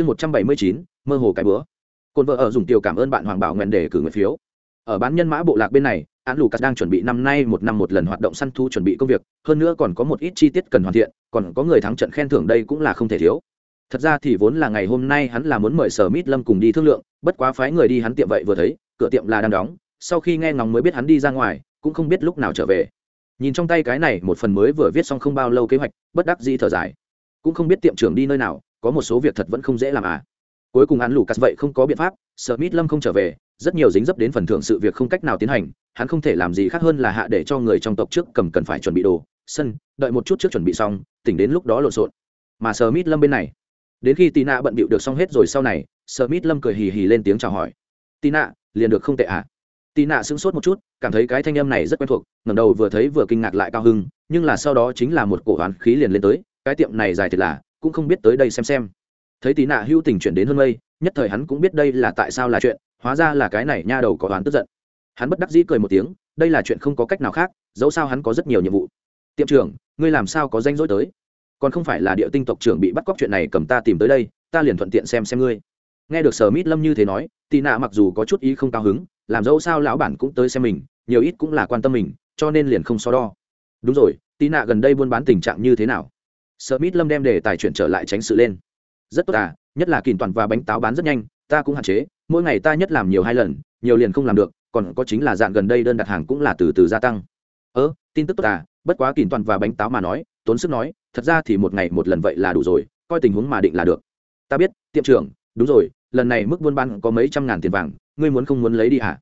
chương một mơ hồ cái bữa côn vợ ở dùng tiêu cảm ơn bạn hoàng bảo nguyện để cử người phiếu ở bán nhân mã bộ lạc bên này án lucas đang chuẩn bị năm nay một năm một lần hoạt động săn thu chuẩn bị công việc hơn nữa còn có một ít chi tiết cần hoàn thiện còn có người thắng trận khen thưởng đây cũng là không thể thiếu thật ra thì vốn là ngày hôm nay hắn là muốn mời sở mít lâm cùng đi thương lượng bất quá phái người đi hắn tiệm vậy vừa thấy cửa tiệm là đang đóng sau khi nghe ngóng mới biết hắn đi ra ngoài cũng không biết lúc nào trở về nhìn trong tay cái này một phần mới vừa viết xong không bao lâu kế hoạch bất đắc dĩ thở dài cũng không biết tiệm trưởng đi nơi nào có một số việc thật vẫn không dễ làm à cuối cùng hắn lù cắt vậy không có biện pháp Smith lâm không trở về rất nhiều dính dấp đến phần thưởng sự việc không cách nào tiến hành hắn không thể làm gì khác hơn là hạ để cho người trong tộc trước cầm cần phải chuẩn bị đồ sân đợi một chút trước chuẩn bị xong tỉnh đến lúc đó lộn xộn mà Smith lâm bên này đến khi Tina bận bịu được xong hết rồi sau này Smith lâm cười hì hì lên tiếng chào hỏi Tina, liền được không tệ ạ à? tì sững sốt một chút cảm thấy cái thanh âm này rất quen thuộc ngẩng đầu vừa thấy vừa kinh ngạc lại cao hưng nhưng là sau đó chính là một cổ hoán khí liền lên tới cái tiệm này dài thật là cũng không biết tới đây xem xem thấy tí nạ hưu tình chuyển đến hơn mây nhất thời hắn cũng biết đây là tại sao là chuyện hóa ra là cái này nha đầu có đoán tức giận hắn bất đắc dĩ cười một tiếng đây là chuyện không có cách nào khác dẫu sao hắn có rất nhiều nhiệm vụ tiệm trưởng ngươi làm sao có danh rỗi tới còn không phải là địa tinh tộc trưởng bị bắt cóc chuyện này cầm ta tìm tới đây ta liền thuận tiện xem xem ngươi nghe được sở mít lâm như thế nói tị nạ mặc dù có chút ý không cao hứng làm dẫu sao lão bản cũng tới xem mình nhiều ít cũng là quan tâm mình cho nên liền không so đo đúng rồi tị nạ gần đây buôn bán tình trạng như thế nào Smith Lâm đem để tài chuyển trở lại tránh sự lên. Rất tốt à, nhất là kìm toàn và bánh táo bán rất nhanh, ta cũng hạn chế, mỗi ngày ta nhất làm nhiều hai lần, nhiều liền không làm được, còn có chính là dạng gần đây đơn đặt hàng cũng là từ từ gia tăng. Ơ, tin tức tốt à, bất quá kìm toàn và bánh táo mà nói, tốn sức nói, thật ra thì một ngày một lần vậy là đủ rồi, coi tình huống mà định là được. Ta biết, tiệm trưởng, đúng rồi, lần này mức buôn bán có mấy trăm ngàn tiền vàng, ngươi muốn không muốn lấy đi à?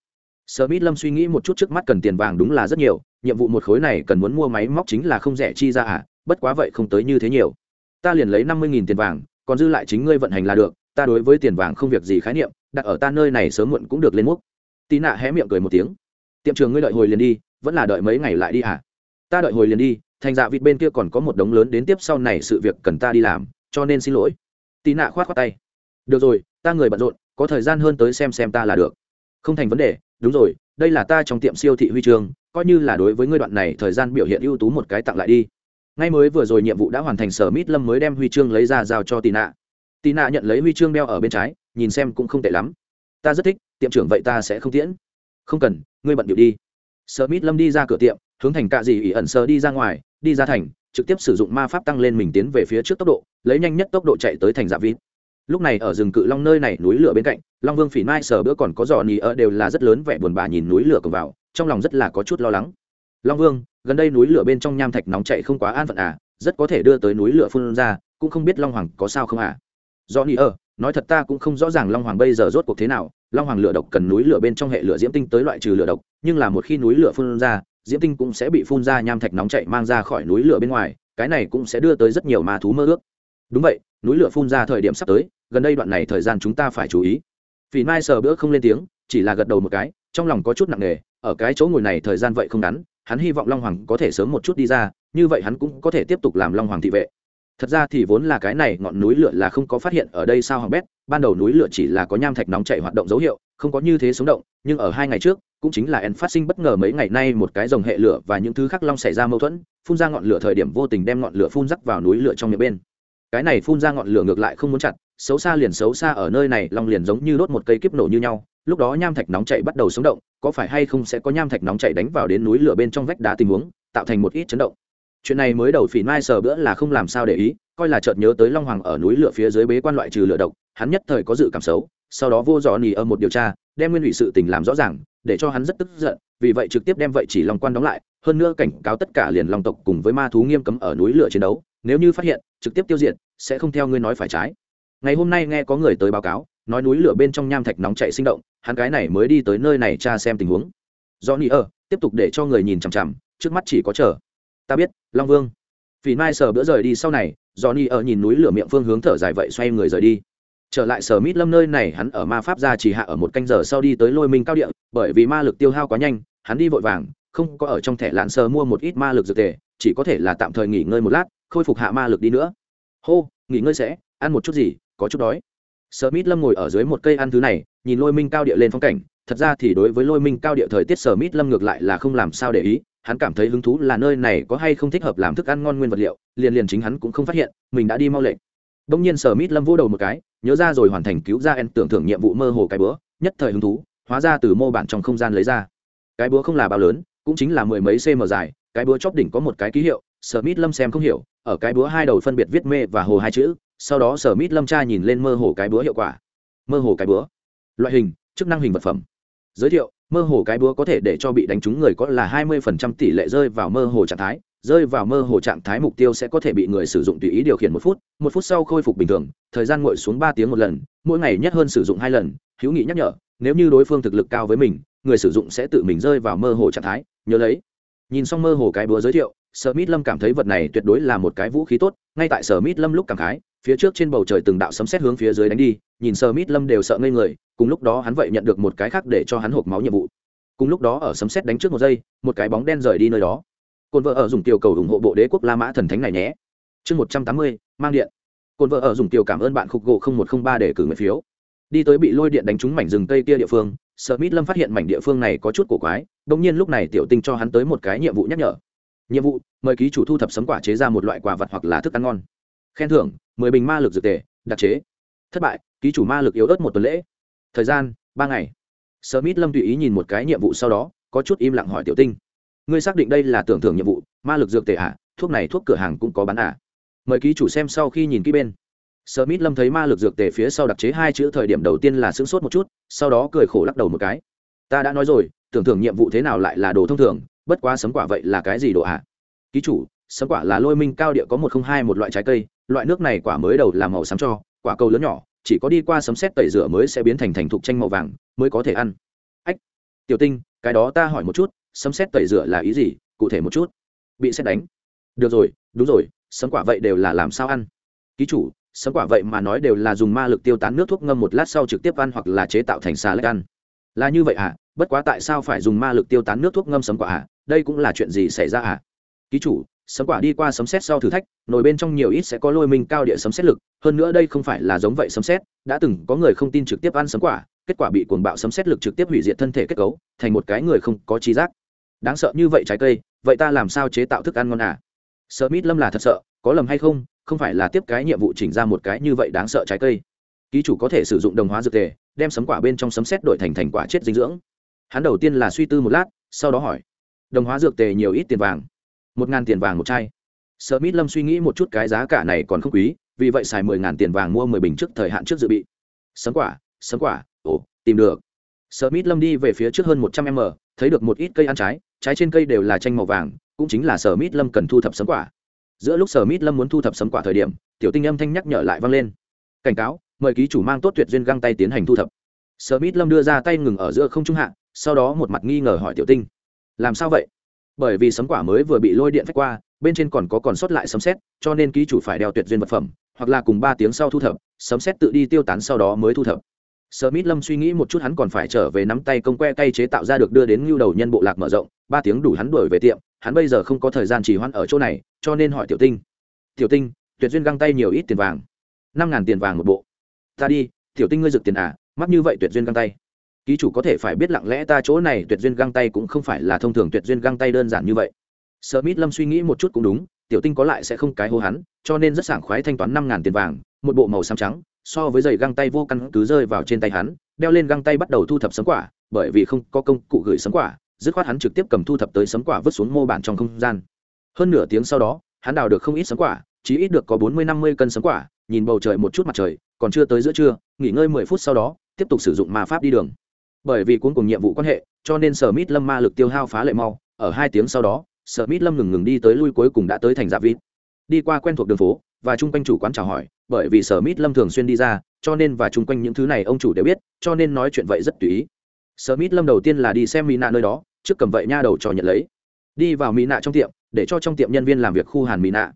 Smith Lâm suy nghĩ một chút trước mắt cần tiền vàng đúng là rất nhiều, nhiệm vụ một khối này cần muốn mua máy móc chính là không rẻ chi ra à, bất quá vậy không tới như thế nhiều ta liền lấy năm mươi nghìn tiền vàng còn dư lại chính ngươi vận hành là được ta đối với tiền vàng không việc gì khái niệm đặt ở ta nơi này sớm muộn cũng được lên múc tí nạ hé miệng cười một tiếng tiệm trường ngươi đợi hồi liền đi vẫn là đợi mấy ngày lại đi à ta đợi hồi liền đi thành dạ vịt bên kia còn có một đống lớn đến tiếp sau này sự việc cần ta đi làm cho nên xin lỗi tí nạ khoát khoát tay được rồi ta người bận rộn có thời gian hơn tới xem xem ta là được không thành vấn đề đúng rồi đây là ta trong tiệm siêu thị huy trường coi như là đối với ngươi đoạn này thời gian biểu hiện ưu tú một cái tặng lại đi ngay mới vừa rồi nhiệm vụ đã hoàn thành sở mít lâm mới đem huy chương lấy ra giao cho tì nạ tì nạ nhận lấy huy chương đeo ở bên trái nhìn xem cũng không tệ lắm ta rất thích tiệm trưởng vậy ta sẽ không tiễn không cần ngươi bận điệu đi sở mít lâm đi ra cửa tiệm hướng thành cạ gì ỉ ẩn sơ đi ra ngoài đi ra thành trực tiếp sử dụng ma pháp tăng lên mình tiến về phía trước tốc độ lấy nhanh nhất tốc độ chạy tới thành dạ vịt lúc này ở rừng cự long nơi này núi lửa bên cạnh long vương phỉ mai sở bữa còn có giò nỉ ở đều là rất lớn vẻ buồn bà nhìn núi lửa cầm vào trong lòng rất là có chút lo lắng long vương gần đây núi lửa bên trong nham thạch nóng chạy không quá an phận à rất có thể đưa tới núi lửa phun ra cũng không biết long hoàng có sao không à do ni ơ ờ, nói thật ta cũng không rõ ràng long hoàng bây giờ rốt cuộc thế nào long hoàng lửa độc cần núi lửa bên trong hệ lửa diễm tinh tới loại trừ lửa độc nhưng là một khi núi lửa phun ra diễm tinh cũng sẽ bị phun ra nham thạch nóng chạy mang ra khỏi núi lửa bên ngoài cái này cũng sẽ đưa tới rất nhiều ma thú mơ ước đúng vậy núi lửa phun ra thời điểm sắp tới gần đây đoạn này thời gian chúng ta phải chú ý vì mai sờ bữa không lên tiếng chỉ là gật đầu một cái trong lòng có chút nặng nề ở cái chỗ ngồi này thời gian vậy không ngắn hắn hy vọng long hoàng có thể sớm một chút đi ra như vậy hắn cũng có thể tiếp tục làm long hoàng thị vệ thật ra thì vốn là cái này ngọn núi lửa là không có phát hiện ở đây sao hoàng bét ban đầu núi lửa chỉ là có nham thạch nóng chạy hoạt động dấu hiệu không có như thế sống động nhưng ở hai ngày trước cũng chính là en phát sinh bất ngờ mấy ngày nay một cái dòng hệ lửa và những thứ khác long xảy ra mâu thuẫn phun ra ngọn lửa thời điểm vô tình đem ngọn lửa phun rắc vào núi lửa trong miệng bên cái này phun ra ngọn lửa ngược lại không muốn chặt xấu xa liền xấu xa ở nơi này long liền giống như đốt một cây kiếp nổ như nhau lúc đó nham thạch nóng chảy bắt đầu sống động có phải hay không sẽ có nham thạch nóng chảy đánh vào đến núi lửa bên trong vách đá tình huống tạo thành một ít chấn động chuyện này mới đầu phỉ mai sờ bữa là không làm sao để ý coi là chợt nhớ tới long hoàng ở núi lửa phía dưới bế quan loại trừ lửa độc hắn nhất thời có dự cảm xấu sau đó vô dò nì ở một điều tra đem nguyên ủy sự tình làm rõ ràng để cho hắn rất tức giận vì vậy trực tiếp đem vậy chỉ long quan đóng lại hơn nữa cảnh cáo tất cả liền long tộc cùng với ma thú nghiêm cấm ở núi lửa chiến đấu nếu như phát hiện trực tiếp tiêu diệt sẽ không theo ngươi nói phải trái ngày hôm nay nghe có người tới báo cáo nói núi lửa bên trong nham thạch nóng chạy sinh động hắn cái này mới đi tới nơi này tra xem tình huống do ni ơ tiếp tục để cho người nhìn chằm chằm trước mắt chỉ có chờ ta biết long vương vì mai sờ bữa rời đi sau này do ni ơ nhìn núi lửa miệng phương hướng thở dài vậy xoay người rời đi trở lại sở mít lâm nơi này hắn ở ma pháp ra chỉ hạ ở một canh giờ sau đi tới lôi minh cao điện, bởi vì ma lực tiêu hao quá nhanh hắn đi vội vàng không có ở trong thẻ lạn sờ mua một ít ma lực dược tề chỉ có thể là tạm thời nghỉ ngơi một lát khôi phục hạ ma lực đi nữa hô nghỉ ngơi sẽ ăn một chút gì có chút đói Sở Mít Lâm ngồi ở dưới một cây ăn thứ này, nhìn Lôi Minh cao địa lên phong cảnh, thật ra thì đối với Lôi Minh cao địa thời tiết Sở Mít Lâm ngược lại là không làm sao để ý, hắn cảm thấy hứng thú là nơi này có hay không thích hợp làm thức ăn ngon nguyên vật liệu, liền liền chính hắn cũng không phát hiện, mình đã đi mau lệnh. Đông nhiên Sở Mít Lâm vỗ đầu một cái, nhớ ra rồi hoàn thành cứu ra En tưởng thưởng nhiệm vụ mơ hồ cái bữa, nhất thời hứng thú, hóa ra từ mô bản trong không gian lấy ra. Cái bữa không là bao lớn, cũng chính là mười mấy cm dài, cái búa chóp đỉnh có một cái ký hiệu, Smith Lâm xem không hiểu, ở cái búa hai đầu phân biệt viết mê và hồ hai chữ, sau đó sở mít lâm tra nhìn lên mơ hồ cái búa hiệu quả mơ hồ cái búa loại hình chức năng hình vật phẩm giới thiệu mơ hồ cái búa có thể để cho bị đánh trúng người có là hai 20% tỷ lệ rơi vào mơ hồ trạng thái rơi vào mơ hồ trạng thái mục tiêu sẽ có thể bị người sử dụng tùy ý điều khiển một phút một phút sau khôi phục bình thường thời gian ngồi xuống ba tiếng một lần mỗi ngày nhất hơn sử dụng hai lần hữu nghị nhắc nhở nếu như đối phương thực lực cao với mình người sử dụng sẽ tự mình rơi vào mơ hồ trạng thái nhớ lấy nhìn xong mơ hồ cái búa giới thiệu sở mít lâm cảm thấy vật này tuyệt đối là một cái vũ khí tốt ngay tại sở mít lâm lúc cảm khái phía trước trên bầu trời từng đạo sấm sét hướng phía dưới đánh đi nhìn Smith lâm đều sợ ngây người cùng lúc đó hắn vậy nhận được một cái khác để cho hắn hộp máu nhiệm vụ cùng lúc đó ở sấm sét đánh trước một giây một cái bóng đen rời đi nơi đó cồn vợ ở dùng tiểu cầu ủng hộ bộ đế quốc la mã thần thánh này nhé chương một trăm tám mươi mang điện cồn vợ ở dùng tiểu cảm ơn bạn khục gỗ không một không ba để cử người phiếu đi tới bị lôi điện đánh trúng mảnh rừng tây kia địa phương Smith lâm phát hiện mảnh địa phương này có chút cổ quái đ nhiên lúc này tiểu tinh cho hắn tới một cái nhiệm vụ nhắc nhở nhiệm vụ mời ký chủ thu thập sấm quả chế ra một loại quả vật hoặc là thức ăn ngon khen thưởng mười bình ma lực dược tề đặc chế thất bại ký chủ ma lực yếu ớt một tuần lễ thời gian ba ngày sơ mít lâm tùy ý nhìn một cái nhiệm vụ sau đó có chút im lặng hỏi tiểu tinh ngươi xác định đây là tưởng thưởng nhiệm vụ ma lực dược tề ạ à? thuốc này thuốc cửa hàng cũng có bán ạ à. mời ký chủ xem sau khi nhìn kỹ bên sơ mít lâm thấy ma lực dược tề phía sau đặc chế hai chữ thời điểm đầu tiên là sững sốt một chút sau đó cười khổ lắc đầu một cái ta đã nói rồi tưởng thưởng nhiệm vụ thế nào lại là đồ thông thường bất quá sấm quả vậy là cái gì đồ ạ à? ký chủ sấm quả là lôi minh cao địa có một không hai một loại trái cây loại nước này quả mới đầu làm màu xám cho quả cầu lớn nhỏ chỉ có đi qua sấm xét tẩy rửa mới sẽ biến thành thành thục tranh màu vàng mới có thể ăn ách tiểu tinh cái đó ta hỏi một chút sấm xét tẩy rửa là ý gì cụ thể một chút bị xét đánh được rồi đúng rồi sấm quả vậy đều là làm sao ăn ký chủ sấm quả vậy mà nói đều là dùng ma lực tiêu tán nước thuốc ngâm một lát sau trực tiếp ăn hoặc là chế tạo thành xà lách ăn là như vậy à bất quá tại sao phải dùng ma lực tiêu tán nước thuốc ngâm sấm quả à đây cũng là chuyện gì xảy ra à ký chủ sấm quả đi qua sấm xét sau thử thách nổi bên trong nhiều ít sẽ có lôi mình cao địa sấm xét lực hơn nữa đây không phải là giống vậy sấm xét đã từng có người không tin trực tiếp ăn sấm quả kết quả bị cuồng bạo sấm xét lực trực tiếp hủy diệt thân thể kết cấu thành một cái người không có trí giác đáng sợ như vậy trái cây vậy ta làm sao chế tạo thức ăn ngon à sợ mít lâm là thật sợ có lầm hay không không phải là tiếp cái nhiệm vụ chỉnh ra một cái như vậy đáng sợ trái cây ký chủ có thể sử dụng đồng hóa dược tề đem sấm quả bên trong sấm xét đổi thành thành quả chết dinh dưỡng hắn đầu tiên là suy tư một lát sau đó hỏi đồng hóa dược tề nhiều ít tiền vàng một ngàn tiền vàng một chai sợ mít lâm suy nghĩ một chút cái giá cả này còn không quý vì vậy xài mười ngàn tiền vàng mua mười bình trước thời hạn trước dự bị sấm quả sấm quả ồ tìm được sợ mít lâm đi về phía trước hơn một trăm m thấy được một ít cây ăn trái trái trên cây đều là chanh màu vàng cũng chính là sở mít lâm cần thu thập sấm quả giữa lúc sở mít lâm muốn thu thập sấm quả thời điểm tiểu tinh âm thanh nhắc nhở lại vang lên cảnh cáo mời ký chủ mang tốt tuyệt duyên găng tay tiến hành thu thập sở mít lâm đưa ra tay ngừng ở giữa không trung hạ sau đó một mặt nghi ngờ hỏi tiểu tinh làm sao vậy bởi vì sấm quả mới vừa bị lôi điện phách qua bên trên còn có còn sót lại sấm xét cho nên ký chủ phải đeo tuyệt duyên vật phẩm hoặc là cùng ba tiếng sau thu thập sấm xét tự đi tiêu tán sau đó mới thu thập sơ Mít Lâm suy nghĩ một chút hắn còn phải trở về nắm tay công que cây chế tạo ra được đưa đến lưu đầu nhân bộ lạc mở rộng, ba tiếng đủ hắn đuổi về tiệm, hắn bây giờ không có thời gian trì hoãn ở chỗ này, cho nên hỏi Tiểu Tinh. "Tiểu Tinh, Tuyệt duyên găng tay nhiều ít tiền vàng?" năm ngàn tiền vàng một bộ." "Ta đi, Tiểu Tinh ngươi rực tiền à, mắc như vậy Tuyệt duyên găng tay." ký chủ có thể phải biết lặng lẽ ta chỗ này tuyệt duyên găng tay cũng không phải là thông thường tuyệt duyên găng tay đơn giản như vậy sợ mít lâm suy nghĩ một chút cũng đúng tiểu tinh có lại sẽ không cái hô hắn cho nên rất sảng khoái thanh toán năm ngàn tiền vàng một bộ màu xám trắng so với giày găng tay vô căn cứ rơi vào trên tay hắn đeo lên găng tay bắt đầu thu thập sấm quả bởi vì không có công cụ gửi sấm quả dứt khoát hắn trực tiếp cầm thu thập tới sấm quả vứt xuống mô bản trong không gian hơn nửa tiếng sau đó hắn đào được không ít sấm quả chỉ ít được có bốn mươi năm mươi cân sấm quả nhìn bầu trời một chút mặt trời còn chưa tới giữa trưa nghỉ ngơi mười phút sau đó tiếp tục sử dụng ma pháp đi đường bởi vì cuốn cùng nhiệm vụ quan hệ cho nên sở mít lâm ma lực tiêu hao phá lệ mau ở hai tiếng sau đó sở mít lâm ngừng ngừng đi tới lui cuối cùng đã tới thành dạ vịt đi qua quen thuộc đường phố và chung quanh chủ quán chào hỏi bởi vì sở mít lâm thường xuyên đi ra cho nên và chung quanh những thứ này ông chủ đều biết cho nên nói chuyện vậy rất tùy ý sở mít lâm đầu tiên là đi xem mỹ nạ nơi đó trước cầm vậy nha đầu trò nhận lấy đi vào mỹ nạ trong tiệm để cho trong tiệm nhân viên làm việc khu hàn mỹ nạ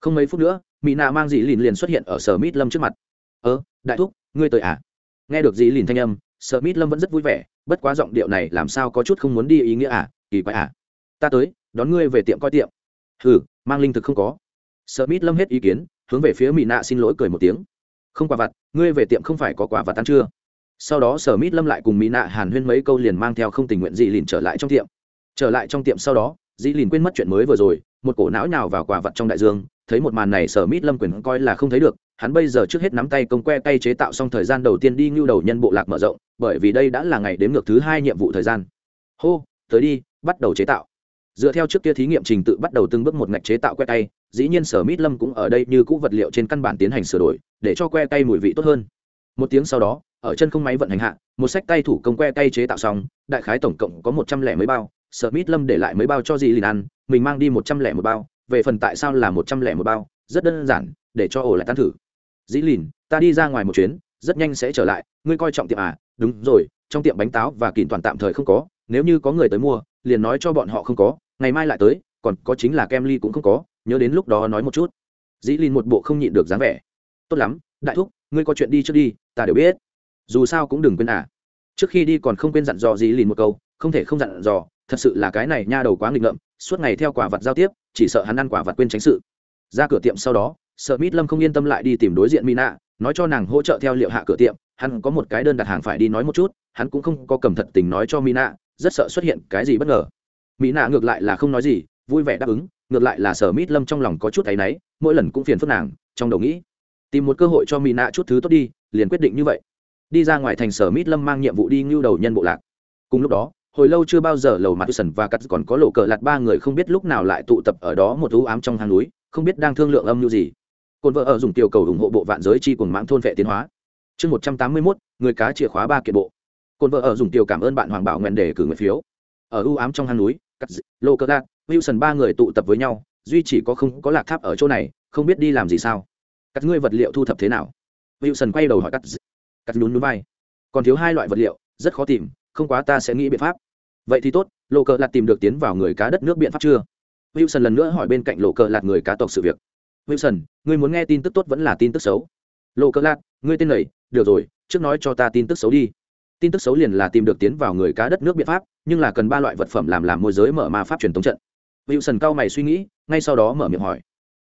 không mấy phút nữa mỹ nạ mang dì lìn liền xuất hiện ở sở mít lâm trước mặt ơ đại thúc ngươi tới à nghe được dì lìn thanh âm Mít Lâm vẫn rất vui vẻ, bất quá giọng điệu này làm sao có chút không muốn đi ý nghĩa à, kỳ quái à. Ta tới, đón ngươi về tiệm coi tiệm. Hừ, mang linh thực không có. Mít Lâm hết ý kiến, hướng về phía Mị Nạ xin lỗi cười một tiếng. Không quả vặt, ngươi về tiệm không phải có quả vặt ăn chưa? Sau đó Sở Mít Lâm lại cùng Mị Nạ hàn huyên mấy câu liền mang theo không tình nguyện gì liền trở lại trong tiệm. Trở lại trong tiệm sau đó, dĩ lìn quên mất chuyện mới vừa rồi một cổ não nhào vào quả vật trong đại dương thấy một màn này sở mít lâm quyền coi là không thấy được hắn bây giờ trước hết nắm tay công que tay chế tạo xong thời gian đầu tiên đi ngưu đầu nhân bộ lạc mở rộng bởi vì đây đã là ngày đếm ngược thứ hai nhiệm vụ thời gian hô tới đi bắt đầu chế tạo dựa theo trước kia thí nghiệm trình tự bắt đầu từng bước một ngạch chế tạo que tay dĩ nhiên sở mít lâm cũng ở đây như cũ vật liệu trên căn bản tiến hành sửa đổi để cho que tay mùi vị tốt hơn một tiếng sau đó ở chân không máy vận hành hạ một sách tay thủ công que tay chế tạo xong đại khái tổng cộng có một trăm lẻ mấy bao Smith Lâm để lại mấy bao cho dì Lìn ăn, mình mang đi một trăm lẻ một bao, về phần tại sao là một trăm lẻ một bao, rất đơn giản, để cho ổ lại tan thử. Dĩ Lìn, ta đi ra ngoài một chuyến, rất nhanh sẽ trở lại, ngươi coi trọng tiệm à? Đúng rồi, trong tiệm bánh táo và kỉn toàn tạm thời không có, nếu như có người tới mua, liền nói cho bọn họ không có, ngày mai lại tới, còn có chính là kem ly cũng không có, nhớ đến lúc đó nói một chút. Dĩ Lìn một bộ không nhịn được dáng vẻ. Tốt lắm, đại thúc, ngươi có chuyện đi trước đi, ta đều biết. Dù sao cũng đừng quên à. Trước khi đi còn không quên dặn dò Dĩ Lìn một câu, không thể không dặn dò, thật sự là cái này nha đầu quá nghịch ngợm suốt ngày theo quả vật giao tiếp chỉ sợ hắn ăn quả vật quên tránh sự ra cửa tiệm sau đó sợ mít lâm không yên tâm lại đi tìm đối diện mina nói cho nàng hỗ trợ theo liệu hạ cửa tiệm hắn có một cái đơn đặt hàng phải đi nói một chút hắn cũng không có cầm thật tình nói cho mina rất sợ xuất hiện cái gì bất ngờ mina ngược lại là không nói gì vui vẻ đáp ứng ngược lại là sở mít lâm trong lòng có chút thấy náy mỗi lần cũng phiền phức nàng trong đầu nghĩ tìm một cơ hội cho mỹ nạ chút thứ tốt đi liền quyết định như vậy đi ra ngoài thành sở mít lâm mang nhiệm vụ đi ngưu đầu nhân bộ lạc cùng lúc đó hồi lâu chưa bao giờ lầu mặt sần và cắt còn có lộ cờ lạt ba người không biết lúc nào lại tụ tập ở đó một thú ám trong hang núi không biết đang thương lượng âm mưu gì cồn vợ ở dùng tiểu cầu ủng hộ bộ vạn giới chi cùng mãng thôn vệ tiến hóa chương một trăm tám mươi mốt người cá chìa khóa ba kiện bộ cồn vợ ở dùng tiểu cảm ơn bạn hoàng bảo nguyện để cử nguyện phiếu ở ưu ám trong hang núi cắt lộ cờ lạt wilson ba người tụ tập với nhau duy chỉ có không có lạc tháp ở chỗ này không biết đi làm gì sao cắt ngươi vật liệu thu thập thế nào wilson quay đầu hỏi cắt cắt nhún núi bay còn thiếu hai loại vật liệu rất khó tìm không quá ta sẽ nghĩ biện pháp vậy thì tốt lộ cờ lạt tìm được tiến vào người cá đất nước biện pháp chưa wilson lần nữa hỏi bên cạnh lộ cờ lạt người cá tộc sự việc wilson ngươi muốn nghe tin tức tốt vẫn là tin tức xấu lộ cờ lạt ngươi tên này được rồi trước nói cho ta tin tức xấu đi tin tức xấu liền là tìm được tiến vào người cá đất nước biện pháp nhưng là cần ba loại vật phẩm làm làm môi giới mở ma pháp truyền thống trận wilson cao mày suy nghĩ ngay sau đó mở miệng hỏi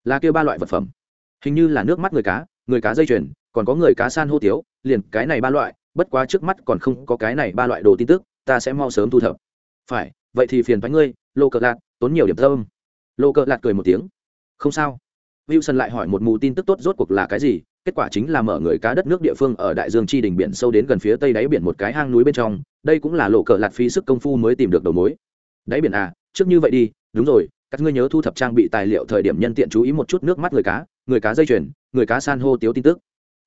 là kêu ba loại vật phẩm hình như là nước mắt người cá người cá dây chuyền còn có người cá san hô tiếu liền cái này ba loại bất quá trước mắt còn không có cái này ba loại đồ tin tức ta sẽ mau sớm thu thập phải vậy thì phiền bánh ngươi lô cờ lạt tốn nhiều điểm thơm lô cờ lạt cười một tiếng không sao wilson lại hỏi một mù tin tức tốt rốt cuộc là cái gì kết quả chính là mở người cá đất nước địa phương ở đại dương chi đỉnh biển sâu đến gần phía tây đáy biển một cái hang núi bên trong đây cũng là lộ cờ lạt phí sức công phu mới tìm được đầu mối đáy biển à trước như vậy đi đúng rồi các ngươi nhớ thu thập trang bị tài liệu thời điểm nhân tiện chú ý một chút nước mắt người cá người cá dây chuyền người cá san hô tiếu tin tức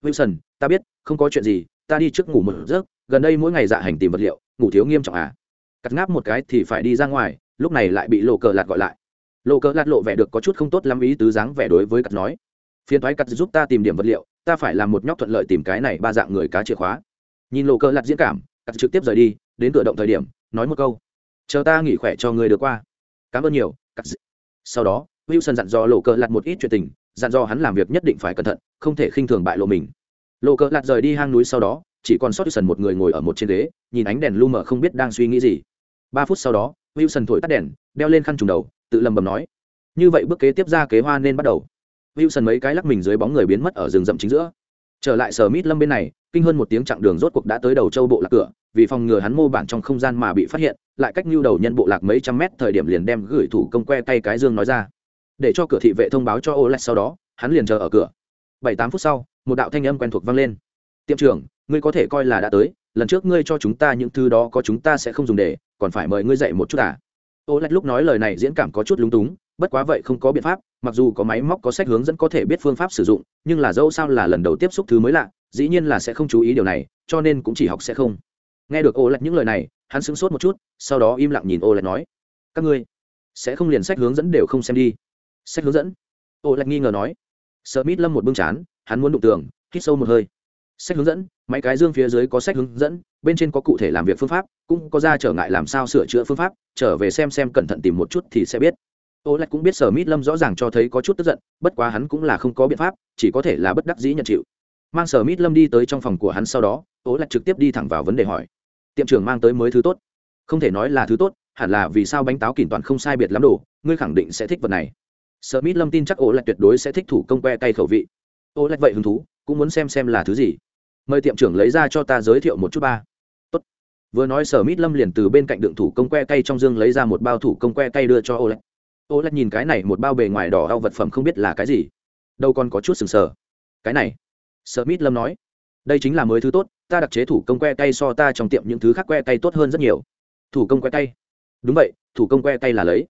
wilson ta biết không có chuyện gì ta đi trước ngủ một giấc gần đây mỗi ngày dạ hành tìm vật liệu ngủ thiếu nghiêm trọng à cắt ngáp một cái thì phải đi ra ngoài lúc này lại bị lộ cờ lạt gọi lại lộ cờ lạt lộ vẻ được có chút không tốt lắm ý tứ dáng vẻ đối với cắt nói phiền thoái cắt giúp ta tìm điểm vật liệu ta phải làm một nhóc thuận lợi tìm cái này ba dạng người cá chìa khóa nhìn lộ cờ lạt diễn cảm cắt trực tiếp rời đi đến cửa động thời điểm nói một câu chờ ta nghỉ khỏe cho người được qua cảm ơn nhiều cắt sau đó wilson dặn dò lộ cờ lạt một ít chuyện tình dặn dò hắn làm việc nhất định phải cẩn thận không thể khinh thường bại lộ mình lộ cờ lạt rời đi hang núi sau đó chỉ còn sót sần một người ngồi ở một trên ghế nhìn ánh đèn lu mờ không biết đang suy nghĩ gì ba phút sau đó wilson thổi tắt đèn đeo lên khăn trùng đầu tự lầm bầm nói như vậy bước kế tiếp ra kế hoa nên bắt đầu wilson mấy cái lắc mình dưới bóng người biến mất ở rừng rậm chính giữa trở lại sở mít lâm bên này kinh hơn một tiếng chặng đường rốt cuộc đã tới đầu châu bộ lạc cửa vì phòng ngừa hắn mô bản trong không gian mà bị phát hiện lại cách lưu đầu nhân bộ lạc mấy trăm mét thời điểm liền đem gửi thủ công que tay cái dương nói ra để cho cửa thị vệ thông báo cho ô lạch sau đó hắn liền chờ ở cửa bảy tám phút sau một đạo thanh âm quen thuộc vang lên tiệm trưởng ngươi có thể coi là đã tới lần trước ngươi cho chúng ta những thứ đó có chúng ta sẽ không dùng để còn phải mời ngươi dạy một chút à ô lạch lúc nói lời này diễn cảm có chút lúng túng bất quá vậy không có biện pháp mặc dù có máy móc có sách hướng dẫn có thể biết phương pháp sử dụng nhưng là dẫu sao là lần đầu tiếp xúc thứ mới lạ dĩ nhiên là sẽ không chú ý điều này cho nên cũng chỉ học sẽ không nghe được ô lạch những lời này hắn sững sốt một chút sau đó im lặng nhìn ô lạch nói các ngươi sẽ không liền sách hướng dẫn đều không xem đi sách hướng dẫn ô lạch nghi ngờ nói Smith lâm một bưng chán hắn muốn đụng tường hít sâu một hơi sách hướng dẫn máy cái dương phía dưới có sách hướng dẫn bên trên có cụ thể làm việc phương pháp cũng có ra trở ngại làm sao sửa chữa phương pháp trở về xem xem cẩn thận tìm một chút thì sẽ biết ô lạch cũng biết sở mít lâm rõ ràng cho thấy có chút tức giận bất quá hắn cũng là không có biện pháp chỉ có thể là bất đắc dĩ nhận chịu mang sở mít lâm đi tới trong phòng của hắn sau đó ô lạch trực tiếp đi thẳng vào vấn đề hỏi tiệm trưởng mang tới mới thứ tốt không thể nói là thứ tốt hẳn là vì sao bánh táo kỉnh toàn không sai biệt lắm đồ ngươi khẳng định sẽ thích vật này sở mít lâm tin chắc ô lạch tuyệt đối sẽ thích thủ công que cay khẩu vị ô lạch vậy hứng thú cũng muốn xem xem là thứ gì mời tiệm trưởng lấy ra cho ta giới thiệu một chút ba Tốt. vừa nói sở mít lâm liền từ bên cạnh đựng thủ công que cây trong dương lấy ra một bao thủ công que cây đưa cho oleg oleg nhìn cái này một bao bề ngoài đỏ đau vật phẩm không biết là cái gì đâu còn có chút sừng sờ cái này sở mít lâm nói đây chính là mới thứ tốt ta đặc chế thủ công que cây so ta trong tiệm những thứ khác que cây tốt hơn rất nhiều thủ công que cây đúng vậy thủ công que cây là lấy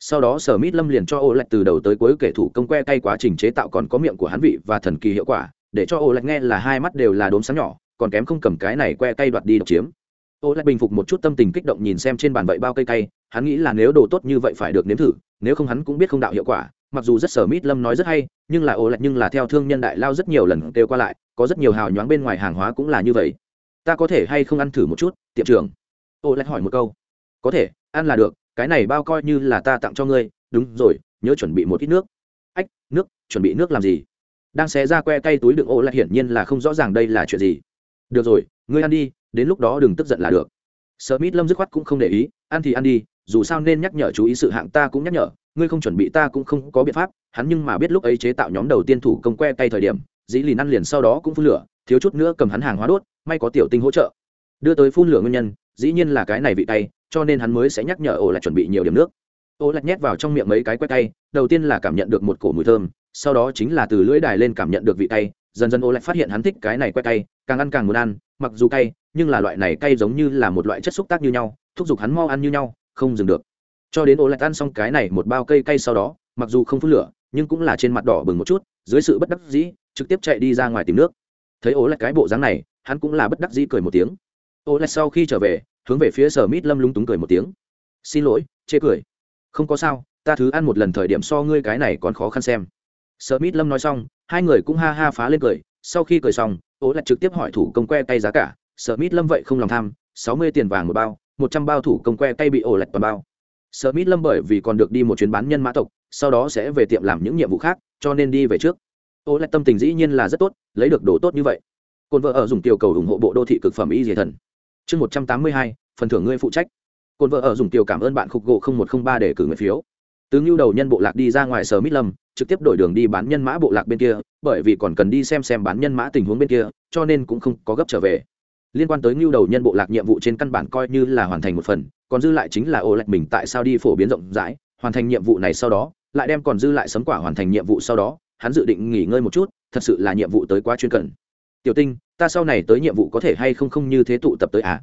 sau đó sở mít lâm liền cho ô lạch từ đầu tới cuối kể thủ công que tay quá trình chế tạo còn có miệng của hắn vị và thần kỳ hiệu quả để cho ô lạch nghe là hai mắt đều là đốm sáng nhỏ còn kém không cầm cái này que cây đoạt đi độc chiếm ô lạch bình phục một chút tâm tình kích động nhìn xem trên bàn vậy bao cây cây, hắn nghĩ là nếu đồ tốt như vậy phải được nếm thử nếu không hắn cũng biết không đạo hiệu quả mặc dù rất sở mít lâm nói rất hay nhưng là ô lạch nhưng là theo thương nhân đại lao rất nhiều lần kêu qua lại có rất nhiều hào nhoáng bên ngoài hàng hóa cũng là như vậy ta có thể hay không ăn thử một chút tiệm trưởng ô lạch hỏi một câu có thể ăn là được cái này bao coi như là ta tặng cho ngươi đúng rồi nhớ chuẩn bị một ít nước ách nước chuẩn bị nước làm gì đang xé ra que tay túi đựng ô lại hiển nhiên là không rõ ràng đây là chuyện gì được rồi ngươi ăn đi đến lúc đó đừng tức giận là được sợ mít lâm dứt khoát cũng không để ý ăn thì ăn đi dù sao nên nhắc nhở chú ý sự hạng ta cũng nhắc nhở ngươi không chuẩn bị ta cũng không có biện pháp hắn nhưng mà biết lúc ấy chế tạo nhóm đầu tiên thủ công que tay thời điểm dĩ lìn ăn liền sau đó cũng phun lửa thiếu chút nữa cầm hắn hàng hóa đốt may có tiểu tinh hỗ trợ đưa tới phun lửa nguyên nhân dĩ nhiên là cái này vị tay cho nên hắn mới sẽ nhắc nhở ổ lại chuẩn bị nhiều điểm nước ô lạch nhét vào trong miệng mấy cái que tay đầu tiên là cảm nhận được một cổ mùi thơm sau đó chính là từ lưỡi đài lên cảm nhận được vị cay dần dần ô lại phát hiện hắn thích cái này quay cay càng ăn càng muốn ăn mặc dù cay nhưng là loại này cay giống như là một loại chất xúc tác như nhau thúc giục hắn mau ăn như nhau không dừng được cho đến ô lại ăn xong cái này một bao cây cay sau đó mặc dù không phun lửa nhưng cũng là trên mặt đỏ bừng một chút dưới sự bất đắc dĩ trực tiếp chạy đi ra ngoài tìm nước thấy ô lại cái bộ dáng này hắn cũng là bất đắc dĩ cười một tiếng ô lại sau khi trở về hướng về phía sở mít lâm lung túng cười một tiếng xin lỗi chê cười không có sao ta thứ ăn một lần thời điểm so ngươi cái này còn khó khăn xem smith lâm nói xong hai người cũng ha ha phá lên cười sau khi cười xong ố lại trực tiếp hỏi thủ công que tay giá cả smith lâm vậy không lòng tham sáu mươi tiền vàng một bao một trăm bao thủ công que tay bị ổ lạch toàn bao smith lâm bởi vì còn được đi một chuyến bán nhân mã tộc sau đó sẽ về tiệm làm những nhiệm vụ khác cho nên đi về trước ô lại tâm tình dĩ nhiên là rất tốt lấy được đồ tốt như vậy cồn vợ ở dùng tiểu cầu ủng hộ bộ đô thị cực phẩm y dì thần chương một trăm tám mươi hai phần thưởng ngươi phụ trách cồn vợ ở dùng tiểu cảm ơn bạn khục gỗ không một không ba để cử người phiếu tướng lưu đầu nhân bộ lạc đi ra ngoài sở mít lâm trực tiếp đổi đường đi bán nhân mã bộ lạc bên kia bởi vì còn cần đi xem xem bán nhân mã tình huống bên kia cho nên cũng không có gấp trở về liên quan tới ngưu đầu nhân bộ lạc nhiệm vụ trên căn bản coi như là hoàn thành một phần còn dư lại chính là ô lạch mình tại sao đi phổ biến rộng rãi hoàn thành nhiệm vụ này sau đó lại đem còn dư lại sấm quả hoàn thành nhiệm vụ sau đó hắn dự định nghỉ ngơi một chút thật sự là nhiệm vụ tới quá chuyên cần tiểu tinh ta sau này tới nhiệm vụ có thể hay không không như thế tụ tập tới à?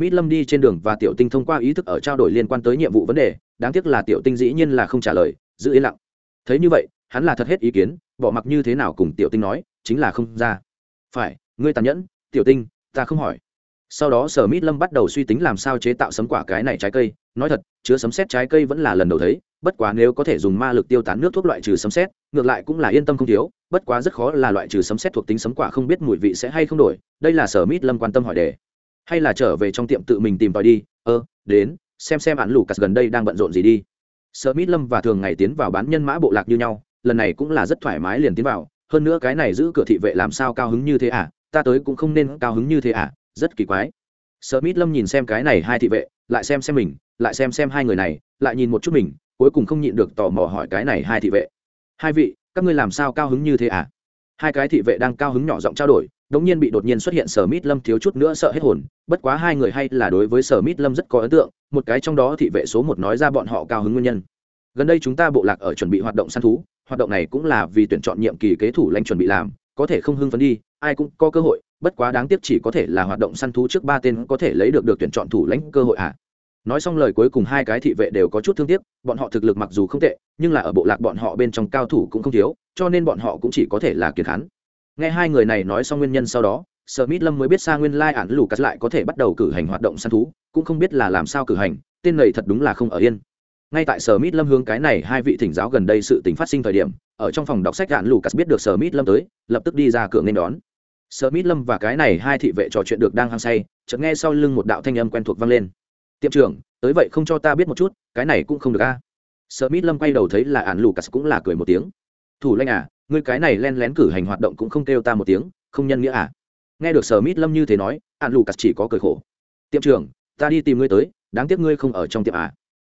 Mít Lâm đi trên đường và Tiểu Tinh thông qua ý thức ở trao đổi liên quan tới nhiệm vụ vấn đề, đáng tiếc là tiểu tinh dĩ nhiên là không trả lời giữ yên lặng thấy như vậy hắn là thật hết ý kiến bỏ mặc như thế nào cùng tiểu tinh nói chính là không ra phải ngươi tàn nhẫn tiểu tinh ta không hỏi sau đó sở mít lâm bắt đầu suy tính làm sao chế tạo sấm quả cái này trái cây nói thật chứa sấm xét trái cây vẫn là lần đầu thấy bất quá nếu có thể dùng ma lực tiêu tán nước thuốc loại trừ sấm xét ngược lại cũng là yên tâm không thiếu bất quá rất khó là loại trừ sấm xét thuộc tính sấm quả không biết mùi vị sẽ hay không đổi đây là sở mít lâm quan tâm hỏi đề hay là trở về trong tiệm tự mình tìm tòi đi ơ đến xem xem án lù cắt gần đây đang bận rộn gì đi sợ mít lâm và thường ngày tiến vào bán nhân mã bộ lạc như nhau lần này cũng là rất thoải mái liền tiến vào hơn nữa cái này giữ cửa thị vệ làm sao cao hứng như thế à ta tới cũng không nên cao hứng như thế à rất kỳ quái sợ mít lâm nhìn xem cái này hai thị vệ lại xem xem mình lại xem xem hai người này lại nhìn một chút mình cuối cùng không nhịn được tò mò hỏi cái này hai thị vệ hai vị các ngươi làm sao cao hứng như thế à hai cái thị vệ đang cao hứng nhỏ giọng trao đổi đống nhiên bị đột nhiên xuất hiện sở mít lâm thiếu chút nữa sợ hết hồn bất quá hai người hay là đối với sở mít lâm rất có ấn tượng một cái trong đó thị vệ số một nói ra bọn họ cao hứng nguyên nhân gần đây chúng ta bộ lạc ở chuẩn bị hoạt động săn thú hoạt động này cũng là vì tuyển chọn nhiệm kỳ kế thủ lãnh chuẩn bị làm có thể không hưng phấn đi ai cũng có cơ hội bất quá đáng tiếc chỉ có thể là hoạt động săn thú trước ba tên có thể lấy được được tuyển chọn thủ lãnh cơ hội à. nói xong lời cuối cùng hai cái thị vệ đều có chút thương tiếc bọn họ thực lực mặc dù không tệ nhưng là ở bộ lạc bọn họ bên trong cao thủ cũng không thiếu cho nên bọn họ cũng chỉ có thể là kiệt khán nghe hai người này nói xong nguyên nhân sau đó smith lâm mới biết ra nguyên lai ản Lũ cắt lại có thể bắt đầu cử hành hoạt động săn thú cũng không biết là làm sao cử hành tên này thật đúng là không ở yên ngay tại sở mít lâm hướng cái này hai vị thỉnh giáo gần đây sự tình phát sinh thời điểm ở trong phòng đọc sách Lũ Cắt biết được sở mít lâm tới lập tức đi ra cửa nên đón sở mít lâm và cái này hai thị vệ trò chuyện được đang hăng say chợt nghe sau lưng một đạo thanh âm quen thuộc vang lên tiệm trưởng tới vậy không cho ta biết một chút cái này cũng không được a à. sở mít lâm quay đầu thấy là Lũ Cắt cũng là cười một tiếng thủ lanh à ngươi cái này len lén cử hành hoạt động cũng không kêu ta một tiếng không nhân nghĩa à nghe được sở mít lâm như thế nói ạn lù cắt chỉ có cười khổ tiệm trưởng ta đi tìm ngươi tới đáng tiếc ngươi không ở trong tiệm à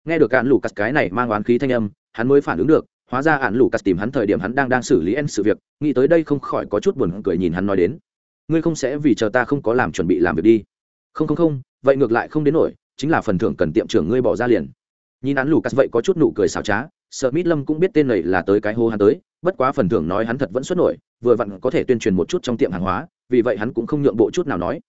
nghe được ạn lù cắt cái này mang oán khí thanh âm hắn mới phản ứng được hóa ra ạn lù cắt tìm hắn thời điểm hắn đang đang xử lý en sự việc nghĩ tới đây không khỏi có chút buồn cười nhìn hắn nói đến ngươi không sẽ vì chờ ta không có làm chuẩn bị làm việc đi không không không vậy ngược lại không đến nổi chính là phần thưởng cần tiệm trưởng ngươi bỏ ra liền nhìn án lù cắt vậy có chút nụ cười xảo trá sợ mít lâm cũng biết tên này là tới cái hô hắn tới bất quá phần thưởng nói hắn thật vẫn xuất nổi vừa vặn có thể tuyên truyền một chút trong tiệm hàng hóa vì vậy hắn cũng không nhượng bộ chút nào nói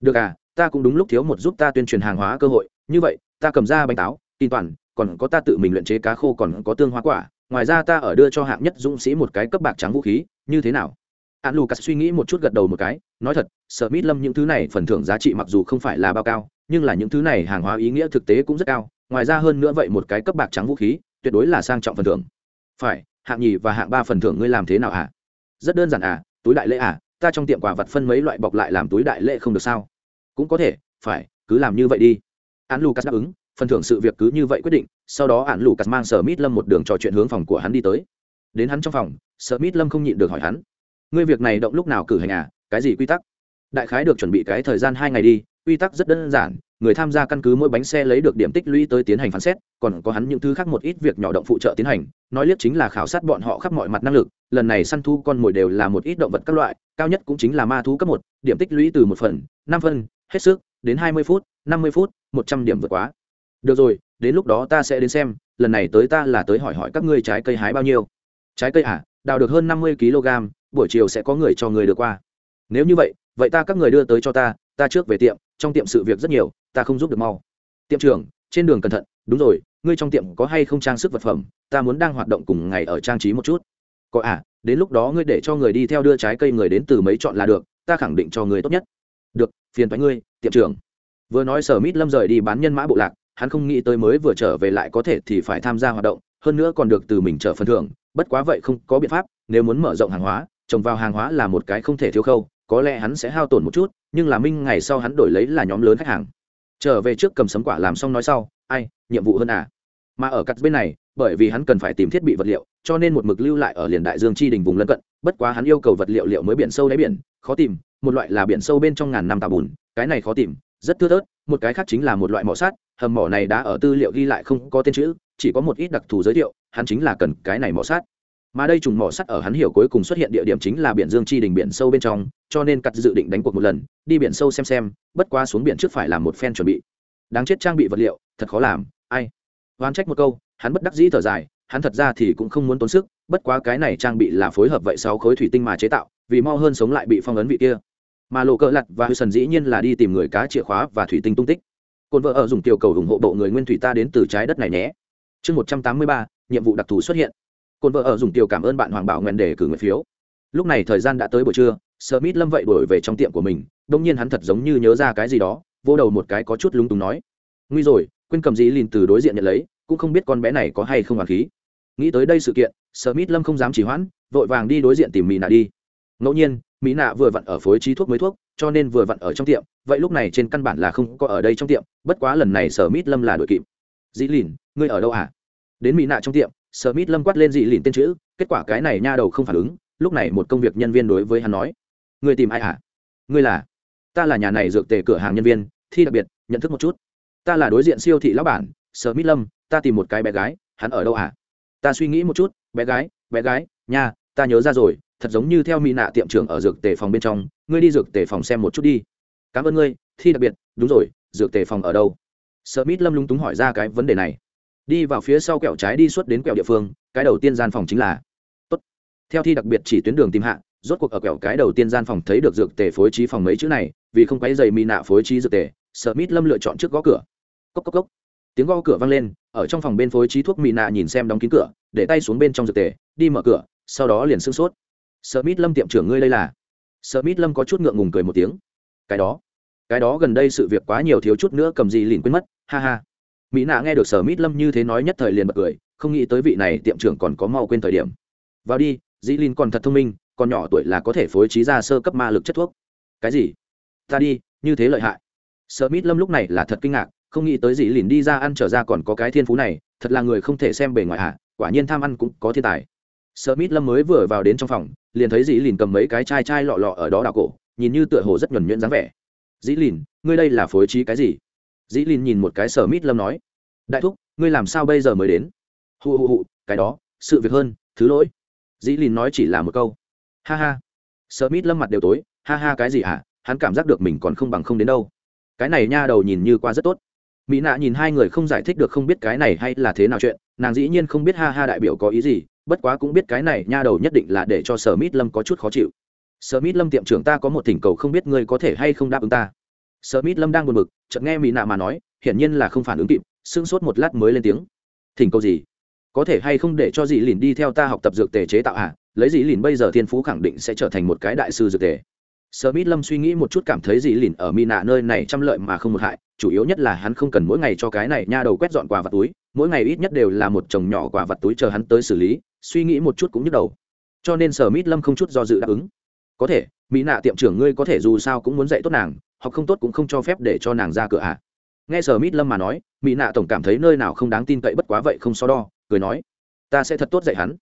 được à ta cũng đúng lúc thiếu một giúp ta tuyên truyền hàng hóa cơ hội như vậy ta cầm ra bánh táo tin toàn còn có ta tự mình luyện chế cá khô còn có tương hoa quả ngoài ra ta ở đưa cho hạng nhất dũng sĩ một cái cấp bạc trắng vũ khí như thế nào an lucas suy nghĩ một chút gật đầu một cái nói thật sợ mít lâm những thứ này phần thưởng giá trị mặc dù không phải là bao cao nhưng là những thứ này hàng hóa ý nghĩa thực tế cũng rất cao ngoài ra hơn nữa vậy một cái cấp bạc trắng vũ khí tuyệt đối là sang trọng phần thưởng phải hạng nhì và hạng ba phần thưởng ngươi làm thế nào ạ à? rất đơn giản à túi đại lễ à ta trong tiệm quả vật phân mấy loại bọc lại làm túi đại lễ không được sao cũng có thể phải cứ làm như vậy đi án lucas đáp ứng phần thưởng sự việc cứ như vậy quyết định sau đó án lucas mang sở mít lâm một đường trò chuyện hướng phòng của hắn đi tới đến hắn trong phòng sở mít lâm không nhịn được hỏi hắn ngươi việc này động lúc nào cử hành à cái gì quy tắc đại khái được chuẩn bị cái thời gian hai ngày đi quy tắc rất đơn giản người tham gia căn cứ mỗi bánh xe lấy được điểm tích lũy tới tiến hành phán xét còn có hắn những thứ khác một ít việc nhỏ động phụ trợ tiến hành nói liếc chính là khảo sát bọn họ khắp mọi mặt năng lực lần này săn thu con mồi đều là một ít động vật các loại cao nhất cũng chính là ma thú cấp một điểm tích lũy từ một phần năm phân hết sức đến hai mươi phút năm mươi phút một trăm điểm vượt quá được rồi đến lúc đó ta sẽ đến xem lần này tới ta là tới hỏi hỏi các ngươi trái cây hái bao nhiêu trái cây à đào được hơn năm mươi kg buổi chiều sẽ có người cho người được qua nếu như vậy vậy ta các người đưa tới cho ta ta trước về tiệm trong tiệm sự việc rất nhiều ta không giúp được mau tiệm trưởng trên đường cẩn thận đúng rồi ngươi trong tiệm có hay không trang sức vật phẩm ta muốn đang hoạt động cùng ngày ở trang trí một chút có à đến lúc đó ngươi để cho người đi theo đưa trái cây người đến từ mấy chọn là được ta khẳng định cho người tốt nhất được phiền thoái ngươi tiệm trưởng vừa nói sở mít lâm rời đi bán nhân mã bộ lạc hắn không nghĩ tới mới vừa trở về lại có thể thì phải tham gia hoạt động hơn nữa còn được từ mình trở phần thưởng bất quá vậy không có biện pháp nếu muốn mở rộng hàng hóa trồng vào hàng hóa là một cái không thể thiếu khâu có lẽ hắn sẽ hao tổn một chút nhưng là minh ngày sau hắn đổi lấy là nhóm lớn khách hàng trở về trước cầm sấm quả làm xong nói sau ai nhiệm vụ hơn à mà ở cặt bên này bởi vì hắn cần phải tìm thiết bị vật liệu cho nên một mực lưu lại ở liền đại dương chi đình vùng lân cận bất quá hắn yêu cầu vật liệu liệu mới biển sâu đáy biển khó tìm một loại là biển sâu bên trong ngàn năm tà bùn cái này khó tìm rất thưa thớt một cái khác chính là một loại mỏ sát hầm mỏ này đã ở tư liệu ghi lại không có tên chữ chỉ có một ít đặc thù giới thiệu hắn chính là cần cái này mỏ sát mà đây trùng mỏ sắt ở hắn hiểu cuối cùng xuất hiện địa điểm chính là biển dương chi đình biển sâu bên trong cho nên cắt dự định đánh cuộc một lần đi biển sâu xem xem bất quá xuống biển trước phải làm một phen chuẩn bị đáng chết trang bị vật liệu thật khó làm ai oan trách một câu hắn bất đắc dĩ thở dài hắn thật ra thì cũng không muốn tốn sức bất quá cái này trang bị là phối hợp vậy sáu khối thủy tinh mà chế tạo vì mau hơn sống lại bị phong ấn vị kia mà lộ cỡ lặt và hư sần dĩ nhiên là đi tìm người cá chìa khóa và thủy tinh tung tích cồn vợ ở dùng tiểu cầu ủng hộ bộ người nguyên thủy ta đến từ trái đất này nhé chương một trăm tám mươi ba nhiệm vụ đặc thù xuất hiện cồn vợ ở dùng tiểu cảm ơn bạn hoàng bảo nguyện để cử người phiếu lúc này thời gian đã tới buổi trưa smith lâm vậy đổi về trong tiệm của mình đông nhiên hắn thật giống như nhớ ra cái gì đó vô đầu một cái có chút lúng túng nói nguy rồi quên cầm gì lìn từ đối diện nhận lấy cũng không biết con bé này có hay không hoàng khí nghĩ tới đây sự kiện smith lâm không dám chỉ hoãn vội vàng đi đối diện tìm mỹ nạ đi ngẫu nhiên mỹ nạ vừa vặn ở phối trí thuốc mới thuốc cho nên vừa vặn ở trong tiệm vậy lúc này trên căn bản là không có ở đây trong tiệm bất quá lần này sở mít lâm là đội kịp dĩ lìn ngươi ở đâu à đến mỹ nạ trong tiệm sở mít lâm quát lên dĩ lìn tên chữ kết quả cái này nha đầu không phản ứng lúc này một công việc nhân viên đối với hắn nói người tìm ai hả à? ngươi là ta là nhà này dược tề cửa hàng nhân viên thi đặc biệt nhận thức một chút ta là đối diện siêu thị lão bản sở mít lâm ta tìm một cái bé gái hắn ở đâu hả à? ta suy nghĩ một chút bé gái bé gái nhà ta nhớ ra rồi thật giống như theo mỹ nạ tiệm trưởng ở dược tề phòng bên trong ngươi đi dược tề phòng xem một chút đi cảm ơn ngươi thi đặc biệt đúng rồi dược tề phòng ở đâu sợ mít lâm lúng túng hỏi ra cái vấn đề này đi vào phía sau kẹo trái đi suốt đến kẹo địa phương cái đầu tiên gian phòng chính là theo thi đặc biệt chỉ tuyến đường tìm hạ rốt cuộc ở kẹo cái đầu tiên gian phòng thấy được dược tề phối trí phòng mấy chữ này vì không quấy dày mỹ nạ phối trí dược tề Mít lâm lựa chọn trước gõ cửa cốc cốc cốc tiếng gõ cửa vang lên ở trong phòng bên phối trí thuốc mỹ nạ nhìn xem đóng kín cửa để tay xuống bên trong dược tề đi mở cửa sau đó liền sưng sốt Mít lâm tiệm trưởng ngươi lây là Mít lâm có chút ngượng ngùng cười một tiếng cái đó cái đó gần đây sự việc quá nhiều thiếu chút nữa cầm gì lìn quên mất ha ha mỹ nạ nghe được Sở Mít lâm như thế nói nhất thời liền bật cười không nghĩ tới vị này tiệm trưởng còn có mau quên thời điểm vào đi dĩ Linh còn thật thông minh còn nhỏ tuổi là có thể phối trí ra sơ cấp ma lực chất thuốc cái gì ta đi như thế lợi hại sợ mít lâm lúc này là thật kinh ngạc không nghĩ tới dĩ Linh đi ra ăn trở ra còn có cái thiên phú này thật là người không thể xem bề ngoài hạ quả nhiên tham ăn cũng có thiên tài sợ mít lâm mới vừa vào đến trong phòng liền thấy dĩ Linh cầm mấy cái chai chai lọ lọ ở đó đào cổ nhìn như tựa hồ rất nhuẩn nhuyễn dáng vẻ dĩ Linh, ngươi đây là phối trí cái gì dĩ Linh nhìn một cái sở mít lâm nói đại thúc ngươi làm sao bây giờ mới đến hụ hụ hụ cái đó sự việc hơn thứ lỗi dĩ lìn nói chỉ là một câu ha ha sợ mít lâm mặt đều tối ha ha cái gì hả à? hắn cảm giác được mình còn không bằng không đến đâu cái này nha đầu nhìn như qua rất tốt mỹ nạ nhìn hai người không giải thích được không biết cái này hay là thế nào chuyện nàng dĩ nhiên không biết ha ha đại biểu có ý gì bất quá cũng biết cái này nha đầu nhất định là để cho sở mít lâm có chút khó chịu sở mít lâm tiệm trưởng ta có một thỉnh cầu không biết ngươi có thể hay không đáp ứng ta sở mít lâm đang buồn b ự c chợt nghe mỹ nạ mà nói hiển nhiên là không phản ứng kịp sưng sốt một lát mới lên tiếng thỉnh cầu gì có thể hay không để cho dì lìn đi theo ta học tập dược tề chế tạo ạ à? lấy dì lìn bây giờ thiên phú khẳng định sẽ trở thành một cái đại sư dược tề Mít Lâm suy nghĩ một chút cảm thấy dì lìn ở Nạ nơi này trăm lợi mà không một hại, chủ yếu nhất là hắn không cần mỗi ngày cho cái này nha đầu quét dọn quà vặt túi, mỗi ngày ít nhất đều là một chồng nhỏ quà vặt túi chờ hắn tới xử lý, suy nghĩ một chút cũng nhức đầu. Cho nên Mít Lâm không chút do dự đáp ứng. Có thể, Nạ tiệm trưởng ngươi có thể dù sao cũng muốn dạy tốt nàng, học không tốt cũng không cho phép để cho nàng ra cửa ạ. À. Nghe Mít Lâm mà nói, Nạ tổng cảm thấy nơi nào không đáng tin cậy bất quá vậy không so đo, cười nói ta sẽ thật tốt dạy hắn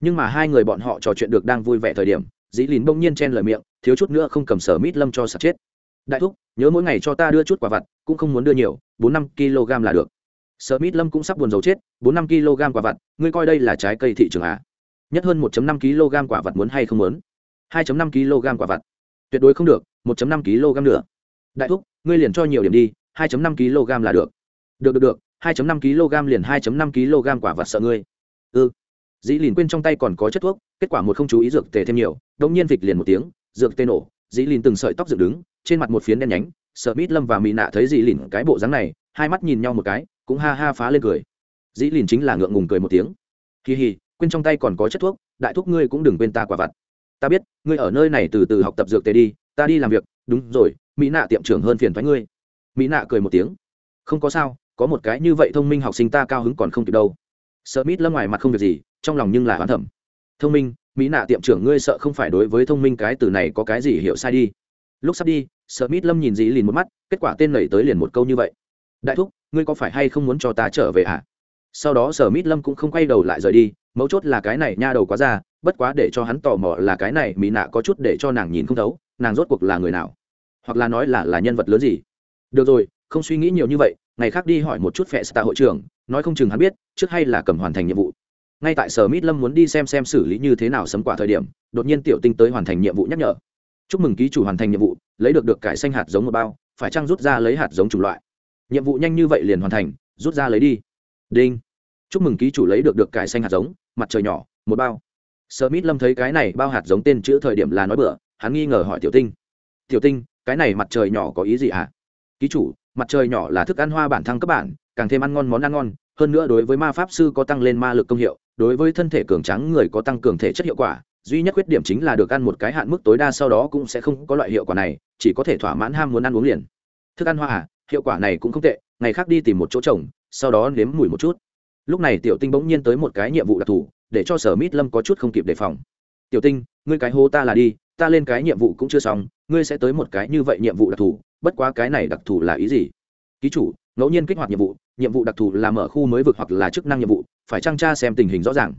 nhưng mà hai người bọn họ trò chuyện được đang vui vẻ thời điểm dĩ lìn bỗng nhiên chen lời miệng thiếu chút nữa không cầm sở mít lâm cho sạt chết đại thúc nhớ mỗi ngày cho ta đưa chút quả vặt cũng không muốn đưa nhiều bốn năm kg là được sở mít lâm cũng sắp buồn dầu chết bốn năm kg quả vặt ngươi coi đây là trái cây thị trường à? nhất hơn 1 năm kg quả vặt muốn hay không muốn 2 năm kg quả vặt tuyệt đối không được 1 năm kg nữa đại thúc ngươi liền cho nhiều điểm đi 2 năm kg là được được được được 2.5 kg liền 2.5 kg quả vật sợ ngươi ừ. dĩ lìn quên trong tay còn có chất thuốc kết quả một không chú ý dược tề thêm nhiều đông nhiên vịch liền một tiếng dược tê nổ dĩ lìn từng sợi tóc dựng đứng trên mặt một phiến đen nhánh Sở mít lâm và mỹ nạ thấy dĩ lìn cái bộ dáng này hai mắt nhìn nhau một cái cũng ha ha phá lên cười dĩ lìn chính là ngượng ngùng cười một tiếng kỳ hì quên trong tay còn có chất thuốc đại thúc ngươi cũng đừng quên ta quả vặt ta biết ngươi ở nơi này từ từ học tập dược tề đi ta đi làm việc đúng rồi mỹ nạ tiệm trưởng hơn phiền thoái ngươi mỹ nạ cười một tiếng không có sao có một cái như vậy thông minh học sinh ta cao hứng còn không kịp đâu sợ mít lâm ngoài mặt không việc gì trong lòng nhưng là hoán thẩm thông minh mỹ nạ tiệm trưởng ngươi sợ không phải đối với thông minh cái từ này có cái gì hiểu sai đi lúc sắp đi sợ mít lâm nhìn dĩ lìn một mắt kết quả tên nảy tới liền một câu như vậy đại thúc ngươi có phải hay không muốn cho ta trở về à? sau đó sở mít lâm cũng không quay đầu lại rời đi mấu chốt là cái này nha đầu quá ra bất quá để cho hắn tò mò là cái này mỹ nạ có chút để cho nàng nhìn không thấu nàng rốt cuộc là người nào hoặc là nói là là nhân vật lớn gì được rồi không suy nghĩ nhiều như vậy ngày khác đi hỏi một chút phệ tạ hội trưởng nói không chừng hắn biết trước hay là cầm hoàn thành nhiệm vụ ngay tại sở mít lâm muốn đi xem xem xử lý như thế nào sấm quả thời điểm đột nhiên tiểu tinh tới hoàn thành nhiệm vụ nhắc nhở chúc mừng ký chủ hoàn thành nhiệm vụ lấy được được cải xanh hạt giống một bao phải chăng rút ra lấy hạt giống chủng loại nhiệm vụ nhanh như vậy liền hoàn thành rút ra lấy đi đinh chúc mừng ký chủ lấy được được cải xanh hạt giống mặt trời nhỏ một bao sở mít lâm thấy cái này bao hạt giống tên chữ thời điểm là nói bựa hắn nghi ngờ hỏi tiểu tinh tiểu tinh cái này mặt trời nhỏ có ý gì ạ à? ký chủ mặt trời nhỏ là thức ăn hoa bản thăng cấp bản càng thêm ăn ngon món ăn ngon hơn nữa đối với ma pháp sư có tăng lên ma lực công hiệu đối với thân thể cường tráng người có tăng cường thể chất hiệu quả duy nhất khuyết điểm chính là được ăn một cái hạn mức tối đa sau đó cũng sẽ không có loại hiệu quả này chỉ có thể thỏa mãn ham muốn ăn uống liền thức ăn hoa à hiệu quả này cũng không tệ ngày khác đi tìm một chỗ trồng sau đó nếm mùi một chút lúc này tiểu tinh bỗng nhiên tới một cái nhiệm vụ đặc thù để cho sở mít lâm có chút không kịp đề phòng tiểu tinh ngươi cái hô ta là đi ta lên cái nhiệm vụ cũng chưa xong ngươi sẽ tới một cái như vậy nhiệm vụ đặc thù bất quá cái này đặc thù là ý gì ký chủ ngẫu nhiên kích hoạt nhiệm vụ nhiệm vụ đặc thù là mở khu mới vực hoặc là chức năng nhiệm vụ phải trang tra xem tình hình rõ ràng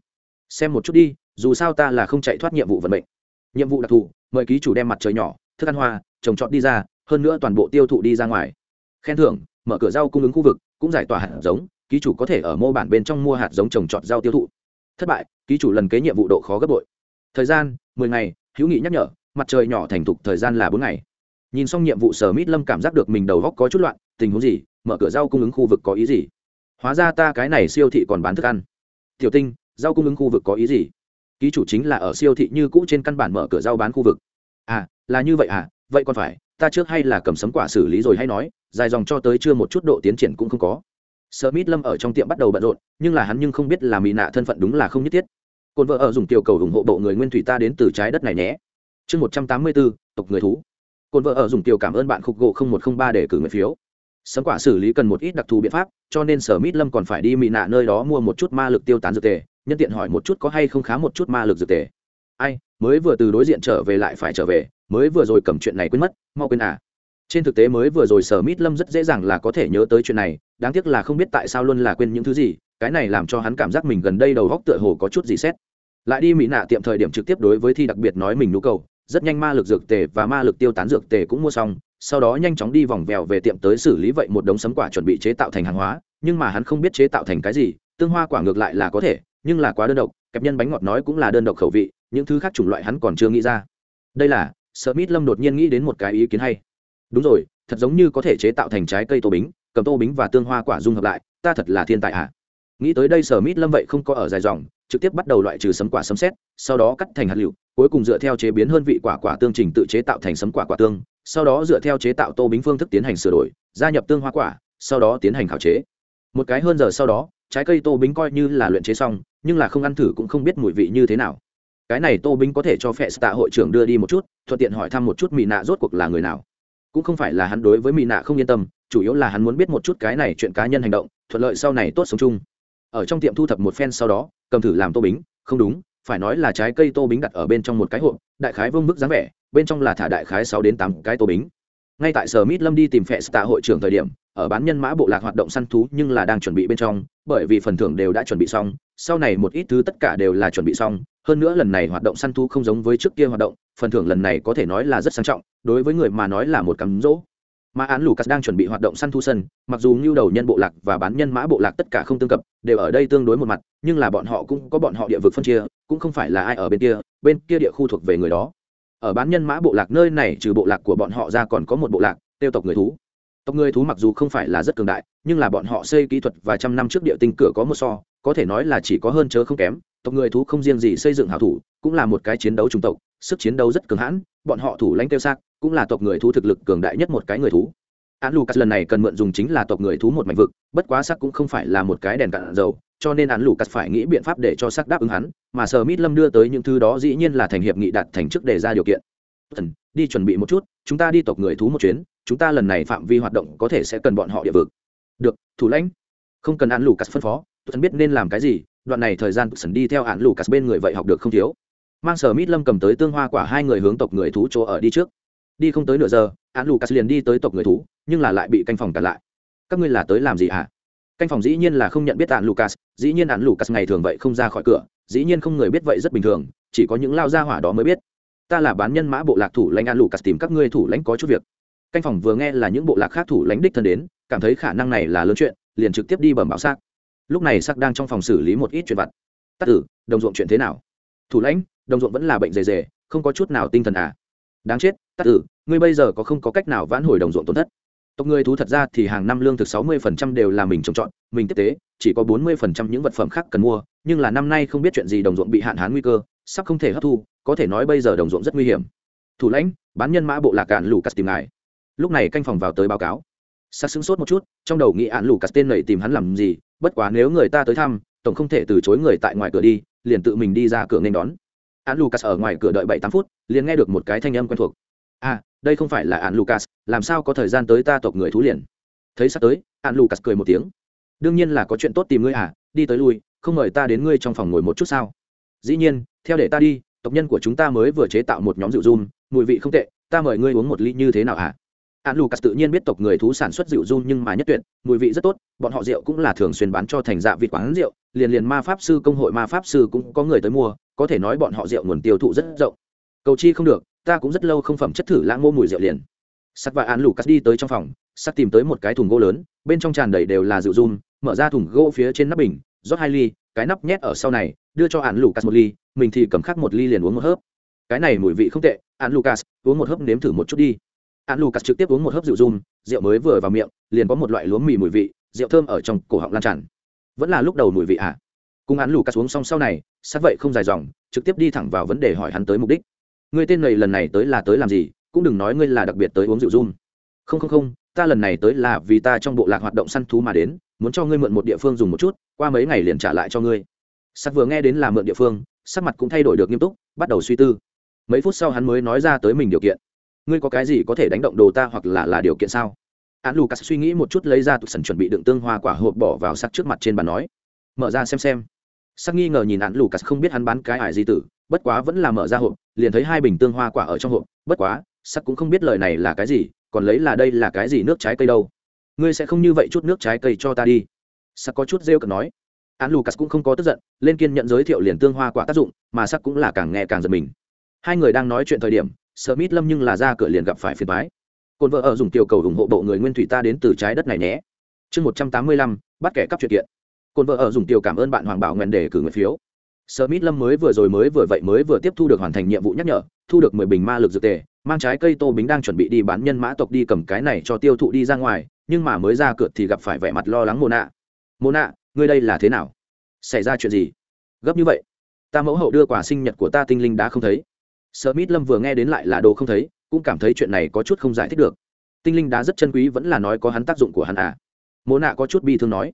xem một chút đi dù sao ta là không chạy thoát nhiệm vụ vận mệnh nhiệm vụ đặc thù mời ký chủ đem mặt trời nhỏ thức ăn hoa trồng trọt đi ra hơn nữa toàn bộ tiêu thụ đi ra ngoài khen thưởng mở cửa rau cung ứng khu vực cũng giải tỏa hạt giống ký chủ có thể ở mô bản bên trong mua hạt giống trồng trọt rau tiêu thụ thất bại ký chủ lần kế nhiệm vụ độ khó gấp bội thời gian 10 ngày hữu nghị nhắc nhở mặt trời nhỏ thành thục thời gian là 4 ngày nhìn xong nhiệm vụ sở mít lâm cảm giác được mình đầu góc có chút loạn tình huống gì mở cửa rau cung ứng khu vực có ý gì hóa ra ta cái này siêu thị còn bán thức ăn tiểu tinh rau cung ứng khu vực có ý gì ký chủ chính là ở siêu thị như cũ trên căn bản mở cửa rau bán khu vực à là như vậy à vậy còn phải ta trước hay là cầm sấm quả xử lý rồi hay nói dài dòng cho tới chưa một chút độ tiến triển cũng không có sở mít lâm ở trong tiệm bắt đầu bận rộn nhưng là hắn nhưng không biết là mỹ nạ thân phận đúng là không nhất thiết cồn vợ ở dùng tiểu cầu ủng hộ bộ người nguyên thủy ta đến từ trái đất này nhé chương một trăm tám mươi bốn tộc người thú cồn vợ ở dùng tiểu cảm ơn bạn khục gỗ không một không ba để cử người phiếu sấm quả xử lý cần một ít đặc thù biện pháp cho nên sở mít lâm còn phải đi mị nạ nơi đó mua một chút ma lực tiêu tán dược tề nhân tiện hỏi một chút có hay không khá một chút ma lực dược tề ai mới vừa từ đối diện trở về lại phải trở về mới vừa rồi cầm chuyện này quên mất mau quên à trên thực tế mới vừa rồi sở mít lâm rất dễ dàng là có thể nhớ tới chuyện này đáng tiếc là không biết tại sao luôn là quên những thứ gì cái này làm cho hắn cảm giác mình gần đây đầu óc tựa hồ có chút gì xét lại đi mỹ nạ tiệm thời điểm trực tiếp đối với thi đặc biệt nói mình nhu cầu rất nhanh ma lực dược tề và ma lực tiêu tán dược tề cũng mua xong sau đó nhanh chóng đi vòng vèo về tiệm tới xử lý vậy một đống sấm quả chuẩn bị chế tạo thành hàng hóa nhưng mà hắn không biết chế tạo thành cái gì tương hoa quả ngược lại là có thể nhưng là quá đơn độc kẹp nhân bánh ngọt nói cũng là đơn độc khẩu vị những thứ khác chủng loại hắn còn chưa nghĩ ra đây là sợ mít lâm đột nhiên nghĩ đến một cái ý kiến hay đúng rồi thật giống như có thể chế tạo thành trái cây tô bính cầm tô bính và tương hoa quả dung hợp lại ta thật là thiên tài à? nghĩ tới đây sở mít lâm vậy không có ở dài dòng trực tiếp bắt đầu loại trừ sấm quả sấm xét sau đó cắt thành hạt lựu, cuối cùng dựa theo chế biến hơn vị quả quả tương trình tự chế tạo thành sấm quả quả tương sau đó dựa theo chế tạo tô bính phương thức tiến hành sửa đổi gia nhập tương hoa quả sau đó tiến hành khảo chế một cái hơn giờ sau đó trái cây tô bính coi như là luyện chế xong nhưng là không ăn thử cũng không biết mùi vị như thế nào cái này tô bính có thể cho phệ tạ hội trưởng đưa đi một chút thuận tiện hỏi thăm một chút mỹ nạ rốt cuộc là người nào cũng không phải là hắn đối với mỹ nạ không yên tâm chủ yếu là hắn muốn biết một chút cái này chuyện cá nhân hành động thuận lợi sau này tốt sống chung ở trong tiệm thu thập một phen sau đó cầm thử làm tô bính không đúng phải nói là trái cây tô bính đặt ở bên trong một cái hộp đại khái vương mức dáng vẻ bên trong là thả đại khái sáu đến tám cái tô bính ngay tại sở mít lâm đi tìm phệ tạ hội trưởng thời điểm ở bán nhân mã bộ lạc hoạt động săn thú nhưng là đang chuẩn bị bên trong bởi vì phần thưởng đều đã chuẩn bị xong sau này một ít thứ tất cả đều là chuẩn bị xong hơn nữa lần này hoạt động săn thú không giống với trước kia hoạt động phần thưởng lần này có thể nói là rất sang trọng đối với người mà nói là một cắm rỗ mà án lucas đang chuẩn bị hoạt động săn thu sân mặc dù ngưu đầu nhân bộ lạc và bán nhân mã bộ lạc tất cả không tương cập đều ở đây tương đối một mặt nhưng là bọn họ cũng có bọn họ địa vực phân chia cũng không phải là ai ở bên kia bên kia địa khu thuộc về người đó ở bán nhân mã bộ lạc nơi này trừ bộ lạc của bọn họ ra còn có một bộ lạc tiêu tộc người thú tộc người thú mặc dù không phải là rất cường đại nhưng là bọn họ xây kỹ thuật và trăm năm trước địa tinh cửa có một so có thể nói là chỉ có hơn chớ không kém tộc người thú không riêng gì xây dựng hảo thủ cũng là một cái chiến đấu trung tộc sức chiến đấu rất cường hãn bọn họ thủ lãnh tiêu xác cũng là tộc người thú thực lực cường đại nhất một cái người thú án lucas lần này cần mượn dùng chính là tộc người thú một mảnh vực bất quá sắc cũng không phải là một cái đèn cạn dầu cho nên án lucas phải nghĩ biện pháp để cho sắc đáp ứng hắn mà sờ mít lâm đưa tới những thứ đó dĩ nhiên là thành hiệp nghị đạt thành trước đề ra điều kiện thần đi chuẩn bị một chút chúng ta đi tộc người thú một chuyến chúng ta lần này phạm vi hoạt động có thể sẽ cần bọn họ địa vực được thủ lãnh không cần án lucas phân phó tuần biết nên làm cái gì đoạn này thời gian tuần đi theo án lucas bên người vậy học được không thiếu mang sở mít lâm cầm tới tương hoa quả hai người hướng tộc người thú chỗ ở đi trước đi không tới nửa giờ án lucas liền đi tới tộc người thú nhưng là lại bị canh phòng cản lại các ngươi là tới làm gì hả à? canh phòng dĩ nhiên là không nhận biết án lucas dĩ nhiên án lucas ngày thường vậy không ra khỏi cửa dĩ nhiên không người biết vậy rất bình thường chỉ có những lao gia hỏa đó mới biết ta là bán nhân mã bộ lạc thủ lãnh án lucas tìm các ngươi thủ lãnh có chút việc canh phòng vừa nghe là những bộ lạc khác thủ lãnh đích thân đến cảm thấy khả năng này là lớn chuyện liền trực tiếp đi bẩm báo xác lúc này xác đang trong phòng xử lý một ít chuyện vặt tắt tử đồng ruộng chuyện thế nào thủ lãnh đồng ruộng vẫn là bệnh rề rề không có chút nào tinh thần à đáng chết tắc tử ngươi bây giờ có không có cách nào vãn hồi đồng ruộng tổn thất tộc ngươi thú thật ra thì hàng năm lương thực sáu mươi phần trăm đều là mình trồng trọt mình tiếp tế chỉ có bốn mươi phần trăm những vật phẩm khác cần mua nhưng là năm nay không biết chuyện gì đồng ruộng bị hạn hán nguy cơ sắp không thể hấp thu có thể nói bây giờ đồng ruộng rất nguy hiểm thủ lãnh bán nhân mã bộ lạc cạn lù cắt tìm ngài lúc này canh phòng vào tới báo cáo s a sững sốt một chút trong đầu nghĩ ạn lù cắt tên này tìm hắn làm gì bất quá nếu người ta tới thăm tổng không thể từ chối người tại ngoài cửa đi liền tự mình đi ra cửa nên đón án lucas ở ngoài cửa đợi bảy tám phút liền nghe được một cái thanh âm quen thuộc à đây không phải là án lucas làm sao có thời gian tới ta tộc người thú liền thấy sắp tới án lucas cười một tiếng đương nhiên là có chuyện tốt tìm ngươi à đi tới lui không mời ta đến ngươi trong phòng ngồi một chút sao dĩ nhiên theo để ta đi tộc nhân của chúng ta mới vừa chế tạo một nhóm rượu rum, mùi vị không tệ ta mời ngươi uống một ly như thế nào à an lucas tự nhiên biết tộc người thú sản xuất rượu run nhưng mà nhất tuyệt mùi vị rất tốt bọn họ rượu cũng là thường xuyên bán cho thành dạ vịt quán rượu liền liền ma pháp sư công hội ma pháp sư cũng có người tới mua có thể nói bọn họ rượu nguồn tiêu thụ rất rộng cầu chi không được ta cũng rất lâu không phẩm chất thử lãng mô mùi rượu liền sắt và án lucas đi tới trong phòng sắt tìm tới một cái thùng gỗ lớn bên trong tràn đầy đều là rượu run mở ra thùng gỗ phía trên nắp bình rót hai ly cái nắp nhét ở sau này đưa cho án lucas một ly mình thì cầm khắc một ly liền uống một hớp cái này mùi vị không tệ án lucas uống một hớp nếm thử một chút đi an lù cắt trực tiếp uống một hớp rượu rum rượu mới vừa vào miệng liền có một loại lúa mì mùi vị rượu thơm ở trong cổ họng lan tràn vẫn là lúc đầu mùi vị ạ à. cùng án lù cắt xuống xong sau này sắc vậy không dài dòng trực tiếp đi thẳng vào vấn đề hỏi hắn tới mục đích Ngươi tên này lần này tới là tới làm gì cũng đừng nói ngươi là đặc biệt tới uống rượu rum không không không ta lần này tới là vì ta trong bộ lạc hoạt động săn thú mà đến muốn cho ngươi mượn một địa phương dùng một chút qua mấy ngày liền trả lại cho ngươi sắc vừa nghe đến là mượn địa phương sắc mặt cũng thay đổi được nghiêm túc bắt đầu suy tư mấy phút sau hắn mới nói ra tới mình điều kiện ngươi có cái gì có thể đánh động đồ ta hoặc là là điều kiện sao án lucas suy nghĩ một chút lấy ra tụt sần chuẩn bị đựng tương hoa quả hộp bỏ vào sắc trước mặt trên bàn nói mở ra xem xem sắc nghi ngờ nhìn án lucas không biết hắn bán cái ải gì tử bất quá vẫn là mở ra hộp liền thấy hai bình tương hoa quả ở trong hộp bất quá sắc cũng không biết lời này là cái gì còn lấy là đây là cái gì nước trái cây đâu ngươi sẽ không như vậy chút nước trái cây cho ta đi sắc có chút rêu cực nói án lucas cũng không có tức giận lên kiên nhận giới thiệu liền tương hoa quả tác dụng mà sắc cũng là càng nghe càng giật mình hai người đang nói chuyện thời điểm Smith Lâm nhưng là ra cửa liền gặp phải phiền bái. Côn vợ ở dùng Tiêu cầu ủng hộ bộ người nguyên thủy ta đến từ trái đất này nhé. Chương 185, bắt kẻ cắp chuyện kiện. Côn vợ ở dùng Tiêu cảm ơn bạn Hoàng Bảo nguyện để cử người phiếu. Smith Lâm mới vừa rồi mới vừa vậy mới vừa tiếp thu được hoàn thành nhiệm vụ nhắc nhở, thu được 10 bình ma lực dự tề, mang trái cây Tô Bính đang chuẩn bị đi bán nhân mã tộc đi cầm cái này cho tiêu thụ đi ra ngoài, nhưng mà mới ra cửa thì gặp phải vẻ mặt lo lắng Mona. Mona, ngươi đây là thế nào? Xảy ra chuyện gì? Gấp như vậy? Ta mẫu hậu đưa quà sinh nhật của ta tinh linh đã không thấy, smith lâm vừa nghe đến lại là đồ không thấy cũng cảm thấy chuyện này có chút không giải thích được tinh linh đá rất chân quý vẫn là nói có hắn tác dụng của hắn à mỗ nạ có chút bi thương nói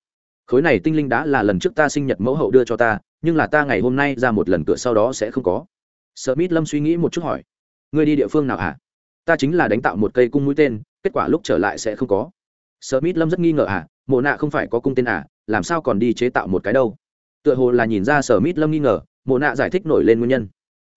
khối này tinh linh đá là lần trước ta sinh nhật mẫu hậu đưa cho ta nhưng là ta ngày hôm nay ra một lần cửa sau đó sẽ không có smith lâm suy nghĩ một chút hỏi ngươi đi địa phương nào à ta chính là đánh tạo một cây cung mũi tên kết quả lúc trở lại sẽ không có smith lâm rất nghi ngờ à mộ nạ không phải có cung tên à làm sao còn đi chế tạo một cái đâu tựa hồ là nhìn ra Sở Mít lâm nghi ngờ mộ nạ giải thích nổi lên nguyên nhân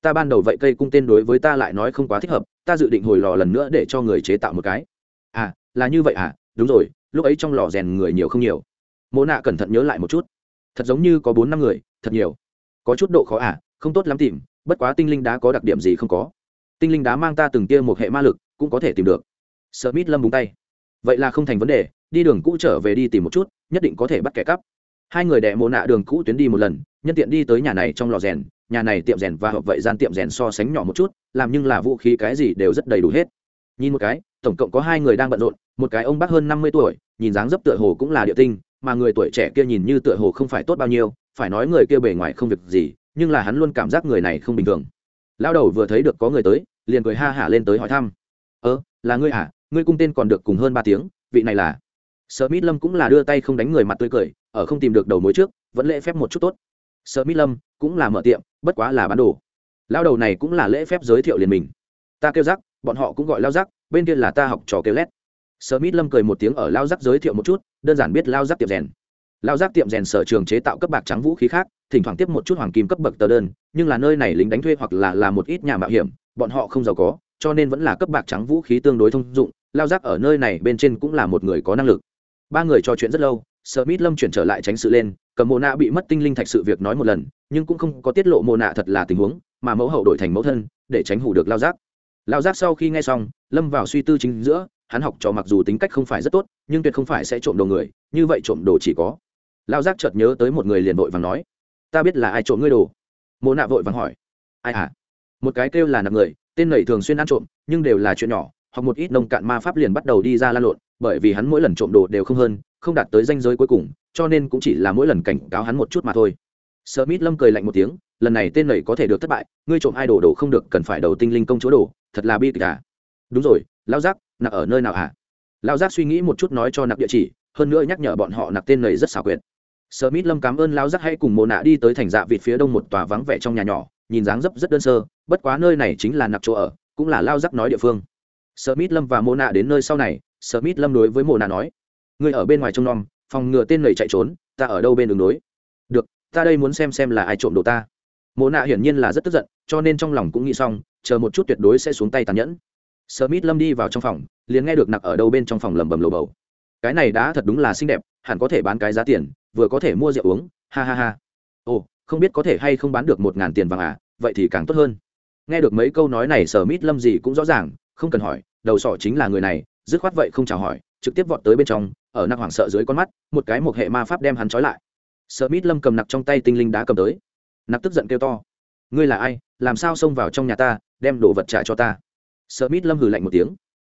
ta ban đầu vậy cây cung tên đối với ta lại nói không quá thích hợp ta dự định hồi lò lần nữa để cho người chế tạo một cái à là như vậy à đúng rồi lúc ấy trong lò rèn người nhiều không nhiều mô nạ cẩn thận nhớ lại một chút thật giống như có bốn năm người thật nhiều có chút độ khó à không tốt lắm tìm bất quá tinh linh đá có đặc điểm gì không có tinh linh đá mang ta từng tia một hệ ma lực cũng có thể tìm được sợ mít lâm búng tay vậy là không thành vấn đề đi đường cũ trở về đi tìm một chút nhất định có thể bắt kẻ cắp hai người đẻ mộ nạ đường cũ tuyến đi một lần nhân tiện đi tới nhà này trong lò rèn nhà này tiệm rèn và hợp vậy gian tiệm rèn so sánh nhỏ một chút làm nhưng là vũ khí cái gì đều rất đầy đủ hết nhìn một cái tổng cộng có hai người đang bận rộn một cái ông bác hơn năm mươi tuổi nhìn dáng dấp tựa hồ cũng là địa tinh mà người tuổi trẻ kia nhìn như tựa hồ không phải tốt bao nhiêu phải nói người kia bề ngoài không việc gì nhưng là hắn luôn cảm giác người này không bình thường lao đầu vừa thấy được có người tới liền cười ha hả lên tới hỏi thăm ơ là ngươi hả à? ngươi cung tên còn được cùng hơn ba tiếng vị này là sợ mít lâm cũng là đưa tay không đánh người mặt tươi cười ở không tìm được đầu mối trước vẫn lễ phép một chút tốt sợ mít lâm cũng là mở tiệm bất quá là bán đồ lao đầu này cũng là lễ phép giới thiệu liền mình ta kêu rắc bọn họ cũng gọi lao rắc bên kia là ta học trò kêu lét sở mít lâm cười một tiếng ở lao rắc giới thiệu một chút đơn giản biết lao rắc tiệm rèn lao rác tiệm rèn sở trường chế tạo cấp bạc trắng vũ khí khác thỉnh thoảng tiếp một chút hoàng kim cấp bậc tờ đơn nhưng là nơi này lính đánh thuê hoặc là là một ít nhà mạo hiểm bọn họ không giàu có cho nên vẫn là cấp bạc trắng vũ khí tương đối thông dụng lao rác ở nơi này bên trên cũng là một người có năng lực ba người trò chuyện rất lâu sợ mít lâm chuyển trở lại tránh sự lên cầm mộ nạ bị mất tinh linh thạch sự việc nói một lần nhưng cũng không có tiết lộ mồ nạ thật là tình huống mà mẫu hậu đổi thành mẫu thân để tránh hủ được lao giác lao giác sau khi nghe xong lâm vào suy tư chính giữa hắn học cho mặc dù tính cách không phải rất tốt nhưng tuyệt không phải sẽ trộm đồ người như vậy trộm đồ chỉ có lao giác chợt nhớ tới một người liền vội vàng nói ta biết là ai trộm ngươi đồ mồ nạ vội vàng hỏi ai hả? một cái kêu là nạp người tên nầy thường xuyên ăn trộm nhưng đều là chuyện nhỏ hoặc một ít nông cạn ma pháp liền bắt đầu đi ra lan lộn bởi vì hắn mỗi lần trộm đồ đều không hơn không đạt tới danh giới cuối cùng cho nên cũng chỉ là mỗi lần cảnh cáo hắn một chút mà thôi Smith Lâm cười lạnh một tiếng, lần này tên này có thể được thất bại, ngươi trộm ai đồ đồ không được cần phải đầu tinh linh công chúa đồ, thật là bi kịch à. Đúng rồi, lão giác, nặc ở nơi nào hả? À? Lão giác suy nghĩ một chút nói cho nặc địa chỉ, hơn nữa nhắc nhở bọn họ nặc tên này rất xảo quyệt. Smith Lâm cảm ơn lão giác hay cùng Mộ nạ đi tới thành dạ vịt phía đông một tòa vắng vẻ trong nhà nhỏ, nhìn dáng dấp rất đơn sơ, bất quá nơi này chính là nặc chỗ ở, cũng là lão giác nói địa phương. Smith Lâm và Mộ nạ đến nơi sau này, Smith Lâm đối với Mộ nạ nói: "Ngươi ở bên ngoài trông nom, phòng ngừa tên này chạy trốn, ta ở đâu bên đường đối." ta đây muốn xem xem là ai trộm đồ ta mồ nạ hiển nhiên là rất tức giận cho nên trong lòng cũng nghĩ xong chờ một chút tuyệt đối sẽ xuống tay tàn nhẫn smith lâm đi vào trong phòng liền nghe được nặc ở đâu bên trong phòng lầm bầm lồ bầu cái này đã thật đúng là xinh đẹp hẳn có thể bán cái giá tiền vừa có thể mua rượu uống ha ha ha ồ không biết có thể hay không bán được một ngàn tiền vàng à vậy thì càng tốt hơn nghe được mấy câu nói này sở mít lâm gì cũng rõ ràng không cần hỏi đầu sỏ chính là người này dứt khoát vậy không chào hỏi trực tiếp vọt tới bên trong ở nặc hoảng sợ dưới con mắt một cái một hệ ma pháp đem hắn trói lại Mít Lâm cầm nặc trong tay tinh linh đá cầm tới. Nặc tức giận kêu to: "Ngươi là ai, làm sao xông vào trong nhà ta, đem đồ vật trả cho ta?" Mít Lâm hừ lạnh một tiếng.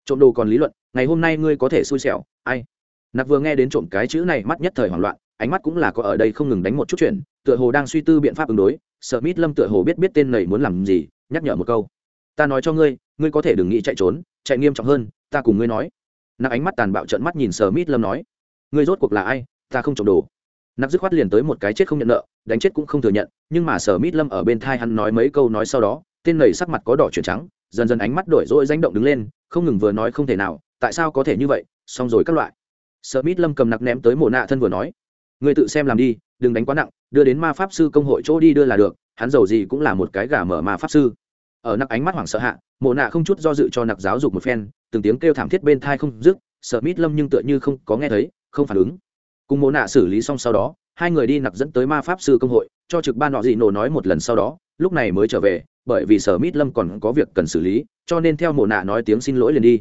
"Trộm đồ còn lý luận, ngày hôm nay ngươi có thể xui xẻo, ai?" Nặc vừa nghe đến trộm cái chữ này, mắt nhất thời hoảng loạn, ánh mắt cũng là có ở đây không ngừng đánh một chút chuyện, tựa hồ đang suy tư biện pháp ứng đối, Mít Lâm tựa hồ biết biết tên này muốn làm gì, nhắc nhở một câu: "Ta nói cho ngươi, ngươi có thể đừng nghĩ chạy trốn, chạy nghiêm trọng hơn, ta cùng ngươi nói." Nặc ánh mắt tàn bạo trợn mắt nhìn Mít Lâm nói: "Ngươi rốt cuộc là ai, ta không trộm đồ." nặc dứt khoát liền tới một cái chết không nhận nợ đánh chết cũng không thừa nhận nhưng mà sở mít lâm ở bên thai hắn nói mấy câu nói sau đó tên nầy sắc mặt có đỏ chuyển trắng dần dần ánh mắt đổi rỗi danh động đứng lên không ngừng vừa nói không thể nào tại sao có thể như vậy xong rồi các loại sở mít lâm cầm nặc ném tới mộ nạ thân vừa nói người tự xem làm đi đừng đánh quá nặng đưa đến ma pháp sư công hội chỗ đi đưa là được hắn giàu gì cũng là một cái gà mở ma pháp sư ở nặc ánh mắt hoảng sợ hạ mộ nạ không chút do dự cho nặc giáo dục một phen từng tiếng kêu thảm thiết bên thai không dứt Sở mít lâm nhưng tựa như không có nghe thấy không phản ứng cùng mộ nạ xử lý xong sau đó hai người đi nặc dẫn tới ma pháp sư công hội cho trực ban họ dị nổ nói một lần sau đó lúc này mới trở về bởi vì sở mít lâm còn có việc cần xử lý cho nên theo mộ nạ nói tiếng xin lỗi liền đi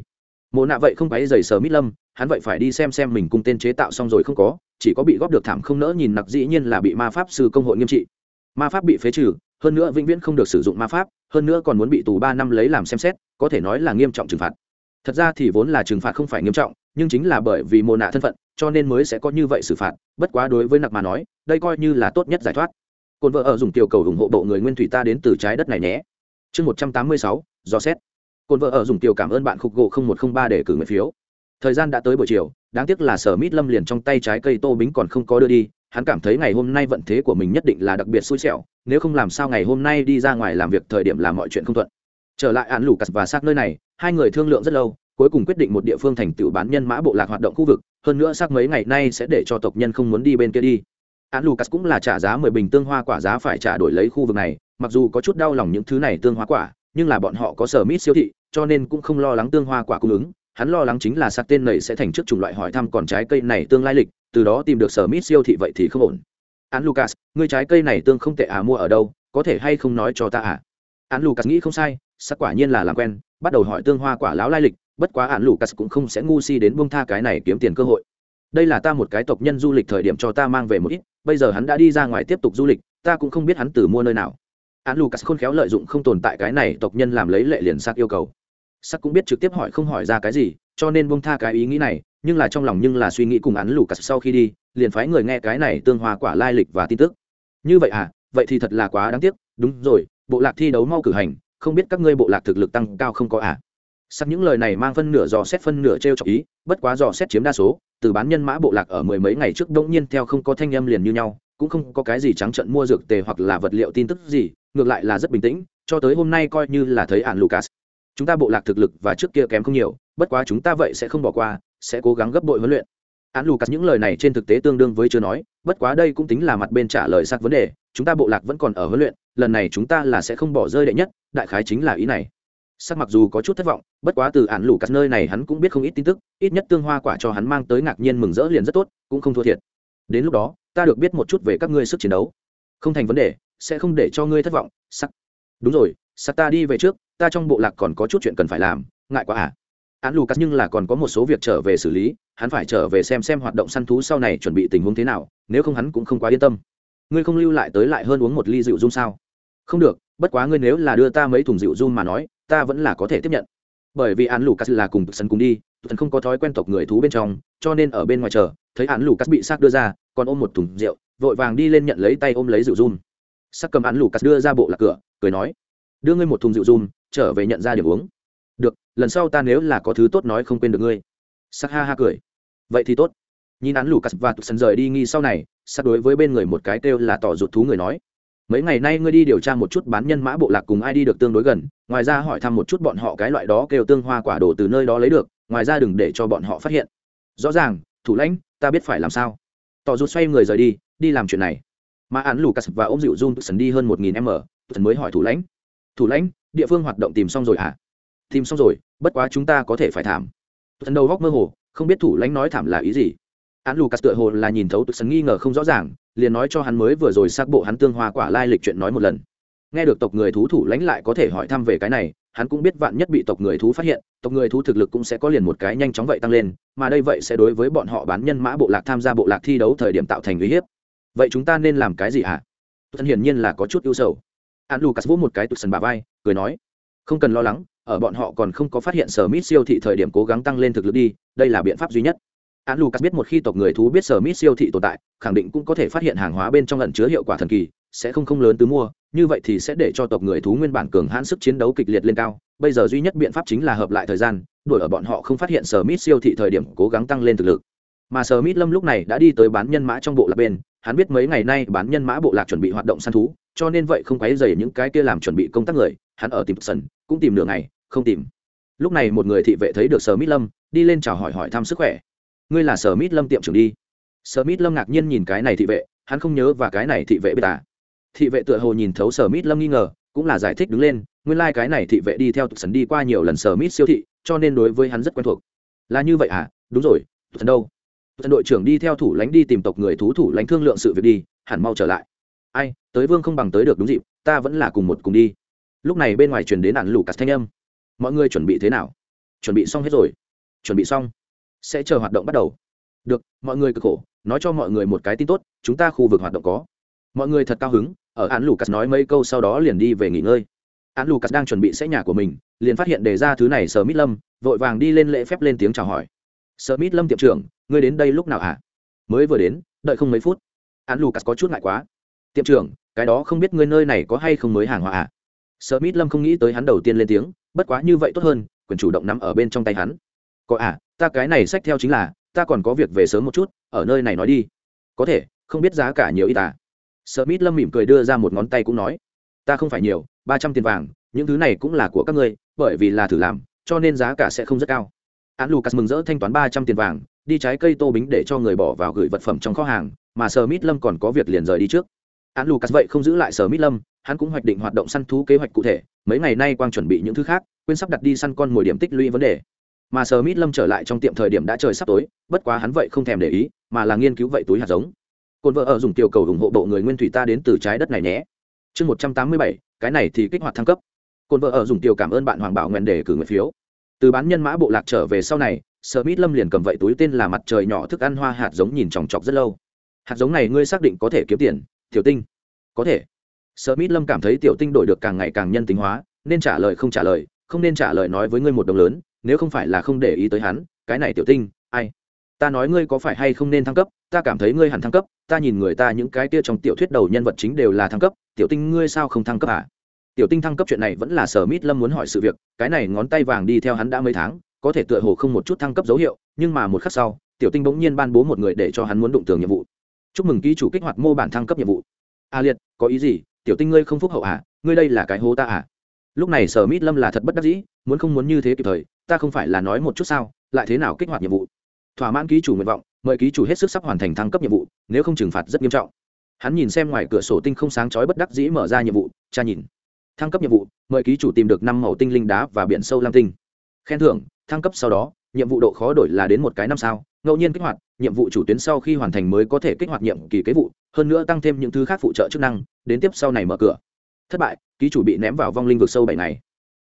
mộ nạ vậy không phải giày sở mít lâm hắn vậy phải đi xem xem mình cung tên chế tạo xong rồi không có chỉ có bị góp được thảm không nỡ nhìn nặc dĩ nhiên là bị ma pháp sư công hội nghiêm trị ma pháp bị phế trừ hơn nữa vĩnh viễn không được sử dụng ma pháp hơn nữa còn muốn bị tù ba năm lấy làm xem xét có thể nói là nghiêm trọng trừng phạt thật ra thì vốn là trừng phạt không phải nghiêm trọng nhưng chính là bởi vì mồ nạ thân phận cho nên mới sẽ có như vậy xử phạt bất quá đối với nặc mà nói đây coi như là tốt nhất giải thoát côn vợ ở dùng tiểu cầu ủng hộ bộ người nguyên thủy ta đến từ trái đất này nhé chương một trăm tám mươi sáu do xét côn vợ ở dùng tiểu cảm ơn bạn khục gỗ không một không ba để cử người phiếu thời gian đã tới buổi chiều đáng tiếc là sở mít lâm liền trong tay trái cây tô bính còn không có đưa đi hắn cảm thấy ngày hôm nay vận thế của mình nhất định là đặc biệt xui xẻo nếu không làm sao ngày hôm nay đi ra ngoài làm việc thời điểm làm mọi chuyện không thuận trở lại án lũ cắt và xác nơi này hai người thương lượng rất lâu cuối cùng quyết định một địa phương thành tựu bán nhân mã bộ lạc hoạt động khu vực hơn nữa xác mấy ngày nay sẽ để cho tộc nhân không muốn đi bên kia đi án lucas cũng là trả giá mười bình tương hoa quả giá phải trả đổi lấy khu vực này mặc dù có chút đau lòng những thứ này tương hoa quả nhưng là bọn họ có sở mít siêu thị cho nên cũng không lo lắng tương hoa quả cung ứng hắn lo lắng chính là sạc tên này sẽ thành trước chủng loại hỏi thăm còn trái cây này tương lai lịch từ đó tìm được sở mít siêu thị vậy thì không ổn án lucas người trái cây này tương không tệ à mua ở đâu có thể hay không nói cho ta à án lucas nghĩ không sai sắc quả nhiên là làm quen bắt đầu hỏi tương hoa quả láo lai lịch bất quá hạn lucas cũng không sẽ ngu si đến buông tha cái này kiếm tiền cơ hội đây là ta một cái tộc nhân du lịch thời điểm cho ta mang về một ít bây giờ hắn đã đi ra ngoài tiếp tục du lịch ta cũng không biết hắn từ mua nơi nào hạn lucas khôn khéo lợi dụng không tồn tại cái này tộc nhân làm lấy lệ liền sắc yêu cầu sắc cũng biết trực tiếp hỏi không hỏi ra cái gì cho nên buông tha cái ý nghĩ này nhưng là trong lòng nhưng là suy nghĩ cùng án lucas sau khi đi liền phái người nghe cái này tương hòa quả lai lịch và tin tức như vậy à vậy thì thật là quá đáng tiếc đúng rồi bộ lạc thi đấu mau cử hành không biết các ngươi bộ lạc thực lực tăng cao không có à Sắc những lời này mang phân nửa dò xét phân nửa trêu chọc ý, bất quá dò xét chiếm đa số, từ bán nhân mã bộ lạc ở mười mấy ngày trước đột nhiên theo không có thanh âm liền như nhau, cũng không có cái gì trắng trận mua dược tề hoặc là vật liệu tin tức gì, ngược lại là rất bình tĩnh, cho tới hôm nay coi như là thấy án Lucas. Chúng ta bộ lạc thực lực và trước kia kém không nhiều, bất quá chúng ta vậy sẽ không bỏ qua, sẽ cố gắng gấp bội huấn luyện. Án Lucas những lời này trên thực tế tương đương với chưa nói, bất quá đây cũng tính là mặt bên trả lời xác vấn đề, chúng ta bộ lạc vẫn còn ở huấn luyện, lần này chúng ta là sẽ không bỏ rơi đệ nhất, đại khái chính là ý này sắc mặc dù có chút thất vọng bất quá từ ạn lũ cắt nơi này hắn cũng biết không ít tin tức ít nhất tương hoa quả cho hắn mang tới ngạc nhiên mừng rỡ liền rất tốt cũng không thua thiệt đến lúc đó ta được biết một chút về các ngươi sức chiến đấu không thành vấn đề sẽ không để cho ngươi thất vọng sắc đúng rồi sắc ta đi về trước ta trong bộ lạc còn có chút chuyện cần phải làm ngại quá à án lucas nhưng là còn có một số việc trở về xử lý hắn phải trở về xem xem hoạt động săn thú sau này chuẩn bị tình huống thế nào nếu không hắn cũng không quá yên tâm ngươi không lưu lại tới lại hơn uống một ly rượu dung sao không được bất quá ngươi nếu là đưa ta mấy thùng rượu dung mà nói ta vẫn là có thể tiếp nhận bởi vì án lucas là cùng sân cùng đi thần không có thói quen tộc người thú bên trong cho nên ở bên ngoài chờ thấy án lucas bị xác đưa ra còn ôm một thùng rượu vội vàng đi lên nhận lấy tay ôm lấy rượu run sắc cầm án lucas đưa ra bộ lạc cửa cười nói đưa ngươi một thùng rượu run trở về nhận ra điểm uống được lần sau ta nếu là có thứ tốt nói không quên được ngươi sắc ha ha cười vậy thì tốt nhìn án lucas và tụt sân rời đi nghi sau này sắc đối với bên người một cái kêu là tỏ rụt thú người nói mấy ngày nay ngươi đi điều tra một chút bán nhân mã bộ lạc cùng ai đi được tương đối gần ngoài ra hỏi thăm một chút bọn họ cái loại đó kêu tương hoa quả đồ từ nơi đó lấy được ngoài ra đừng để cho bọn họ phát hiện rõ ràng thủ lãnh ta biết phải làm sao tỏ rụt xoay người rời đi đi làm chuyện này mà án lucas và ông dịu jun sần đi hơn một nghìn m thần mới hỏi thủ lãnh thủ lãnh địa phương hoạt động tìm xong rồi hả à? tìm xong rồi bất quá chúng ta có thể phải thảm thần đầu góc mơ hồ không biết thủ lãnh nói thảm là ý gì án lù tựa hồ là nhìn thấu tụt sần nghi ngờ không rõ ràng liền nói cho hắn mới vừa rồi xác bộ hắn tương hoa quả lai lịch chuyện nói một lần nghe được tộc người thú thủ lãnh lại có thể hỏi thăm về cái này hắn cũng biết vạn nhất bị tộc người thú phát hiện tộc người thú thực lực cũng sẽ có liền một cái nhanh chóng vậy tăng lên mà đây vậy sẽ đối với bọn họ bán nhân mã bộ lạc tham gia bộ lạc thi đấu thời điểm tạo thành uy hiếp vậy chúng ta nên làm cái gì ạ thân hiển nhiên là có chút ưu sầu hắn lucas vỗ một cái tụt sần bà vai cười nói không cần lo lắng ở bọn họ còn không có phát hiện sở mít siêu thị thời điểm cố gắng tăng lên thực lực đi đây là biện pháp duy nhất án lucas biết một khi tộc người thú biết sở mít siêu thị tồn tại khẳng định cũng có thể phát hiện hàng hóa bên trong lẩn chứa hiệu quả thần kỳ sẽ không không lớn tứ mua như vậy thì sẽ để cho tộc người thú nguyên bản cường hãn sức chiến đấu kịch liệt lên cao bây giờ duy nhất biện pháp chính là hợp lại thời gian đuổi ở bọn họ không phát hiện sở mít siêu thị thời điểm cố gắng tăng lên thực lực mà sở mít lâm lúc này đã đi tới bán nhân mã trong bộ lạc bên hắn biết mấy ngày nay bán nhân mã bộ lạc chuẩn bị hoạt động săn thú cho nên vậy không quấy rầy những cái kia làm chuẩn bị công tác người hắn ở tìm sần cũng tìm nửa ngày không tìm lúc này một người thị vệ thấy được sở mít lâm đi lên chào hỏi hỏi thăm sức khỏe ngươi là sở mít lâm tiệm trưởng đi sở mít lâm ngạc nhiên nhìn cái này thị vệ hắn không nhớ và cái này thị vệ biết à thị vệ tựa hồ nhìn thấu sở mít lâm nghi ngờ cũng là giải thích đứng lên nguyên lai、like、cái này thị vệ đi theo tục sần đi qua nhiều lần sở mít siêu thị cho nên đối với hắn rất quen thuộc là như vậy à đúng rồi tục sần đâu tục sần đội trưởng đi theo thủ lãnh đi tìm tộc người thú thủ lãnh thương lượng sự việc đi hẳn mau trở lại ai tới vương không bằng tới được đúng dịp ta vẫn là cùng một cùng đi lúc này bên ngoài truyền đến nạn lù cắt thanh âm mọi người chuẩn bị thế nào chuẩn bị xong hết rồi chuẩn bị xong sẽ chờ hoạt động bắt đầu được mọi người cực khổ nói cho mọi người một cái tin tốt chúng ta khu vực hoạt động có mọi người thật cao hứng ở án lucas nói mấy câu sau đó liền đi về nghỉ ngơi án lucas đang chuẩn bị sẽ nhà của mình liền phát hiện đề ra thứ này sờ mít lâm vội vàng đi lên lễ phép lên tiếng chào hỏi sờ mít lâm tiệm trưởng ngươi đến đây lúc nào hả à? mới vừa đến đợi không mấy phút án lucas có chút ngại quá tiệm trưởng cái đó không biết ngươi nơi này có hay không mới hàng hóa à? Smith Lâm không nghĩ tới hắn đầu tiên lên tiếng, bất quá như vậy tốt hơn, quyền chủ động nắm ở bên trong tay hắn có à ta cái này sách theo chính là ta còn có việc về sớm một chút ở nơi này nói đi có thể không biết giá cả nhiều ít à Mít lâm mỉm cười đưa ra một ngón tay cũng nói ta không phải nhiều ba trăm tiền vàng những thứ này cũng là của các ngươi bởi vì là thử làm cho nên giá cả sẽ không rất cao án Cắt mừng rỡ thanh toán ba trăm tiền vàng đi trái cây tô bính để cho người bỏ vào gửi vật phẩm trong kho hàng mà sờ mít lâm còn có việc liền rời đi trước án Cắt vậy không giữ lại sờ mít lâm hắn cũng hoạch định hoạt động săn thú kế hoạch cụ thể mấy ngày nay quang chuẩn bị những thứ khác quên sắp đặt đi săn con mồi điểm tích lũy vấn đề mà sờ mít lâm trở lại trong tiệm thời điểm đã trời sắp tối bất quá hắn vậy không thèm để ý mà là nghiên cứu vậy túi hạt giống cồn vợ ở dùng tiểu cầu ủng hộ bộ người nguyên thủy ta đến từ trái đất này nhé chương một trăm tám mươi bảy cái này thì kích hoạt thăng cấp cồn vợ ở dùng tiểu cảm ơn bạn hoàng bảo nguyện để cử người phiếu từ bán nhân mã bộ lạc trở về sau này sờ mít lâm liền cầm vậy túi tên là mặt trời nhỏ thức ăn hoa hạt giống nhìn chòng chọc rất lâu hạt giống này ngươi xác định có thể kiếm tiền tiểu tinh có thể sơ mít lâm cảm thấy tiểu tinh đổi được càng ngày càng nhân tính hóa nên trả lời không trả lời không nên trả lời nói với ngươi một đồng lớn nếu không phải là không để ý tới hắn cái này tiểu tinh ai ta nói ngươi có phải hay không nên thăng cấp ta cảm thấy ngươi hẳn thăng cấp ta nhìn người ta những cái kia trong tiểu thuyết đầu nhân vật chính đều là thăng cấp tiểu tinh ngươi sao không thăng cấp à tiểu tinh thăng cấp chuyện này vẫn là sở mít lâm muốn hỏi sự việc cái này ngón tay vàng đi theo hắn đã mấy tháng có thể tựa hồ không một chút thăng cấp dấu hiệu nhưng mà một khắc sau tiểu tinh bỗng nhiên ban bố một người để cho hắn muốn đụng tường nhiệm vụ chúc mừng ký chủ kích hoạt mô bản thăng cấp nhiệm vụ a à liệt có ý gì tiểu tinh ngươi không phúc hậu à ngươi đây là cái hố ta à lúc này sở mít lâm là thật bất đắc dĩ muốn không muốn như thế kịp thời ta không phải là nói một chút sao lại thế nào kích hoạt nhiệm vụ thỏa mãn ký chủ nguyện vọng mời ký chủ hết sức sắp hoàn thành thăng cấp nhiệm vụ nếu không trừng phạt rất nghiêm trọng hắn nhìn xem ngoài cửa sổ tinh không sáng chói bất đắc dĩ mở ra nhiệm vụ cha nhìn thăng cấp nhiệm vụ mời ký chủ tìm được năm màu tinh linh đá và biển sâu lam tinh khen thưởng thăng cấp sau đó nhiệm vụ độ khó đổi là đến một cái năm sao ngẫu nhiên kích hoạt nhiệm vụ chủ tuyến sau khi hoàn thành mới có thể kích hoạt nhiệm kỳ kế vụ hơn nữa tăng thêm những thứ khác phụ trợ chức năng đến tiếp sau này mở cửa thất bại ký chủ bị ném vào vong linh vực sâu bảy ngày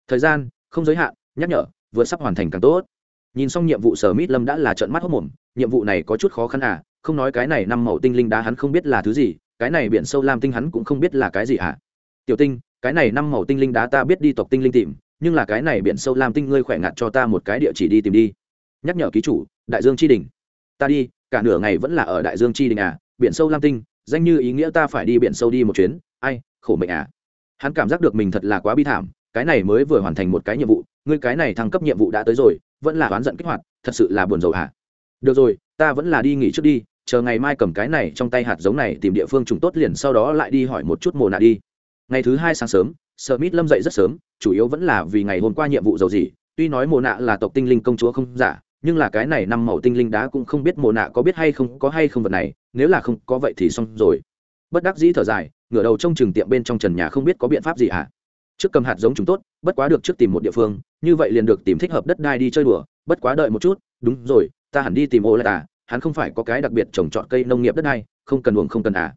thời gian không giới hạn nhắc nhở vừa sắp hoàn thành càng tốt nhìn xong nhiệm vụ sở mít lâm đã là trợn mắt hốc mồm nhiệm vụ này có chút khó khăn à không nói cái này năm màu tinh linh đá hắn không biết là thứ gì cái này biển sâu lam tinh hắn cũng không biết là cái gì à tiểu tinh cái này năm màu tinh linh đá ta biết đi tộc tinh linh tìm nhưng là cái này biển sâu lam tinh ngươi khỏe ngặt cho ta một cái địa chỉ đi tìm đi nhắc nhở ký chủ đại dương Chi Đỉnh. ta đi cả nửa ngày vẫn là ở đại dương Chi Đỉnh à biển sâu lam tinh danh như ý nghĩa ta phải đi biển sâu đi một chuyến ai khổ mệnh à hắn cảm giác được mình thật là quá bi thảm cái này mới vừa hoàn thành một cái nhiệm vụ ngươi cái này thăng cấp nhiệm vụ đã tới rồi vẫn là oán giận kích hoạt thật sự là buồn rầu hả được rồi ta vẫn là đi nghỉ trước đi chờ ngày mai cầm cái này trong tay hạt giống này tìm địa phương trùng tốt liền sau đó lại đi hỏi một chút mồ nạ đi ngày thứ hai sáng sớm sợ mít lâm dậy rất sớm chủ yếu vẫn là vì ngày hôm qua nhiệm vụ dầu gì tuy nói mồ nạ là tộc tinh linh công chúa không giả nhưng là cái này năm màu tinh linh đá cũng không biết mồ nạ có biết hay không có hay không vật này nếu là không có vậy thì xong rồi bất đắc dĩ thở dài ngửa đầu trong trường tiệm bên trong trần nhà không biết có biện pháp gì hả à? trước cầm hạt giống chúng tốt bất quá được trước tìm một địa phương như vậy liền được tìm thích hợp đất đai đi chơi đùa bất quá đợi một chút đúng rồi ta hẳn đi tìm ô lại tà hắn không phải có cái đặc biệt trồng trọt cây nông nghiệp đất đai không cần uống không cần à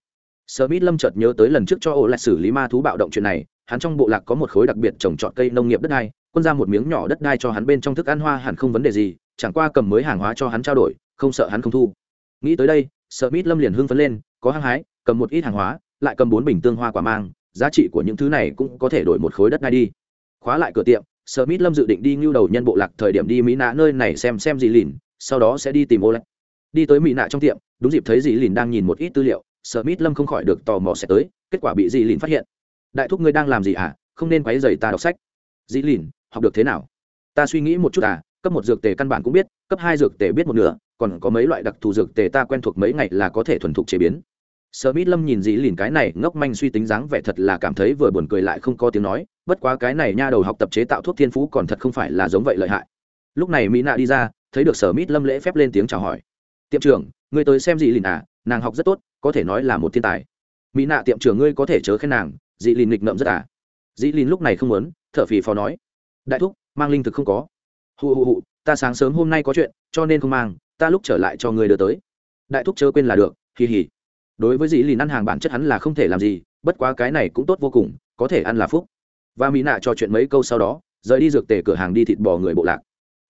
Smith Lâm chợt nhớ tới lần trước cho ổ lại xử lý ma thú bạo động chuyện này, hắn trong bộ lạc có một khối đặc biệt trồng trọt cây nông nghiệp đất đai, quân ra một miếng nhỏ đất đai cho hắn bên trong thức ăn hoa hẳn không vấn đề gì, chẳng qua cầm mới hàng hóa cho hắn trao đổi, không sợ hắn không thu. Nghĩ tới đây, Smith Lâm liền hưng phấn lên, có hăng hái, cầm một ít hàng hóa, lại cầm bốn bình tương hoa quả mang, giá trị của những thứ này cũng có thể đổi một khối đất ngay đi khóa lại cửa tiệm smith lâm dự định đi ngưu đầu nhân bộ lạc thời điểm đi mỹ nạ nơi này xem xem dì lìn sau đó sẽ đi tìm ô lạch đi tới mỹ nạ trong tiệm đúng dịp thấy dì lìn đang nhìn một ít tư liệu smith lâm không khỏi được tò mò sẽ tới kết quả bị dì lìn phát hiện đại thúc ngươi đang làm gì à không nên quấy dày ta đọc sách dì lìn học được thế nào ta suy nghĩ một chút à cấp một dược tề căn bản cũng biết cấp hai dược tề biết một nửa còn có mấy loại đặc thù dược tề ta quen thuộc mấy ngày là có thể thuần thục chế biến Sở Mít Lâm nhìn dĩ lìn cái này ngốc manh suy tính dáng vẻ thật là cảm thấy vừa buồn cười lại không có tiếng nói, bất quá cái này nha đầu học tập chế tạo thuốc thiên phú còn thật không phải là giống vậy lợi hại. Lúc này Mỹ Nạ đi ra, thấy được Sở Mít Lâm lễ phép lên tiếng chào hỏi. "Tiệm trưởng, ngươi tới xem dĩ lìn à, nàng học rất tốt, có thể nói là một thiên tài." "Mỹ Nạ tiệm trưởng ngươi có thể chớ khen nàng, dĩ lìn nghịch ngợm rất à?" Dĩ lìn lúc này không muốn, thở phì phò nói. "Đại thúc, mang linh thực không có." "Hù hù hù, ta sáng sớm hôm nay có chuyện, cho nên không mang, ta lúc trở lại cho ngươi đưa tới." "Đại thúc chớ quên là được." Hì hì đối với dĩ lìn ăn hàng bản chất hắn là không thể làm gì bất quá cái này cũng tốt vô cùng có thể ăn là phúc và mỹ nạ trò chuyện mấy câu sau đó rời đi dược tề cửa hàng đi thịt bò người bộ lạc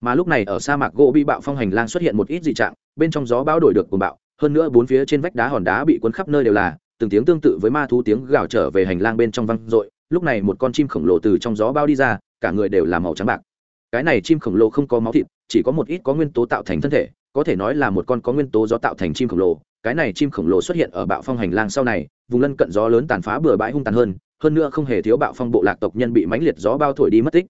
mà lúc này ở sa mạc gỗ bị bạo phong hành lang xuất hiện một ít dị trạng bên trong gió bão đổi được cùng bạo hơn nữa bốn phía trên vách đá hòn đá bị cuốn khắp nơi đều là từng tiếng tương tự với ma thú tiếng gào trở về hành lang bên trong văng r lúc này một con chim khổng lồ từ trong gió bao đi ra cả người đều là màu trắng bạc cái này chim khổng lồ không có máu thịt chỉ có một ít có nguyên tố tạo thành thân thể có thể nói là một con có nguyên tố gió tạo thành chim khổng lồ cái này chim khổng lồ xuất hiện ở bạo phong hành lang sau này vùng lân cận gió lớn tàn phá bừa bãi hung tàn hơn hơn nữa không hề thiếu bạo phong bộ lạc tộc nhân bị mãnh liệt gió bao thổi đi mất tích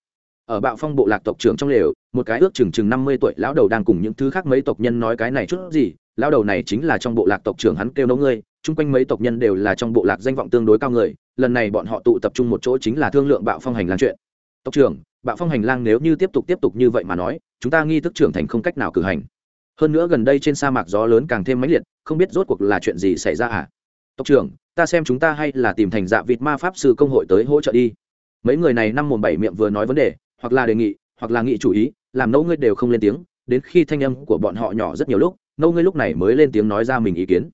ở bạo phong bộ lạc tộc trưởng trong lều một cái ước chừng chừng năm mươi tuổi lão đầu đang cùng những thứ khác mấy tộc nhân nói cái này chút gì lão đầu này chính là trong bộ lạc tộc trưởng hắn kêu nấu ngươi chung quanh mấy tộc nhân đều là trong bộ lạc danh vọng tương đối cao người lần này bọn họ tụ tập trung một chỗ chính là thương lượng bạo phong hành lang chuyện tộc trưởng bạo phong hành lang nếu như tiếp tục tiếp tục như vậy mà nói chúng ta nghi thức trưởng thành không cách nào cử hành hơn nữa gần đây trên sa mạc gió lớn càng thêm mãnh liệt không biết rốt cuộc là chuyện gì xảy ra à tộc trưởng ta xem chúng ta hay là tìm thành dạ vịt ma pháp sư công hội tới hỗ trợ đi mấy người này năm mồm bảy miệng vừa nói vấn đề hoặc là đề nghị hoặc là nghị chủ ý làm nâu ngươi đều không lên tiếng đến khi thanh âm của bọn họ nhỏ rất nhiều lúc nâu ngươi lúc này mới lên tiếng nói ra mình ý kiến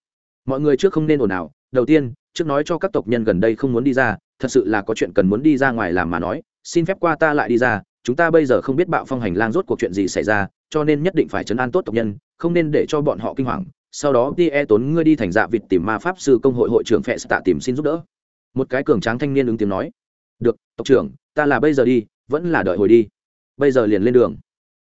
mọi người trước không nên ồn ào đầu tiên trước nói cho các tộc nhân gần đây không muốn đi ra thật sự là có chuyện cần muốn đi ra ngoài làm mà nói xin phép qua ta lại đi ra chúng ta bây giờ không biết bạo phong hành lang rốt cuộc chuyện gì xảy ra cho nên nhất định phải chấn an tốt tộc nhân không nên để cho bọn họ kinh hoàng sau đó đi e tốn ngươi đi thành dạ vịt tìm ma pháp sư công hội hội trưởng phệ tạ tìm xin giúp đỡ một cái cường tráng thanh niên ứng tiếng nói được tộc trưởng ta là bây giờ đi vẫn là đợi hồi đi bây giờ liền lên đường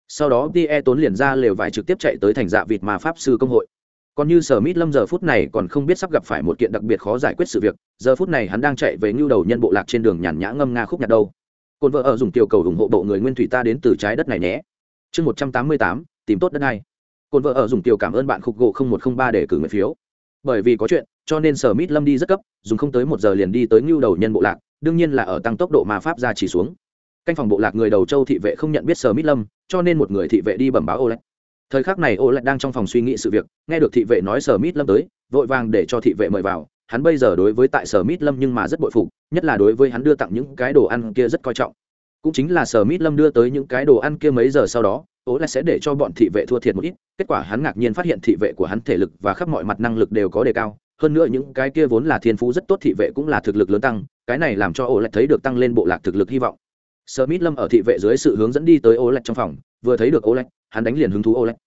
sau đó đi e tốn liền ra lều vải trực tiếp chạy tới thành dạ vịt ma pháp sư công hội còn như sở mít lâm giờ phút này còn không biết sắp gặp phải một kiện đặc biệt khó giải quyết sự việc giờ phút này hắn đang chạy về ngưu đầu nhân bộ lạc trên đường nhàn nhã ngâm nga khúc nhạc đâu cồn vợ ở dùng tiểu cầu ủng hộ bộ người nguyên thủy ta đến từ trái đất này nhé chương một trăm tám mươi tám tìm tốt đất này cồn vợ ở dùng tiểu cảm ơn bạn khục gỗ không một không ba để cử người phiếu bởi vì có chuyện cho nên sở mít lâm đi rất cấp dùng không tới một giờ liền đi tới ngưu đầu nhân bộ lạc đương nhiên là ở tăng tốc độ mà pháp ra chỉ xuống canh phòng bộ lạc người đầu châu thị vệ không nhận biết sở mít lâm cho nên một người thị vệ đi bẩm báo ô lạch thời khắc này ô lạch đang trong phòng suy nghĩ sự việc nghe được thị vệ nói sở mít lâm tới vội vàng để cho thị vệ mời vào hắn bây giờ đối với tại sở mít lâm nhưng mà rất bội phục nhất là đối với hắn đưa tặng những cái đồ ăn kia rất coi trọng cũng chính là sở mít lâm đưa tới những cái đồ ăn kia mấy giờ sau đó ố là sẽ để cho bọn thị vệ thua thiệt một ít kết quả hắn ngạc nhiên phát hiện thị vệ của hắn thể lực và khắp mọi mặt năng lực đều có đề cao hơn nữa những cái kia vốn là thiên phú rất tốt thị vệ cũng là thực lực lớn tăng cái này làm cho ố lại thấy được tăng lên bộ lạc thực lực hy vọng sơ mít lâm ở thị vệ dưới sự hướng dẫn đi tới ố lại trong phòng vừa thấy được ố lại hắn đánh liền hứng thú ố lại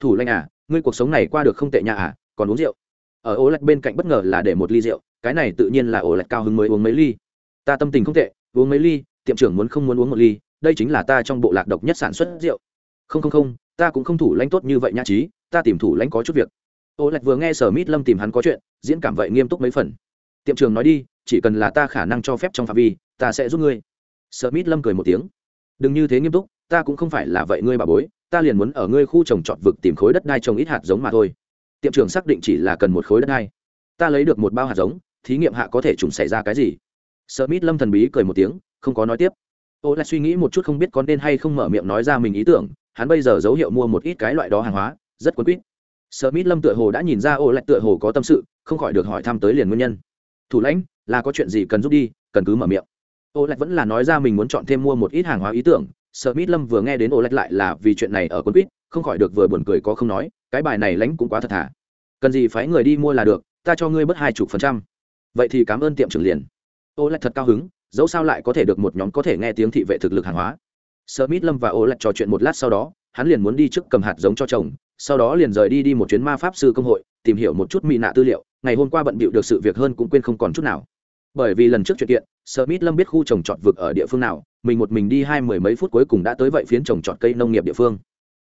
thủ lanh à ngươi cuộc sống này qua được không tệ nhà à còn uống rượu ở ố lại bên cạnh bất ngờ là để một ly rượu cái này tự nhiên là ố lại cao hứng mới uống mấy ly ta tâm tình không tệ uống mấy ly tiệm trưởng muốn không muốn uống một ly đây chính là ta trong bộ lạc độc nhất sản xuất rượu không không không ta cũng không thủ lãnh tốt như vậy nhã trí ta tìm thủ lãnh có chút việc ô lạch vừa nghe sở mít lâm tìm hắn có chuyện diễn cảm vậy nghiêm túc mấy phần tiệm trường nói đi chỉ cần là ta khả năng cho phép trong phạm vi ta sẽ giúp ngươi sở mít lâm cười một tiếng đừng như thế nghiêm túc ta cũng không phải là vậy ngươi bà bối ta liền muốn ở ngươi khu trồng trọt vực tìm khối đất đai trồng ít hạt giống mà thôi tiệm trường xác định chỉ là cần một khối đất đai ta lấy được một bao hạt giống thí nghiệm hạ có thể trùng xảy ra cái gì sở mít lâm thần bí cười một tiếng không có nói tiếp ô lại suy nghĩ một chút không biết có nên hay không mở miệng nói ra mình ý tưởng hắn bây giờ dấu hiệu mua một ít cái loại đó hàng hóa rất quấn quýt Smith lâm tựa hồ đã nhìn ra ô lại tựa hồ có tâm sự không khỏi được hỏi thăm tới liền nguyên nhân thủ lãnh là có chuyện gì cần giúp đi cần cứ mở miệng ô lại vẫn là nói ra mình muốn chọn thêm mua một ít hàng hóa ý tưởng Smith lâm vừa nghe đến ô lại lại là vì chuyện này ở quấn quýt không khỏi được vừa buồn cười có không nói cái bài này lãnh cũng quá thật thà cần gì phải người đi mua là được ta cho ngươi bớt hai chục phần trăm vậy thì cảm ơn tiệm trưởng liền ô lại thật cao hứng dẫu sao lại có thể được một nhóm có thể nghe tiếng thị vệ thực lực hàng hóa Smith Lâm và Olet trò chuyện một lát sau đó, hắn liền muốn đi trước cầm hạt giống cho chồng, sau đó liền rời đi đi một chuyến ma pháp sư công hội, tìm hiểu một chút mỹ nạ tư liệu, ngày hôm qua bận bịu được sự việc hơn cũng quên không còn chút nào. Bởi vì lần trước chuyện kiện, Smith Lâm biết khu trồng trọt vực ở địa phương nào, mình một mình đi hai mười mấy phút cuối cùng đã tới vậy phiến trồng trọt cây nông nghiệp địa phương.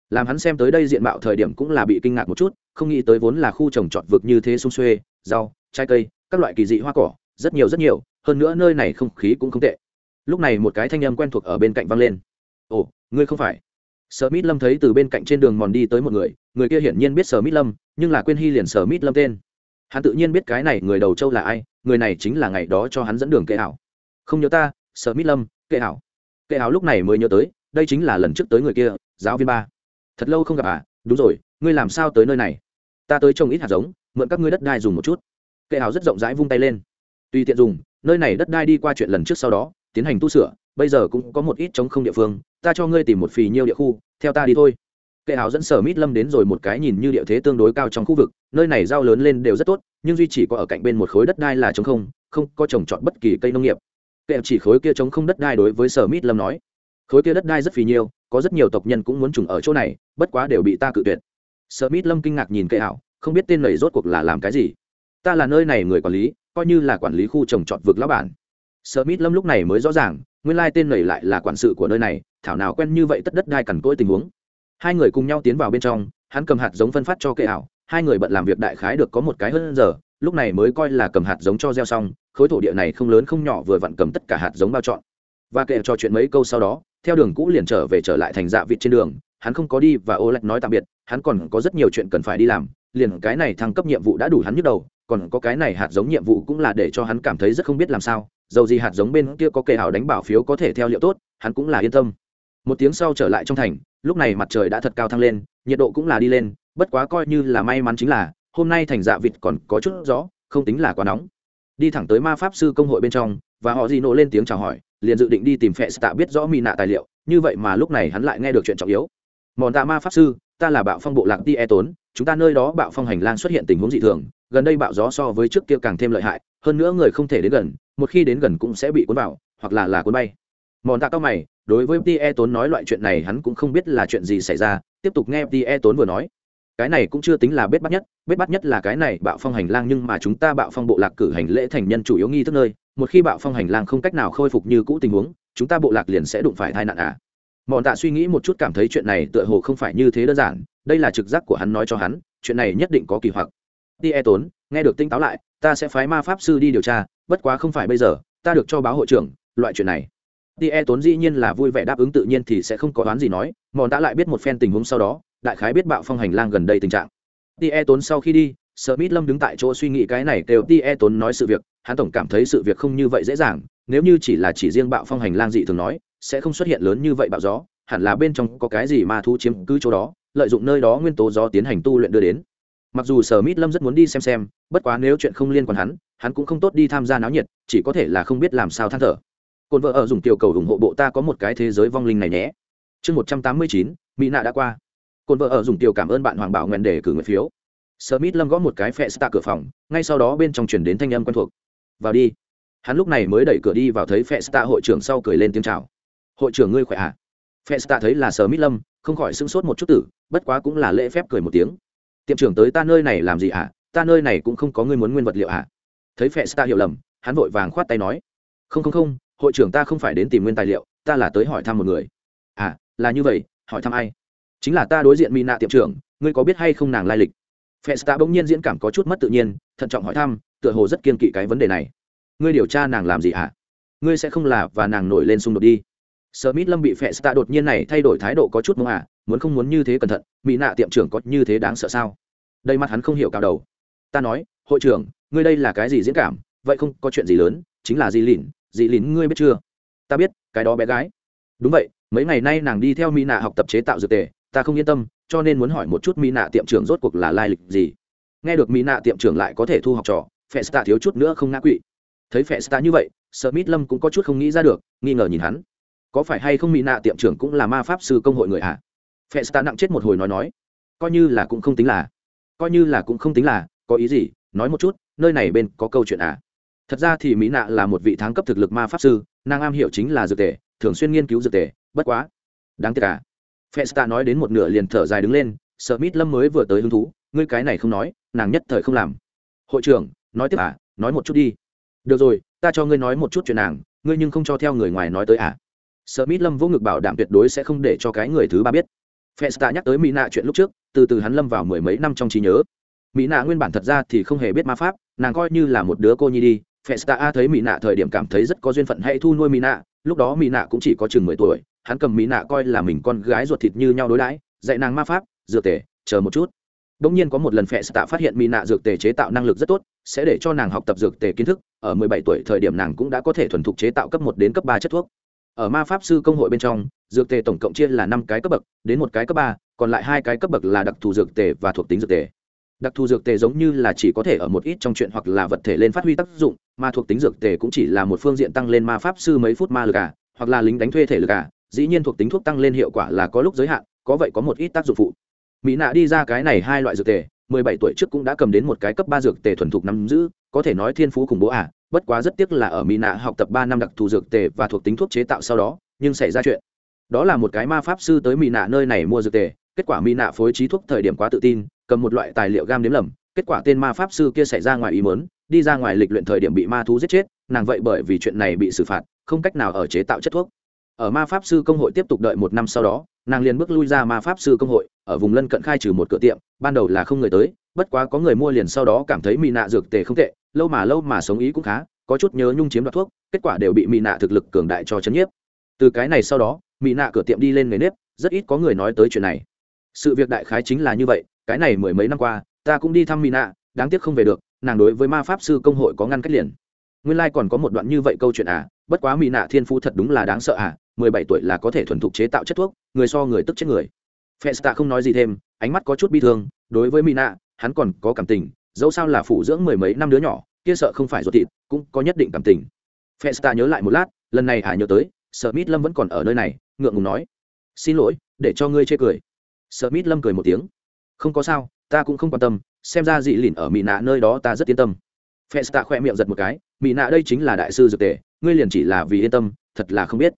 Làm hắn xem tới đây diện mạo thời điểm cũng là bị kinh ngạc một chút, không nghĩ tới vốn là khu trồng trọt vực như thế sung suê, rau, trái cây, các loại kỳ dị hoa cỏ, rất nhiều rất nhiều, hơn nữa nơi này không khí cũng không tệ. Lúc này một cái thanh âm quen thuộc ở bên cạnh vang lên ồ ngươi không phải sở mít lâm thấy từ bên cạnh trên đường mòn đi tới một người người kia hiển nhiên biết sở mít lâm nhưng là quên hy liền sở mít lâm tên hắn tự nhiên biết cái này người đầu châu là ai người này chính là ngày đó cho hắn dẫn đường kệ ảo không nhớ ta sở mít lâm kệ ảo kệ ảo lúc này mới nhớ tới đây chính là lần trước tới người kia giáo viên ba thật lâu không gặp à đúng rồi ngươi làm sao tới nơi này ta tới trồng ít hạt giống mượn các ngươi đất đai dùng một chút kệ ảo rất rộng rãi vung tay lên tùy tiện dùng nơi này đất đai đi qua chuyện lần trước sau đó tiến hành tu sửa bây giờ cũng có một ít chống không địa phương ta cho ngươi tìm một phì nhiêu địa khu theo ta đi thôi kệ hào dẫn sở mít lâm đến rồi một cái nhìn như địa thế tương đối cao trong khu vực nơi này giao lớn lên đều rất tốt nhưng duy chỉ có ở cạnh bên một khối đất đai là chống không không có trồng trọt bất kỳ cây nông nghiệp kệ chỉ khối kia chống không đất đai đối với sở mít lâm nói khối kia đất đai rất phì nhiêu có rất nhiều tộc nhân cũng muốn trùng ở chỗ này bất quá đều bị ta cự tuyệt sở mít lâm kinh ngạc nhìn kệ hào không biết tên này rốt cuộc là làm cái gì ta là nơi này người quản lý coi như là quản lý khu trồng trọt vực lão bản sở mít lâm lúc này mới rõ ràng nguyên lai tên nảy lại là quản sự của nơi này thảo nào quen như vậy tất đất đai cằn cỗi tình huống hai người cùng nhau tiến vào bên trong hắn cầm hạt giống phân phát cho kệ ảo hai người bận làm việc đại khái được có một cái hơn giờ lúc này mới coi là cầm hạt giống cho gieo xong khối thổ địa này không lớn không nhỏ vừa vặn cầm tất cả hạt giống bao trọn và kệ trò chuyện mấy câu sau đó theo đường cũ liền trở về trở lại thành dạ vịt trên đường hắn không có đi và ô lạch nói tạm biệt hắn còn có rất nhiều chuyện cần phải đi làm liền cái này thăng cấp nhiệm vụ đã đủ hắn nhức đầu còn có cái này hạt giống nhiệm vụ cũng là để cho hắn cảm thấy rất không biết làm sao dầu gì hạt giống bên kia có kề hảo đánh bảo phiếu có thể theo liệu tốt hắn cũng là yên tâm một tiếng sau trở lại trong thành lúc này mặt trời đã thật cao thăng lên nhiệt độ cũng là đi lên bất quá coi như là may mắn chính là hôm nay thành dạ vịt còn có chút gió không tính là quá nóng đi thẳng tới ma pháp sư công hội bên trong và họ gì nổ lên tiếng chào hỏi liền dự định đi tìm phệ tạ biết rõ mì nạ tài liệu như vậy mà lúc này hắn lại nghe được chuyện trọng yếu mòn tạ ma pháp sư ta là bạo phong bộ lạc ti e tốn chúng ta nơi đó bạo phong hành lang xuất hiện tình huống dị thường gần đây bạo gió so với trước kia càng thêm lợi hại hơn nữa người không thể đến gần một khi đến gần cũng sẽ bị cuốn vào hoặc là là cuốn bay mòn tạ cao mày đối với tie tốn nói loại chuyện này hắn cũng không biết là chuyện gì xảy ra tiếp tục nghe tie tốn vừa nói cái này cũng chưa tính là bết bắt nhất bết bắt nhất là cái này bạo phong hành lang nhưng mà chúng ta bạo phong bộ lạc cử hành lễ thành nhân chủ yếu nghi thức nơi một khi bạo phong hành lang không cách nào khôi phục như cũ tình huống chúng ta bộ lạc liền sẽ đụng phải tai nạn à mòn tạ suy nghĩ một chút cảm thấy chuyện này tựa hồ không phải như thế đơn giản đây là trực giác của hắn nói cho hắn chuyện này nhất định có kỳ hoặc ti e tốn nghe được tinh táo lại ta sẽ phái ma pháp sư đi điều tra bất quá không phải bây giờ ta được cho báo hội trưởng loại chuyện này ti e tốn dĩ nhiên là vui vẻ đáp ứng tự nhiên thì sẽ không có đoán gì nói mòn đã lại biết một phen tình huống sau đó đại khái biết bạo phong hành lang gần đây tình trạng ti e tốn sau khi đi sợ mít lâm đứng tại chỗ suy nghĩ cái này đều ti e tốn nói sự việc hắn tổng cảm thấy sự việc không như vậy dễ dàng nếu như chỉ là chỉ riêng bạo phong hành lang dị thường nói sẽ không xuất hiện lớn như vậy bạo gió hẳn là bên trong có cái gì ma thu chiếm cứ chỗ đó lợi dụng nơi đó nguyên tố gió tiến hành tu luyện đưa đến mặc dù sở mít lâm rất muốn đi xem xem bất quá nếu chuyện không liên quan hắn hắn cũng không tốt đi tham gia náo nhiệt chỉ có thể là không biết làm sao than thở cồn vợ ở dùng tiểu cầu ủng hộ bộ ta có một cái thế giới vong linh này nhé chương một trăm tám mươi chín mỹ nạ đã qua cồn vợ ở dùng tiểu cảm ơn bạn hoàng bảo nguyện để cử nguyện phiếu sở mít lâm gõ một cái phẹ stạ cửa phòng ngay sau đó bên trong truyền đến thanh âm quen thuộc vào đi hắn lúc này mới đẩy cửa đi vào thấy phẹ stạ hội trưởng sau cười lên tiếng chào hội trưởng ngươi khỏe à? phẹ stạ thấy là sở mít lâm không khỏi sưng sốt một chút tử bất quá cũng là lễ phép cười một tiếng tiệm trưởng tới ta nơi này làm gì ạ à? ta nơi này cũng không có ngươi muốn nguyên vật liệu ạ à? thấy phệ ta hiểu lầm hắn vội vàng khoát tay nói không không không hội trưởng ta không phải đến tìm nguyên tài liệu ta là tới hỏi thăm một người à là như vậy hỏi thăm ai chính là ta đối diện mỹ nạ tiệm trưởng ngươi có biết hay không nàng lai lịch Phệ ta bỗng nhiên diễn cảm có chút mất tự nhiên thận trọng hỏi thăm tựa hồ rất kiên kỵ cái vấn đề này ngươi điều tra nàng làm gì ạ à? ngươi sẽ không là và nàng nổi lên xung đột đi Smith Lâm bị phệ Sta đột nhiên này thay đổi thái độ có chút mông à, muốn không muốn như thế cẩn thận, mỹ nạ tiệm trưởng có như thế đáng sợ sao? Đây mắt hắn không hiểu cao đầu. Ta nói, hội trưởng, ngươi đây là cái gì diễn cảm? Vậy không, có chuyện gì lớn, chính là Di Lìn, Di Lìn ngươi biết chưa? Ta biết, cái đó bé gái. Đúng vậy, mấy ngày nay nàng đi theo mỹ nạ học tập chế tạo dược tề, ta không yên tâm, cho nên muốn hỏi một chút mỹ nạ tiệm trưởng rốt cuộc là lai lịch gì. Nghe được mỹ nạ tiệm trưởng lại có thể thu học trò, phệ Sta thiếu chút nữa không ngã quỵ. Thấy phệ Sta như vậy, Smith Lâm cũng có chút không nghĩ ra được, nghi ngờ nhìn hắn có phải hay không mỹ nạ tiệm trưởng cũng là ma pháp sư công hội người hả? à? phe star nặng chết một hồi nói nói coi như là cũng không tính là coi như là cũng không tính là có ý gì nói một chút nơi này bên có câu chuyện à thật ra thì mỹ nạ là một vị tháng cấp thực lực ma pháp sư nàng am hiểu chính là dược tề thường xuyên nghiên cứu dược tề bất quá đáng tiếc à phe star nói đến một nửa liền thở dài đứng lên sợ mít lâm mới vừa tới hứng thú ngươi cái này không nói nàng nhất thời không làm hội trưởng nói tiếp à nói một chút đi được rồi ta cho ngươi nói một chút chuyện nàng ngươi nhưng không cho theo người ngoài nói tới à Smith Lâm vô ngực bảo đảm tuyệt đối sẽ không để cho cái người thứ ba biết. Festa nhắc tới Mỹ Nạ chuyện lúc trước, từ từ hắn lâm vào mười mấy năm trong trí nhớ. Mỹ Nạ nguyên bản thật ra thì không hề biết ma pháp, nàng coi như là một đứa cô nhi đi. Festa A thấy Mỹ Nạ thời điểm cảm thấy rất có duyên phận hay thu nuôi Mỹ Nạ, lúc đó Mỹ Nạ cũng chỉ có chừng mười tuổi, hắn cầm Mỹ Nạ coi là mình con gái ruột thịt như nhau đối đãi, dạy nàng ma pháp, dược tề, chờ một chút. Đống nhiên có một lần Festa phát hiện Mỹ Nạ dược tề chế tạo năng lực rất tốt, sẽ để cho nàng học tập dược tề kiến thức, ở mười bảy tuổi thời điểm nàng cũng đã có thể thuần thục chế tạo cấp một đến cấp ba chất thuốc ở ma pháp sư công hội bên trong dược tề tổng cộng chia là năm cái cấp bậc đến một cái cấp ba còn lại hai cái cấp bậc là đặc thù dược tề và thuộc tính dược tề đặc thù dược tề giống như là chỉ có thể ở một ít trong chuyện hoặc là vật thể lên phát huy tác dụng mà thuộc tính dược tề cũng chỉ là một phương diện tăng lên ma pháp sư mấy phút ma lực à, hoặc là lính đánh thuê thể lực à, dĩ nhiên thuộc tính thuốc tăng lên hiệu quả là có lúc giới hạn có vậy có một ít tác dụng phụ mỹ nạ đi ra cái này hai loại dược tề mười bảy tuổi trước cũng đã cầm đến một cái cấp ba dược tề thuần thục nắm giữ có thể nói thiên phú khủng bố à bất quá rất tiếc là ở mỹ nạ học tập ba năm đặc thù dược tề và thuộc tính thuốc chế tạo sau đó nhưng xảy ra chuyện đó là một cái ma pháp sư tới mỹ nạ nơi này mua dược tề kết quả mỹ nạ phối trí thuốc thời điểm quá tự tin cầm một loại tài liệu gam nếm lầm kết quả tên ma pháp sư kia xảy ra ngoài ý mớn đi ra ngoài lịch luyện thời điểm bị ma thú giết chết nàng vậy bởi vì chuyện này bị xử phạt không cách nào ở chế tạo chất thuốc ở ma pháp sư công hội tiếp tục đợi một năm sau đó nàng liền bước lui ra ma pháp sư công hội ở vùng lân cận khai trừ một cửa tiệm ban đầu là không người tới bất quá có người mua liền sau đó cảm thấy mỹ nạ dược tề không tệ lâu mà lâu mà sống ý cũng khá có chút nhớ nhung chiếm đoạt thuốc kết quả đều bị mỹ nạ thực lực cường đại cho chấn nhiếp từ cái này sau đó mỹ nạ cửa tiệm đi lên nghề nếp rất ít có người nói tới chuyện này sự việc đại khái chính là như vậy cái này mười mấy năm qua ta cũng đi thăm mỹ nạ đáng tiếc không về được nàng đối với ma pháp sư công hội có ngăn cách liền nguyên lai、like、còn có một đoạn như vậy câu chuyện à bất quá mỹ nạ thiên phu thật đúng là đáng sợ à mười bảy tuổi là có thể thuần thục chế tạo chất thuốc người so người tức chết người f e không nói gì thêm ánh mắt có chút bi thương đối với mỹ nạ hắn còn có cảm tình dẫu sao là phụ dưỡng mười mấy năm đứa nhỏ kia sợ không phải ruột thịt cũng có nhất định cảm tình festa nhớ lại một lát lần này ả à nhớ tới smith lâm vẫn còn ở nơi này ngượng ngùng nói xin lỗi để cho ngươi chê cười smith lâm cười một tiếng không có sao ta cũng không quan tâm xem ra dị lìn ở mỹ nạ nơi đó ta rất yên tâm festa khoe miệng giật một cái mỹ nạ đây chính là đại sư dược tề ngươi liền chỉ là vì yên tâm thật là không biết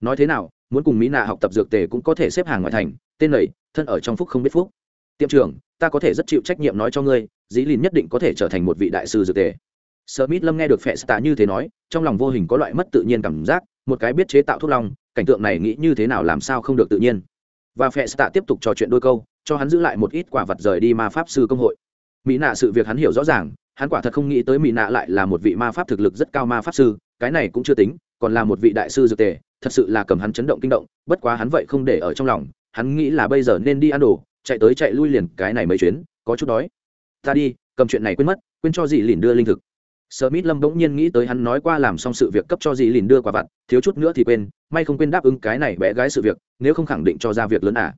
nói thế nào muốn cùng mỹ nạ học tập dược tề cũng có thể xếp hàng ngoại thành tên lầy, thân ở trong phúc không biết phúc tiệm trưởng ta có thể rất chịu trách nhiệm nói cho ngươi dĩ lìn nhất định có thể trở thành một vị đại sư dược tề smith lâm nghe được phệ stạ như thế nói trong lòng vô hình có loại mất tự nhiên cảm giác một cái biết chế tạo thuốc long cảnh tượng này nghĩ như thế nào làm sao không được tự nhiên và phệ stạ tiếp tục trò chuyện đôi câu cho hắn giữ lại một ít quả vật rời đi ma pháp sư công hội mỹ nạ sự việc hắn hiểu rõ ràng hắn quả thật không nghĩ tới mỹ nạ lại là một vị ma pháp thực lực rất cao ma pháp sư cái này cũng chưa tính còn là một vị đại sư dược tề thật sự là cầm hắn chấn động kinh động bất quá hắn vậy không để ở trong lòng hắn nghĩ là bây giờ nên đi ăn đồ chạy tới chạy lui liền cái này mấy chuyến có chút đói ta đi cầm chuyện này quên mất quên cho dì lìn đưa linh thực sợ mít lâm bỗng nhiên nghĩ tới hắn nói qua làm xong sự việc cấp cho dì lìn đưa quả vặt thiếu chút nữa thì quên may không quên đáp ứng cái này bé gái sự việc nếu không khẳng định cho ra việc lớn à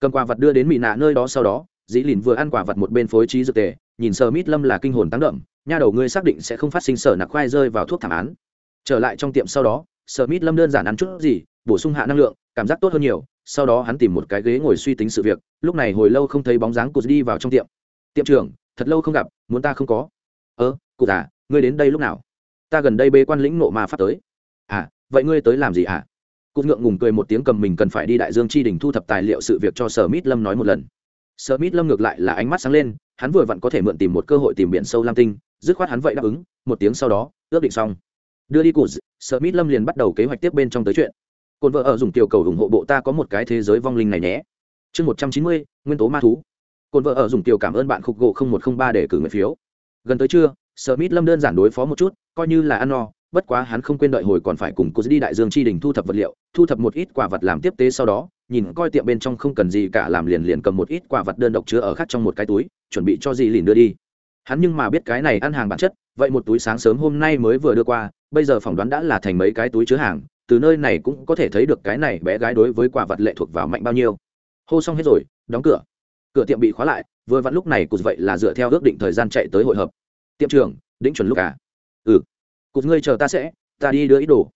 cầm quả vặt đưa đến mỹ nạ nơi đó sau đó dì lìn vừa ăn quả vặt một bên phối trí dược tề nhìn sơ mít lâm là kinh hồn tăng đậm nha đầu ngươi xác định sẽ không phát sinh sở nặc khoai rơi vào thuốc thảm án trở lại trong tiệm sau đó sơ mít lâm đơn giản ăn chút gì bổ sung hạ năng lượng cảm giác tốt hơn nhiều sau đó hắn tìm một cái ghế ngồi suy tính sự việc lúc này hồi lâu không thấy bóng dáng cụt đi vào trong tiệm tiệm trưởng thật lâu không gặp muốn ta không có ơ ờ, cụt à ngươi đến đây lúc nào ta gần đây bê quan lĩnh nộ mà phát tới à vậy ngươi tới làm gì à cụt ngượng ngùng cười một tiếng cầm mình cần phải đi đại dương tri đình thu thập tài liệu sự việc cho sở mít lâm nói một lần sở mít lâm ngược lại là ánh mắt sáng lên hắn vừa vặn có thể mượn tìm một cơ hội tìm biển sâu lam tinh dứt khoát hắn vậy đáp ứng một tiếng sau đó ước định xong đưa đi cụt sở mít lâm liền bắt đầu kế hoạch tiếp bên trong tới chuyện cồn vợ ở dùng tiểu cầu ủng hộ bộ ta có một cái thế giới vong linh này nhé chương một trăm chín mươi nguyên tố ma thú cồn vợ ở dùng tiểu cảm ơn bạn khục gỗ không một không ba để cử người phiếu gần tới trưa Smith lâm đơn giản đối phó một chút coi như là ăn no bất quá hắn không quên đợi hồi còn phải cùng cô đi đại dương chi đỉnh thu thập vật liệu thu thập một ít quả vật làm tiếp tế sau đó nhìn coi tiệm bên trong không cần gì cả làm liền liền cầm một ít quả vật đơn độc chứa ở khác trong một cái túi chuẩn bị cho gì liền đưa đi hắn nhưng mà biết cái này ăn hàng bản chất vậy một túi sáng sớm hôm nay mới vừa đưa qua bây giờ phỏng đoán đã là thành mấy cái túi chứa hàng từ nơi này cũng có thể thấy được cái này bé gái đối với quả vật lệ thuộc vào mạnh bao nhiêu hô xong hết rồi đóng cửa cửa tiệm bị khóa lại vừa vặn lúc này cụt vậy là dựa theo ước định thời gian chạy tới hội hợp tiệm trưởng đĩnh chuẩn lúc à ừ cụt ngươi chờ ta sẽ ta đi đưa ít đồ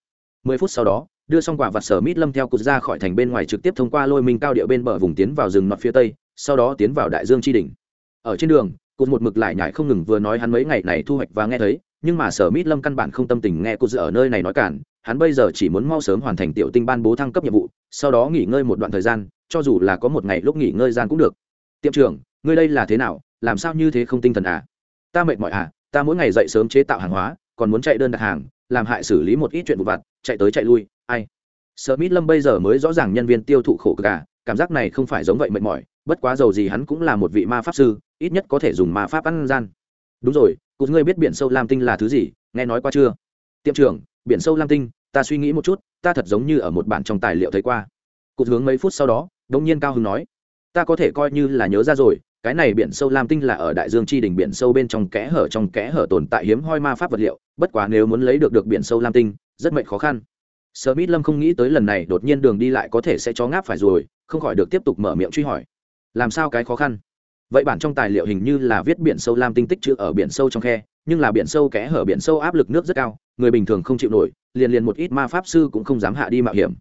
mười phút sau đó đưa xong quả vật sở mít lâm theo cụt ra khỏi thành bên ngoài trực tiếp thông qua lôi minh cao địa bên bờ vùng tiến vào rừng nọt phía tây sau đó tiến vào đại dương tri đình ở trên đường cụt một mực lại nhải không ngừng vừa nói hắn mấy ngày này thu hoạch và nghe thấy nhưng mà sở mít lâm căn bản không tâm tình nghe cô dự ở nơi này nói cản hắn bây giờ chỉ muốn mau sớm hoàn thành tiểu tinh ban bố thăng cấp nhiệm vụ sau đó nghỉ ngơi một đoạn thời gian cho dù là có một ngày lúc nghỉ ngơi gian cũng được tiệm trưởng ngươi đây là thế nào làm sao như thế không tinh thần à ta mệt mỏi à ta mỗi ngày dậy sớm chế tạo hàng hóa còn muốn chạy đơn đặt hàng làm hại xử lý một ít chuyện vụ vặt chạy tới chạy lui ai sở mít lâm bây giờ mới rõ ràng nhân viên tiêu thụ khổ cả à, cảm giác này không phải giống vậy mệt mỏi bất quá dầu gì hắn cũng là một vị ma pháp sư ít nhất có thể dùng ma pháp ăn gian đúng rồi cụt ngươi biết biển sâu lam tinh là thứ gì nghe nói qua chưa tiệm trưởng biển sâu lam tinh ta suy nghĩ một chút ta thật giống như ở một bản trong tài liệu thấy qua cụt hướng mấy phút sau đó đ ỗ n g nhiên cao hưng nói ta có thể coi như là nhớ ra rồi cái này biển sâu lam tinh là ở đại dương tri đỉnh biển sâu bên trong kẽ hở trong kẽ hở tồn tại hiếm hoi ma pháp vật liệu bất quá nếu muốn lấy được được biển sâu lam tinh rất mệnh khó khăn sơ mít lâm không nghĩ tới lần này đột nhiên đường đi lại có thể sẽ chó ngáp phải rồi không khỏi được tiếp tục mở miệng truy hỏi làm sao cái khó khăn vậy bản trong tài liệu hình như là viết biển sâu lam tinh tích chữ ở biển sâu trong khe nhưng là biển sâu kẽ hở biển sâu áp lực nước rất cao người bình thường không chịu nổi liền liền một ít ma pháp sư cũng không dám hạ đi mạo hiểm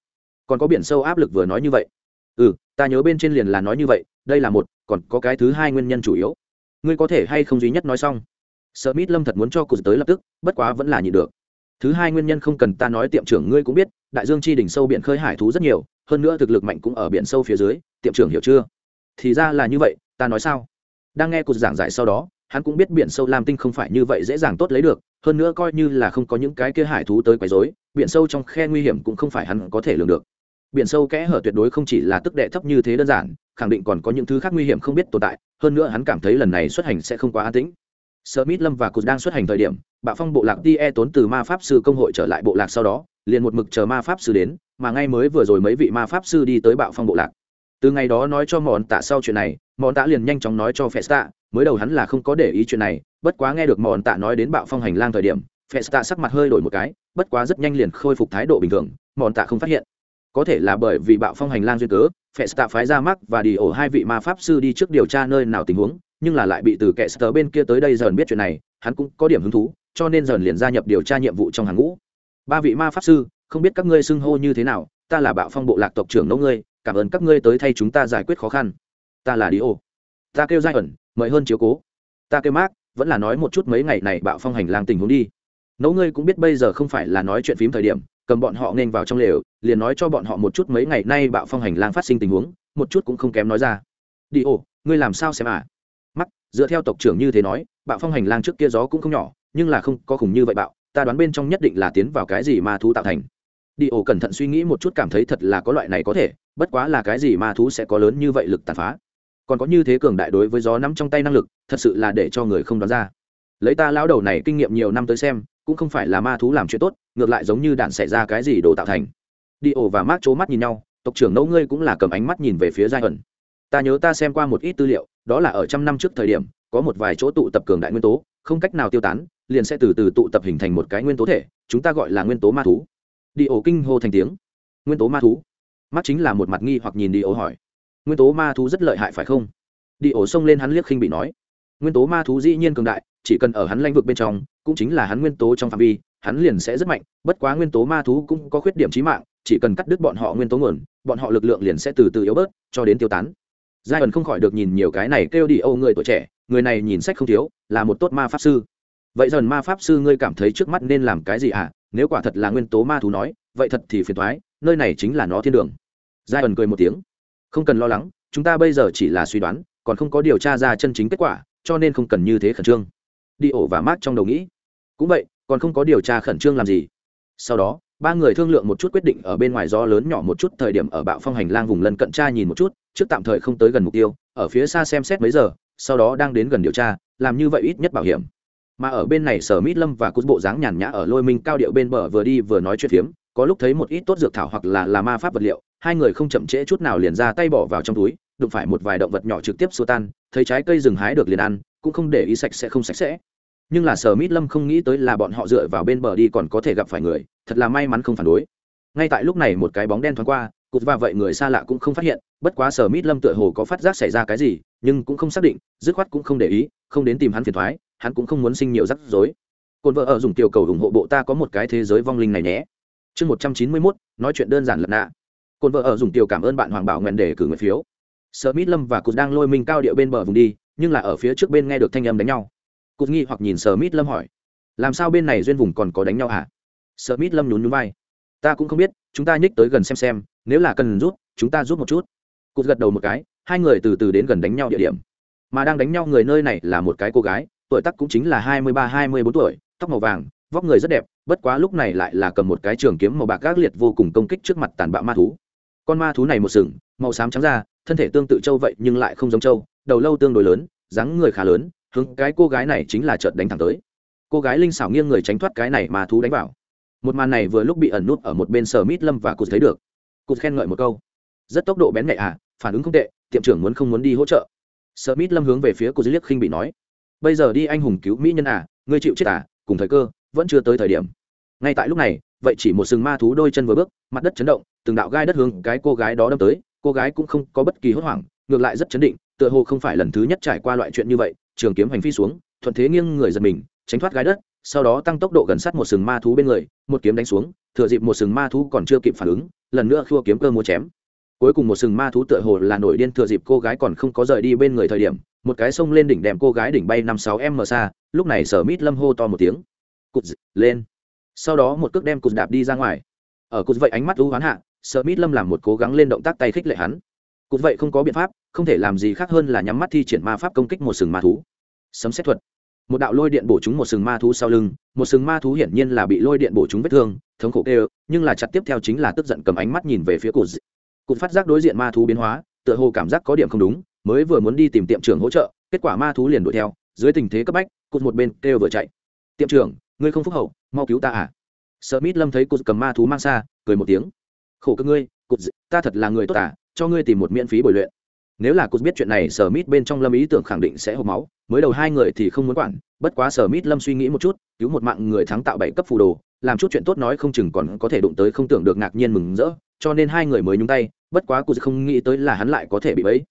còn có biển sâu áp lực vừa nói như vậy ừ ta nhớ bên trên liền là nói như vậy đây là một còn có cái thứ hai nguyên nhân chủ yếu ngươi có thể hay không duy nhất nói xong sợ mít lâm thật muốn cho cụ tới lập tức bất quá vẫn là nhịn được thứ hai nguyên nhân không cần ta nói tiệm trưởng ngươi cũng biết đại dương chi đỉnh sâu biển khơi hải thú rất nhiều hơn nữa thực lực mạnh cũng ở biển sâu phía dưới tiệm trưởng hiểu chưa thì ra là như vậy ta nói sao đang nghe cuộc giảng giải sau đó hắn cũng biết biển sâu lam tinh không phải như vậy dễ dàng tốt lấy được hơn nữa coi như là không có những cái kia hải thú tới quấy rối biển sâu trong khe nguy hiểm cũng không phải hắn có thể lường được biển sâu kẽ hở tuyệt đối không chỉ là tức đệ thấp như thế đơn giản khẳng định còn có những thứ khác nguy hiểm không biết tồn tại hơn nữa hắn cảm thấy lần này xuất hành sẽ không quá an tĩnh Smith Lâm và Cụt đang xuất hành thời điểm, Bạo Phong bộ lạc Tie e tốn từ ma pháp sư công hội trở lại bộ lạc sau đó, liền một mực chờ ma pháp sư đến, mà ngay mới vừa rồi mấy vị ma pháp sư đi tới Bạo Phong bộ lạc từ ngày đó nói cho mọn tạ sau chuyện này mọn tạ liền nhanh chóng nói cho festa mới đầu hắn là không có để ý chuyện này bất quá nghe được mọn tạ nói đến bạo phong hành lang thời điểm festa sắc mặt hơi đổi một cái bất quá rất nhanh liền khôi phục thái độ bình thường mọn tạ không phát hiện có thể là bởi vì bạo phong hành lang duyên cớ festa phái ra mắt và đi ổ hai vị ma pháp sư đi trước điều tra nơi nào tình huống nhưng là lại bị từ kẻ sờ bên kia tới đây dần biết chuyện này hắn cũng có điểm hứng thú cho nên dần liền gia nhập điều tra nhiệm vụ trong hàng ngũ ba vị ma pháp sư không biết các ngươi xưng hô như thế nào ta là bạo phong bộ lạc tộc trưởng nấu ngươi cảm ơn các ngươi tới thay chúng ta giải quyết khó khăn ta là đi ô ta kêu giai ẩn mời hơn chiếu cố ta kêu mát vẫn là nói một chút mấy ngày này bạo phong hành lang tình huống đi nấu ngươi cũng biết bây giờ không phải là nói chuyện phím thời điểm cầm bọn họ nên vào trong lều liền nói cho bọn họ một chút mấy ngày nay bạo phong hành lang phát sinh tình huống một chút cũng không kém nói ra đi ô ngươi làm sao xem à mắc dựa theo tộc trưởng như thế nói bạo phong hành lang trước kia gió cũng không nhỏ nhưng là không có khủng như vậy bạo ta đoán bên trong nhất định là tiến vào cái gì mà thú tạo thành đi ổ cẩn thận suy nghĩ một chút cảm thấy thật là có loại này có thể bất quá là cái gì ma thú sẽ có lớn như vậy lực tàn phá còn có như thế cường đại đối với gió nắm trong tay năng lực thật sự là để cho người không đoán ra lấy ta lão đầu này kinh nghiệm nhiều năm tới xem cũng không phải là ma thú làm chuyện tốt ngược lại giống như đạn xảy ra cái gì đồ tạo thành đi ổ và mát c mắt nhìn nhau tộc trưởng nấu ngươi cũng là cầm ánh mắt nhìn về phía giai ẩn ta nhớ ta xem qua một ít tư liệu đó là ở trăm năm trước thời điểm có một vài chỗ tụ tập cường đại nguyên tố không cách nào tiêu tán liền sẽ từ từ tụ tập hình thành một cái nguyên tố thể chúng ta gọi là nguyên tố ma thú đi ổ kinh hô thành tiếng nguyên tố ma thú mắt chính là một mặt nghi hoặc nhìn đi ổ hỏi nguyên tố ma thú rất lợi hại phải không đi ổ xông lên hắn liếc khinh bị nói nguyên tố ma thú dĩ nhiên cường đại chỉ cần ở hắn lãnh vực bên trong cũng chính là hắn nguyên tố trong phạm vi hắn liền sẽ rất mạnh bất quá nguyên tố ma thú cũng có khuyết điểm trí mạng chỉ cần cắt đứt bọn họ nguyên tố nguồn bọn họ lực lượng liền sẽ từ từ yếu bớt cho đến tiêu tán giai ẩn không khỏi được nhìn nhiều cái này kêu đi âu người tuổi trẻ người này nhìn sách không thiếu là một tốt ma pháp sư vậy dần ma pháp sư ngươi cảm thấy trước mắt nên làm cái gì ạ à? nếu quả thật là nguyên tố ma thú nói vậy thật thì phiền thoái nơi này chính là nó thiên đường giai ẩn cười một tiếng không cần lo lắng chúng ta bây giờ chỉ là suy đoán còn không có điều tra ra chân chính kết quả cho nên không cần như thế khẩn trương đi ổ và mát trong đầu nghĩ cũng vậy còn không có điều tra khẩn trương làm gì sau đó ba người thương lượng một chút quyết định ở bên ngoài gió lớn nhỏ một chút thời điểm ở bạo phong hành lang vùng lân cận tra nhìn một chút trước tạm thời không tới gần mục tiêu ở phía xa xem xét mấy giờ sau đó đang đến gần điều tra làm như vậy ít nhất bảo hiểm mà ở bên này sở mít lâm và cút bộ dáng nhàn nhã ở lôi minh cao điệu bên bờ vừa đi vừa nói chuyện phiếm có lúc thấy một ít tốt dược thảo hoặc là là ma pháp vật liệu hai người không chậm trễ chút nào liền ra tay bỏ vào trong túi đụng phải một vài động vật nhỏ trực tiếp xua tan thấy trái cây rừng hái được liền ăn cũng không để ý sạch sẽ không sạch sẽ nhưng là sở mít lâm không nghĩ tới là bọn họ dựa vào bên bờ đi còn có thể gặp phải người thật là may mắn không phản đối ngay tại lúc này một cái bóng đen thoáng qua cụt và vậy người xa lạ cũng không phát hiện bất quá sở mít lâm tựa hồ có phát giác xảy ra cái gì nhưng cũng không xác định dứt khoát cũng không để ý không đến tìm hắn phiền thoái hắn cũng không muốn sinh nhiều rắc rối cồn vợ ở dùng tiểu cầu ủng hộ bộ ta có một cái thế giới vong linh này nhé chương một trăm chín mươi mốt nói chuyện đơn giản lật nạ cồn vợ ở dùng tiểu cảm ơn bạn hoàng bảo nguyện để cử người phiếu sợ lâm và cụt đang lôi mình cao điệu bên bờ vùng đi nhưng là ở phía trước bên nghe được thanh âm đánh nhau cụt nghi hoặc nhìn sợ lâm hỏi làm sao bên này duyên vùng còn có đánh nhau hả sợ lâm nhún nhún vai ta cũng không biết chúng ta nhích tới gần xem xem nếu là cần rút chúng ta rút một chút cụt gật đầu một cái hai người từ từ đến gần đánh nhau địa điểm mà đang đánh nhau người nơi này là một cái cô gái tuổi tác cũng chính là hai mươi ba hai mươi bốn tuổi tóc màu vàng vóc người rất đẹp bất quá lúc này lại là cầm một cái trường kiếm màu bạc gác liệt vô cùng công kích trước mặt tàn bạo ma thú con ma thú này một sừng màu xám trắng da thân thể tương tự trâu vậy nhưng lại không giống trâu đầu lâu tương đối lớn dáng người khá lớn hướng cái cô gái này chính là trợt đánh thẳng tới cô gái linh xảo nghiêng người tránh thoát cái này mà thú đánh vào một màn này vừa lúc bị ẩn nút ở một bên sở mít lâm và cụt thấy được cụ khen ngợi một câu rất tốc độ bén nhạy à phản ứng không tệ tiệm trưởng muốn không muốn đi hỗ trợ sở mít lâm hướng về phía cụt liếc khinh bị nói bây giờ đi anh hùng cứu mỹ nhân à ngươi chịu chết à cùng thời cơ vẫn chưa tới thời điểm ngay tại lúc này vậy chỉ một sừng ma thú đôi chân vừa bước mặt đất chấn động từng đạo gai đất hướng cái cô gái đó đâm tới cô gái cũng không có bất kỳ hốt hoảng ngược lại rất chấn định tựa hồ không phải lần thứ nhất trải qua loại chuyện như vậy trường kiếm hành phi xuống thuận thế nghiêng người giật mình tránh thoát gai đất sau đó tăng tốc độ gần sát một sừng ma thú bên người một kiếm đánh xuống thừa dịp một sừng ma thú còn chưa kịp phản ứng lần nữa khua kiếm cơ mua chém cuối cùng một sừng ma thú tựa hồ là nổi điên thừa dịp cô gái còn không có rời đi bên người thời điểm một cái sông lên đỉnh đem cô gái đỉnh bay năm sáu m xa lúc này sở mít lâm hô to một tiếng cụt lên sau đó một cước đem cụt đạp đi ra ngoài ở cụt vậy ánh mắt u hoán hạ sở mít lâm làm một cố gắng lên động tác tay khích lệ hắn cụt vậy không có biện pháp không thể làm gì khác hơn là nhắm mắt thi triển ma pháp công kích một sừng ma thú sấm xét thuật một đạo lôi điện bổ chúng một sừng ma thú sau lưng một sừng ma thú hiển nhiên là bị lôi điện bổ chúng vết thương thống khổ kêu nhưng là chặt tiếp theo chính là tức giận cầm ánh mắt nhìn về phía cụt cụt phát giác đối diện ma thú biến hóa tựa hồ cảm giác có điểm không đúng mới vừa muốn đi tìm tiệm trưởng hỗ trợ kết quả ma thú liền đuổi theo dưới tình thế cấp bách cụt một bên kêu vừa chạy tiệm trưởng ngươi không phúc hậu mau cứu ta à sợ mít lâm thấy cụt cầm ma thú mang xa cười một tiếng khổ cơ ngươi cụt ta thật là người tốt à cho ngươi tìm một miễn phí bồi luyện nếu là cụt biết chuyện này sở mít bên trong lâm ý tưởng khẳng định sẽ hộp máu mới đầu hai người thì không muốn quản bất quá sở mít lâm suy nghĩ một chút cứu một mạng người thắng tạo bảy cấp phù đồ làm chút chuyện tốt nói không chừng còn có thể đụng tới không tưởng được ngạc nhiên mừng rỡ cho nên hai người mới nhúng tay bất quá cụt không nghĩ tới là hắn lại có thể bị bẫy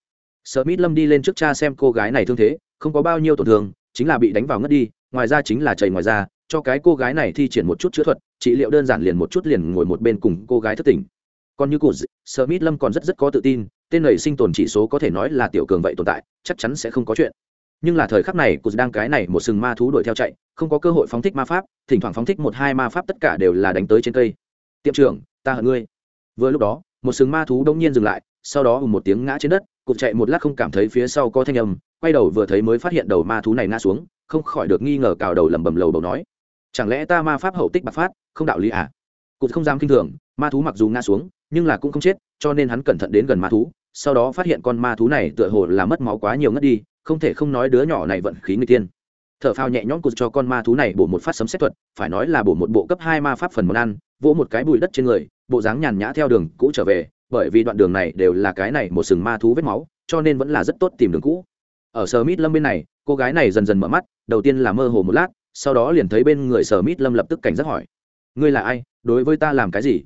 sở mít lâm đi lên trước cha xem cô gái này thương thế không có bao nhiêu tổn thương chính là bị đánh vào ngất đi ngoài ra chính là chảy ngoài ra cho cái cô gái này thi triển một chút chữa thuật trị liệu đơn giản liền một chút liền ngồi một bên cùng cô gái thất tỉnh còn như cụt sở mít lâm còn rất rất có tự tin tên này sinh tồn chỉ số có thể nói là tiểu cường vậy tồn tại chắc chắn sẽ không có chuyện nhưng là thời khắc này cụt đang cái này một sừng ma thú đuổi theo chạy không có cơ hội phóng thích ma pháp thỉnh thoảng phóng thích một hai ma pháp tất cả đều là đánh tới trên cây tiệm trưởng ta hận ngươi vừa lúc đó một sừng ma thú đông nhiên dừng lại sau đó ùm một tiếng ngã trên đất cụt chạy một lát không cảm thấy phía sau có thanh âm quay đầu vừa thấy mới phát hiện đầu ma thú này ngã xuống không khỏi được nghi ngờ cào đầu lẩm bẩm lầu bầu nói chẳng lẽ ta ma pháp hậu tích bạc phát không đạo lý à cụt không dám kinh thường ma thú mặc dù ngã xuống nhưng là cũng không chết cho nên hắn cẩn thận đến gần ma thú sau đó phát hiện con ma thú này tựa hồ là mất máu quá nhiều ngất đi không thể không nói đứa nhỏ này vận khí người tiên thở phao nhẹ nhõm cụt cho con ma thú này bổ một phát sấm xét thuật phải nói là bổ một bộ cấp hai ma pháp phần món ăn vỗ một cái bụi đất trên người bộ dáng nhàn nhã theo đường cũ trở về bởi vì đoạn đường này đều là cái này một sừng ma thú vết máu cho nên vẫn là rất tốt tìm đường cũ ở sờ mít lâm bên này cô gái này dần dần mở mắt đầu tiên là mơ hồ một lát sau đó liền thấy bên người sờ mít lâm lập tức cảnh giác hỏi ngươi là ai đối với ta làm cái gì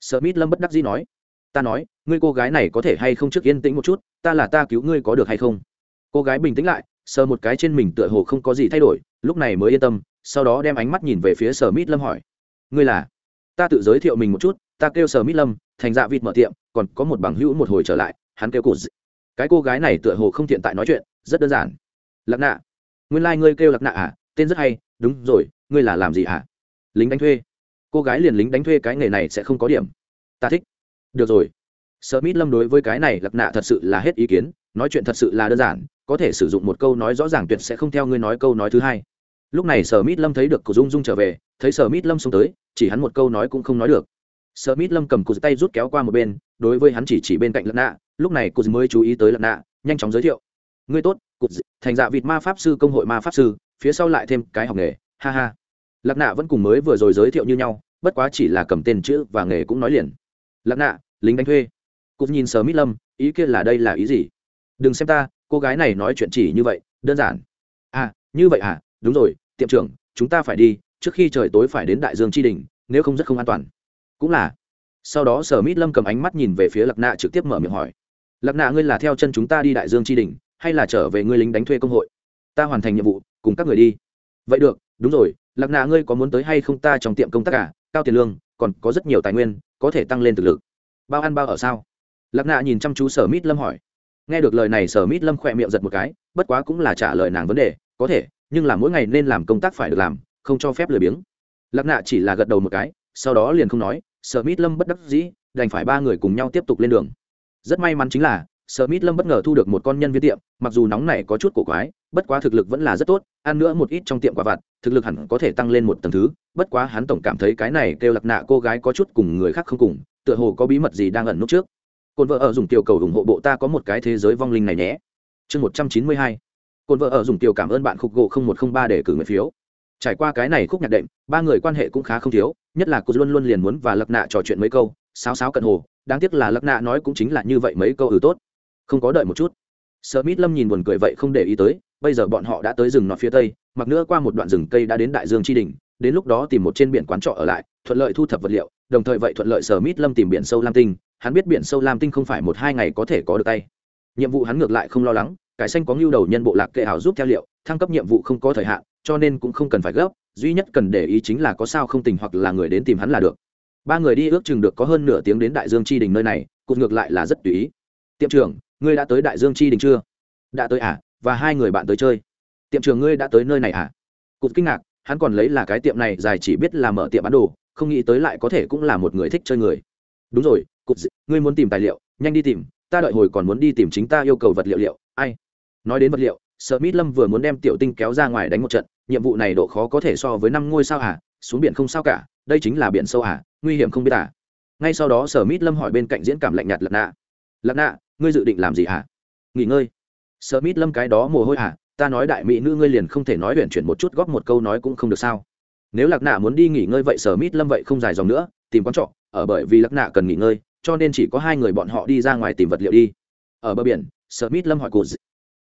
sờ mít lâm bất đắc dĩ nói ta nói ngươi cô gái này có thể hay không trước yên tĩnh một chút ta là ta cứu ngươi có được hay không cô gái bình tĩnh lại sờ một cái trên mình tựa hồ không có gì thay đổi lúc này mới yên tâm sau đó đem ánh mắt nhìn về phía sờ mít lâm hỏi ngươi là ta tự giới thiệu mình một chút ta kêu sờ mít lâm thành dạ vịt mở tiệm còn có một bằng hữu một hồi trở lại hắn kêu cụt cái cô gái này tựa hồ không thiện tại nói chuyện rất đơn giản lạc nạ nguyên lai、like、ngươi kêu lạc nạ à tên rất hay đúng rồi ngươi là làm gì à lính đánh thuê cô gái liền lính đánh thuê cái nghề này sẽ không có điểm ta thích được rồi Smith Lâm đối với cái này lặc nạ thật sự là hết ý kiến, nói chuyện thật sự là đơn giản, có thể sử dụng một câu nói rõ ràng tuyệt sẽ không theo ngươi nói câu nói thứ hai. Lúc này Smith Lâm thấy được Cụ Dung Dung trở về, thấy Smith Lâm xuống tới, chỉ hắn một câu nói cũng không nói được. Smith Lâm cầm cụ tay rút kéo qua một bên, đối với hắn chỉ chỉ bên cạnh lặc nạ, lúc này cụ mới chú ý tới lặc nạ, nhanh chóng giới thiệu. Ngươi tốt, cụ thành dạ vịt ma pháp sư công hội ma pháp sư, phía sau lại thêm cái học nghề, ha ha. Lặc nạ vẫn cùng mới vừa rồi giới thiệu như nhau, bất quá chỉ là cầm tên chữ và nghề cũng nói liền. Lặc nạ, lính đánh thuê cũng nhìn sờ mít lâm ý kia là đây là ý gì đừng xem ta cô gái này nói chuyện chỉ như vậy đơn giản à như vậy à đúng rồi tiệm trưởng chúng ta phải đi trước khi trời tối phải đến đại dương tri đình nếu không rất không an toàn cũng là sau đó sở mít lâm cầm ánh mắt nhìn về phía lạc nạ trực tiếp mở miệng hỏi lạc nạ ngươi là theo chân chúng ta đi đại dương tri đình hay là trở về ngươi lính đánh thuê công hội ta hoàn thành nhiệm vụ cùng các người đi vậy được đúng rồi lạc nạ ngươi có muốn tới hay không ta trong tiệm công tác cả à? cao tiền lương còn có rất nhiều tài nguyên có thể tăng lên thực lực bao ăn bao ở sao lạc nạ nhìn chăm chú sở mít lâm hỏi nghe được lời này sở mít lâm khỏe miệng giật một cái bất quá cũng là trả lời nàng vấn đề có thể nhưng là mỗi ngày nên làm công tác phải được làm không cho phép lười biếng lạc nạ chỉ là gật đầu một cái sau đó liền không nói sở mít lâm bất đắc dĩ đành phải ba người cùng nhau tiếp tục lên đường rất may mắn chính là sở mít lâm bất ngờ thu được một con nhân viên tiệm mặc dù nóng này có chút cổ quái bất quá thực lực vẫn là rất tốt ăn nữa một ít trong tiệm quả vặt thực lực hẳn có thể tăng lên một t thứ bất quá hắn tổng cảm thấy cái này kêu lạc nạ cô gái có chút cùng người khác không cùng tựa hồ có bí mật gì đang ẩn nút trước cồn vợ ở dùng tiểu cầu ủng hộ bộ ta có một cái thế giới vong linh này nhé chương một trăm chín mươi hai cồn vợ ở dùng tiểu cảm ơn bạn khúc gỗ không một không ba để cử người phiếu trải qua cái này khúc nhạc đệm ba người quan hệ cũng khá không thiếu nhất là cô luôn luôn liền muốn và lật nạ trò chuyện mấy câu sáo sáo cận hồ đáng tiếc là lật nạ nói cũng chính là như vậy mấy câu ừ tốt không có đợi một chút sợ mít lâm nhìn buồn cười vậy không để ý tới bây giờ bọn họ đã tới rừng nọ phía tây mặc nữa qua một đoạn rừng cây đã đến đại dương tri đỉnh đến lúc đó tìm một trên biển quán trọ ở lại thuận lợi thu thập vật liệu đồng thời vậy thuận lợi sở mít lâm tìm biển sâu lam tinh hắn biết biển sâu lam tinh không phải một hai ngày có thể có được tay nhiệm vụ hắn ngược lại không lo lắng cải xanh có ngưu đầu nhân bộ lạc kệ hảo giúp theo liệu thăng cấp nhiệm vụ không có thời hạn cho nên cũng không cần phải gấp duy nhất cần để ý chính là có sao không tình hoặc là người đến tìm hắn là được ba người đi ước chừng được có hơn nửa tiếng đến đại dương tri đình nơi này cụt ngược lại là rất tùy tiệm trưởng ngươi đã tới đại dương tri đình chưa đã tới à và hai người bạn tới chơi tiệm trưởng ngươi đã tới nơi này à cụt kinh ngạc hắn còn lấy là cái tiệm này dài chỉ biết là mở tiệm bán đồ không nghĩ tới lại có thể cũng là một người thích chơi người đúng rồi cục ngươi muốn tìm tài liệu nhanh đi tìm ta đợi hồi còn muốn đi tìm chính ta yêu cầu vật liệu liệu ai nói đến vật liệu sợ mít lâm vừa muốn đem tiểu tinh kéo ra ngoài đánh một trận nhiệm vụ này độ khó có thể so với năm ngôi sao hả à? xuống biển không sao cả đây chính là biển sâu hả à? nguy hiểm không biết à. ngay sau đó sở mít lâm hỏi bên cạnh diễn cảm lạnh nhạt lật nạ lật nạ ngươi dự định làm gì hả à? nghỉ ngơi sở mít lâm cái đó mồ hôi hả ta nói đại mỹ nữ ngươi liền không thể nói huyện chuyển một chút góp một câu nói cũng không được sao nếu lạc nạ muốn đi nghỉ ngơi vậy sở mít lâm vậy không dài dòng nữa tìm quán trọ ở bởi vì lạc nạ cần nghỉ ngơi cho nên chỉ có hai người bọn họ đi ra ngoài tìm vật liệu đi ở bờ biển sợ lâm hỏi cụ.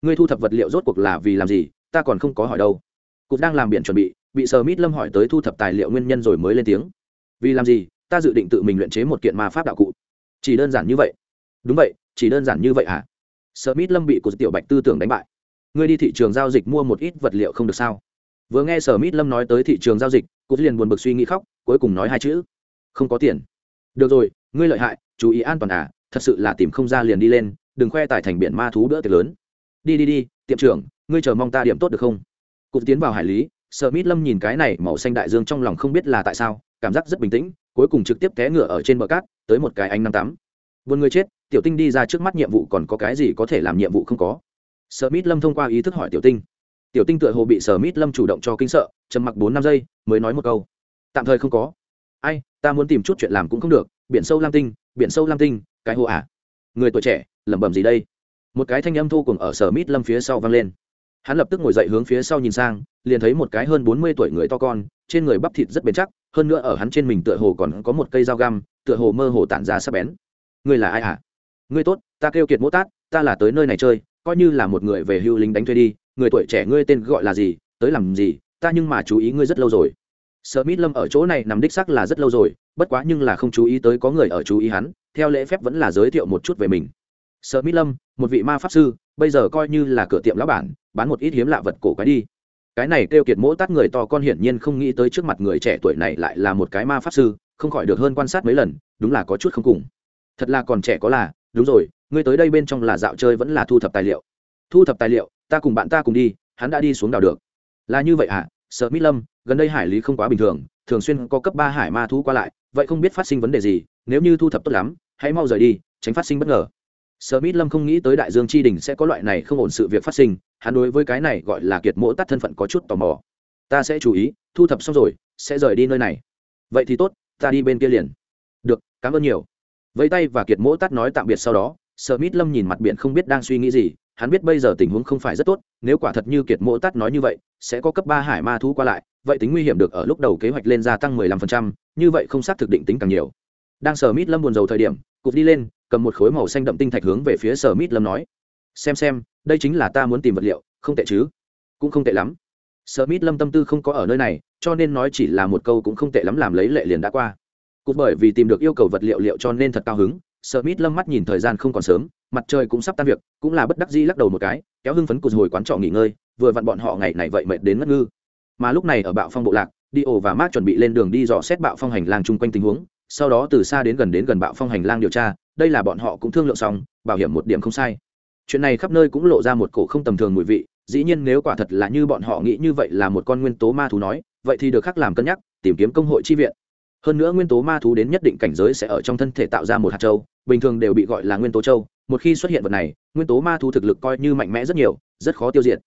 ngươi thu thập vật liệu rốt cuộc là vì làm gì ta còn không có hỏi đâu cụt đang làm biển chuẩn bị bị sợ lâm hỏi tới thu thập tài liệu nguyên nhân rồi mới lên tiếng vì làm gì ta dự định tự mình luyện chế một kiện ma pháp đạo cụ chỉ đơn giản như vậy đúng vậy chỉ đơn giản như vậy à? sợ lâm bị cụ tiểu bạch tư tưởng đánh bại ngươi đi thị trường giao dịch mua một ít vật liệu không được sao vừa nghe sở lâm nói tới thị trường giao dịch cụ liền buồn bực suy nghĩ khóc cuối cùng nói hai chữ không có tiền được rồi ngươi lợi hại chú ý an toàn à thật sự là tìm không ra liền đi lên đừng khoe tải thành biển ma thú bữa tiệc lớn đi đi đi tiệm trưởng ngươi chờ mong ta điểm tốt được không cụt tiến vào hải lý sợ mít lâm nhìn cái này màu xanh đại dương trong lòng không biết là tại sao cảm giác rất bình tĩnh cuối cùng trực tiếp té ngựa ở trên bờ cát tới một cái anh năm tắm vườn người chết tiểu tinh đi ra trước mắt nhiệm vụ còn có cái gì có thể làm nhiệm vụ không có sợ mít lâm thông qua ý thức hỏi tiểu tinh tiểu tinh tựa hồ bị sở mít lâm chủ động cho kinh sợ trầm mặc bốn năm giây mới nói một câu tạm thời không có ai ta muốn tìm chút chuyện làm cũng không được biển sâu lam tinh biển sâu lam tinh cái hồ ả à? người tuổi trẻ lẩm bẩm gì đây một cái thanh âm thu cùng ở sở mít lâm phía sau vang lên hắn lập tức ngồi dậy hướng phía sau nhìn sang liền thấy một cái hơn bốn mươi tuổi người to con trên người bắp thịt rất bền chắc hơn nữa ở hắn trên mình tựa hồ còn có một cây dao găm tựa hồ mơ hồ tản ra sắp bén người là ai hả à? người tốt ta kêu kiệt mỗ tát ta là tới nơi này chơi coi như là một người về hưu lính đánh thuê đi người tuổi trẻ ngươi tên gọi là gì tới làm gì ta nhưng mà chú ý ngươi rất lâu rồi sợ mít lâm ở chỗ này nằm đích sắc là rất lâu rồi bất quá nhưng là không chú ý tới có người ở chú ý hắn theo lễ phép vẫn là giới thiệu một chút về mình sợ mỹ lâm một vị ma pháp sư bây giờ coi như là cửa tiệm lão bản bán một ít hiếm lạ vật cổ cái đi cái này tiêu kiệt mỗ tát người to con hiển nhiên không nghĩ tới trước mặt người trẻ tuổi này lại là một cái ma pháp sư không khỏi được hơn quan sát mấy lần đúng là có chút không cùng thật là còn trẻ có là đúng rồi ngươi tới đây bên trong là dạo chơi vẫn là thu thập tài liệu thu thập tài liệu ta cùng bạn ta cùng đi hắn đã đi xuống đào được là như vậy à sợ mỹ lâm gần đây hải lý không quá bình thường thường xuyên có cấp ba hải ma thú qua lại vậy không biết phát sinh vấn đề gì nếu như thu thập tốt lắm hãy mau rời đi tránh phát sinh bất ngờ Sở Mít Lâm không nghĩ tới Đại Dương Chi Đỉnh sẽ có loại này không ổn sự việc phát sinh, hắn đối với cái này gọi là kiệt mỗ tắt thân phận có chút tò mò. Ta sẽ chú ý, thu thập xong rồi, sẽ rời đi nơi này. Vậy thì tốt, ta đi bên kia liền. Được, cảm ơn nhiều. Vẫy tay và kiệt mỗ tắt nói tạm biệt sau đó, Sở Mít Lâm nhìn mặt biển không biết đang suy nghĩ gì, hắn biết bây giờ tình huống không phải rất tốt, nếu quả thật như kiệt mỗ tắt nói như vậy, sẽ có cấp ba hải ma thú qua lại, vậy tính nguy hiểm được ở lúc đầu kế hoạch lên gia tăng 15%, như vậy không xác thực định tính càng nhiều. Đang Sở Mít Lâm buồn rầu thời điểm, cục đi lên, cầm một khối màu xanh đậm tinh thạch hướng về phía Sở Mít Lâm nói: "Xem xem, đây chính là ta muốn tìm vật liệu, không tệ chứ? Cũng không tệ lắm." Sở Mít Lâm tâm tư không có ở nơi này, cho nên nói chỉ là một câu cũng không tệ lắm làm lấy lệ liền đã qua. cục bởi vì tìm được yêu cầu vật liệu liệu cho nên thật cao hứng, Sở Mít Lâm mắt nhìn thời gian không còn sớm, mặt trời cũng sắp tan việc, cũng là bất đắc dĩ lắc đầu một cái, kéo hưng phấn của hồi quán trọ nghỉ ngơi, vừa vặn bọn họ ngày này vậy mệt đến mất ngư mà lúc này ở bạo phong bộ lạc đi ổ và mát chuẩn bị lên đường đi dò xét bạo phong hành lang chung quanh tình huống sau đó từ xa đến gần đến gần bạo phong hành lang điều tra đây là bọn họ cũng thương lượng xong bảo hiểm một điểm không sai chuyện này khắp nơi cũng lộ ra một cổ không tầm thường mùi vị dĩ nhiên nếu quả thật là như bọn họ nghĩ như vậy là một con nguyên tố ma thú nói vậy thì được khắc làm cân nhắc tìm kiếm công hội chi viện hơn nữa nguyên tố ma thú đến nhất định cảnh giới sẽ ở trong thân thể tạo ra một hạt châu bình thường đều bị gọi là nguyên tố châu một khi xuất hiện vật này nguyên tố ma thú thực lực coi như mạnh mẽ rất nhiều rất khó tiêu diệt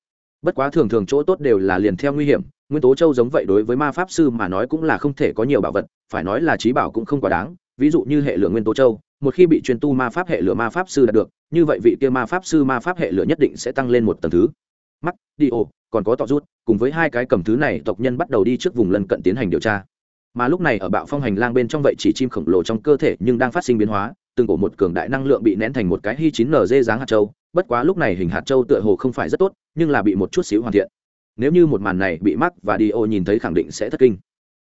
bất quá thường thường chỗ tốt đều là liền theo nguy hiểm nguyên tố châu giống vậy đối với ma pháp sư mà nói cũng là không thể có nhiều bảo vật phải nói là trí bảo cũng không quá đáng ví dụ như hệ lửa nguyên tố châu một khi bị truyền tu ma pháp hệ lửa ma pháp sư đạt được như vậy vị kia ma pháp sư ma pháp hệ lửa nhất định sẽ tăng lên một tầng thứ mắc đi ô còn có tọ rút cùng với hai cái cầm thứ này tộc nhân bắt đầu đi trước vùng lân cận tiến hành điều tra mà lúc này ở bạo phong hành lang bên trong vậy chỉ chim khổng lồ trong cơ thể nhưng đang phát sinh biến hóa từng cổ một cường đại năng lượng bị nén thành một cái hy chín nở dê dáng hạt châu bất quá lúc này hình hạt châu tựa hồ không phải rất tốt nhưng là bị một chút xíu hoàn thiện nếu như một màn này bị mắc và đi ô nhìn thấy khẳng định sẽ thất kinh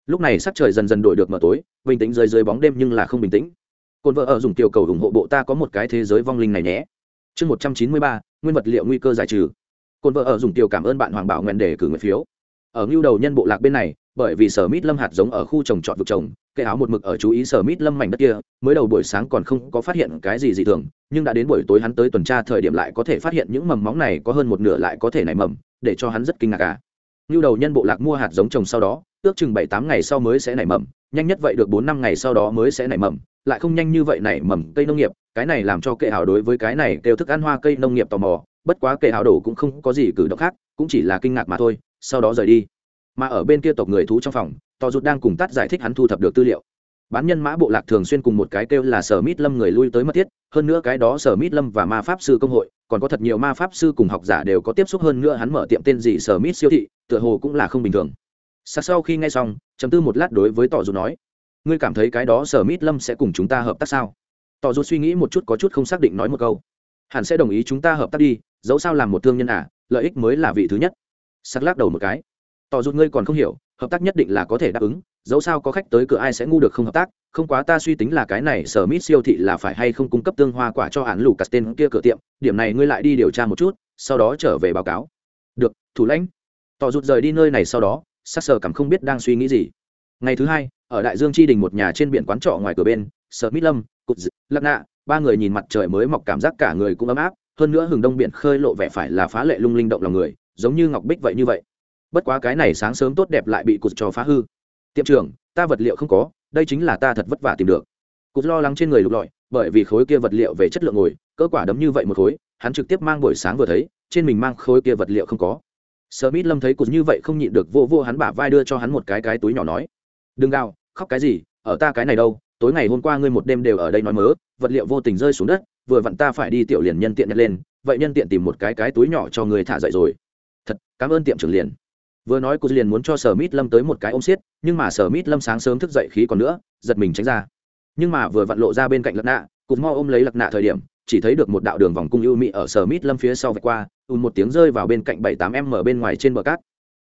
lúc này sắc trời dần dần đổi được mở tối bình tĩnh dưới dưới bóng đêm nhưng là không bình tĩnh cồn vợ ở dùng tiểu cầu ủng hộ bộ ta có một cái thế giới vong linh này nhé chương một trăm chín mươi ba nguyên vật liệu nguy cơ giải trừ cồn vợ ở dùng tiểu cảm ơn bạn hoàng bảo nguyện để cử người phiếu ở ngưu đầu nhân bộ lạc bên này bởi vì sở mít lâm hạt giống ở khu trồng trọt vực trồng cây áo một mực ở chú ý sở mít lâm mảnh đất kia mới đầu buổi sáng còn không có phát hiện cái gì dị thường nhưng đã đến buổi tối hắn tới tuần tra thời điểm lại có thể phát hiện những mầm móng này có hơn một nửa lại có thể nảy mầm để cho hắn rất kinh ngạc cả à. như đầu nhân bộ lạc mua hạt giống trồng sau đó ước chừng bảy tám ngày sau mới sẽ nảy mầm nhanh nhất vậy được bốn năm ngày sau đó mới sẽ nảy mầm lại không nhanh như vậy nảy mầm cây nông nghiệp cái này làm cho kệ hào đối với cái này kêu thức ăn hoa cây nông nghiệp tò mò bất quá kệ hào đổ cũng không có gì cử động khác cũng chỉ là kinh ngạc mà thôi sau đó rời đi mà ở bên kia tộc người thú trong phòng tò Dụt đang cùng tát giải thích hắn thu thập được tư liệu bán nhân mã bộ lạc thường xuyên cùng một cái kêu là sở mít lâm người lui tới mất thiết hơn nữa cái đó sở mít lâm và ma pháp sư công hội còn có thật nhiều ma pháp sư cùng học giả đều có tiếp xúc hơn nữa hắn mở tiệm tên gì sở mít siêu thị tựa hồ cũng là không bình thường sạc sau khi nghe xong chấm tư một lát đối với tỏ dù nói ngươi cảm thấy cái đó sở mít lâm sẽ cùng chúng ta hợp tác sao tỏ dù suy nghĩ một chút có chút không xác định nói một câu hẳn sẽ đồng ý chúng ta hợp tác đi dẫu sao làm một thương nhân à lợi ích mới là vị thứ nhất sắc lắc đầu một cái tỏ dù ngươi còn không hiểu hợp tác nhất định là có thể đáp ứng dẫu sao có khách tới cửa ai sẽ ngu được không hợp tác không quá ta suy tính là cái này sở mít siêu thị là phải hay không cung cấp tương hoa quả cho án lù cắt tên kia cửa tiệm điểm này ngươi lại đi điều tra một chút sau đó trở về báo cáo được thủ lãnh tỏ rụt rời đi nơi này sau đó sắc sờ cảm không biết đang suy nghĩ gì ngày thứ hai ở đại dương chi đình một nhà trên biển quán trọ ngoài cửa bên sở mít lâm cụt lắc nạ ba người nhìn mặt trời mới mọc cảm giác cả người cũng ấm áp hơn nữa hừng đông biển khơi lộ vẻ phải là phá lệ lung linh động lòng người giống như ngọc bích vậy như vậy bất quá cái này sáng sớm tốt đẹp lại bị cụt cho phá hư tiệm trưởng ta vật liệu không có đây chính là ta thật vất vả tìm được cụt lo lắng trên người lục lọi bởi vì khối kia vật liệu về chất lượng ngồi cỡ quả đấm như vậy một khối hắn trực tiếp mang buổi sáng vừa thấy trên mình mang khối kia vật liệu không có sợ mít lâm thấy cụt như vậy không nhịn được vô vô hắn bả vai đưa cho hắn một cái cái túi nhỏ nói đừng gào khóc cái gì ở ta cái này đâu tối ngày hôm qua ngươi một đêm đều ở đây nói mớ vật liệu vô tình rơi xuống đất vừa vặn ta phải đi tiểu liền nhân tiện nhặt lên vậy nhân tiện tìm một cái cái túi nhỏ cho người thả dậy rồi thật cảm ơn tiệm trưởng liền vừa nói cô liền muốn cho sở mít lâm tới một cái ôm xiết nhưng mà sở mít lâm sáng sớm thức dậy khí còn nữa giật mình tránh ra nhưng mà vừa vặn lộ ra bên cạnh lật nạ cụt mo ôm lấy lật nạ thời điểm chỉ thấy được một đạo đường vòng cung ưu mị ở sở mít lâm phía sau vạch qua ùn một tiếng rơi vào bên cạnh bảy tám em mở bên ngoài trên bờ cát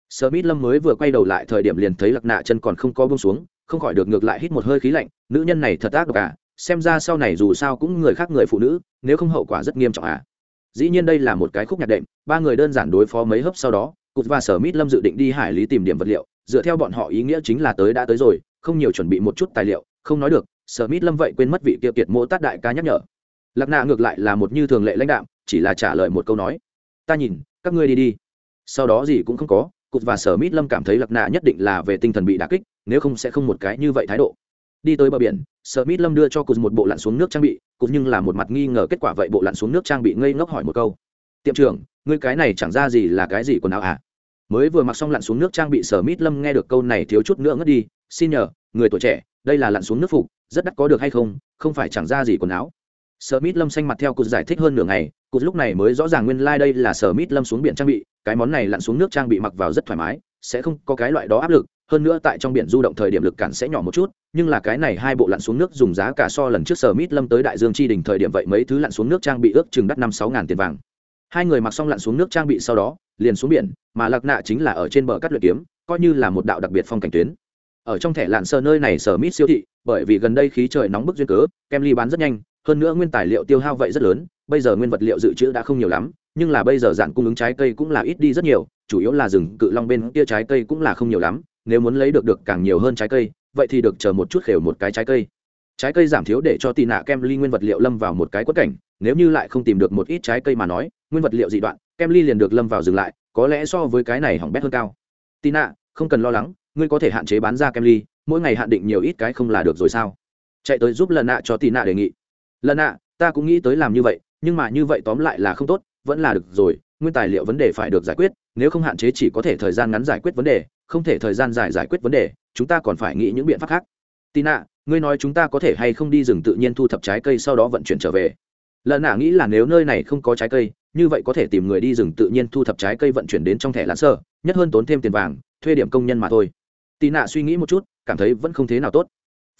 sở mít lâm mới vừa quay đầu lại thời điểm liền thấy lật nạ chân còn không có bông xuống không khỏi được ngược lại hít một hơi khí lạnh nữ nhân này thật ác độc à xem ra sau này dù sao cũng người khác người phụ nữ nếu không hậu quả rất nghiêm trọng à dĩ nhiên đây là một cái khúc nhạc đệm ba người đơn giản đối phó mấy hớp sau đó cụt và sở mít lâm dự định đi hải lý tìm điểm vật liệu dựa theo bọn họ ý nghĩa chính là tới đã tới rồi không nhiều chuẩn bị một chút tài liệu không nói được sở mít lâm vậy quên mất vị kia kiệt mỗ tát đại ca nhắc nhở lạc nạ ngược lại là một như thường lệ lãnh đạm chỉ là trả lời một câu nói ta nhìn các ngươi đi đi sau đó gì cũng không có cụt và sở mít lâm cảm thấy lạc nạ nhất định là về tinh thần bị đà kích nếu không sẽ không một cái như vậy thái độ đi tới bờ biển sở mít lâm đưa cho cụt một bộ lặn xuống nước trang bị cụt nhưng là một mặt nghi ngờ kết quả vậy bộ lặn xuống nước trang bị ngây ngốc hỏi một câu tiệm trưởng ngươi cái này chẳng ra gì là cái gì quần áo à mới vừa mặc xong lặn xuống nước trang bị sở mít lâm nghe được câu này thiếu chút nữa ngất đi xin nhờ người tuổi trẻ đây là lặn xuống nước phục rất đắt có được hay không không phải chẳng ra gì quần áo sở mít lâm xanh mặt theo cụt giải thích hơn nửa ngày cụt lúc này mới rõ ràng nguyên lai、like、đây là sở mít lâm xuống biển trang bị cái món này lặn xuống nước trang bị mặc vào rất thoải mái sẽ không có cái loại đó áp lực hơn nữa tại trong biển du động thời điểm lực cản sẽ nhỏ một chút nhưng là cái này hai bộ lặn xuống nước dùng giá cả so lần trước sở mít lâm tới đại dương chi đình thời điểm vậy mấy thứ lặn xuống nước trang bị ước chừng đắt năm sáu ngàn tiền vàng hai người mặc xong lặn xuống nước trang bị sau đó liền xuống biển mà lạc nạ chính là ở trên bờ cắt luyện kiếm coi như là một đạo đặc biệt phong cảnh tuyến ở trong thẻ lạn sơ nơi này sở mít siêu thị bởi vì gần đây khí trời nóng bức duyên cớ kem ly bán rất nhanh hơn nữa nguyên tài liệu tiêu hao vậy rất lớn bây giờ nguyên vật liệu dự trữ đã không nhiều lắm nhưng là bây giờ dạng cung ứng trái cây cũng là ít đi rất nhiều chủ yếu là rừng cự long bên kia trái cây cũng là không nhiều lắm nếu muốn lấy được được càng nhiều hơn trái cây vậy thì được chờ một chút khều một cái trái cây trái cây giảm thiếu để cho tì nạ kem ly nguyên vật liệu lâm vào một cái quất cảnh nếu như lại không tìm được một ít trái cây mà nói nguyên vật liệu dị đoạn kem ly liền được lâm vào dừng lại có lẽ so với cái này hỏng bét hơn cao tì nạ không cần lo lắng ngươi có thể hạn chế bán ra kem ly mỗi ngày hạn định nhiều ít cái không là được rồi sao chạy tới giúp lần nạ cho tì nạ đề nghị lần nạ ta cũng nghĩ tới làm như vậy nhưng mà như vậy tóm lại là không tốt vẫn là được rồi nguyên tài liệu vấn đề phải được giải quyết nếu không hạn chế chỉ có thể thời gian ngắn giải quyết vấn đề không thể thời gian dài giải quyết vấn đề chúng ta còn phải nghĩ những biện pháp khác tì nạ ngươi nói chúng ta có thể hay không đi rừng tự nhiên thu thập trái cây sau đó vận chuyển trở về lợn nã nghĩ là nếu nơi này không có trái cây như vậy có thể tìm người đi rừng tự nhiên thu thập trái cây vận chuyển đến trong thẻ lãn sơ nhất hơn tốn thêm tiền vàng thuê điểm công nhân mà thôi tị nạ suy nghĩ một chút cảm thấy vẫn không thế nào tốt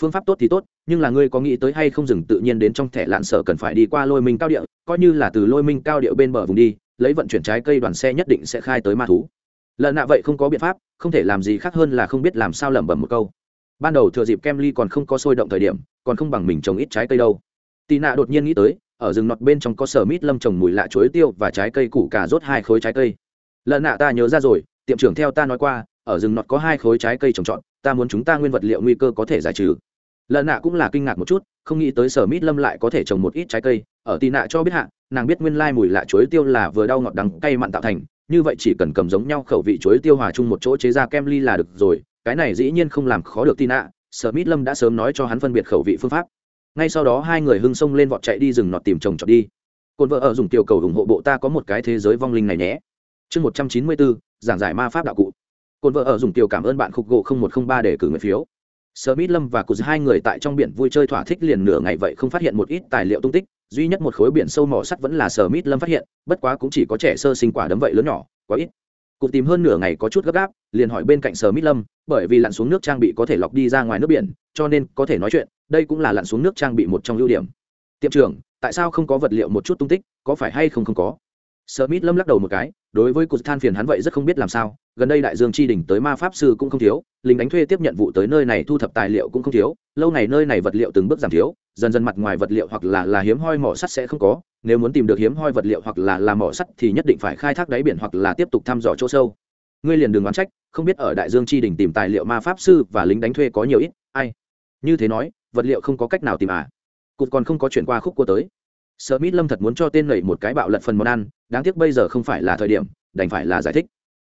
phương pháp tốt thì tốt nhưng là ngươi có nghĩ tới hay không dừng tự nhiên đến trong thẻ lạn sở cần phải đi qua lôi minh cao địa coi như là từ lôi minh cao địa bên bờ vùng đi lấy vận chuyển trái cây đoàn xe nhất định sẽ khai tới ma thú lợn nã vậy không có biện pháp không thể làm gì khác hơn là không biết làm sao lẩm bẩm một câu ban đầu thừa dịp kem ly còn không có sôi động thời điểm còn không bằng mình trồng ít trái cây đâu Tì nạ đột nhiên nghĩ tới ở rừng nọt bên trong có sở mít lâm trồng mùi lạ chuối tiêu và trái cây củ cà rốt hai khối trái cây lợn nạ ta nhớ ra rồi tiệm trưởng theo ta nói qua ở rừng nọt có hai khối trái cây trồng trọt ta muốn chúng ta nguyên vật liệu nguy cơ có thể giải trừ lợn nạ cũng là kinh ngạc một chút không nghĩ tới sở mít lâm lại có thể trồng một ít trái cây ở Tì nạ cho biết hạ nàng biết nguyên lai mùi lạ chuối tiêu là vừa đau ngọt đắng cay mặn tạo thành như vậy chỉ cần cầm giống nhau khẩu vị chuối tiêu hòa chung một chỗ chế ra kem ly là được rồi cái này dĩ nhiên không làm khó được tin ạ smith lâm đã sớm nói cho hắn phân biệt khẩu vị phương pháp ngay sau đó hai người hưng sông lên vọt chạy đi rừng nọt tìm chồng chọn đi cồn vợ ở dùng tiểu cầu ủng hộ bộ ta có một cái thế giới vong linh này nhé chương một trăm chín mươi bốn giảng giải ma pháp đạo cụ cồn vợ ở dùng tiểu cảm ơn bạn khúc gỗ không một không ba để cử người phiếu smith lâm và cụt hai người tại trong biển vui chơi thỏa thích liền nửa ngày vậy không phát hiện một ít tài liệu tung tích duy nhất một khối biển sâu mỏ sắt vẫn là smith lâm phát hiện bất quá cũng chỉ có trẻ sơ sinh quả đấm vậy lớn nhỏ quá ít cụ tìm hơn nửa ngày có chút gấp gáp liền hỏi bên cạnh sờ mít lâm bởi vì lặn xuống nước trang bị có thể lọc đi ra ngoài nước biển cho nên có thể nói chuyện đây cũng là lặn xuống nước trang bị một trong ưu điểm tiệm trưởng tại sao không có vật liệu một chút tung tích có phải hay không không có sờ mít lâm lắc đầu một cái đối với cụt than phiền hắn vậy rất không biết làm sao gần đây đại dương tri đỉnh tới ma pháp sư cũng không thiếu lính đánh thuê tiếp nhận vụ tới nơi này thu thập tài liệu cũng không thiếu lâu này nơi này vật liệu từng bước giảm thiếu dần dần mặt ngoài vật liệu hoặc là là hiếm hoi mỏ sắt sẽ không có nếu muốn tìm được hiếm hoi vật liệu hoặc là là mỏ sắt thì nhất định phải khai thác đáy biển hoặc là tiếp tục thăm dò chỗ sâu ngươi liền đường đoán trách không biết ở đại dương tri đỉnh tìm tài liệu ma pháp sư và lính đánh thuê có nhiều ít ai như thế nói vật liệu không có cách nào tìm à cụt còn không có chuyển qua khúc cua tới Mít Lâm thật muốn cho tên nảy một cái bạo lật phần món ăn, đáng tiếc bây giờ không phải là thời điểm, đành phải là giải thích.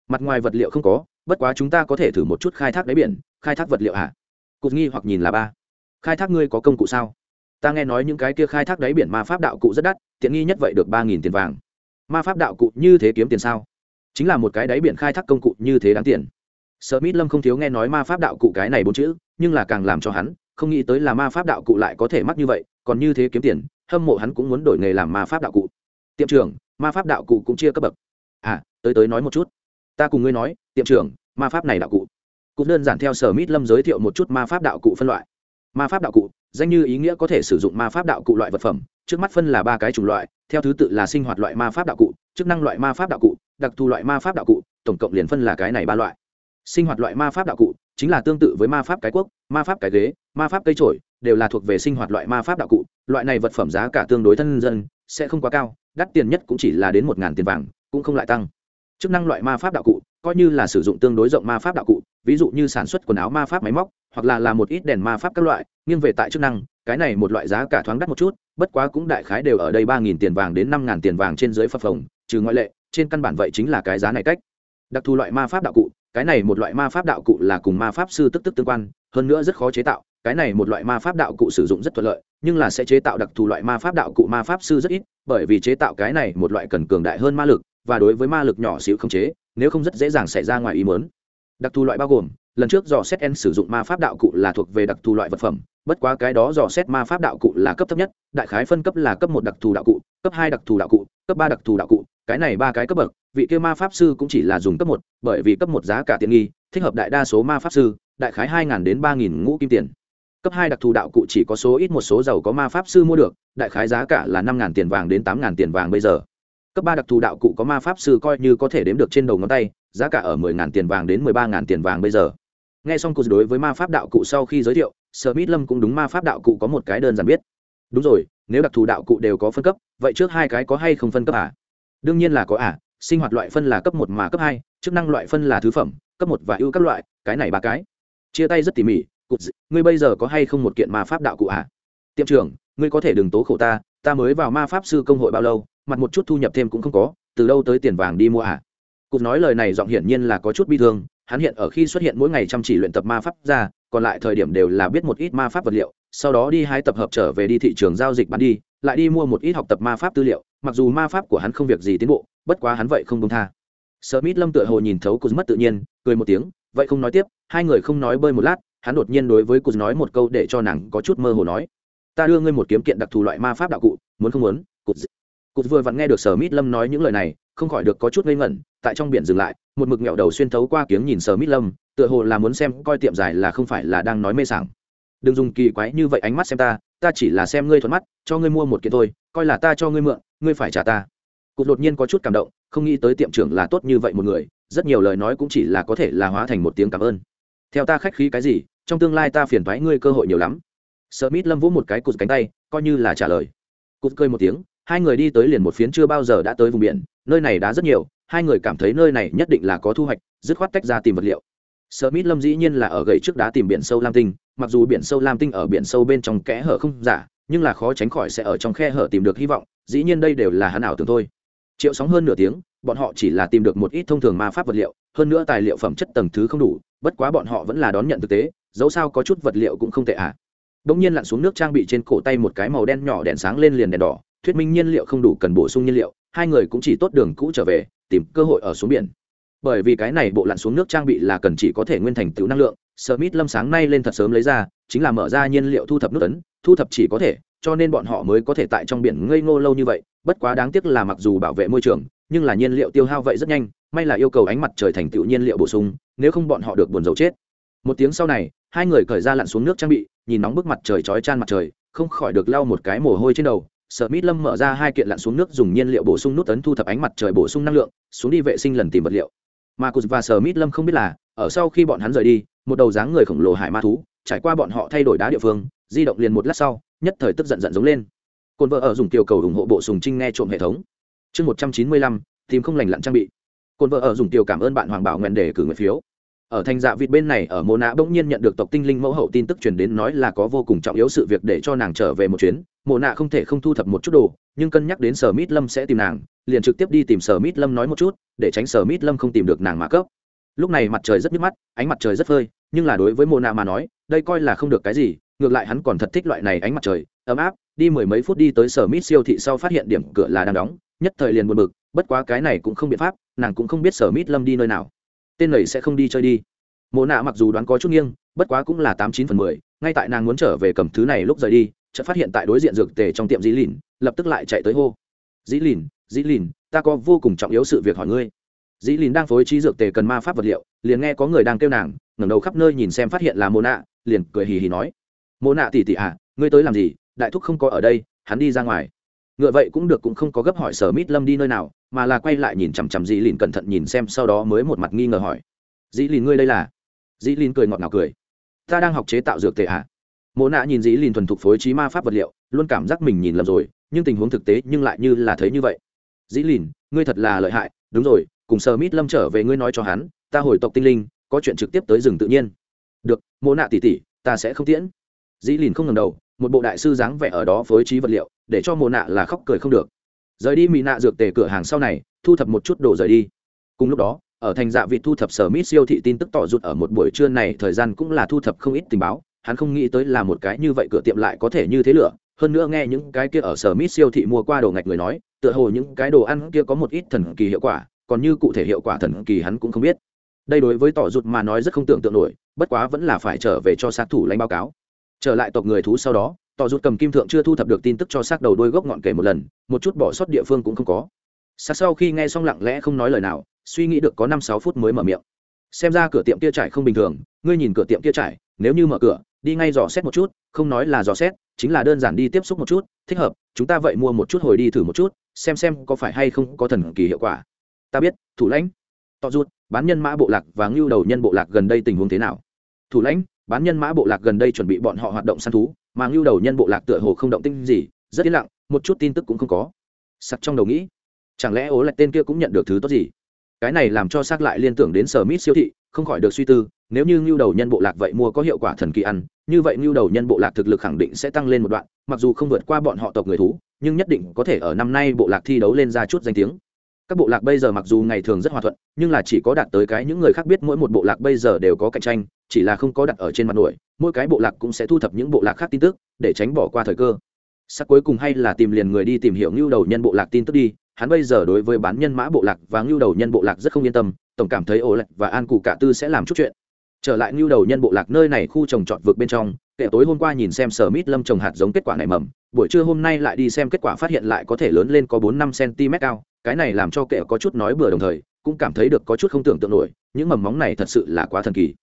Mặt ngoài vật liệu không có, bất quá chúng ta có thể thử một chút khai thác đáy biển, khai thác vật liệu hả? Cục nghi hoặc nhìn là ba. Khai thác ngươi có công cụ sao? Ta nghe nói những cái kia khai thác đáy biển ma pháp đạo cụ rất đắt, tiện nghi nhất vậy được ba nghìn tiền vàng. Ma pháp đạo cụ như thế kiếm tiền sao? Chính là một cái đáy biển khai thác công cụ như thế đáng tiền. Mít Lâm không thiếu nghe nói ma pháp đạo cụ cái này bốn chữ, nhưng là càng làm cho hắn không nghĩ tới là ma pháp đạo cụ lại có thể mắc như vậy, còn như thế kiếm tiền, hâm mộ hắn cũng muốn đổi nghề làm ma pháp đạo cụ tiệm trưởng ma pháp đạo cụ cũng chia cấp bậc à tới tới nói một chút ta cùng ngươi nói tiệm trưởng ma pháp này đạo cụ cũng đơn giản theo sở mít lâm giới thiệu một chút ma pháp đạo cụ phân loại ma pháp đạo cụ danh như ý nghĩa có thể sử dụng ma pháp đạo cụ loại vật phẩm trước mắt phân là ba cái chủng loại theo thứ tự là sinh hoạt loại ma pháp đạo cụ chức năng loại ma pháp đạo cụ đặc thù loại ma pháp đạo cụ tổng cộng liền phân là cái này ba loại sinh hoạt loại ma pháp đạo cụ chính là tương tự với ma pháp cái quốc ma pháp cái ghế ma pháp cây trổi đều là thuộc về sinh hoạt loại ma pháp đạo cụ loại này vật phẩm giá cả tương đối thân dân sẽ không quá cao đắt tiền nhất cũng chỉ là đến một ngàn tiền vàng cũng không lại tăng chức năng loại ma pháp đạo cụ coi như là sử dụng tương đối rộng ma pháp đạo cụ ví dụ như sản xuất quần áo ma pháp máy móc hoặc là làm một ít đèn ma pháp các loại nghiêng về tại chức năng cái này một loại giá cả thoáng đắt một chút bất quá cũng đại khái đều ở đây ba nghìn tiền vàng đến năm ngàn tiền vàng trên dưới phập phồng trừ ngoại lệ trên căn bản vậy chính là cái giá này cách đặc thù loại ma pháp đạo cụ cái này một loại ma pháp đạo cụ là cùng ma pháp sư tức tức tương quan hơn nữa rất khó chế tạo cái này một loại ma pháp đạo cụ sử dụng rất thuận lợi nhưng là sẽ chế tạo đặc thù loại ma pháp đạo cụ ma pháp sư rất ít bởi vì chế tạo cái này một loại cần cường đại hơn ma lực và đối với ma lực nhỏ xíu không chế nếu không rất dễ dàng xảy ra ngoài ý mớn đặc thù loại bao gồm lần trước dò xét en sử dụng ma pháp đạo cụ là thuộc về đặc thù loại vật phẩm bất quá cái đó dò xét ma pháp đạo cụ là cấp thấp nhất đại khái phân cấp là cấp một đặc thù đạo cụ cấp hai đặc thù đạo cụ cấp ba đặc thù đạo cụ cái này ba cái cấp bậc vị kia ma pháp sư cũng chỉ là dùng cấp một bởi vì cấp một giá cả tiện nghi thích hợp đại đa số ma pháp sư đại khái hai đến ba ngũ kim tiền cấp hai đặc thù đạo cụ chỉ có số ít một số giàu có ma pháp sư mua được đại khái giá cả là năm tiền vàng đến tám tiền vàng bây giờ cấp ba đặc thù đạo cụ có ma pháp sư coi như có thể đếm được trên đầu ngón tay giá cả ở 10.000 tiền vàng đến 13.000 tiền vàng bây giờ nghe xong cô đối với ma pháp đạo cụ sau khi giới thiệu smith lâm cũng đúng ma pháp đạo cụ có một cái đơn giản biết đúng rồi nếu đặc thù đạo cụ đều có phân cấp vậy trước hai cái có hay không phân cấp à? đương nhiên là có à sinh hoạt loại phân là cấp một mà cấp hai chức năng loại phân là thứ phẩm cấp một và ưu các loại cái này ba cái chia tay rất tỉ mỉ cụt ngươi bây giờ có hay không một kiện ma pháp đạo cụ ạ à? tiệm trưởng ngươi có thể đừng tố khổ ta ta mới vào ma pháp sư công hội bao lâu mặt một chút thu nhập thêm cũng không có từ đâu tới tiền vàng đi mua ạ à? cụt nói lời này giọng hiển nhiên là có chút bi thương hắn hiện ở khi xuất hiện mỗi ngày chăm chỉ luyện tập ma pháp ra còn lại thời điểm đều là biết một ít ma pháp vật liệu sau đó đi hai tập hợp trở về đi thị trường giao dịch bán đi lại đi mua một ít học tập ma pháp tư liệu mặc dù ma pháp của hắn không việc gì tiến bộ bất quá hắn vậy không công tha Mít Lâm tựa hồ nhìn thấu Cuz mất tự nhiên, cười một tiếng, vậy không nói tiếp, hai người không nói bơi một lát, hắn đột nhiên đối với cô nói một câu để cho nàng có chút mơ hồ nói ta đưa ngươi một kiếm kiện đặc thù loại ma pháp đạo cụ muốn không muốn cụt cụt vừa vặn nghe được sở mít lâm nói những lời này không khỏi được có chút ngây ngẩn tại trong biển dừng lại một mực nghẹo đầu xuyên thấu qua kiếng nhìn sở mít lâm tựa hồ là muốn xem coi tiệm dài là không phải là đang nói mê sảng đừng dùng kỳ quái như vậy ánh mắt xem ta ta chỉ là xem ngươi thuận mắt cho ngươi mua một kiện thôi coi là ta cho ngươi mượn ngươi phải trả ta cụt đột nhiên có chút cảm động không nghĩ tới tiệm trưởng là tốt như vậy một người rất nhiều lời nói cũng chỉ là có thể là hóa thành một tiếng cảm ơn theo ta khách khí cái gì trong tương lai ta phiền thoái ngươi cơ hội nhiều lắm sợ mít lâm vỗ một cái cụt cánh tay coi như là trả lời cụt cười một tiếng hai người đi tới liền một phiến chưa bao giờ đã tới vùng biển nơi này đã rất nhiều hai người cảm thấy nơi này nhất định là có thu hoạch dứt khoát tách ra tìm vật liệu sợ mít lâm dĩ nhiên là ở gậy trước đá tìm biển sâu lam tinh mặc dù biển sâu lam tinh ở biển sâu bên trong kẽ hở không giả nhưng là khó tránh khỏi sẽ ở trong khe hở tìm được hy vọng dĩ nhiên đây đều là hắn ảo tưởng thôi triệu sóng hơn nửa tiếng bọn họ chỉ là tìm được một ít thông thường ma pháp vật liệu hơn nữa tài liệu phẩm chất tầng thứ không đủ bất quá bọn họ vẫn là đón nhận thực tế dẫu sao có chút vật liệu cũng không tệ ạ à. đông nhiên lặn xuống nước trang bị trên cổ tay một cái màu đen nhỏ đèn sáng lên liền đèn đỏ thuyết minh nhiên liệu không đủ cần bổ sung nhiên liệu hai người cũng chỉ tốt đường cũ trở về tìm cơ hội ở xuống biển bởi vì cái này bộ lặn xuống nước trang bị là cần chỉ có thể nguyên thành tựu năng lượng Smith lâm sáng nay lên thật sớm lấy ra chính là mở ra nhiên liệu thu thập nước tấn thu thập chỉ có thể cho nên bọn họ mới có thể tại trong biển ngây ngô lâu như vậy bất quá đáng tiếc là mặc dù bảo vệ môi trường nhưng là nhiên liệu tiêu hao vậy rất nhanh may là yêu cầu ánh mặt trời thành tựu nhiên liệu bổ sung nếu không bọn họ được buồn dầu chết một tiếng sau này hai người cởi ra lặn xuống nước trang bị nhìn nóng bức mặt trời chói chan mặt trời không khỏi được lau một cái mồ hôi trên đầu sợ mít lâm mở ra hai kiện lặn xuống nước dùng nhiên liệu bổ sung nút ấn thu thập ánh mặt trời bổ sung năng lượng xuống đi vệ sinh lần tìm vật liệu Mà marcus và sợ mít lâm không biết là ở sau khi bọn hắn rời đi một đầu dáng người khổng lồ hải ma thú trải qua bọn họ thay đổi đá địa phương di động liền một lát sau nhất thời tức giận giận giống lên cồn vợ ở dùng tiểu cầu ủng hộ bộ sùng trinh nghe trộm hệ thống chương một trăm chín mươi lăm tìm không lành lặn trang bị cồn vợ ở dùng tiểu cảm ơn bạn hoàng bảo nguyện để cử người phiếu ở thành dạ vịt bên này ở mô Na bỗng nhiên nhận được tộc tinh linh mẫu hậu tin tức truyền đến nói là có vô cùng trọng yếu sự việc để cho nàng trở về một chuyến mô Na không thể không thu thập một chút đồ nhưng cân nhắc đến sở mít lâm sẽ tìm nàng liền trực tiếp đi tìm sở mít lâm nói một chút để tránh sở mít lâm không tìm được nàng mà cấp lúc này mặt trời rất nhức mắt ánh mặt trời rất phơi nhưng là đối với mô Na mà nói đây coi là không được cái gì ngược lại hắn còn thật thích loại này ánh mặt trời ấm áp đi mười mấy phút đi tới sở mít siêu thị sau phát hiện điểm cửa là đang đóng nhất thời liền buồn bực bất quá cái này cũng không biện pháp nàng cũng không biết sở mít lâm đi nơi nào tên này sẽ không đi chơi đi mộ nạ mặc dù đoán có chút nghiêng bất quá cũng là tám chín phần mười ngay tại nàng muốn trở về cầm thứ này lúc rời đi chợt phát hiện tại đối diện dược tề trong tiệm dĩ lìn lập tức lại chạy tới hô dĩ lìn dĩ lìn ta có vô cùng trọng yếu sự việc hỏi ngươi dĩ lìn đang phối trí dược tề cần ma pháp vật liệu liền nghe có người đang kêu nàng ngẩng đầu khắp nơi nhìn xem phát hiện là mồ nạ liền cười hì hì nói mồ nạ tỉ tỉ à ngươi tới làm gì đại thúc không có ở đây hắn đi ra ngoài ngựa vậy cũng được cũng không có gấp hỏi sở mít lâm đi nơi nào mà là quay lại nhìn chằm chằm dĩ lìn cẩn thận nhìn xem sau đó mới một mặt nghi ngờ hỏi dĩ lìn ngươi đây là dĩ lìn cười ngọt ngào cười ta đang học chế tạo dược tệ ạ mộ nạ nhìn dĩ lìn thuần thục phối trí ma pháp vật liệu luôn cảm giác mình nhìn lầm rồi nhưng tình huống thực tế nhưng lại như là thấy như vậy dĩ lìn ngươi thật là lợi hại đúng rồi cùng sở mít lâm trở về ngươi nói cho hắn ta hồi tộc tinh linh có chuyện trực tiếp tới rừng tự nhiên được mộ nạ tỉ tỉ ta sẽ không tiễn dĩ lìn không ngần đầu một bộ đại sư dáng vẻ ở đó phối trí vật liệu để cho mồ nạ là khóc cười không được rời đi mỹ nạ dược tề cửa hàng sau này thu thập một chút đồ rời đi cùng lúc đó ở thành dạ vị thu thập sở mít siêu thị tin tức tỏ rụt ở một buổi trưa này thời gian cũng là thu thập không ít tình báo hắn không nghĩ tới là một cái như vậy cửa tiệm lại có thể như thế lửa hơn nữa nghe những cái kia ở sở mít siêu thị mua qua đồ ngạch người nói tựa hồ những cái đồ ăn kia có một ít thần kỳ hiệu quả còn như cụ thể hiệu quả thần kỳ hắn cũng không biết đây đối với tỏ rụt mà nói rất không tưởng tượng nổi bất quá vẫn là phải trở về cho sát thủ lãnh báo cáo trở lại tộc người thú sau đó tỏ rụt cầm kim thượng chưa thu thập được tin tức cho xác đầu đuôi gốc ngọn kể một lần một chút bỏ sót địa phương cũng không có sát sau khi nghe xong lặng lẽ không nói lời nào suy nghĩ được có năm sáu phút mới mở miệng xem ra cửa tiệm kia trải không bình thường ngươi nhìn cửa tiệm kia trải nếu như mở cửa đi ngay dò xét một chút không nói là dò xét chính là đơn giản đi tiếp xúc một chút thích hợp chúng ta vậy mua một chút hồi đi thử một chút xem xem có phải hay không có thần kỳ hiệu quả ta biết thủ lãnh tọ rút bán nhân mã bộ lạc và ngưu đầu nhân bộ lạc gần đây tình huống thế nào thủ lãnh bán nhân mã bộ lạc gần đây chuẩn bị bọn họ hoạt động săn thú mà ngưu đầu nhân bộ lạc tựa hồ không động tinh gì rất yên lặng một chút tin tức cũng không có sặc trong đầu nghĩ chẳng lẽ ố lại tên kia cũng nhận được thứ tốt gì cái này làm cho xác lại liên tưởng đến sở mít siêu thị không khỏi được suy tư nếu như ngưu đầu nhân bộ lạc vậy mua có hiệu quả thần kỳ ăn như vậy ngưu đầu nhân bộ lạc thực lực khẳng định sẽ tăng lên một đoạn mặc dù không vượt qua bọn họ tộc người thú nhưng nhất định có thể ở năm nay bộ lạc thi đấu lên ra chút danh tiếng các bộ lạc bây giờ mặc dù ngày thường rất hòa thuận nhưng là chỉ có đạt tới cái những người khác biết mỗi một bộ lạc bây giờ đều có cạnh tranh chỉ là không có đặt ở trên mặt nổi mỗi cái bộ lạc cũng sẽ thu thập những bộ lạc khác tin tức để tránh bỏ qua thời cơ sắc cuối cùng hay là tìm liền người đi tìm hiểu ngưu đầu nhân bộ lạc tin tức đi hắn bây giờ đối với bán nhân mã bộ lạc và ngưu đầu nhân bộ lạc rất không yên tâm tổng cảm thấy ổ lệch và an cụ cả tư sẽ làm chút chuyện trở lại ngưu đầu nhân bộ lạc nơi này khu trồng trọt vực bên trong kệ tối hôm qua nhìn xem sở mít lâm trồng hạt giống kết quả này mầm buổi trưa hôm nay lại đi xem kết quả phát hiện lại có thể lớn lên có bốn năm cm cao cái này làm cho kệ có chút nói bừa đồng thời cũng cảm thấy được có chút không tưởng tượng nổi những mầm móng này thật sự là quá thần kỳ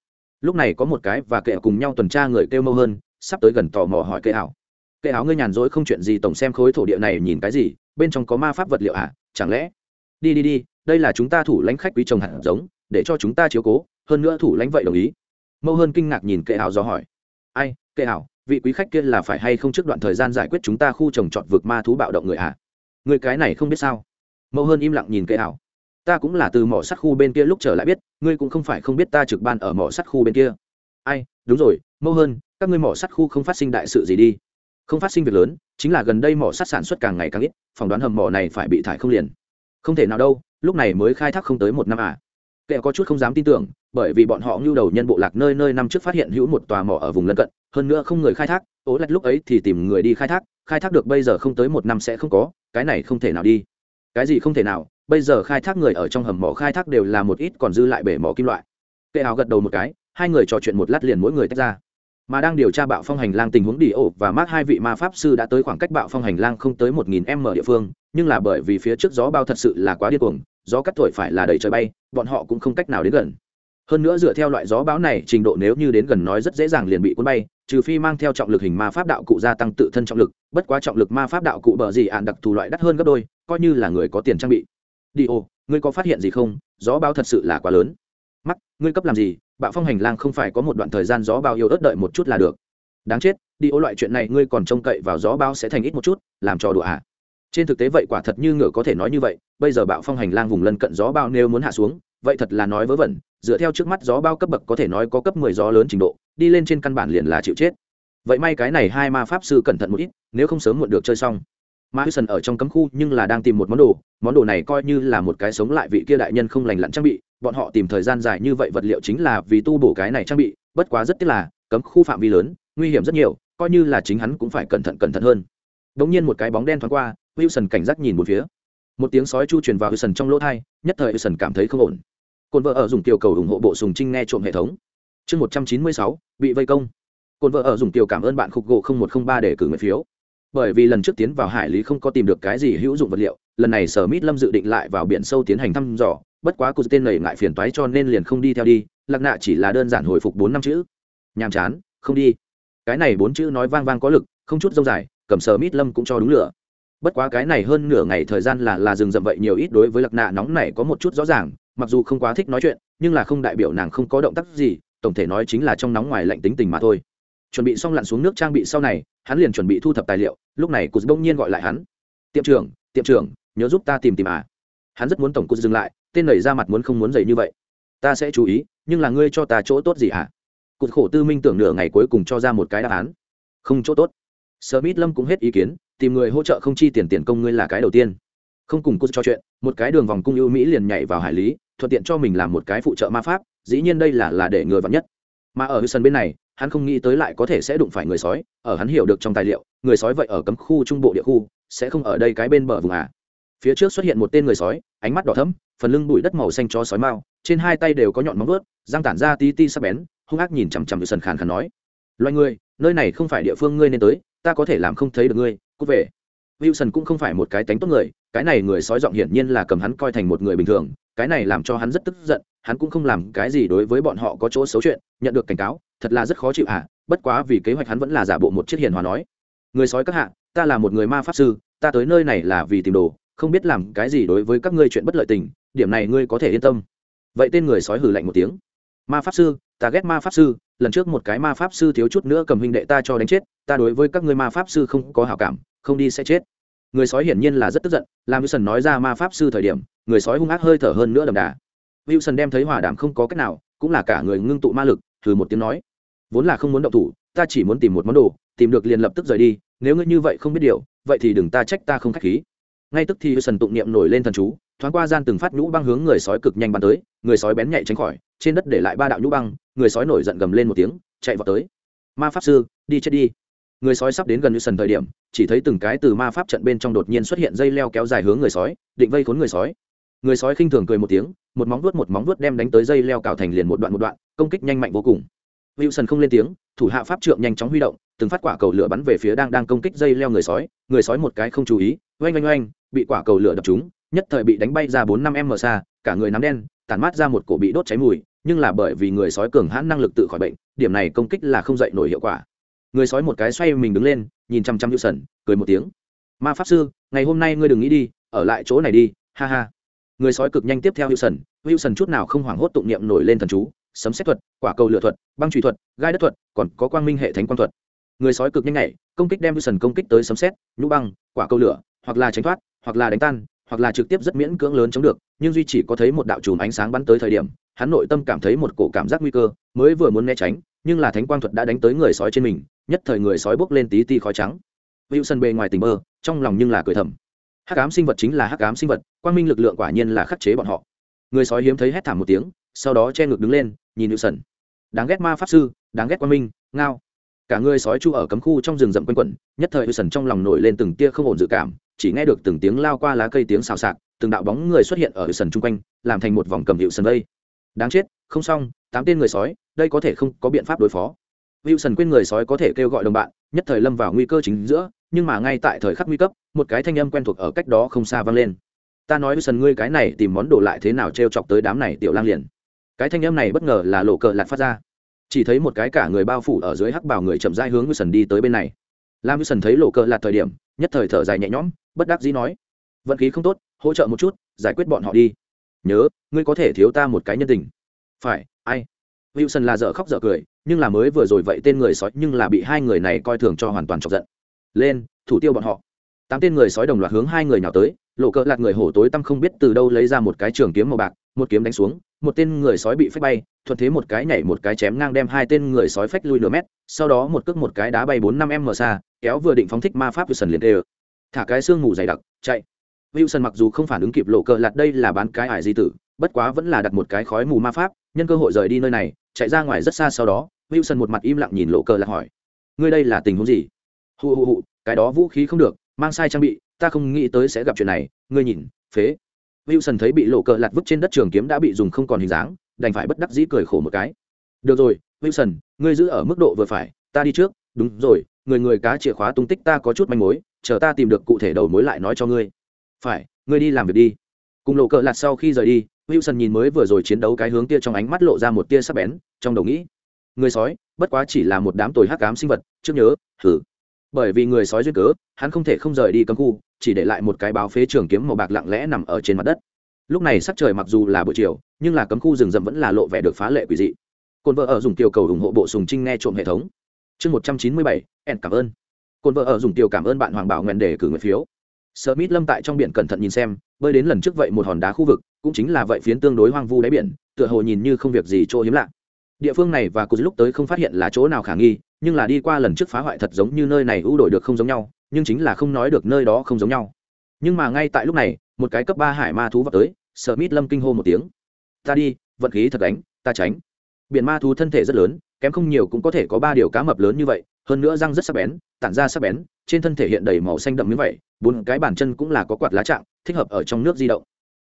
lúc này có một cái và kệ cùng nhau tuần tra người kêu mâu hơn sắp tới gần tò mò hỏi kệ ảo kệ ảo ngươi nhàn rỗi không chuyện gì tổng xem khối thổ địa này nhìn cái gì bên trong có ma pháp vật liệu ạ à? chẳng lẽ đi đi đi đây là chúng ta thủ lãnh khách quý trồng hạt giống để cho chúng ta chiếu cố hơn nữa thủ lãnh vậy đồng ý mâu hơn kinh ngạc nhìn kệ hào do hỏi ai kệ hào vị quý khách kia là phải hay không trước đoạn thời gian giải quyết chúng ta khu trồng trọt vực ma thú bạo động người ạ à? người cái này không biết sao mâu hơn im lặng nhìn kệ hào ta cũng là từ mỏ sắt khu bên kia lúc trở lại biết ngươi cũng không phải không biết ta trực ban ở mỏ sắt khu bên kia ai đúng rồi mâu hơn các ngươi mỏ sắt khu không phát sinh đại sự gì đi không phát sinh việc lớn chính là gần đây mỏ sắt sản xuất càng ngày càng ít phỏng đoán hầm mỏ này phải bị thải không liền không thể nào đâu lúc này mới khai thác không tới một năm à kệ có chút không dám tin tưởng bởi vì bọn họ ngưu đầu nhân bộ lạc nơi nơi năm trước phát hiện hữu một tòa mỏ ở vùng lân cận hơn nữa không người khai thác ố lạch lúc ấy thì tìm người đi khai thác khai thác được bây giờ không tới một năm sẽ không có cái này không thể nào đi cái gì không thể nào bây giờ khai thác người ở trong hầm mỏ khai thác đều là một ít còn dư lại bể mỏ kim loại kệ áo gật đầu một cái hai người trò chuyện một lát liền mỗi người tách ra mà đang điều tra bạo phong hành lang tình huống đi ổ và mát hai vị ma pháp sư đã tới khoảng cách bạo phong hành lang không tới một nghìn m địa phương nhưng là bởi vì phía trước gió bao thật sự là quá điên cuồng gió cắt thổi phải là đầy trời bay bọn họ cũng không cách nào đến gần hơn nữa dựa theo loại gió bão này trình độ nếu như đến gần nói rất dễ dàng liền bị cuốn bay trừ phi mang theo trọng lực hình ma pháp đạo cụ gia tăng tự thân trọng lực bất quá trọng lực ma pháp đạo cụ bờ gì ạn đặc thù loại đắt hơn gấp đôi coi như là người có tiền trang bị đi ô ngươi có phát hiện gì không gió bão thật sự là quá lớn mắt ngươi cấp làm gì bạo phong hành lang không phải có một đoạn thời gian gió bão yếu ớt đợi một chút là được đáng chết đi ô loại chuyện này ngươi còn trông cậy vào gió bão sẽ thành ít một chút làm trò đùa à. trên thực tế vậy quả thật như ngựa có thể nói như vậy bây giờ bạo phong hành lang vùng lân cận gió bão nếu muốn hạ xuống vậy thật là nói vớ vẩn dựa theo trước mắt gió bao cấp bậc có thể nói có cấp mười gió lớn trình độ đi lên trên căn bản liền là chịu chết vậy may cái này hai ma pháp sư cẩn thận một ít nếu không sớm muộn được chơi xong ma hudson ở trong cấm khu nhưng là đang tìm một món đồ món đồ này coi như là một cái sống lại vị kia đại nhân không lành lặn trang bị bọn họ tìm thời gian dài như vậy vật liệu chính là vì tu bổ cái này trang bị bất quá rất tiếc là cấm khu phạm vi lớn nguy hiểm rất nhiều coi như là chính hắn cũng phải cẩn thận cẩn thận hơn đ nhiên một cái bóng đen thoáng qua wilson cảnh giác nhìn một phía một tiếng sói chu truyền vào wilson trong lỗ thai nhất thời wilson cảm thấy không ổn cồn vợ ở dùng tiểu cầu ủng hộ bộ sùng trinh nghe trộm hệ thống chương một trăm chín mươi sáu bị vây công cồn vợ ở dùng tiểu cảm ơn bạn khục gỗ không một không ba để cử người phiếu bởi vì lần trước tiến vào hải lý không có tìm được cái gì hữu dụng vật liệu lần này sở mít lâm dự định lại vào biển sâu tiến hành thăm dò bất quá cụ tên này ngại phiền toái cho nên liền không đi theo đi lạc nạ chỉ là đơn giản hồi phục bốn năm chữ nhàm chán không đi cái này bốn chữ nói vang vang có lực không chút dông dài cầm sở mít lâm cũng cho đúng lửa bất quá cái này hơn nửa ngày thời gian là là dừng dậm vậy nhiều ít đối với lạc nạ nóng này có một chút rõ ràng mặc dù không quá thích nói chuyện nhưng là không đại biểu nàng không có động tác gì tổng thể nói chính là trong nóng ngoài lạnh tính tình mà thôi chuẩn bị xong lặn xuống nước trang bị sau này hắn liền chuẩn bị thu thập tài liệu lúc này cụt bỗng nhiên gọi lại hắn tiệm trưởng tiệm trưởng nhớ giúp ta tìm tìm à hắn rất muốn tổng cụt dừng lại tên nảy ra mặt muốn không muốn dày như vậy ta sẽ chú ý nhưng là ngươi cho ta chỗ tốt gì à cụt khổ tư minh tưởng nửa ngày cuối cùng cho ra một cái đáp án không chỗ tốt Smith Lâm cũng hết ý kiến, tìm người hỗ trợ không chi tiền tiền công ngươi là cái đầu tiên không cùng cô trò chuyện một cái đường vòng cung ưu mỹ liền nhảy vào hải lý thuận tiện cho mình làm một cái phụ trợ ma pháp dĩ nhiên đây là là để người vắn nhất mà ở sân bên này hắn không nghĩ tới lại có thể sẽ đụng phải người sói ở hắn hiểu được trong tài liệu người sói vậy ở cấm khu trung bộ địa khu sẽ không ở đây cái bên bờ vùng à phía trước xuất hiện một tên người sói ánh mắt đỏ thẫm phần lưng bụi đất màu xanh cho sói mau, trên hai tay đều có nhọn móng vớt răng tản ra tí ti sắc bén hung ác nhìn chằm chằm được sân khàn khàn nói loài người nơi này không phải địa phương ngươi nên tới ta có thể làm không thấy được ngươi cút về wilson cũng không phải một cái tánh tốt người cái này người sói giọng hiển nhiên là cầm hắn coi thành một người bình thường cái này làm cho hắn rất tức giận hắn cũng không làm cái gì đối với bọn họ có chỗ xấu chuyện nhận được cảnh cáo thật là rất khó chịu à bất quá vì kế hoạch hắn vẫn là giả bộ một chiếc hiền hòa nói người sói các hạ ta là một người ma pháp sư ta tới nơi này là vì tìm đồ không biết làm cái gì đối với các ngươi chuyện bất lợi tình điểm này ngươi có thể yên tâm vậy tên người sói hừ lạnh một tiếng ma pháp sư ta ghét ma pháp sư lần trước một cái ma pháp sư thiếu chút nữa cầm huynh đệ ta cho đánh chết ta đối với các ngươi ma pháp sư không có hảo cảm không đi sẽ chết người sói hiển nhiên là rất tức giận làm wilson nói ra ma pháp sư thời điểm người sói hung ác hơi thở hơn nữa đầm đà wilson đem thấy hòa đàm không có cách nào cũng là cả người ngưng tụ ma lực thử một tiếng nói vốn là không muốn động thủ ta chỉ muốn tìm một món đồ tìm được liền lập tức rời đi nếu ngươi như vậy không biết điều vậy thì đừng ta trách ta không k h á c h khí ngay tức thì wilson tụng niệm nổi lên thần chú thoáng qua gian từng phát nhũ băng hướng người sói cực nhanh bắn tới người sói bén nhạy tránh khỏi trên đất để lại ba đạo nhũ băng người sói nổi giận gầm lên một tiếng chạy vào tới ma pháp sư đi chết đi người sói sắp đến gần như sần thời điểm chỉ thấy từng cái từ ma pháp trận bên trong đột nhiên xuất hiện dây leo kéo dài hướng người sói định vây khốn người sói người sói khinh thường cười một tiếng một móng vuốt một móng vuốt đem đánh tới dây leo cào thành liền một đoạn một đoạn công kích nhanh mạnh vô cùng hữu sần không lên tiếng thủ hạ pháp trượng nhanh chóng huy động từng phát quả cầu lửa bắn về phía đang đang công kích dây leo người sói người sói một cái không chú ý oanh oanh oanh bị quả cầu lửa đập chúng nhất thời bị đánh bay ra bốn năm m xa cả người nắm đen tản mát ra một cổ bị đốt cháy mùi nhưng là bởi vì người sói cường hãn năng lực tự khỏi bệnh điểm này công kích là không dậy nổi hiệu quả người sói một cái xoay mình đứng lên nhìn chăm chăm hữu sần cười một tiếng ma pháp sư ngày hôm nay ngươi đừng nghĩ đi ở lại chỗ này đi ha ha người sói cực nhanh tiếp theo hữu sần hữu sần chút nào không hoảng hốt tụng niệm nổi lên thần chú sấm xét thuật quả cầu lựa thuật băng truy thuật gai đất thuật còn có quang minh hệ thánh quang thuật người sói cực nhanh nhảy công kích đem hữu sần công kích tới sấm xét nhũ băng quả cầu lửa hoặc là tránh thoát hoặc là đánh tan hoặc là trực tiếp rất miễn cưỡng lớn chống được nhưng duy chỉ có thấy một đạo chùm ánh sáng bắn tới thời điểm hắn nội tâm cảm thấy một cổ cảm giác nguy cơ mới vừa muốn né tránh nhưng là thánh quang thuật đã đánh tới người sói trên mình nhất thời người sói bốc lên tí ti khói trắng hữu sân bê ngoài tình mơ trong lòng nhưng là cười thầm hắc ám sinh vật chính là hắc ám sinh vật quang minh lực lượng quả nhiên là khắc chế bọn họ người sói hiếm thấy hét thảm một tiếng sau đó che ngực đứng lên nhìn hữu sân đáng ghét ma pháp sư đáng ghét quang minh ngao cả người sói chu ở cấm khu trong rừng rậm quanh quẩn nhất thời hữu sân trong lòng nổi lên từng tia không ổn dự cảm chỉ nghe được từng tiếng lao qua lá cây tiếng xào xạc từng đạo bóng người xuất hiện ở hữu sân chung quanh làm thành một vòng cầm hữu sân đây đáng chết không xong tám tên người sói đây có thể không có biện pháp đối phó wilson quên người sói có thể kêu gọi đồng bạn nhất thời lâm vào nguy cơ chính giữa nhưng mà ngay tại thời khắc nguy cấp một cái thanh âm quen thuộc ở cách đó không xa vang lên ta nói wilson ngươi cái này tìm món đồ lại thế nào t r e o chọc tới đám này tiểu lang liền cái thanh âm này bất ngờ là lộ cờ lạt phát ra chỉ thấy một cái cả người bao phủ ở dưới hắc bảo người chậm rãi hướng wilson đi tới bên này lam wilson thấy lộ cờ lạt thời điểm nhất thời thở dài nhẹ nhõm bất đắc dĩ nói vận khí không tốt hỗ trợ một chút giải quyết bọn họ đi nhớ ngươi có thể thiếu ta một cái nhân tình phải ai wilson là dở khóc dở cười nhưng là mới vừa rồi vậy tên người sói nhưng là bị hai người này coi thường cho hoàn toàn chọc giận lên thủ tiêu bọn họ tám tên người sói đồng loạt hướng hai người nào tới lộ cỡ lạt người hổ tối tăm không biết từ đâu lấy ra một cái trường kiếm màu bạc một kiếm đánh xuống một tên người sói bị phách bay thuận thế một cái nhảy một cái chém ngang đem hai tên người sói phách lui nửa mét sau đó một cước một cái đá bay bốn năm m xa kéo vừa định phóng thích ma pháp wilson liền đều thả cái xương ngủ dày đặc chạy wilson mặc dù không phản ứng kịp lộ cờ lạt đây là bán cái ải di tử bất quá vẫn là đặt một cái khói mù ma pháp nhân cơ hội rời đi nơi này chạy ra ngoài rất xa sau đó wilson một mặt im lặng nhìn lộ cờ lạc hỏi ngươi đây là tình huống gì hụ hụ hụ cái đó vũ khí không được mang sai trang bị ta không nghĩ tới sẽ gặp chuyện này ngươi nhìn phế wilson thấy bị lộ cờ lạc vứt trên đất trường kiếm đã bị dùng không còn hình dáng đành phải bất đắc dĩ cười khổ một cái được rồi wilson ngươi giữ ở mức độ vừa phải ta đi trước đúng rồi người người cá chìa khóa tung tích ta có chút manh mối chờ ta tìm được cụ thể đầu mối lại nói cho ngươi phải ngươi đi làm việc đi cùng lộ cờ lạt sau khi rời đi wilson nhìn mới vừa rồi chiến đấu cái hướng tia trong ánh mắt lộ ra một tia sắc bén trong đầu nghĩ người sói bất quá chỉ là một đám tồi hắc ám sinh vật trước nhớ thử bởi vì người sói duyên cớ hắn không thể không rời đi cấm khu chỉ để lại một cái báo phế trường kiếm màu bạc lặng lẽ nằm ở trên mặt đất lúc này sắc trời mặc dù là buổi chiều nhưng là cấm khu rừng rậm vẫn là lộ vẻ được phá lệ quỷ dị Côn vợ ở dùng tiêu cầu ủng hộ bộ sùng trinh nghe trộm hệ thống chương một trăm chín mươi bảy ẻn cảm ơn Côn vợ ở dùng tiêu cảm ơn bạn hoàng bảo nguyện để cử người phiếu sợ mít lâm tại trong biển cẩn thận nhìn xem bơi đến lần trước vậy một hòn đá khu vực cũng chính là vậy phiến tương đối hoang vu đáy biển tựa hồ nhìn như không việc gì chỗ hiếm lạ địa phương này và cụt lúc tới không phát hiện là chỗ nào khả nghi nhưng là đi qua lần trước phá hoại thật giống như nơi này ưu đổi được không giống nhau nhưng chính là không nói được nơi đó không giống nhau nhưng mà ngay tại lúc này một cái cấp ba hải ma thú vào tới sợ mít lâm kinh hô một tiếng ta đi vận khí thật đánh ta tránh biển ma thú thân thể rất lớn kém không nhiều cũng có thể có ba điều cá mập lớn như vậy hơn nữa răng rất sắc bén tản ra sắc bén trên thân thể hiện đầy màu xanh đậm như vậy bốn cái bàn chân cũng là có quạt lá trạng thích hợp ở trong nước di động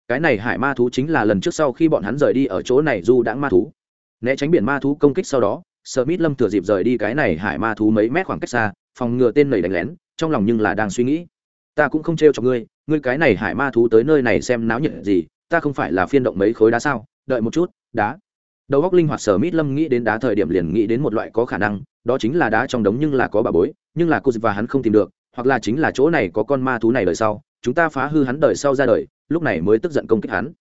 cái này hải ma thú chính là lần trước sau khi bọn hắn rời đi ở chỗ này du đãng ma thú né tránh biển ma thú công kích sau đó smith lâm thừa dịp rời đi cái này hải ma thú mấy mét khoảng cách xa phòng ngừa tên nầy đánh lén trong lòng nhưng là đang suy nghĩ ta cũng không trêu cho ngươi ngươi cái này hải ma thú tới nơi này xem náo nhiệt gì ta không phải là phiên động mấy khối đá sao đợi một chút đá đầu góc linh hoạt sở mít lâm nghĩ đến đá thời điểm liền nghĩ đến một loại có khả năng đó chính là đá trong đống nhưng là có bà bối nhưng là cô và hắn không tìm được hoặc là chính là chỗ này có con ma thú này đời sau chúng ta phá hư hắn đời sau ra đời lúc này mới tức giận công kích hắn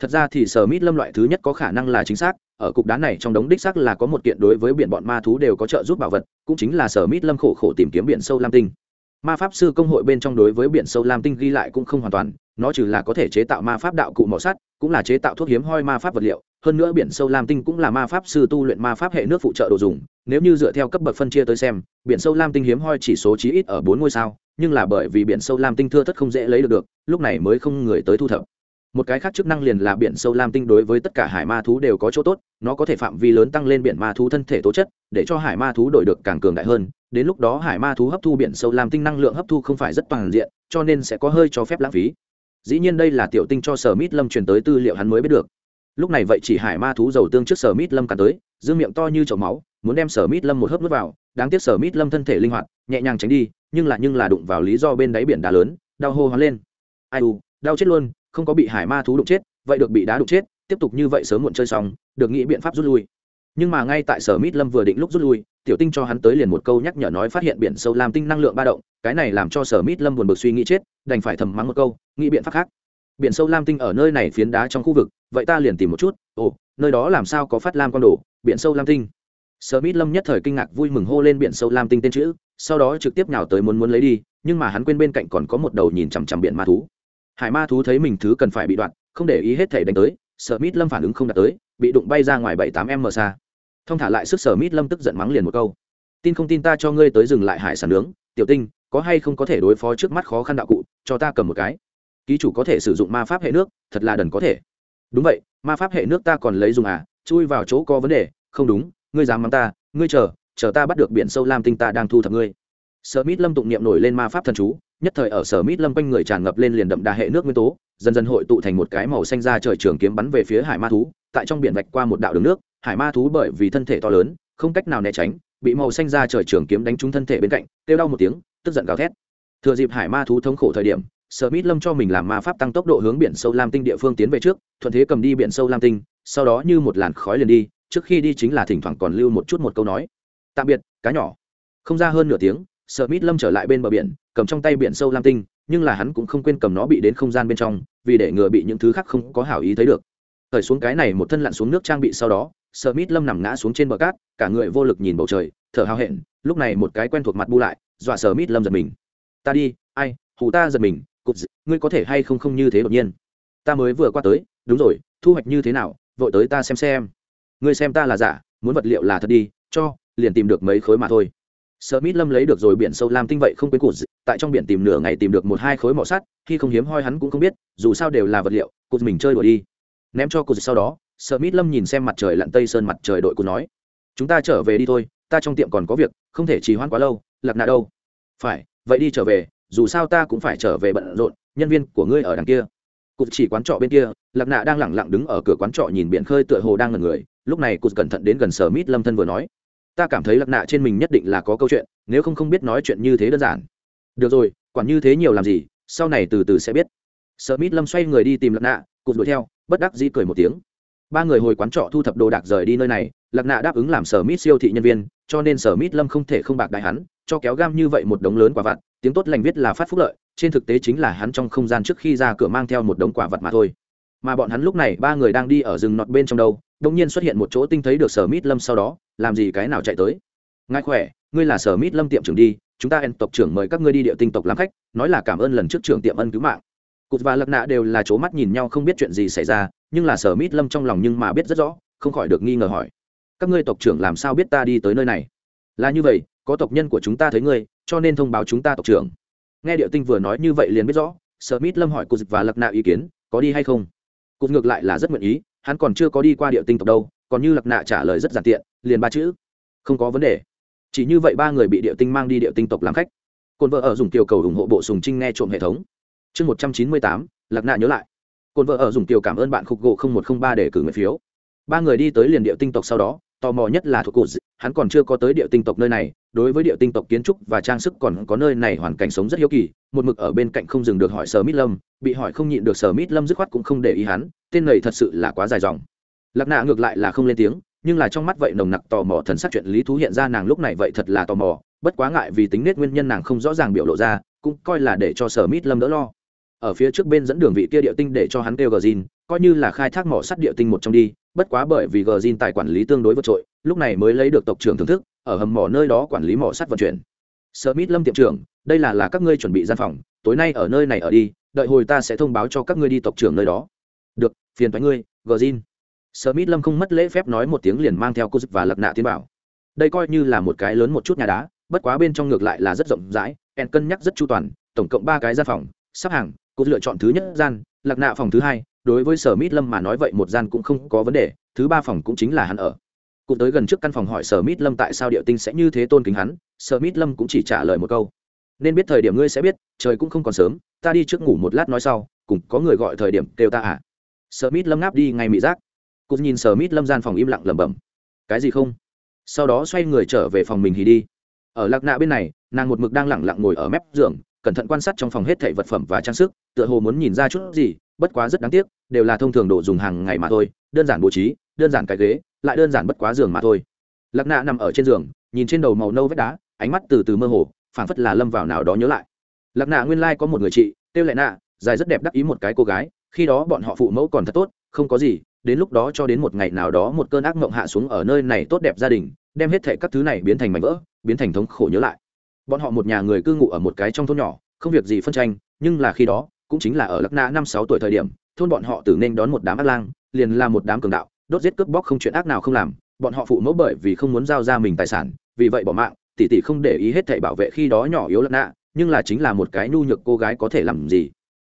thật ra thì sở mít lâm loại thứ nhất có khả năng là chính xác ở cục đá này trong đống đích xác là có một kiện đối với biển bọn ma thú đều có trợ giúp bảo vật cũng chính là sở mít lâm khổ khổ tìm kiếm biển sâu lam tinh ma pháp sư công hội bên trong đối với biển sâu lam tinh ghi lại cũng không hoàn toàn nó trừ là có thể chế tạo ma pháp đạo cụ mỏ sắt cũng là chế tạo thuốc hiếm hoi ma pháp vật liệu hơn nữa biển sâu lam tinh cũng là ma pháp sư tu luyện ma pháp hệ nước phụ trợ đồ dùng nếu như dựa theo cấp bậc phân chia tới xem biển sâu lam tinh hiếm hoi chỉ số chí ít ở bốn ngôi sao nhưng là bởi vì biển sâu lam tinh thưa thất không dễ lấy được được lúc này mới không người tới thu thập một cái khác chức năng liền là biển sâu lam tinh đối với tất cả hải ma thú đều có chỗ tốt nó có thể phạm vi lớn tăng lên biển ma thú thân thể tố chất để cho hải ma thú đổi được càng cường đại hơn đến lúc đó hải ma thú hấp thu biển sâu lam tinh năng lượng hấp thu không phải rất toàn diện cho nên sẽ có hơi cho phép lãng phí dĩ nhiên đây là tiểu tinh cho sở mít lâm truyền tới tư liệu hắn mới biết được lúc này vậy chỉ hải ma thú dầu tương trước sở mít lâm cắn tới dương miệng to như chậu máu muốn đem sở mít lâm một hớp nước vào đáng tiếc sở mít lâm thân thể linh hoạt nhẹ nhàng tránh đi nhưng là nhưng là đụng vào lý do bên đáy biển đá lớn đau hô hoán lên ai u đau chết luôn không có bị hải ma thú đụng chết vậy được bị đá đụng chết tiếp tục như vậy sớm muộn chơi xong được nghĩ biện pháp rút lui nhưng mà ngay tại sở mít lâm vừa định lúc rút lui tiểu tinh cho hắn tới liền một câu nhắc nhở nói phát hiện biển sâu làm tinh năng lượng ba động cái này làm cho sở mít lâm buồn bực suy nghĩ chết đành phải thầm mắng một câu nghĩ biện pháp khác biển sâu lam tinh ở nơi này phiến đá trong khu vực vậy ta liền tìm một chút ồ nơi đó làm sao có phát lam con đồ biển sâu lam tinh Mít lâm nhất thời kinh ngạc vui mừng hô lên biển sâu lam tinh tên chữ sau đó trực tiếp nhào tới muốn muốn lấy đi nhưng mà hắn quên bên cạnh còn có một đầu nhìn chằm chằm biển ma thú hải ma thú thấy mình thứ cần phải bị đoạn không để ý hết thể đánh tới Mít lâm phản ứng không đạt tới bị đụng bay ra ngoài bảy tám m xa thông thả lại sức Mít lâm tức giận mắng liền một câu tin không tin ta cho ngươi tới dừng lại hải sản nướng tiểu tinh có hay không có thể đối phó trước mắt khó khăn đạo cụ cho ta cầm một cái ký chủ có thể sử dụng ma pháp hệ nước thật là đần có thể đúng vậy ma pháp hệ nước ta còn lấy dùng à chui vào chỗ có vấn đề không đúng ngươi dám mắng ta ngươi chờ chờ ta bắt được biển sâu lam tinh ta đang thu thập ngươi sở mít lâm tụng niệm nổi lên ma pháp thần chú nhất thời ở sở mít lâm quanh người tràn ngập lên liền đậm đà hệ nước nguyên tố dần dần hội tụ thành một cái màu xanh ra trời trường kiếm bắn về phía hải ma thú tại trong biển vạch qua một đạo đường nước hải ma thú bởi vì thân thể to lớn không cách nào né tránh bị màu xanh ra trời trường kiếm đánh trúng thân thể bên cạnh kêu đau một tiếng tức giận gào thét thừa dịp hải ma thú thống khổ thời điểm Smith Lâm cho mình làm ma pháp tăng tốc độ hướng biển sâu Lam Tinh địa phương tiến về trước, thuận thế cầm đi biển sâu Lam Tinh, sau đó như một làn khói liền đi, trước khi đi chính là thỉnh thoảng còn lưu một chút một câu nói. Tạm biệt, cá nhỏ. Không ra hơn nửa tiếng, Smith Lâm trở lại bên bờ biển, cầm trong tay biển sâu Lam Tinh, nhưng là hắn cũng không quên cầm nó bị đến không gian bên trong, vì để ngừa bị những thứ khác không có hảo ý thấy được. Thời xuống cái này một thân lặn xuống nước trang bị sau đó, Smith Lâm nằm ngã xuống trên bờ cát, cả người vô lực nhìn bầu trời, thở hào hẹn, lúc này một cái quen thuộc mặt bu lại, dọa Smith Lâm giật mình. Ta đi, ai, hù ta giật mình, cục ngươi có thể hay không không như thế đột nhiên ta mới vừa qua tới đúng rồi thu hoạch như thế nào vội tới ta xem xem ngươi xem ta là giả muốn vật liệu là thật đi cho liền tìm được mấy khối mà thôi sợ mít lâm lấy được rồi biển sâu lam tinh vậy không quên cụt tại trong biển tìm nửa ngày tìm được một hai khối mỏ sắt khi không hiếm hoi hắn cũng không biết dù sao đều là vật liệu cụt mình chơi đùa đi ném cho cụt sau đó sợ mít lâm nhìn xem mặt trời lặn tây sơn mặt trời đội cụt nói chúng ta trở về đi thôi ta trong tiệm còn có việc không thể trì hoãn quá lâu lạc nạ đâu phải vậy đi trở về dù sao ta cũng phải trở về bận rộn nhân viên của ngươi ở đằng kia cụt chỉ quán trọ bên kia lạc nạ đang lẳng lặng đứng ở cửa quán trọ nhìn biển khơi tựa hồ đang ngần người lúc này cụt cẩn thận đến gần sở mít lâm thân vừa nói ta cảm thấy lạc nạ trên mình nhất định là có câu chuyện nếu không không biết nói chuyện như thế đơn giản được rồi quản như thế nhiều làm gì sau này từ từ sẽ biết sở mít lâm xoay người đi tìm lạc nạ cụt đuổi theo bất đắc dĩ cười một tiếng ba người hồi quán trọ thu thập đồ đạc rời đi nơi này lạc nạ đáp ứng làm sở mít siêu thị nhân viên cho nên sở mít lâm không thể không bạc đại hắn cho kéo gam như vậy một đống lớn quả vặt tiếng tốt lành viết là phát phúc lợi trên thực tế chính là hắn trong không gian trước khi ra cửa mang theo một đống quả vặt mà thôi mà bọn hắn lúc này ba người đang đi ở rừng nọt bên trong đâu đông nhiên xuất hiện một chỗ tinh thấy được sở mít lâm sau đó làm gì cái nào chạy tới ngài khỏe ngươi là sở mít lâm tiệm trưởng đi chúng ta en tộc trưởng mời các ngươi đi địa tinh tộc làm khách nói là cảm ơn lần trước trưởng tiệm ân cứu mạng cụt và Lập nạ đều là c mắt nhìn nhau không biết chuyện gì xảy ra nhưng là sở mít lâm trong lòng nhưng mà biết rất rõ không khỏi được nghi ngờ hỏi các ngươi tộc trưởng làm sao biết ta đi tới nơi này là như vậy có tộc nhân của chúng ta thấy ngươi cho nên thông báo chúng ta tộc trưởng nghe địa tinh vừa nói như vậy liền biết rõ sợ mít lâm hỏi cụ cụt và lặc nạ ý kiến có đi hay không cụt ngược lại là rất nguyện ý hắn còn chưa có đi qua địa tinh tộc đâu còn như lặc nạ trả lời rất giản tiện liền ba chữ không có vấn đề chỉ như vậy ba người bị địa tinh mang đi địa tinh tộc làm khách cồn vợ ở dùng tiểu cầu ủng hộ bộ sùng trinh nghe trộm hệ thống chương một trăm chín mươi tám lặc nạ nhớ lại cồn vợ ở dùng tiểu cảm ơn bạn khục gỗ không một không ba để cử người phiếu ba người đi tới liền địa tinh tộc sau đó tò mò nhất là thuộc cụt hắn còn chưa có tới địa tinh tộc nơi này đối với địa tinh tộc kiến trúc và trang sức còn có nơi này hoàn cảnh sống rất hiếu kỳ một mực ở bên cạnh không dừng được hỏi sở mít lâm bị hỏi không nhịn được sở mít lâm dứt khoát cũng không để ý hắn tên này thật sự là quá dài dòng lạc nạ ngược lại là không lên tiếng nhưng là trong mắt vậy nồng nặc tò mò thần sắc chuyện lý thú hiện ra nàng lúc này vậy thật là tò mò bất quá ngại vì tính nết nguyên nhân nàng không rõ ràng biểu lộ ra cũng coi là để cho sở mít lâm đỡ lo ở phía trước bên dẫn đường vị kia địa tinh để cho hắn kêu gờ zin coi như là khai thác mỏ sắt địa tinh một trong đi bất quá bởi vì gờ zin tài quản lý tương đối vượt trội lúc này mới lấy được tộc trưởng thưởng thức ở hầm mỏ nơi đó quản lý mỏ sắt vận chuyển smith lâm tiệm trưởng đây là là các ngươi chuẩn bị gian phòng tối nay ở nơi này ở đi đợi hồi ta sẽ thông báo cho các ngươi đi tộc trưởng nơi đó được phiền thoái ngươi gờ zin smith lâm không mất lễ phép nói một tiếng liền mang theo cô dứt và lập nạ tiến bảo đây coi như là một cái lớn một chút nhà đá bất quá bên trong ngược lại là rất rộng rãi en cân nhắc rất chu toàn tổng cộng ba cái gian phòng sắp hàng cô lựa chọn thứ nhất gian lạc nạ phòng thứ hai đối với sở mít lâm mà nói vậy một gian cũng không có vấn đề thứ ba phòng cũng chính là hắn ở cùng tới gần trước căn phòng hỏi sở mít lâm tại sao địa tinh sẽ như thế tôn kính hắn sở mít lâm cũng chỉ trả lời một câu nên biết thời điểm ngươi sẽ biết trời cũng không còn sớm ta đi trước ngủ một lát nói sau cùng có người gọi thời điểm kêu ta à sở mít lâm ngáp đi ngay mị giác cụ nhìn sở mít lâm gian phòng im lặng lẩm bẩm cái gì không sau đó xoay người trở về phòng mình thì đi ở lạc nạ bên này nàng một mực đang lẳng lặng ngồi ở mép giường cẩn thận quan sát trong phòng hết thảy vật phẩm và trang sức tựa hồ muốn nhìn ra chút gì bất quá rất đáng tiếc đều là thông thường đồ dùng hàng ngày mà thôi đơn giản bố trí đơn giản cái ghế lại đơn giản bất quá giường mà thôi lạc nạ nằm ở trên giường nhìn trên đầu màu nâu vách đá ánh mắt từ từ mơ hồ phảng phất là lâm vào nào đó nhớ lại lạc nạ nguyên lai có một người chị têu lệ nạ dài rất đẹp đắc ý một cái cô gái khi đó bọn họ phụ mẫu còn thật tốt không có gì đến lúc đó cho đến một ngày nào đó một cơn ác mộng hạ xuống ở nơi này tốt đẹp gia đình đem hết thệ các thứ này biến thành mảnh vỡ biến thành thống khổ nhớ lại bọn họ một nhà người cư ngụ ở một cái trong thôn nhỏ không việc gì phân tranh nhưng là khi đó cũng chính là ở lắc nạ năm sáu tuổi thời điểm thôn bọn họ tử nên đón một đám ác lang liền là một đám cường đạo đốt giết cướp bóc không chuyện ác nào không làm bọn họ phụ mẫu bởi vì không muốn giao ra mình tài sản vì vậy bỏ mạng tỷ tỷ không để ý hết thảy bảo vệ khi đó nhỏ yếu lẫn nạ nhưng là chính là một cái nhu nhược cô gái có thể làm gì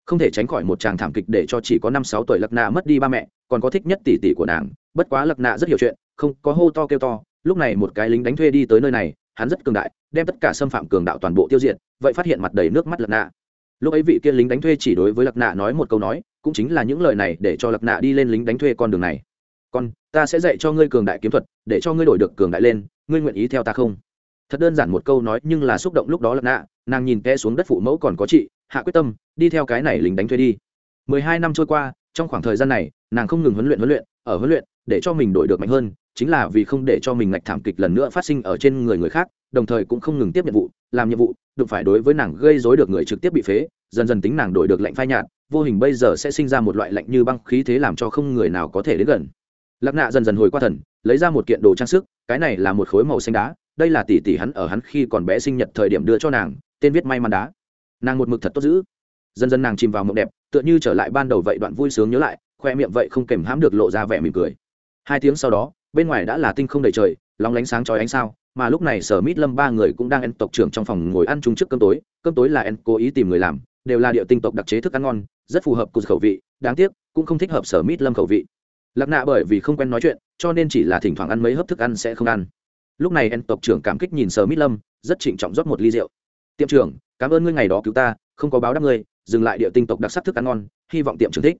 không thể tránh khỏi một chàng thảm kịch để cho chỉ có năm sáu tuổi lật nạ mất đi ba mẹ còn có thích nhất tỷ tỷ của nàng bất quá lật nạ rất hiểu chuyện không có hô to kêu to lúc này một cái lính đánh thuê đi tới nơi này hắn rất cường đại đem tất cả xâm phạm cường đạo toàn bộ tiêu diệt vậy phát hiện mặt đầy nước mắt lật nạ lúc ấy vị kia lính đánh thuê chỉ đối với lật nạ nói một câu nói cũng chính là những lời này để cho lật nạ đi lên lính đánh thuê con đường này con ta sẽ dạy cho ngươi cường đại kiếm thuật để cho ngươi đổi được cường đại lên ngươi nguyện ý theo ta không thật đơn giản một câu nói nhưng là xúc động lúc đó lật nạ nàng nhìn té xuống đất phụ mẫu còn có chị hạ quyết tâm đi theo cái này lính đánh thuê đi mười hai năm trôi qua trong khoảng thời gian này nàng không ngừng huấn luyện huấn luyện ở huấn luyện để cho mình đổi được mạnh hơn chính là vì không để cho mình ngạch thảm kịch lần nữa phát sinh ở trên người người khác đồng thời cũng không ngừng tiếp nhiệm vụ làm nhiệm vụ đụng phải đối với nàng gây dối được người trực tiếp bị phế dần dần tính nàng đổi được lạnh phai nhạt vô hình bây giờ sẽ sinh ra một loại lạnh như băng khí thế làm cho không người nào có thể đến gần lạc nạ dần dần hồi qua thần lấy ra một kiện đồ trang sức cái này là một khối màu xanh đá đây là tỷ tỷ hắn ở hắn khi còn bé sinh nhật thời điểm đưa cho nàng tên viết may mắn đá nàng một mực thật tốt giữ dần dần nàng chìm vào mộng đẹp tựa như trở lại ban đầu vậy đoạn vui sướng nhớ lại khoe miệng vậy không kềm hãm được lộ ra vẻ mỉm cười hai tiếng sau đó bên ngoài đã là tinh không đầy trời lóng lánh sáng trói ánh sao mà lúc này sở mít lâm ba người cũng đang ăn tộc trưởng trong phòng ngồi ăn chung trước cơm tối cơm tối là ăn cố ý tìm người làm đều là địa tinh tộc đặc chế thức ăn ngon rất phù hợp cụt khẩu vị đáng tiếc cũng không thích hợp sở mít lâm khẩu vị lạc nạ bởi vì không quen nói chuyện cho nên chỉ là thỉnh thoảng ăn mấy hớp thức ăn sẽ không ăn lúc này en tộc trưởng cảm kích nhìn sờ mít lâm rất trịnh trọng rót một ly rượu tiệm trưởng cảm ơn ngươi ngày đó cứu ta không có báo đáp ngươi dừng lại địa tinh tộc đặc sắc thức ăn ngon hy vọng tiệm trưởng thích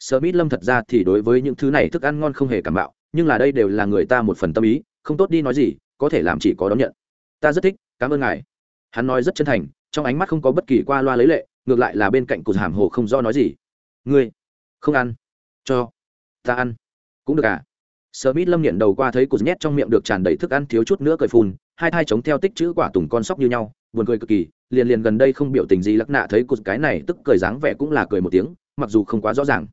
sờ mít lâm thật ra thì đối với những thứ này thức ăn ngon không hề cảm bạo nhưng là đây đều là người ta một phần tâm ý không tốt đi nói gì có thể làm chỉ có đón nhận ta rất thích cảm ơn ngài hắn nói rất chân thành trong ánh mắt không có bất kỳ qua loa lấy lệ ngược lại là bên cạnh cụt hàm hồ không do nói gì ngươi không ăn cho ta ăn cũng được à sơ mít lâm nghiện đầu qua thấy cụt nhét trong miệng được tràn đầy thức ăn thiếu chút nữa cười phun hai thai chống theo tích chữ quả tùng con sóc như nhau buồn cười cực kỳ liền liền gần đây không biểu tình gì lắc nạ thấy cụt cái này tức cười dáng vẻ cũng là cười một tiếng mặc dù không quá rõ ràng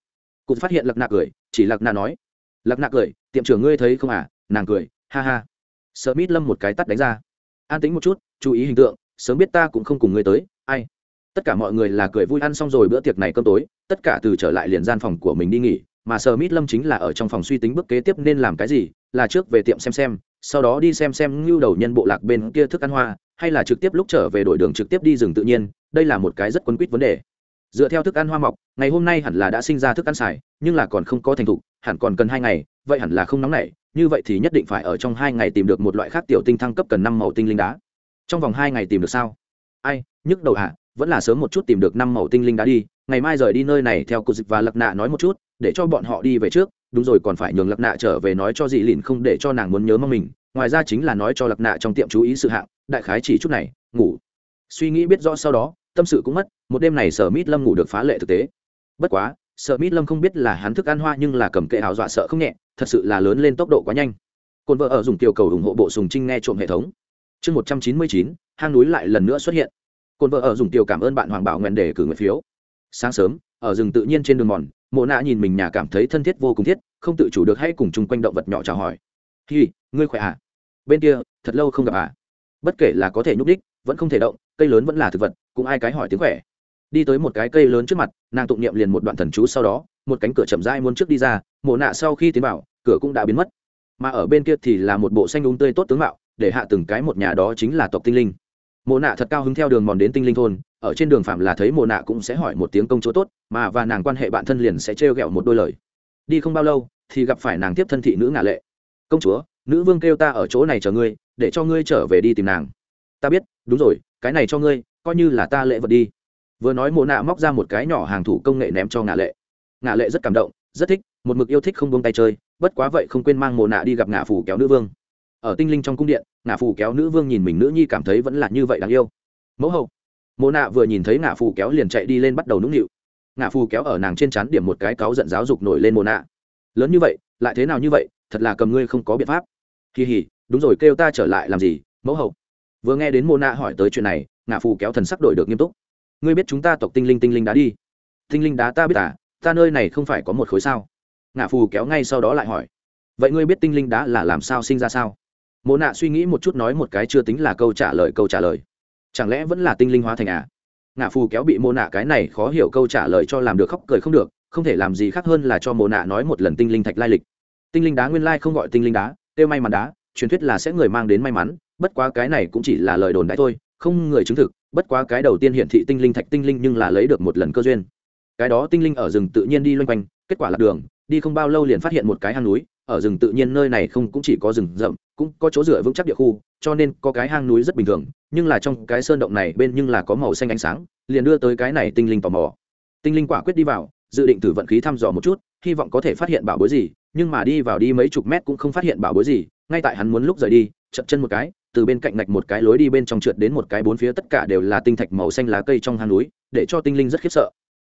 cụt phát hiện lắc nạ cười chỉ lắc nạ nói lắc nạ cười tiệm trưởng ngươi thấy không à nàng cười ha ha sợ mít lâm một cái tắt đánh ra an tính một chút chú ý hình tượng sớm biết ta cũng không cùng ngươi tới ai tất cả mọi người là cười vui ăn xong rồi bữa tiệc này cơm tối tất cả từ trở lại liền gian phòng của mình đi nghỉ mà sờ mít lâm chính là ở trong phòng suy tính bước kế tiếp nên làm cái gì là trước về tiệm xem xem sau đó đi xem xem ngưu đầu nhân bộ lạc bên kia thức ăn hoa hay là trực tiếp lúc trở về đổi đường trực tiếp đi rừng tự nhiên đây là một cái rất quấn quýt vấn đề dựa theo thức ăn hoa mọc ngày hôm nay hẳn là đã sinh ra thức ăn xài nhưng là còn không có thành thục hẳn còn cần hai ngày vậy hẳn là không nóng nảy như vậy thì nhất định phải ở trong hai ngày tìm được một loại khác tiểu tinh thăng cấp cần năm màu tinh linh đá trong vòng hai ngày tìm được sao ai nhức đầu hả à, vẫn là sớm một chút tìm được năm màu tinh linh đã đi ngày mai rời đi nơi này theo cô dịch và lặc nạ nói một chút để cho bọn họ đi về trước đúng rồi còn phải nhường lặc nạ trở về nói cho dị lìn không để cho nàng muốn nhớ mong mình ngoài ra chính là nói cho lặc nạ trong tiệm chú ý sự hạng đại khái chỉ chút này ngủ suy nghĩ biết rõ sau đó tâm sự cũng mất một đêm này sở mít lâm ngủ được phá lệ thực tế bất quá sở mít lâm không biết là hắn thức ăn hoa nhưng là cầm kệ hào dọa sợ không nhẹ thật sự là lớn lên tốc độ quá nhanh cồn vợ ở dùng tiểu cầu ủng hộ bộ sùng trinh nghe trộm hệ thống chương một trăm chín mươi chín hang núi lại lần nữa xuất hiện cồn vợ ở dùng tiểu cảm ơn bạn hoàng bảo nguyện để cử người phiếu sáng sớm ở rừng tự nhiên trên đường mòn mộ nạ nhìn mình nhà cảm thấy thân thiết vô cùng thiết không tự chủ được hay cùng chung quanh động vật nhỏ chào hỏi hi ngươi khỏe à bên kia thật lâu không gặp à bất kể là có thể nhúc đích vẫn không thể động cây lớn vẫn là thực vật cũng ai cái hỏi tiếng khỏe đi tới một cái cây lớn trước mặt nàng tụng niệm liền một đoạn thần chú sau đó một cánh cửa chậm rãi muốn trước đi ra mộ nạ sau khi tiến vào cửa cũng đã biến mất mà ở bên kia thì là một bộ xanh đúng tươi tốt tướng mạo để hạ từng cái một nhà đó chính là tộc tinh linh mồ nạ thật cao hứng theo đường mòn đến tinh linh thôn ở trên đường phạm là thấy mồ nạ cũng sẽ hỏi một tiếng công chỗ tốt mà và nàng quan hệ bạn thân liền sẽ trêu ghẹo một đôi lời đi không bao lâu thì gặp phải nàng tiếp thân thị nữ ngạ lệ công chúa nữ vương kêu ta ở chỗ này chờ ngươi để cho ngươi trở về đi tìm nàng ta biết đúng rồi cái này cho ngươi coi như là ta lệ vật đi vừa nói mồ nạ móc ra một cái nhỏ hàng thủ công nghệ ném cho ngạ lệ ngạ lệ rất cảm động rất thích một mực yêu thích không buông tay chơi bất quá vậy không quên mang mồ nạ đi gặp ngạ phủ kéo nữ vương ở tinh linh trong cung điện ngạ phù kéo nữ vương nhìn mình nữ nhi cảm thấy vẫn là như vậy đáng yêu mẫu hậu mô nạ vừa nhìn thấy ngạ phù kéo liền chạy đi lên bắt đầu nũng nịu ngạ phù kéo ở nàng trên c điểm một cái cáu giận giáo dục nổi lên mô nạ lớn như vậy lại thế nào như vậy thật là cầm ngươi không có biện pháp kỳ hỉ đúng rồi kêu ta trở lại làm gì mẫu hậu vừa nghe đến mô nạ hỏi tới chuyện này ngạ phù kéo thần sắc đổi được nghiêm túc ngươi biết chúng ta tộc tinh linh tinh linh đá đi tinh linh đá ta biết à ta nơi này không phải có một khối sao ngạ phù kéo ngay sau đó lại hỏi vậy ngươi biết tinh linh đá là làm sao sinh ra sao mộ nạ suy nghĩ một chút nói một cái chưa tính là câu trả lời câu trả lời chẳng lẽ vẫn là tinh linh hóa thành à ngạ phù kéo bị mộ nạ cái này khó hiểu câu trả lời cho làm được khóc cười không được không thể làm gì khác hơn là cho mộ nạ nói một lần tinh linh thạch lai lịch tinh linh đá nguyên lai không gọi tinh linh đá têu may mắn đá truyền thuyết là sẽ người mang đến may mắn bất quá cái này cũng chỉ là lời đồn đại thôi không người chứng thực bất quá cái đầu tiên hiển thị tinh linh thạch tinh linh nhưng là lấy được một lần cơ duyên cái đó tinh linh ở rừng tự nhiên đi loanh quanh kết quả là đường đi không bao lâu liền phát hiện một cái hang núi ở rừng tự nhiên nơi này không cũng chỉ có rừng rậm cũng có chỗ dựa vững chắc địa khu cho nên có cái hang núi rất bình thường nhưng là trong cái sơn động này bên nhưng là có màu xanh ánh sáng liền đưa tới cái này tinh linh tò mò tinh linh quả quyết đi vào dự định thử vận khí thăm dò một chút hy vọng có thể phát hiện bảo bối gì nhưng mà đi vào đi mấy chục mét cũng không phát hiện bảo bối gì ngay tại hắn muốn lúc rời đi chậm chân một cái từ bên cạnh ngạch một cái lối đi bên trong trượt đến một cái bốn phía tất cả đều là tinh thạch màu xanh lá cây trong hang núi để cho tinh linh rất khiếp sợ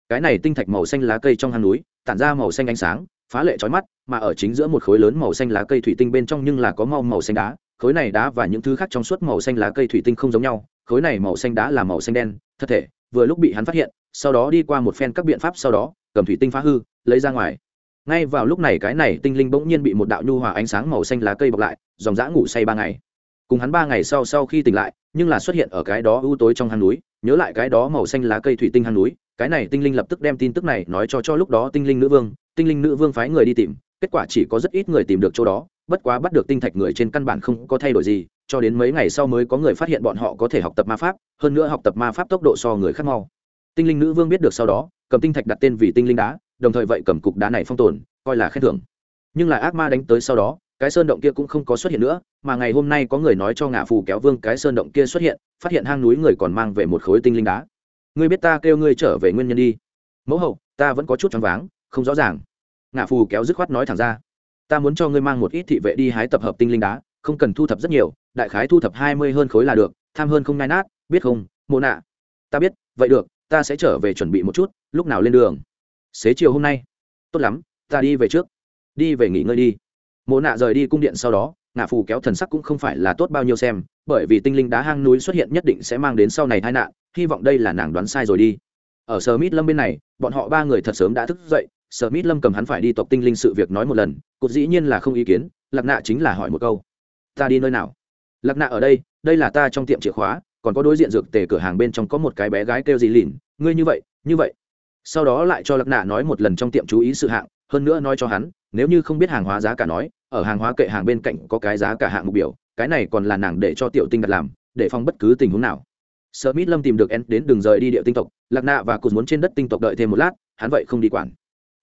cái này tinh thạch màu xanh lá cây trong hang núi tản ra màu xanh ánh sáng phá lệ trói mắt mà ở chính giữa một khối lớn màu xanh lá cây thủy tinh bên trong nhưng là có mau màu xanh đá khối này đá và những thứ khác trong suốt màu xanh lá cây thủy tinh không giống nhau khối này màu xanh đá là màu xanh đen thật thể vừa lúc bị hắn phát hiện sau đó đi qua một phen các biện pháp sau đó cầm thủy tinh phá hư lấy ra ngoài ngay vào lúc này cái này tinh linh bỗng nhiên bị một đạo nhu hòa ánh sáng màu xanh lá cây bọc lại dòng dã ngủ say ba ngày cùng hắn ba ngày sau sau khi tỉnh lại nhưng là xuất hiện ở cái đó ưu tối trong hang núi nhớ lại cái đó màu xanh lá cây thủy tinh hang núi cái này tinh linh lập tức đem tin tức này nói cho cho lúc đó tinh linh nữ vương tinh linh nữ vương phái người đi tìm kết quả chỉ có rất ít người tìm được chỗ đó bất quá bắt được tinh thạch người trên căn bản không có thay đổi gì cho đến mấy ngày sau mới có người phát hiện bọn họ có thể học tập ma pháp hơn nữa học tập ma pháp tốc độ so người khác mau tinh linh nữ vương biết được sau đó cầm tinh thạch đặt tên vì tinh linh đá đồng thời vậy cầm cục đá này phong tồn coi là khen thưởng nhưng là ác ma đánh tới sau đó cái sơn động kia cũng không có xuất hiện nữa mà ngày hôm nay có người nói cho ngã phù kéo vương cái sơn động kia xuất hiện phát hiện hang núi người còn mang về một khối tinh linh đá ngươi biết ta kêu ngươi trở về nguyên nhân đi mẫu hậu ta vẫn có chút choáng váng không rõ ràng ngạ phù kéo dứt khoát nói thẳng ra ta muốn cho ngươi mang một ít thị vệ đi hái tập hợp tinh linh đá không cần thu thập rất nhiều đại khái thu thập hai mươi hơn khối là được tham hơn không nai nát biết không mô nạ ta biết vậy được ta sẽ trở về chuẩn bị một chút lúc nào lên đường xế chiều hôm nay tốt lắm ta đi về trước đi về nghỉ ngơi đi mộ nạ rời đi cung điện sau đó ngạ phù kéo thần sắc cũng không phải là tốt bao nhiêu xem bởi vì tinh linh đá hang núi xuất hiện nhất định sẽ mang đến sau này tai nạn hy vọng đây là nàng đoán sai rồi đi ở sơ mít lâm bên này bọn họ ba người thật sớm đã thức dậy Sở Mít Lâm cầm hắn phải đi tộc tinh linh sự việc nói một lần, Cụt dĩ nhiên là không ý kiến, Lạc Nạ chính là hỏi một câu. Ta đi nơi nào? Lạc Nạ ở đây, đây là ta trong tiệm chìa khóa, còn có đối diện dược tề cửa hàng bên trong có một cái bé gái kêu gì lìn, ngươi như vậy, như vậy. Sau đó lại cho Lạc Nạ nói một lần trong tiệm chú ý sự hạng, hơn nữa nói cho hắn, nếu như không biết hàng hóa giá cả nói, ở hàng hóa kệ hàng bên cạnh có cái giá cả hạng mục biểu, cái này còn là nàng để cho tiểu tinh đặt làm, để phòng bất cứ tình huống nào. Sở Mít Lâm tìm được En đến đường rời đi địa tinh tộc, Lạc Nạ và Cụt muốn trên đất tinh tộc đợi thêm một lát, hắn vậy không đi quản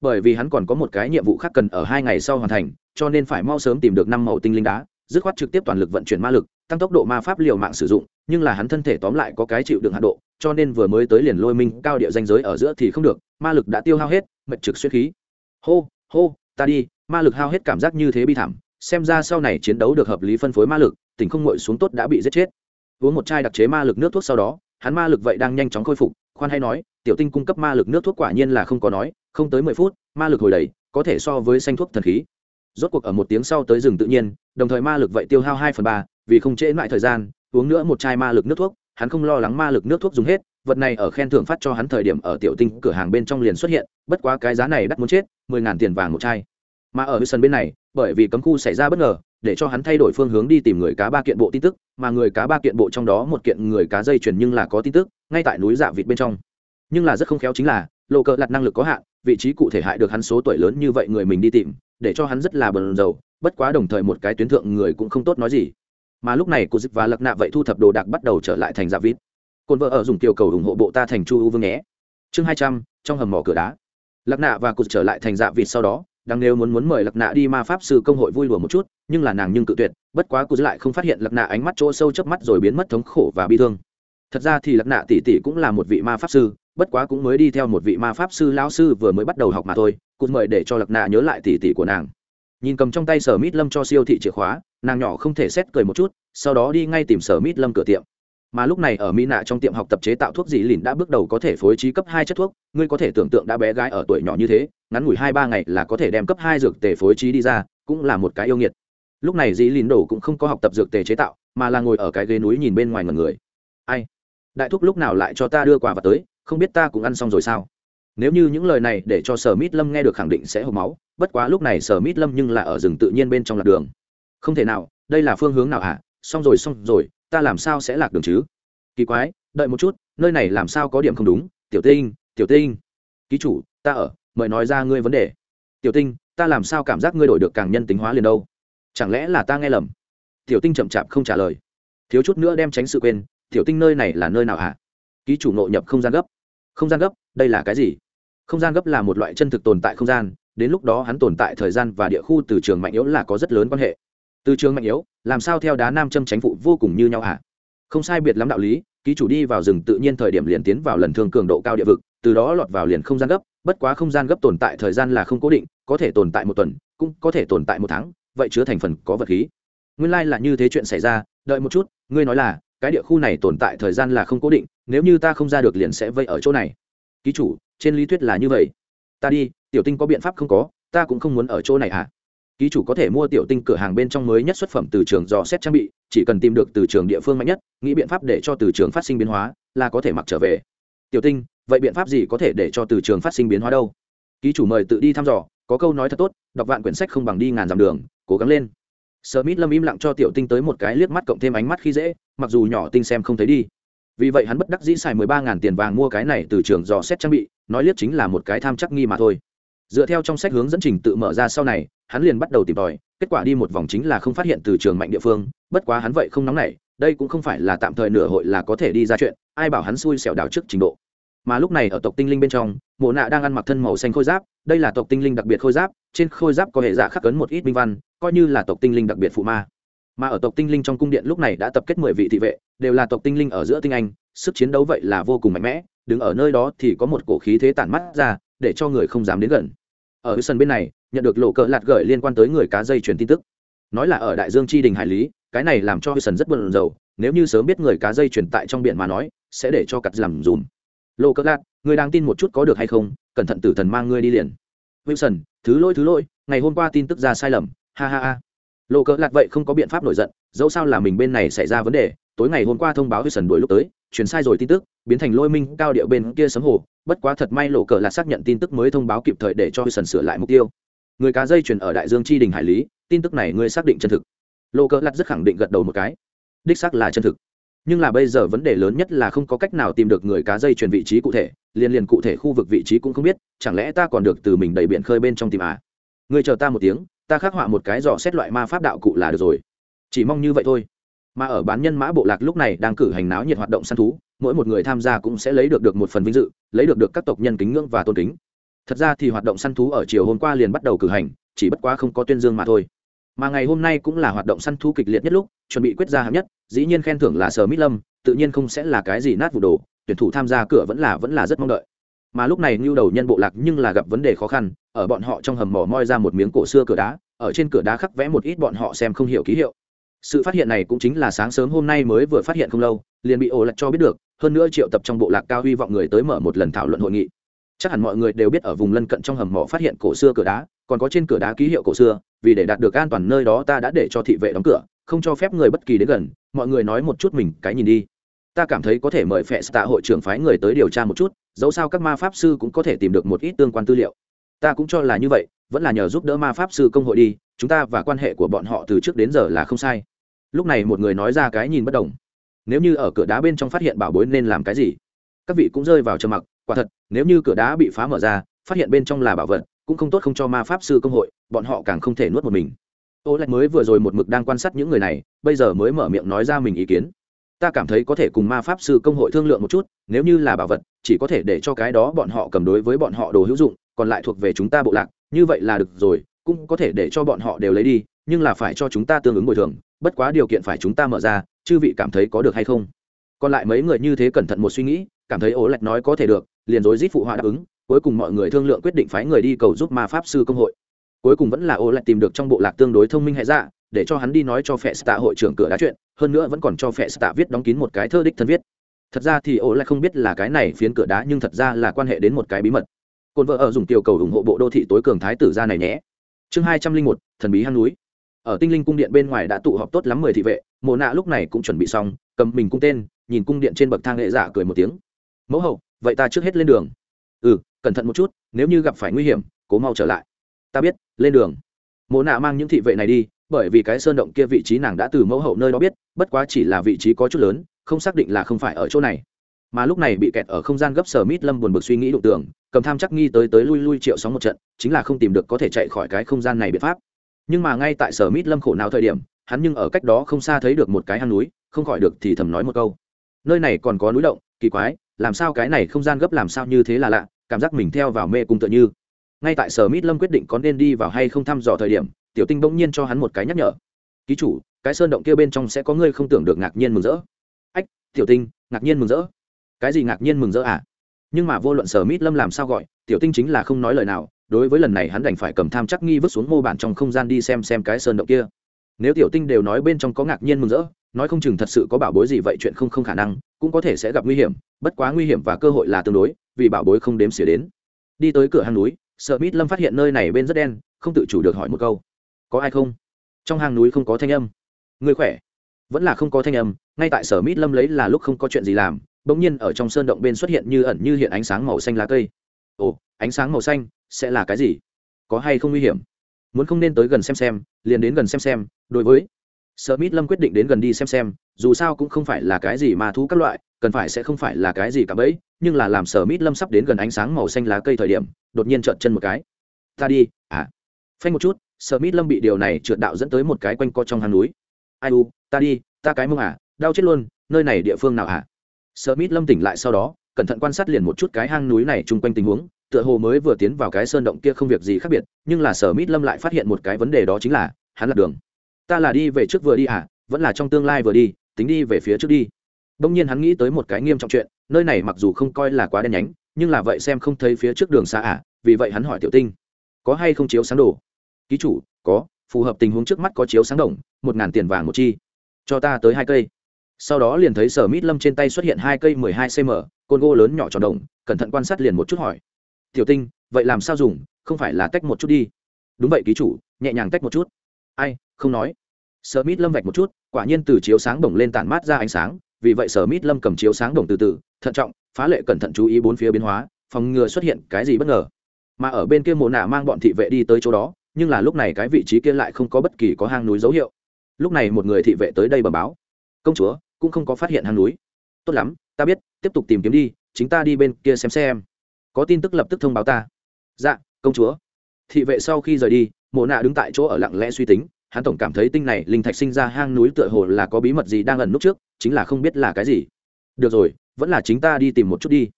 bởi vì hắn còn có một cái nhiệm vụ khác cần ở hai ngày sau hoàn thành cho nên phải mau sớm tìm được năm màu tinh linh đá dứt khoát trực tiếp toàn lực vận chuyển ma lực tăng tốc độ ma pháp liều mạng sử dụng nhưng là hắn thân thể tóm lại có cái chịu đựng hạ độ cho nên vừa mới tới liền lôi minh cao địa danh giới ở giữa thì không được ma lực đã tiêu hao hết mệt trực xuyên khí hô hô ta đi ma lực hao hết cảm giác như thế bi thảm xem ra sau này chiến đấu được hợp lý phân phối ma lực tỉnh không ngội xuống tốt đã bị giết chết uống một chai đặc chế ma lực nước thuốc sau đó hắn ma lực vậy đang nhanh chóng khôi phục khoan hay nói tiểu tinh cung cấp ma lực nước thuốc quả nhiên là không có nói không tới mười phút ma lực hồi đầy có thể so với xanh thuốc thần khí rốt cuộc ở một tiếng sau tới rừng tự nhiên đồng thời ma lực vậy tiêu hao hai phần ba vì không trễ lại thời gian uống nữa một chai ma lực nước thuốc hắn không lo lắng ma lực nước thuốc dùng hết vật này ở khen thưởng phát cho hắn thời điểm ở tiểu tinh cửa hàng bên trong liền xuất hiện bất quá cái giá này đắt muốn chết mười ngàn tiền vàng một chai mà ở sân bên này bởi vì cấm khu xảy ra bất ngờ để cho hắn thay đổi phương hướng đi tìm người cá ba kiện bộ tin tức mà người cá ba kiện bộ trong đó một kiện người cá dây chuyền nhưng là có tin tức ngay tại núi dạ vịt bên trong nhưng là rất không khéo chính là lộ cờ lặt năng lực có hạn vị trí cụ thể hại được hắn số tuổi lớn như vậy người mình đi tìm để cho hắn rất là bần dầu bất quá đồng thời một cái tuyến thượng người cũng không tốt nói gì mà lúc này cô dịch và lặc nạ vậy thu thập đồ đạc bắt đầu trở lại thành giả dạ vít cồn vợ ở dùng tiểu cầu ủng hộ bộ ta thành chu u vương nhé chương hai trăm trong hầm mỏ cửa đá lặc nạ và cụt trở lại thành giả dạ vịt sau đó đang nếu muốn muốn mời lặc nạ đi ma pháp sư công hội vui lùa một chút nhưng là nàng nhưng cự tuyệt bất quá cụt lại không phát hiện lặc nạ ánh mắt chỗ sâu chớp mắt rồi biến mất thống khổ và bi thương thật ra thì lặc nạ tỷ tỷ cũng là một vị ma pháp sư bất quá cũng mới đi theo một vị ma pháp sư lão sư vừa mới bắt đầu học mà thôi cụt mời để cho lạc nạ nhớ lại tỉ tỉ của nàng nhìn cầm trong tay sở mít lâm cho siêu thị chìa khóa nàng nhỏ không thể xét cười một chút sau đó đi ngay tìm sở mít lâm cửa tiệm mà lúc này ở mỹ nạ trong tiệm học tập chế tạo thuốc dị lìn đã bước đầu có thể phối trí cấp hai chất thuốc ngươi có thể tưởng tượng đã bé gái ở tuổi nhỏ như thế ngắn ngủi hai ba ngày là có thể đem cấp hai dược tề phối trí đi ra cũng là một cái yêu nghiệt lúc này dị lìn đổ cũng không có học tập dược tề chế tạo mà là ngồi ở cái ghế núi nhìn bên ngoài ngần người ai đại thúc lúc nào lại cho ta đưa quà vào tới không biết ta cũng ăn xong rồi sao nếu như những lời này để cho sở mít lâm nghe được khẳng định sẽ hộp máu bất quá lúc này sở mít lâm nhưng là ở rừng tự nhiên bên trong lạc đường không thể nào đây là phương hướng nào hả xong rồi xong rồi ta làm sao sẽ lạc đường chứ kỳ quái đợi một chút nơi này làm sao có điểm không đúng tiểu tinh tiểu tinh ký chủ ta ở mời nói ra ngươi vấn đề tiểu tinh ta làm sao cảm giác ngươi đổi được càng nhân tính hóa liền đâu chẳng lẽ là ta nghe lầm tiểu tinh chậm chạp không trả lời thiếu chút nữa đem tránh sự quên tiểu tinh nơi này là nơi nào hả ký chủ nội nhập không gian gấp không gian gấp đây là cái gì không gian gấp là một loại chân thực tồn tại không gian đến lúc đó hắn tồn tại thời gian và địa khu từ trường mạnh yếu là có rất lớn quan hệ từ trường mạnh yếu làm sao theo đá nam châm tránh phụ vô cùng như nhau hả à? không sai biệt lắm đạo lý ký chủ đi vào rừng tự nhiên thời điểm liền tiến vào lần thương cường độ cao địa vực từ đó lọt vào liền không gian gấp bất quá không gian gấp tồn tại thời gian là không cố định có thể tồn tại một tuần cũng có thể tồn tại một tháng vậy chứa thành phần có vật khí nguyên lai là như thế chuyện xảy ra đợi một chút ngươi nói là cái địa khu này tồn tại thời gian là không cố định nếu như ta không ra được liền sẽ vây ở chỗ này ký chủ trên lý thuyết là như vậy ta đi tiểu tinh có biện pháp không có ta cũng không muốn ở chỗ này hả à? ký chủ có thể mua tiểu tinh cửa hàng bên trong mới nhất xuất phẩm từ trường dò xét trang bị chỉ cần tìm được từ trường địa phương mạnh nhất nghĩ biện pháp để cho từ trường phát sinh biến hóa là có thể mặc trở về tiểu tinh vậy biện pháp gì có thể để cho từ trường phát sinh biến hóa đâu ký chủ mời tự đi thăm dò có câu nói thật tốt đọc vạn quyển sách không bằng đi ngàn dặm đường cố gắng lên smith lâm im lặng cho tiểu tinh tới một cái liếc mắt cộng thêm ánh mắt khi dễ mặc dù nhỏ tinh xem không thấy đi vì vậy hắn bất đắc dĩ xài mười ba ngàn tiền vàng mua cái này từ trường dò xét trang bị nói liếc chính là một cái tham chắc nghi mà thôi dựa theo trong sách hướng dẫn trình tự mở ra sau này hắn liền bắt đầu tìm tòi kết quả đi một vòng chính là không phát hiện từ trường mạnh địa phương bất quá hắn vậy không nóng nảy đây cũng không phải là tạm thời nửa hội là có thể đi ra chuyện ai bảo hắn xui xẻo đào trước trình độ mà lúc này ở tộc tinh linh bên trong mộ nạ đang ăn mặc thân màu xanh khôi giáp đây là tộc tinh linh đặc biệt khôi giáp trên khôi giáp có hệ giả dạ khắc cấn một ít binh văn coi như là tộc tinh linh đặc biệt phụ ma mà ở tộc tinh linh trong cung điện lúc này đã tập kết mười vị thị vệ đều là tộc tinh linh ở giữa tinh anh sức chiến đấu vậy là vô cùng mạnh mẽ đứng ở nơi đó thì có một cổ khí thế tản mắt ra để cho người không dám đến gần ở sân bên này nhận được lộ cỡ lạt gửi liên quan tới người cá dây truyền tin tức nói là ở đại dương tri đình hải lý cái này làm cho sân rất buồn rầu nếu như sớm biết người cá dây truyền tại trong biển mà nói sẽ để cho cặt làm dùm lộ cỡ lạt người đang tin một chút có được hay không cẩn thận tử thần mang ngươi đi liền wilson thứ lỗi thứ lỗi ngày hôm qua tin tức ra sai lầm ha ha ha lô cỡ Lạc vậy không có biện pháp nổi giận dẫu sao là mình bên này xảy ra vấn đề tối ngày hôm qua thông báo hudson đuổi lúc tới chuyển sai rồi tin tức biến thành lôi minh cao điệu bên kia sấm hồ bất quá thật may lộ cờ lạt xác nhận tin tức mới thông báo kịp thời để cho hudson sửa lại mục tiêu người cá dây chuyển ở đại dương tri đình hải lý tin tức này ngươi xác định chân thực lộ cờ Lạc rất khẳng định gật đầu một cái đích xác là chân thực nhưng là bây giờ vấn đề lớn nhất là không có cách nào tìm được người cá dây chuyển vị trí cụ thể liền liền cụ thể khu vực vị trí cũng không biết chẳng lẽ ta còn được từ mình đầy biển khơi bên trong tìm à? người chờ ta một tiếng ta khắc họa một cái dò xét loại ma pháp đạo cụ là được rồi chỉ mong như vậy thôi mà ở bán nhân mã bộ lạc lúc này đang cử hành náo nhiệt hoạt động săn thú mỗi một người tham gia cũng sẽ lấy được được một phần vinh dự lấy được được các tộc nhân kính ngưỡng và tôn kính thật ra thì hoạt động săn thú ở chiều hôm qua liền bắt đầu cử hành chỉ bất quá không có tuyên dương mà thôi mà ngày hôm nay cũng là hoạt động săn thú kịch liệt nhất lúc chuẩn bị quyết ra hạng nhất dĩ nhiên khen thưởng là sở mít lâm tự nhiên không sẽ là cái gì nát vụ đồ tuyển thủ tham gia cửa vẫn là vẫn là rất mong đợi mà lúc này ngưu đầu nhân bộ lạc nhưng là gặp vấn đề khó khăn ở bọn họ trong hầm mỏ moi ra một miếng cổ xưa cửa đá ở trên cửa đá khắc vẽ một ít bọn họ xem không hiểu ký hiệu sự phát hiện này cũng chính là sáng sớm hôm nay mới vừa phát hiện không lâu liền bị ổ lạch cho biết được hơn nữa triệu tập trong bộ lạc cao hy vọng người tới mở một lần thảo luận hội nghị chắc hẳn mọi người đều biết ở vùng lân cận trong hầm mỏ phát hiện cổ xưa cửa đá còn có trên cửa đá ký hiệu cổ xưa vì để đạt được an toàn nơi đó ta đã để cho thị vệ đóng cửa không cho phép người bất kỳ đến gần mọi người nói một chút mình cái nhìn đi ta cảm thấy có thể mời phệ tạ hội trưởng phái người tới điều tra một chút dẫu sao các ma pháp sư cũng có thể tìm được một ít tương quan tư liệu ta cũng cho là như vậy vẫn là nhờ giúp đỡ ma pháp sư công hội đi chúng ta và quan hệ của bọn họ từ trước đến giờ là không sai lúc này một người nói ra cái nhìn bất đồng nếu như ở cửa đá bên trong phát hiện bảo bối nên làm cái gì các vị cũng rơi vào trầm mặc quả thật nếu như cửa đá bị phá mở ra phát hiện bên trong là bảo vật cũng không tốt không cho ma pháp sư công hội bọn họ càng không thể nuốt một mình ô lại mới vừa rồi một mực đang quan sát những người này bây giờ mới mở miệng nói ra mình ý kiến ta cảm thấy có thể cùng ma pháp sư công hội thương lượng một chút nếu như là bảo vật chỉ có thể để cho cái đó bọn họ cầm đối với bọn họ đồ hữu dụng còn lại thuộc về chúng ta bộ lạc như vậy là được rồi cũng có thể để cho bọn họ đều lấy đi nhưng là phải cho chúng ta tương ứng bồi thường bất quá điều kiện phải chúng ta mở ra chư vị cảm thấy có được hay không còn lại mấy người như thế cẩn thận một suy nghĩ cảm thấy ố lạch nói có thể được liền rối rít phụ họa đáp ứng cuối cùng mọi người thương lượng quyết định phái người đi cầu giúp ma pháp sư công hội cuối cùng vẫn là ố lạch tìm được trong bộ lạc tương đối thông minh hệ dạ để cho hắn đi nói cho phệ tạ hội trưởng cửa đá chuyện hơn nữa vẫn còn cho phệ tạ viết đóng kín một cái thơ đích thân viết thật ra thì ổ lại không biết là cái này phiến cửa đá nhưng thật ra là quan hệ đến một cái bí mật Côn vợ ở dùng tiểu cầu ủng hộ bộ đô thị tối cường thái tử gia này nhé chương hai trăm linh một thần bí hang núi ở tinh linh cung điện bên ngoài đã tụ họp tốt lắm mười thị vệ Mộ nạ lúc này cũng chuẩn bị xong cầm mình cung tên nhìn cung điện trên bậc thang hệ giả cười một tiếng mẫu hậu vậy ta trước hết lên đường ừ cẩn thận một chút nếu như gặp phải nguy hiểm cố mau trở lại ta biết lên đường Mộ nạ mang những thị vệ này đi bởi vì cái sơn động kia vị trí nàng đã từ mẫu hậu nơi đó biết bất quá chỉ là vị trí có chút lớn không xác định là không phải ở chỗ này mà lúc này bị kẹt ở không gian gấp sở mít lâm buồn bực suy nghĩ đụng tưởng cầm tham chắc nghi tới tới lui lui triệu sóng một trận chính là không tìm được có thể chạy khỏi cái không gian này biện pháp nhưng mà ngay tại sở mít lâm khổ nào thời điểm hắn nhưng ở cách đó không xa thấy được một cái hang núi không khỏi được thì thầm nói một câu nơi này còn có núi động kỳ quái làm sao cái này không gian gấp làm sao như thế là lạ cảm giác mình theo vào mê cùng tựa như ngay tại sở mít lâm quyết định có nên đi vào hay không thăm dò thời điểm tiểu tinh bỗng nhiên cho hắn một cái nhắc nhở ký chủ cái sơn động kia bên trong sẽ có ngươi không tưởng được ngạc nhiên mừng rỡ ách tiểu tinh ngạc nhiên mừng rỡ cái gì ngạc nhiên mừng rỡ à nhưng mà vô luận sở mít lâm làm sao gọi tiểu tinh chính là không nói lời nào đối với lần này hắn đành phải cầm tham chắc nghi vứt xuống mô bản trong không gian đi xem xem cái sơn động kia nếu tiểu tinh đều nói bên trong có ngạc nhiên mừng rỡ nói không chừng thật sự có bảo bối gì vậy chuyện không không khả năng cũng có thể sẽ gặp nguy hiểm bất quá nguy hiểm và cơ hội là tương đối vì bảo bối không đếm xỉa đến đi tới cửa hang núi sợ mít lâm phát hiện nơi này bên rất đen không tự chủ được hỏi một câu có ai không trong hang núi không có thanh âm người khỏe vẫn là không có thanh âm ngay tại sở mít lâm lấy là lúc không có chuyện gì làm bỗng nhiên ở trong sơn động bên xuất hiện như ẩn như hiện ánh sáng màu xanh lá cây ồ ánh sáng màu xanh sẽ là cái gì có hay không nguy hiểm muốn không nên tới gần xem xem liền đến gần xem xem đối với sở mít lâm quyết định đến gần đi xem xem dù sao cũng không phải là cái gì mà thú các loại cần phải sẽ không phải là cái gì cả bẫy nhưng là làm sở mít lâm sắp đến gần ánh sáng màu xanh lá cây thời điểm đột nhiên trợn chân một cái ta đi à phanh một chút Smith Lâm bị điều này trượt đạo dẫn tới một cái quanh co trong hang núi. Ai u, ta đi, ta cái mông à, đau chết luôn, nơi này địa phương nào à? Smith Lâm tỉnh lại sau đó, cẩn thận quan sát liền một chút cái hang núi này chung quanh tình huống, tựa hồ mới vừa tiến vào cái sơn động kia không việc gì khác biệt, nhưng là Smith Lâm lại phát hiện một cái vấn đề đó chính là, hắn lạc đường. Ta là đi về trước vừa đi à, vẫn là trong tương lai vừa đi, tính đi về phía trước đi. Đông nhiên hắn nghĩ tới một cái nghiêm trọng chuyện, nơi này mặc dù không coi là quá đen nhánh, nhưng là vậy xem không thấy phía trước đường xa à, vì vậy hắn hỏi Tiểu Tinh, có hay không chiếu sáng đồ? ký chủ có phù hợp tình huống trước mắt có chiếu sáng đồng một ngàn tiền vàng một chi cho ta tới hai cây sau đó liền thấy sở mít lâm trên tay xuất hiện hai cây mười hai cm côn gô lớn nhỏ tròn đồng cẩn thận quan sát liền một chút hỏi tiểu tinh vậy làm sao dùng không phải là tách một chút đi đúng vậy ký chủ nhẹ nhàng tách một chút ai không nói sở mít lâm vạch một chút quả nhiên từ chiếu sáng đồng lên tản mát ra ánh sáng vì vậy sở mít lâm cầm chiếu sáng đồng từ từ thận trọng phá lệ cẩn thận chú ý bốn phía biến hóa phòng ngừa xuất hiện cái gì bất ngờ mà ở bên kia mộ nạ mang bọn thị vệ đi tới chỗ đó nhưng là lúc này cái vị trí kia lại không có bất kỳ có hang núi dấu hiệu lúc này một người thị vệ tới đây bờ báo công chúa cũng không có phát hiện hang núi tốt lắm ta biết tiếp tục tìm kiếm đi chính ta đi bên kia xem xem có tin tức lập tức thông báo ta dạ công chúa thị vệ sau khi rời đi mộ nạ đứng tại chỗ ở lặng lẽ suy tính hắn tổng cảm thấy tinh này linh thạch sinh ra hang núi tựa hồ là có bí mật gì đang ẩn nút trước chính là không biết là cái gì được rồi vẫn là chính ta đi tìm một chút đi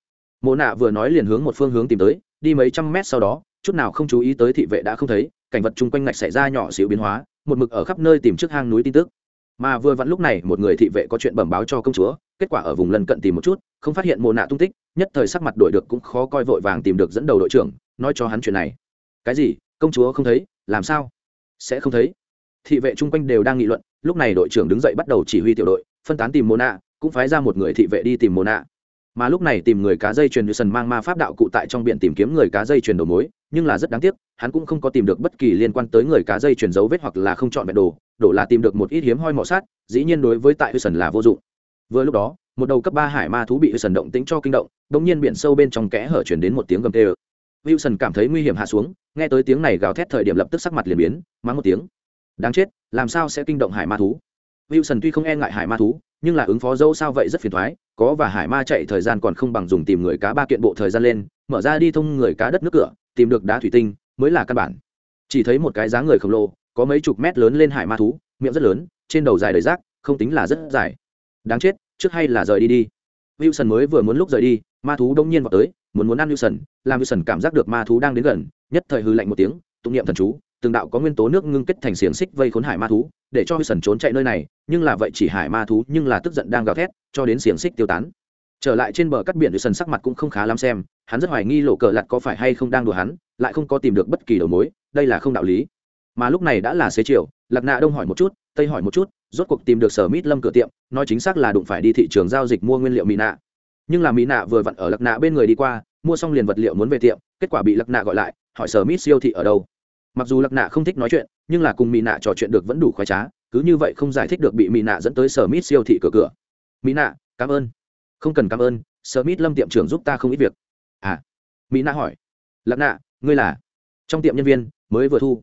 mộ nạ vừa nói liền hướng một phương hướng tìm tới đi mấy trăm mét sau đó chút nào không chú ý tới thị vệ đã không thấy cảnh vật chung quanh ngạch xảy ra nhỏ xíu biến hóa một mực ở khắp nơi tìm trước hang núi tin tức mà vừa vặn lúc này một người thị vệ có chuyện bẩm báo cho công chúa kết quả ở vùng lân cận tìm một chút không phát hiện mồ nạ tung tích nhất thời sắc mặt đổi được cũng khó coi vội vàng tìm được dẫn đầu đội trưởng nói cho hắn chuyện này cái gì công chúa không thấy làm sao sẽ không thấy thị vệ chung quanh đều đang nghị luận lúc này đội trưởng đứng dậy bắt đầu chỉ huy tiểu đội phân tán tìm mồ nạ cũng phái ra một người thị vệ đi tìm mồ nạ mà lúc này tìm người cá dây chuyền sần mang ma pháp đạo cụ tại trong biển tìm kiếm người cá dây truyền đầu mối nhưng là rất đáng tiếc hắn cũng không có tìm được bất kỳ liên quan tới người cá dây truyền dấu vết hoặc là không chọn vẹn đồ đổ là tìm được một ít hiếm hoi mỏ sát dĩ nhiên đối với tại hư sần là vô dụng vừa lúc đó một đầu cấp ba hải ma thú bị hư sần động tính cho kinh động đ ỗ n g nhiên biển sâu bên trong kẽ hở chuyển đến một tiếng gầm tê ơ wilson cảm thấy nguy hiểm hạ xuống nghe tới tiếng này gào thét thời điểm lập tức sắc mặt liền biến mắng một tiếng đáng chết làm sao sẽ kinh động hải ma thú Wilson tuy không e ngại hải ma thú, nhưng là ứng phó dẫu sao vậy rất phiền toái, có và hải ma chạy thời gian còn không bằng dùng tìm người cá ba kiện bộ thời gian lên, mở ra đi thông người cá đất nước cửa, tìm được đá thủy tinh, mới là căn bản. Chỉ thấy một cái dáng người khổng lồ, có mấy chục mét lớn lên hải ma thú, miệng rất lớn, trên đầu dài đầy rác, không tính là rất dài. Đáng chết, trước hay là rời đi đi. Wilson mới vừa muốn lúc rời đi, ma thú đông nhiên vào tới, muốn muốn ăn Wilson, làm Wilson cảm giác được ma thú đang đến gần, nhất thời hừ lạnh một tiếng, tụng niệm thần chú, từng đạo có nguyên tố nước ngưng kết thành xiềng xích vây khốn hải ma thú để cho sần trốn chạy nơi này nhưng là vậy chỉ hải ma thú nhưng là tức giận đang gào thét cho đến xiềng xích tiêu tán trở lại trên bờ cắt biển sần sắc mặt cũng không khá lắm xem hắn rất hoài nghi lộ cờ lặt có phải hay không đang đùa hắn lại không có tìm được bất kỳ đầu mối đây là không đạo lý mà lúc này đã là xế chiều lạc nạ đông hỏi một chút tây hỏi một chút rốt cuộc tìm được sở mít lâm cửa tiệm nói chính xác là đụng phải đi thị trường giao dịch mua nguyên liệu mỹ nạ nhưng là mỹ nạ vừa vặn ở lạc nạ bên người đi qua mua xong liền vật liệu muốn về tiệm kết quả bị lạc nạ gọi lại hỏi sở mít siêu thị ở đâu mặc dù lạc nạ không thích nói chuyện nhưng là cùng mỹ nạ trò chuyện được vẫn đủ khoái trá cứ như vậy không giải thích được bị mỹ nạ dẫn tới sở mít siêu thị cửa cửa mỹ nạ cảm ơn không cần cảm ơn sở mít lâm tiệm trưởng giúp ta không ít việc à mỹ nạ hỏi lạc nạ ngươi là trong tiệm nhân viên mới vừa thu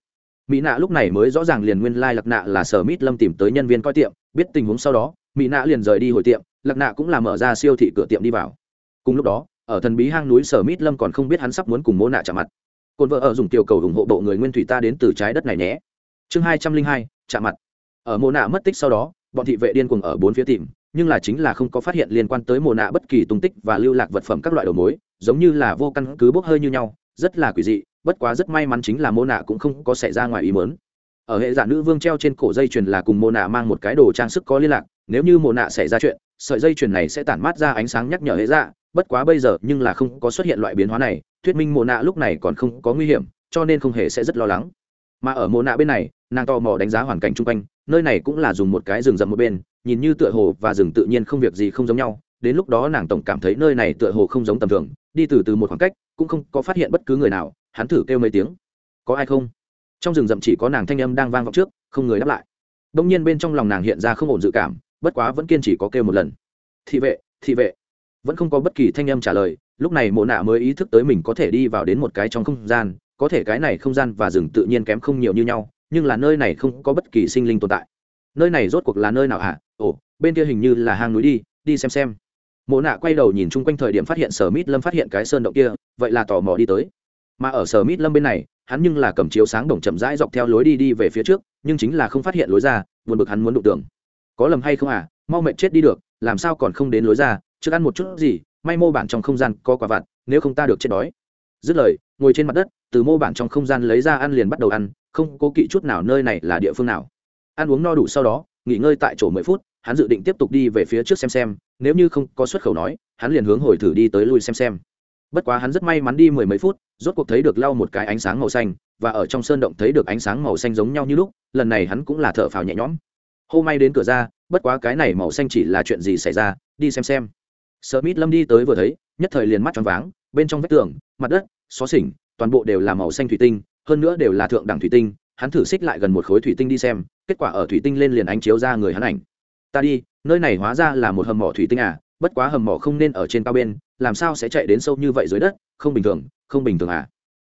mỹ nạ lúc này mới rõ ràng liền nguyên lai、like、lạc nạ là sở mít lâm tìm tới nhân viên coi tiệm biết tình huống sau đó mỹ nạ liền rời đi hồi tiệm lạc nạ cũng là mở ra siêu thị cửa tiệm đi vào cùng lúc đó ở thần bí hang núi sở mít lâm còn không biết hắn sắp muốn cùng mô nạ chạm mặt cồn vợ ở dùng tiểu cầu ủng hộ bộ người nguyên thủy ta đến từ trái đất này nhé chương hai trăm linh hai chạm mặt ở mồ nạ mất tích sau đó bọn thị vệ điên cuồng ở bốn phía tìm nhưng là chính là không có phát hiện liên quan tới mồ nạ bất kỳ tung tích và lưu lạc vật phẩm các loại đầu mối giống như là vô căn cứ bốc hơi như nhau rất là quỷ dị bất quá rất may mắn chính là mô nạ cũng không có xảy ra ngoài ý muốn ở hệ giả nữ vương treo trên cổ dây chuyền là cùng mô nạ mang một cái đồ trang sức có liên lạc nếu như mô nạ xảy ra chuyện sợi dây chuyền này sẽ tản mát ra ánh sáng nhắc nhở hệ giả bất quá bây giờ nhưng là không có xuất hiện loại biến hóa này thuyết minh mồ nạ lúc này còn không có nguy hiểm cho nên không hề sẽ rất lo lắng mà ở mồ nạ bên này nàng tò mò đánh giá hoàn cảnh xung quanh nơi này cũng là dùng một cái rừng rậm một bên nhìn như tựa hồ và rừng tự nhiên không việc gì không giống nhau đến lúc đó nàng tổng cảm thấy nơi này tựa hồ không giống tầm thường đi từ từ một khoảng cách cũng không có phát hiện bất cứ người nào hắn thử kêu mấy tiếng có ai không trong rừng rậm chỉ có nàng thanh âm đang vang vọng trước không người đáp lại đông nhiên bên trong lòng nàng hiện ra không ổn dự cảm bất quá vẫn kiên trì có kêu một lần thị vệ thị vệ vẫn không có bất kỳ thanh âm trả lời lúc này mộ nạ mới ý thức tới mình có thể đi vào đến một cái trong không gian có thể cái này không gian và rừng tự nhiên kém không nhiều như nhau nhưng là nơi này không có bất kỳ sinh linh tồn tại nơi này rốt cuộc là nơi nào hả à? ồ bên kia hình như là hang núi đi đi xem xem mộ nạ quay đầu nhìn chung quanh thời điểm phát hiện sở mít lâm phát hiện cái sơn động kia vậy là tò mò đi tới mà ở sở mít lâm bên này hắn nhưng là cầm chiếu sáng đồng chậm rãi dọc theo lối đi đi về phía trước nhưng chính là không phát hiện lối ra buồn bực hắn muốn đụng tưởng có lầm hay không à mau mệt chết đi được làm sao còn không đến lối ra trước ăn một chút gì may mô bản trong không gian có quả vặt nếu không ta được chết đói dứt lời ngồi trên mặt đất từ mô bản trong không gian lấy ra ăn liền bắt đầu ăn không cố kỵ chút nào nơi này là địa phương nào ăn uống no đủ sau đó nghỉ ngơi tại chỗ mười phút hắn dự định tiếp tục đi về phía trước xem xem nếu như không có xuất khẩu nói hắn liền hướng hồi thử đi tới lui xem xem bất quá hắn rất may mắn đi mười mấy phút rốt cuộc thấy được lau một cái ánh sáng màu xanh và ở trong sơn động thấy được ánh sáng màu xanh giống nhau như lúc lần này hắn cũng là thở phào nhẹ nhõm hô may đến cửa ra bất quá cái này màu xanh chỉ là chuyện gì xảy ra đi xem xem Smith Lâm đi tới vừa thấy, nhất thời liền mắt tròn váng, bên trong vách tường, mặt đất, xó xỉnh, toàn bộ đều là màu xanh thủy tinh, hơn nữa đều là thượng đẳng thủy tinh, hắn thử xích lại gần một khối thủy tinh đi xem, kết quả ở thủy tinh lên liền ánh chiếu ra người hắn ảnh. Ta đi, nơi này hóa ra là một hầm mỏ thủy tinh à, bất quá hầm mỏ không nên ở trên cao bên, làm sao sẽ chạy đến sâu như vậy dưới đất, không bình thường, không bình thường à.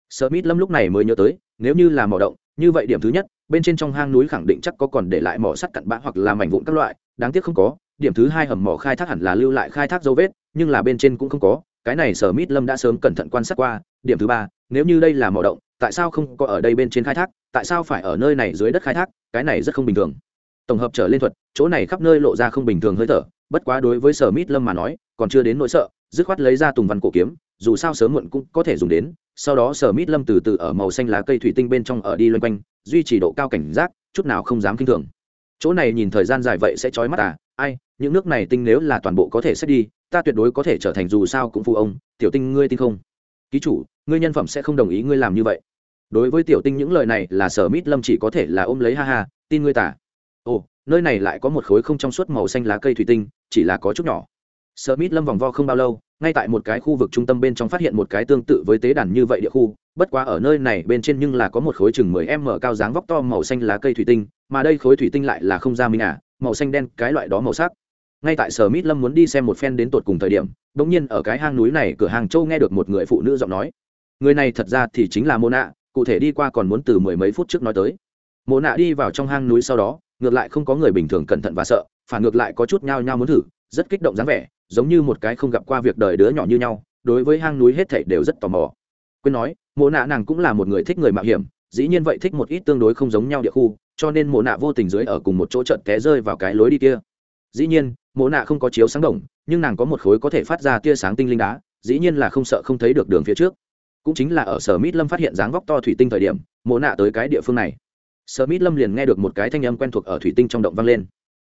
Smith Lâm lúc này mới nhớ tới, nếu như là mỏ động, như vậy điểm thứ nhất, bên trên trong hang núi khẳng định chắc có còn để lại mỏ sắt cặn bã hoặc là mảnh vụn các loại, đáng tiếc không có, điểm thứ hai hầm mỏ khai thác hẳn là lưu lại khai thác dấu vết nhưng là bên trên cũng không có cái này sở mít lâm đã sớm cẩn thận quan sát qua điểm thứ ba nếu như đây là mỏ động tại sao không có ở đây bên trên khai thác tại sao phải ở nơi này dưới đất khai thác cái này rất không bình thường tổng hợp trở lên thuật chỗ này khắp nơi lộ ra không bình thường hơi thở bất quá đối với sở mít lâm mà nói còn chưa đến nỗi sợ dứt khoát lấy ra tùng văn cổ kiếm dù sao sớm muộn cũng có thể dùng đến sau đó sở mít lâm từ từ ở màu xanh lá cây thủy tinh bên trong ở đi loanh quanh duy trì độ cao cảnh giác chút nào không dám kinh thường chỗ này nhìn thời gian dài vậy sẽ trói mắt à ai những nước này tinh nếu là toàn bộ có thể xét đi ta tuyệt đối có thể trở thành dù sao cũng phụ ông tiểu tinh ngươi tin không ký chủ ngươi nhân phẩm sẽ không đồng ý ngươi làm như vậy đối với tiểu tinh những lời này là sở mít lâm chỉ có thể là ôm lấy ha ha tin ngươi tả ồ nơi này lại có một khối không trong suốt màu xanh lá cây thủy tinh chỉ là có chút nhỏ sở mít lâm vòng vo không bao lâu ngay tại một cái khu vực trung tâm bên trong phát hiện một cái tương tự với tế đàn như vậy địa khu bất quá ở nơi này bên trên nhưng là có một khối chừng mười m cao dáng vóc to màu xanh lá cây thủy tinh mà đây khối thủy tinh lại là không ra minh à màu xanh đen cái loại đó màu sắc ngay tại sở mít lâm muốn đi xem một phen đến tột cùng thời điểm đ ỗ n g nhiên ở cái hang núi này cửa hàng châu nghe được một người phụ nữ giọng nói người này thật ra thì chính là mô nạ cụ thể đi qua còn muốn từ mười mấy phút trước nói tới mô nạ đi vào trong hang núi sau đó ngược lại không có người bình thường cẩn thận và sợ phản ngược lại có chút nhao nhao muốn thử rất kích động dáng vẻ giống như một cái không gặp qua việc đời đứa nhỏ như nhau đối với hang núi hết thảy đều rất tò mò quên nói mộ nạ nàng cũng là một người thích người mạo hiểm dĩ nhiên vậy thích một ít tương đối không giống nhau địa khu cho nên mộ nạ vô tình dưới ở cùng một chỗ trận té rơi vào cái lối đi kia dĩ nhiên mộ nạ không có chiếu sáng đồng nhưng nàng có một khối có thể phát ra tia sáng tinh linh đá dĩ nhiên là không sợ không thấy được đường phía trước cũng chính là ở sở mít lâm phát hiện dáng vóc to thủy tinh thời điểm mộ nạ tới cái địa phương này sở mít lâm liền nghe được một cái thanh âm quen thuộc ở thủy tinh trong động vang lên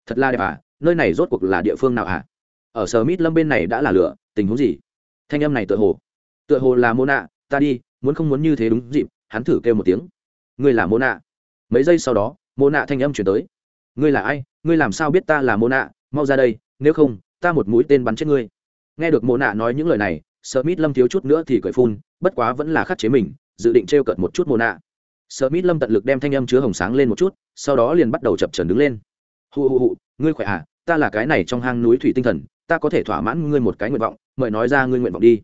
thật là đẹp à nơi này rốt cuộc là địa phương nào ạ à? ở sở mít lâm bên này đã là lửa tình huống gì thanh âm này tựa hồ tựa hồ là mô nạ ta đi muốn không muốn như thế đúng dịp hắn thử kêu một tiếng người là mô nạ mấy giây sau đó mô nạ thanh âm chuyển tới ngươi là ai ngươi làm sao biết ta là mô nạ mau ra đây nếu không ta một mũi tên bắn chết ngươi nghe được mô nạ nói những lời này sợ mít lâm thiếu chút nữa thì cười phun bất quá vẫn là khắc chế mình dự định t r e o cợt một chút mô nạ sợ mít lâm tận lực đem thanh âm chứa hồng sáng lên một chút sau đó liền bắt đầu chập trần đứng lên hụ hụ hụ ngươi khỏe à ta là cái này trong hang núi thủy tinh thần ta có thể thỏa mãn ngươi một cái nguyện vọng mời nói ra ngươi nguyện vọng đi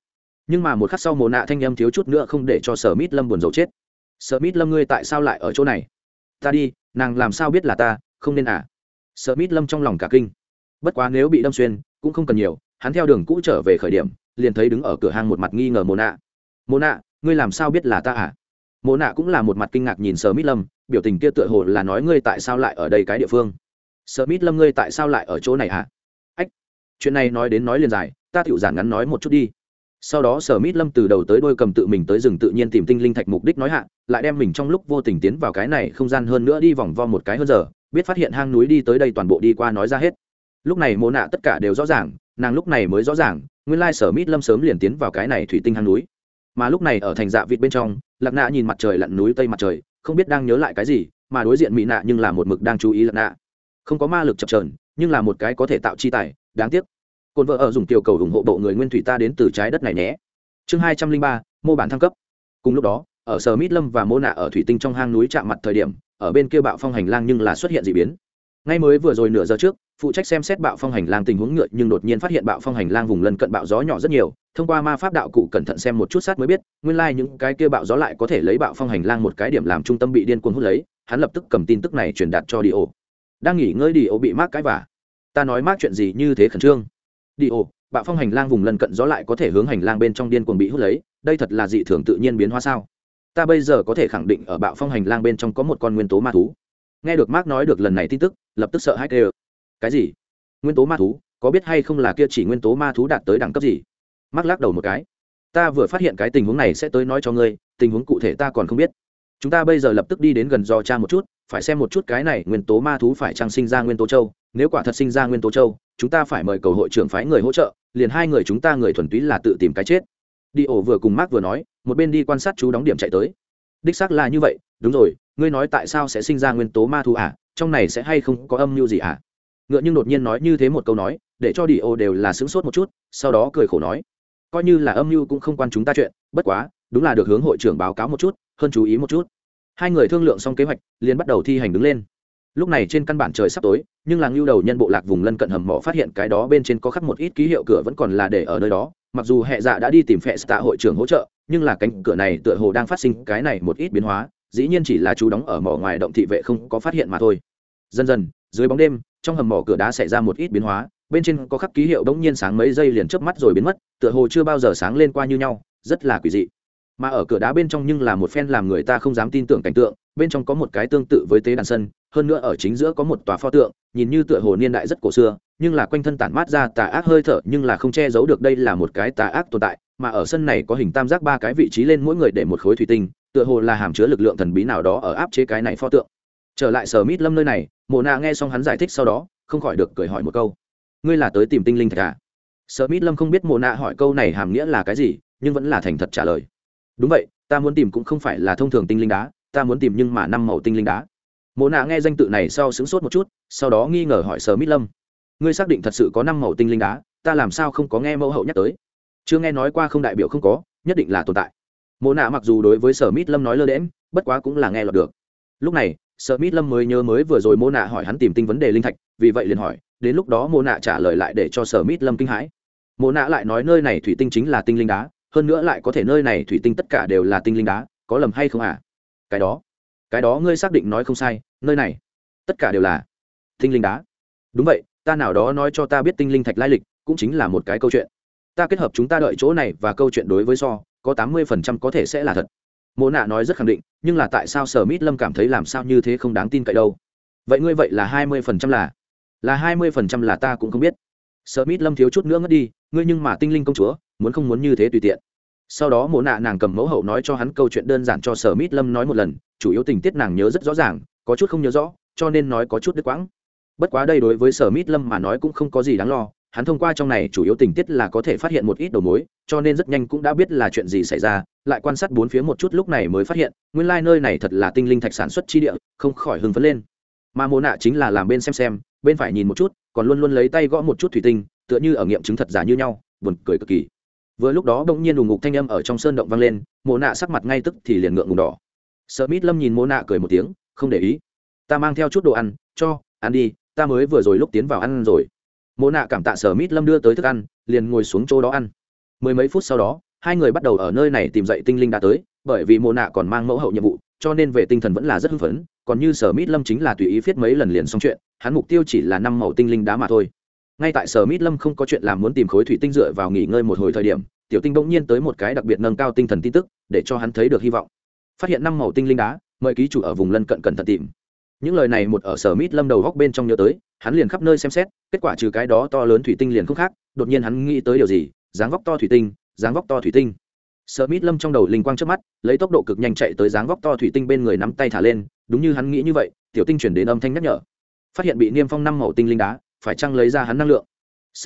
nhưng mà một khắc sau mồ nạ thanh âm thiếu chút nữa không để cho sở mít lâm buồn rầu chết sở mít lâm ngươi tại sao lại ở chỗ này ta đi nàng làm sao biết là ta không nên à sở mít lâm trong lòng cả kinh bất quá nếu bị đâm xuyên cũng không cần nhiều hắn theo đường cũ trở về khởi điểm liền thấy đứng ở cửa hàng một mặt nghi ngờ mồ nạ mồ nạ ngươi làm sao biết là ta à mồ nạ cũng là một mặt kinh ngạc nhìn sở mít lâm biểu tình kia tựa hồ là nói ngươi tại sao lại ở đây cái địa phương Mít lâm ngươi tại sao lại ở chỗ này hả à? ách chuyện này nói đến nói liền dài ta tựu giản ngắn nói một chút đi sau đó sở mít lâm từ đầu tới đôi cầm tự mình tới rừng tự nhiên tìm tinh linh thạch mục đích nói hạ lại đem mình trong lúc vô tình tiến vào cái này không gian hơn nữa đi vòng vo một cái hơn giờ biết phát hiện hang núi đi tới đây toàn bộ đi qua nói ra hết lúc này mô nạ tất cả đều rõ ràng nàng lúc này mới rõ ràng nguyên lai sở mít lâm sớm liền tiến vào cái này thủy tinh hang núi mà lúc này ở thành dạ vịt bên trong lạc nạ nhìn mặt trời lặn núi tây mặt trời không biết đang nhớ lại cái gì mà đối diện mỹ nạ nhưng là một mực đang chú ý lạc nạ không có ma lực chập trờn nhưng là một cái có thể tạo chi tài đáng tiếc cồn vợ ở dùng tiểu cầu ủng hộ bộ người nguyên thủy ta đến từ trái đất này nhé chương hai trăm linh ba mô bản thăng cấp cùng lúc đó ở sở mít lâm và mô nạ ở thủy tinh trong hang núi chạm mặt thời điểm ở bên kia bạo phong hành lang nhưng là xuất hiện d ị biến ngay mới vừa rồi nửa giờ trước phụ trách xem xét bạo phong hành lang tình huống ngựa nhưng đột nhiên phát hiện bạo phong hành lang vùng lân cận bạo gió nhỏ rất nhiều thông qua ma pháp đạo cụ cẩn thận xem một chút sát mới biết nguyên lai、like、những cái kia bạo gió lại có thể lấy bạo phong hành lang một cái điểm làm trung tâm bị điên cuồng hút lấy hắn lập tức cầm tin tức này truyền đạt cho đi ô đang nghỉ ngơi đi ô bị mác cãi vả ta nói mác chuyện gì như thế khẩn trương đi ô bạo phong hành lang vùng lần cận gió lại có thể hướng hành lang bên trong điên cuồng bị hút lấy đây thật là dị thường tự nhiên biến hóa sao ta bây giờ có thể khẳng định ở bạo phong hành lang bên trong có một con nguyên tố ma thú nghe được mác nói được lần này tin tức lập tức sợ hãi kêu cái gì nguyên tố ma thú có biết hay không là kia chỉ nguyên tố ma thú đạt tới đẳng cấp gì mác lắc đầu một cái ta vừa phát hiện cái tình huống này sẽ tới nói cho ngươi tình huống cụ thể ta còn không biết chúng ta bây giờ lập tức đi đến gần dò cha một chút phải xem một chút cái này nguyên tố ma thú phải trang sinh ra nguyên tố châu nếu quả thật sinh ra nguyên tố châu chúng ta phải mời cầu hội trưởng phái người hỗ trợ liền hai người chúng ta người thuần túy là tự tìm cái chết đi ổ vừa cùng mark vừa nói một bên đi quan sát chú đóng điểm chạy tới đích xác là như vậy đúng rồi ngươi nói tại sao sẽ sinh ra nguyên tố ma thú à trong này sẽ hay không có âm mưu gì à ngựa nhưng đột nhiên nói như thế một câu nói để cho đi ổ đều là sướng sốt một chút sau đó cười khổ nói coi như là âm mưu cũng không quan chúng ta chuyện bất quá đúng là được hướng hội trưởng báo cáo một chút hơn chú ý một chút hai người thương lượng xong kế hoạch liền bắt đầu thi hành đứng lên lúc này trên căn bản trời sắp tối nhưng làng lưu đầu nhân bộ lạc vùng lân cận hầm mỏ phát hiện cái đó bên trên có khắc một ít ký hiệu cửa vẫn còn là để ở nơi đó mặc dù hệ dạ đã đi tìm phe tạ hội trưởng hỗ trợ nhưng là cánh cửa này tựa hồ đang phát sinh cái này một ít biến hóa dĩ nhiên chỉ là chú đóng ở mỏ ngoài động thị vệ không có phát hiện mà thôi dần dần dưới bóng đêm trong hầm mỏ cửa đá xảy ra một ít biến hóa bên trên có khắc ký hiệu đống nhiên sáng mấy giây liền chớp mắt rồi biến mất tựa hồ chưa bao giờ sáng lên qua như nhau rất là quỷ dị mà ở cửa đá bên trong nhưng là một phen làm người ta không dám tin tưởng cảnh tượng bên trong có một cái tương tự với tế đàn sân hơn nữa ở chính giữa có một tòa pho tượng nhìn như tựa hồ niên đại rất cổ xưa nhưng là quanh thân tản mát ra tà ác hơi thở nhưng là không che giấu được đây là một cái tà ác tồn tại mà ở sân này có hình tam giác ba cái vị trí lên mỗi người để một khối thủy tinh tựa hồ là hàm chứa lực lượng thần bí nào đó ở áp chế cái này pho tượng trở lại sở mít lâm nơi này mộ nạ nghe xong hắn giải thích sau đó không khỏi được cười hỏi một câu ngươi là tới tìm tinh linh thạch à sở mít lâm không biết mộ nạ hỏi câu này hàm nghĩa là cái gì nhưng vẫn là thành thật trả lời đúng vậy ta muốn tìm cũng không phải là thông thường tinh linh đá ta muốn tìm nhưng mà năm màu tinh linh đá mộ nạ nghe danh tự này sau sững sốt một chút sau đó nghi ngờ hỏi sờ mít lâm ngươi xác định thật sự có năm màu tinh linh đá ta làm sao không có nghe mẫu hậu nhắc tới chưa nghe nói qua không đại biểu không có nhất định là tồn tại mộ nạ mặc dù đối với sở mít lâm nói lơ đễm bất quá cũng là nghe lọt được lúc này sở mít lâm mới nhớ mới vừa rồi mộ nạ hỏi hắn tìm tinh vấn đề linh thạch vì vậy liền hỏi đến lúc đó mộ nạ trả lời lại để cho sở mít lâm kinh hãi mộ nạ lại nói nơi này thủy tinh chính là tinh linh đá hơn nữa lại có thể nơi này thủy tinh tất cả đều là tinh linh đá có lầm hay không à cái đó cái đó ngươi xác định nói không sai nơi này tất cả đều là tinh linh đá đúng vậy ta nào đó nói cho ta biết tinh linh thạch lai lịch cũng chính là một cái câu chuyện ta kết hợp chúng ta đợi chỗ này và câu chuyện đối với so có tám mươi phần trăm có thể sẽ là thật mô nạ nói rất khẳng định nhưng là tại sao sở mít lâm cảm thấy làm sao như thế không đáng tin cậy đâu vậy ngươi vậy là hai mươi phần trăm là là hai mươi phần trăm là ta cũng không biết Smith Lâm thiếu chút nữa ngất đi, ngươi nhưng mà tinh linh công chúa, muốn không muốn như thế tùy tiện. Sau đó Mộ Nạ nàng cầm mẫu hậu nói cho hắn câu chuyện đơn giản cho Smith Lâm nói một lần, chủ yếu tình tiết nàng nhớ rất rõ ràng, có chút không nhớ rõ, cho nên nói có chút đứt quãng. Bất quá đây đối với Smith Lâm mà nói cũng không có gì đáng lo, hắn thông qua trong này chủ yếu tình tiết là có thể phát hiện một ít đầu mối, cho nên rất nhanh cũng đã biết là chuyện gì xảy ra, lại quan sát bốn phía một chút lúc này mới phát hiện, nguyên lai like nơi này thật là tinh linh thạch sản xuất chi địa, không khỏi hưng phấn lên mà mồ nạ chính là làm bên xem xem bên phải nhìn một chút còn luôn luôn lấy tay gõ một chút thủy tinh tựa như ở nghiệm chứng thật giả như nhau buồn cười cực kỳ vừa lúc đó bỗng nhiên đùng ngục thanh âm ở trong sơn động vang lên mồ nạ sắc mặt ngay tức thì liền ngượng ngùng đỏ sợ mít lâm nhìn mồ nạ cười một tiếng không để ý ta mang theo chút đồ ăn cho ăn đi ta mới vừa rồi lúc tiến vào ăn rồi mồ nạ cảm tạ sở mít lâm đưa tới thức ăn liền ngồi xuống chỗ đó ăn mười mấy phút sau đó hai người bắt đầu ở nơi này tìm dậy tinh linh đã tới bởi vì mồ nạ còn mang mẫu hậu nhiệm vụ cho nên về tinh thần vẫn là rất hưng phấn còn như sở mít lâm chính là tùy ý viết mấy lần liền xong chuyện hắn mục tiêu chỉ là năm màu tinh linh đá mà thôi ngay tại sở mít lâm không có chuyện làm muốn tìm khối thủy tinh dựa vào nghỉ ngơi một hồi thời điểm tiểu tinh bỗng nhiên tới một cái đặc biệt nâng cao tinh thần tin tức để cho hắn thấy được hy vọng phát hiện năm màu tinh linh đá mời ký chủ ở vùng lân cận cẩn thận tìm những lời này một ở sở mít lâm đầu góc bên trong nhớ tới hắn liền khắp nơi xem xét kết quả trừ cái đó to lớn thủy tinh liền không khác đột nhiên hắn nghĩ tới điều gì dáng vóc to thủy tinh dáng vóc to thủy tinh Mít Lâm trong đầu linh quang chớp mắt, lấy tốc độ cực nhanh chạy tới dáng góc to thủy tinh bên người nắm tay thả lên, đúng như hắn nghĩ như vậy, tiểu tinh chuyển đến âm thanh nhắc nhở. Phát hiện bị niêm phong năm màu tinh linh đá, phải chăng lấy ra hắn năng lượng.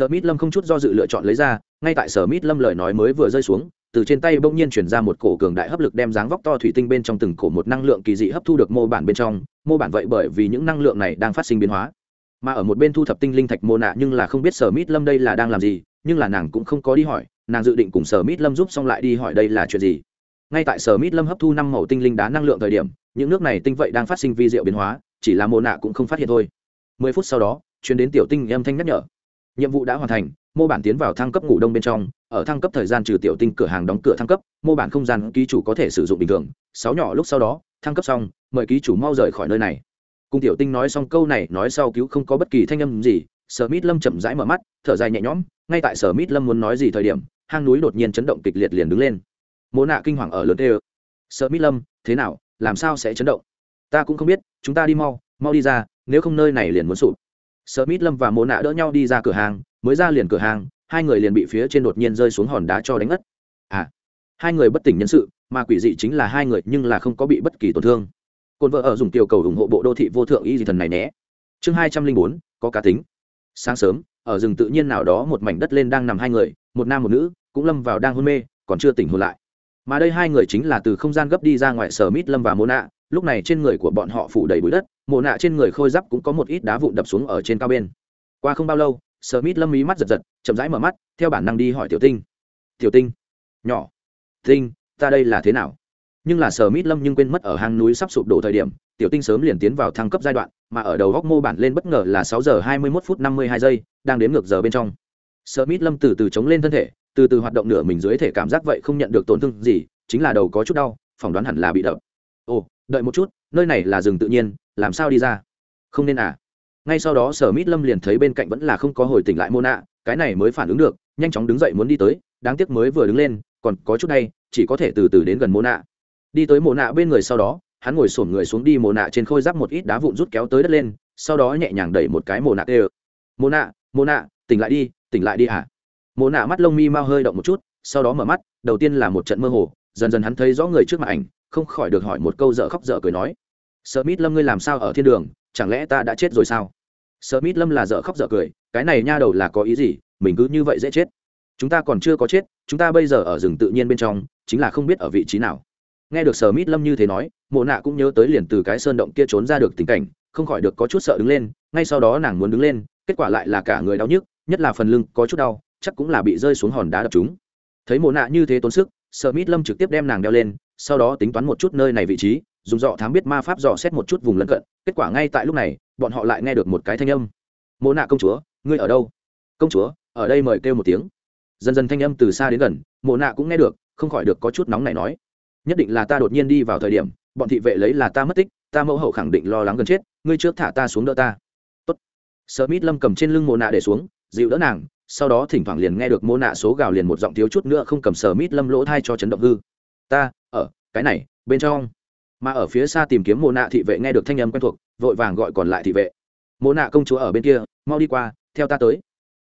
Mít Lâm không chút do dự lựa chọn lấy ra, ngay tại Sở Mít Lâm lời nói mới vừa rơi xuống, từ trên tay bỗng nhiên chuyển ra một cổ cường đại hấp lực đem dáng vóc to thủy tinh bên trong từng cổ một năng lượng kỳ dị hấp thu được mô bản bên trong, mô bản vậy bởi vì những năng lượng này đang phát sinh biến hóa. Mà ở một bên thu thập tinh linh thạch mô nạ nhưng là không biết Sở Mít Lâm đây là đang làm gì, nhưng là nàng cũng không có đi hỏi, nàng dự định cùng sở mít lâm giúp xong lại đi hỏi đây là chuyện gì ngay tại sở mít lâm hấp thu năm màu tinh linh đá năng lượng thời điểm những nước này tinh vậy đang phát sinh vi diệu biến hóa chỉ là mồ nạ cũng không phát hiện thôi mười phút sau đó chuyến đến tiểu tinh âm thanh nhắc nhở nhiệm vụ đã hoàn thành mô bản tiến vào thăng cấp ngủ đông bên trong ở thăng cấp thời gian trừ tiểu tinh cửa hàng đóng cửa thăng cấp mô bản không gian ký chủ có thể sử dụng bình thường sáu nhỏ lúc sau đó thăng cấp xong mời ký chủ mau rời khỏi nơi này cùng tiểu tinh nói xong câu này nói sau cứu không có bất kỳ thanh âm gì sở mít lâm chậm rãi mở mắt thở dài nhẹ nhõm ngay tại sở mít lâm muốn nói gì thời điểm hang núi đột nhiên chấn động kịch liệt liền đứng lên mô nạ kinh hoàng ở lớn tê ơ sợ mít lâm thế nào làm sao sẽ chấn động ta cũng không biết chúng ta đi mau mau đi ra nếu không nơi này liền muốn sụp sợ mít lâm và mô nạ đỡ nhau đi ra cửa hàng mới ra liền cửa hàng hai người liền bị phía trên đột nhiên rơi xuống hòn đá cho đánh ngất à hai người bất tỉnh nhân sự mà quỷ dị chính là hai người nhưng là không có bị bất kỳ tổn thương cồn vợ ở dùng tiểu cầu ủng hộ bộ đô thị vô thượng y dị thần này nhé chương hai trăm linh bốn có cá tính sáng sớm ở rừng tự nhiên nào đó một mảnh đất lên đang nằm hai người một nam một nữ cũng lâm vào đang hôn mê còn chưa tỉnh hồn lại mà đây hai người chính là từ không gian gấp đi ra ngoài sở mít lâm và mô nạ lúc này trên người của bọn họ phủ đầy bụi đất mồ nạ trên người khôi giáp cũng có một ít đá vụn đập xuống ở trên cao bên qua không bao lâu sở mít lâm mí mắt giật giật chậm rãi mở mắt theo bản năng đi hỏi tiểu tinh tiểu tinh nhỏ tinh ta đây là thế nào nhưng là sở mít lâm nhưng quên mất ở hang núi sắp sụp đổ thời điểm tiểu tinh sớm liền tiến vào thăng cấp giai đoạn mà ở đầu góc mô bản lên bất ngờ là sáu giờ hai mươi mốt phút năm mươi hai giây đang đến ngược giờ bên trong sở mít lâm từ từ chống lên thân thể từ từ hoạt động nửa mình dưới thể cảm giác vậy không nhận được tổn thương gì chính là đầu có chút đau phỏng đoán hẳn là bị đập ồ đợi một chút nơi này là rừng tự nhiên làm sao đi ra không nên à ngay sau đó sở mít lâm liền thấy bên cạnh vẫn là không có hồi tỉnh lại mô nạ cái này mới phản ứng được nhanh chóng đứng dậy muốn đi tới đáng tiếc mới vừa đứng lên còn có chút hay chỉ có thể từ từ đến gần mô nạ đi tới mô nạ bên người sau đó hắn ngồi sổm người xuống đi mồ nạ trên khôi giáp một ít đá vụn rút kéo tới đất lên sau đó nhẹ nhàng đẩy một cái mồ nạ tê mồ nạ mồ nạ tỉnh lại đi tỉnh lại đi hả mồ nạ mắt lông mi mau hơi động một chút sau đó mở mắt đầu tiên là một trận mơ hồ dần dần hắn thấy rõ người trước mặt ảnh không khỏi được hỏi một câu dở khóc dở cười nói sợ mít lâm ngươi làm sao ở thiên đường chẳng lẽ ta đã chết rồi sao sợ mít lâm là dở khóc dở cười cái này nha đầu là có ý gì mình cứ như vậy dễ chết chúng ta còn chưa có chết chúng ta bây giờ ở rừng tự nhiên bên trong chính là không biết ở vị trí nào nghe được sở mít lâm như thế nói mộ nạ cũng nhớ tới liền từ cái sơn động kia trốn ra được tình cảnh không khỏi được có chút sợ đứng lên ngay sau đó nàng muốn đứng lên kết quả lại là cả người đau nhức nhất là phần lưng có chút đau chắc cũng là bị rơi xuống hòn đá đập chúng thấy mồ nạ như thế tốn sức Smith lâm trực tiếp đem nàng đeo lên sau đó tính toán một chút nơi này vị trí dùng dọ thám biết ma pháp dò xét một chút vùng lân cận kết quả ngay tại lúc này bọn họ lại nghe được một cái thanh âm mồ nạ công chúa ngươi ở đâu công chúa ở đây mời kêu một tiếng dần dần thanh âm từ xa đến gần mồ nạ cũng nghe được không khỏi được có chút nóng này nói nhất định là ta đột nhiên đi vào thời điểm bọn thị vệ lấy là ta mất tích ta mẫu hậu khẳng định lo lắng gần chết ngươi trước thả ta xuống đỡ ta tốt Smith lâm cầm trên lưng mồ nạ để xuống dìu đỡ nàng sau đó thỉnh thoảng liền nghe được mô nạ số gào liền một giọng thiếu chút nữa không cầm sờ mít lâm lỗ thai cho chấn động hư ta ở cái này bên trong mà ở phía xa tìm kiếm mô nạ thị vệ nghe được thanh âm quen thuộc vội vàng gọi còn lại thị vệ mô nạ công chúa ở bên kia mau đi qua theo ta tới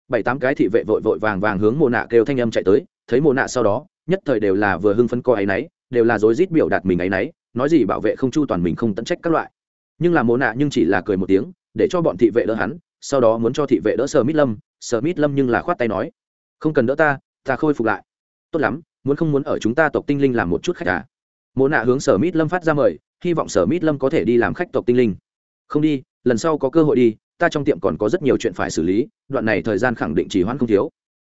bảy tám cái thị vệ vội vội vàng vàng hướng mô nạ kêu thanh âm chạy tới thấy mô nạ sau đó nhất thời đều là vừa hưng phấn coi ấ y đều là rối rít biểu đạt mình ấ y nói gì bảo vệ không chu toàn mình không tận trách các loại nhưng là mô nạ nhưng chỉ là cười một tiếng để cho bọn thị vệ đỡ hắn sau đó muốn cho thị vệ đỡ sờ mít lâm sở mít lâm nhưng là khoát tay nói không cần đỡ ta ta khôi phục lại tốt lắm muốn không muốn ở chúng ta tộc tinh linh làm một chút khách à mộ nạ hướng sở mít lâm phát ra mời hy vọng sở mít lâm có thể đi làm khách tộc tinh linh không đi lần sau có cơ hội đi ta trong tiệm còn có rất nhiều chuyện phải xử lý đoạn này thời gian khẳng định chỉ hoãn không thiếu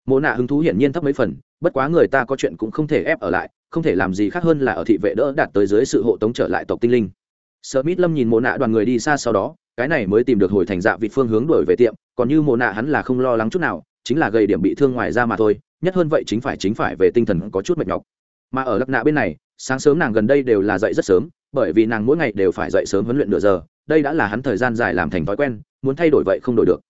mộ nạ hứng thú hiển nhiên thấp mấy phần bất quá người ta có chuyện cũng không thể ép ở lại không thể làm gì khác hơn là ở thị vệ đỡ đạt tới dưới sự hộ tống trở lại tộc tinh linh sở mít lâm nhìn mộ nạ đoàn người đi xa sau đó cái này mới tìm được hồi thành dạ vịt phương hướng đổi về tiệm còn như mồ nạ hắn là không lo lắng chút nào chính là gây điểm bị thương ngoài ra mà thôi nhất hơn vậy chính phải chính phải về tinh thần có chút mệt nhọc mà ở lắc nạ bên này sáng sớm nàng gần đây đều là dậy rất sớm bởi vì nàng mỗi ngày đều phải dậy sớm huấn luyện nửa giờ đây đã là hắn thời gian dài làm thành thói quen muốn thay đổi vậy không đổi được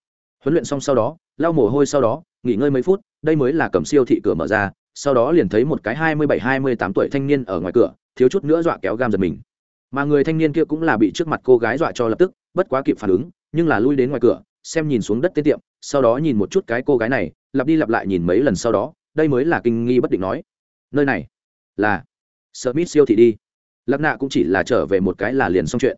huấn luyện xong sau đó lau mồ hôi sau đó nghỉ ngơi mấy phút đây mới là cầm siêu thị cửa mở ra sau đó liền thấy một cái hai mươi bảy hai mươi tám tuổi thanh niên ở ngoài cửa thiếu chút nữa dọa kéo gam giật mình mà người thanh niên kia cũng là bị trước mặt cô gái dọa cho lập tức bất quá kịp phản ứng nhưng là lui đến ngoài cửa xem nhìn xuống đất tiết tiệm sau đó nhìn một chút cái cô gái này lặp đi lặp lại nhìn mấy lần sau đó đây mới là kinh nghi bất định nói nơi này là smith siêu thị đi lắc nạ cũng chỉ là trở về một cái là liền xong chuyện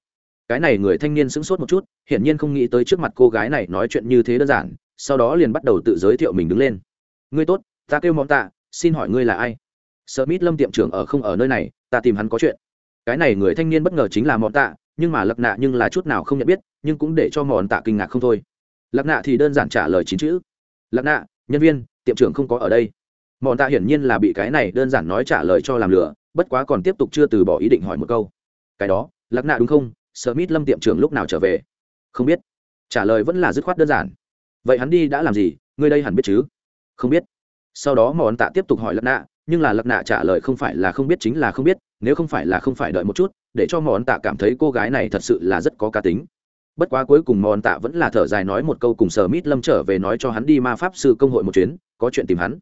cái này người thanh niên sững sốt một chút hiển nhiên không nghĩ tới trước mặt cô gái này nói chuyện như thế đơn giản sau đó liền bắt đầu tự giới thiệu mình đứng lên ngươi tốt ta kêu mong tạ xin hỏi ngươi là ai smith lâm tiệm trưởng ở không ở nơi này ta tìm hắn có chuyện cái này người thanh niên bất ngờ chính là mong tạ nhưng mà lạc nạ nhưng là chút nào không nhận biết nhưng cũng để cho mòn tạ kinh ngạc không thôi lạc nạ thì đơn giản trả lời chín chữ lạc nạ nhân viên tiệm trưởng không có ở đây mòn tạ hiển nhiên là bị cái này đơn giản nói trả lời cho làm lửa bất quá còn tiếp tục chưa từ bỏ ý định hỏi một câu cái đó lạc nạ đúng không smith lâm tiệm trưởng lúc nào trở về không biết trả lời vẫn là dứt khoát đơn giản vậy hắn đi đã làm gì ngươi đây hẳn biết chứ không biết sau đó mòn tạ tiếp tục hỏi lạc nạ nhưng là lật nạ trả lời không phải là không biết chính là không biết nếu không phải là không phải đợi một chút để cho món tạ cảm thấy cô gái này thật sự là rất có cá tính bất quá cuối cùng món tạ vẫn là thở dài nói một câu cùng sở mít lâm trở về nói cho hắn đi ma pháp sư công hội một chuyến có chuyện tìm hắn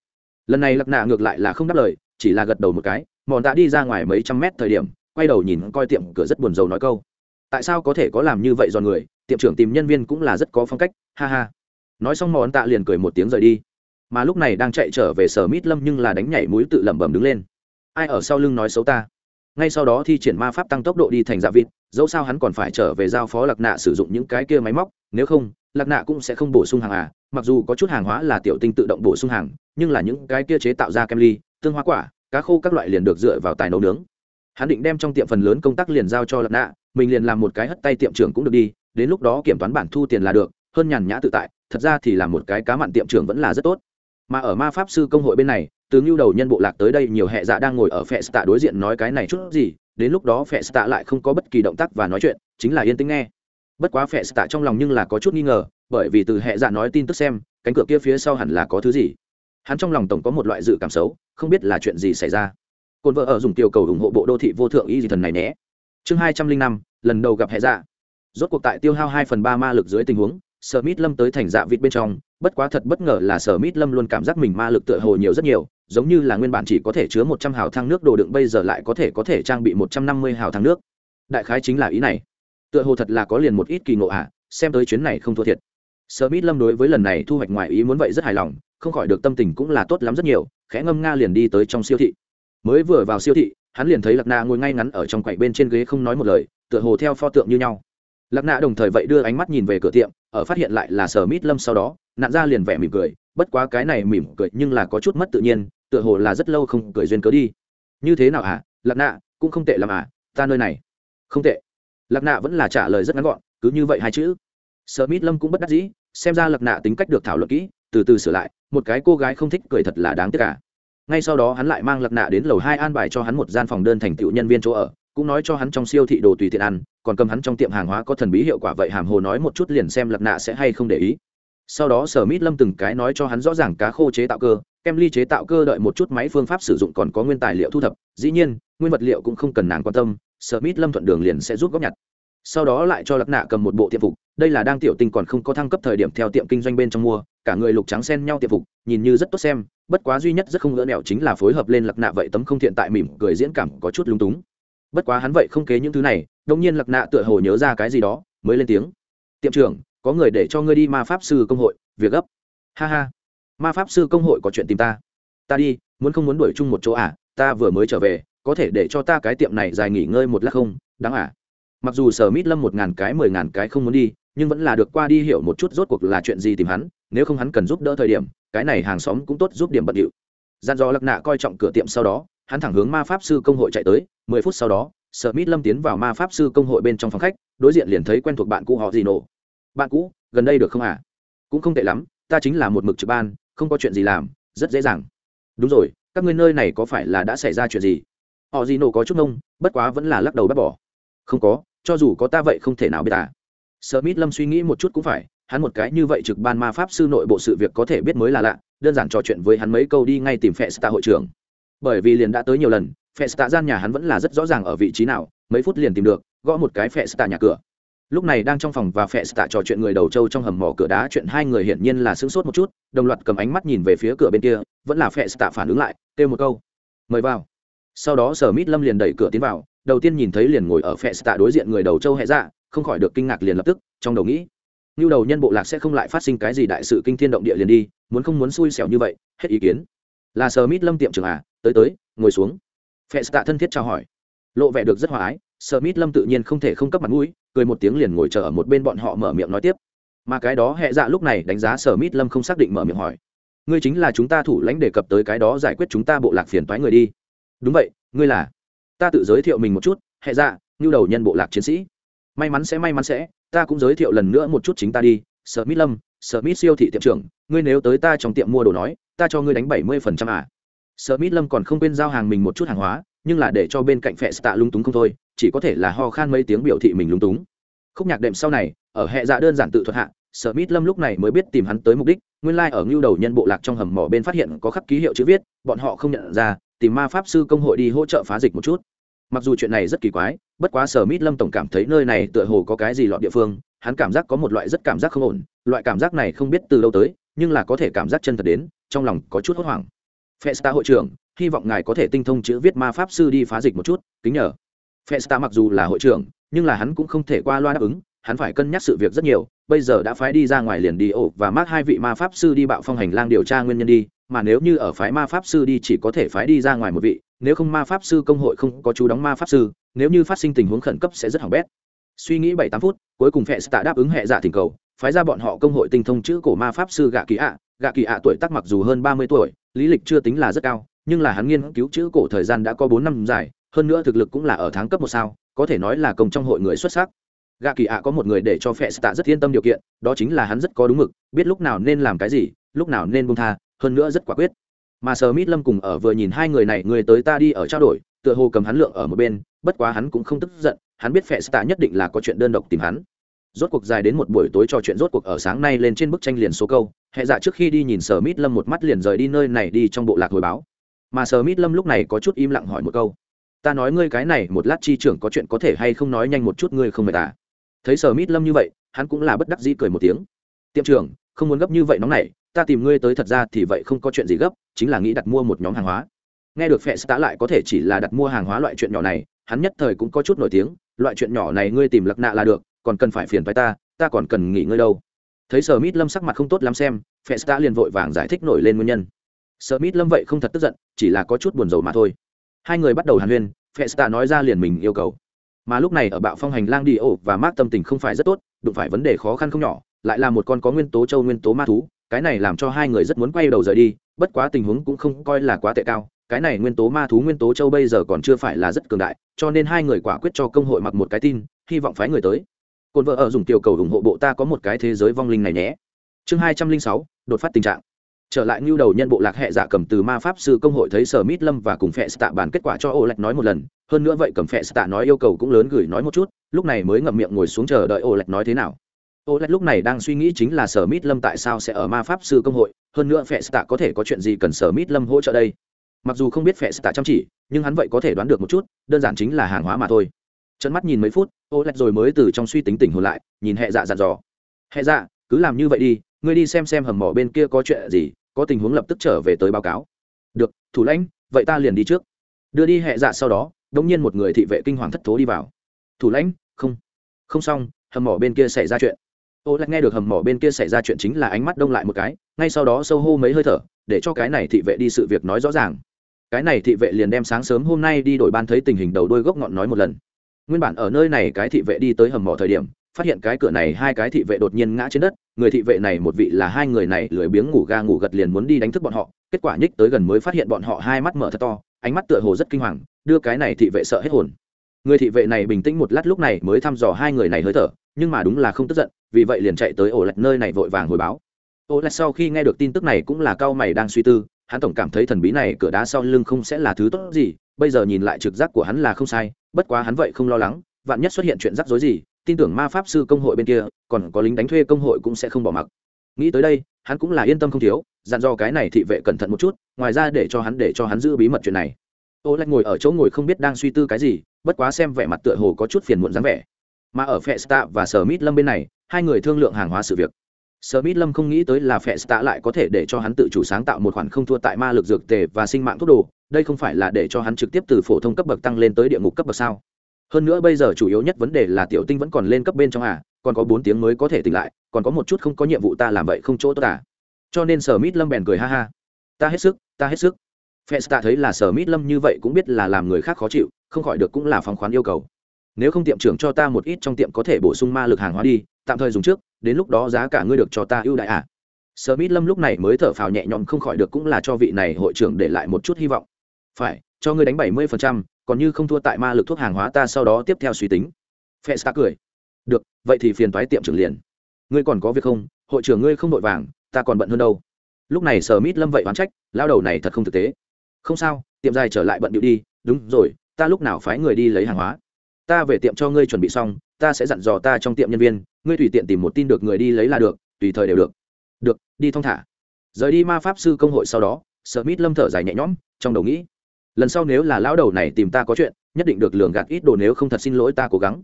lần này lật nạ ngược lại là không đáp lời chỉ là gật đầu một cái món tạ đi ra ngoài mấy trăm mét thời điểm quay đầu nhìn coi tiệm cửa rất buồn rầu nói câu tại sao có thể có làm như vậy giòn người tiệm trưởng tìm nhân viên cũng là rất có phong cách ha ha nói xong món tạ liền cười một tiếng rời đi mà lúc này đang chạy trở về sở mít lâm nhưng là đánh nhảy mũi tự lẩm bẩm đứng lên ai ở sau lưng nói xấu ta ngay sau đó thi triển ma pháp tăng tốc độ đi thành giả dạ vịt dẫu sao hắn còn phải trở về giao phó lạc nạ sử dụng những cái kia máy móc nếu không lạc nạ cũng sẽ không bổ sung hàng à mặc dù có chút hàng hóa là tiểu tinh tự động bổ sung hàng nhưng là những cái kia chế tạo ra kem ly tương hoa quả cá khô các loại liền được dựa vào tài nấu nướng hắn định đem trong tiệm phần lớn công tác liền giao cho lạc nạ mình liền làm một cái hất tay tiệm trưởng cũng được đi đến lúc đó kiểm toán bản thu tiền là được hơn nhàn nhã tự tại thật ra thì làm một cái cá mặn tiệm trưởng vẫn là rất tốt mà ở ma pháp sư công hội bên này tướng ngưu đầu nhân bộ lạc tới đây nhiều hệ dạ đang ngồi ở phệ tạ đối diện nói cái này chút gì đến lúc đó phệ tạ lại không có bất kỳ động tác và nói chuyện chính là yên tĩnh nghe bất quá phệ tạ trong lòng nhưng là có chút nghi ngờ bởi vì từ hệ dạ nói tin tức xem cánh cửa kia phía sau hẳn là có thứ gì hắn trong lòng tổng có một loại dự cảm xấu không biết là chuyện gì xảy ra cồn vợ ở dùng tiêu cầu ủng hộ bộ đô thị vô thượng y dị thần này nhé chương hai trăm linh năm lần đầu gặp hệ dạ rốt cuộc tại tiêu hao hai phần ba ma lực dưới tình huống Smith lâm tới thành dạ vịt bên trong, bất quá thật bất ngờ là sở mít lâm luôn cảm giác mình ma lực tựa hồ nhiều rất nhiều giống như là nguyên bản chỉ có thể chứa một trăm hào thang nước đồ đựng bây giờ lại có thể có thể trang bị một trăm năm mươi hào thang nước đại khái chính là ý này tựa hồ thật là có liền một ít kỳ ngộ ạ à, xem tới chuyến này không thua thiệt sở mít lâm đối với lần này thu hoạch ngoài ý muốn vậy rất hài lòng không khỏi được tâm tình cũng là tốt lắm rất nhiều khẽ ngâm nga liền đi tới trong siêu thị mới vừa vào siêu thị hắn liền thấy lạc na ngồi ngay ngắn ở trong quầy bên trên ghế không nói một lời tựa hồ theo pho tượng như nhau lạc nạ đồng thời vậy đưa ánh mắt nhìn về cửa tiệm ở phát hiện lại là sở mít lâm sau đó nạn ra liền vẻ mỉm cười bất quá cái này mỉm cười nhưng là có chút mất tự nhiên tựa hồ là rất lâu không cười duyên cớ đi như thế nào à lạc nạ cũng không tệ làm à ta nơi này không tệ lạc nạ vẫn là trả lời rất ngắn gọn cứ như vậy hai chữ sở mít lâm cũng bất đắc dĩ xem ra lạc nạ tính cách được thảo luận kỹ từ từ sửa lại một cái cô gái không thích cười thật là đáng tiếc cả à. ngay sau đó hắn lại mang lạc nạ đến lầu hai an bài cho hắn một gian phòng đơn thành tựu nhân viên chỗ ở cũng nói cho hắn trong siêu thị đồ tùy tiện ăn còn cầm hắn trong tiệm hàng hóa có thần bí hiệu quả vậy hàm hồ nói một chút liền xem lật nạ sẽ hay không để ý sau đó sở mít lâm từng cái nói cho hắn rõ ràng cá khô chế tạo cơ kem ly chế tạo cơ đợi một chút máy phương pháp sử dụng còn có nguyên tài liệu thu thập dĩ nhiên nguyên vật liệu cũng không cần nàng quan tâm sở mít lâm thuận đường liền sẽ giúp góp nhặt sau đó lại cho lật nạ cầm một bộ tiệm phục đây là đang tiểu tinh còn không có thăng cấp thời điểm theo tiệm kinh doanh bên trong mua cả người lục trắng xen nhau tiệm phục nhìn như rất tốt xem bất quá duy nhất rất không ngỡ nẹo chính là phối hợp lên lật nạ vậy tấm không thiện tại mỉm cười diễn cảm có chút lung túng bất quá hắn vậy không kế những thứ này đông nhiên lạc nạ tựa hồ nhớ ra cái gì đó mới lên tiếng tiệm trưởng có người để cho ngươi đi ma pháp sư công hội việc gấp ha ha ma pháp sư công hội có chuyện tìm ta ta đi muốn không muốn đuổi chung một chỗ à ta vừa mới trở về có thể để cho ta cái tiệm này dài nghỉ ngơi một lát không đáng à mặc dù sở mít lâm một ngàn cái mười ngàn cái không muốn đi nhưng vẫn là được qua đi hiểu một chút rốt cuộc là chuyện gì tìm hắn nếu không hắn cần giúp đỡ thời điểm cái này hàng xóm cũng tốt giúp điểm bận điệu gian do lạc nạ coi trọng cửa tiệm sau đó hắn thẳng hướng ma pháp sư công hội chạy tới mười phút sau đó sợ mít lâm tiến vào ma pháp sư công hội bên trong phòng khách đối diện liền thấy quen thuộc bạn cũ họ gì nổ bạn cũ gần đây được không à cũng không tệ lắm ta chính là một mực trực ban không có chuyện gì làm rất dễ dàng đúng rồi các ngươi nơi này có phải là đã xảy ra chuyện gì họ gì nổ có chút nông bất quá vẫn là lắc đầu bác bỏ không có cho dù có ta vậy không thể nào biết à? sợ mít lâm suy nghĩ một chút cũng phải hắn một cái như vậy trực ban ma pháp sư nội bộ sự việc có thể biết mới là lạ đơn giản trò chuyện với hắn mấy câu đi ngay tìm phẹ sta hội trưởng bởi vì liền đã tới nhiều lần phệ tạ gian nhà hắn vẫn là rất rõ ràng ở vị trí nào mấy phút liền tìm được gõ một cái phệ tạ nhà cửa lúc này đang trong phòng và phệ tạ trò chuyện người đầu trâu trong hầm mỏ cửa đá chuyện hai người hiển nhiên là sững sốt một chút đồng loạt cầm ánh mắt nhìn về phía cửa bên kia vẫn là phệ tạ phản ứng lại kêu một câu mời vào sau đó sở mít lâm liền đẩy cửa tiến vào đầu tiên nhìn thấy liền ngồi ở phệ tạ đối diện người đầu trâu hẹ dạ không khỏi được kinh ngạc liền lập tức trong đầu nghĩ như đầu nhân bộ lạc sẽ không lại phát sinh cái gì đại sự kinh thiên động địa liền đi muốn không muốn xui xẻo như vậy hết ý kiến là sở mít lâm tiệm trưởng à tới tới ngồi xuống phe tạ thân thiết trao hỏi lộ vẻ được rất hòa ái sợ mít lâm tự nhiên không thể không cấp mặt mũi cười một tiếng liền ngồi chờ ở một bên bọn họ mở miệng nói tiếp mà cái đó hẹ dạ lúc này đánh giá sở mít lâm không xác định mở miệng hỏi ngươi chính là chúng ta thủ lãnh đề cập tới cái đó giải quyết chúng ta bộ lạc phiền toái người đi đúng vậy ngươi là ta tự giới thiệu mình một chút hẹ dạ như đầu nhân bộ lạc chiến sĩ may mắn sẽ may mắn sẽ ta cũng giới thiệu lần nữa một chút chính ta đi sở mít lâm sở mít siêu thị tiệm trưởng ngươi nếu tới ta trong tiệm mua đồ nói ta cho ngươi đánh bảy mươi phần trăm à Sở Mít Lâm còn không quên giao hàng mình một chút hàng hóa, nhưng là để cho bên cạnh Phệ Tạ lúng túng không thôi, chỉ có thể là ho khan mấy tiếng biểu thị mình lúng túng. Khúc nhạc đệm sau này, ở hệ dạ đơn giản tự thuật hạ, Sở Mít Lâm lúc này mới biết tìm hắn tới mục đích, nguyên lai like ở Ngưu Đầu Nhân bộ lạc trong hầm mỏ bên phát hiện có khắc ký hiệu chữ viết, bọn họ không nhận ra, tìm ma pháp sư công hội đi hỗ trợ phá dịch một chút. Mặc dù chuyện này rất kỳ quái, bất quá Sở Mít Lâm tổng cảm thấy nơi này tựa hồ có cái gì lọt địa phương, hắn cảm giác có một loại rất cảm giác không ổn, loại cảm giác này không biết từ đâu tới, nhưng là có thể cảm giác chân thật đến, trong lòng có chút hốt hoảng Festa hội trưởng, hy vọng ngài có thể tinh thông chữ viết ma pháp sư đi phá dịch một chút, kính nhờ. Festa mặc dù là hội trưởng, nhưng là hắn cũng không thể qua loa đáp ứng, hắn phải cân nhắc sự việc rất nhiều, bây giờ đã phái đi ra ngoài liền đi ổ và mắc hai vị ma pháp sư đi bạo phong hành lang điều tra nguyên nhân đi, mà nếu như ở phái ma pháp sư đi chỉ có thể phái đi ra ngoài một vị, nếu không ma pháp sư công hội không có chú đóng ma pháp sư, nếu như phát sinh tình huống khẩn cấp sẽ rất hỏng bét. Suy nghĩ bảy tám phút, cuối cùng Festa đáp ứng hệ giả thỉnh cầu, phái ra bọn họ công hội tinh thông chữ cổ ma pháp sư gạ kỳ ạ, gạ kỳ ạ tuổi tác mặc dù hơn ba mươi tuổi lý lịch chưa tính là rất cao nhưng là hắn nghiên cứu chữ cổ thời gian đã có bốn năm dài hơn nữa thực lực cũng là ở tháng cấp một sao có thể nói là công trong hội người xuất sắc gạ kỳ ạ có một người để cho Phệ tạ rất yên tâm điều kiện đó chính là hắn rất có đúng mực biết lúc nào nên làm cái gì lúc nào nên buông tha hơn nữa rất quả quyết mà sờ mít lâm cùng ở vừa nhìn hai người này người tới ta đi ở trao đổi tựa hồ cầm hắn lượng ở một bên bất quá hắn cũng không tức giận hắn biết Phệ tạ nhất định là có chuyện đơn độc tìm hắn rốt cuộc dài đến một buổi tối trò chuyện rốt cuộc ở sáng nay lên trên bức tranh liền số câu hệ dạ trước khi đi nhìn sở mít lâm một mắt liền rời đi nơi này đi trong bộ lạc hồi báo mà sở mít lâm lúc này có chút im lặng hỏi một câu ta nói ngươi cái này một lát chi trưởng có chuyện có thể hay không nói nhanh một chút ngươi không mệt à thấy sở mít lâm như vậy hắn cũng là bất đắc dĩ cười một tiếng tiệm trưởng không muốn gấp như vậy nóng này ta tìm ngươi tới thật ra thì vậy không có chuyện gì gấp chính là nghĩ đặt mua một nhóm hàng hóa nghe được phệ xã lại có thể chỉ là đặt mua hàng hóa loại chuyện nhỏ này hắn nhất thời cũng có chút nổi tiếng loại chuyện nhỏ này ngươi tìm lặc nạ là được còn cần phải phiền phải ta ta còn cần nghỉ ngơi đâu thấy sở mít lâm sắc mặt không tốt lắm xem festa liền vội vàng giải thích nổi lên nguyên nhân sở mít lâm vậy không thật tức giận chỉ là có chút buồn rầu mà thôi hai người bắt đầu hàn huyên festa nói ra liền mình yêu cầu mà lúc này ở bạo phong hành lang đi ổ và mát tâm tình không phải rất tốt đụng phải vấn đề khó khăn không nhỏ lại là một con có nguyên tố châu nguyên tố ma thú cái này làm cho hai người rất muốn quay đầu rời đi bất quá tình huống cũng không coi là quá tệ cao cái này nguyên tố ma thú nguyên tố châu bây giờ còn chưa phải là rất cường đại cho nên hai người quả quyết cho công hội mặc một cái tin hy vọng phái người tới cồn vợ ở dùng tiểu cầu ủng hộ bộ ta có một cái thế giới vong linh này nhé chương hai trăm linh sáu đột phát tình trạng trở lại ngưu đầu nhân bộ lạc hệ giả dạ cầm từ ma pháp sư công hội thấy sở mít lâm và cùng phe stạ bàn kết quả cho ô lạch nói một lần hơn nữa vậy cầm phe stạ nói yêu cầu cũng lớn gửi nói một chút lúc này mới ngậm miệng ngồi xuống chờ đợi ô lạch nói thế nào ô lạch lúc này đang suy nghĩ chính là sở mít lâm tại sao sẽ ở ma pháp sư công hội hơn nữa phe stạ có thể có chuyện gì cần sở mít lâm hỗ trợ đây mặc dù không biết phe stạ chăm chỉ nhưng hắn vậy có thể đoán được một chút đơn giản chính là hàng hóa mà thôi trận mắt nhìn mấy phút ô lạch rồi mới từ trong suy tính tỉnh hồn lại nhìn hệ dạ dặn dò hệ dạ cứ làm như vậy đi ngươi đi xem xem hầm mỏ bên kia có chuyện gì có tình huống lập tức trở về tới báo cáo được thủ lãnh vậy ta liền đi trước đưa đi hệ dạ sau đó đông nhiên một người thị vệ kinh hoàng thất thố đi vào thủ lãnh không không xong hầm mỏ bên kia xảy ra chuyện ô lạch nghe được hầm mỏ bên kia xảy ra chuyện chính là ánh mắt đông lại một cái ngay sau đó sâu hô mấy hơi thở để cho cái này thị vệ đi sự việc nói rõ ràng cái này thị vệ liền đem sáng sớm hôm nay đi đổi ban thấy tình hình đầu đôi gốc ngọn nói một lần nguyên bản ở nơi này cái thị vệ đi tới hầm mỏ thời điểm phát hiện cái cửa này hai cái thị vệ đột nhiên ngã trên đất người thị vệ này một vị là hai người này lười biếng ngủ ga ngủ gật liền muốn đi đánh thức bọn họ kết quả nhích tới gần mới phát hiện bọn họ hai mắt mở thật to ánh mắt tựa hồ rất kinh hoàng đưa cái này thị vệ sợ hết hồn người thị vệ này bình tĩnh một lát lúc này mới thăm dò hai người này hơi thở nhưng mà đúng là không tức giận vì vậy liền chạy tới ổ lạch nơi này vội vàng hồi báo ổ lạch sau khi nghe được tin tức này cũng là cao mày đang suy tư hắn tổng cảm thấy thần bí này cửa đá sau lưng không sẽ là thứ tốt gì bây giờ nhìn lại trực giác của hắn là không sai bất quá hắn vậy không lo lắng vạn nhất xuất hiện chuyện rắc rối gì tin tưởng ma pháp sư công hội bên kia còn có lính đánh thuê công hội cũng sẽ không bỏ mặc nghĩ tới đây hắn cũng là yên tâm không thiếu dặn do cái này thị vệ cẩn thận một chút ngoài ra để cho hắn để cho hắn giữ bí mật chuyện này ô lạch ngồi ở chỗ ngồi không biết đang suy tư cái gì bất quá xem vẻ mặt tựa hồ có chút phiền muộn dáng vẻ mà ở phe stạ và sở mít lâm bên này hai người thương lượng hàng hóa sự việc sở mít lâm không nghĩ tới là phe stạ lại có thể để cho hắn tự chủ sáng tạo một khoản không thua tại ma lực dược tề và sinh mạng thuốc đồ đây không phải là để cho hắn trực tiếp từ phổ thông cấp bậc tăng lên tới địa ngục cấp bậc sao hơn nữa bây giờ chủ yếu nhất vấn đề là tiểu tinh vẫn còn lên cấp bên trong à còn có bốn tiếng mới có thể tỉnh lại còn có một chút không có nhiệm vụ ta làm vậy không chỗ tốt à cho nên sở mít lâm bèn cười ha ha ta hết sức ta hết sức ta thấy là Sở Mít Lâm như vậy cũng biết là làm người khác khó chịu, không khỏi được cũng là phóng khoán yêu cầu. Nếu không tiệm trưởng cho ta một ít trong tiệm có thể bổ sung ma lực hàng hóa đi, tạm thời dùng trước, đến lúc đó giá cả ngươi được cho ta ưu đại à. Sở Mít Lâm lúc này mới thở phào nhẹ nhõm không khỏi được cũng là cho vị này hội trưởng để lại một chút hy vọng phải cho ngươi đánh bảy mươi phần trăm còn như không thua tại ma lực thuốc hàng hóa ta sau đó tiếp theo suy tính phe star cười được vậy thì phiền toái tiệm trưởng liền ngươi còn có việc không hội trưởng ngươi không vội vàng ta còn bận hơn đâu lúc này sở mít lâm vậy oán trách lao đầu này thật không thực tế không sao tiệm dài trở lại bận điệu đi đúng rồi ta lúc nào phái người đi lấy hàng hóa ta về tiệm cho ngươi chuẩn bị xong ta sẽ dặn dò ta trong tiệm nhân viên ngươi tùy tiện tìm một tin được người đi lấy là được tùy thời đều được được đi thong thả rời đi ma pháp sư công hội sau đó sở mít lâm thở dài nhẹ nhõm trong đầu nghĩ lần sau nếu là lão đầu này tìm ta có chuyện nhất định được lường gạt ít đồ nếu không thật xin lỗi ta cố gắng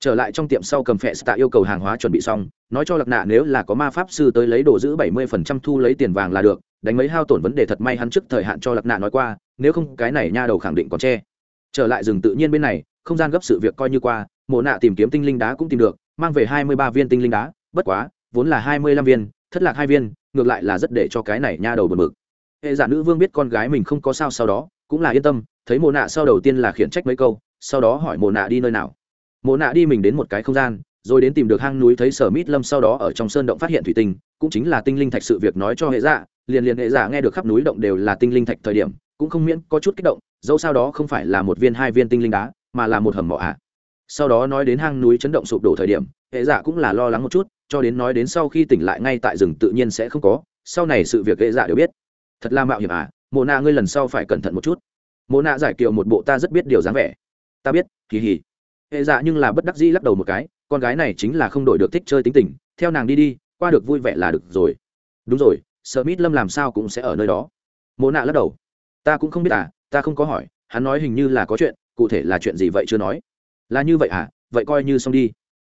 trở lại trong tiệm sau cầm phẹ tạ yêu cầu hàng hóa chuẩn bị xong nói cho lạc nạ nếu là có ma pháp sư tới lấy đồ giữ bảy mươi phần trăm thu lấy tiền vàng là được đánh mấy hao tổn vấn đề thật may hắn trước thời hạn cho lạc nạ nói qua nếu không cái này nha đầu khẳng định còn che trở lại rừng tự nhiên bên này không gian gấp sự việc coi như qua mộ nạ tìm kiếm tinh linh đá cũng tìm được mang về hai mươi ba viên tinh linh đá bất quá vốn là hai mươi lăm viên thất lạc hai viên ngược lại là rất để cho cái này nha đầu bật mực hệ giả nữ vương biết con gái mình không có sao sau đó cũng là yên tâm thấy mồ nạ sau đầu tiên là khiển trách mấy câu sau đó hỏi mồ nạ đi nơi nào mồ nạ đi mình đến một cái không gian rồi đến tìm được hang núi thấy sở mít lâm sau đó ở trong sơn động phát hiện thủy tinh cũng chính là tinh linh thạch sự việc nói cho hệ dạ liền liền hệ dạ nghe được khắp núi động đều là tinh linh thạch thời điểm cũng không miễn có chút kích động dẫu sao đó không phải là một viên hai viên tinh linh đá mà là một hầm mỏ ạ à. sau đó nói đến hang núi chấn động sụp đổ thời điểm hệ dạ cũng là lo lắng một chút cho đến nói đến sau khi tỉnh lại ngay tại rừng tự nhiên sẽ không có sau này sự việc hệ dạ đều biết thật là mạo hiểm ạ à, mộ nạ ngươi lần sau phải cẩn thận một chút mộ nạ giải kiều một bộ ta rất biết điều dáng vẻ ta biết kỳ hỉ hệ dạ nhưng là bất đắc dĩ lắc đầu một cái con gái này chính là không đổi được thích chơi tính tình theo nàng đi đi qua được vui vẻ là được rồi đúng rồi sợ mít lâm làm sao cũng sẽ ở nơi đó mộ nạ lắc đầu ta cũng không biết à ta không có hỏi hắn nói hình như là có chuyện cụ thể là chuyện gì vậy chưa nói là như vậy à vậy coi như xong đi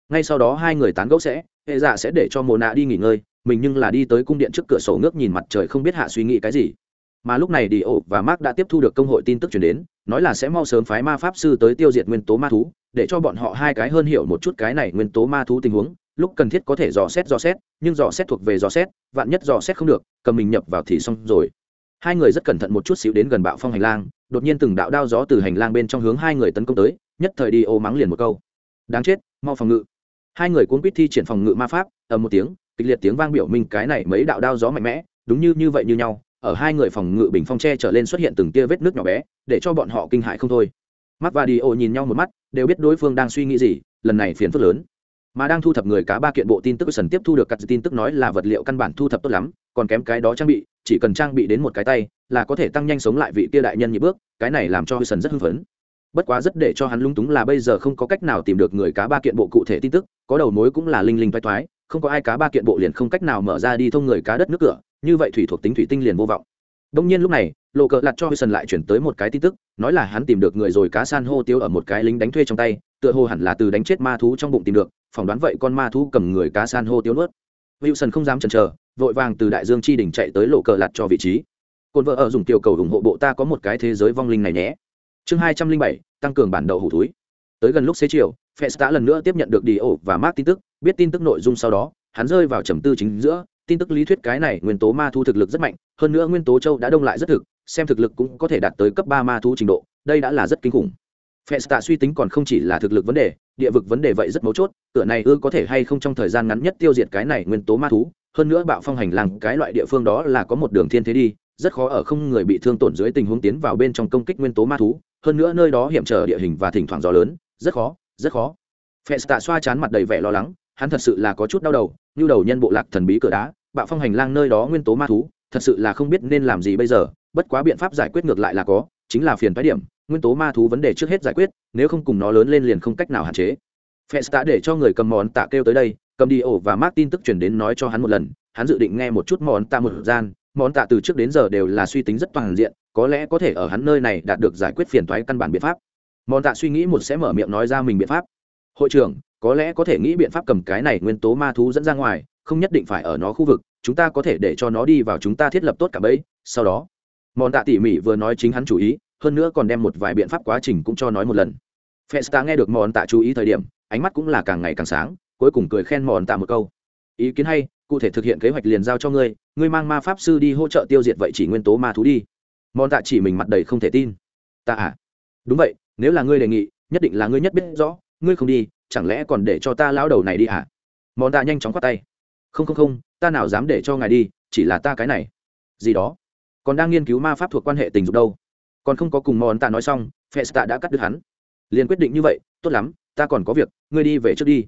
ngay sau đó hai người tán gẫu sẽ hệ dạ sẽ để cho mồ nạ đi nghỉ ngơi mình nhưng là đi tới cung điện trước cửa sổ ngước nhìn mặt trời không biết hạ suy nghĩ cái gì mà lúc này đi ổ và mark đã tiếp thu được công hội tin tức truyền đến nói là sẽ mau sớm phái ma pháp sư tới tiêu diệt nguyên tố ma thú để cho bọn họ hai cái hơn hiểu một chút cái này nguyên tố ma thú tình huống lúc cần thiết có thể dò xét dò xét nhưng dò xét thuộc về dò xét vạn nhất dò xét không được cầm mình nhập vào thì xong rồi hai người rất cẩn thận một chút xíu đến gần bạo phong hành lang đột nhiên từng đạo đao gió từ hành lang bên trong hướng hai người tấn công tới nhất thời đi ô mắng liền một câu đáng chết mau phòng ngự hai người cuốn quýt thi triển phòng ngự ma pháp ầm một tiếng kịch liệt tiếng vang biểu minh cái này mấy đạo đao gió mạnh mẽ đúng như như vậy như nhau ở hai người phòng ngự bình phong tre trở lên xuất hiện từng tia vết nước nhỏ bé để cho bọn họ kinh hại không thôi mắt và đi ô nhìn nhau một mắt đều biết đối phương đang suy nghĩ gì lần này phiền phức lớn mà đang thu thập người cá ba kiện bộ tin tức sần tiếp thu được các tin tức nói là vật liệu căn bản thu thập tốt lắm còn kém cái đó trang bị chỉ cần trang bị đến một cái tay là có thể tăng nhanh sống lại vị kia đại nhân nhị bước cái này làm cho sần rất hưng phấn bất quá rất để cho hắn lung túng là bây giờ không có cách nào tìm được người cá ba kiện bộ cụ thể tin tức có đầu mối cũng là linh linh thoái thoái không có ai cá ba kiện bộ liền không cách nào mở ra đi thông người cá đất nước cửa như vậy thủy thuộc tính thủy tinh liền vô vọng đông nhiên lúc này lộ cờ lặt cho hư sần lại chuyển tới một cái tin tức nói là hắn tìm được người rồi cá san hô tiêu ở một cái lính đánh thuê trong tay tựa hồ hẳn là từ đánh chết ma thú trong bụng tìm được phỏng đoán vậy con ma thú cầm người cá san hô tiêu nuốt wilson không dám chần chờ vội vàng từ đại dương chi đỉnh chạy tới lộ cờ lặt cho vị trí cồn vợ ở dùng tiểu cầu ủng hộ bộ ta có một cái thế giới vong linh này nhé chương hai trăm linh bảy tăng cường bản đầu hủ túi tới gần lúc xế chiều đã lần nữa tiếp nhận được đi ổ và mát tin tức biết tin tức nội dung sau đó hắn rơi vào trầm tư chính giữa tin tức lý thuyết cái này nguyên tố ma thú thực lực rất mạnh hơn nữa nguyên tố châu đã đông lại rất thực xem thực lực cũng có thể đạt tới cấp ba ma thú trình độ đây đã là rất kinh khủng Festa suy tính còn không chỉ là thực lực vấn đề, địa vực vấn đề vậy rất mấu chốt, tựa này ư có thể hay không trong thời gian ngắn nhất tiêu diệt cái này nguyên tố ma thú, hơn nữa bạo phong hành lang cái loại địa phương đó là có một đường thiên thế đi, rất khó ở không người bị thương tổn dưới tình huống tiến vào bên trong công kích nguyên tố ma thú, hơn nữa nơi đó hiểm trở địa hình và thỉnh thoảng gió lớn, rất khó, rất khó. Festa xoa chán mặt đầy vẻ lo lắng, hắn thật sự là có chút đau đầu, như đầu nhân bộ lạc thần bí cửa đá, bạo phong hành lang nơi đó nguyên tố ma thú thật sự là không biết nên làm gì bây giờ bất quá biện pháp giải quyết ngược lại là có chính là phiền phái điểm nguyên tố ma thú vấn đề trước hết giải quyết nếu không cùng nó lớn lên liền không cách nào hạn chế Fest đã để cho người cầm món tạ kêu tới đây cầm đi ổ và mát tin tức chuyển đến nói cho hắn một lần hắn dự định nghe một chút món tạ một gian món tạ từ trước đến giờ đều là suy tính rất toàn diện có lẽ có thể ở hắn nơi này đạt được giải quyết phiền toái căn bản biện pháp món tạ suy nghĩ một sẽ mở miệng nói ra mình biện pháp hội trưởng có lẽ có thể nghĩ biện pháp cầm cái này nguyên tố ma thú dẫn ra ngoài không nhất định phải ở nó khu vực chúng ta có thể để cho nó đi vào chúng ta thiết lập tốt cả bẫy sau đó mòn tạ tỉ mỉ vừa nói chính hắn chủ ý hơn nữa còn đem một vài biện pháp quá trình cũng cho nói một lần festa nghe được mòn tạ chú ý thời điểm ánh mắt cũng là càng ngày càng sáng cuối cùng cười khen mòn tạ một câu ý kiến hay cụ thể thực hiện kế hoạch liền giao cho ngươi ngươi mang ma pháp sư đi hỗ trợ tiêu diệt vậy chỉ nguyên tố ma thú đi mòn tạ chỉ mình mặt đầy không thể tin tạ à đúng vậy nếu là ngươi đề nghị nhất định là ngươi nhất biết rõ ngươi không đi chẳng lẽ còn để cho ta lão đầu này đi à mòn tạ nhanh chóng khoát tay không không không ta nào dám để cho ngài đi chỉ là ta cái này gì đó còn đang nghiên cứu ma pháp thuộc quan hệ tình dục đâu còn không có cùng món ta nói xong phe ta đã cắt được hắn liền quyết định như vậy tốt lắm ta còn có việc ngươi đi về trước đi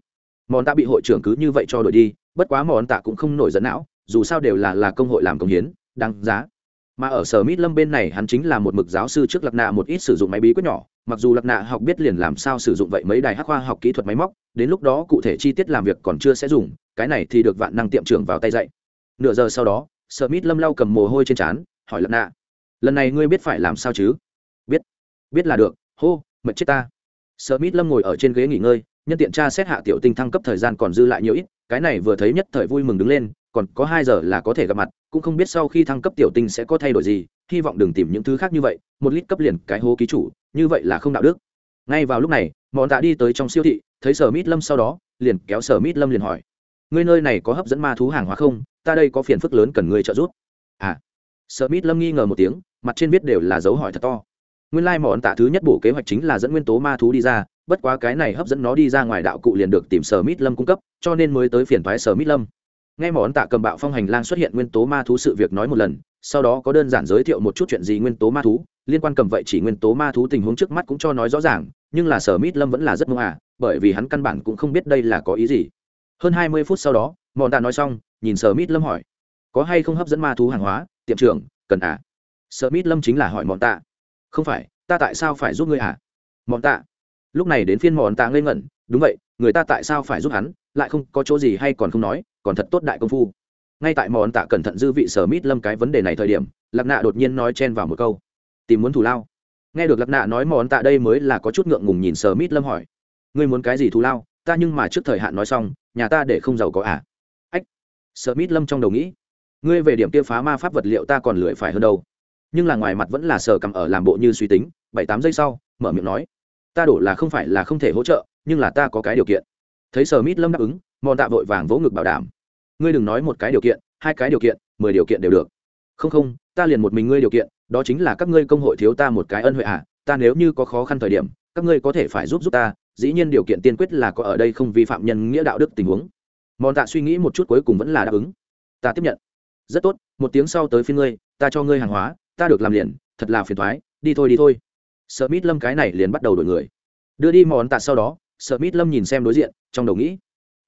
món ta bị hội trưởng cứ như vậy cho đổi đi bất quá món ta cũng không nổi dẫn não dù sao đều là là công hội làm công hiến đáng giá mà ở sở mít lâm bên này hắn chính là một mực giáo sư trước lạc nạ một ít sử dụng máy bí quyết nhỏ mặc dù lạc nạ học biết liền làm sao sử dụng vậy mấy đài hắc khoa học kỹ thuật máy móc đến lúc đó cụ thể chi tiết làm việc còn chưa sẽ dùng cái này thì được vạn năng tiệm trưởng vào tay dạy nửa giờ sau đó sợ mít lâm lau cầm mồ hôi trên trán hỏi lạc nạ lần này ngươi biết phải làm sao chứ biết biết là được hô mệt chết ta sợ mít lâm ngồi ở trên ghế nghỉ ngơi nhân tiện tra xét hạ tiểu tinh thăng cấp thời gian còn dư lại nhiều ít cái này vừa thấy nhất thời vui mừng đứng lên còn có hai giờ là có thể gặp mặt cũng không biết sau khi thăng cấp tiểu tinh sẽ có thay đổi gì hy vọng đừng tìm những thứ khác như vậy một lít cấp liền cái hố ký chủ như vậy là không đạo đức ngay vào lúc này mọn tạ đi tới trong siêu thị thấy sở mít lâm sau đó liền kéo sở mít lâm liền hỏi ngươi nơi này có hấp dẫn ma thú hàng hóa không ta đây có phiền phức lớn cần ngươi trợ giúp à sở mít lâm nghi ngờ một tiếng mặt trên viết đều là dấu hỏi thật to nguyên lai like mọn tạ thứ nhất bộ kế hoạch chính là dẫn nguyên tố ma thú đi ra bất quá cái này hấp dẫn nó đi ra ngoài đạo cụ liền được tìm sở mít lâm cung cấp cho nên mới tới phiền thoái sở mít lâm nghe món tạ cầm bạo phong hành lang xuất hiện nguyên tố ma thú sự việc nói một lần sau đó có đơn giản giới thiệu một chút chuyện gì nguyên tố ma thú liên quan cầm vậy chỉ nguyên tố ma thú tình huống trước mắt cũng cho nói rõ ràng nhưng là sở mít lâm vẫn là rất mơ à bởi vì hắn căn bản cũng không biết đây là có ý gì hơn hai mươi phút sau đó mọn tạ nói xong nhìn sở mít lâm hỏi có hay không hấp dẫn ma thú hàng hóa tiệm trưởng cần à sở mít lâm chính là hỏi mọn tạ không phải ta tại sao phải giúp ngươi à mọn tạ lúc này đến phiên mọn tạ ngây ngẩn đúng vậy người ta tại sao phải giúp hắn lại không có chỗ gì hay còn không nói còn thật tốt đại công phu ngay tại món tạ cẩn thận dư vị sở mít lâm cái vấn đề này thời điểm lạc nạ đột nhiên nói chen vào một câu tìm muốn thù lao nghe được lạc nạ nói món tạ đây mới là có chút ngượng ngùng nhìn sở mít lâm hỏi ngươi muốn cái gì thù lao ta nhưng mà trước thời hạn nói xong nhà ta để không giàu có à ách sở mít lâm trong đầu nghĩ ngươi về điểm kia phá ma pháp vật liệu ta còn lười phải hơn đâu nhưng là ngoài mặt vẫn là sở cầm ở làm bộ như suy tính bảy tám giây sau mở miệng nói ta đổ là không phải là không thể hỗ trợ nhưng là ta có cái điều kiện thấy sở mít lâm đáp ứng mòn tạ vội vàng vỗ ngực bảo đảm ngươi đừng nói một cái điều kiện hai cái điều kiện mười điều kiện đều được không không ta liền một mình ngươi điều kiện đó chính là các ngươi công hội thiếu ta một cái ân huệ à ta nếu như có khó khăn thời điểm các ngươi có thể phải giúp giúp ta dĩ nhiên điều kiện tiên quyết là có ở đây không vi phạm nhân nghĩa đạo đức tình huống mòn tạ suy nghĩ một chút cuối cùng vẫn là đáp ứng ta tiếp nhận rất tốt một tiếng sau tới phiên ngươi ta cho ngươi hàng hóa ta được làm liền thật là phiền thoái đi thôi đi thôi sợ mít lâm cái này liền bắt đầu đổi người đưa đi mòn tạ sau đó sợ mít lâm nhìn xem đối diện trong đầu nghĩ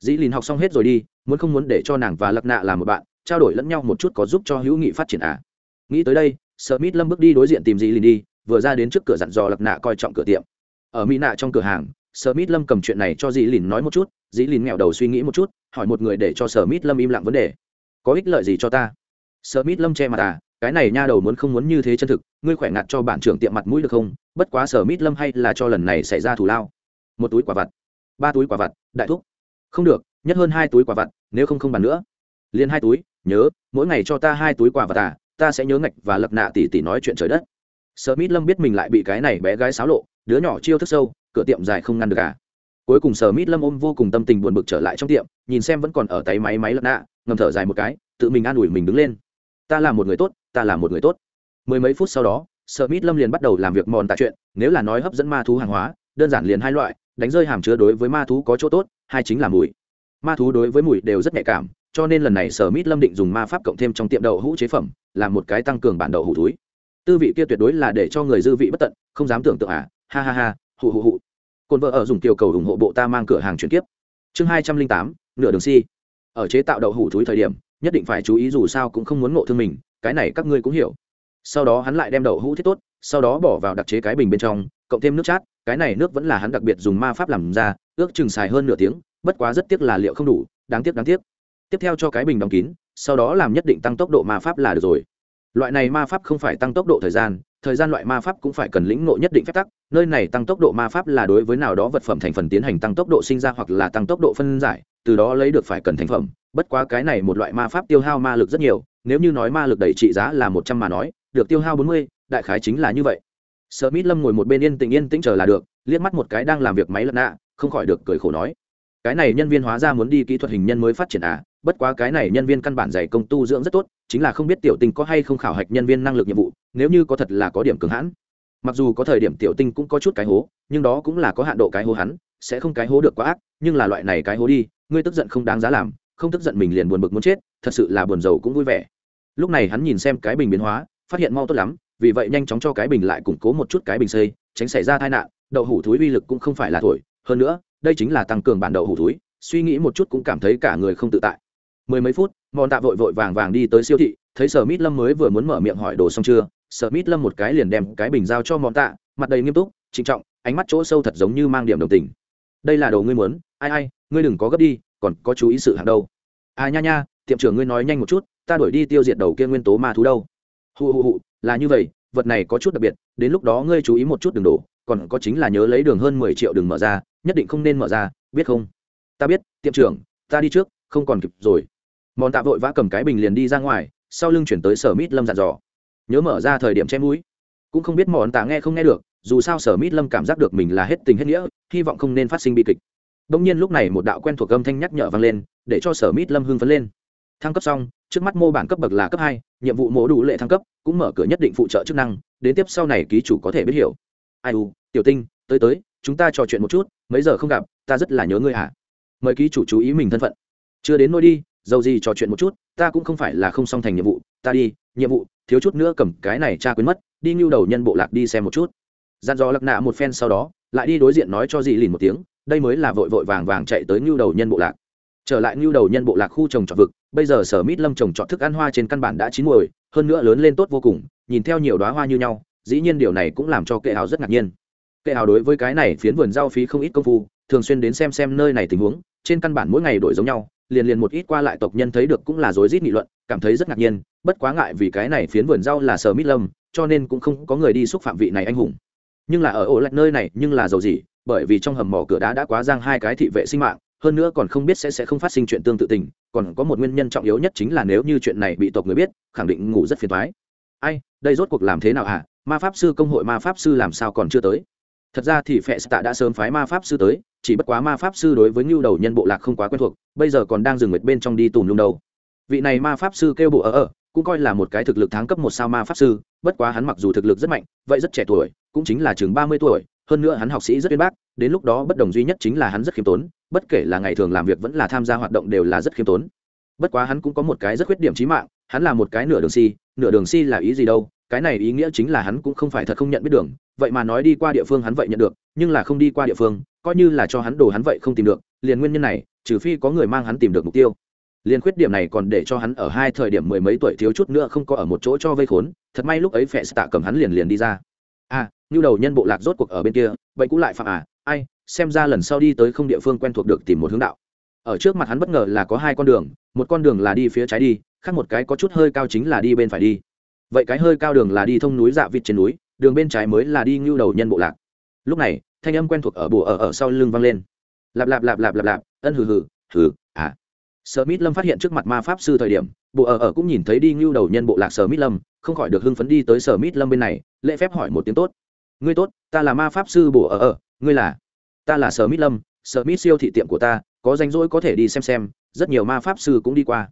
dĩ lìn học xong hết rồi đi muốn không muốn để cho nàng và lặc nạ làm một bạn trao đổi lẫn nhau một chút có giúp cho hữu nghị phát triển à nghĩ tới đây sợ mít lâm bước đi đối diện tìm gì liền đi vừa ra đến trước cửa dặn dò lặc nạ coi trọng cửa tiệm ở mỹ nạ trong cửa hàng sở mít lâm cầm chuyện này cho dì lìn nói một chút dì lìn nghẹo đầu suy nghĩ một chút hỏi một người để cho sở mít lâm im lặng vấn đề có ích lợi gì cho ta sở mít lâm che mặt à cái này nha đầu muốn không muốn như thế chân thực ngươi khỏe ngặt cho bản trưởng tiệm mặt mũi được không bất quá sở mít lâm hay là cho lần này xảy ra thù lao một túi quả vặt ba túi quả vặt đại thúc không được nhất hơn hai túi quả vặt nếu không không bàn nữa liền hai túi nhớ mỗi ngày cho ta hai túi quả vặt à ta sẽ nhớ ngạch và lập nạ tỉ tỉ nói chuyện trời đất sợ mít lâm biết mình lại bị cái này bé gái xáo lộ đứa nhỏ chiêu thức sâu cửa tiệm dài không ngăn được à cuối cùng sở mít lâm ôm vô cùng tâm tình buồn bực trở lại trong tiệm nhìn xem vẫn còn ở tay máy máy lật nạ ngầm thở dài một cái tự mình an ủi mình đứng lên ta là một người tốt ta là một người tốt mười mấy phút sau đó sở mít lâm liền bắt đầu làm việc mòn tại chuyện nếu là nói hấp dẫn ma thú hàng hóa đơn giản liền hai loại đánh rơi hàm chứa đối với ma thú có chỗ tốt hai chính là mùi ma thú đối với mùi đều rất nhạy cảm cho nên lần này sở mít lâm định dùng ma pháp cộng thêm trong tiệm đậu hũ chế phẩm làm một cái tăng cường bản đậu hũ túi tư vị kia tuyệt đối là để cho người dư vị bất tận không dám tưởng tượng à ha ha ha hụ hụ hụ cồn vợ ở dùng tiểu cầu ủng hộ bộ ta mang cửa hàng chuyển tiếp chương hai trăm linh tám nửa đường si ở chế tạo đậu hũ túi thời điểm nhất định phải chú ý dù sao cũng không muốn ngộ thương mình cái này các ngươi cũng hiểu sau đó hắn lại đem đậu hũ thiết tốt sau đó bỏ vào đặc chế cái bình bên trong cộng thêm nước chát cái này nước vẫn là hắn đặc biệt dùng ma pháp làm ra ước chừng xài hơn nửa tiếng bất quá rất tiếc là liệu không đủ đáng tiếc đáng tiếc tiếp theo cho cái bình đóng kín sau đó làm nhất định tăng tốc độ ma pháp là được rồi loại này ma pháp không phải tăng tốc độ thời gian thời gian loại ma pháp cũng phải cần lĩnh ngộ nhất định phép tắc nơi này tăng tốc độ ma pháp là đối với nào đó vật phẩm thành phần tiến hành tăng tốc độ sinh ra hoặc là tăng tốc độ phân giải từ đó lấy được phải cần thành phẩm bất quá cái này một loại ma pháp tiêu hao ma lực rất nhiều nếu như nói ma lực đầy trị giá là một trăm mà nói được tiêu hao bốn mươi đại khái chính là như vậy sợ mít lâm ngồi một bên yên tĩnh yên tĩnh chờ là được liếc mắt một cái đang làm việc máy lật nạ không khỏi được cười khổ nói cái này nhân viên hóa ra muốn đi kỹ thuật hình nhân mới phát triển à bất quá cái này nhân viên căn bản dày công tu dưỡng rất tốt chính là không biết tiểu tinh có hay không khảo hạch nhân viên năng lực nhiệm vụ nếu như có thật là có điểm cường hãn mặc dù có thời điểm tiểu tinh cũng có chút cái hố nhưng đó cũng là có hạn độ cái hố hắn sẽ không cái hố được quá ác nhưng là loại này cái hố đi ngươi tức giận không đáng giá làm không tức giận mình liền buồn bực muốn chết thật sự là buồn giàu cũng vui vẻ lúc này hắn nhìn xem cái bình biến hóa phát hiện mau tốt lắm vì vậy nhanh chóng cho cái bình lại củng cố một chút cái bình xây tránh xảy ra tai nạn đậu hủ thúi uy lực cũng không phải là thổi hơn nữa đây chính là tăng cường bản đậu hủ túi suy nghĩ một chút cũng cảm thấy cả người không tự tại mười mấy phút mòn tạ vội vội vàng vàng đi tới siêu thị thấy sở mít lâm mới vừa muốn mở miệng hỏi đồ xong chưa sở mít lâm một cái liền đem cái bình giao cho mòn tạ mặt đầy nghiêm túc trịnh trọng ánh mắt chỗ sâu thật giống như mang điểm đồng tình đây là đồ ngươi muốn ai ai ngươi đừng có gấp đi còn có chú ý sự hàng đâu à nha nha tiệm trưởng ngươi nói nhanh một chút ta đuổi đi tiêu diệt đầu kia nguyên tố ma thú đâu hụ hụ hụ là như vậy vật này có chút đặc biệt đến lúc đó ngươi chú ý một chút đừng đổ còn có chính là nhớ lấy đường hơn mười triệu đừng mở ra nhất định không nên mở ra biết không ta biết tiệm trưởng ta đi trước không còn kịp rồi mòn tạ vội vã cầm cái bình liền đi ra ngoài sau lưng chuyển tới sở mít lâm dặn dò nhớ mở ra thời điểm che mũi cũng không biết mòn tạ nghe không nghe được dù sao sở mít lâm cảm giác được mình là hết tình hết nghĩa hy vọng không nên phát sinh bi kịch đông nhiên lúc này một đạo quen thuộc âm thanh nhắc nhở vang lên để cho sở mít lâm hưng phấn lên thăng cấp xong trước mắt mô bản cấp bậc là cấp hai nhiệm vụ mổ đủ lệ thăng cấp cũng mở cửa nhất định phụ trợ chức năng đến tiếp sau này ký chủ có thể biết hiểu ai u tiểu tinh tới tới chúng ta trò chuyện một chút mấy giờ không gặp ta rất là nhớ ngươi hả mời ký chủ chú ý mình thân phận chưa đến nôi đi dầu gì trò chuyện một chút ta cũng không phải là không song thành nhiệm vụ ta đi nhiệm vụ thiếu chút nữa cầm cái này cha quên mất đi ngưu đầu nhân bộ lạc đi xem một chút dặn dò lặc nạ một phen sau đó lại đi đối diện nói cho dì lìn một tiếng đây mới là vội vội vàng vàng chạy tới ngưu đầu nhân bộ lạc trở lại ngưu đầu nhân bộ lạc khu trồng trọt vực bây giờ sở mít lâm trồng trọt thức ăn hoa trên căn bản đã chín muồi hơn nữa lớn lên tốt vô cùng nhìn theo nhiều đoá hoa như nhau dĩ nhiên điều này cũng làm cho kệ hào rất ngạc nhiên kệ hào đối với cái này phiến vườn giao phí không ít công phu thường xuyên đến xem xem nơi này tình huống trên căn bản mỗi ngày đổi giống nhau liền liền một ít qua lại tộc nhân thấy được cũng là rối rít nghị luận cảm thấy rất ngạc nhiên bất quá ngại vì cái này phiến vườn rau là sờ mít lâm cho nên cũng không có người đi xúc phạm vị này anh hùng nhưng là ở ổ lạch nơi này nhưng là giàu gì bởi vì trong hầm mỏ cửa đá đã quá giang hai cái thị vệ sinh mạng hơn nữa còn không biết sẽ sẽ không phát sinh chuyện tương tự tình còn có một nguyên nhân trọng yếu nhất chính là nếu như chuyện này bị tộc người biết khẳng định ngủ rất phiền thoái ai đây rốt cuộc làm thế nào hả à? ma pháp sư công hội ma pháp sư làm sao còn chưa tới thật ra thì phệ tạ đã sớm phái ma pháp sư tới chỉ bất quá ma pháp sư đối với ngưu đầu nhân bộ lạc không quá quen thuộc bây giờ còn đang dừng nguyệt bên trong đi tùm lung đầu vị này ma pháp sư kêu bộ ở ở cũng coi là một cái thực lực tháng cấp một sao ma pháp sư bất quá hắn mặc dù thực lực rất mạnh vậy rất trẻ tuổi cũng chính là chừng ba mươi tuổi hơn nữa hắn học sĩ rất uyên bác đến lúc đó bất đồng duy nhất chính là hắn rất khiêm tốn bất kể là ngày thường làm việc vẫn là tham gia hoạt động đều là rất khiêm tốn bất quá hắn cũng có một cái rất khuyết điểm trí mạng hắn là một cái nửa đường si nửa đường si là ý gì đâu cái này ý nghĩa chính là hắn cũng không phải thật không nhận biết đường vậy mà nói đi qua địa phương hắn vậy nhận được nhưng là không đi qua địa phương coi như là cho hắn đồ hắn vậy không tìm được liền nguyên nhân này trừ phi có người mang hắn tìm được mục tiêu liền khuyết điểm này còn để cho hắn ở hai thời điểm mười mấy tuổi thiếu chút nữa không có ở một chỗ cho vây khốn thật may lúc ấy phẹ tạ cầm hắn liền liền đi ra à như đầu nhân bộ lạc rốt cuộc ở bên kia vậy cũng lại phạm à ai xem ra lần sau đi tới không địa phương quen thuộc được tìm một hướng đạo ở trước mặt hắn bất ngờ là có hai con đường một con đường là đi phía trái đi khác một cái có chút hơi cao chính là đi bên phải đi vậy cái hơi cao đường là đi thông núi dạ vịt trên núi đường bên trái mới là đi ngưu đầu nhân bộ lạc lúc này thanh âm quen thuộc ở bùa ở ở sau lưng vang lên lạp lạp lạp lạp lạp lạp ân hừ hừ hừ à sở mít lâm phát hiện trước mặt ma pháp sư thời điểm bùa ở ở cũng nhìn thấy đi ngưu đầu nhân bộ lạc sở mít lâm không khỏi được hưng phấn đi tới sở mít lâm bên này lễ phép hỏi một tiếng tốt ngươi tốt ta là ma pháp sư bùa ở ở ngươi là ta là sở mít lâm sở mít siêu thị tiệm của ta có danh rỗi có thể đi xem xem rất nhiều ma pháp sư cũng đi qua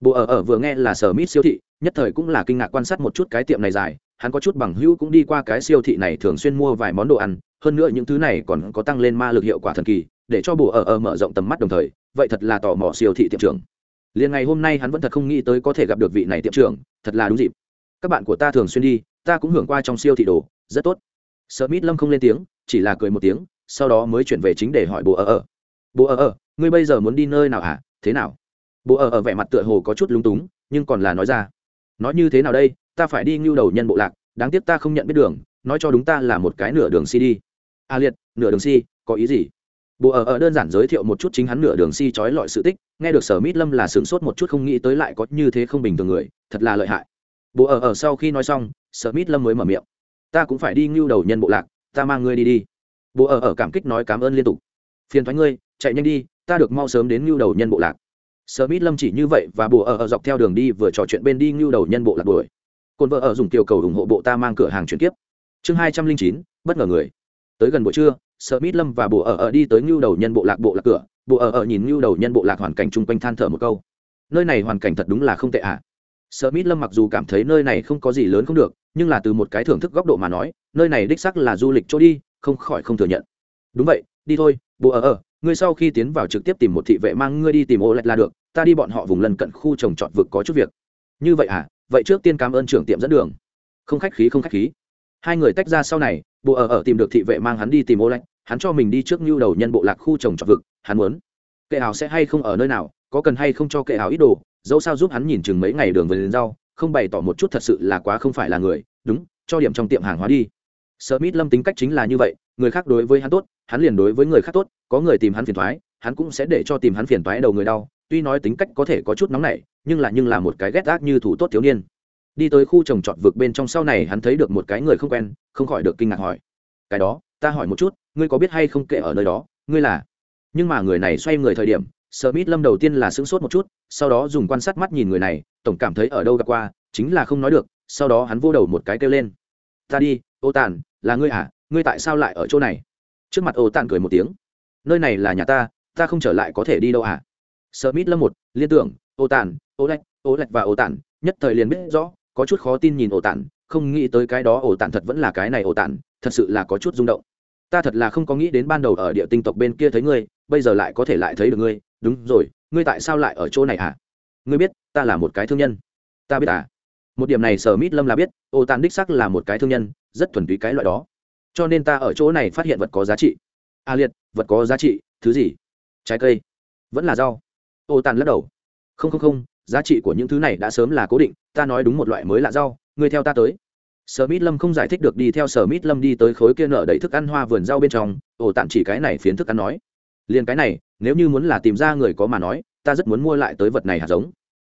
bùa ở ở vừa nghe là sở mít siêu thị nhất thời cũng là kinh ngạc quan sát một chút cái tiệm này dài hắn có chút bằng hữu cũng đi qua cái siêu thị này thường xuyên mua vài món đồ ăn hơn nữa những thứ này còn có tăng lên ma lực hiệu quả thần kỳ để cho bồ ở ở mở rộng tầm mắt đồng thời vậy thật là tò mò siêu thị tiệm trưởng liền ngày hôm nay hắn vẫn thật không nghĩ tới có thể gặp được vị này tiệm trưởng thật là đúng dịp các bạn của ta thường xuyên đi ta cũng hưởng qua trong siêu thị đồ rất tốt sợ mít lâm không lên tiếng chỉ là cười một tiếng sau đó mới chuyển về chính để hỏi bồ ở ở bồ ở ở ngươi bây giờ muốn đi nơi nào hả à? thế nào bồ ở ở vẻ mặt tựa hồ có chút lúng túng nhưng còn là nói ra nói như thế nào đây ta phải đi ngưu đầu nhân bộ lạc đáng tiếc ta không nhận biết đường nói cho đúng ta là một cái nửa đường si đi a à liệt nửa đường si có ý gì bộ ở ở đơn giản giới thiệu một chút chính hắn nửa đường si trói lọi sự tích nghe được sở mít lâm là sửng sốt một chút không nghĩ tới lại có như thế không bình thường người thật là lợi hại bộ ở ở sau khi nói xong sở mít lâm mới mở miệng ta cũng phải đi ngưu đầu nhân bộ lạc ta mang ngươi đi đi bộ ở ở cảm kích nói cảm ơn liên tục phiền thoái ngươi chạy nhanh đi ta được mau sớm đến ngưu đầu nhân bộ lạc Sở Mít Lâm chỉ như vậy và bùa ở ở dọc theo đường đi vừa trò chuyện bên đi ngưu đầu nhân bộ lạc đuổi. Côn vợ ở dùng tiểu cầu ủng hộ bộ ta mang cửa hàng chuyển tiếp. Chương hai trăm linh chín bất ngờ người. Tới gần buổi trưa, Sở Mít Lâm và bùa ở ở đi tới ngưu đầu nhân bộ lạc bộ lạc cửa, bùa ở ở nhìn ngưu đầu nhân bộ lạc hoàn cảnh chung quanh than thở một câu. Nơi này hoàn cảnh thật đúng là không tệ ạ. Sở Mít Lâm mặc dù cảm thấy nơi này không có gì lớn không được, nhưng là từ một cái thưởng thức góc độ mà nói, nơi này đích xác là du lịch chỗ đi, không khỏi không thừa nhận. Đúng vậy, đi thôi, bùa ở ở, ngươi sau khi tiến vào trực tiếp tìm một thị vệ mang ngươi đi tìm ô lạch là được ta đi bọn họ vùng lân cận khu trồng trọt vực có chút việc như vậy à vậy trước tiên cảm ơn trưởng tiệm dẫn đường không khách khí không khách khí hai người tách ra sau này bộ ở ở tìm được thị vệ mang hắn đi tìm ô lạch hắn cho mình đi trước nhu đầu nhân bộ lạc khu trồng trọt vực hắn muốn kệ hào sẽ hay không ở nơi nào có cần hay không cho kệ hào ít đồ dẫu sao giúp hắn nhìn chừng mấy ngày đường về lên rau không bày tỏ một chút thật sự là quá không phải là người đúng cho điểm trong tiệm hàng hóa đi Smith Lâm tính cách chính là như vậy, người khác đối với hắn tốt, hắn liền đối với người khác tốt có người tìm hắn phiền toái, hắn cũng sẽ để cho tìm hắn phiền toái đầu người đau tuy nói tính cách có thể có chút nóng nảy nhưng là nhưng là một cái ghét ác như thủ tốt thiếu niên đi tới khu trồng trọt vực bên trong sau này hắn thấy được một cái người không quen không khỏi được kinh ngạc hỏi cái đó ta hỏi một chút ngươi có biết hay không kệ ở nơi đó ngươi là nhưng mà người này xoay người thời điểm sợ mít lâm đầu tiên là sững sốt một chút sau đó dùng quan sát mắt nhìn người này tổng cảm thấy ở đâu gặp qua chính là không nói được sau đó hắn vô đầu một cái kêu lên ta đi ô tàn là ngươi à ngươi tại sao lại ở chỗ này trước mặt ô tàn cười một tiếng nơi này là nhà ta ta không trở lại có thể đi đâu à sợ mít lâm một liên tưởng ô tàn ô lạch ô lạch và ô tàn nhất thời liền biết rõ có chút khó tin nhìn ô tàn không nghĩ tới cái đó ô tàn thật vẫn là cái này ô tàn thật sự là có chút rung động ta thật là không có nghĩ đến ban đầu ở địa tinh tộc bên kia thấy ngươi bây giờ lại có thể lại thấy được ngươi đúng rồi ngươi tại sao lại ở chỗ này à ngươi biết ta là một cái thương nhân ta biết à một điểm này sở mít lâm là biết ô tàn đích sắc là một cái thương nhân rất thuần túy cái loại đó cho nên ta ở chỗ này phát hiện vật có giá trị a liệt vật có giá trị thứ gì trái cây vẫn là rau ô tàn lắc đầu không không không giá trị của những thứ này đã sớm là cố định ta nói đúng một loại mới là rau ngươi theo ta tới sở mít lâm không giải thích được đi theo sở mít lâm đi tới khối kia nở đầy thức ăn hoa vườn rau bên trong Ô tạm chỉ cái này phiến thức ăn nói liền cái này nếu như muốn là tìm ra người có mà nói ta rất muốn mua lại tới vật này hạt giống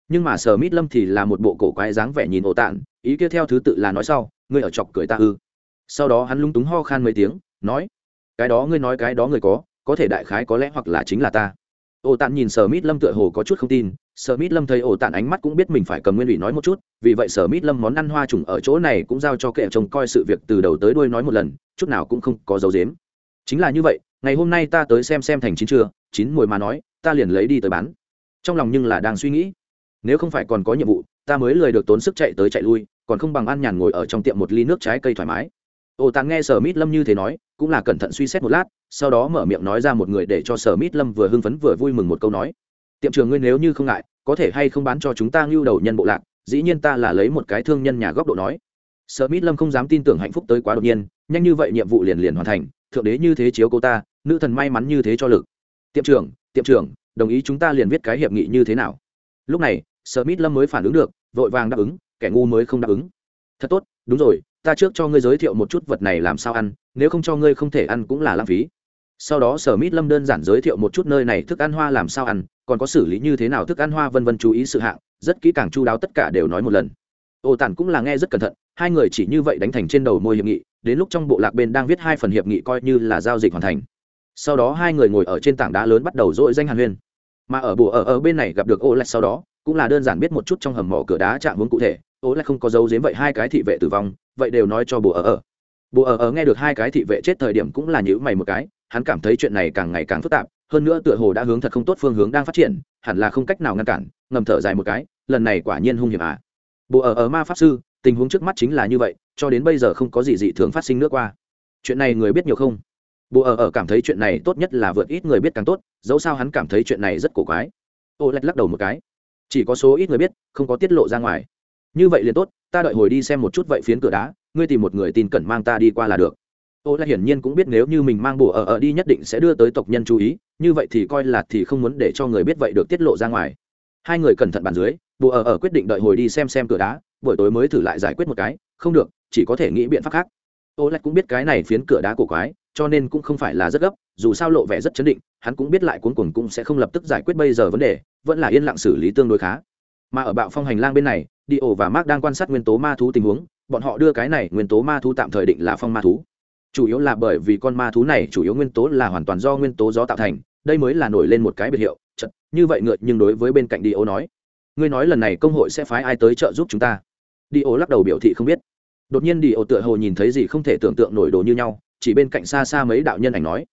nhưng mà sở mít lâm thì là một bộ cổ quái dáng vẻ nhìn Ô tạn ý kia theo thứ tự là nói sau ngươi ở chọc cười ta ư sau đó hắn lung túng ho khan mấy tiếng nói cái đó ngươi nói cái đó người có có thể đại khái có lẽ hoặc là chính là ta ổ tàn nhìn sở mít lâm tựa hồ có chút không tin sở mít lâm thấy ổ tàn ánh mắt cũng biết mình phải cầm nguyên ủy nói một chút vì vậy sở mít lâm món ăn hoa trùng ở chỗ này cũng giao cho kệ chồng coi sự việc từ đầu tới đuôi nói một lần chút nào cũng không có dấu dếm chính là như vậy ngày hôm nay ta tới xem xem thành chín chưa chín mùi mà nói ta liền lấy đi tới bán trong lòng nhưng là đang suy nghĩ nếu không phải còn có nhiệm vụ ta mới lười được tốn sức chạy tới chạy lui còn không bằng ăn nhàn ngồi ở trong tiệm một ly nước trái cây thoải mái ô tàn nghe sở mít lâm như thế nói cũng là cẩn thận suy xét một lát sau đó mở miệng nói ra một người để cho sở mít lâm vừa hưng phấn vừa vui mừng một câu nói tiệm trường ngươi nếu như không ngại có thể hay không bán cho chúng ta ngưu đầu nhân bộ lạc dĩ nhiên ta là lấy một cái thương nhân nhà góc độ nói sở mít lâm không dám tin tưởng hạnh phúc tới quá đột nhiên nhanh như vậy nhiệm vụ liền liền hoàn thành thượng đế như thế chiếu cô ta nữ thần may mắn như thế cho lực tiệm trưởng tiệm trưởng đồng ý chúng ta liền viết cái hiệp nghị như thế nào lúc này sở mít lâm mới phản ứng được vội vàng đáp ứng kẻ ngu mới không đáp ứng thật tốt đúng rồi ta trước cho ngươi giới thiệu một chút vật này làm sao ăn nếu không cho ngươi không thể ăn cũng là lãng phí sau đó sở mít lâm đơn giản giới thiệu một chút nơi này thức ăn hoa làm sao ăn còn có xử lý như thế nào thức ăn hoa vân vân chú ý sự hạng rất kỹ càng chu đáo tất cả đều nói một lần ô tản cũng là nghe rất cẩn thận hai người chỉ như vậy đánh thành trên đầu môi hiệp nghị đến lúc trong bộ lạc bên đang viết hai phần hiệp nghị coi như là giao dịch hoàn thành sau đó hai người ngồi ở trên tảng đá lớn bắt đầu dội danh hàn huyên mà ở bùa ở ở bên này gặp được ô lạch sau đó cũng là đơn giản biết một chút trong hầm mỏ cửa đá chạm hướng cụ thể ô lạch không có dấu dếm vậy hai cái thị vệ tử vong vậy đều nói cho bồ ở ở bồ ở ở nghe được hai cái thị vệ chết thời điểm cũng là nhữ mày một cái hắn cảm thấy chuyện này càng ngày càng phức tạp hơn nữa tựa hồ đã hướng thật không tốt phương hướng đang phát triển hẳn là không cách nào ngăn cản ngầm thở dài một cái lần này quả nhiên hung hiểm à bồ ở ở ma pháp sư tình huống trước mắt chính là như vậy cho đến bây giờ không có gì dị thường phát sinh nữa qua chuyện này người biết nhiều không bồ ở ở cảm thấy chuyện này tốt nhất là vượt ít người biết càng tốt dẫu sao hắn cảm thấy chuyện này rất cổ quái ô lạch lắc đầu một cái chỉ có số ít người biết không có tiết lộ ra ngoài như vậy liền tốt ta đợi hồi đi xem một chút vậy phiến cửa đá ngươi tìm một người tin cẩn mang ta đi qua là được ô lại hiển nhiên cũng biết nếu như mình mang bùa ở ở đi nhất định sẽ đưa tới tộc nhân chú ý như vậy thì coi là thì không muốn để cho người biết vậy được tiết lộ ra ngoài hai người cẩn thận bàn dưới bùa ở ở quyết định đợi hồi đi xem xem cửa đá buổi tối mới thử lại giải quyết một cái không được chỉ có thể nghĩ biện pháp khác ô lại cũng biết cái này phiến cửa đá cổ quái cho nên cũng không phải là rất gấp dù sao lộ vẻ rất chấn định hắn cũng biết lại cuốn cuồng cũng sẽ không lập tức giải quyết bây giờ vấn đề vẫn là yên lặng xử lý tương đối khá mà ở bạo phong hành lang bên này đi ổ và mark đang quan sát nguyên tố ma thú tình huống bọn họ đưa cái này nguyên tố ma thú tạm thời định là phong ma thú chủ yếu là bởi vì con ma thú này chủ yếu nguyên tố là hoàn toàn do nguyên tố gió tạo thành đây mới là nổi lên một cái biệt hiệu chật như vậy ngựa nhưng đối với bên cạnh đi ổ nói ngươi nói lần này công hội sẽ phái ai tới trợ giúp chúng ta đi ổ lắc đầu biểu thị không biết đột nhiên đi ổ tựa hồ nhìn thấy gì không thể tưởng tượng nổi đồ như nhau chỉ bên cạnh xa xa mấy đạo nhân ảnh nói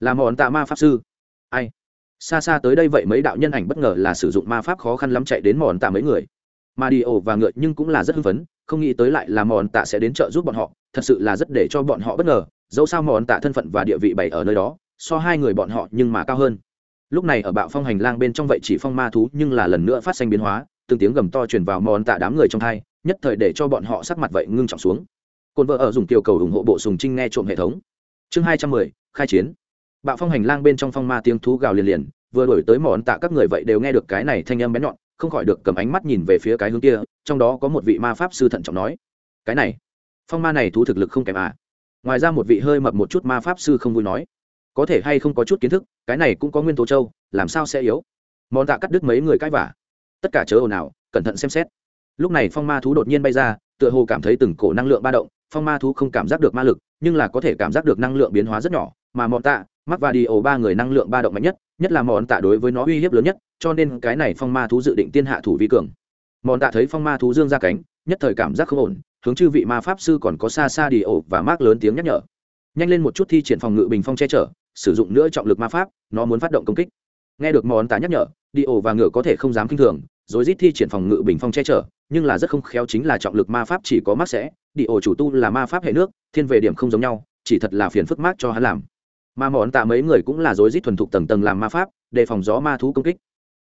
là mòn tạ ma pháp sư ai xa xa tới đây vậy mấy đạo nhân ảnh bất ngờ là sử dụng ma pháp khó khăn lắm chạy đến mòn tạ mấy người mà đi ổ và ngựa nhưng cũng là rất hưng phấn không nghĩ tới lại là mòn tạ sẽ đến chợ giúp bọn họ thật sự là rất để cho bọn họ bất ngờ dẫu sao mòn tạ thân phận và địa vị bày ở nơi đó so hai người bọn họ nhưng mà cao hơn lúc này ở bạo phong hành lang bên trong vậy chỉ phong ma thú nhưng là lần nữa phát sinh biến hóa từng tiếng gầm to truyền vào mòn tạ đám người trong hai, nhất thời để cho bọn họ sắc mặt vậy ngưng trọng xuống cồn vợ ở dùng tiểu cầu ủng hộ bộ sùng trinh nghe trộm hệ thống chương hai trăm mười khai chiến bạo phong hành lang bên trong phong ma tiếng thú gào liền liền vừa đổi tới mòn tạ các người vậy đều nghe được cái này thanh âm bé nhọn không khỏi được cầm ánh mắt nhìn về phía cái hướng kia trong đó có một vị ma pháp sư thận trọng nói cái này phong ma này thú thực lực không kém à ngoài ra một vị hơi mập một chút ma pháp sư không vui nói có thể hay không có chút kiến thức cái này cũng có nguyên tố châu làm sao sẽ yếu món tạ cắt đứt mấy người cãi vả tất cả chớ ồn ào cẩn thận xem xét lúc này phong ma thú đột nhiên bay ra tựa hồ cảm thấy từng cổ năng lượng ba động phong ma thú không cảm giác được ma lực nhưng là có thể cảm giác được năng lượng biến hóa rất nhỏ mà mọn tạ mắc và đi ồ ba người năng lượng ba động mạnh nhất nhất là mòn tạ đối với nó uy hiếp lớn nhất cho nên cái này phong ma thú dự định tiên hạ thủ vi cường mòn tạ thấy phong ma thú dương ra cánh nhất thời cảm giác không ổn hướng chư vị ma pháp sư còn có xa xa đi ổ và mác lớn tiếng nhắc nhở nhanh lên một chút thi triển phòng ngự bình phong che chở sử dụng nữa trọng lực ma pháp nó muốn phát động công kích nghe được mòn tạ nhắc nhở đi ổ và ngựa có thể không dám k i n h thường rồi rít thi triển phòng ngự bình phong che chở nhưng là rất không khéo chính là trọng lực ma pháp chỉ có mắc sẽ đi ổ chủ tu là ma pháp hệ nước thiên về điểm không giống nhau chỉ thật là phiền phức mát cho hắn làm mà mòn tạ mấy người cũng là rối rít thuần thục tầng tầng làm ma pháp đề phòng gió ma thú công kích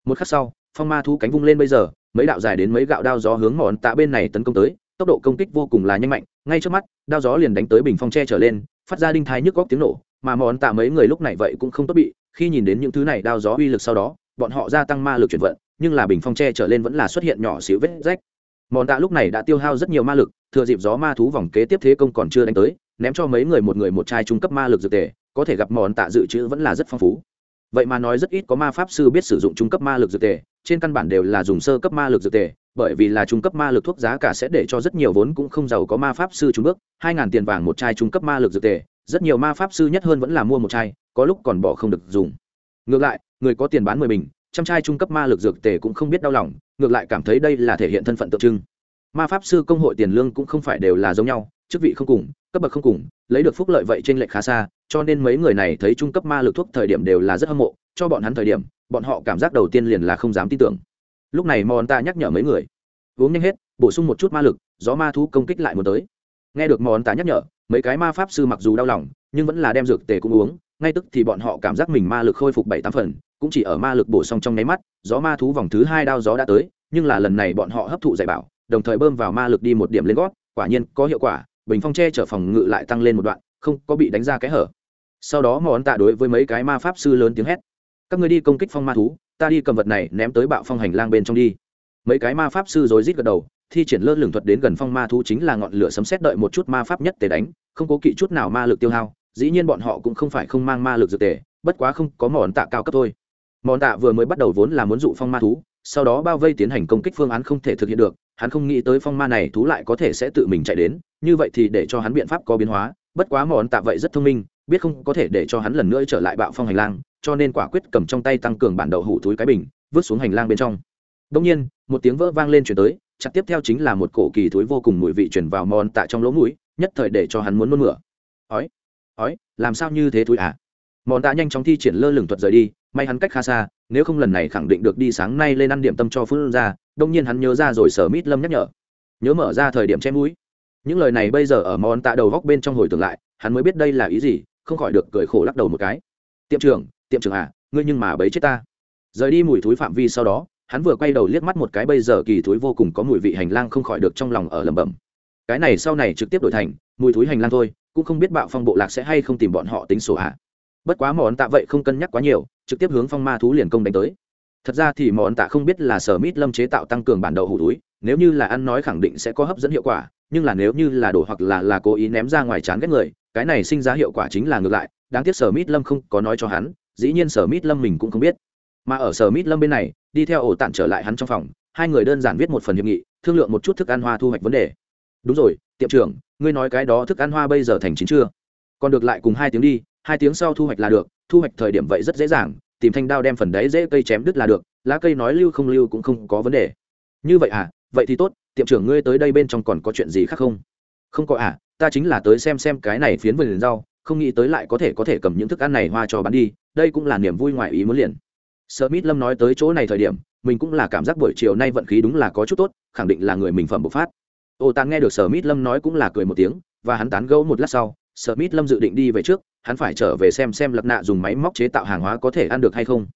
một khắc sau phong ma thú cánh vung lên bây giờ mấy đạo dài đến mấy gạo đao gió hướng mòn tạ bên này tấn công tới tốc độ công kích vô cùng là nhanh mạnh ngay trước mắt đao gió liền đánh tới bình phong tre trở lên phát ra đinh thái nhức góc tiếng nổ mà mòn tạ mấy người lúc này vậy cũng không tốt bị khi nhìn đến những thứ này đao gió uy lực sau đó bọn họ gia tăng ma lực chuyển vận nhưng là bình phong tre trở lên vẫn là xuất hiện nhỏ xíu vết rách Mòn tạ lúc này đã tiêu hao rất nhiều ma lực thừa dịp gió ma thú vòng kế tiếp thế công còn chưa đánh tới ném cho mấy người một người một chai trung cấp ma lực dược tề có thể gặp mòn tạ dự trữ vẫn là rất phong phú vậy mà nói rất ít có ma pháp sư biết sử dụng trung cấp ma lực dược tề trên căn bản đều là dùng sơ cấp ma lực dược tề bởi vì là trung cấp ma lực thuốc giá cả sẽ để cho rất nhiều vốn cũng không giàu có ma pháp sư trúng bước hai ngàn tiền vàng một chai trung cấp ma lực dược tề rất nhiều ma pháp sư nhất hơn vẫn là mua một chai có lúc còn bỏ không được dùng ngược lại người có tiền bán mười bình trăm chai trung cấp ma lực dược tề cũng không biết đau lòng ngược lại cảm thấy đây là thể hiện thân phận tượng trưng ma pháp sư công hội tiền lương cũng không phải đều là giống nhau chức vị không cùng cấp bậc không cùng lấy được phúc lợi vậy trên lệch khá xa cho nên mấy người này thấy trung cấp ma lực thuốc thời điểm đều là rất hâm mộ cho bọn hắn thời điểm bọn họ cảm giác đầu tiên liền là không dám tin tưởng lúc này mòn ta nhắc nhở mấy người uống nhanh hết bổ sung một chút ma lực gió ma thú công kích lại muốn tới nghe được mòn ta nhắc nhở mấy cái ma pháp sư mặc dù đau lòng nhưng vẫn là đem dược tề cũng uống ngay tức thì bọn họ cảm giác mình ma lực khôi phục bảy tám phần cũng chỉ ở ma lực bổ xong trong nháy mắt gió ma thú vòng thứ hai đao gió đã tới nhưng là lần này bọn họ hấp thụ dạy bảo đồng thời bơm vào ma lực đi một điểm lên gót quả nhiên có hiệu quả bình phong che chở phòng ngự lại tăng lên một đoạn không có bị đánh ra cái hở sau đó món tạ đối với mấy cái ma pháp sư lớn tiếng hét các người đi công kích phong ma thú ta đi cầm vật này ném tới bạo phong hành lang bên trong đi mấy cái ma pháp sư rồi rít gật đầu thi triển lơ lửng thuật đến gần phong ma thú chính là ngọn lửa sấm xét đợi một chút ma pháp nhất tề đánh không có kỵ chút nào ma lực tiêu hao dĩ nhiên bọn họ cũng không phải không mang ma lực dự tề bất quá không có món tạ cao cấp thôi món tạ vừa mới bắt đầu vốn là muốn dụ phong ma thú sau đó bao vây tiến hành công kích phương án không thể thực hiện được hắn không nghĩ tới phong ma này thú lại có thể sẽ tự mình chạy đến như vậy thì để cho hắn biện pháp có biến hóa bất quá mòn tạ vậy rất thông minh biết không có thể để cho hắn lần nữa trở lại bạo phong hành lang cho nên quả quyết cầm trong tay tăng cường bản đậu hủ túi cái bình vứt xuống hành lang bên trong đông nhiên một tiếng vỡ vang lên chuyển tới chặt tiếp theo chính là một cổ kỳ thúi vô cùng mùi vị chuyển vào mòn tạ trong lỗ mũi nhất thời để cho hắn muốn nôn mửa ói ói làm sao như thế thúi à mòn tạ nhanh chóng thi triển lơ lửng thuật rời đi may hắn cách khá xa nếu không lần này khẳng định được đi sáng nay lên ăn điểm tâm cho phương ra đông nhiên hắn nhớ ra rồi sở mít lâm nhắc nhở nhớ mở ra thời điểm che mũi những lời này bây giờ ở món tạ đầu góc bên trong hồi tưởng lại hắn mới biết đây là ý gì không khỏi được cười khổ lắc đầu một cái tiệm trưởng tiệm trưởng à ngươi nhưng mà bấy chết ta rời đi mùi thúi phạm vi sau đó hắn vừa quay đầu liếc mắt một cái bây giờ kỳ thúi vô cùng có mùi vị hành lang không khỏi được trong lòng ở lẩm bẩm cái này sau này trực tiếp đổi thành mùi thúi hành lang thôi cũng không biết bạo phong bộ lạc sẽ hay không tìm bọn họ tính sổ hạ à bất quá mòn tạ vậy không cân nhắc quá nhiều trực tiếp hướng phong ma thú liền công đánh tới thật ra thì mòn tạ không biết là sở mít lâm chế tạo tăng cường bản đậu hủ túi nếu như là ăn nói khẳng định sẽ có hấp dẫn hiệu quả nhưng là nếu như là đổ hoặc là là cố ý ném ra ngoài chán ghét người cái này sinh ra hiệu quả chính là ngược lại đáng tiếc sở mít lâm không có nói cho hắn dĩ nhiên sở mít lâm mình cũng không biết mà ở sở mít lâm bên này đi theo ổ tản trở lại hắn trong phòng hai người đơn giản viết một phần hiệp nghị thương lượng một chút thức ăn hoa thu hoạch vấn đề đúng rồi tiệm trưởng ngươi nói cái đó thức ăn hoa bây giờ thành chín chưa còn được lại cùng hai tiếng đi hai tiếng sau thu hoạch là được thu hoạch thời điểm vậy rất dễ dàng tìm thanh đao đem phần đáy dễ cây chém đứt là được lá cây nói lưu không lưu cũng không có vấn đề như vậy à vậy thì tốt tiệm trưởng ngươi tới đây bên trong còn có chuyện gì khác không không có à ta chính là tới xem xem cái này phiến vườn rau không nghĩ tới lại có thể có thể cầm những thức ăn này hoa cho bán đi đây cũng là niềm vui ngoài ý muốn liền sợ mít lâm nói tới chỗ này thời điểm mình cũng là cảm giác buổi chiều nay vận khí đúng là có chút tốt khẳng định là người mình phẩm bộc phát ô tàn nghe được sở mít lâm nói cũng là cười một tiếng và hắn tán gẫu một lát sau sở mít lâm dự định đi về trước hắn phải trở về xem xem lật nạ dùng máy móc chế tạo hàng hóa có thể ăn được hay không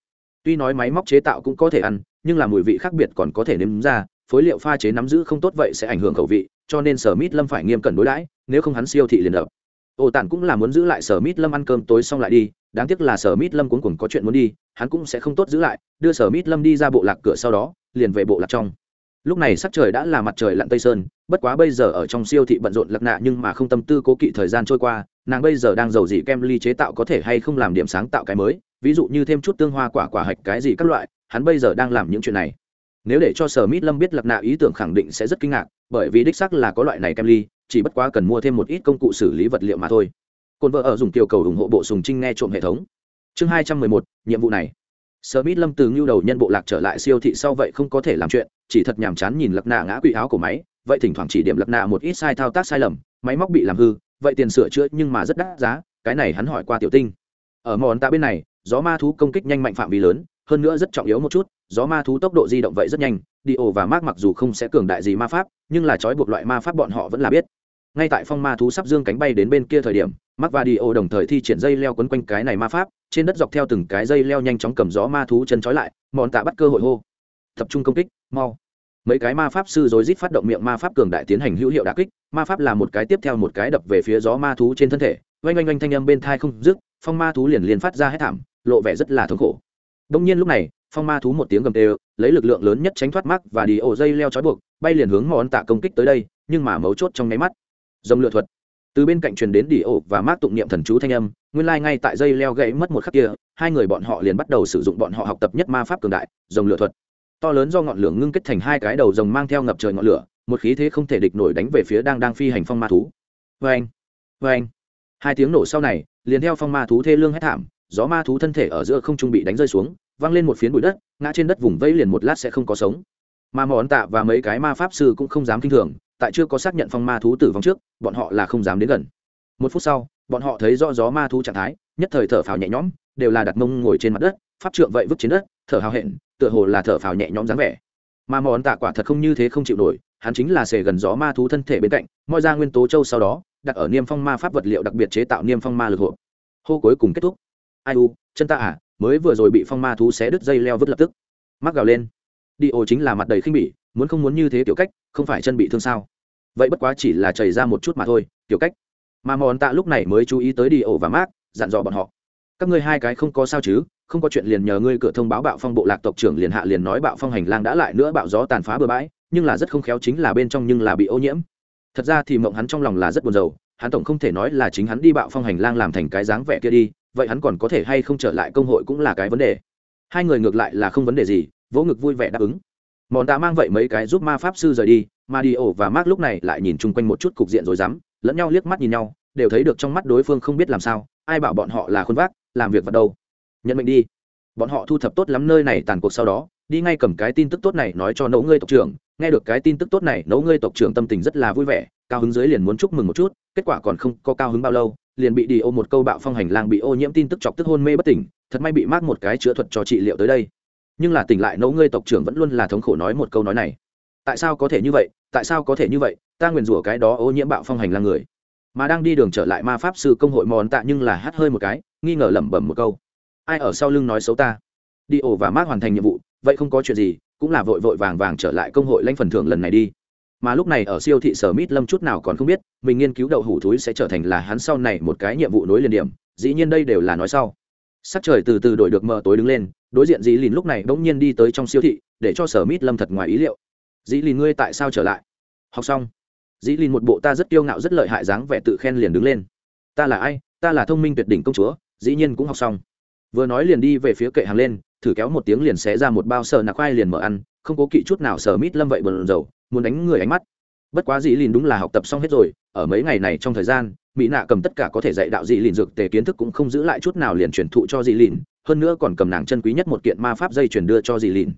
tuy nói máy móc chế tạo cũng có thể ăn nhưng là mùi vị khác biệt còn có thể nếm ra phối liệu pha chế nắm giữ không tốt vậy sẽ ảnh hưởng khẩu vị cho nên sở mít lâm phải nghiêm cẩn đối đãi nếu không hắn siêu thị liền đập ồ tản cũng là muốn giữ lại sở mít lâm ăn cơm tối xong lại đi đáng tiếc là sở mít lâm cuốn cùng có chuyện muốn đi hắn cũng sẽ không tốt giữ lại đưa sở mít lâm đi ra bộ lạc cửa sau đó liền về bộ lạc trong lúc này sắc trời đã là mặt trời lặn tây sơn bất quá bây giờ ở trong siêu thị bận rộn lặc nạ nhưng mà không tâm tư cố kỵ thời gian trôi qua nàng bây giờ đang giàu gì kem ly chế tạo có thể hay không làm điểm sáng tạo cái mới ví dụ như thêm chút tương hoa quả quả hạch cái gì các loại hắn bây giờ đang làm những chuyện này nếu để cho sở mít lâm biết lạc nạ ý tưởng khẳng định sẽ rất kinh ngạc bởi vì đích sắc là có loại này kem ly chỉ bất quá cần mua thêm một ít công cụ xử lý vật liệu mà thôi cồn vợ ở dùng tiểu cầu ủng hộ bộ sùng trinh nghe trộm hệ thống chương hai trăm mười một nhiệm vụ này sở mít lâm từ ngưu đầu nhân bộ lạc trở lại siêu thị sau vậy không có thể làm chuyện chỉ thật nhàm chán nhìn lạc nạ ngã quỵ áo của máy vậy thỉnh thoảng chỉ điểm lạc nạ một ít sai thao tác sai lầm máy móc bị làm hư vậy tiền sửa chữa nhưng mà rất đắt giá cái này hắn hỏi qua tiểu tinh ở mòn tạ bên này gió ma thú công kích nhanh mạnh phạm vi lớn hơn nữa rất trọng yếu một chút gió ma thú tốc độ di động vậy rất nhanh đi ổ và mác mặc dù không sẽ cường đại gì ma pháp nhưng là trói buộc loại ma pháp bọn họ vẫn là biết ngay tại phong ma thú sắp dương cánh bay đến bên kia thời điểm mắc và đi ô đồng thời thi triển dây leo quấn quanh cái này ma pháp trên đất dọc theo từng cái dây leo nhanh chóng cầm gió ma thú chân trói lại mòn tạ bắt cơ hội hô tập trung công kích mau mấy cái ma pháp sư rối rít phát động miệng ma pháp cường đại tiến hành hữu hiệu đà kích ma pháp là một cái tiếp theo một cái đập về phía gió ma thú trên thân thể oanh oanh oanh thanh âm bên thai không dứt phong ma thú liền liền phát ra hết thảm lộ vẻ rất là thống khổ đông nhiên lúc này phong ma thú một tiếng gầm tê lấy lực lượng lớn nhất tránh thoát mắc và đi ổ dây leo trói buộc bay liền hướng món tạ công kích tới đây nhưng mà mấu chốt trong nháy mắt dòng lựa thuật từ bên cạnh truyền đến đi ổ và mát tụng niệm thần chú thanh âm nguyên lai ngay tại dây leo gãy mất một khắc kia hai người bọn họ liền bắt đầu sử dụng bọn họ học tập nhất ma pháp cường đại dòng lựa thuật to lớn do ngọn lửa ngưng kết thành hai cái đầu rồng mang theo ngập trời ngọn lửa một khí thế không thể địch nổi đánh về phía đang đang phi hành phong ma thú vê anh vê anh hai tiếng nổ sau này liền theo phong ma thú thê lương hết thảm gió ma thú thân thể ở giữa không trung bị đánh rơi xuống văng lên một phiến bụi đất ngã trên đất vùng vây liền một lát sẽ không có sống Ma món tạ và mấy cái ma pháp sư cũng không dám kinh thường tại chưa có xác nhận phong ma thú tử vong trước bọn họ là không dám đến gần một phút sau bọn họ thấy rõ gió ma thú trạng thái nhất thời thở phào nhẹ nhõm đều là đặt mông ngồi trên mặt đất pháp trượng vậy vứt trên đất thở hào hẹn tựa hồ là thở phào nhẹ nhõm dáng vẻ mà món tạ quả thật không như thế không chịu nổi hắn chính là xề gần gió ma thú thân thể bên cạnh mọi ra nguyên tố châu sau đó đặt ở niêm phong ma pháp vật liệu đặc biệt chế tạo niêm phong ma lực hộp hô cuối cùng kết thúc ai u chân ta à mới vừa rồi bị phong ma thú xé đứt dây leo vứt lập tức mắc gào lên đi ô chính là mặt đầy khinh bỉ muốn không muốn như thế tiểu cách không phải chân bị thương sao vậy bất quá chỉ là chảy ra một chút mà thôi tiểu cách mà mòn tạ lúc này mới chú ý tới đi ổ và mát dặn dò bọn họ các ngươi hai cái không có sao chứ không có chuyện liền nhờ ngươi cửa thông báo bạo phong bộ lạc tộc trưởng liền hạ liền nói bạo phong hành lang đã lại nữa bạo gió tàn phá bừa bãi nhưng là rất không khéo chính là bên trong nhưng là bị ô nhiễm thật ra thì mộng hắn trong lòng là rất buồn rầu hắn tổng không thể nói là chính hắn đi bạo phong hành lang làm thành cái dáng vẻ kia đi vậy hắn còn có thể hay không trở lại công hội cũng là cái vấn đề hai người ngược lại là không vấn đề gì vỗ ngực vui vẻ đáp ứng mòn đã mang vậy mấy cái giúp ma pháp sư rời đi ma đi ổ và mác lúc này lại nhìn chung quanh một chút cục diện rồi dám lẫn nhau liếc mắt nhìn nhau đều thấy được trong mắt đối phương không biết làm sao ai bảo bọn họ là khuôn vác làm việc vật đâu nhận mệnh đi bọn họ thu thập tốt lắm nơi này tàn cuộc sau đó đi ngay cầm cái tin tức tốt này nói cho nấu ngươi tộc trưởng nghe được cái tin tức tốt này nấu ngươi tộc trưởng tâm tình rất là vui vẻ cao hứng dưới liền muốn chúc mừng một chút kết quả còn không có cao hứng bao lâu liền bị đi ô một câu bạo phong hành lang bị ô nhiễm tin tức chọc tức hôn mê bất tỉnh thật may bị mắc một cái chữa thuật cho trị liệu tới đây nhưng là tỉnh lại nấu ngươi tộc trưởng vẫn luôn là thống khổ nói một câu nói này tại sao có thể như vậy tại sao có thể như vậy ta nguyền rủa cái đó ô nhiễm bạo phong hành lang người mà đang đi đường trở lại ma pháp sư công hội mòn tạ nhưng là hát hơi một cái nghi ngờ lẩm bẩm một câu ai ở sau lưng nói xấu ta đi ổ và mát hoàn thành nhiệm vụ vậy không có chuyện gì cũng là vội vội vàng vàng trở lại công hội lãnh phần thưởng lần này đi mà lúc này ở siêu thị sở mít lâm chút nào còn không biết mình nghiên cứu đậu hủ thúi sẽ trở thành là hắn sau này một cái nhiệm vụ nối liền điểm dĩ nhiên đây đều là nói sau sắc trời từ từ đổi được mờ tối đứng lên đối diện dĩ lìn lúc này bỗng nhiên đi tới trong siêu thị để cho sở mít lâm thật ngoài ý liệu dĩ lìn ngươi tại sao trở lại học xong dĩ linh một bộ ta rất kiêu ngạo rất lợi hại dáng vẻ tự khen liền đứng lên ta là ai ta là thông minh tuyệt đỉnh công chúa dĩ nhiên cũng học xong vừa nói liền đi về phía kệ hàng lên thử kéo một tiếng liền xé ra một bao sờ nạc khoai liền mở ăn không cố kỵ chút nào sờ mít lâm vậy bờn dầu muốn đánh người ánh mắt bất quá dĩ linh đúng là học tập xong hết rồi ở mấy ngày này trong thời gian mỹ nạ cầm tất cả có thể dạy đạo dĩ linh dược tề kiến thức cũng không giữ lại chút nào liền truyền thụ cho dĩ linh. hơn nữa còn cầm nàng chân quý nhất một kiện ma pháp dây truyền đưa cho dĩ linh.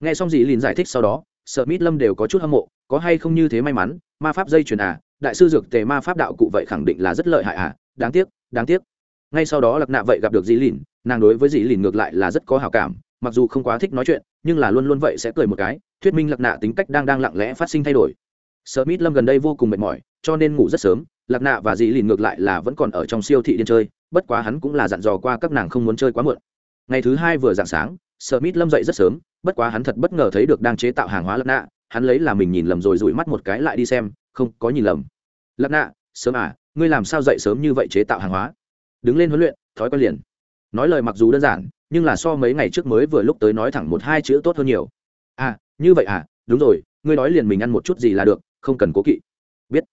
nghe xong dĩ linh giải thích sau đó Mít Lâm đều có chút hâm mộ, có hay không như thế may mắn, ma pháp dây chuyền à, đại sư dược tề ma pháp đạo cụ vậy khẳng định là rất lợi hại à, đáng tiếc, đáng tiếc. Ngay sau đó Lạc Nạ vậy gặp được Dĩ Lìn, nàng đối với Dĩ Lìn ngược lại là rất có hảo cảm, mặc dù không quá thích nói chuyện, nhưng là luôn luôn vậy sẽ cười một cái, thuyết minh Lạc Nạ tính cách đang đang lặng lẽ phát sinh thay đổi. Mít Lâm gần đây vô cùng mệt mỏi, cho nên ngủ rất sớm, Lạc Nạ và Dĩ Lìn ngược lại là vẫn còn ở trong siêu thị điên chơi, bất quá hắn cũng là dặn dò qua các nàng không muốn chơi quá muộn. Ngày thứ hai vừa dạng sáng, Mít Lâm dậy rất sớm, bất quá hắn thật bất ngờ thấy được đang chế tạo hàng hóa lật nạ hắn lấy là mình nhìn lầm rồi rủi mắt một cái lại đi xem không có nhìn lầm lật nạ sớm à ngươi làm sao dậy sớm như vậy chế tạo hàng hóa đứng lên huấn luyện thói quen liền nói lời mặc dù đơn giản nhưng là so mấy ngày trước mới vừa lúc tới nói thẳng một hai chữ tốt hơn nhiều à như vậy à đúng rồi ngươi nói liền mình ăn một chút gì là được không cần cố kỵ biết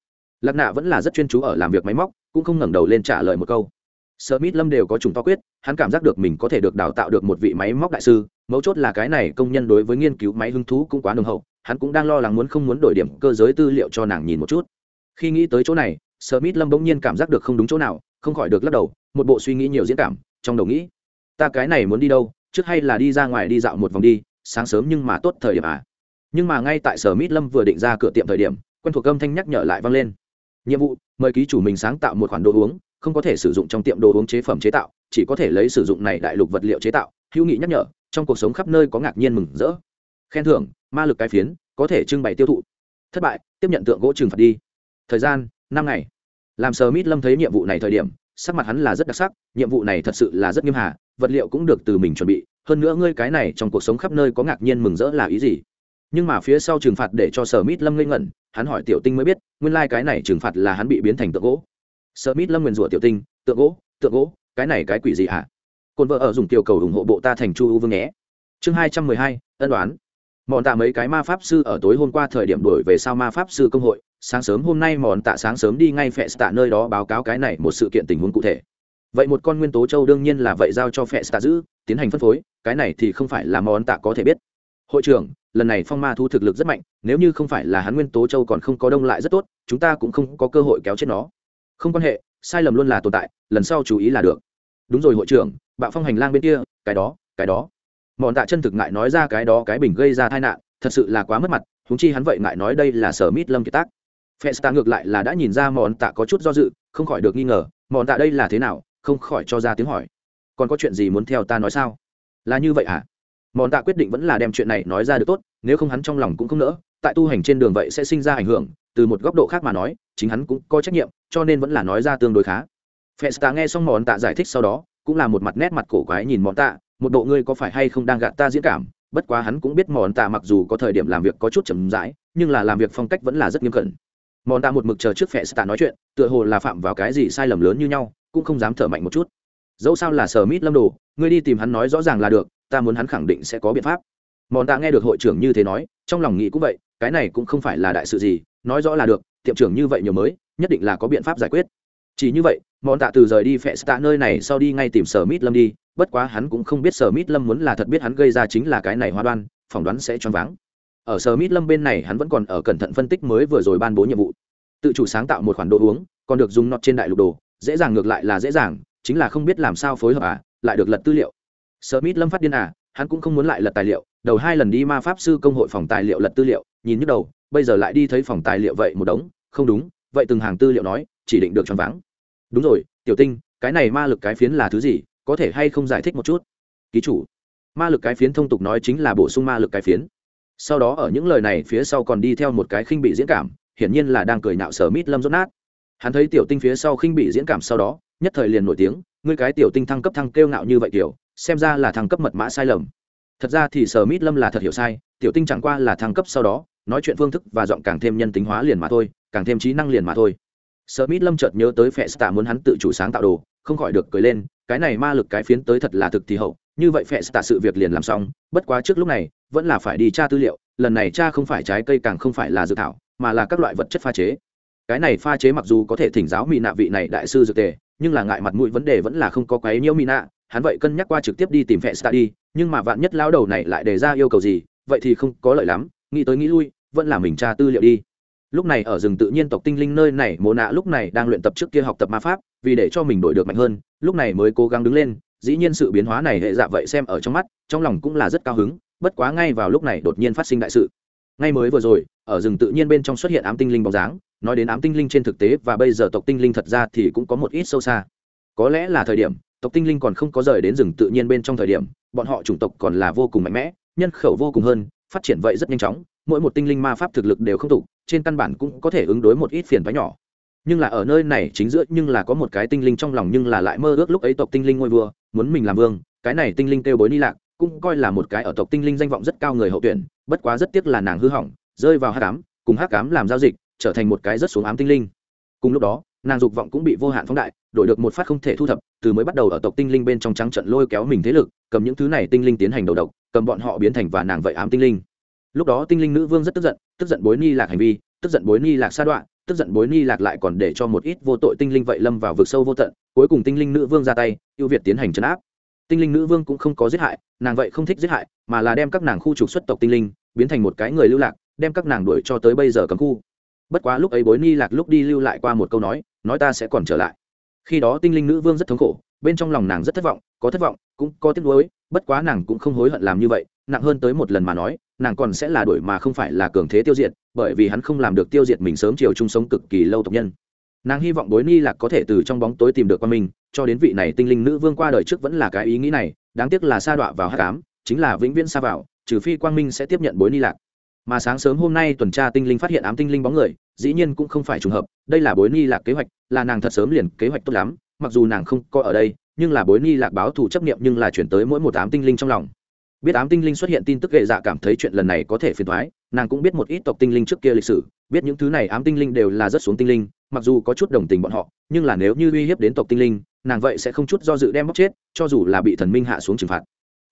lạc nạ vẫn là rất chuyên chú ở làm việc máy móc cũng không ngẩng đầu lên trả lời một câu Smith Lâm đều có trùng to quyết, hắn cảm giác được mình có thể được đào tạo được một vị máy móc đại sư, mấu chốt là cái này công nhân đối với nghiên cứu máy hứng thú cũng quá nồng hậu, hắn cũng đang lo lắng muốn không muốn đổi điểm cơ giới tư liệu cho nàng nhìn một chút. Khi nghĩ tới chỗ này, Smith Lâm bỗng nhiên cảm giác được không đúng chỗ nào, không khỏi được lắc đầu, một bộ suy nghĩ nhiều diễn cảm, trong đầu nghĩ, ta cái này muốn đi đâu, trước hay là đi ra ngoài đi dạo một vòng đi, sáng sớm nhưng mà tốt thời điểm à. Nhưng mà ngay tại Smith Lâm vừa định ra cửa tiệm thời điểm, quen thuộc âm thanh nhắc nhở lại vang lên. Nhiệm vụ, mời ký chủ mình sáng tạo một khoản đồ uống, không có thể sử dụng trong tiệm đồ uống chế phẩm chế tạo chỉ có thể lấy sử dụng này đại lục vật liệu chế tạo hữu nghị nhắc nhở trong cuộc sống khắp nơi có ngạc nhiên mừng rỡ khen thưởng ma lực cái phiến có thể trưng bày tiêu thụ thất bại tiếp nhận tượng gỗ trừng phạt đi thời gian năm ngày làm sờ mít lâm thấy nhiệm vụ này thời điểm sắc mặt hắn là rất đặc sắc nhiệm vụ này thật sự là rất nghiêm hà vật liệu cũng được từ mình chuẩn bị hơn nữa ngươi cái này trong cuộc sống khắp nơi có ngạc nhiên mừng rỡ là ý gì nhưng mà phía sau trừng phạt để cho sở mít lâm ngây ngẩn hắn hỏi tiểu tinh mới biết nguyên lai cái này trừng phạt là hắn bị biến thành tượng gỗ sợ mít lâm nguyền rủa tiểu tinh tượng gỗ tượng gỗ cái này cái quỷ gì hả à? cồn vợ ở dùng tiểu cầu ủng hộ bộ ta thành chu u vương nhé chương hai trăm mười hai ân đoán mọn tạ mấy cái ma pháp sư ở tối hôm qua thời điểm đổi về sau ma pháp sư công hội sáng sớm hôm nay mọn tạ sáng sớm đi ngay phẹ tạ nơi đó báo cáo cái này một sự kiện tình huống cụ thể vậy một con nguyên tố châu đương nhiên là vậy giao cho phẹ tạ giữ tiến hành phân phối cái này thì không phải là mọn tạ có thể biết hội trưởng lần này phong ma thu thực lực rất mạnh nếu như không phải là hắn nguyên tố châu còn không có đông lại rất tốt chúng ta cũng không có cơ hội kéo chết nó không quan hệ sai lầm luôn là tồn tại lần sau chú ý là được đúng rồi hội trưởng bạo phong hành lang bên kia cái đó cái đó mọn tạ chân thực ngại nói ra cái đó cái bình gây ra tai nạn thật sự là quá mất mặt húng chi hắn vậy ngại nói đây là sở mít lâm kiệt tác Festa ngược lại là đã nhìn ra Mọn Tạ có chút do dự, không khỏi được nghi ngờ, Mọn Tạ đây là thế nào, không khỏi cho ra tiếng hỏi. Còn có chuyện gì muốn theo ta nói sao? Là như vậy à? Mọn Tạ quyết định vẫn là đem chuyện này nói ra được tốt, nếu không hắn trong lòng cũng không nỡ, tại tu hành trên đường vậy sẽ sinh ra ảnh hưởng, từ một góc độ khác mà nói, chính hắn cũng có trách nhiệm cho nên vẫn là nói ra tương đối khá festa nghe xong món tạ giải thích sau đó cũng là một mặt nét mặt cổ quái nhìn món tạ một độ ngươi có phải hay không đang gạt ta diễn cảm bất quá hắn cũng biết món tạ mặc dù có thời điểm làm việc có chút chậm rãi nhưng là làm việc phong cách vẫn là rất nghiêm cẩn món tạ một mực chờ trước festa nói chuyện tựa hồ là phạm vào cái gì sai lầm lớn như nhau cũng không dám thở mạnh một chút dẫu sao là sở mít lâm đồ ngươi đi tìm hắn nói rõ ràng là được ta muốn hắn khẳng định sẽ có biện pháp món tạ nghe được hội trưởng như thế nói trong lòng nghĩ cũng vậy cái này cũng không phải là đại sự gì nói rõ là được tiệm trưởng như vậy nhiều mới nhất định là có biện pháp giải quyết chỉ như vậy món tạ từ rời đi phẹ tạ nơi này sau đi ngay tìm sở mít lâm đi bất quá hắn cũng không biết sở mít lâm muốn là thật biết hắn gây ra chính là cái này hoa đoan phỏng đoán sẽ choáng váng ở sở mít lâm bên này hắn vẫn còn ở cẩn thận phân tích mới vừa rồi ban bố nhiệm vụ tự chủ sáng tạo một khoản đồ uống còn được dùng nọt trên đại lục đồ dễ dàng ngược lại là dễ dàng chính là không biết làm sao phối hợp à lại được lật tư liệu sở mít lâm phát điên à hắn cũng không muốn lại lật tài liệu đầu hai lần đi ma pháp sư công hội phòng tài liệu lật tư liệu nhìn nhức đầu bây giờ lại đi thấy phòng tài liệu vậy một đống không đúng vậy từng hàng tư liệu nói chỉ định được choáng vắng đúng rồi tiểu tinh cái này ma lực cái phiến là thứ gì có thể hay không giải thích một chút ký chủ ma lực cái phiến thông tục nói chính là bổ sung ma lực cái phiến sau đó ở những lời này phía sau còn đi theo một cái khinh bị diễn cảm hiển nhiên là đang cười nạo sở mít lâm rốt nát hắn thấy tiểu tinh phía sau khinh bị diễn cảm sau đó nhất thời liền nổi tiếng ngươi cái tiểu tinh thăng cấp thăng kêu ngạo như vậy tiểu xem ra là thăng cấp mật mã sai lầm thật ra thì sở mít lâm là thật hiểu sai tiểu tinh chẳng qua là thăng cấp sau đó nói chuyện phương thức và giọng càng thêm nhân tính hóa liền mà thôi càng thêm trí năng liền mà thôi sợ mít lâm chợt nhớ tới phe stạ muốn hắn tự chủ sáng tạo đồ không khỏi được cười lên cái này ma lực cái phiến tới thật là thực thì hậu như vậy phe stạ sự việc liền làm xong bất quá trước lúc này vẫn là phải đi tra tư liệu lần này tra không phải trái cây càng không phải là dự thảo mà là các loại vật chất pha chế cái này pha chế mặc dù có thể thỉnh giáo mỹ nạ vị này đại sư dược tề nhưng là ngại mặt mũi vấn đề vẫn là không có quấy nhiễu mỹ nạ hắn vậy cân nhắc qua trực tiếp đi tìm phe stạ đi nhưng mà vạn nhất lão đầu này lại đề ra yêu cầu gì vậy thì không có lợi lắm nghĩ tới nghĩ lui vẫn là mình tra tư liệu đi lúc này ở rừng tự nhiên tộc tinh linh nơi này mồ nạ lúc này đang luyện tập trước kia học tập ma pháp vì để cho mình đổi được mạnh hơn lúc này mới cố gắng đứng lên dĩ nhiên sự biến hóa này hệ dạ vậy xem ở trong mắt trong lòng cũng là rất cao hứng bất quá ngay vào lúc này đột nhiên phát sinh đại sự ngay mới vừa rồi ở rừng tự nhiên bên trong xuất hiện ám tinh linh bóng dáng nói đến ám tinh linh trên thực tế và bây giờ tộc tinh linh thật ra thì cũng có một ít sâu xa có lẽ là thời điểm tộc tinh linh còn không có rời đến rừng tự nhiên bên trong thời điểm bọn họ chủng tộc còn là vô cùng mạnh mẽ nhân khẩu vô cùng hơn phát triển vậy rất nhanh chóng mỗi một tinh linh ma pháp thực lực đều không đủ, trên căn bản cũng có thể ứng đối một ít phiền phái nhỏ nhưng là ở nơi này chính giữa nhưng là có một cái tinh linh trong lòng nhưng là lại mơ ước lúc ấy tộc tinh linh ngôi vua muốn mình làm vương cái này tinh linh kêu bối ni lạc cũng coi là một cái ở tộc tinh linh danh vọng rất cao người hậu tuyển bất quá rất tiếc là nàng hư hỏng rơi vào hát cám cùng hát cám làm giao dịch trở thành một cái rất xuống ám tinh linh cùng lúc đó nàng dục vọng cũng bị vô hạn phóng đại đổi được một phát không thể thu thập từ mới bắt đầu ở tộc tinh linh bên trong trắng trận lôi kéo mình thế lực cầm những thứ này tinh linh tiến hành đầu độc cầm bọn họ biến thành và nàng vậy ám tinh linh lúc đó tinh linh nữ vương rất tức giận tức giận bối ni lạc hành vi tức giận bối ni lạc sa đoạn tức giận bối ni lạc lại còn để cho một ít vô tội tinh linh vậy lâm vào vực sâu vô tận cuối cùng tinh linh nữ vương ra tay ưu việt tiến hành chấn áp tinh linh nữ vương cũng không có giết hại nàng vậy không thích giết hại mà là đem các nàng khu trục xuất tộc tinh linh biến thành một cái người lưu lạc đem các nàng đuổi cho tới bây giờ cấm khu bất quá lúc ấy bối ni lạc lúc đi lưu lại qua một câu nói nói ta sẽ còn trở lại khi đó tinh linh nữ vương rất thống khổ bên trong lòng nàng rất thất vọng có thất vọng cũng có tiếc nuối bất quá nàng cũng không hối hận làm như vậy nặng hơn tới một lần mà nói nàng còn sẽ là đuổi mà không phải là cường thế tiêu diệt bởi vì hắn không làm được tiêu diệt mình sớm chiều chung sống cực kỳ lâu tộc nhân nàng hy vọng bối ni lạc có thể từ trong bóng tối tìm được qua mình cho đến vị này tinh linh nữ vương qua đời trước vẫn là cái ý nghĩ này đáng tiếc là sa đọa vào hát cám chính là vĩnh viễn xa vào trừ phi quang minh sẽ tiếp nhận bối ni lạc mà sáng sớm hôm nay tuần tra tinh linh phát hiện ám tinh linh bóng người dĩ nhiên cũng không phải trùng hợp đây là bối ni lạc kế hoạch là nàng thật sớm liền kế hoạch tốt lắm mặc dù nàng không có ở đây nhưng là bối ni lạc báo thù chấp nghiệm nhưng là chuyển tới mỗi một ám tinh linh trong lòng biết ám tinh linh xuất hiện tin tức gệ dạ cảm thấy chuyện lần này có thể phiền thoái nàng cũng biết một ít tộc tinh linh trước kia lịch sử biết những thứ này ám tinh linh đều là rất xuống tinh linh mặc dù có chút đồng tình bọn họ nhưng là nếu như uy hiếp đến tộc tinh linh nàng vậy sẽ không chút do dự đem bóc chết cho dù là bị thần minh hạ xuống trừng phạt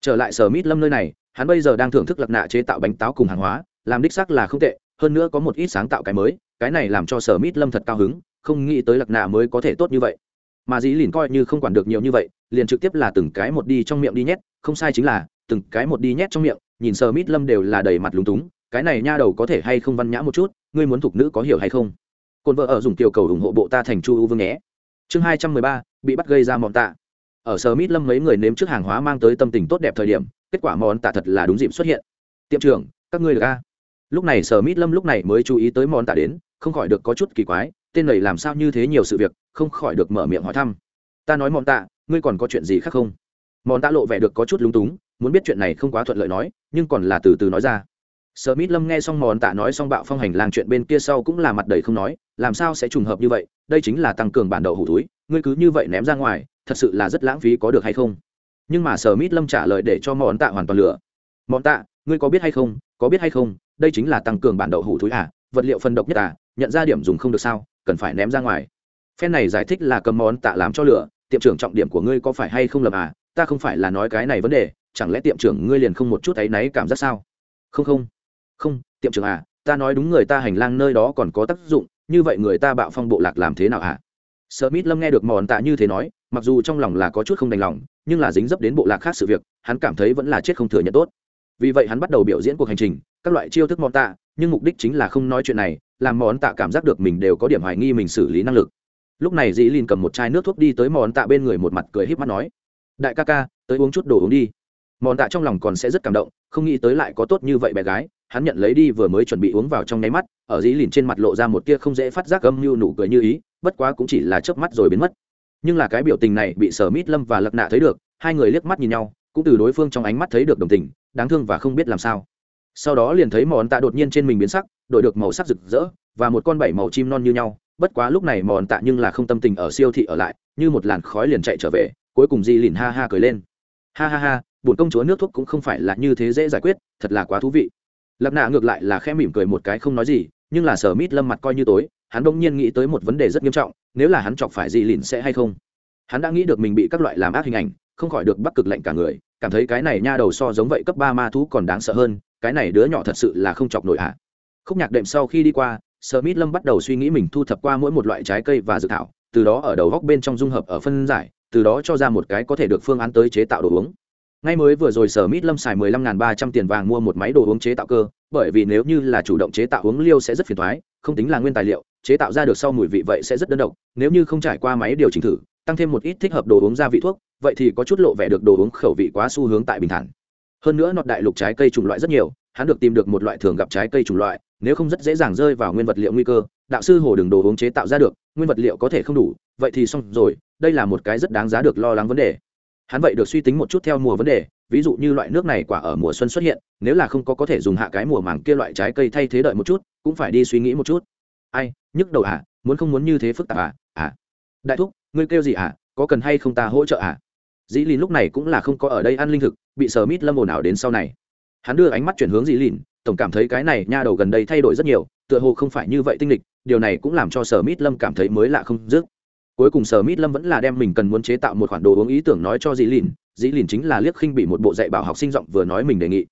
trở lại sở mít lâm nơi này hắn bây giờ đang thưởng thức lạc nạ chế tạo bánh táo cùng hàng hóa làm đích xác là không tệ hơn nữa có một ít sáng tạo cái mới cái này làm cho sở mít lâm thật cao hứng không nghĩ tới lạc nạ mới có thể tốt như vậy mà dĩ lìn coi như không quản được nhiều như vậy liền trực tiếp là từng cái một đi trong miệng đi nhét không sai chính là từng cái một đi nhét trong miệng nhìn sở mít lâm đều là đầy mặt lúng túng cái này nha đầu có thể hay không văn nhã một chút ngươi muốn thục nữ có hiểu hay không cồn vợ ở dùng tiểu cầu ủng hộ bộ ta thành chu u vương nhé chương hai trăm mười ba bị bắt gây ra mọn tạ ở sở mít lâm mấy người nếm trước hàng hóa mang tới tâm tình tốt đẹp thời điểm kết quả mọn tạ thật là đúng dịp xuất hiện tiệm trưởng các ngươi được a lúc này sở mít lâm lúc này mới chú ý tới món tả đến không khỏi được có chút kỳ quái tên này làm sao như thế nhiều sự việc không khỏi được mở miệng hỏi thăm ta nói mọn tạ ngươi còn có chuyện gì khác không mọn tạ lộ vẻ được có chút lúng túng muốn biết chuyện này không quá thuận lợi nói nhưng còn là từ từ nói ra sở mít lâm nghe xong mòn tạ nói xong bạo phong hành làng chuyện bên kia sau cũng là mặt đầy không nói làm sao sẽ trùng hợp như vậy đây chính là tăng cường bản đậu hủ túi ngươi cứ như vậy ném ra ngoài thật sự là rất lãng phí có được hay không nhưng mà sở mít lâm trả lời để cho mòn tạ hoàn toàn lửa mòn tạ ngươi có biết hay không có biết hay không đây chính là tăng cường bản đậu hủ thúi à vật liệu phân độc nhất à nhận ra điểm dùng không được sao cần phải ném ra ngoài phen này giải thích là cầm món tạ làm cho lửa tiệm trưởng trọng điểm của ngươi có phải hay không lập à ta không phải là nói cái này vấn đề chẳng lẽ tiệm trưởng ngươi liền không một chút áy náy cảm giác sao không không không tiệm trưởng à ta nói đúng người ta hành lang nơi đó còn có tác dụng như vậy người ta bạo phong bộ lạc làm thế nào à sợ mít lâm nghe được mòn tạ như thế nói mặc dù trong lòng là có chút không đành lòng nhưng là dính dấp đến bộ lạc khác sự việc hắn cảm thấy vẫn là chết không thừa nhận tốt vì vậy hắn bắt đầu biểu diễn cuộc hành trình các loại chiêu thức món tạ nhưng mục đích chính là không nói chuyện này làm món tạ cảm giác được mình đều có điểm hoài nghi mình xử lý năng lực lúc này dĩ linh cầm một chai nước thuốc đi tới món tạ bên người một mặt cười h í p mắt nói đại ca ca tới uống chút đồ uống đi món tạ trong lòng còn sẽ rất cảm động không nghĩ tới lại có tốt như vậy bé gái hắn nhận lấy đi vừa mới chuẩn bị uống vào trong nháy mắt ở dĩ lìn trên mặt lộ ra một tia không dễ phát giác âm mưu nụ cười như ý bất quá cũng chỉ là chớp mắt rồi biến mất nhưng là cái biểu tình này bị sở mít lâm và lật nạ thấy được hai người liếc mắt nhìn nhau cũng từ đối phương trong ánh mắt thấy được đồng tình đáng thương và không biết làm sao sau đó liền thấy mòn tạ đột nhiên trên mình biến sắc đổi được màu sắc rực rỡ và một con bảy màu chim non như nhau bất quá lúc này mòn tạ nhưng là không tâm tình ở siêu thị ở lại như một làn khói liền chạy trở về cuối cùng di lìn ha ha cười lên ha ha ha bổn công chúa nước thuốc cũng không phải là như thế dễ giải quyết thật là quá thú vị lạp nạ ngược lại là khẽ mỉm cười một cái không nói gì nhưng là sở mít lâm mặt coi như tối hắn bỗng nhiên nghĩ tới một vấn đề rất nghiêm trọng nếu là hắn chọc phải di lìn sẽ hay không hắn đã nghĩ được mình bị các loại làm ác hình ảnh không khỏi được bắc cực lạnh cả người cảm thấy cái này nha đầu so giống vậy cấp ba ma thú còn đáng sợ hơn cái này đứa nhỏ thật sự là không chọc nổi ạ à. khúc nhạc đệm sau khi đi qua sơ mít lâm bắt đầu suy nghĩ mình thu thập qua mỗi một loại trái cây và dự thảo từ đó ở đầu góc bên trong dung hợp ở phân giải từ đó cho ra một cái có thể được phương án tới chế tạo đồ uống ngay mới vừa rồi sở mít lâm xài mười lăm n g h n ba trăm tiền vàng mua một máy đồ uống chế tạo cơ bởi vì nếu như là chủ động chế tạo uống liêu sẽ rất phiền thoái không tính là nguyên tài liệu chế tạo ra được sau mùi vị vậy sẽ rất đơn độc nếu như không trải qua máy điều chỉnh thử tăng thêm một ít thích hợp đồ uống gia vị thuốc vậy thì có chút lộ vẻ được đồ uống khẩu vị quá xu hướng tại bình thản hơn nữa nọt đại lục trái cây chủng loại rất nhiều hắn được tìm được một loại thường gặp trái cây chủng loại nếu không rất dễ dàng rơi vào nguyên vật liệu nguy cơ đạo sư hồ đường đồ uống chế tạo ra được nguyên vật liệu có thể không đủ vậy thì xong rồi đây là một cái rất đáng giá được lo lắng vấn đề hắn vậy được suy tính một chút theo mùa vấn đề ví dụ như loại nước này quả ở mùa xuân xuất hiện nếu là không có có thể dùng hạ cái mùa màng kia loại trái cây thay thế đợi một chút cũng phải đi suy nghĩ một chút ai nhức đầu à muốn không muốn như thế phức tạp à à đại thúc ngươi kêu gì à có cần hay không ta hỗ trợ à dĩ lìn lúc này cũng là không có ở đây ăn linh thực bị sờ mít lâm ồn ào đến sau này hắn đưa ánh mắt chuyển hướng dĩ lìn tổng cảm thấy cái này nha đầu gần đây thay đổi rất nhiều tựa hồ không phải như vậy tinh lịch điều này cũng làm cho sờ mít lâm cảm thấy mới lạ không dứt cuối cùng sờ mít lâm vẫn là đem mình cần muốn chế tạo một khoản đồ uống ý tưởng nói cho dĩ lìn dĩ lìn chính là liếc khinh bị một bộ dạy bảo học sinh giọng vừa nói mình đề nghị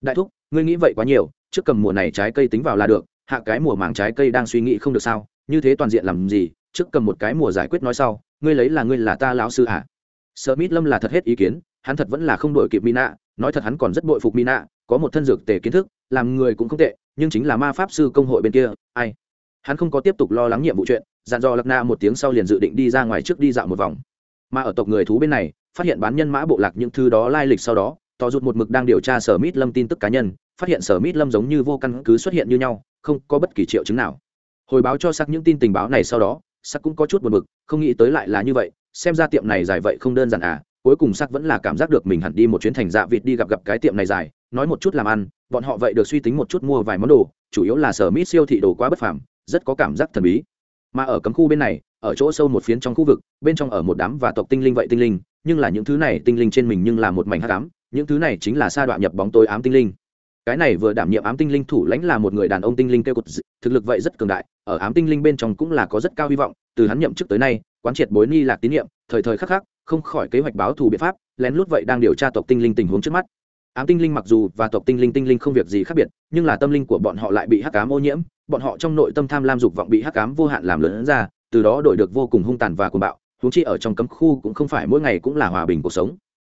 đại thúc ngươi nghĩ vậy quá nhiều trước cầm mùa này trái cây tính vào là được hạ cái mùa màng trái cây đang suy nghĩ không được sao như thế toàn diện làm gì trước cầm một cái mùa giải quyết nói sau ngươi lấy là ngươi là ta lão sư hả à? Smith Lâm là thật hết ý kiến, hắn thật vẫn là không đổi kịp Mina, nói thật hắn còn rất bội phục Mina, có một thân dược tề kiến thức, làm người cũng không tệ, nhưng chính là ma pháp sư công hội bên kia, ai. Hắn không có tiếp tục lo lắng nhiệm vụ chuyện, dặn dò Lạc Na một tiếng sau liền dự định đi ra ngoài trước đi dạo một vòng. Mà ở tộc người thú bên này, phát hiện bán nhân mã bộ lạc những thứ đó lai lịch sau đó, to rụt một mực đang điều tra Sở Mít Lâm tin tức cá nhân, phát hiện Sở Mít Lâm giống như vô căn cứ xuất hiện như nhau, không có bất kỳ triệu chứng nào. Hồi báo cho sắc những tin tình báo này sau đó, sắc cũng có chút buồn bực, không nghĩ tới lại là như vậy, xem ra tiệm này dài vậy không đơn giản à cuối cùng sắc vẫn là cảm giác được mình hẳn đi một chuyến thành dạ vịt đi gặp gặp cái tiệm này dài nói một chút làm ăn bọn họ vậy được suy tính một chút mua vài món đồ chủ yếu là sở mít siêu thị đồ quá bất phàm rất có cảm giác thần bí mà ở cấm khu bên này ở chỗ sâu một phiến trong khu vực bên trong ở một đám và tộc tinh linh vậy tinh linh nhưng là những thứ này tinh linh trên mình nhưng là một mảnh hắc ám những thứ này chính là sa đoạn nhập bóng tối ám tinh linh cái này vừa đảm nhiệm ám tinh linh thủ lãnh là một người đàn ông tinh linh kêu cột thực lực vậy rất cường đại ở ám tinh linh bên trong cũng là có rất cao hy vọng từ hắn nhậm chức tới nay quán triệt bối ni lạc tín nhiệm thời thời khắc khắc không khỏi kế hoạch báo thù biện pháp lén lút vậy đang điều tra tộc tinh linh tình huống trước mắt ám tinh linh mặc dù và tộc tinh linh tinh linh không việc gì khác biệt nhưng là tâm linh của bọn họ lại bị hắc cám ô nhiễm bọn họ trong nội tâm tham lam dục vọng bị hắc cám vô hạn làm lớn ra từ đó đổi được vô cùng hung tàn và cuồng bạo huống chi ở trong cấm khu cũng không phải mỗi ngày cũng là hòa bình cuộc sống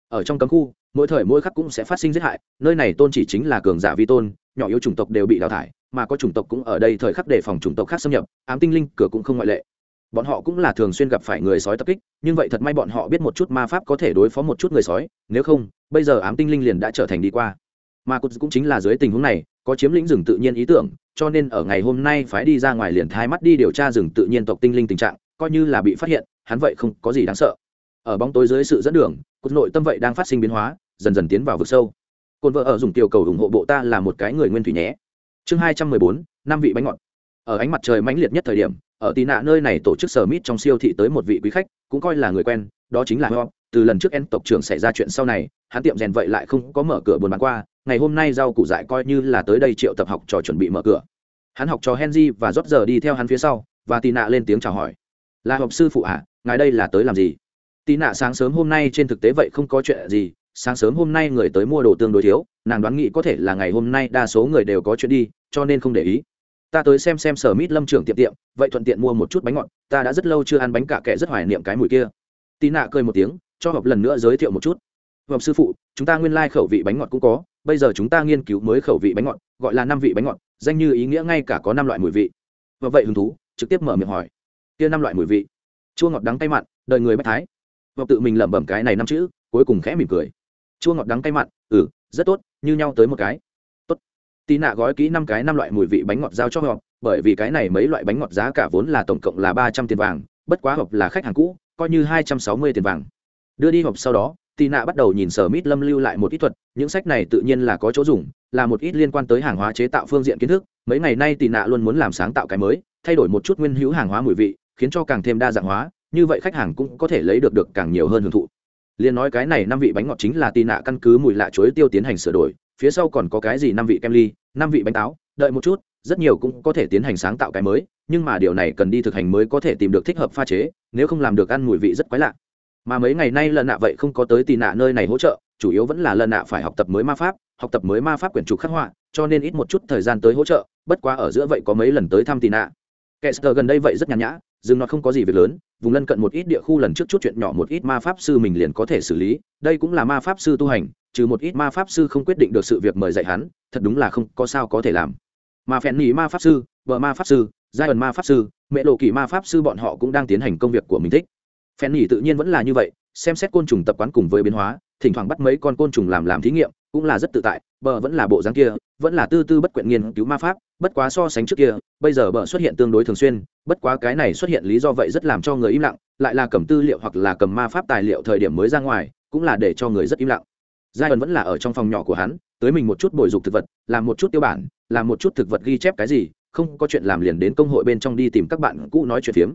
ở trong cấm khu mỗi thời mỗi khắc cũng sẽ phát sinh giết hại nơi này tôn chỉ chính là cường giả vi tôn nhỏ yếu chủng tộc đều bị đào thải mà có chủng tộc cũng ở đây thời khắc đề phòng chủng tộc khác xâm nhập ám tinh linh cửa cũng không ngoại lệ bọn họ cũng là thường xuyên gặp phải người sói tập kích nhưng vậy thật may bọn họ biết một chút ma pháp có thể đối phó một chút người sói nếu không bây giờ ám tinh linh liền đã trở thành đi qua mà cụt cũng chính là dưới tình huống này có chiếm lĩnh rừng tự nhiên ý tưởng cho nên ở ngày hôm nay phái đi ra ngoài liền thai mắt đi điều tra rừng tự nhiên tộc tinh linh tình trạng coi như là bị phát hiện hắn vậy không có gì đáng sợ ở bóng tối dưới sự dẫn đường cụt nội tâm vậy đang phát sinh biến hóa dần dần tiến vào vực sâu cồn vợ ở dùng tiểu cầu ủng hộ bộ ta là một cái người nguyên thủy nhé chương hai trăm mười bốn năm vị bánh ngọt ở ánh mặt trời mãnh liệt nhất thời điểm ở tì nạ nơi này tổ chức sở mít trong siêu thị tới một vị quý khách cũng coi là người quen đó chính là ho từ lần trước en tộc trưởng xảy ra chuyện sau này hắn tiệm rèn vậy lại không có mở cửa buồn bán qua ngày hôm nay rau củ dại coi như là tới đây triệu tập học trò chuẩn bị mở cửa hắn học trò henry và rót giờ đi theo hắn phía sau và tì nạ lên tiếng chào hỏi là học sư phụ ạ à, ngài đây là tới làm gì tì nạ sáng sớm hôm nay trên thực tế vậy không có chuyện gì sáng sớm hôm nay người tới mua đồ tương đối thiếu nàng đoán nghĩ có thể là ngày hôm nay đa số người đều có chuyện đi cho nên không để ý ta tới xem xem sở mít lâm trưởng tiệm tiệm vậy thuận tiện mua một chút bánh ngọt ta đã rất lâu chưa ăn bánh cả kệ rất hoài niệm cái mùi kia tì nạ cười một tiếng cho hợp lần nữa giới thiệu một chút hợp sư phụ chúng ta nguyên lai khẩu vị bánh ngọt cũng có bây giờ chúng ta nghiên cứu mới khẩu vị bánh ngọt gọi là năm vị bánh ngọt danh như ý nghĩa ngay cả có năm loại mùi vị và vậy hứng thú trực tiếp mở miệng hỏi kia năm loại mùi vị chua ngọt đắng cay mặn đời người bách thái hợp tự mình lẩm bẩm cái này năm chữ cuối cùng khẽ mỉm cười chua ngọt đắng cay mặn ừ rất tốt như nhau tới một cái tí nạ gói kỹ năm cái năm loại mùi vị bánh ngọt giao cho họ, bởi vì cái này mấy loại bánh ngọt giá cả vốn là tổng cộng là ba trăm tiền vàng bất quá hộp là khách hàng cũ coi như hai trăm sáu mươi tiền vàng đưa đi hộp sau đó tì nạ bắt đầu nhìn sở mít lâm lưu lại một ít thuật những sách này tự nhiên là có chỗ dùng là một ít liên quan tới hàng hóa chế tạo phương diện kiến thức mấy ngày nay tì nạ luôn muốn làm sáng tạo cái mới thay đổi một chút nguyên hữu hàng hóa mùi vị khiến cho càng thêm đa dạng hóa như vậy khách hàng cũng có thể lấy được được càng nhiều hơn hưởng thụ liên nói cái này năm vị bánh ngọt chính là tì nạ căn cứ mùi lạ chuối tiêu tiến hành sửa đổi phía sau còn có cái gì năm vị kem ly năm vị bánh táo đợi một chút rất nhiều cũng có thể tiến hành sáng tạo cái mới nhưng mà điều này cần đi thực hành mới có thể tìm được thích hợp pha chế nếu không làm được ăn mùi vị rất quái lạ mà mấy ngày nay lần nạ vậy không có tới tì nạ nơi này hỗ trợ chủ yếu vẫn là lần nạ phải học tập mới ma pháp học tập mới ma pháp quyển trục khắc họa cho nên ít một chút thời gian tới hỗ trợ bất quá ở giữa vậy có mấy lần tới thăm tì nạ kẻ sờ gần đây vậy rất nhàn nhã rừng nọt không có gì việc lớn vùng lân cận một ít địa khu lần trước chút chuyện nhỏ một ít ma pháp sư mình liền có thể xử lý đây cũng là ma pháp sư tu hành trừ một ít ma pháp sư không quyết định được sự việc mời dạy hắn thật đúng là không có sao có thể làm mà phèn nỉ ma pháp sư vợ ma pháp sư giai ẩn ma pháp sư mẹ lộ kỳ ma pháp sư bọn họ cũng đang tiến hành công việc của mình thích phèn nỉ tự nhiên vẫn là như vậy xem xét côn trùng tập quán cùng với biến hóa thỉnh thoảng bắt mấy con côn trùng làm làm thí nghiệm cũng là rất tự tại bờ vẫn là bộ dáng kia vẫn là tư tư bất quyện nghiên cứu ma pháp bất quá so sánh trước kia bây giờ bờ xuất hiện tương đối thường xuyên bất quá cái này xuất hiện lý do vậy rất làm cho người im lặng lại là cầm tư liệu hoặc là cầm ma pháp tài liệu thời điểm mới ra ngoài cũng là để cho người rất im lặng giai ẩn vẫn là ở trong phòng nhỏ của hắn tới mình một chút bồi dục thực vật làm một chút tiêu bản làm một chút thực vật ghi chép cái gì không có chuyện làm liền đến công hội bên trong đi tìm các bạn cũ nói chuyện phiếm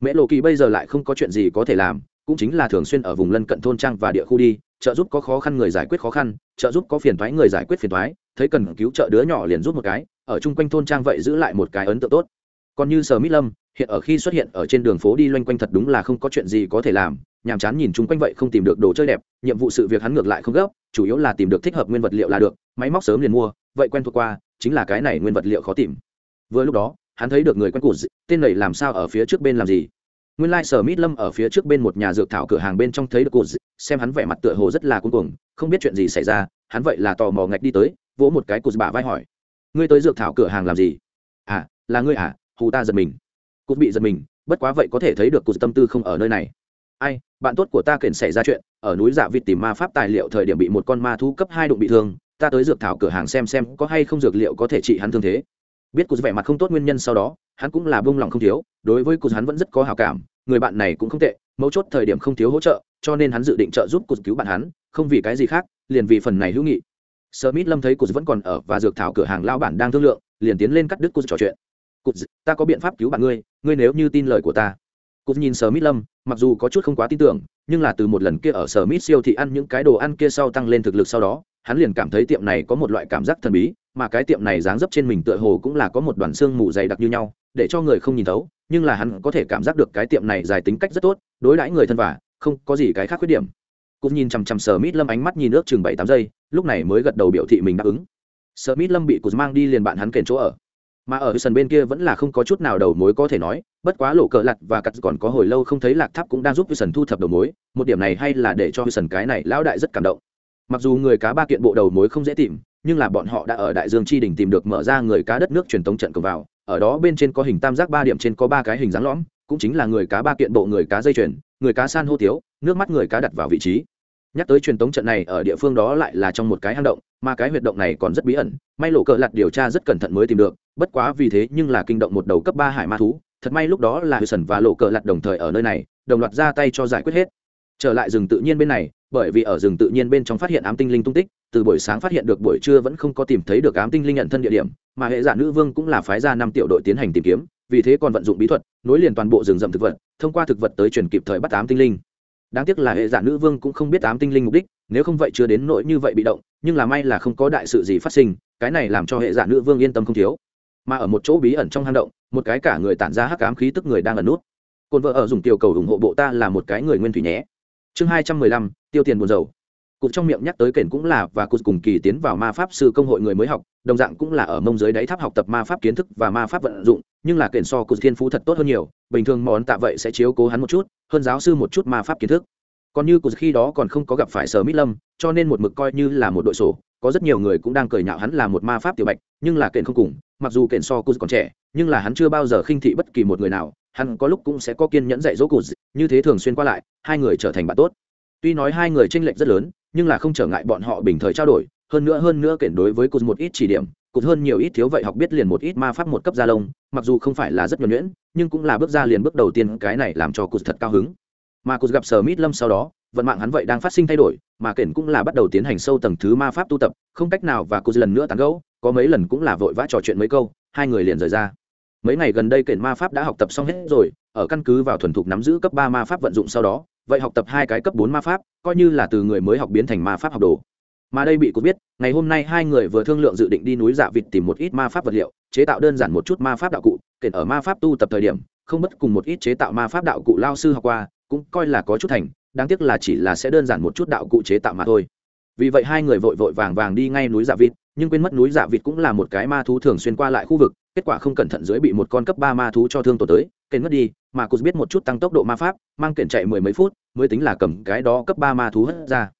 mễ lộ kỳ bây giờ lại không có chuyện gì có thể làm cũng chính là thường xuyên ở vùng lân cận thôn trang và địa khu đi trợ giúp có khó khăn người giải quyết khó khăn trợ giúp có phiền thoái người giải quyết phiền thoái thấy cần cứu trợ đứa nhỏ liền giúp một cái ở chung quanh thôn trang vậy giữ lại một cái ấn tượng tốt còn như sở mít lâm hiện ở khi xuất hiện ở trên đường phố đi loanh quanh thật đúng là không có chuyện gì có thể làm nhàm chán nhìn chung quanh vậy không tìm được đồ chơi đẹp nhiệm vụ sự việc hắn ngược lại không gấp chủ yếu là tìm được thích hợp nguyên vật liệu là được máy móc sớm liền mua vậy quen thuộc qua chính là cái này nguyên vật liệu khó tìm vừa lúc đó hắn thấy được người quen cụt tên này làm sao ở phía trước bên làm gì nguyên lai like sở mít lâm ở phía trước bên một nhà dược thảo cửa hàng bên trong thấy được cụt xem hắn vẻ mặt tựa hồ rất là cuống cuồng không biết chuyện gì xảy ra hắn vậy là tò mò ngạch đi tới vỗ một cái cụt bả vai hỏi ngươi tới dược thảo cửa hàng làm gì à là ngươi à hù ta giật mình cụt bị giật mình bất quá vậy có thể thấy được cụt tâm tư không ở nơi này ai bạn tốt của ta kển xảy ra chuyện ở núi dạ vịt tìm ma pháp tài liệu thời điểm bị một con ma thú cấp hai đụng bị thương ta tới dược thảo cửa hàng xem xem có hay không dược liệu có thể trị hắn thương thế biết cụt vẻ mặt không tốt nguyên nhân sau đó hắn cũng là buông lòng không thiếu đối với cụt hắn vẫn rất có hảo cảm người bạn này cũng không tệ mấu chốt thời điểm không thiếu hỗ trợ cho nên hắn dự định trợ giúp cụt cứu bạn hắn không vì cái gì khác liền vì phần này hữu nghị Mít lâm thấy cụt vẫn còn ở và dược thảo cửa hàng lao bản đang thương lượng liền tiến lên cắt đứt cụt trò chuyện cụt ta có biện pháp cứu bạn ngươi ngươi nếu như tin lời của ta cụt nhìn Mít lâm mặc dù có chút không quá tin tưởng nhưng là từ một lần kia ở Mít siêu thị ăn những cái đồ ăn kia sau tăng lên thực lực sau đó hắn liền cảm thấy tiệm này có một loại cảm giác thần bí mà cái tiệm này dáng dấp trên mình tựa hồ cũng là có một đoàn xương mù dày đặc như nhau để cho người không nhìn thấu nhưng là hắn có thể cảm giác được cái tiệm này dài tính cách rất tốt đối đãi người thân và không có gì cái khác khuyết điểm cũng nhìn chằm chằm sờ mít lâm ánh mắt nhìn nước chừng bảy tám giây lúc này mới gật đầu biểu thị mình đáp ứng sờ mít lâm bị cụt mang đi liền bạn hắn kèn chỗ ở mà ở sân bên kia vẫn là không có chút nào đầu mối có thể nói bất quá lộ cờ lặt và cắt còn có hồi lâu không thấy lạc tháp cũng đang giúp sân thu thập đầu mối một điểm này hay là để cho sân cái này lão đại rất cảm động mặc dù người cá ba kiện bộ đầu mối không dễ tìm nhưng là bọn họ đã ở đại dương tri đỉnh tìm được mở ra người cá đất nước truyền tống trận cầm vào ở đó bên trên có hình tam giác ba điểm trên có ba cái hình dáng lõm cũng chính là người cá ba kiện bộ người cá dây chuyền người cá san hô tiếu nước mắt người cá đặt vào vị trí nhắc tới truyền tống trận này ở địa phương đó lại là trong một cái hang động mà cái huyệt động này còn rất bí ẩn may lộ cờ lạt điều tra rất cẩn thận mới tìm được bất quá vì thế nhưng là kinh động một đầu cấp ba hải ma thú thật may lúc đó là hư sần và lộ cờ lạt đồng thời ở nơi này đồng loạt ra tay cho giải quyết hết trở lại rừng tự nhiên bên này bởi vì ở rừng tự nhiên bên trong phát hiện ám tinh linh tung tích từ buổi sáng phát hiện được buổi trưa vẫn không có tìm thấy được ám tinh linh nhận thân địa điểm mà hệ giả nữ vương cũng là phái ra năm tiểu đội tiến hành tìm kiếm vì thế còn vận dụng bí thuật nối liền toàn bộ rừng rậm thực vật thông qua thực vật tới chuyển kịp thời bắt tám tinh linh đáng tiếc là hệ giả nữ vương cũng không biết tám tinh linh mục đích nếu không vậy chưa đến nỗi như vậy bị động nhưng là may là không có đại sự gì phát sinh cái này làm cho hệ giả nữ vương yên tâm không thiếu mà ở một chỗ bí ẩn trong hang động một cái cả người tản ra hắc ám khí tức người đang ẩn nút cồn vợ ở dùng tiểu cầu ủng hộ bộ ta là một cái người nguyên thủy nhé chương hai trăm mười lăm tiêu tiền buồn dầu cục trong miệng nhắc tới kền cũng là và cục cùng kỳ tiến vào ma pháp sư công hội người mới học đồng dạng cũng là ở mông dưới đáy tháp học tập ma pháp kiến thức và ma pháp vận dụng nhưng là kền so cục thiên phú thật tốt hơn nhiều bình thường món tạ vậy sẽ chiếu cố hắn một chút hơn giáo sư một chút ma pháp kiến thức còn như cục khi đó còn không có gặp phải sở mít lâm cho nên một mực coi như là một đội sổ có rất nhiều người cũng đang cười nhạo hắn là một ma pháp tiểu bạch nhưng là kền không cùng mặc dù kền so cục còn trẻ nhưng là hắn chưa bao giờ khinh thị bất kỳ một người nào hắn có lúc cũng sẽ có kiên nhẫn dạy dỗ cụt như thế thường xuyên qua lại hai người trở thành bạn tốt tuy nói hai người tranh lệch rất lớn nhưng là không trở ngại bọn họ bình thời trao đổi hơn nữa hơn nữa kiện đối với cụt một ít chỉ điểm cụt hơn nhiều ít thiếu vậy học biết liền một ít ma pháp một cấp gia lông mặc dù không phải là rất nhuẩn nhuyễn nhưng cũng là bước ra liền bước đầu tiên cái này làm cho cụt thật cao hứng mà cụt gặp sở mít lâm sau đó vận mạng hắn vậy đang phát sinh thay đổi mà kiện cũng là bắt đầu tiến hành sâu tầng thứ ma pháp tu tập không cách nào và cụt lần nữa tán gẫu có mấy lần cũng là vội vã trò chuyện mấy câu hai người liền rời ra mấy ngày gần đây kiện ma pháp đã học tập xong hết rồi ở căn cứ vào thuần thục nắm giữ cấp ba ma pháp vận dụng sau đó vậy học tập hai cái cấp bốn ma pháp coi như là từ người mới học biến thành ma pháp học đồ mà đây bị cũng biết ngày hôm nay hai người vừa thương lượng dự định đi núi dạ vịt tìm một ít ma pháp vật liệu chế tạo đơn giản một chút ma pháp đạo cụ kể ở ma pháp tu tập thời điểm không bất cùng một ít chế tạo ma pháp đạo cụ lao sư học qua cũng coi là có chút thành đáng tiếc là chỉ là sẽ đơn giản một chút đạo cụ chế tạo mà thôi vì vậy hai người vội vội vàng vàng đi ngay núi dạ vịt nhưng quên mất núi dạ vịt cũng là một cái ma thú thường xuyên qua lại khu vực kết quả không cẩn thận dưới bị một con cấp ba ma thú cho thương tổn tới kênh mất đi mà cụt biết một chút tăng tốc độ ma pháp mang kển chạy mười mấy phút mới tính là cầm cái đó cấp ba ma thú hất ra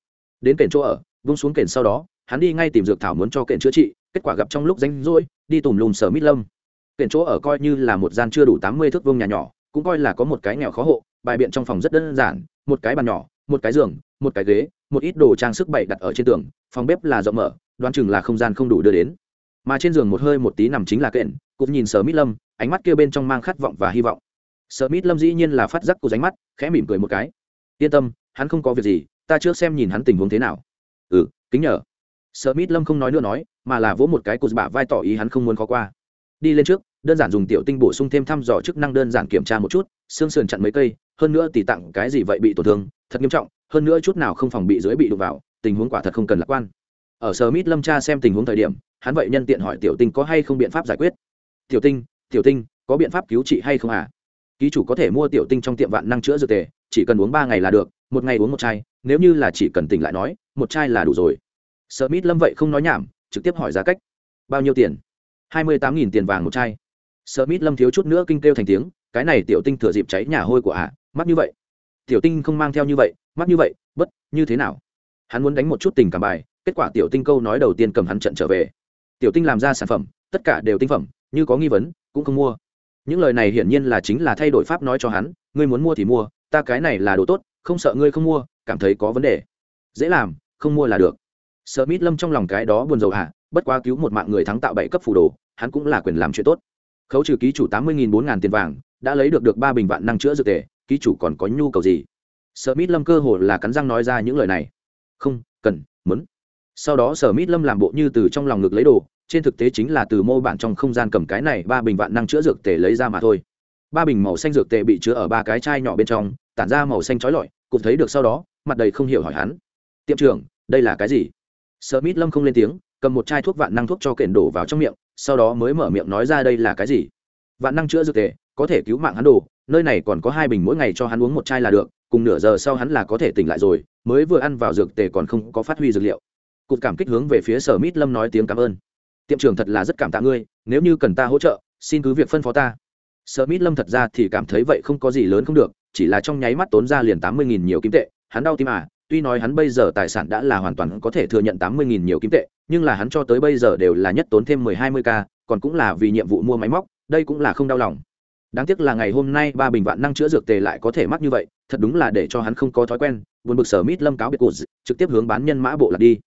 đến kển chỗ ở vung xuống kển sau đó hắn đi ngay tìm dược thảo muốn cho kển chữa trị kết quả gặp trong lúc ranh rỗi đi tùm lùm sở mít lâm kển chỗ ở coi như là một gian chưa đủ tám mươi thước vương nhà nhỏ cũng coi là có một cái nghèo khó hộ bài biện trong phòng rất đơn giản một cái bàn nhỏ một cái giường một cái ghế một ít đồ trang sức bày đặt ở trên tường phòng bếp là rộng mở đoán chừng là không gian không đủ đưa đến mà trên giường một hơi một tí nằm chính là kện cũng nhìn sở mít lâm ánh mắt kia bên trong mang khát vọng và hy vọng Smith Lâm dĩ nhiên là phát giác của ránh mắt, khẽ mỉm cười một cái. Yên tâm, hắn không có việc gì, ta trước xem nhìn hắn tình huống thế nào. Ừ, kính nhờ. Smith Lâm không nói nữa nói, mà là vỗ một cái cô bả vai tỏ ý hắn không muốn khó qua. Đi lên trước, đơn giản dùng tiểu tinh bổ sung thêm thăm dò chức năng đơn giản kiểm tra một chút, xương sườn chặn mấy cây, hơn nữa tỷ tặng cái gì vậy bị tổn thương, thật nghiêm trọng, hơn nữa chút nào không phòng bị dưới bị đụng vào, tình huống quả thật không cần lạc quan. Ở Smith Lâm tra xem tình huống thời điểm, hắn vậy nhân tiện hỏi tiểu tinh có hay không biện pháp giải quyết. Tiểu tinh, tiểu tinh, có biện pháp cứu trị hay không à? ký chủ có thể mua tiểu tinh trong tiệm vạn năng chữa dược tề chỉ cần uống ba ngày là được một ngày uống một chai nếu như là chỉ cần tỉnh lại nói một chai là đủ rồi sợ mít lâm vậy không nói nhảm trực tiếp hỏi giá cách bao nhiêu tiền hai mươi tám nghìn tiền vàng một chai sợ mít lâm thiếu chút nữa kinh kêu thành tiếng cái này tiểu tinh thừa dịp cháy nhà hôi của ả à, mắc như vậy tiểu tinh không mang theo như vậy mắc như vậy bất như thế nào hắn muốn đánh một chút tình cảm bài kết quả tiểu tinh câu nói đầu tiên cầm hắn trận trở về tiểu tinh làm ra sản phẩm tất cả đều tinh phẩm như có nghi vấn cũng không mua những lời này hiển nhiên là chính là thay đổi pháp nói cho hắn ngươi muốn mua thì mua ta cái này là đồ tốt không sợ ngươi không mua cảm thấy có vấn đề dễ làm không mua là được sợ mít lâm trong lòng cái đó buồn rầu hạ bất quá cứu một mạng người thắng tạo bảy cấp phù đồ hắn cũng là quyền làm chuyện tốt khấu trừ ký chủ tám mươi bốn ngàn tiền vàng đã lấy được được ba bình vạn năng chữa dược tề ký chủ còn có nhu cầu gì sợ mít lâm cơ hồ là cắn răng nói ra những lời này không cần muốn sau đó sở mít lâm làm bộ như từ trong lòng ngực lấy đồ trên thực tế chính là từ mô bản trong không gian cầm cái này ba bình vạn năng chữa dược tề lấy ra mà thôi ba bình màu xanh dược tề bị chứa ở ba cái chai nhỏ bên trong tản ra màu xanh trói lọi cụt thấy được sau đó mặt đầy không hiểu hỏi hắn tiệm trưởng đây là cái gì sợ mít lâm không lên tiếng cầm một chai thuốc vạn năng thuốc cho kển đổ vào trong miệng sau đó mới mở miệng nói ra đây là cái gì vạn năng chữa dược tề có thể cứu mạng hắn đồ nơi này còn có hai bình mỗi ngày cho hắn uống một chai là được cùng nửa giờ sau hắn là có thể tỉnh lại rồi mới vừa ăn vào dược tề còn không có phát huy dược liệu cụt cảm kích hướng về phía sở mít lâm nói tiếng cảm ơn tiệm trưởng thật là rất cảm tạ ngươi nếu như cần ta hỗ trợ xin cứ việc phân phó ta sợ mít lâm thật ra thì cảm thấy vậy không có gì lớn không được chỉ là trong nháy mắt tốn ra liền tám mươi nghìn nhiều kim tệ hắn đau tim à tuy nói hắn bây giờ tài sản đã là hoàn toàn có thể thừa nhận tám mươi nghìn nhiều kim tệ nhưng là hắn cho tới bây giờ đều là nhất tốn thêm mười hai mươi k còn cũng là vì nhiệm vụ mua máy móc đây cũng là không đau lòng đáng tiếc là ngày hôm nay ba bình vạn năng chữa dược tề lại có thể mắc như vậy thật đúng là để cho hắn không có thói quen buồn bực sở mít lâm cáo biệt cụt trực tiếp hướng bán nhân mã bộ lạc đi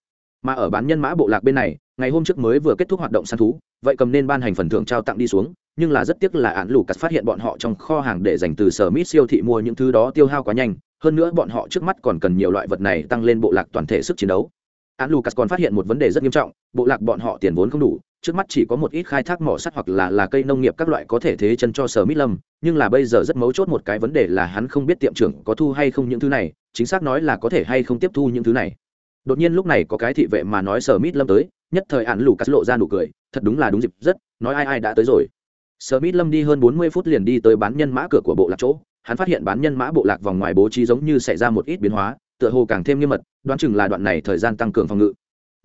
mà ở bán nhân mã bộ lạc bên này ngày hôm trước mới vừa kết thúc hoạt động săn thú vậy cầm nên ban hành phần thưởng trao tặng đi xuống nhưng là rất tiếc là án lù cắt phát hiện bọn họ trong kho hàng để dành từ sở mít siêu thị mua những thứ đó tiêu hao quá nhanh hơn nữa bọn họ trước mắt còn cần nhiều loại vật này tăng lên bộ lạc toàn thể sức chiến đấu án lù cắt còn phát hiện một vấn đề rất nghiêm trọng bộ lạc bọn họ tiền vốn không đủ trước mắt chỉ có một ít khai thác mỏ sắt hoặc là là cây nông nghiệp các loại có thể thế chân cho sở mít lâm nhưng là bây giờ rất mấu chốt một cái vấn đề là hắn không biết tiệm trưởng có thu hay không những thứ này chính xác nói là có thể hay không tiếp thu những thứ này đột nhiên lúc này có cái thị vệ mà nói sở mít lâm tới nhất thời án lù cắt lộ ra nụ cười thật đúng là đúng dịp rất nói ai ai đã tới rồi Mít lâm đi hơn bốn mươi phút liền đi tới bán nhân mã cửa của bộ lạc chỗ hắn phát hiện bán nhân mã bộ lạc vòng ngoài bố trí giống như xảy ra một ít biến hóa tựa hồ càng thêm nghiêm mật đoán chừng là đoạn này thời gian tăng cường phòng ngự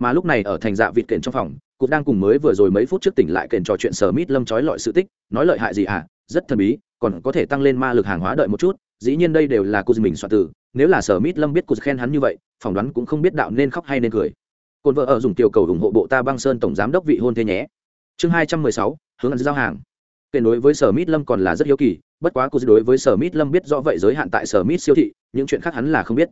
mà lúc này ở thành dạ vịt kền trong phòng cũng đang cùng mới vừa rồi mấy phút trước tỉnh lại kền trò chuyện sở mít lâm trói lọi sự tích nói lợi hại gì à rất thần bí còn có thể tăng lên ma lực hàng hóa đợi một chút dĩ nhiên đây đều là cô mình soạn từ nếu là sở mít lâm biết cô khen hắn như vậy phỏng đoán cũng không biết đạo nên khóc hay nên cười cồn vợ ở dùng tiểu cầu ủng hộ bộ ta băng sơn tổng giám đốc vị hôn thế nhé chương hai trăm mười sáu hướng ăn giao hàng kể đối với sở mít lâm còn là rất hiếu kỳ bất quá cô đối với sở mít lâm biết rõ vậy giới hạn tại sở mít siêu thị những chuyện khác hắn là không biết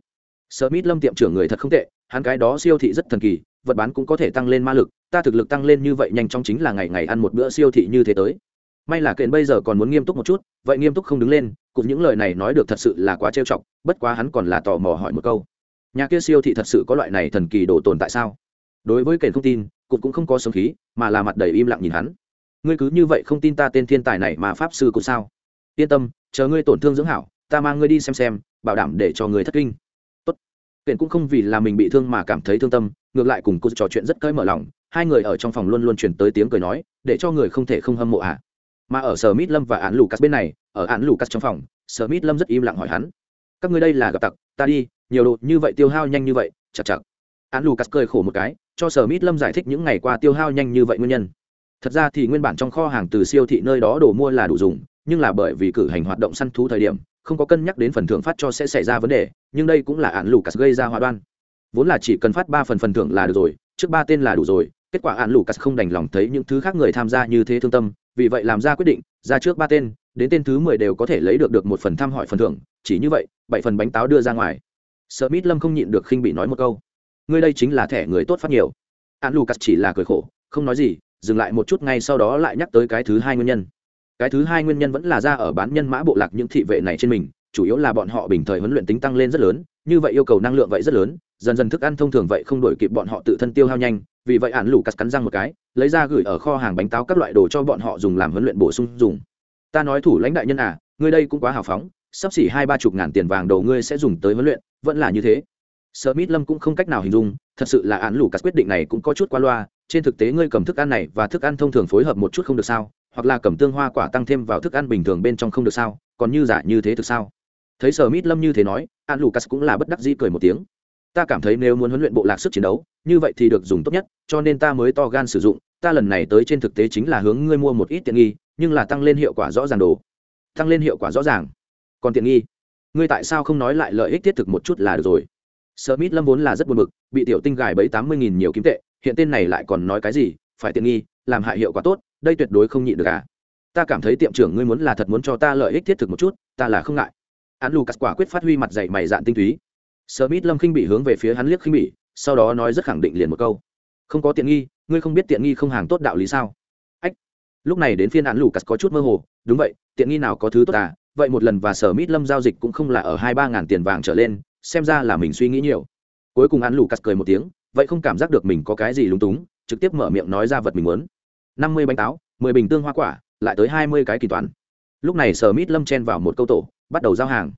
sở mít lâm tiệm trưởng người thật không tệ hắn cái đó siêu thị rất thần kỳ vật bán cũng có thể tăng lên ma lực ta thực lực tăng lên như vậy nhanh chóng chính là ngày ngày ăn một bữa siêu thị như thế tới may là kiện bây giờ còn muốn nghiêm túc một chút vậy nghiêm túc không đứng lên cụt những lời này nói được thật sự là quá trêu chọc bất quá hắn còn là tò mò hỏi một câu nhà kia siêu thị thật sự có loại này thần kỳ đồ tồn tại sao đối với kền không tin cụt cũng không có sống khí mà là mặt đầy im lặng nhìn hắn ngươi cứ như vậy không tin ta tên thiên tài này mà pháp sư cũng sao yên tâm chờ ngươi tổn thương dưỡng hảo ta mang ngươi đi xem xem bảo đảm để cho người thất kinh tốt kền cũng không vì là mình bị thương mà cảm thấy thương tâm ngược lại cùng cụt trò chuyện rất cởi mở lòng hai người ở trong phòng luôn luôn chuyển tới tiếng cười nói để cho người không thể không hâm mộ ạ à. mà ở sở mít lâm và án Cắt bên này ở án Cắt trong phòng sở mít lâm rất im lặng hỏi hắn các ngươi đây là gặp tặc ta đi nhiều đồ như vậy tiêu hao nhanh như vậy chặt chặt án lucas cười khổ một cái cho sở mít lâm giải thích những ngày qua tiêu hao nhanh như vậy nguyên nhân thật ra thì nguyên bản trong kho hàng từ siêu thị nơi đó đồ mua là đủ dùng nhưng là bởi vì cử hành hoạt động săn thú thời điểm không có cân nhắc đến phần thưởng phát cho sẽ xảy ra vấn đề nhưng đây cũng là án lucas gây ra hóa đoan vốn là chỉ cần phát ba phần phần thưởng là được rồi trước ba tên là đủ rồi kết quả án lucas không đành lòng thấy những thứ khác người tham gia như thế thương tâm vì vậy làm ra quyết định ra trước ba tên đến tên thứ mười đều có thể lấy được được một phần thăm hỏi phần thưởng chỉ như vậy bảy phần bánh táo đưa ra ngoài sợ mít lâm không nhịn được khinh bị nói một câu ngươi đây chính là thẻ người tốt phát nhiều an lucas chỉ là cười khổ không nói gì dừng lại một chút ngay sau đó lại nhắc tới cái thứ hai nguyên nhân cái thứ hai nguyên nhân vẫn là ra ở bán nhân mã bộ lạc những thị vệ này trên mình chủ yếu là bọn họ bình thời huấn luyện tính tăng lên rất lớn như vậy yêu cầu năng lượng vậy rất lớn dần dần thức ăn thông thường vậy không đổi kịp bọn họ tự thân tiêu hao nhanh vì vậy ạn lù cắt cắn răng một cái lấy ra gửi ở kho hàng bánh táo các loại đồ cho bọn họ dùng làm huấn luyện bổ sung dùng ta nói thủ lãnh đại nhân à người đây cũng quá hào phóng sắp xỉ hai ba chục ngàn tiền vàng đầu ngươi sẽ dùng tới huấn luyện vẫn là như thế Mít lâm cũng không cách nào hình dung thật sự là án lủ cắt quyết định này cũng có chút qua loa trên thực tế ngươi cầm thức ăn này và thức ăn thông thường phối hợp một chút không được sao hoặc là cầm tương hoa quả tăng thêm vào thức ăn bình thường bên trong không được sao còn như giả như thế thực sao thấy sở mít lâm như thế nói an lucas cũng là bất đắc dĩ cười một tiếng ta cảm thấy nếu muốn huấn luyện bộ lạc sức chiến đấu như vậy thì được dùng tốt nhất cho nên ta mới to gan sử dụng ta lần này tới trên thực tế chính là hướng ngươi mua một ít tiện nghi nhưng là tăng lên hiệu quả rõ ràng đồ tăng lên hiệu quả rõ ràng còn tiện nghi ngươi tại sao không nói lại lợi ích thiết thực một chút là được rồi smith lâm vốn là rất buồn b ự c bị tiểu tinh gài bẫy tám mươi nghìn nhiều kim tệ hiện tên này lại còn nói cái gì phải tiện nghi làm hại hiệu quả tốt đây tuyệt đối không nhịn được à? ta cảm thấy tiệm trưởng ngươi muốn là thật muốn cho ta lợi ích thiết thực một chút ta là không ngại hắn lucas quả quyết phát huy mặt dạy mày dạn tinh túy smith lâm khinh bị hướng về phía hắn liếc khinh bị sau đó nói rất khẳng định liền một câu không có tiện nghi ngươi không biết tiện nghi không hàng tốt đạo lý sao ách lúc này đến phiên hắn lucas có chút mơ hồ đúng vậy tiện nghi nào có thứ tốt à vậy một lần và sở mít lâm giao dịch cũng không là ở hai ba ngàn tiền vàng trở lên xem ra là mình suy nghĩ nhiều cuối cùng hắn lù cắt cười một tiếng vậy không cảm giác được mình có cái gì lúng túng trực tiếp mở miệng nói ra vật mình muốn năm mươi bánh táo mười bình tương hoa quả lại tới hai mươi cái kỳ toán lúc này sở mít lâm chen vào một câu tổ bắt đầu giao hàng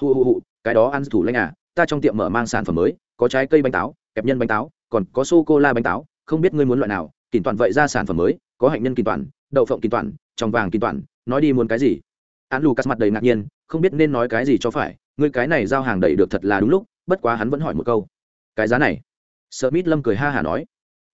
hụ hụ hụ cái đó ăn thủ lanh à ta trong tiệm mở mang sản phẩm mới có trái cây bánh táo kẹp nhân bánh táo còn có sô cô la bánh táo không biết ngươi muốn loại nào kỳ toàn vậy ra sản phẩm mới có hạnh nhân kỳ toàn đậu phộng kỳ toàn tròng vàng kỳ toàn nói đi muốn cái gì án lucas mặt đầy ngạc nhiên không biết nên nói cái gì cho phải Ngươi cái này giao hàng đẩy được thật là đúng lúc bất quá hắn vẫn hỏi một câu cái giá này smith lâm cười ha hả nói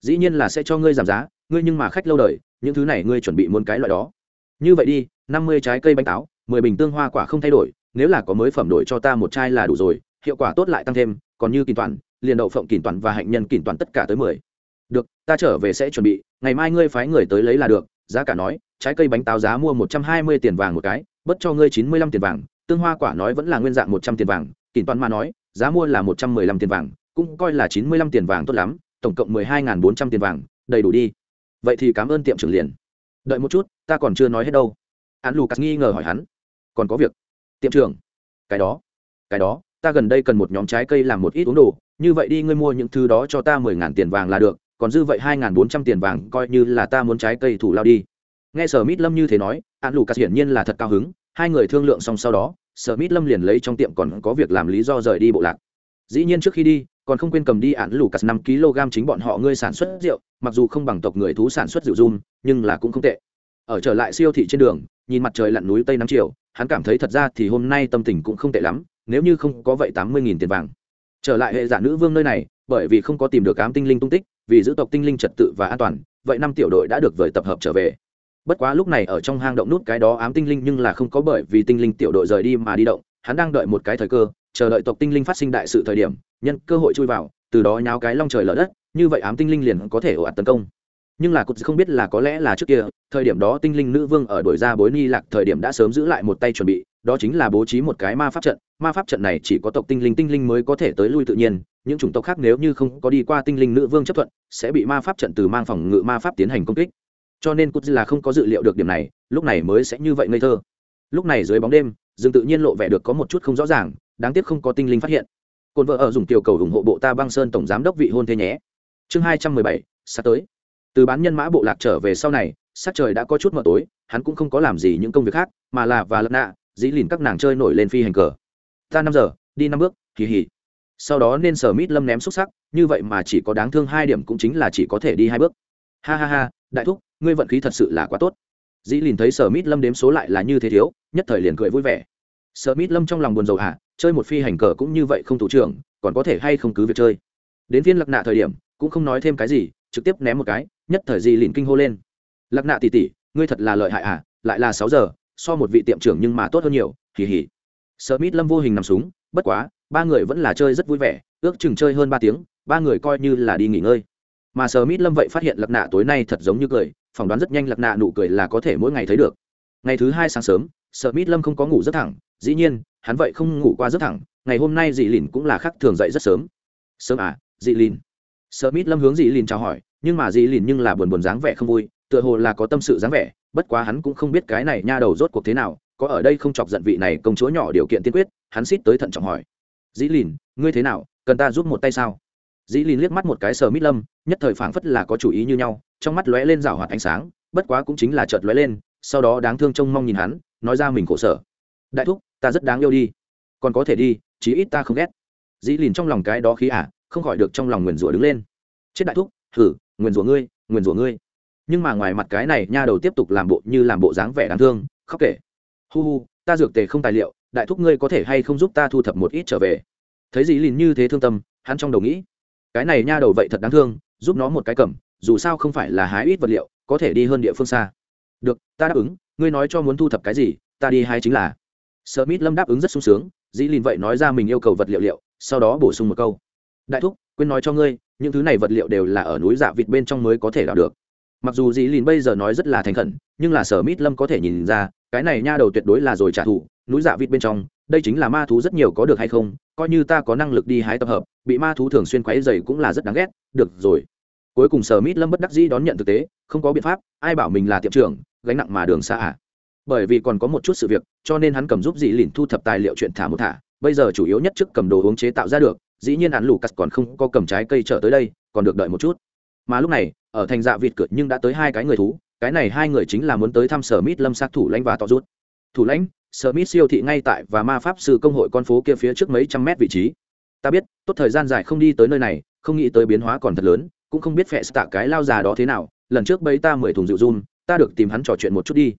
dĩ nhiên là sẽ cho ngươi giảm giá ngươi nhưng mà khách lâu đợi, những thứ này ngươi chuẩn bị muốn cái loại đó như vậy đi năm mươi trái cây bánh táo mười bình tương hoa quả không thay đổi nếu là có mới phẩm đổi cho ta một chai là đủ rồi hiệu quả tốt lại tăng thêm còn như kỳ toàn liền đậu phộng kỳ toàn và hạnh nhân kỳ toàn tất cả tới mười được ta trở về sẽ chuẩn bị ngày mai ngươi phái người tới lấy là được giá cả nói trái cây bánh táo giá mua một trăm hai mươi tiền vàng một cái bất cho ngươi chín mươi lăm tiền vàng tương hoa quả nói vẫn là nguyên dạng một trăm tiền vàng kỳn toàn mà nói giá mua là một trăm mười lăm tiền vàng cũng coi là chín mươi lăm tiền vàng tốt lắm tổng cộng mười hai n bốn trăm tiền vàng đầy đủ đi vậy thì cảm ơn tiệm trưởng liền đợi một chút ta còn chưa nói hết đâu án lù cắt nghi ngờ hỏi hắn còn có việc tiệm trưởng cái đó cái đó ta gần đây cần một nhóm trái cây làm một ít uống đồ như vậy đi ngươi mua những thứ đó cho ta mười ngàn tiền vàng là được còn dư vậy hai ngàn bốn trăm tiền vàng coi như là ta muốn trái cây thủ lao đi nghe sở mít lâm như thế nói an lucas hiển nhiên là thật cao hứng hai người thương lượng xong sau đó sở mít lâm liền lấy trong tiệm còn có việc làm lý do rời đi bộ lạc dĩ nhiên trước khi đi còn không quên cầm đi an án lucas năm kg chính bọn họ ngươi sản xuất rượu mặc dù không bằng tộc người thú sản xuất rượu run nhưng là cũng không tệ ở trở lại siêu thị trên đường nhìn mặt trời lặn núi tây năm chiều hắn cảm thấy thật ra thì hôm nay tâm tình cũng không tệ lắm nếu như không có vậy tám mươi nghìn tiền vàng trở lại hệ giả nữ vương nơi này bởi vì không có tìm được cám tinh linh tung tích vì giữ tộc tinh linh trật tự và an toàn vậy năm tiểu đội đã được vời tập hợp trở về bất quá lúc này ở trong hang động nút cái đó ám tinh linh nhưng là không có bởi vì tinh linh tiểu đội rời đi mà đi động hắn đang đợi một cái thời cơ chờ đợi tộc tinh linh phát sinh đại sự thời điểm nhân cơ hội chui vào từ đó nháo cái long trời lở đất như vậy ám tinh linh liền có thể ồ ạt tấn công nhưng là cụt không biết là có lẽ là trước kia thời điểm đó tinh linh nữ vương ở đổi ra bối ni lạc thời điểm đã sớm giữ lại một tay chuẩn bị đó chính là bố trí một cái ma pháp trận ma pháp trận này chỉ có tộc tinh linh tinh linh mới có thể tới lui tự nhiên những chủng tộc khác nếu như không có đi qua tinh linh nữ vương chấp thuận sẽ bị ma pháp trận từ mang phòng ngự ma pháp tiến hành công kích cho nên cút là không có dự liệu được điểm này lúc này mới sẽ như vậy ngây thơ lúc này dưới bóng đêm rừng tự nhiên lộ vẻ được có một chút không rõ ràng đáng tiếc không có tinh linh phát hiện cồn vợ ở dùng tiểu cầu ủng hộ bộ ta băng sơn tổng giám đốc vị hôn thế nhé chương hai trăm mười bảy sắp tới từ bán nhân mã bộ lạc trở về sau này sắc trời đã có chút mờ tối hắn cũng không có làm gì những công việc khác mà là và lật nạ dĩ lìn các nàng chơi nổi lên phi hành cờ ta năm giờ đi năm bước kỳ hỉ sau đó nên sờ mít lâm ném xúc sắc như vậy mà chỉ có đáng thương hai điểm cũng chính là chỉ có thể đi hai bước ha ha ha đại thúc ngươi vận khí thật sự là quá tốt dĩ lìn thấy sở mít lâm đếm số lại là như thế thiếu nhất thời liền cười vui vẻ sở mít lâm trong lòng buồn rầu hả chơi một phi hành cờ cũng như vậy không thủ trưởng còn có thể hay không cứ việc chơi đến phiên lặc nạ thời điểm cũng không nói thêm cái gì trực tiếp ném một cái nhất thời Dĩ lìn kinh hô lên Lặc nạ tỉ tỉ ngươi thật là lợi hại à lại là sáu giờ so một vị tiệm trưởng nhưng mà tốt hơn nhiều hỉ hỉ Sở mít lâm vô hình nằm súng bất quá ba người vẫn là chơi rất vui vẻ ước chừng chơi hơn ba tiếng ba người coi như là đi nghỉ ngơi mà sờ mít lâm vậy phát hiện lạc nạ tối nay thật giống như cười phỏng đoán rất nhanh lạc nạ nụ cười là có thể mỗi ngày thấy được ngày thứ hai sáng sớm sờ mít lâm không có ngủ rất thẳng dĩ nhiên hắn vậy không ngủ qua rất thẳng ngày hôm nay dị lìn cũng là khắc thường dậy rất sớm sớm à dị lìn sờ mít lâm hướng dị lìn chào hỏi nhưng mà dị lìn nhưng là buồn buồn dáng vẻ không vui tựa hồ là có tâm sự dáng vẻ bất quá hắn cũng không biết cái này nha đầu rốt cuộc thế nào có ở đây không chọc giận vị này công chúa nhỏ điều kiện tiên quyết hắn xít tới thận trọng hỏi dĩ lìn ngươi thế nào cần ta giúp một tay sao dĩ lìn liếc mắt một cái sờ mít lâm nhất thời phảng phất là có chủ ý như nhau trong mắt lóe lên rào hoạt ánh sáng bất quá cũng chính là chợt lóe lên sau đó đáng thương trông mong nhìn hắn nói ra mình khổ sở đại thúc ta rất đáng yêu đi còn có thể đi chí ít ta không ghét dĩ lìn trong lòng cái đó khí ả không khỏi được trong lòng nguyền rủa đứng lên chết đại thúc thử nguyền rủa ngươi nguyền rủa ngươi nhưng mà ngoài mặt cái này nha đầu tiếp tục làm bộ như làm bộ dáng vẻ đáng thương khóc kể hu hu ta dược tề không tài liệu đại thúc ngươi có thể hay không giúp ta thu thập một ít trở về thấy dĩ lìn như thế thương tâm hắn trong đầu nghĩ cái này nha đầu vậy thật đáng thương giúp nó một cái cầm dù sao không phải là hái ít vật liệu có thể đi hơn địa phương xa được ta đáp ứng ngươi nói cho muốn thu thập cái gì ta đi hai chính là sợ mít lâm đáp ứng rất sung sướng dĩ lìn vậy nói ra mình yêu cầu vật liệu liệu sau đó bổ sung một câu đại thúc quên nói cho ngươi những thứ này vật liệu đều là ở núi dạ vịt bên trong mới có thể đào được mặc dù dĩ lìn bây giờ nói rất là thành khẩn nhưng là sở mít lâm có thể nhìn ra cái này nha đầu tuyệt đối là rồi trả thù núi dạ vịt bên trong đây chính là ma thú rất nhiều có được hay không coi như ta có năng lực đi hái tập hợp bị ma thú thường xuyên quấy dày cũng là rất đáng ghét được rồi cuối cùng sở mít lâm bất đắc dĩ đón nhận thực tế không có biện pháp ai bảo mình là tiệm trưởng gánh nặng mà đường xa à. bởi vì còn có một chút sự việc cho nên hắn cầm giúp dì lìn thu thập tài liệu chuyện thả một thả bây giờ chủ yếu nhất trước cầm đồ uống chế tạo ra được dĩ nhiên hắn lù cắt còn không có cầm trái cây trở tới đây còn được đợi một chút mà lúc này ở thành dạ vịt cửa nhưng đã tới hai cái người thú cái này hai người chính là muốn tới thăm sở mít lâm sát thủ lãnh và tỏ rút thủ lãnh Smith siêu thị ngay tại và ma pháp sư công hội con phố kia phía trước mấy trăm mét vị trí. Ta biết, tốt thời gian dài không đi tới nơi này, không nghĩ tới biến hóa còn thật lớn, cũng không biết phệ tạ cái lao già đó thế nào, lần trước bấy ta mười thùng rượu run, ta được tìm hắn trò chuyện một chút đi.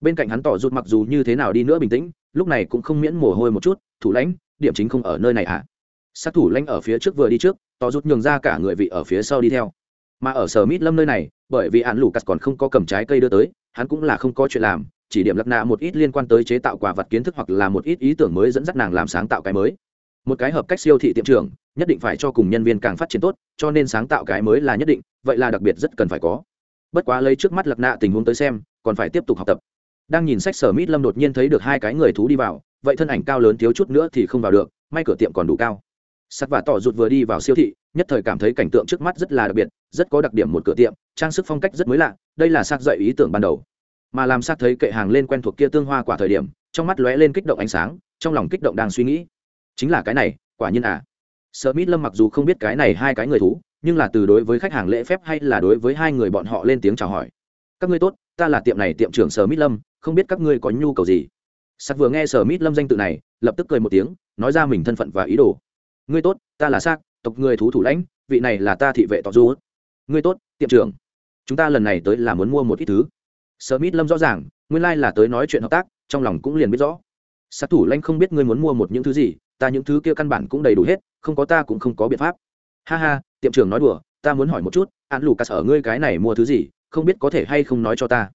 Bên cạnh hắn tỏ rụt mặc dù như thế nào đi nữa bình tĩnh, lúc này cũng không miễn mồ hôi một chút, thủ lãnh, điểm chính không ở nơi này ạ. À? Sát thủ lãnh ở phía trước vừa đi trước, tỏ rụt nhường ra cả người vị ở phía sau đi theo. Mà ở Smith lâm nơi này, bởi vì án lũ cắt còn không có cầm trái cây đưa tới, hắn cũng là không có chuyện làm, chỉ điểm lắc nạ một ít liên quan tới chế tạo quà vật kiến thức hoặc là một ít ý tưởng mới dẫn dắt nàng làm sáng tạo cái mới một cái hợp cách siêu thị tiệm trưởng nhất định phải cho cùng nhân viên càng phát triển tốt cho nên sáng tạo cái mới là nhất định vậy là đặc biệt rất cần phải có bất quá lấy trước mắt lật nạ tình huống tới xem còn phải tiếp tục học tập đang nhìn sách sở mít lâm đột nhiên thấy được hai cái người thú đi vào vậy thân ảnh cao lớn thiếu chút nữa thì không vào được may cửa tiệm còn đủ cao sắt và tỏ rụt vừa đi vào siêu thị nhất thời cảm thấy cảnh tượng trước mắt rất là đặc biệt rất có đặc điểm một cửa tiệm trang sức phong cách rất mới lạ đây là xác dậy ý tưởng ban đầu mà làm sát thấy kệ hàng lên quen thuộc kia tương hoa quả thời điểm trong mắt lóe lên kích động ánh sáng trong lòng kích động đang suy nghĩ chính là cái này quả nhiên à sợ mít lâm mặc dù không biết cái này hai cái người thú nhưng là từ đối với khách hàng lễ phép hay là đối với hai người bọn họ lên tiếng chào hỏi các ngươi tốt ta là tiệm này tiệm trưởng sở mít lâm không biết các ngươi có nhu cầu gì sắt vừa nghe sở mít lâm danh tự này lập tức cười một tiếng nói ra mình thân phận và ý đồ ngươi tốt ta là xác tộc người thú thủ lãnh vị này là ta thị vệ tọ du ngươi tốt tiệm trưởng chúng ta lần này tới là muốn mua một ít thứ Smith Lâm rõ ràng, nguyên lai là tới nói chuyện hợp tác, trong lòng cũng liền biết rõ. Sát thủ Lanh không biết ngươi muốn mua một những thứ gì, ta những thứ kia căn bản cũng đầy đủ hết, không có ta cũng không có biện pháp. Ha ha, tiệm trưởng nói đùa, ta muốn hỏi một chút, án Lucas ở ngươi cái này mua thứ gì, không biết có thể hay không nói cho ta.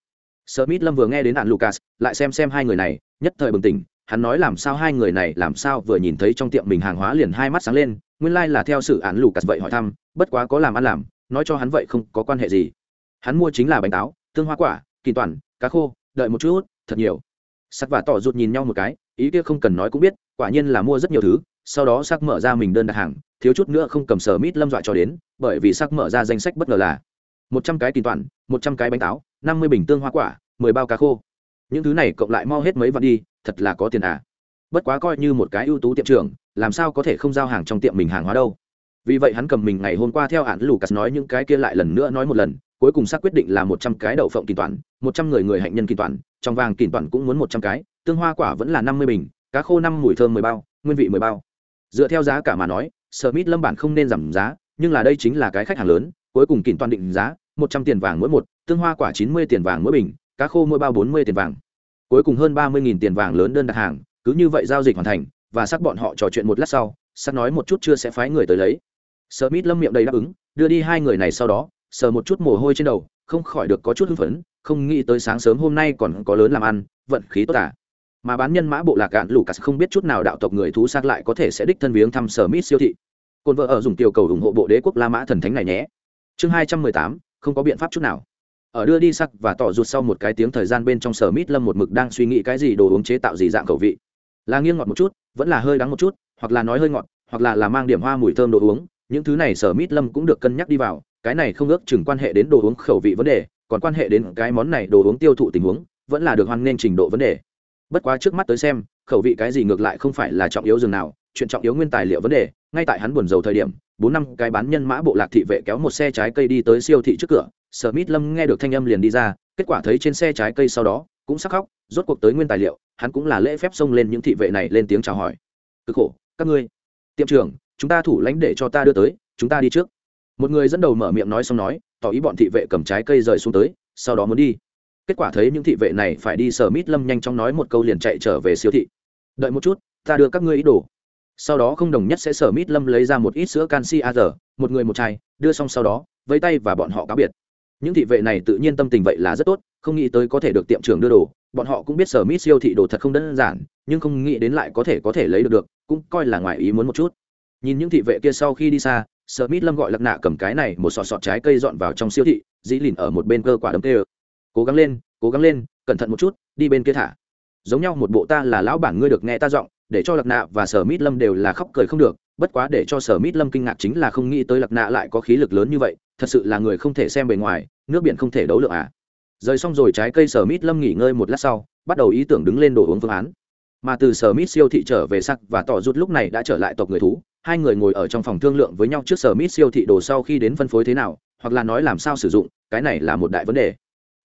Smith Lâm vừa nghe đến án Lucas, lại xem xem hai người này, nhất thời bừng tỉnh, hắn nói làm sao hai người này làm sao vừa nhìn thấy trong tiệm mình hàng hóa liền hai mắt sáng lên, nguyên lai là theo sự án Lucas vậy hỏi thăm, bất quá có làm ăn làm, nói cho hắn vậy không có quan hệ gì. Hắn mua chính là bánh táo, tương hoa quả, kỳ toàn cá khô đợi một chút thật nhiều sắc và tỏ rụt nhìn nhau một cái ý kia không cần nói cũng biết quả nhiên là mua rất nhiều thứ sau đó sắc mở ra mình đơn đặt hàng thiếu chút nữa không cầm sở mít lâm dọa cho đến bởi vì sắc mở ra danh sách bất ngờ là một trăm cái kỳ toàn một trăm cái bánh táo năm mươi bình tương hoa quả mười bao cá khô những thứ này cộng lại mau hết mấy vạn đi thật là có tiền à bất quá coi như một cái ưu tú tiệm trưởng làm sao có thể không giao hàng trong tiệm mình hàng hóa đâu vì vậy hắn cầm mình ngày hôm qua theo ản lucas nói những cái kia lại lần nữa nói một lần cuối cùng xác quyết định là một trăm cái đậu phộng kỳ toàn một trăm người người hạnh nhân kỳ toàn trong vàng kỳ toàn cũng muốn một trăm cái tương hoa quả vẫn là năm mươi bình cá khô năm mùi thơm mười bao nguyên vị mười bao dựa theo giá cả mà nói smith lâm bản không nên giảm giá nhưng là đây chính là cái khách hàng lớn cuối cùng kỳ toàn định giá một trăm tiền vàng mỗi một tương hoa quả chín mươi tiền vàng mỗi bình cá khô mỗi bao bốn mươi tiền vàng cuối cùng hơn ba mươi tiền vàng lớn đơn đặt hàng cứ như vậy giao dịch hoàn thành và xác bọn họ trò chuyện một lát sau xác nói một chút chưa sẽ phái người tới lấy smith lâm miệng đầy đáp ứng đưa đi hai người này sau đó sờ một chút mồ hôi trên đầu không khỏi được có chút hưng phấn không nghĩ tới sáng sớm hôm nay còn có lớn làm ăn vận khí tốt à? mà bán nhân mã bộ lạc cạn lù cà không biết chút nào đạo tộc người thú xác lại có thể sẽ đích thân viếng thăm sở mít siêu thị cồn vợ ở dùng tiểu cầu ủng hộ bộ đế quốc la mã thần thánh này nhé chương hai trăm mười tám không có biện pháp chút nào ở đưa đi sắc và tỏ rụt sau một cái tiếng thời gian bên trong sở mít lâm một mực đang suy nghĩ cái gì đồ uống chế tạo gì dạng khẩu vị là nghiêng ngọt một chút vẫn là hơi đắng một chút hoặc là nói hơi ngọt hoặc là là mang điểm hoa mùi thơm đồ uống những thứ này sở mít lâm cũng được cân nhắc đi vào cái này không ước chừng quan hệ đến đồ uống khẩu vị vấn đề còn quan hệ đến cái món này đồ uống tiêu thụ tình huống vẫn là được hoan nghênh trình độ vấn đề bất quá trước mắt tới xem khẩu vị cái gì ngược lại không phải là trọng yếu dường nào chuyện trọng yếu nguyên tài liệu vấn đề ngay tại hắn buồn dầu thời điểm bốn năm cái bán nhân mã bộ lạc thị vệ kéo một xe trái cây đi tới siêu thị trước cửa sở mít lâm nghe được thanh âm liền đi ra kết quả thấy trên xe trái cây sau đó cũng sắc khóc rốt cuộc tới nguyên tài liệu hắn cũng là lễ phép xông lên những thị vệ này lên tiếng chào hỏi cực khổ các ngươi tiệm trưởng chúng ta thủ lãnh để cho ta đưa tới chúng ta đi trước một người dẫn đầu mở miệng nói xong nói tỏ ý bọn thị vệ cầm trái cây rời xuống tới sau đó muốn đi kết quả thấy những thị vệ này phải đi sở mít lâm nhanh chóng nói một câu liền chạy trở về siêu thị đợi một chút ta đưa các ngươi ý đồ sau đó không đồng nhất sẽ sở mít lâm lấy ra một ít sữa canxi a giờ một người một chai đưa xong sau đó vẫy tay và bọn họ cáo biệt những thị vệ này tự nhiên tâm tình vậy là rất tốt không nghĩ tới có thể được tiệm trưởng đưa đồ bọn họ cũng biết sở mít siêu thị đồ thật không đơn giản nhưng không nghĩ đến lại có thể có thể lấy được được cũng coi là ngoài ý muốn một chút nhìn những thị vệ kia sau khi đi xa Mít Lâm gọi Lạc Nạ cầm cái này một sọt sọt trái cây dọn vào trong siêu thị, dĩ lìn ở một bên cơ quả đấm tê. Cố gắng lên, cố gắng lên, cẩn thận một chút, đi bên kia thả. Giống nhau một bộ ta là lão bản ngươi được nghe ta giọng, để cho Lạc Nạ và Sở Mít Lâm đều là khóc cười không được, bất quá để cho Sở Mít Lâm kinh ngạc chính là không nghĩ tới Lạc Nạ lại có khí lực lớn như vậy, thật sự là người không thể xem bề ngoài, nước biển không thể đấu lượng à. Rời xong rồi trái cây Sở Mít Lâm nghỉ ngơi một lát sau, bắt đầu ý tưởng đứng lên đồ uống phương án mà từ sở mít siêu thị trở về sắc và tỏ rút lúc này đã trở lại tộc người thú hai người ngồi ở trong phòng thương lượng với nhau trước sở mít siêu thị đồ sau khi đến phân phối thế nào hoặc là nói làm sao sử dụng cái này là một đại vấn đề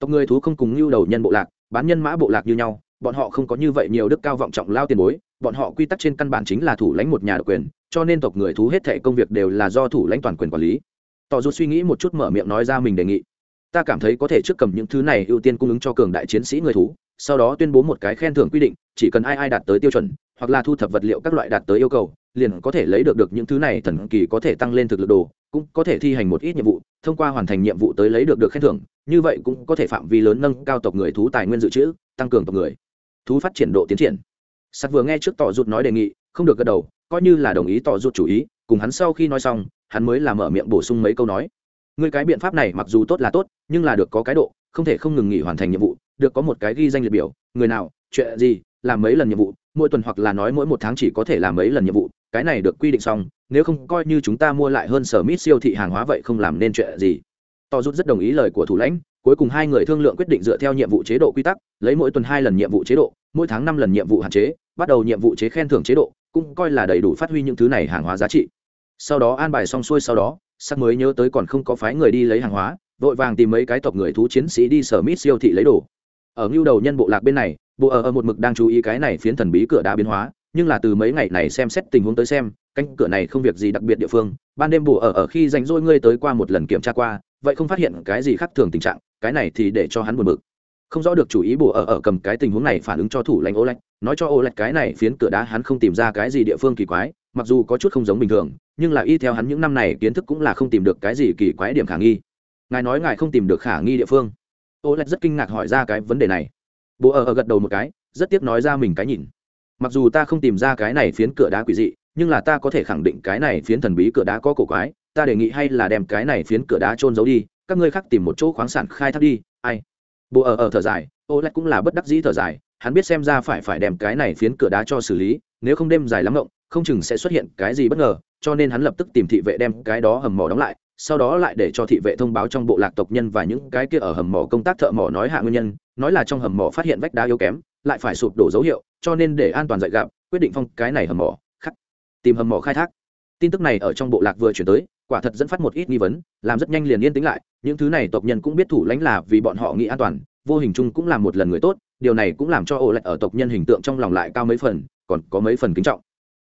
tộc người thú không cùng lưu đầu nhân bộ lạc bán nhân mã bộ lạc như nhau bọn họ không có như vậy nhiều đức cao vọng trọng lao tiền bối bọn họ quy tắc trên căn bản chính là thủ lãnh một nhà độc quyền cho nên tộc người thú hết thệ công việc đều là do thủ lãnh toàn quyền quản lý tỏ dù suy nghĩ một chút mở miệng nói ra mình đề nghị ta cảm thấy có thể trước cầm những thứ này ưu tiên cung ứng cho cường đại chiến sĩ người thú sau đó tuyên bố một cái khen thưởng quy định chỉ cần ai ai đạt tới tiêu chuẩn hoặc là thu thập vật liệu các loại đạt tới yêu cầu liền có thể lấy được được những thứ này thần kỳ có thể tăng lên thực lực đồ cũng có thể thi hành một ít nhiệm vụ thông qua hoàn thành nhiệm vụ tới lấy được được khen thưởng như vậy cũng có thể phạm vi lớn nâng cao tộc người thú tài nguyên dự trữ tăng cường tộc người thú phát triển độ tiến triển sắt vừa nghe trước tỏ rụt nói đề nghị không được gật đầu coi như là đồng ý tỏ rụt chủ ý cùng hắn sau khi nói xong hắn mới làm mở miệng bổ sung mấy câu nói người cái biện pháp này mặc dù tốt là tốt nhưng là được có cái độ không thể không ngừng nghỉ hoàn thành nhiệm vụ được có một cái ghi danh liệt biểu người nào chuyện gì làm mấy lần nhiệm vụ mỗi tuần hoặc là nói mỗi một tháng chỉ có thể làm mấy lần nhiệm vụ cái này được quy định xong nếu không coi như chúng ta mua lại hơn sở mít siêu thị hàng hóa vậy không làm nên chuyện gì to rút rất đồng ý lời của thủ lãnh cuối cùng hai người thương lượng quyết định dựa theo nhiệm vụ chế độ quy tắc lấy mỗi tuần hai lần nhiệm vụ chế độ mỗi tháng năm lần nhiệm vụ hạn chế bắt đầu nhiệm vụ chế khen thưởng chế độ cũng coi là đầy đủ phát huy những thứ này hàng hóa giá trị sau đó an bài xong xuôi sau đó sắc mới nhớ tới còn không có phái người đi lấy hàng hóa vội vàng tìm mấy cái tộc người thú chiến sĩ đi sở mít siêu thị lấy đồ ở ngưu đầu nhân bộ lạc bên này bộ ở một mực đang chú ý cái này phiến thần bí cửa đá biến hóa nhưng là từ mấy ngày này xem xét tình huống tới xem cánh cửa này không việc gì đặc biệt địa phương ban đêm bù ở ở khi rảnh rỗi ngươi tới qua một lần kiểm tra qua vậy không phát hiện cái gì khác thường tình trạng cái này thì để cho hắn buồn bực không rõ được chủ ý bù ở ở cầm cái tình huống này phản ứng cho thủ lãnh ô lạch nói cho ô lạch cái này phiến cửa đá hắn không tìm ra cái gì địa phương kỳ quái mặc dù có chút không giống bình thường nhưng là y theo hắn những năm này kiến thức cũng là không tìm được cái gì kỳ quái điểm khả nghi ngài nói ngài không tìm được khả nghi địa phương ô lạch rất kinh ngạc hỏi ra cái vấn đề này bố ở gật đầu một cái rất tiếc nói ra mình cái nhìn mặc dù ta không tìm ra cái này phiến cửa đá quỷ dị nhưng là ta có thể khẳng định cái này phiến thần bí cửa đá có cổ quái ta đề nghị hay là đem cái này phiến cửa đá trôn giấu đi các ngươi khác tìm một chỗ khoáng sản khai thác đi ai bộ ở ở thở dài ô lách cũng là bất đắc dĩ thở dài hắn biết xem ra phải phải đem cái này phiến cửa đá cho xử lý nếu không đêm dài lắm ngộng không chừng sẽ xuất hiện cái gì bất ngờ cho nên hắn lập tức tìm thị vệ đem cái đó hầm mỏ đóng lại sau đó lại để cho thị vệ thông báo trong bộ lạc tộc nhân và những cái kia ở hầm mỏ công tác thợ mỏ nói hạ nguyên nhân nói là trong hầm mỏ phát hiện vách đá yếu kém lại phải sụp đổ dấu hiệu cho nên để an toàn dạy gạo quyết định phong cái này hầm mỏ khắc tìm hầm mỏ khai thác tin tức này ở trong bộ lạc vừa chuyển tới quả thật dẫn phát một ít nghi vấn làm rất nhanh liền yên tĩnh lại những thứ này tộc nhân cũng biết thủ lãnh là vì bọn họ nghĩ an toàn vô hình chung cũng là một lần người tốt điều này cũng làm cho ổ lạnh ở tộc nhân hình tượng trong lòng lại cao mấy phần còn có mấy phần kính trọng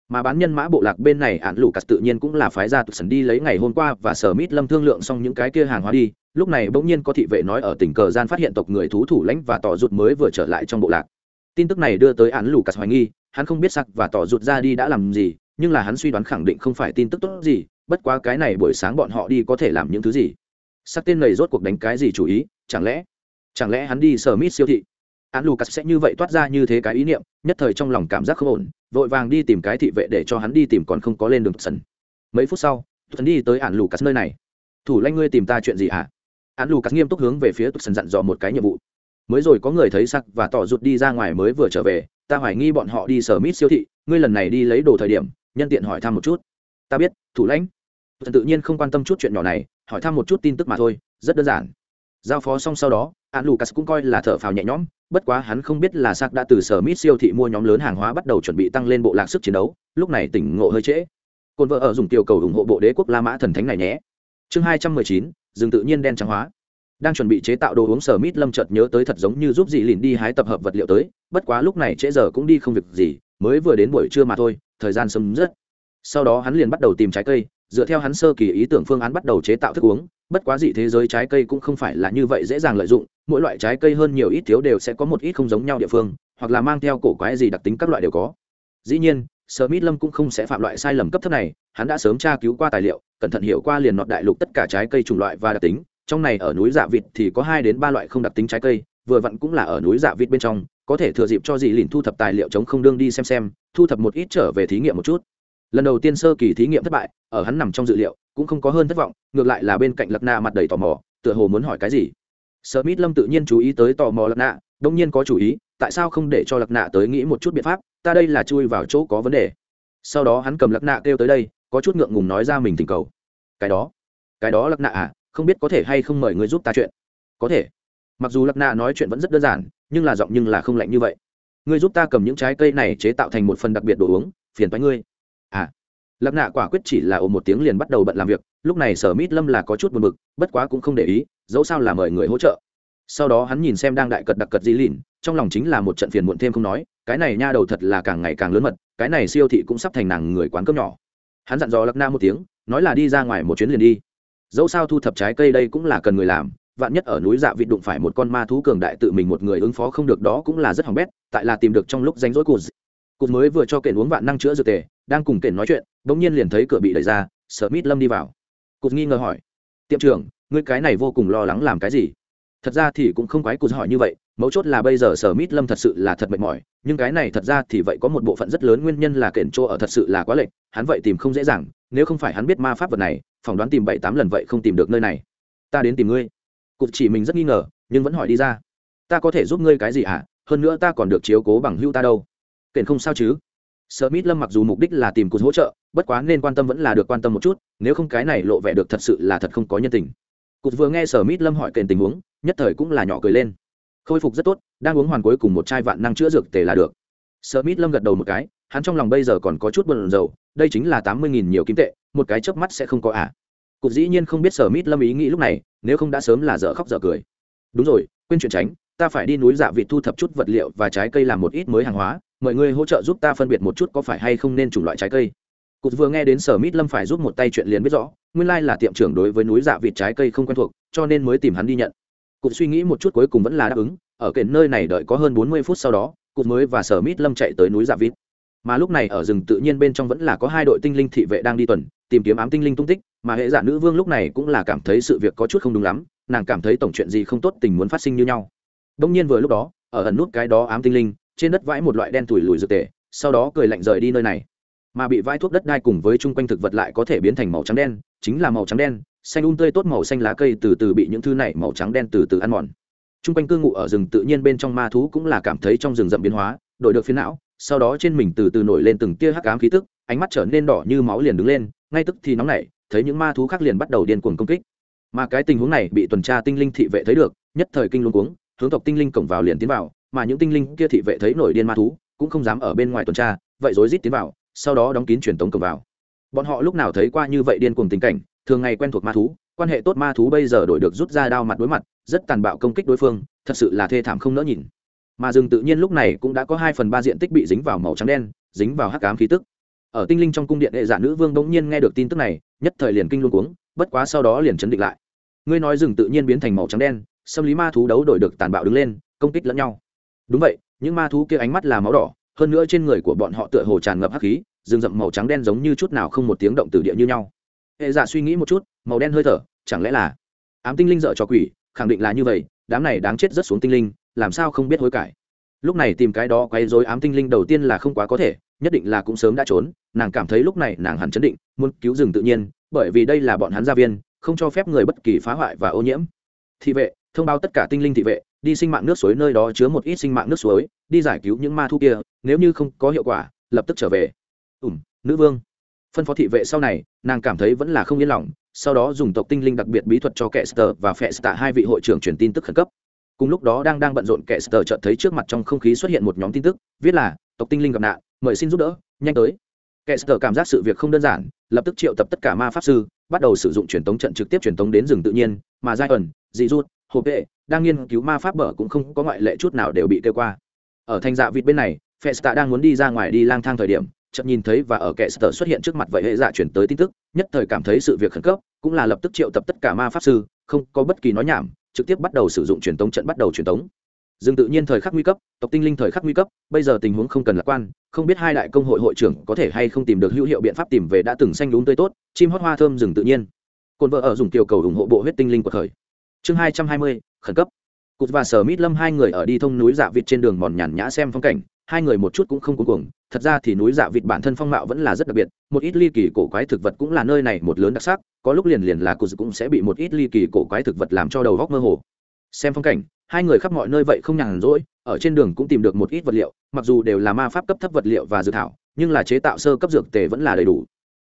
mà bán nhân mã bộ lạc bên này ạn lũ cắt tự nhiên cũng là phái ra tụt sần đi lấy ngày hôm qua và sở mít lâm thương lượng xong những cái kia hàng hóa đi lúc này bỗng nhiên có thị vệ nói ở tỉnh cờ gian phát hiện tộc người thú thủ lãnh và tỏ rụt mới vừa trở lại trong bộ lạc tin tức này đưa tới án lù cắt hoài nghi hắn không biết sặc và tỏ rụt ra đi đã làm gì nhưng là hắn suy đoán khẳng định không phải tin tức tốt gì bất quá cái này buổi sáng bọn họ đi có thể làm những thứ gì sắc tên này rốt cuộc đánh cái gì chủ ý chẳng lẽ chẳng lẽ hắn đi sở mít siêu thị án lù cắt sẽ như vậy toát ra như thế cái ý niệm nhất thời trong lòng cảm giác không ổn vội vàng đi tìm cái thị vệ để cho hắn đi tìm còn không có lên đường sân mấy phút sau tuấn đi tới án lù cắt nơi này thủ lanh ngươi tìm ta chuyện gì hả án lù cắt nghiêm túc hướng về phía tuấn dặn dò một cái nhiệm vụ mới rồi có người thấy sặc và tỏ rụt đi ra ngoài mới vừa trở về ta hoài nghi bọn họ đi sở mít siêu thị ngươi lần này đi lấy đồ thời điểm nhân tiện hỏi thăm một chút ta biết thủ lãnh thần tự nhiên không quan tâm chút chuyện nhỏ này hỏi thăm một chút tin tức mà thôi rất đơn giản giao phó xong sau đó an lucas cũng coi là thở phào nhẹ nhõm bất quá hắn không biết là sạc đã từ sở mít siêu thị mua nhóm lớn hàng hóa bắt đầu chuẩn bị tăng lên bộ lạc sức chiến đấu lúc này tỉnh ngộ hơi trễ cồn vợ ở dùng tiểu cầu ủng hộ bộ đế quốc la mã thần thánh này nhé chương hai trăm mười chín rừng tự nhiên đen trắng hóa đang chuẩn bị chế tạo đồ uống sở mít lâm chợt nhớ tới thật giống như giúp Dị lìn đi hái tập hợp vật liệu tới bất quá lúc này trễ giờ cũng đi không việc gì mới vừa đến buổi trưa mà thôi thời gian sớm rất sau đó hắn liền bắt đầu tìm trái cây dựa theo hắn sơ kỳ ý tưởng phương án bắt đầu chế tạo thức uống bất quá dị thế giới trái cây cũng không phải là như vậy dễ dàng lợi dụng mỗi loại trái cây hơn nhiều ít thiếu đều sẽ có một ít không giống nhau địa phương hoặc là mang theo cổ quái gì đặc tính các loại đều có dĩ nhiên Smith Lâm cũng không sẽ phạm loại sai lầm cấp thấp này, hắn đã sớm tra cứu qua tài liệu, cẩn thận hiểu qua liền nọt đại lục tất cả trái cây chủng loại và đặc tính, trong này ở núi dạ vịt thì có hai đến ba loại không đặc tính trái cây vừa vặn cũng là ở núi dạ vịt bên trong có thể thừa dịp cho dì lìn thu thập tài liệu chống không đương đi xem xem thu thập một ít trở về thí nghiệm một chút lần đầu tiên sơ kỳ thí nghiệm thất bại ở hắn nằm trong dự liệu cũng không có hơn thất vọng ngược lại là bên cạnh lật nạ mặt đầy tò mò tựa hồ muốn hỏi cái gì sở mít lâm tự nhiên chú ý tới tò mò lật nạ đông nhiên có chủ ý tại sao không để cho lật nạ tới nghĩ một chút biện pháp ta đây là chui vào chỗ có vấn đề sau đó hắn cầm lật nạ kêu tới đây có chút ngượng ngùng nói ra mình thỉnh cầu cái đó cái đó lật nạ à không biết có thể hay không mời ngươi giúp ta chuyện có thể mặc dù lạc nạ nói chuyện vẫn rất đơn giản nhưng là giọng nhưng là không lạnh như vậy ngươi giúp ta cầm những trái cây này chế tạo thành một phần đặc biệt đồ uống phiền thoái ngươi à lạc nạ quả quyết chỉ là ồ một tiếng liền bắt đầu bận làm việc lúc này sở mít lâm là có chút buồn bực bất quá cũng không để ý dẫu sao là mời người hỗ trợ sau đó hắn nhìn xem đang đại cật đặc cật gì lìn trong lòng chính là một trận phiền muộn thêm không nói cái này nha đầu thật là càng ngày càng lớn mật cái này siêu thị cũng sắp thành nàng người quán cơm nhỏ hắn dặn dò lạc na một tiếng nói là đi ra ngoài một chuyến liền đi dẫu sao thu thập trái cây đây cũng là cần người làm vạn nhất ở núi dạ vịt đụng phải một con ma thú cường đại tự mình một người ứng phó không được đó cũng là rất hỏng bét tại là tìm được trong lúc rảnh rỗi cụt cụt mới vừa cho kền uống vạn năng chữa dược tề đang cùng kền nói chuyện bỗng nhiên liền thấy cửa bị đẩy ra sở mít lâm đi vào cụt nghi ngờ hỏi tiệm trưởng ngươi cái này vô cùng lo lắng làm cái gì thật ra thì cũng không quái cụt hỏi như vậy mấu chốt là bây giờ sở mít lâm thật sự là thật mệt mỏi nhưng cái này thật ra thì vậy có một bộ phận rất lớn nguyên nhân là kền chỗ ở thật sự là quá lệch hắn vậy tìm không dễ dàng nếu không phải hắn biết ma pháp vật này phỏng đoán tìm bảy tám lần vậy không tìm được nơi này ta đến tìm ngươi cụt chỉ mình rất nghi ngờ nhưng vẫn hỏi đi ra ta có thể giúp ngươi cái gì ạ à? hơn nữa ta còn được chiếu cố bằng hưu ta đâu Kiện không sao chứ sợ mít lâm mặc dù mục đích là tìm cụt hỗ trợ bất quá nên quan tâm vẫn là được quan tâm một chút nếu không cái này lộ vẻ được thật sự là thật không có nhân tình cụt vừa nghe sở mít lâm hỏi kèn tình huống nhất thời cũng là nhỏ cười lên khôi phục rất tốt đang uống hoàn cuối cùng một chai vạn năng chữa dược tề là được sở mít lâm gật đầu một cái hắn trong lòng bây giờ còn có chút bận dầu đây chính là tám mươi nghìn nhiều kim tệ một cái chớp mắt sẽ không có à. cục dĩ nhiên không biết sở mít lâm ý nghĩ lúc này nếu không đã sớm là dở khóc dở cười đúng rồi quên chuyện tránh ta phải đi núi dạ vị thu thập chút vật liệu và trái cây làm một ít mới hàng hóa mọi người hỗ trợ giúp ta phân biệt một chút có phải hay không nên chủng loại trái cây cục vừa nghe đến sở mít lâm phải giúp một tay chuyện liền biết rõ nguyên lai là tiệm trưởng đối với núi dạ vịt trái cây không quen thuộc cho nên mới tìm hắn đi nhận cục suy nghĩ một chút cuối cùng vẫn là đáp ứng ở kệ nơi này đợi có hơn bốn mươi phút sau đó cục mới và sở mít lâm chạy tới núi dạ vịt mà lúc này ở rừng tự nhiên bên trong vẫn là có hai đội tinh linh thị vệ đang đi tuần tìm kiếm ám tinh linh tung tích mà hệ giả nữ vương lúc này cũng là cảm thấy sự việc có chút không đúng lắm nàng cảm thấy tổng chuyện gì không tốt tình muốn phát sinh như nhau đông nhiên vừa lúc đó ở ẩn nút cái đó ám tinh linh trên đất vãi một loại đen tủi lùi dược tề sau đó cười lạnh rời đi nơi này mà bị vãi thuốc đất đai cùng với chung quanh thực vật lại có thể biến thành màu trắng đen chính là màu trắng đen xanh un um tươi tốt màu xanh lá cây từ từ bị những thứ này màu trắng đen từ từ ăn mòn chung quanh cư ngụ ở rừng tự nhiên bên trong ma thú cũng là cảm thấy trong rừng rậm biến hóa đổi được phiến não sau đó trên mình từ từ nổi lên từng tia hắc ám khí tức ánh mắt trở nên đỏ như máu liền đứng lên ngay tức thì nóng nảy thấy những ma thú khác liền bắt đầu điên cuồng công kích mà cái tình huống này bị tuần tra tinh linh thị vệ thấy được nhất thời kinh luôn cuống hướng tộc tinh linh cổng vào liền tiến vào mà những tinh linh kia thị vệ thấy nổi điên ma thú cũng không dám ở bên ngoài tuần tra vậy rối rít tiến vào sau đó đóng kín truyền tống cổng vào bọn họ lúc nào thấy qua như vậy điên cuồng tình cảnh thường ngày quen thuộc ma thú quan hệ tốt ma thú bây giờ đổi được rút ra đao mặt đối mặt rất tàn bạo công kích đối phương thật sự là thê thảm không đỡ nhìn mà rừng tự nhiên lúc này cũng đã có hai phần ba diện tích bị dính vào màu trắng đen dính vào hắc ám khí tức ở tinh linh trong cung điện hệ giả nữ vương bỗng nhiên nghe được tin tức này nhất thời liền kinh luôn cuống bất quá sau đó liền chấn định lại ngươi nói rừng tự nhiên biến thành màu trắng đen xâm lý ma thú đấu đổi được tàn bạo đứng lên công kích lẫn nhau đúng vậy những ma thú kia ánh mắt là máu đỏ hơn nữa trên người của bọn họ tựa hồ tràn ngập hắc khí rừng rậm màu trắng đen giống như chút nào không một tiếng động từ địa như nhau hệ giả suy nghĩ một chút màu đen hơi thở chẳng lẽ là ám tinh linh dở cho quỷ khẳng định là như vậy đám này đáng chết rất xuống tinh linh làm sao không biết hối cải lúc này tìm cái đó quấy dối ám tinh linh đầu tiên là không quá có thể nhất định là cũng sớm đã trốn nàng cảm thấy lúc này nàng hẳn chấn định muốn cứu rừng tự nhiên bởi vì đây là bọn hắn gia viên không cho phép người bất kỳ phá hoại và ô nhiễm thị vệ thông báo tất cả tinh linh thị vệ đi sinh mạng nước suối nơi đó chứa một ít sinh mạng nước suối đi giải cứu những ma thu kia nếu như không có hiệu quả lập tức trở về Ừm, nữ vương phân phó thị vệ sau này nàng cảm thấy vẫn là không yên lòng sau đó dùng tộc tinh linh đặc biệt bí thuật cho kẻ sờ và phẹ tạ hai vị hội trưởng truyền tin tức khẩn cấp cùng lúc đó đang đang bận rộn kẻ sờ chợt thấy trước mặt trong không khí xuất hiện một nhóm tin tức viết là tộc tinh linh gặp nạn mời xin giúp đỡ nhanh tới kẻ sờ cảm giác sự việc không đơn giản lập tức triệu tập tất cả ma pháp sư bắt đầu sử dụng truyền tống trận trực tiếp truyền tống đến rừng tự nhiên mà giai ẩn dị rút hộp vệ đang nghiên cứu ma pháp bở cũng không có ngoại lệ chút nào đều bị kêu qua ở thành dạ vịt bên này festa đang muốn đi ra ngoài đi lang thang thời điểm chậm nhìn thấy và ở kẻ sờ xuất hiện trước mặt vậy hệ dạ chuyển tới tin tức nhất thời cảm thấy sự việc khẩn cấp cũng là lập tức triệu tập tất cả ma pháp sư không có bất kỳ nói nhảm trực tiếp bắt đầu sử dụng truyền tống trận bắt đầu truyền tống dương tự nhiên thời khắc nguy cấp tộc tinh linh thời khắc nguy cấp bây giờ tình huống không cần lạc quan không biết hai đại công hội hội trưởng có thể hay không tìm được hữu hiệu biện pháp tìm về đã từng xanh đúng tươi tốt chim hót hoa thơm rừng tự nhiên côn vợ ở dùng tiểu cầu ủng hộ bộ huyết tinh linh của thời chương hai trăm hai mươi khẩn cấp cụt và sở mít lâm hai người ở đi thông núi dạ vịt trên đường mòn nhàn nhã xem phong cảnh hai người một chút cũng không cuồng cuồng thật ra thì núi dạ vịt bản thân phong mạo vẫn là rất đặc biệt một ít ly kỳ cổ quái thực vật cũng là nơi này một lớn đặc sắc có lúc liền liền là cụ cũng sẽ bị một ít ly kỳ cổ quái thực vật làm cho đầu góc mơ hồ xem phong cảnh hai người khắp mọi nơi vậy không nhàn rỗi ở trên đường cũng tìm được một ít vật liệu mặc dù đều là ma pháp cấp thấp vật liệu và dược thảo nhưng là chế tạo sơ cấp dược tề vẫn là đầy đủ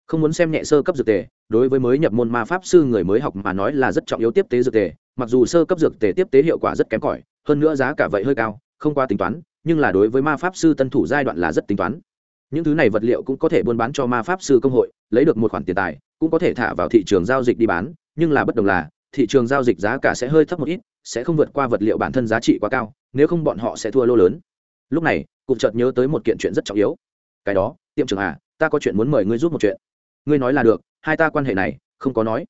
không muốn xem nhẹ sơ cấp dược tề đối với mới nhập môn ma pháp sư người mới học mà nói là rất trọng yếu tiếp tế dược tề mặc dù sơ cấp dược tề tiếp tế hiệu quả rất kém cỏi hơn nữa giá cả vậy hơi cao không qua tính toán nhưng là đối với ma pháp sư tân thủ giai đoạn là rất tính toán những thứ này vật liệu cũng có thể buôn bán cho ma pháp sư công hội lấy được một khoản tiền tài cũng có thể thả vào thị trường giao dịch đi bán nhưng là bất đồng là thị trường giao dịch giá cả sẽ hơi thấp một ít sẽ không vượt qua vật liệu bản thân giá trị quá cao nếu không bọn họ sẽ thua lô lớn lúc này cục chợt nhớ tới một kiện chuyện rất trọng yếu cái đó tiệm trưởng à ta có chuyện muốn mời ngươi giúp một chuyện ngươi nói là được hai ta quan hệ này không có nói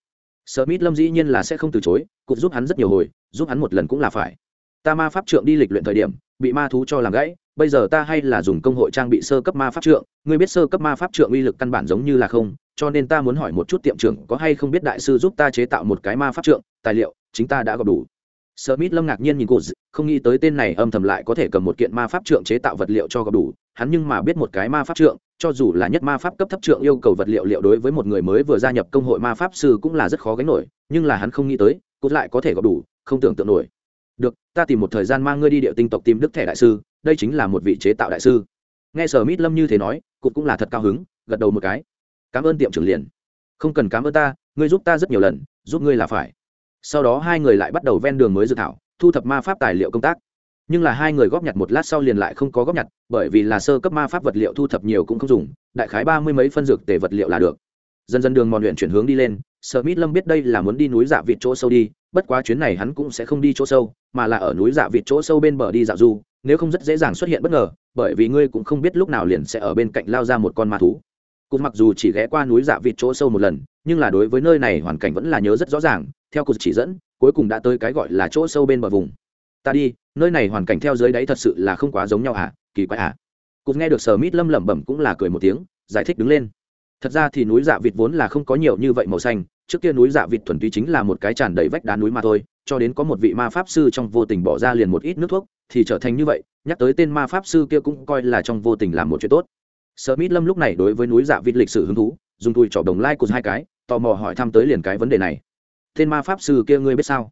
sở mít lâm dĩ nhiên là sẽ không từ chối cục giúp hắn rất nhiều hồi giúp hắn một lần cũng là phải ta ma pháp trượng đi lịch luyện thời điểm bị ma thú cho làm gãy bây giờ ta hay là dùng công hội trang bị sơ cấp ma pháp trượng ngươi biết sơ cấp ma pháp trượng uy lực căn bản giống như là không cho nên ta muốn hỏi một chút tiệm trưởng có hay không biết đại sư giúp ta chế tạo một cái ma pháp trượng tài liệu chính ta đã gặp đủ Sở Mít Lâm ngạc nhiên nhìn cô, không nghĩ tới tên này âm thầm lại có thể cầm một kiện ma pháp trượng chế tạo vật liệu cho gặp đủ, hắn nhưng mà biết một cái ma pháp trượng, cho dù là nhất ma pháp cấp thấp trượng yêu cầu vật liệu liệu đối với một người mới vừa gia nhập công hội ma pháp sư cũng là rất khó gánh nổi, nhưng là hắn không nghĩ tới, cô lại có thể gặp đủ, không tưởng tượng nổi được ta tìm một thời gian mang ngươi đi địa tinh tộc tìm đức thẻ đại sư đây chính là một vị chế tạo đại sư nghe sở mít lâm như thế nói cục cũng là thật cao hứng gật đầu một cái cảm ơn tiệm trưởng liền không cần cảm ơn ta ngươi giúp ta rất nhiều lần giúp ngươi là phải sau đó hai người lại bắt đầu ven đường mới dự thảo thu thập ma pháp tài liệu công tác nhưng là hai người góp nhặt một lát sau liền lại không có góp nhặt bởi vì là sơ cấp ma pháp vật liệu thu thập nhiều cũng không dùng đại khái ba mươi mấy phân dược tể vật liệu là được dần dần đường mòn luyện chuyển hướng đi lên sở mít lâm biết đây là muốn đi núi giả dạ vịt chỗ sâu đi bất quá chuyến này hắn cũng sẽ không đi chỗ sâu mà là ở núi dạ vịt chỗ sâu bên bờ đi dạo du nếu không rất dễ dàng xuất hiện bất ngờ bởi vì ngươi cũng không biết lúc nào liền sẽ ở bên cạnh lao ra một con ma thú cụt mặc dù chỉ ghé qua núi dạ vịt chỗ sâu một lần nhưng là đối với nơi này hoàn cảnh vẫn là nhớ rất rõ ràng theo cụt chỉ dẫn cuối cùng đã tới cái gọi là chỗ sâu bên bờ vùng ta đi nơi này hoàn cảnh theo dưới đáy thật sự là không quá giống nhau à kỳ quái à cụt nghe được sờ mít lâm lẩm bẩm cũng là cười một tiếng giải thích đứng lên thật ra thì núi dạ vịt vốn là không có nhiều như vậy màu xanh trước kia núi dạ vịt thuần túy chính là một cái tràn đầy vách đá núi mà thôi cho đến có một vị ma pháp sư trong vô tình bỏ ra liền một ít nước thuốc thì trở thành như vậy nhắc tới tên ma pháp sư kia cũng coi là trong vô tình làm một chuyện tốt sợ mít lâm lúc này đối với núi dạ vịt lịch sử hứng thú dùng tùi trỏ đồng lai lai、like、cột hai cái tò mò hỏi thăm tới liền cái vấn đề này tên ma pháp sư kia ngươi biết sao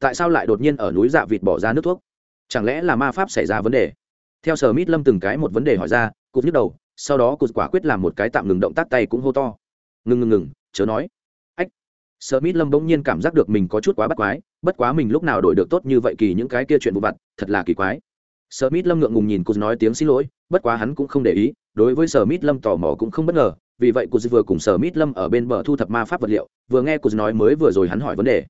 tại sao lại đột nhiên ở núi dạ vịt bỏ ra nước thuốc chẳng lẽ là ma pháp xảy ra vấn đề theo sở mít lâm từng cái một vấn đề hỏi ra cụt nhức đầu sau đó cụt quả quyết làm một cái tạm ngừng động tác tay cũng hô to ngừng ngừng ngừng chớ nói Sở Mít Lâm bỗng nhiên cảm giác được mình có chút quá bắt quái, bất quá mình lúc nào đổi được tốt như vậy kỳ những cái kia chuyện vụ vặt, thật là kỳ quái. Sở Mít Lâm ngượng ngùng nhìn Cú nói tiếng xin lỗi, bất quá hắn cũng không để ý, đối với Sở Mít Lâm tò mò cũng không bất ngờ, vì vậy Cú vừa cùng Sở Mít Lâm ở bên bờ thu thập ma pháp vật liệu, vừa nghe Cú nói mới vừa rồi hắn hỏi vấn đề.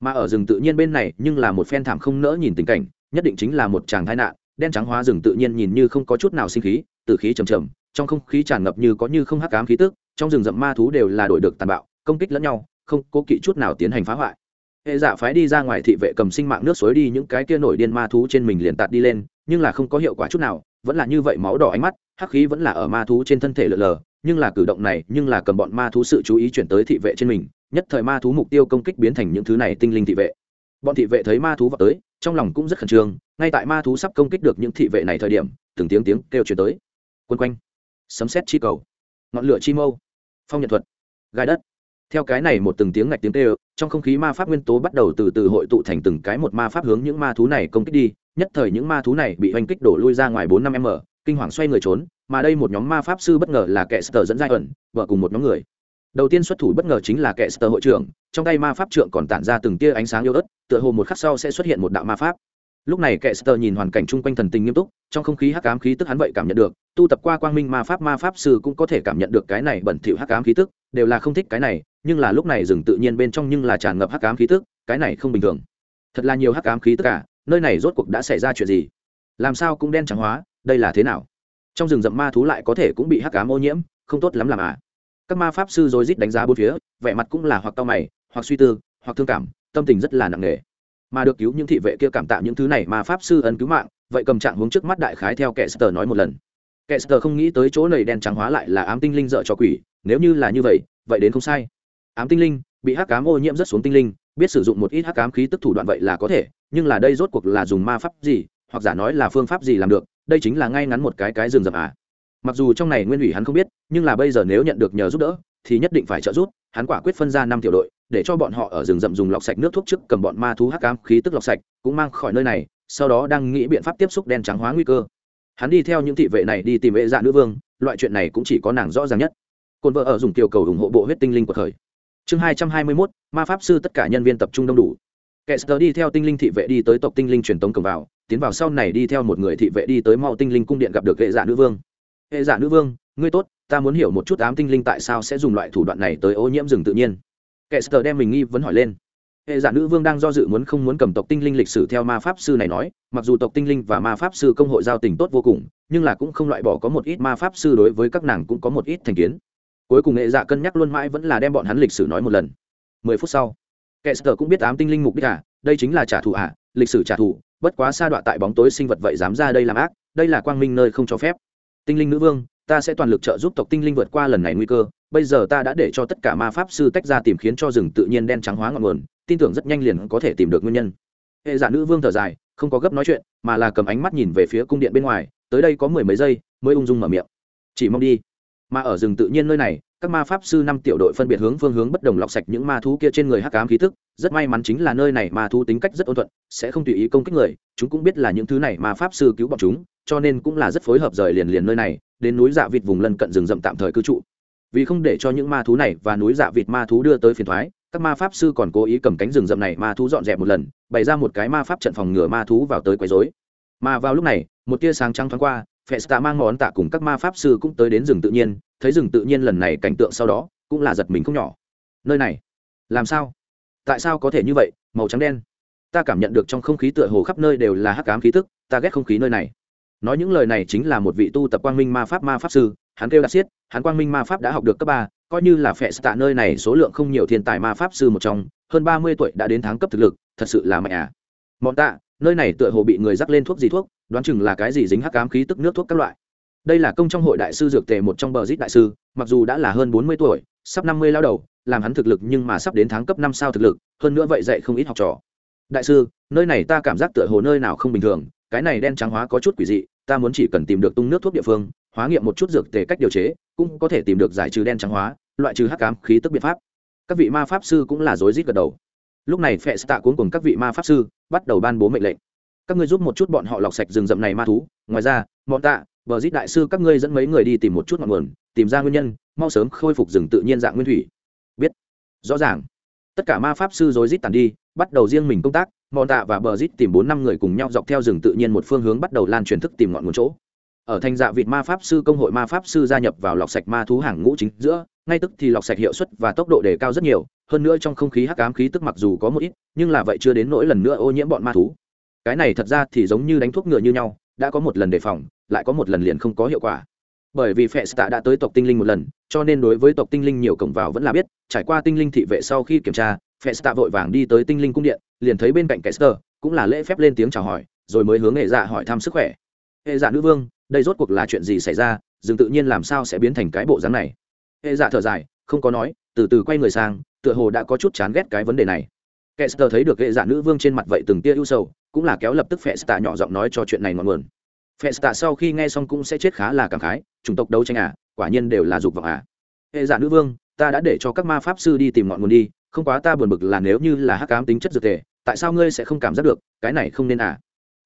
Mà ở rừng tự nhiên bên này, nhưng là một phen thảm không nỡ nhìn tình cảnh, nhất định chính là một chàng tai nạn, đen trắng hóa rừng tự nhiên nhìn như không có chút nào sinh khí, tử khí trầm trầm, trong không khí tràn ngập như có như không hắc cám khí tức, trong rừng rậm ma thú đều là đổi được tàn bạo, công kích lẫn nhau, không cố kỵ chút nào tiến hành phá hoại hệ giả phái đi ra ngoài thị vệ cầm sinh mạng nước suối đi những cái kia nổi điên ma thú trên mình liền tạt đi lên nhưng là không có hiệu quả chút nào vẫn là như vậy máu đỏ ánh mắt hắc khí vẫn là ở ma thú trên thân thể lờ lờ nhưng là cử động này nhưng là cầm bọn ma thú sự chú ý chuyển tới thị vệ trên mình nhất thời ma thú mục tiêu công kích biến thành những thứ này tinh linh thị vệ bọn thị vệ thấy ma thú vào tới trong lòng cũng rất khẩn trương ngay tại ma thú sắp công kích được những thị vệ này thời điểm từng tiếng tiếng kêu chuyển tới quân quanh sấm xét chi cầu ngọn lửa chi mâu phong nhật thuật gai đất theo cái này một từng tiếng ngạch tiếng tê trong không khí ma pháp nguyên tố bắt đầu từ từ hội tụ thành từng cái một ma pháp hướng những ma thú này công kích đi nhất thời những ma thú này bị oanh kích đổ lui ra ngoài bốn năm m kinh hoàng xoay người trốn mà đây một nhóm ma pháp sư bất ngờ là kẻ sờ dẫn giai ẩn vợ cùng một nhóm người đầu tiên xuất thủ bất ngờ chính là kẻ sờ hội trưởng trong tay ma pháp trượng còn tản ra từng tia ánh sáng yêu ớt tựa hồ một khắc sau sẽ xuất hiện một đạo ma pháp lúc này kẻ sờ nhìn hoàn cảnh chung quanh thần tình nghiêm túc trong không khí hắc ám khí tức hắn vậy cảm nhận được tu tập qua quang minh ma pháp ma pháp sư cũng có thể cảm nhận được cái này bẩn thỉu hắc ám khí tức đều là không thích cái này nhưng là lúc này rừng tự nhiên bên trong nhưng là tràn ngập hắc ám khí tức cái này không bình thường thật là nhiều hắc ám khí tức cả nơi này rốt cuộc đã xảy ra chuyện gì làm sao cũng đen trắng hóa đây là thế nào trong rừng rậm ma thú lại có thể cũng bị hắc ám ô nhiễm không tốt lắm làm à các ma pháp sư rồi rít đánh giá bốn phía vẻ mặt cũng là hoặc tao mày hoặc suy tư hoặc thương cảm tâm tình rất là nặng nề mà được cứu những thị vệ kia cảm tạ những thứ này mà pháp sư ấn cứu mạng vậy cầm trạng hướng trước mắt đại khái theo kẻ sờ nói một lần kẻ sờ không nghĩ tới chỗ này đen trắng hóa lại là ám tinh linh dợ cho quỷ nếu như là như vậy vậy đến không sai ám tinh linh bị hắc cám ô nhiễm rất xuống tinh linh biết sử dụng một ít hắc cám khí tức thủ đoạn vậy là có thể nhưng là đây rốt cuộc là dùng ma pháp gì hoặc giả nói là phương pháp gì làm được đây chính là ngay ngắn một cái cái rừng rậm à mặc dù trong này nguyên ủy hắn không biết nhưng là bây giờ nếu nhận được nhờ giúp đỡ thì nhất định phải trợ giúp hắn quả quyết phân ra năm tiểu đội để cho bọn họ ở rừng rậm dùng lọc sạch nước thuốc trước cầm bọn ma thú hắc cám khí tức lọc sạch cũng mang khỏi nơi này sau đó đang nghĩ biện pháp tiếp xúc đen trắng hóa nguy cơ hắn đi theo những thị vệ này đi tìm vệ dạ nữ vương loại chuyện này cũng chỉ có nàng rõ ràng nhất cồn vợ ở dùng tiểu cầu ủng hộ bộ huyết tinh linh của thời chương hai trăm hai mươi mốt ma pháp sư tất cả nhân viên tập trung đông đủ kẻ đi theo tinh linh thị vệ đi tới tộc tinh linh truyền tống cầm vào tiến vào sau này đi theo một người thị vệ đi tới mau tinh linh cung điện gặp được hệ giả dạ nữ vương hệ giả dạ nữ vương ngươi tốt ta muốn hiểu một chút ám tinh linh tại sao sẽ dùng loại thủ đoạn này tới ô nhiễm rừng tự nhiên kẻ đem mình nghi vấn hỏi lên hệ giả dạ nữ vương đang do dự muốn không muốn cầm tộc tinh linh lịch sử theo ma pháp sư này nói mặc dù tộc tinh linh và ma pháp sư công hội giao tình tốt vô cùng nhưng là cũng không loại bỏ có một ít ma pháp sư đối với các nàng cũng có một ít thành kiến cuối cùng nghệ dạ cân nhắc luôn mãi vẫn là đem bọn hắn lịch sử nói một lần mười phút sau kẻ sờ cũng biết ám tinh linh mục đích à đây chính là trả thù à lịch sử trả thù bất quá sa đọa tại bóng tối sinh vật vậy dám ra đây làm ác đây là quang minh nơi không cho phép tinh linh nữ vương ta sẽ toàn lực trợ giúp tộc tinh linh vượt qua lần này nguy cơ bây giờ ta đã để cho tất cả ma pháp sư tách ra tìm khiến cho rừng tự nhiên đen trắng hóa ngọn nguồn tin tưởng rất nhanh liền có thể tìm được nguyên nhân hệ giả dạ nữ vương thở dài không có gấp nói chuyện mà là cầm ánh mắt nhìn về phía cung điện bên ngoài tới đây có mười mấy giây mới ung dung mở miệng chỉ mong đi mà ở rừng tự nhiên nơi này các ma pháp sư năm tiểu đội phân biệt hướng phương hướng bất đồng lọc sạch những ma thú kia trên người hắc ám khí thức rất may mắn chính là nơi này ma thú tính cách rất ôn thuận sẽ không tùy ý công kích người chúng cũng biết là những thứ này ma pháp sư cứu bọn chúng cho nên cũng là rất phối hợp rời liền liền nơi này đến núi dạ vịt vùng lân cận rừng rậm tạm thời cư trụ vì không để cho những ma thú này và núi dạ vịt ma thú đưa tới phiền thoái các ma pháp sư còn cố ý cầm cánh rừng rậm này ma thú dọn dẹp một lần bày ra một cái ma pháp trận phòng ngừa ma thú vào tới quấy rối mà vào lúc này một tia sáng trắng thoáng qua Festa mang món tạ cùng các ma pháp sư cũng tới đến rừng tự nhiên, thấy rừng tự nhiên lần này cảnh tượng sau đó, cũng là giật mình không nhỏ. Nơi này, làm sao? Tại sao có thể như vậy, màu trắng đen? Ta cảm nhận được trong không khí tựa hồ khắp nơi đều là hắc ám khí tức, ta ghét không khí nơi này. Nói những lời này chính là một vị tu tập quang minh ma pháp ma pháp sư, hắn kêu Đạt Siết, hắn quang minh ma pháp đã học được cấp ba, coi như là Phệ Tạ nơi này số lượng không nhiều thiên tài ma pháp sư một trong, hơn ba mươi tuổi đã đến tháng cấp thực lực, thật sự là mạnh à. Mọn tạ, nơi này tựa hồ bị người rắc lên thuốc gì thuốc đoán chừng là cái gì dính hắc ám khí tức nước thuốc các loại đây là công trong hội đại sư dược tề một trong bờ rít đại sư mặc dù đã là hơn bốn mươi tuổi sắp năm mươi lao đầu làm hắn thực lực nhưng mà sắp đến tháng cấp năm sao thực lực hơn nữa vậy dạy không ít học trò đại sư nơi này ta cảm giác tựa hồ nơi nào không bình thường cái này đen trắng hóa có chút quỷ dị ta muốn chỉ cần tìm được tung nước thuốc địa phương hóa nghiệm một chút dược tề cách điều chế cũng có thể tìm được giải trừ đen trắng hóa loại trừ hắc ám khí tức biện pháp các vị ma pháp sư cũng là rối rít gật đầu lúc này phệ tạ cuốn cùng các vị ma pháp sư bắt đầu ban bố mệnh lệnh các ngươi giúp một chút bọn họ lọc sạch rừng rậm này ma thú ngoài ra bọn tạ vợ giết đại sư các ngươi dẫn mấy người đi tìm một chút ngọn nguồn tìm ra nguyên nhân mau sớm khôi phục rừng tự nhiên dạng nguyên thủy biết rõ ràng tất cả ma pháp sư rối rít tàn đi bắt đầu riêng mình công tác bọn tạ và bờ rít tìm bốn năm người cùng nhau dọc theo rừng tự nhiên một phương hướng bắt đầu lan truyền thức tìm ngọn nguồn chỗ ở thành dạ vịt ma pháp sư công hội ma pháp sư gia nhập vào lọc sạch ma thú hàng ngũ chính giữa ngay tức thì lọc sạch hiệu suất và tốc độ đề cao rất nhiều hơn nữa trong không khí hắc ám khí tức mặc dù có một ít nhưng là vậy chưa đến nỗi lần nữa ô nhiễm bọn ma thú cái này thật ra thì giống như đánh thuốc ngựa như nhau đã có một lần đề phòng lại có một lần liền không có hiệu quả bởi vì phệ tạ đã tới tộc tinh linh một lần cho nên đối với tộc tinh linh nhiều cổng vào vẫn là biết trải qua tinh linh thị vệ sau khi kiểm tra phệ tạ vội vàng đi tới tinh linh cung điện liền thấy bên cạnh kẻ sơ cũng là lễ phép lên tiếng chào hỏi rồi mới hướng hệ dạ hỏi thăm sức khỏe hệ dạ nữ vương đây rốt cuộc là chuyện gì xảy ra dừng tự nhiên làm sao sẽ biến thành cái bộ dáng này hệ dạ thở dài không có nói từ từ quay người sang tựa hồ đã có chút chán ghét cái vấn đề này kẻ sơ thấy được hệ dạ nữ vương trên mặt vậy từng tia ưu sầu cũng là kéo lập tức phệ tạ nhỏ giọng nói cho chuyện này ngọn nguồn phệ tạ sau khi nghe xong cũng sẽ chết khá là cảm khái chủng tộc đấu tranh à quả nhiên đều là dục vọng à hệ giả nữ vương ta đã để cho các ma pháp sư đi tìm ngọn nguồn đi không quá ta buồn bực là nếu như là hắc ám tính chất dược thể tại sao ngươi sẽ không cảm giác được cái này không nên à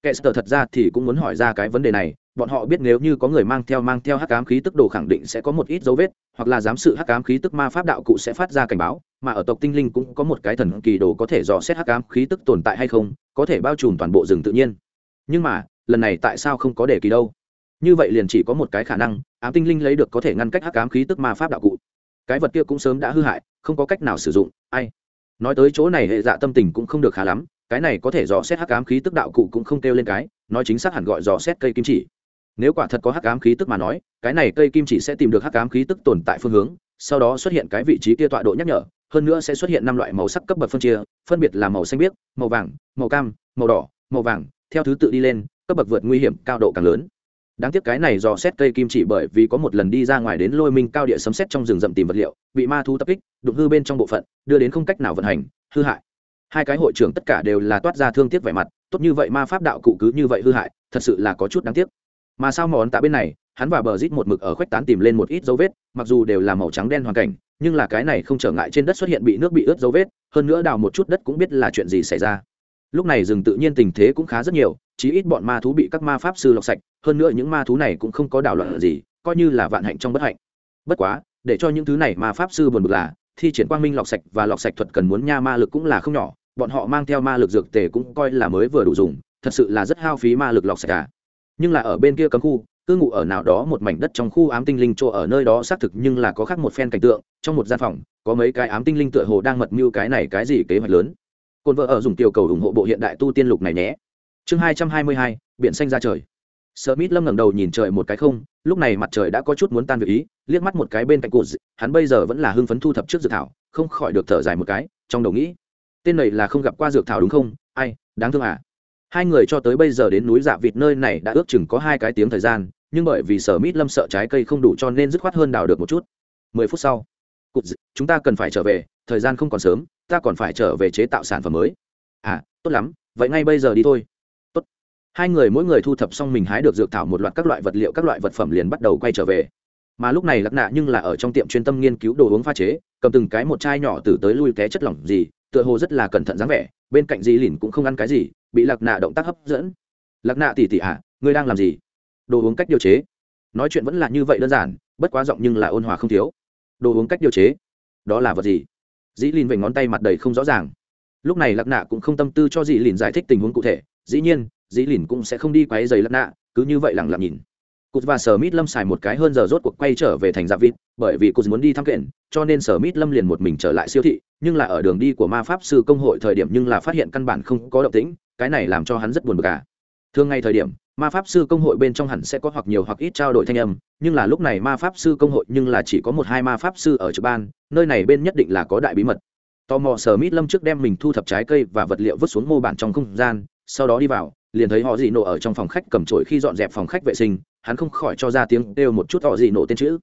kệ thật ra thì cũng muốn hỏi ra cái vấn đề này bọn họ biết nếu như có người mang theo mang theo hắc ám khí tức đồ khẳng định sẽ có một ít dấu vết hoặc là giám sự hắc ám khí tức ma pháp đạo cụ sẽ phát ra cảnh báo mà ở tộc tinh linh cũng có một cái thần kỳ đồ có thể dò xét hắc ám khí tức tồn tại hay không có thể bao trùm toàn bộ rừng tự nhiên nhưng mà lần này tại sao không có đề kỳ đâu như vậy liền chỉ có một cái khả năng ám tinh linh lấy được có thể ngăn cách hắc ám khí tức ma pháp đạo cụ cái vật kia cũng sớm đã hư hại không có cách nào sử dụng ai nói tới chỗ này hệ dạ tâm tình cũng không được khá lắm cái này có thể dò xét hắc ám khí tức đạo cụ cũng không kêu lên cái nói chính xác hẳn gọi dò xét cây kim chỉ nếu quả thật có hắc ám khí tức mà nói cái này cây kim chỉ sẽ tìm được hắc ám khí tức tồn tại phương hướng sau đó xuất hiện cái vị trí kia tọa độ nhắc nhở hơn nữa sẽ xuất hiện năm loại màu sắc cấp bậc phân chia phân biệt là màu xanh biếc màu vàng màu cam màu đỏ màu vàng theo thứ tự đi lên cấp bậc vượt nguy hiểm cao độ càng lớn đáng tiếc cái này do xét cây kim chỉ bởi vì có một lần đi ra ngoài đến lôi minh cao địa sấm xét trong rừng rậm tìm vật liệu bị ma thu tập kích đục hư bên trong bộ phận đưa đến không cách nào vận hành hư hại hai cái hội trưởng tất cả đều là toát ra thương tiếc vẻ mặt tốt như vậy ma pháp đạo cụ cứ như vậy hư hại thật sự là có chút đáng tiếc mà sao món tạ bên này hắn và bờ rít một mực ở khuếch tán tìm lên một ít dấu vết mặc dù đều là màu trắng đen hoàn cảnh nhưng là cái này không trở ngại trên đất xuất hiện bị nước bị ướt dấu vết hơn nữa đào một chút đất cũng biết là chuyện gì xảy ra lúc này rừng tự nhiên tình thế cũng khá rất nhiều chí ít bọn ma thú bị các ma pháp sư lọc sạch hơn nữa những ma thú này cũng không có đảo loạn gì coi như là vạn hạnh trong bất hạnh bất quá để cho những thứ này ma pháp sư buồn bực là thi triển quang minh lọc sạch và lọc sạch thuật cần muốn nha ma lực cũng là không nhỏ bọn họ mang theo ma lực dược tề cũng coi là mới vừa đủ dùng thật sự là rất hao phí ma lực lọc sạch cả à nhưng là ở bên kia cấm khu cư ngụ ở nào đó một mảnh đất trong khu ám tinh linh chỗ ở nơi đó xác thực nhưng là có khác một phen cảnh tượng trong một gian phòng có mấy cái ám tinh linh tựa hồ đang mật mưu cái này cái gì kế hoạch lớn cồn vợ ở dùng tiểu cầu ủng hộ bộ hiện đại tu tiên lục này nhé chương hai trăm hai mươi hai biển xanh ra trời sợ mít lâm ngẩng đầu nhìn trời một cái không lúc này mặt trời đã có chút muốn tan việc ý liếc mắt một cái bên cạnh cụt hắn bây giờ vẫn là hưng phấn thu thập trước dược thảo không khỏi được thở dài một cái trong đầu nghĩ tên này là không gặp qua dược thảo đúng không ai đáng thương à hai người cho tới bây giờ đến núi dạ vịt nơi này đã ước chừng có hai cái tiếng thời gian nhưng bởi vì sở mít lâm sợ trái cây không đủ cho nên dứt khoát hơn đào được một chút mười phút sau cụt chúng ta cần phải trở về thời gian không còn sớm ta còn phải trở về chế tạo sản phẩm mới à tốt lắm vậy ngay bây giờ đi thôi tốt hai người mỗi người thu thập xong mình hái được dược thảo một loạt các loại vật liệu các loại vật phẩm liền bắt đầu quay trở về mà lúc này lắc nạ nhưng là ở trong tiệm chuyên tâm nghiên cứu đồ uống pha chế cầm từng cái một chai nhỏ từ tới lui té chất lỏng gì tựa hồ rất là cẩn thận dáng vẻ bên cạnh dì lìn cũng không ăn cái gì bị lạc nạ động tác hấp dẫn lạc nạ tỉ tỉ ạ à, ngươi đang làm gì đồ uống cách điều chế nói chuyện vẫn là như vậy đơn giản bất quá giọng nhưng là ôn hòa không thiếu đồ uống cách điều chế đó là vật gì dĩ lìn về ngón tay mặt đầy không rõ ràng lúc này lạc nạ cũng không tâm tư cho dĩ lìn giải thích tình huống cụ thể dĩ nhiên dĩ lìn cũng sẽ không đi quáy dày lạc nạ cứ như vậy lẳng lặng nhìn cụt và sở mít lâm xài một cái hơn giờ rốt cuộc quay trở về thành giáp dạ vịt bởi vì cụt muốn đi thăm kiện cho nên sở mít lâm liền một mình trở lại siêu thị nhưng là ở đường đi của ma pháp sư công hội thời điểm nhưng là phát hiện căn bản không có động tĩnh cái này làm cho hắn rất buồn bực cả à. thường ngày thời điểm ma pháp sư công hội bên trong hẳn sẽ có hoặc nhiều hoặc ít trao đổi thanh âm nhưng là lúc này ma pháp sư công hội nhưng là chỉ có một hai ma pháp sư ở trực ban nơi này bên nhất định là có đại bí mật tò mò sở lâm trước đem mình thu thập trái cây và vật liệu vứt xuống mô bản trong không gian sau đó đi vào liền thấy họ dị nổ ở trong phòng khách cầm chổi khi dọn dẹp phòng khách vệ sinh hắn không khỏi cho ra tiếng đều một chút họ dị nổ tên chữ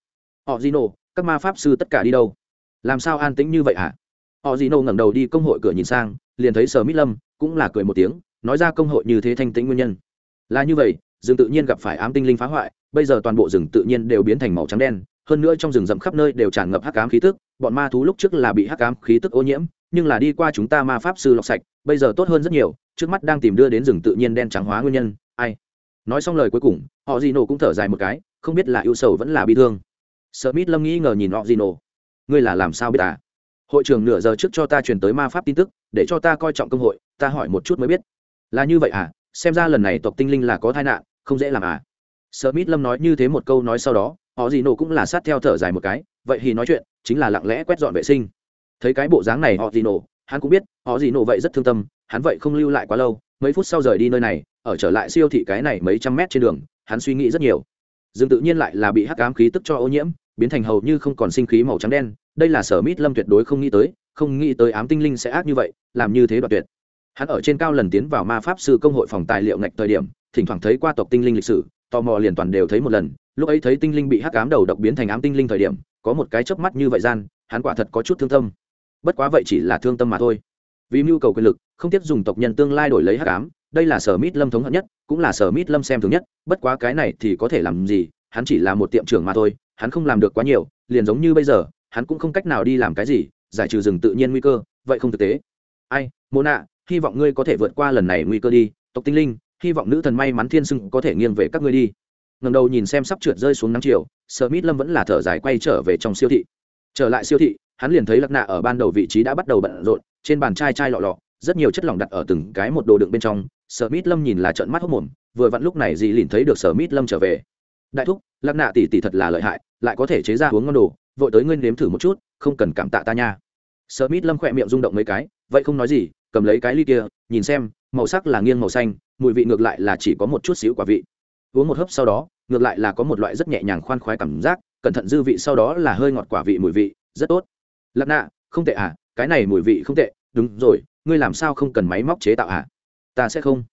họ dị nổ các ma pháp sư tất cả đi đâu làm sao an tĩnh như vậy hả họ dị nổ ngẩng đầu đi công hội cửa nhìn sang liền thấy sở lâm cũng là cười một tiếng nói ra công hội như thế thanh tĩnh nguyên nhân là như vậy rừng tự nhiên gặp phải ám tinh linh phá hoại bây giờ toàn bộ rừng tự nhiên đều biến thành màu trắng đen hơn nữa trong rừng rậm khắp nơi đều tràn ngập hắc ám khí tức bọn ma thú lúc trước là bị hắc ám khí tức ô nhiễm nhưng là đi qua chúng ta ma pháp sư lọc sạch bây giờ tốt hơn rất nhiều trước mắt đang tìm đưa đến rừng tự nhiên đen trắng hóa nguyên nhân ai nói xong lời cuối cùng họ di nổ cũng thở dài một cái không biết là yêu sầu vẫn là bi thương sợ mít lâm nghĩ ngờ nhìn họ di nổ ngươi là làm sao biết à? hội trưởng nửa giờ trước cho ta truyền tới ma pháp tin tức để cho ta coi trọng công hội ta hỏi một chút mới biết là như vậy à xem ra lần này tộc tinh linh là có tai nạn không dễ làm à sợ mít lâm nói như thế một câu nói sau đó họ gì nổ cũng là sát theo thở dài một cái vậy thì nói chuyện chính là lặng lẽ quét dọn vệ sinh thấy cái bộ dáng này họ gì nổ hắn cũng biết họ gì nổ vậy rất thương tâm hắn vậy không lưu lại quá lâu mấy phút sau rời đi nơi này ở trở lại siêu thị cái này mấy trăm mét trên đường hắn suy nghĩ rất nhiều rừng tự nhiên lại là bị hắc ám khí tức cho ô nhiễm biến thành hầu như không còn sinh khí màu trắng đen đây là sở mít lâm tuyệt đối không nghĩ tới không nghĩ tới ám tinh linh sẽ ác như vậy làm như thế đoạt tuyệt hắn ở trên cao lần tiến vào ma pháp sư công hội phòng tài liệu ngạch thời điểm thỉnh thoảng thấy qua tộc tinh linh lịch sử tò mò liền toàn đều thấy một lần lúc ấy thấy tinh linh bị hắc ám đầu độc biến thành ám tinh linh thời điểm có một cái chớp mắt như vậy gian hắn quả thật có chút thương tâm bất quá vậy chỉ là thương tâm mà thôi vì nhu cầu quyền lực không tiếp dùng tộc nhân tương lai đổi lấy hắc ám đây là sở mít lâm thống hận nhất cũng là sở mít lâm xem thường nhất bất quá cái này thì có thể làm gì hắn chỉ là một tiệm trưởng mà thôi hắn không làm được quá nhiều liền giống như bây giờ hắn cũng không cách nào đi làm cái gì giải trừ rừng tự nhiên nguy cơ vậy không thực tế ai mô nạ hy vọng ngươi có thể vượt qua lần này nguy cơ đi tộc tinh linh hy vọng nữ thần may mắn thiên sưng có thể nghiêng về các ngươi đi ngầm đầu nhìn xem sắp trượt rơi xuống nắng chiều sợ mít lâm vẫn là thở dài quay trở về trong siêu thị trở lại siêu thị hắn liền thấy lắc nạ ở ban đầu vị trí đã bắt đầu bận rộn trên bàn chai chai lọ lọ rất nhiều chất lỏng đặt ở từng cái một đồ đựng bên trong sở mít lâm nhìn là trợn mắt hốc mồm vừa vặn lúc này dì lìn thấy được sở mít lâm trở về đại thúc lắc nạ tỷ tỷ thật là lợi hại lại có thể chế ra uống ngon đồ vội tới ngươi nếm thử một chút không cần cảm tạ ta nha sở mít lâm khỏe miệng rung động mấy cái vậy không nói gì cầm lấy cái ly kia nhìn xem màu sắc là nghiêng màu xanh mùi vị ngược lại là chỉ có một chút xíu quả vị uống một hớp sau đó ngược lại là có một loại rất nhẹ nhàng khoan khoái cảm giác cẩn thận dư vị sau đó là hơi ngọt quả vị mùi vị rất tốt lặn nạ không tệ à cái này mùi vị không tệ đúng rồi ngươi làm sao không cần máy móc chế tạo à ta sẽ không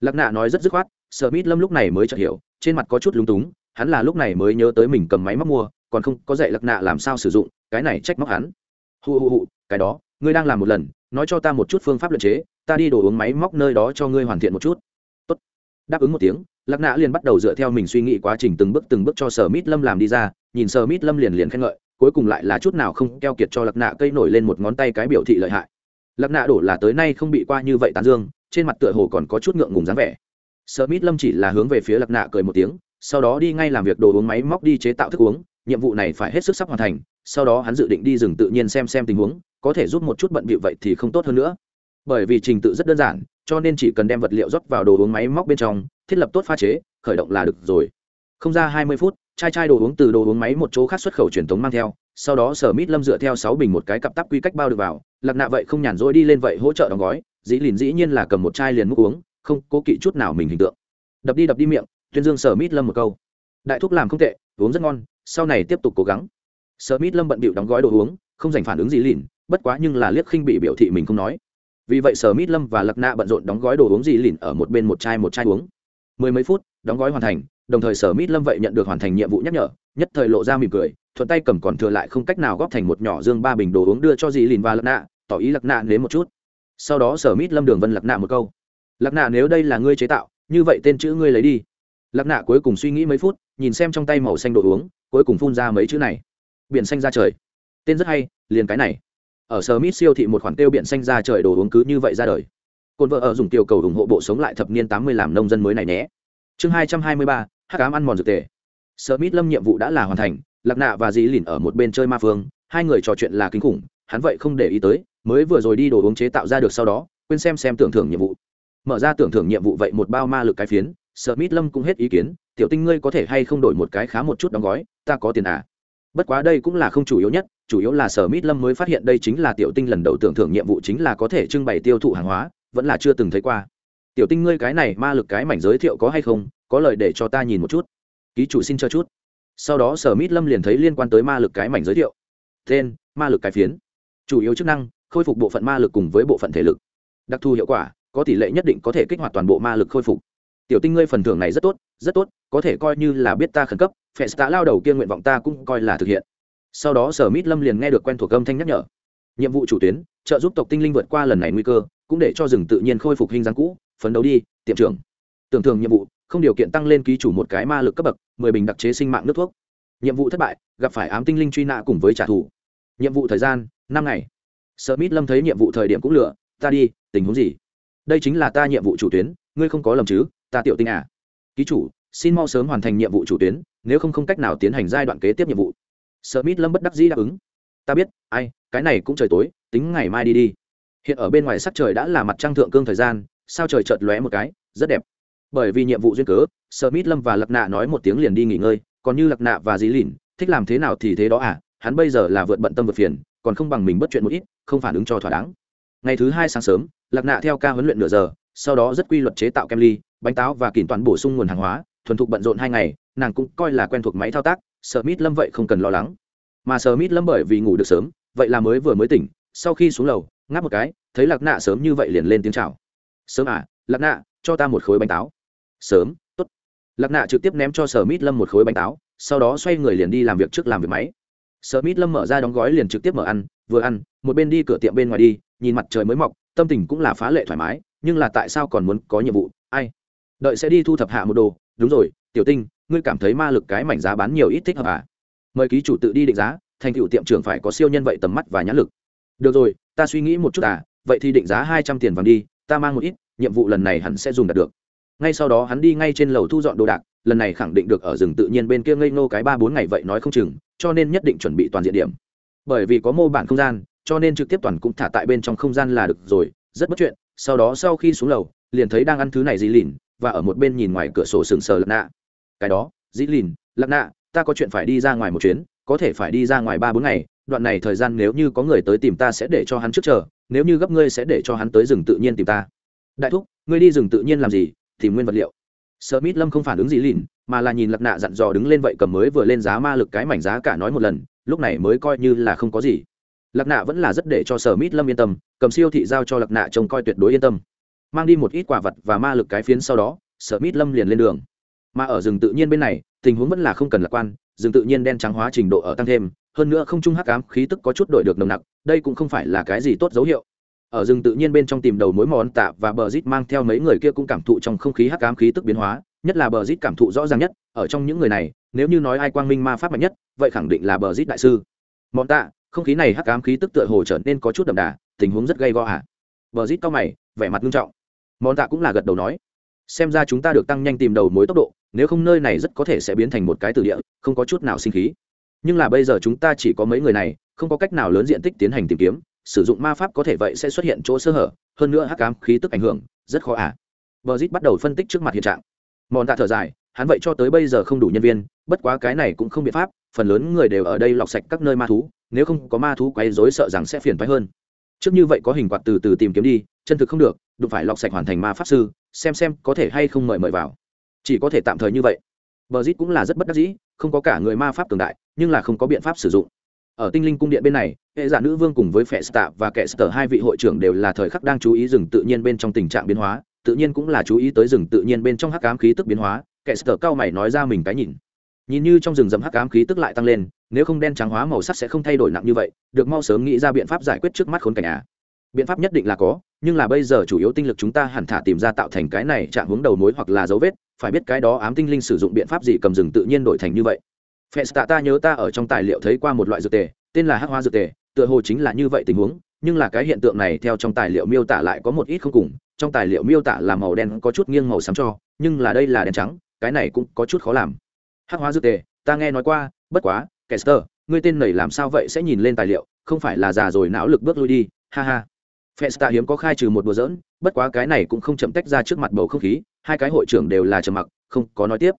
lặn nạ nói rất dứt khoát sợ mít lâm lúc này mới chợt hiểu trên mặt có chút lúng túng hắn là lúc này mới nhớ tới mình cầm máy móc mua còn không có dạy lặn nạ làm sao sử dụng cái này trách móc hắn hụ hụ hụ cái đó ngươi đang làm một lần nói cho ta một chút phương pháp luyện chế ta đi đồ uống máy móc nơi đó cho ngươi hoàn thiện một chút Tốt. đáp ứng một tiếng lạc Nã liền bắt đầu dựa theo mình suy nghĩ quá trình từng bước từng bước cho sở mít lâm làm đi ra nhìn sở mít lâm liền liền khen ngợi cuối cùng lại là chút nào không keo kiệt cho lạc nạ cây nổi lên một ngón tay cái biểu thị lợi hại lạc nạ đổ là tới nay không bị qua như vậy tán dương trên mặt tựa hồ còn có chút ngượng ngùng dáng vẻ sở mít lâm chỉ là hướng về phía lạc nạ cười một tiếng sau đó đi ngay làm việc đồ uống máy móc đi chế tạo thức uống nhiệm vụ này phải hết sức sắp hoàn thành sau đó hắn dự định đi rừng tự nhiên xem xem tình huống có thể giúp một chút bận bịu vậy thì không tốt hơn nữa bởi vì trình tự rất đơn giản cho nên chỉ cần đem vật liệu rót vào đồ uống máy móc bên trong thiết lập tốt pha chế khởi động là được rồi không ra hai mươi phút chai chai đồ uống từ đồ uống máy một chỗ khác xuất khẩu truyền thống mang theo sau đó sở mít lâm dựa theo sáu bình một cái cặp tắp quy cách bao được vào lạc nạ vậy không nhàn rỗi đi lên vậy hỗ trợ đóng gói dĩ lìn dĩ nhiên là cầm một chai liền múc uống không cố kỵ chút nào mình hình tượng đập đi đập đi miệng tuyên dương sở mít lâm một câu đại thúc làm không tệ uống rất ngon sau này tiếp tục cố gắng smith lâm bận bịu đóng gói đồ uống không dành phản ứng gì lìn bất quá nhưng là liếc khinh bị biểu thị mình không nói vì vậy sở mít lâm và Lạc nạ bận rộn đóng gói đồ uống gì lìn ở một bên một chai một chai uống mười mấy phút đóng gói hoàn thành đồng thời sở mít lâm vậy nhận được hoàn thành nhiệm vụ nhắc nhở nhất thời lộ ra mỉm cười thuận tay cầm còn thừa lại không cách nào góp thành một nhỏ dương ba bình đồ uống đưa cho dì lìn và Lạc nạ tỏ ý Lạc nạ nếm một chút sau đó sở mít lâm đường vân Lạc nạ một câu Lạc nạ nếu đây là ngươi chế tạo như vậy tên chữ ngươi lấy đi lạc nạ cuối cùng suy nghĩ mấy phút nhìn xem trong tay màu xanh đồ uống cuối cùng phun ra mấy chữ này biển xanh ra trời tên rất hay liền cái này ở sở mít siêu thị một khoản tiêu biển xanh ra trời đồ uống cứ như vậy ra đời cồn vợ ở dùng tiểu cầu ủng hộ bộ sống lại thập niên tám mươi làm nông dân mới này nhé chương hai trăm hai mươi ba hát cám ăn mòn dược tề sở mít lâm nhiệm vụ đã là hoàn thành lạc nạ và dì lìn ở một bên chơi ma phương hai người trò chuyện là kinh khủng hắn vậy không để ý tới mới vừa rồi đi đồ uống chế tạo ra được sau đó quên xem xem tưởng thưởng nhiệm vụ mở ra tưởng thưởng nhiệm vụ vậy một bao ma lực cái phiến Smith Lâm cũng hết ý kiến, "Tiểu Tinh ngươi có thể hay không đổi một cái khá một chút đóng gói, ta có tiền à?" Bất quá đây cũng là không chủ yếu nhất, chủ yếu là Smith Lâm mới phát hiện đây chính là Tiểu Tinh lần đầu tưởng thưởng nhiệm vụ chính là có thể trưng bày tiêu thụ hàng hóa, vẫn là chưa từng thấy qua. "Tiểu Tinh ngươi cái này ma lực cái mảnh giới thiệu có hay không, có lời để cho ta nhìn một chút." Ký chủ xin chờ chút. Sau đó Smith Lâm liền thấy liên quan tới ma lực cái mảnh giới thiệu. Tên: Ma lực cái phiến. Chủ yếu chức năng: Khôi phục bộ phận ma lực cùng với bộ phận thể lực. Đặc thù hiệu quả: Có tỷ lệ nhất định có thể kích hoạt toàn bộ ma lực khôi phục tiểu tinh ngươi phần thưởng này rất tốt rất tốt có thể coi như là biết ta khẩn cấp phe tá lao đầu kia nguyện vọng ta cũng coi là thực hiện sau đó sở mít lâm liền nghe được quen thuộc âm thanh nhắc nhở nhiệm vụ chủ tuyến trợ giúp tộc tinh linh vượt qua lần này nguy cơ cũng để cho rừng tự nhiên khôi phục hình dáng cũ phấn đấu đi tiệm trưởng tưởng thưởng nhiệm vụ không điều kiện tăng lên ký chủ một cái ma lực cấp bậc mười bình đặc chế sinh mạng nước thuốc nhiệm vụ thất bại gặp phải ám tinh linh truy nã cùng với trả thù nhiệm vụ thời gian năm ngày sợ mít lâm thấy nhiệm vụ thời điểm cũng lựa ta đi tình huống gì đây chính là ta nhiệm vụ chủ tuyến ngươi không có lầm chứ ta tiểu tinh à ký chủ xin mau sớm hoàn thành nhiệm vụ chủ tuyến nếu không không cách nào tiến hành giai đoạn kế tiếp nhiệm vụ sợ mít lâm bất đắc dĩ đáp ứng ta biết ai cái này cũng trời tối tính ngày mai đi đi hiện ở bên ngoài sắc trời đã là mặt trăng thượng cương thời gian sao trời chợt lóe một cái rất đẹp bởi vì nhiệm vụ duyên cớ sợ mít lâm và lặc nạ nói một tiếng liền đi nghỉ ngơi còn như lặc nạ và dí lìn thích làm thế nào thì thế đó à hắn bây giờ là vượt bận tâm vượt phiền còn không bằng mình bất chuyện một ít không phản ứng cho thỏa đáng ngày thứ hai sáng sớm lạc nạ theo ca huấn luyện nửa giờ sau đó rất quy luật chế tạo kem ly bánh táo và kìm toàn bổ sung nguồn hàng hóa thuần thục bận rộn hai ngày nàng cũng coi là quen thuộc máy thao tác sở mít lâm vậy không cần lo lắng mà sở mít lâm bởi vì ngủ được sớm vậy là mới vừa mới tỉnh sau khi xuống lầu ngáp một cái thấy lạc nạ sớm như vậy liền lên tiếng chào sớm à lạc nạ cho ta một khối bánh táo sớm t ố t lạc nạ trực tiếp ném cho sở mít lâm một khối bánh táo sau đó xoay người liền đi làm việc trước làm việc máy sở mít lâm mở ra đóng gói liền trực tiếp mở ăn vừa ăn một bên đi cửa tiệm bên ngoài đi nhìn mặt trời mới mọc tâm tình cũng là phá lệ thoải mái nhưng là tại sao còn muốn có nhiệm vụ ai đợi sẽ đi thu thập hạ một đồ đúng rồi tiểu tinh ngươi cảm thấy ma lực cái mảnh giá bán nhiều ít thích hợp à mời ký chủ tự đi định giá thành cựu tiệm trưởng phải có siêu nhân vậy tầm mắt và nhãn lực được rồi ta suy nghĩ một chút à vậy thì định giá hai trăm tiền vàng đi ta mang một ít nhiệm vụ lần này hắn sẽ dùng đạt được ngay sau đó hắn đi ngay trên lầu thu dọn đồ đạc lần này khẳng định được ở rừng tự nhiên bên kia ngây ngô cái ba bốn ngày vậy nói không chừng cho nên nhất định chuẩn bị toàn diện điểm bởi vì có mô bản không gian cho nên trực tiếp toàn cũng thả tại bên trong không gian là được rồi rất bất chuyện sau đó sau khi xuống lầu liền thấy đang ăn thứ này dĩ lìn và ở một bên nhìn ngoài cửa sổ sừng sờ lật nạ cái đó dĩ lìn lật nạ ta có chuyện phải đi ra ngoài một chuyến có thể phải đi ra ngoài ba bốn ngày đoạn này thời gian nếu như có người tới tìm ta sẽ để cho hắn trước chờ nếu như gấp ngươi sẽ để cho hắn tới rừng tự nhiên tìm ta đại thúc ngươi đi rừng tự nhiên làm gì tìm nguyên vật liệu sợ mít lâm không phản ứng dĩ lìn mà là nhìn lật nạ dặn dò đứng lên vậy cầm mới vừa lên giá ma lực cái mảnh giá cả nói một lần lúc này mới coi như là không có gì lạc nạ vẫn là rất để cho sở mít lâm yên tâm cầm siêu thị giao cho lạc nạ trông coi tuyệt đối yên tâm mang đi một ít quả vật và ma lực cái phiến sau đó sở mít lâm liền lên đường mà ở rừng tự nhiên bên này tình huống vẫn là không cần lạc quan rừng tự nhiên đen trắng hóa trình độ ở tăng thêm hơn nữa không trung hắc ám khí tức có chút đổi được nồng nặc đây cũng không phải là cái gì tốt dấu hiệu ở rừng tự nhiên bên trong tìm đầu mối mòn tạ và bờ rít mang theo mấy người kia cũng cảm thụ trong không khí hắc ám khí tức biến hóa nhất là bờ rít cảm thụ rõ ràng nhất ở trong những người này nếu như nói ai quang minh ma pháp mạnh nhất vậy khẳng định là bờ rít đại sư mòn tạ không khí này hắc ám khí tức tựa hồ trở nên có chút đậm đà tình huống rất gây go ạ vợ rít cao mày vẻ mặt nghiêm trọng món tạ cũng là gật đầu nói xem ra chúng ta được tăng nhanh tìm đầu mối tốc độ nếu không nơi này rất có thể sẽ biến thành một cái từ địa không có chút nào sinh khí nhưng là bây giờ chúng ta chỉ có mấy người này không có cách nào lớn diện tích tiến hành tìm kiếm sử dụng ma pháp có thể vậy sẽ xuất hiện chỗ sơ hở hơn nữa hắc ám khí tức ảnh hưởng rất khó ạ vợ rít bắt đầu phân tích trước mặt hiện trạng mòn tạ thở dài hắn vậy cho tới bây giờ không đủ nhân viên bất quá cái này cũng không biện pháp phần lớn người đều ở đây lọc sạch các nơi ma thú nếu không có ma thú quấy rối sợ rằng sẽ phiền phức hơn trước như vậy có hình quạt từ từ tìm kiếm đi chân thực không được đụng phải lọc sạch hoàn thành ma pháp sư xem xem có thể hay không mời mời vào chỉ có thể tạm thời như vậy bờ rít cũng là rất bất đắc dĩ không có cả người ma pháp cường đại nhưng là không có biện pháp sử dụng ở tinh linh cung điện bên này hệ giả nữ vương cùng với phệ stạ và kẻ sờ hai vị hội trưởng đều là thời khắc đang chú ý rừng tự nhiên bên trong tình trạng biến hóa tự nhiên cũng là chú ý tới rừng tự nhiên bên trong hắc ám khí tức biến hóa kẻ sờ cao mày nói ra mình cái nhìn nhìn như trong rừng rậm hắc ám khí tức lại tăng lên nếu không đen trắng hóa màu sắc sẽ không thay đổi nặng như vậy được mau sớm nghĩ ra biện pháp giải quyết trước mắt khốn cảnh à biện pháp nhất định là có nhưng là bây giờ chủ yếu tinh lực chúng ta hẳn thả tìm ra tạo thành cái này chạm hướng đầu mối hoặc là dấu vết phải biết cái đó ám tinh linh sử dụng biện pháp gì cầm rừng tự nhiên đổi thành như vậy phe tạ ta nhớ ta ở trong tài liệu thấy qua một loại dược tề tên là hắc hoa dược tề tựa hồ chính là như vậy tình huống nhưng là cái hiện tượng này theo trong tài liệu miêu tả lại có một ít không cùng trong tài liệu miêu tả là màu đen có chút nghiêng màu xám cho nhưng là đây là đen trắng cái này cũng có chút khó làm hắc hóa dược tề ta nghe nói qua bất quá kẻ sơ ngươi tên này làm sao vậy sẽ nhìn lên tài liệu không phải là già rồi não lực bước lui đi ha ha Festa hiếm có khai trừ một đùa giỡn, bất quá cái này cũng không chậm tách ra trước mặt bầu không khí, hai cái hội trưởng đều là trầm mặc, không có nói tiếp.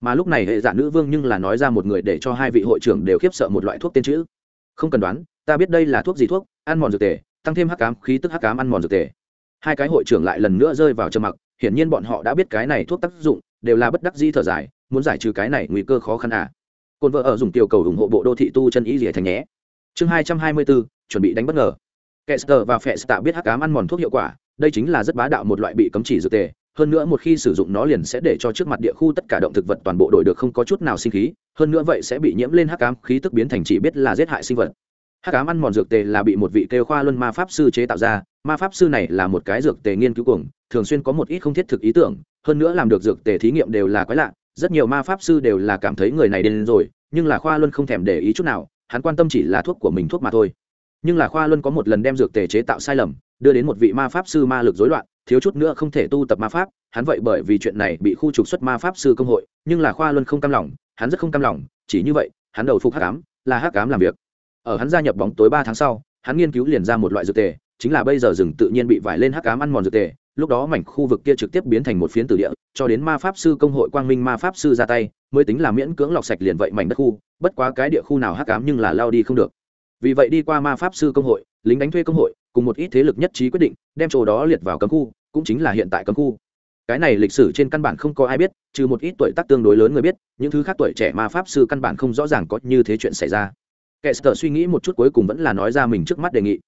Mà lúc này hệ dạ nữ vương nhưng là nói ra một người để cho hai vị hội trưởng đều khiếp sợ một loại thuốc tên chữ. Không cần đoán, ta biết đây là thuốc gì thuốc, ăn mòn dược tề, tăng thêm hắc cám, khí tức hắc cám ăn mòn dược tề. Hai cái hội trưởng lại lần nữa rơi vào trầm mặc, hiển nhiên bọn họ đã biết cái này thuốc tác dụng, đều là bất đắc dĩ thở dài, muốn giải trừ cái này nguy cơ khó khăn à cồn vợ ở dùng tiểu cầu ủng hộ bộ đô thị tu chân ý rỉa thành nhé chương hai trăm hai mươi bốn chuẩn bị đánh bất ngờ kẻ sờ và phẹ tạ biết hắc cám ăn mòn thuốc hiệu quả đây chính là rất bá đạo một loại bị cấm chỉ dược tề hơn nữa một khi sử dụng nó liền sẽ để cho trước mặt địa khu tất cả động thực vật toàn bộ đổi được không có chút nào sinh khí hơn nữa vậy sẽ bị nhiễm lên hắc cám khí tức biến thành chỉ biết là giết hại sinh vật hắc cám ăn mòn dược tề là bị một vị kêu khoa luân ma pháp sư chế tạo ra ma pháp sư này là một cái dược tề nghiên cứu cuồng thường xuyên có một ít không thiết thực ý tưởng hơn nữa làm được dược tề thí nghiệm đều là quái lạ rất nhiều ma pháp sư đều là cảm thấy người này đến rồi nhưng là khoa luân không thèm để ý chút nào hắn quan tâm chỉ là thuốc của mình thuốc mà thôi nhưng là khoa luân có một lần đem dược tề chế tạo sai lầm đưa đến một vị ma pháp sư ma lực dối loạn thiếu chút nữa không thể tu tập ma pháp hắn vậy bởi vì chuyện này bị khu trục xuất ma pháp sư công hội nhưng là khoa luân không cam lòng hắn rất không cam lòng chỉ như vậy hắn đầu phục hắc ám là hắc ám làm việc ở hắn gia nhập bóng tối ba tháng sau hắn nghiên cứu liền ra một loại dược tề chính là bây giờ rừng tự nhiên bị vải lên hắc ám ăn mòn dược tề lúc đó mảnh khu vực kia trực tiếp biến thành một phiến tử địa cho đến ma pháp sư công hội quang minh ma pháp sư ra tay mới tính là miễn cưỡng lọc sạch liền vậy mảnh đất khu bất quá cái địa khu nào hắc cám nhưng là lao đi không được vì vậy đi qua ma pháp sư công hội lính đánh thuê công hội cùng một ít thế lực nhất trí quyết định đem chỗ đó liệt vào cấm khu cũng chính là hiện tại cấm khu cái này lịch sử trên căn bản không có ai biết trừ một ít tuổi tác tương đối lớn người biết những thứ khác tuổi trẻ ma pháp sư căn bản không rõ ràng có như thế chuyện xảy ra kẻ sờ suy nghĩ một chút cuối cùng vẫn là nói ra mình trước mắt đề nghị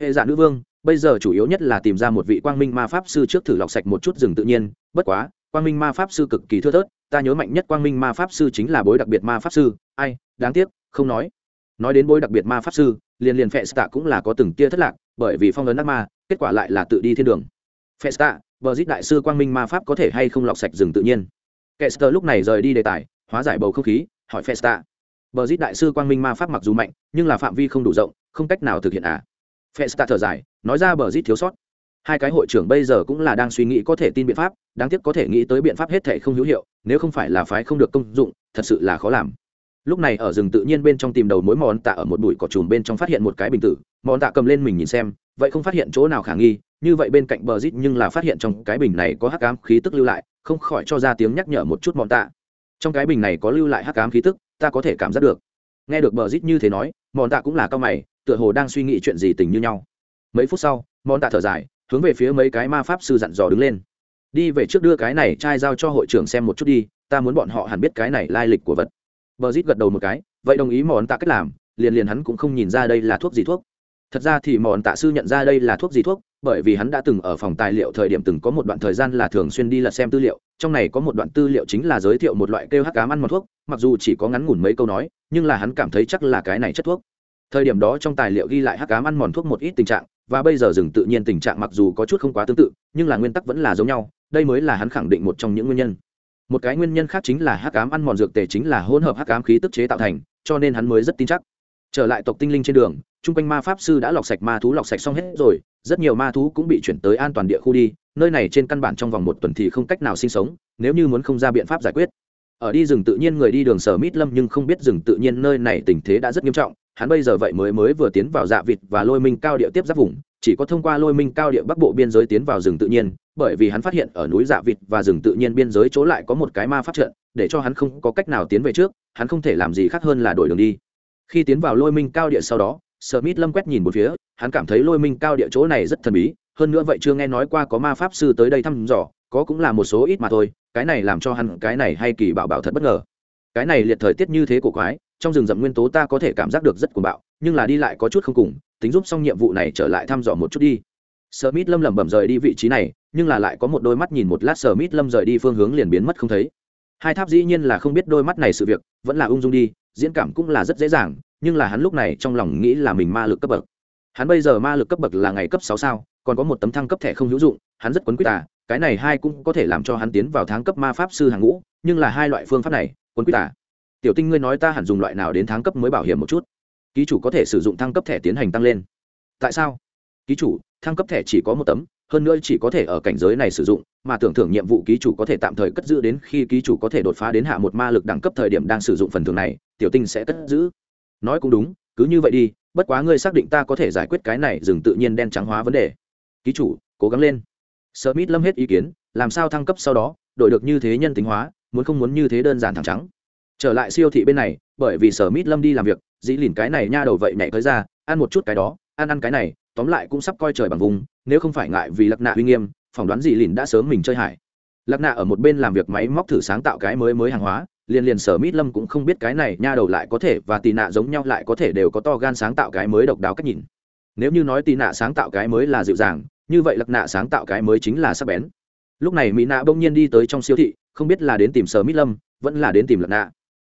hệ giả dạ nữ vương bây giờ chủ yếu nhất là tìm ra một vị quang minh ma pháp sư trước thử lọc sạch một chút rừng tự nhiên bất quá quang minh ma pháp sư cực kỳ thưa thớt ta nhớ mạnh nhất quang minh ma pháp sư chính là bối đặc biệt ma pháp sư ai đáng tiếc không nói nói đến bối đặc biệt ma pháp sư liền liền tạ cũng là có từng tia thất lạc, bởi vì phong ấn ác ma, kết quả lại là tự đi thiên đường. tạ, bờ Bridget đại sư quang minh ma pháp có thể hay không lọc sạch rừng tự nhiên. Kester lúc này rời đi đề tài, hóa giải bầu không khí, hỏi tạ. bờ Bridget đại sư quang minh ma pháp mặc dù mạnh, nhưng là phạm vi không đủ rộng, không cách nào thực hiện à? Festa thở dài, nói ra bờ rít thiếu sót. Hai cái hội trưởng bây giờ cũng là đang suy nghĩ có thể tin biện pháp, đáng tiếc có thể nghĩ tới biện pháp hết thể không hữu hiệu, nếu không phải là phái không được công dụng, thật sự là khó làm. Lúc này ở rừng tự nhiên bên trong tìm đầu mối mòn tạ ở một bụi cỏ trùm bên trong phát hiện một cái bình tử, mòn tạ cầm lên mình nhìn xem, vậy không phát hiện chỗ nào khả nghi, như vậy bên cạnh bờ rít nhưng là phát hiện trong cái bình này có hắc ám khí tức lưu lại, không khỏi cho ra tiếng nhắc nhở một chút mòn tạ. Trong cái bình này có lưu lại hắc ám khí tức, ta có thể cảm giác được. Nghe được bờ rít như thế nói, mòn tạ cũng là cao mày, tựa hồ đang suy nghĩ chuyện gì tình như nhau mấy phút sau món tạ thở dài hướng về phía mấy cái ma pháp sư dặn dò đứng lên đi về trước đưa cái này trai giao cho hội trưởng xem một chút đi ta muốn bọn họ hẳn biết cái này lai lịch của vật bờ rít gật đầu một cái vậy đồng ý món tạ cách làm liền liền hắn cũng không nhìn ra đây là thuốc gì thuốc thật ra thì mòn tạ sư nhận ra đây là thuốc gì thuốc bởi vì hắn đã từng ở phòng tài liệu thời điểm từng có một đoạn thời gian là thường xuyên đi lật xem tư liệu trong này có một đoạn tư liệu chính là giới thiệu một loại kêu hắc cám ăn mòn thuốc mặc dù chỉ có ngắn ngủn mấy câu nói nhưng là hắn cảm thấy chắc là cái này chất thuốc thời điểm đó trong tài liệu ghi lại hắc cám ăn mòn thuốc một ít tình trạng và bây giờ rừng tự nhiên tình trạng mặc dù có chút không quá tương tự nhưng là nguyên tắc vẫn là giống nhau đây mới là hắn khẳng định một trong những nguyên nhân một cái nguyên nhân khác chính là hắc cám ăn mòn dược tề chính là hỗn hợp hắc cám khí tức chế tạo thành cho nên hắn mới rất tin chắc trở lại tộc tinh linh trên đường chung quanh ma pháp sư đã lọc sạch ma thú lọc sạch xong hết rồi rất nhiều ma thú cũng bị chuyển tới an toàn địa khu đi nơi này trên căn bản trong vòng một tuần thì không cách nào sinh sống nếu như muốn không ra biện pháp giải quyết ở đi rừng tự nhiên người đi đường sở mít lâm nhưng không biết rừng tự nhiên nơi này tình thế đã rất nghiêm trọng hắn bây giờ vậy mới mới vừa tiến vào dạ vịt và lôi minh cao địa tiếp giáp vùng chỉ có thông qua lôi minh cao địa bắc bộ biên giới tiến vào rừng tự nhiên bởi vì hắn phát hiện ở núi dạ vịt và rừng tự nhiên biên giới chỗ lại có một cái ma pháp trận để cho hắn không có cách nào tiến về trước hắn không thể làm gì khác hơn là đổi đường đi khi tiến vào lôi minh cao địa sau đó sợ mít lâm quét nhìn một phía hắn cảm thấy lôi minh cao địa chỗ này rất thần bí hơn nữa vậy chưa nghe nói qua có ma pháp sư tới đây thăm dò có cũng là một số ít mà thôi cái này làm cho hắn cái này hay kỳ bảo bảo thật bất ngờ cái này liệt thời tiết như thế của quái trong rừng rậm nguyên tố ta có thể cảm giác được rất cuồng bạo nhưng là đi lại có chút không cùng tính giúp xong nhiệm vụ này trở lại thăm dò một chút đi smith lâm lẩm bẩm rời đi vị trí này nhưng là lại có một đôi mắt nhìn một lát smith lâm rời đi phương hướng liền biến mất không thấy hai tháp dĩ nhiên là không biết đôi mắt này sự việc vẫn là ung dung đi diễn cảm cũng là rất dễ dàng nhưng là hắn lúc này trong lòng nghĩ là mình ma lực cấp bậc hắn bây giờ ma lực cấp bậc là ngày cấp sáu sao còn có một tấm thăng cấp thẻ không hữu dụng hắn rất quấn quýt à cái này hai cũng có thể làm cho hắn tiến vào tháng cấp ma pháp sư hàng ngũ nhưng là hai loại phương pháp này quấn quýt à tiểu tinh ngươi nói ta hẳn dùng loại nào đến tháng cấp mới bảo hiểm một chút ký chủ có thể sử dụng thăng cấp thẻ tiến hành tăng lên tại sao ký chủ thăng cấp thẻ chỉ có một tấm hơn nữa chỉ có thể ở cảnh giới này sử dụng mà tưởng thưởng nhiệm vụ ký chủ có thể tạm thời cất giữ đến khi ký chủ có thể đột phá đến hạ một ma lực đẳng cấp thời điểm đang sử dụng phần thưởng này tiểu tinh sẽ cất giữ nói cũng đúng cứ như vậy đi bất quá ngươi xác định ta có thể giải quyết cái này dừng tự nhiên đen trắng hóa vấn đề ký chủ cố gắng lên smith lâm hết ý kiến làm sao thăng cấp sau đó đổi được như thế nhân tính hóa muốn không muốn như thế đơn giản thẳng trắng trở lại siêu thị bên này bởi vì sở mít lâm đi làm việc dĩ lìn cái này nha đầu vậy nhảy tới ra ăn một chút cái đó ăn ăn cái này tóm lại cũng sắp coi trời bằng vùng nếu không phải ngại vì lạc nạ uy nghiêm phỏng đoán dĩ lìn đã sớm mình chơi hải lạc nạ ở một bên làm việc máy móc thử sáng tạo cái mới mới hàng hóa liền liền sở mít lâm cũng không biết cái này nha đầu lại có thể và tì nạ giống nhau lại có thể đều có to gan sáng tạo cái mới độc đáo cách nhìn nếu như nói tì nạ sáng tạo cái mới là dịu dàng như vậy lạc nạ sáng tạo cái mới chính là sắc bén lúc này mỹ nạ bỗng nhiên đi tới trong siêu thị không biết là đến tìm sở mít lâm vẫn là đến tìm lạc nạ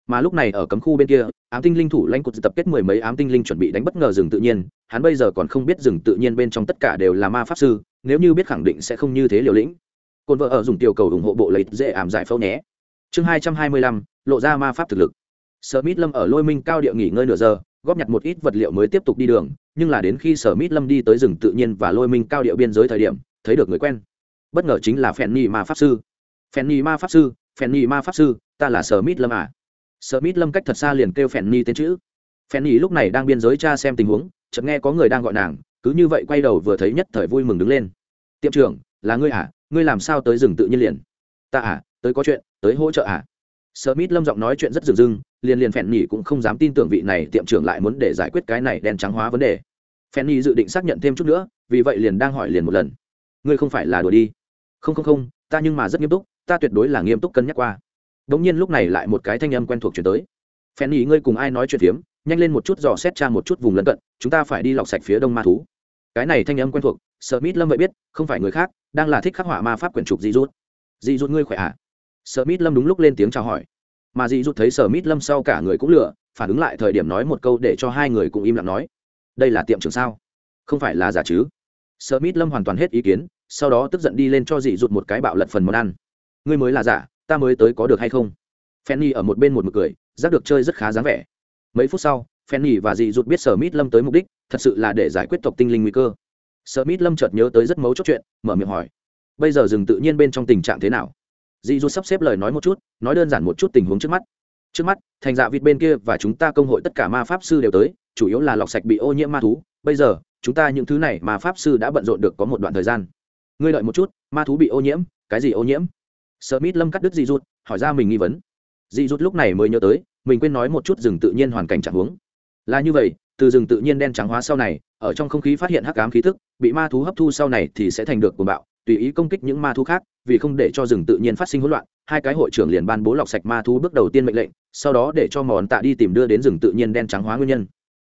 mà lúc này ở cấm khu bên kia ám tinh linh thủ lãnh cột tập kết mười mấy ám tinh linh chuẩn bị đánh bất ngờ rừng tự nhiên hắn bây giờ còn không biết rừng tự nhiên bên trong tất cả đều là ma pháp sư nếu như biết khẳng định sẽ không như thế liều lĩnh cồn vợ ở dùng tiểu cầu ủng hộ bộ lấy dễ ảm giải phẫu nhé chương hai trăm hai mươi lăm lộ ra ma pháp thực lực sở mít lâm ở lôi minh cao địa nghỉ ngơi nửa giờ góp nhặt một ít vật liệu mới tiếp tục đi đường nhưng là đến khi sở mít lâm đi tới rừng tự nhiên và lôi minh cao địa biên giới thời điểm thấy được người quen bất ngờ chính là phèn nhì ma pháp sư phèn nhì ma pháp sư phèn nhì ma pháp sư ta là sở mít lâm à Smith lâm cách thật xa liền kêu Nhi tên chữ. Nhi lúc này đang biên giới tra xem tình huống, chợt nghe có người đang gọi nàng, cứ như vậy quay đầu vừa thấy nhất thời vui mừng đứng lên. "Tiệm trưởng, là ngươi à? Ngươi làm sao tới rừng tự nhiên liền?" "Ta à, tới có chuyện, tới hỗ trợ à?" Smith lâm giọng nói chuyện rất rừng rừng, liền liền Nhi cũng không dám tin tưởng vị này tiệm trưởng lại muốn để giải quyết cái này đen trắng hóa vấn đề. Nhi dự định xác nhận thêm chút nữa, vì vậy liền đang hỏi liền một lần. "Ngươi không phải là đùa đi?" "Không không không, ta nhưng mà rất nghiêm túc, ta tuyệt đối là nghiêm túc cân nhắc qua." đống nhiên lúc này lại một cái thanh âm quen thuộc chuyển tới phen ý ngươi cùng ai nói chuyện phiếm nhanh lên một chút dò xét tra một chút vùng lân cận chúng ta phải đi lọc sạch phía đông ma thú cái này thanh âm quen thuộc sợ mít lâm vậy biết không phải người khác đang là thích khắc họa ma pháp quyển trục dị rút dị rút ngươi khỏe ạ à? sợ mít lâm đúng lúc lên tiếng chào hỏi mà dị rút thấy sợ mít lâm sau cả người cũng lựa phản ứng lại thời điểm nói một câu để cho hai người cùng im lặng nói đây là tiệm trường sao không phải là giả chứ sợ mít lâm hoàn toàn hết ý kiến sau đó tức giận đi lên cho dị rụt một cái bạo lật phần món ăn ngươi mới là giả ta mới tới có được hay không fanny ở một bên một mực cười giác được chơi rất khá dáng vẻ mấy phút sau fanny và dì rụt biết sở mít lâm tới mục đích thật sự là để giải quyết tộc tinh linh nguy cơ sở mít lâm chợt nhớ tới rất mấu chốt chuyện mở miệng hỏi bây giờ rừng tự nhiên bên trong tình trạng thế nào dì rụt sắp xếp lời nói một chút nói đơn giản một chút tình huống trước mắt trước mắt thành dạ vịt bên kia và chúng ta công hội tất cả ma pháp sư đều tới chủ yếu là lọc sạch bị ô nhiễm ma thú bây giờ chúng ta những thứ này mà pháp sư đã bận rộn được có một đoạn thời gian ngươi đợi một chút ma thú bị ô nhiễm cái gì ô nhiễm Smith Lâm cắt đứt dị rụt, hỏi ra mình nghi vấn. Dị rụt lúc này mới nhớ tới, mình quên nói một chút rừng tự nhiên hoàn cảnh trạng huống. Là như vậy, từ rừng tự nhiên đen trắng hóa sau này, ở trong không khí phát hiện hắc ám khí tức, bị ma thú hấp thu sau này thì sẽ thành được cuồng bạo, tùy ý công kích những ma thú khác, vì không để cho rừng tự nhiên phát sinh hỗn loạn, hai cái hội trưởng liền ban bố lọc sạch ma thú bước đầu tiên mệnh lệnh, sau đó để cho mòn tạ đi tìm đưa đến rừng tự nhiên đen trắng hóa nguyên nhân.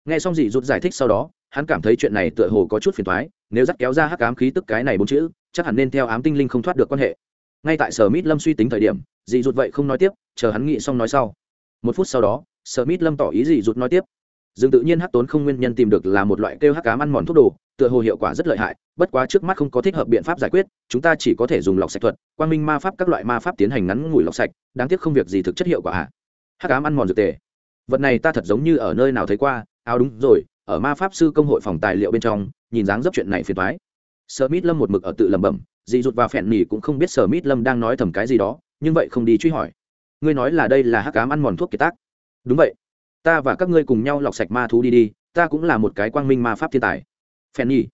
Nghe xong dị rụt giải thích sau đó, hắn cảm thấy chuyện này tựa hồ có chút phiền toái, nếu dắt kéo ra hắc ám khí tức cái này bốn chữ, chắc hẳn nên theo ám tinh linh không thoát được quan hệ ngay tại sở mít lâm suy tính thời điểm dị rụt vậy không nói tiếp chờ hắn nghĩ xong nói sau một phút sau đó sở mít lâm tỏ ý dị rụt nói tiếp Dừng tự nhiên hát tốn không nguyên nhân tìm được là một loại kêu hát cám ăn mòn thuốc đồ tựa hồ hiệu quả rất lợi hại bất quá trước mắt không có thích hợp biện pháp giải quyết chúng ta chỉ có thể dùng lọc sạch thuật quang minh ma pháp các loại ma pháp tiến hành ngắn ngủi lọc sạch đáng tiếc không việc gì thực chất hiệu quả hạ hát cám ăn mòn dược tề vật này ta thật giống như ở nơi nào thấy qua áo đúng rồi ở ma pháp sư công hội phòng tài liệu bên trong nhìn dáng dấp chuyện này phiền thoái sợ mít lâm một mực ở tự lẩm bẩm dị dụt và Phẹn nỉ cũng không biết sở mít lâm đang nói thầm cái gì đó nhưng vậy không đi truy hỏi ngươi nói là đây là hắc cám ăn mòn thuốc kiệt tác đúng vậy ta và các ngươi cùng nhau lọc sạch ma thú đi đi ta cũng là một cái quang minh ma pháp thiên tài phèn nhi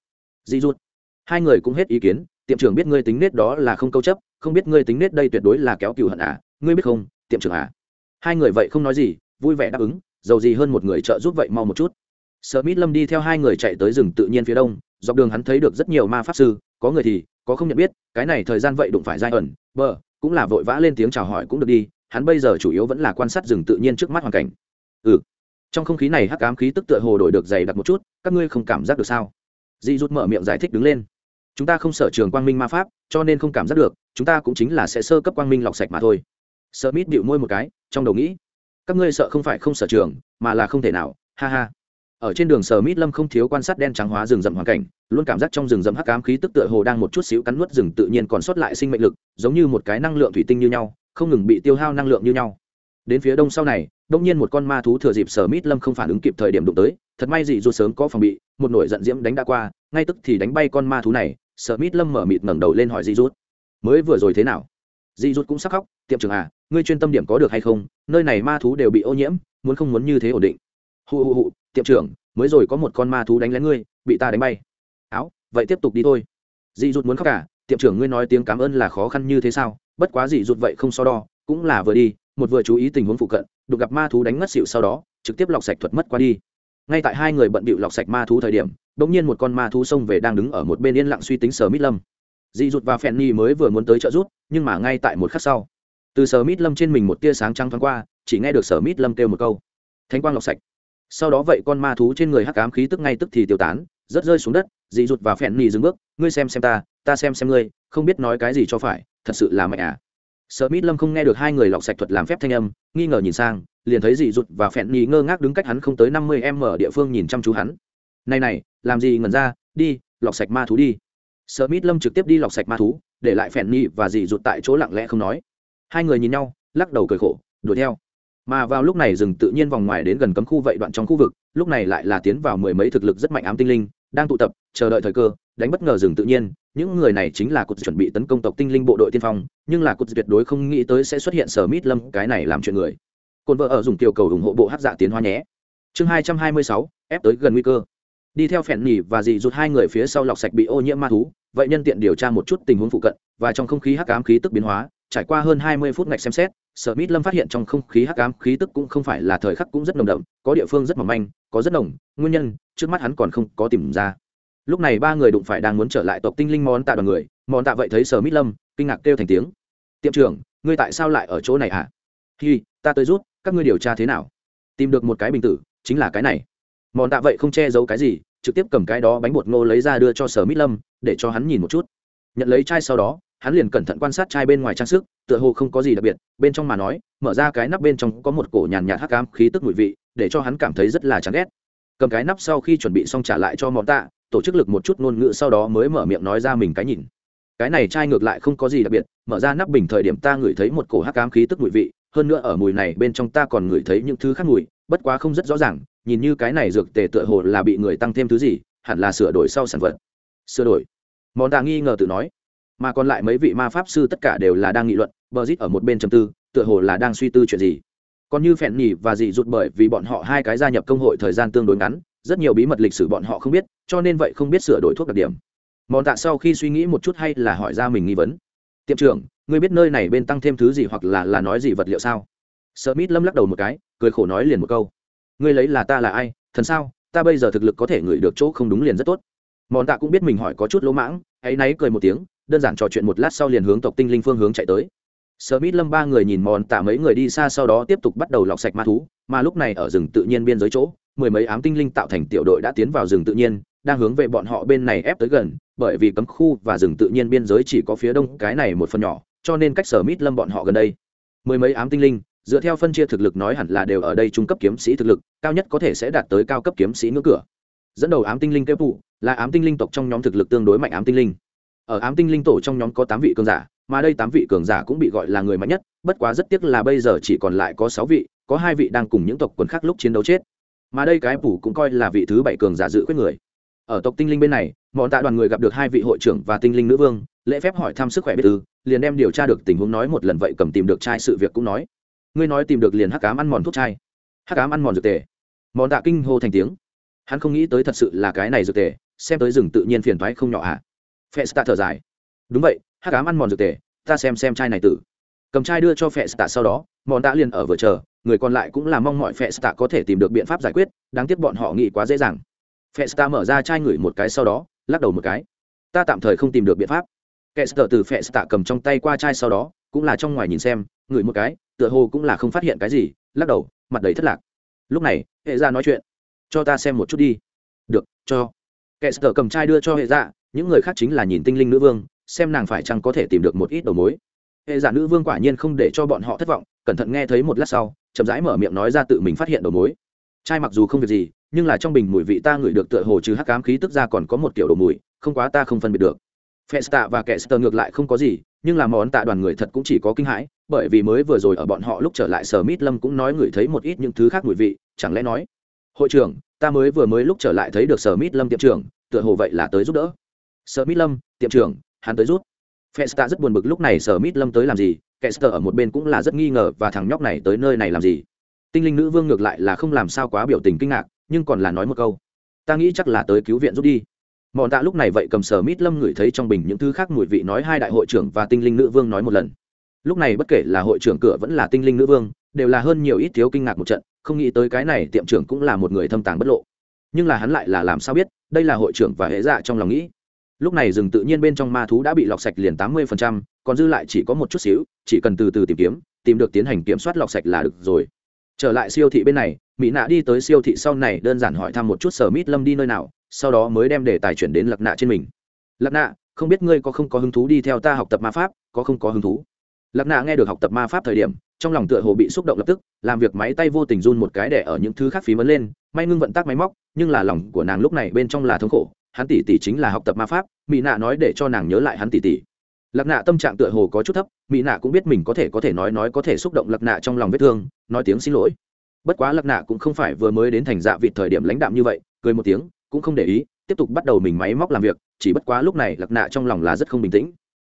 dị dụt hai người cũng hết ý kiến tiệm trưởng biết ngươi tính nết đó là không câu chấp không biết ngươi tính nết đây tuyệt đối là kéo cừu hận à ngươi biết không tiệm trưởng à hai người vậy không nói gì vui vẻ đáp ứng giàu gì hơn một người trợ giúp vậy mau một chút Sở mít lâm đi theo hai người chạy tới rừng tự nhiên phía đông dọc đường hắn thấy được rất nhiều ma pháp sư có người thì có không nhận biết cái này thời gian vậy đụng phải giai ẩn bờ cũng là vội vã lên tiếng chào hỏi cũng được đi hắn bây giờ chủ yếu vẫn là quan sát rừng tự nhiên trước mắt hoàn cảnh ừ trong không khí này hắc ám khí tức tựa hồ đổi được dày đặc một chút các ngươi không cảm giác được sao Di rút mở miệng giải thích đứng lên chúng ta không sở trường quang minh ma pháp cho nên không cảm giác được chúng ta cũng chính là sẽ sơ cấp quang minh lọc sạch mà thôi sợ mít bịu môi một cái trong đầu nghĩ các ngươi sợ không phải không sở trường mà là không thể nào ha ha ở trên đường sở mít lâm không thiếu quan sát đen trắng hóa rừng rậm hoàn cảnh luôn cảm giác trong rừng rậm hắc ám khí tức tựa hồ đang một chút xíu cắn nuốt rừng tự nhiên còn sót lại sinh mệnh lực giống như một cái năng lượng thủy tinh như nhau không ngừng bị tiêu hao năng lượng như nhau đến phía đông sau này đông nhiên một con ma thú thừa dịp sở mít lâm không phản ứng kịp thời điểm đụng tới thật may dị dù sớm có phòng bị một nổi giận diễm đánh đã qua ngay tức thì đánh bay con ma thú này sở mít lâm mở mịt ngẩng đầu lên hỏi dị rút mới vừa rồi thế nào dị rút cũng sắc khóc tiệm trưởng à ngươi chuyên tâm điểm có được hay không nơi này ma thú đều bị ô nhiễm muốn không muốn như thế ổn định hụ hụ hụ tiệm trưởng mới rồi có một con ma thú đánh lén ngươi bị ta đánh bay vậy tiếp tục đi thôi dị rụt muốn khóc cả tiệm trưởng ngươi nói tiếng cảm ơn là khó khăn như thế sao bất quá dị rụt vậy không so đo cũng là vừa đi một vừa chú ý tình huống phụ cận đụng gặp ma thú đánh ngất xịu sau đó trực tiếp lọc sạch thuật mất qua đi ngay tại hai người bận bịu lọc sạch ma thú thời điểm đ ỗ n g nhiên một con ma thú xông về đang đứng ở một bên yên lặng suy tính sở mít lâm dị rụt và phen ni mới vừa muốn tới trợ rút nhưng mà ngay tại một khắc sau từ sở mít lâm trên mình một tia sáng trắng thoáng qua chỉ nghe được sở mít lâm kêu một câu thanh quang lọc sạch sau đó vậy con ma thú trên người hắc ám khí tức ngay tức thì tiêu tán rất rơi xuống đất dị rụt và phẹn nhì dừng bước ngươi xem xem ta ta xem xem ngươi không biết nói cái gì cho phải thật sự là mạnh à sợ mít lâm không nghe được hai người lọc sạch thuật làm phép thanh âm nghi ngờ nhìn sang liền thấy dị rụt và phẹn nhì ngơ ngác đứng cách hắn không tới năm mươi em ở địa phương nhìn chăm chú hắn này này làm gì ngẩn ra đi lọc sạch ma thú đi sợ mít lâm trực tiếp đi lọc sạch ma thú để lại phẹn nhì và dị rụt tại chỗ lặng lẽ không nói hai người nhìn nhau lắc đầu cười khổ đuổi theo mà vào lúc này rừng tự nhiên vòng ngoài đến gần cấm khu vậy đoạn trong khu vực lúc này lại là tiến vào mười mấy thực lực rất mạnh ám tinh linh đang tụ tập chờ đợi thời cơ đánh bất ngờ rừng tự nhiên những người này chính là cục chuẩn bị tấn công tộc tinh linh bộ đội tiên phong nhưng là cục tuyệt đối không nghĩ tới sẽ xuất hiện sở mít lâm cái này làm chuyện người cồn vợ ở dùng tiểu cầu ủng hộ bộ hát dạ tiến hoa nhé chương hai trăm hai mươi sáu ép tới gần nguy cơ đi theo phèn nhì và dì rụt hai người phía sau lọc sạch bị ô nhiễm ma thú vậy nhân tiện điều tra một chút tình huống phụ cận và trong không khí hắc ám khí tức biến hóa trải qua hơn hai mươi phút ngạch xem xét sở mít lâm phát hiện trong không khí hắc ám khí tức cũng không phải là thời khắc cũng rất nồng đậm có địa phương rất mỏng manh có rất nồng nguyên nhân trước mắt hắn còn không có tìm ra lúc này ba người đụng phải đang muốn trở lại tộc tinh linh món tạ đoàn người món tạ vậy thấy sở mít lâm kinh ngạc kêu thành tiếng tiệm trưởng ngươi tại sao lại ở chỗ này hả à? hi ta tới rút các ngươi điều tra thế nào tìm được một cái bình tử chính là cái này món tạ vậy không che giấu cái gì trực tiếp cầm cái đó bánh bột ngô lấy ra đưa cho sở mít lâm để cho hắn nhìn một chút nhận lấy chai sau đó hắn liền cẩn thận quan sát chai bên ngoài trang sức tựa hồ không có gì đặc biệt bên trong mà nói mở ra cái nắp bên trong có một cổ nhàn nhạt hắc cám khí tức mùi vị để cho hắn cảm thấy rất là chán ghét cầm cái nắp sau khi chuẩn bị xong trả lại cho món tạ tổ chức lực một chút ngôn ngữ sau đó mới mở miệng nói ra mình cái nhìn cái này chai ngược lại không có gì đặc biệt mở ra nắp bình thời điểm ta ngửi thấy một cổ hắc cám khí tức mùi vị hơn nữa ở mùi này bên trong ta còn ngửi thấy những thứ khác mùi bất quá không rất rõ ràng nhìn như cái này dược tề tựa hồ là bị người tăng thêm thứ gì hẳn là sửa đổi sau sản vật sửa đổi món tạ nghi ngờ tự nói mà còn lại mấy vị ma pháp sư tất cả đều là đang nghị luận bờ rít ở một bên trầm tư tựa hồ là đang suy tư chuyện gì còn như phẹn nhỉ và dị rụt bởi vì bọn họ hai cái gia nhập công hội thời gian tương đối ngắn rất nhiều bí mật lịch sử bọn họ không biết cho nên vậy không biết sửa đổi thuốc đặc điểm mòn tạ sau khi suy nghĩ một chút hay là hỏi ra mình nghi vấn tiệm trưởng ngươi biết nơi này bên tăng thêm thứ gì hoặc là là nói gì vật liệu sao sợ mít lâm lắc đầu một cái cười khổ nói liền một câu ngươi lấy là ta là ai thần sao ta bây giờ thực lực có thể ngửi được chỗ không đúng liền rất tốt mòn tạ cũng biết mình hỏi có chút lỗ mãng ấ y náy cười một tiếng đơn giản trò chuyện một lát sau liền hướng tộc tinh linh phương hướng chạy tới sơ mít lâm ba người nhìn mòn tạ mấy người đi xa sau đó tiếp tục bắt đầu lọc sạch ma thú mà lúc này ở rừng tự nhiên biên giới chỗ mười mấy ám tinh linh tạo thành tiểu đội đã tiến vào rừng tự nhiên đang hướng về bọn họ bên này ép tới gần bởi vì cấm khu và rừng tự nhiên biên giới chỉ có phía đông cái này một phần nhỏ cho nên cách sở mít lâm bọn họ gần đây mười mấy ám tinh linh dựa theo phân chia thực lực nói hẳn là đều ở đây trung cấp kiếm sĩ thực lực cao nhất có thể sẽ đạt tới cao cấp kiếm sĩ ngưỡng cửa dẫn đầu ám tinh linh kêu phụ là ám tinh linh tộc trong nhóm thực lực tương đối mạnh ám tinh linh ở ám tinh linh tổ trong nhóm có tám vị cường giả mà đây tám vị cường giả cũng bị gọi là người mạnh nhất bất quá rất tiếc là bây giờ chỉ còn lại có sáu vị có hai vị đang cùng những tộc quần khác lúc chiến đấu chết mà đây cái phủ cũng coi là vị thứ bảy cường giả dự quyết người ở tộc tinh linh bên này bọn tạ đoàn người gặp được hai vị hội trưởng và tinh linh nữ vương lễ phép hỏi thăm sức khỏe biết từ, liền đem điều tra được tình huống nói một lần vậy cầm tìm được trai sự việc cũng nói ngươi nói tìm được liền hắc ám ăn mòn thuốc chai hắc ám ăn mòn dược tề mọn tạ kinh hô thành tiếng hắn không nghĩ tới thật sự là cái này dược tề xem tới rừng tự nhiên phiền toái không nhỏ ạ à. Festa thở dài. Đúng vậy, hắc ám ăn mòn dược tề, ta xem xem chai này tử. Cầm chai đưa cho Festa sau đó, bọn đã liền ở vừa chờ, người còn lại cũng là mong mọi Festa có thể tìm được biện pháp giải quyết, đáng tiếc bọn họ nghĩ quá dễ dàng. Festa mở ra chai ngửi một cái sau đó, lắc đầu một cái. Ta tạm thời không tìm được biện pháp. Kester từ Festa cầm trong tay qua chai sau đó, cũng là trong ngoài nhìn xem, ngửi một cái, tựa hồ cũng là không phát hiện cái gì, lắc đầu, mặt đầy thất lạc. Lúc này, hệ ra dạ nói chuyện, cho ta xem một chút đi. Được, cho. Kester cầm chai đưa cho hệ ra, dạ, những người khác chính là nhìn tinh linh nữ vương xem nàng phải chăng có thể tìm được một ít đầu mối hệ giả nữ vương quả nhiên không để cho bọn họ thất vọng cẩn thận nghe thấy một lát sau chậm rãi mở miệng nói ra tự mình phát hiện đầu mối trai mặc dù không việc gì nhưng là trong bình mùi vị ta ngửi được tựa hồ trừ hắc cám khí tức ra còn có một kiểu đồ mùi không quá ta không phân biệt được Festa và Kester ngược lại không có gì, nhưng là món tạ đoàn người thật cũng chỉ có kinh hãi, bởi vì mới vừa rồi ở bọn họ lúc trở lại Sở Mít Lâm cũng nói người thấy một ít những thứ khác mùi vị, chẳng lẽ nói, hội trưởng, ta mới vừa mới lúc trở lại thấy được Sở Mít Lâm tiệm trưởng, tựa hồ vậy là tới giúp đỡ. Sở mít lâm tiệm trưởng hắn tới rút festa rất buồn bực lúc này Sở mít lâm tới làm gì kẻ sờ ở một bên cũng là rất nghi ngờ và thằng nhóc này tới nơi này làm gì tinh linh nữ vương ngược lại là không làm sao quá biểu tình kinh ngạc nhưng còn là nói một câu ta nghĩ chắc là tới cứu viện rút đi mọn tạ lúc này vậy cầm Sở mít lâm ngửi thấy trong bình những thứ khác mùi vị nói hai đại hội trưởng và tinh linh nữ vương nói một lần lúc này bất kể là hội trưởng cửa vẫn là tinh linh nữ vương đều là hơn nhiều ít thiếu kinh ngạc một trận không nghĩ tới cái này tiệm trưởng cũng là một người thâm tàng bất lộ nhưng là hắn lại là làm sao biết đây là hội trưởng và hệ dạ trong lòng nghĩ lúc này rừng tự nhiên bên trong ma thú đã bị lọc sạch liền tám mươi phần trăm, còn dư lại chỉ có một chút xíu chỉ cần từ từ tìm kiếm tìm được tiến hành kiểm soát lọc sạch là được rồi trở lại siêu thị bên này mỹ nạ đi tới siêu thị sau này đơn giản hỏi thăm một chút sở mít lâm đi nơi nào sau đó mới đem đề tài chuyển đến lặc nạ trên mình lặc nạ không biết ngươi có không có hứng thú đi theo ta học tập ma pháp có không có hứng thú lặc nạ nghe được học tập ma pháp thời điểm trong lòng tựa hồ bị xúc động lập tức làm việc máy tay vô tình run một cái đẻ ở những thứ khác phí mấn lên may ngưng vận tác máy móc nhưng là lòng của nàng lúc này bên trong là thống khổ hắn tỷ tỷ chính là học tập ma pháp mỹ nạ nói để cho nàng nhớ lại hắn tỷ tỷ lạc nạ tâm trạng tựa hồ có chút thấp mỹ nạ cũng biết mình có thể có thể nói nói có thể xúc động lạc nạ trong lòng vết thương nói tiếng xin lỗi bất quá lạc nạ cũng không phải vừa mới đến thành dạ vịt thời điểm lãnh đạm như vậy cười một tiếng cũng không để ý tiếp tục bắt đầu mình máy móc làm việc chỉ bất quá lúc này lạc nạ trong lòng là rất không bình tĩnh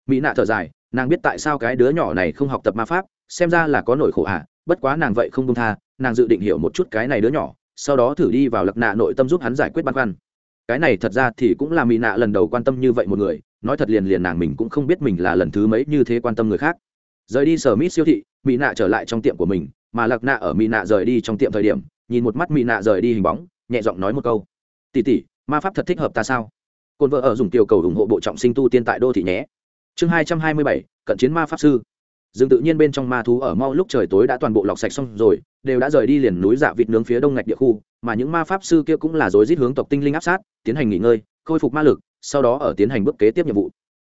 mỹ nạ thở dài nàng biết tại sao cái đứa nhỏ này không học tập ma pháp xem ra là có nỗi khổ ạ à. bất quá nàng vậy không công tha nàng dự định hiểu một chút cái này đứa nhỏ sau đó thử đi vào lạc nạ nội tâm giúp hắn giải quyết băn khoăn cái này thật ra thì cũng là mỹ nạ lần đầu quan tâm như vậy một người nói thật liền liền nàng mình cũng không biết mình là lần thứ mấy như thế quan tâm người khác rời đi sở mít siêu thị mỹ nạ trở lại trong tiệm của mình mà lạc nạ ở mỹ nạ rời đi trong tiệm thời điểm nhìn một mắt mỹ nạ rời đi hình bóng nhẹ giọng nói một câu tỉ tỉ ma pháp thật thích hợp ta sao cồn vợ ở dùng tiểu cầu ủng hộ bộ trọng sinh tu tiên tại đô thị nhé chương hai trăm hai mươi bảy cận chiến ma pháp sư rừng tự nhiên bên trong ma thú ở mau lúc trời tối đã toàn bộ lọc sạch xong rồi đều đã rời đi liền núi dạ vịt nướng phía đông ngạch địa khu mà những ma pháp sư kia cũng là rối rít hướng tộc tinh linh áp sát tiến hành nghỉ ngơi khôi phục ma lực sau đó ở tiến hành bước kế tiếp nhiệm vụ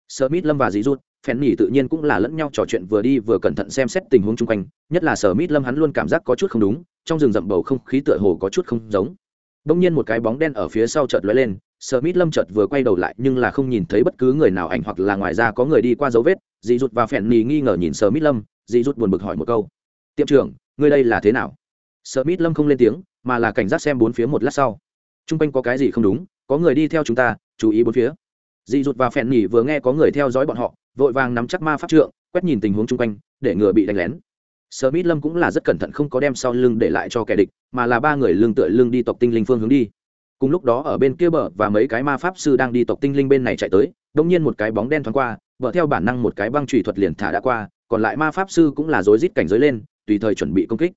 Sở Mít Lâm và Dĩ Rút, Phèn Nhỉ tự nhiên cũng là lẫn nhau trò chuyện vừa đi vừa cẩn thận xem xét tình huống xung quanh, nhất là Sở Mít Lâm hắn luôn cảm giác có chút không đúng, trong rừng rậm bầu không khí tựa hồ có chút không giống. Đông nhiên một cái bóng đen ở phía sau chợt lóe lên, Sở Mít Lâm chợt vừa quay đầu lại nhưng là không nhìn thấy bất cứ người nào ảnh hoặc là ngoài ra có người đi qua dấu vết, dì rụt và phèn nhì nghi ngờ nhìn sơ mít lâm dì rụt buồn bực hỏi một câu tiệm trưởng ngươi đây là thế nào sơ mít lâm không lên tiếng mà là cảnh giác xem bốn phía một lát sau t r u n g quanh có cái gì không đúng có người đi theo chúng ta chú ý bốn phía dì rụt và phèn nhì vừa nghe có người theo dõi bọn họ vội vàng nắm chắc ma pháp trượng quét nhìn tình huống chung quanh để ngừa bị đánh lén sơ mít lâm cũng là rất cẩn thận không có đem sau lưng để lại cho kẻ địch mà là ba người lưng tựa lưng đi tộc tinh linh phương hướng đi cùng lúc đó ở bên kia bờ và mấy cái ma pháp sư đang đi tộc tinh linh bên này chạy tới đ ỗ n g nhiên một cái bóng đen thoáng qua vợ theo bản năng một cái băng trùy thuật liền thả đã qua còn lại ma pháp sư cũng là rối rít cảnh giới lên tùy thời chuẩn bị công kích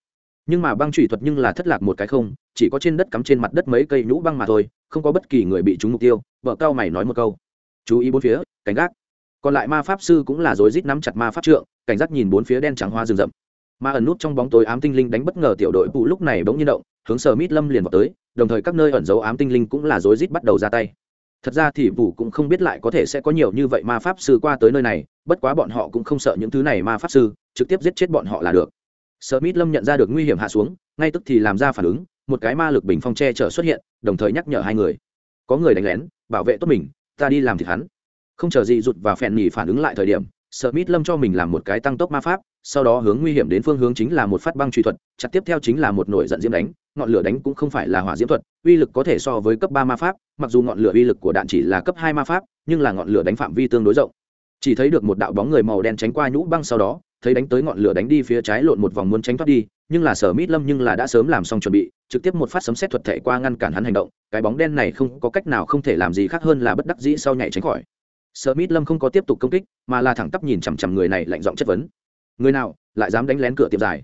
nhưng mà băng trùy thuật nhưng là thất lạc một cái không chỉ có trên đất cắm trên mặt đất mấy cây nhũ băng mà thôi không có bất kỳ người bị trúng mục tiêu vợ cao mày nói một câu chú ý bốn phía cảnh giác còn lại ma pháp sư cũng là rối rít nắm chặt ma pháp trượng cảnh giác nhìn bốn phía đen trắng hoa rừng rậm ma ẩn nút trong bóng tối ám tinh linh đánh bất ngờ tiểu đội phụ lúc này bỗng nhiên động hướng sờ mít lâm liền vào tới đồng thời các nơi ẩn giấu ám tinh linh cũng là rối rít bắt đầu ra tay thật ra thì vũ cũng không biết lại có thể sẽ có nhiều như vậy ma pháp sư qua tới nơi này bất quá bọn họ cũng không sợ những thứ này ma pháp sư trực tiếp giết chết bọn họ là được sợ mít lâm nhận ra được nguy hiểm hạ xuống ngay tức thì làm ra phản ứng một cái ma lực bình phong tre chở xuất hiện đồng thời nhắc nhở hai người có người đánh lén bảo vệ tốt mình ta đi làm thì hắn không chờ gì rụt và phèn nhỉ phản ứng lại thời điểm sợ mít lâm cho mình làm một cái tăng tốc ma pháp sau đó hướng nguy hiểm đến phương hướng chính là một phát băng truy thuật chặt tiếp theo chính là một nổi giận diễm đánh ngọn lửa đánh cũng không phải là hỏa diễm thuật uy lực có thể so với cấp ba ma pháp mặc dù ngọn lửa uy lực của đạn chỉ là cấp hai ma pháp nhưng là ngọn lửa đánh phạm vi tương đối rộng chỉ thấy được một đạo bóng người màu đen tránh qua nhũ băng sau đó thấy đánh tới ngọn lửa đánh đi phía trái lộn một vòng muốn tránh thoát đi nhưng là sở mít lâm nhưng là đã sớm làm xong chuẩn bị trực tiếp một phát sấm sét thuật thể qua ngăn cản hắn hành động cái bóng đen này không có cách nào không thể làm gì khác hơn là bất đắc dĩ sau nhảy tránh khỏi sở mít lâm không có tiếp tục công kích mà là thẳng tắp nhìn chằm chằm người này lạnh giọng chất vấn người nào lại dám đánh lén cửa tiệm dài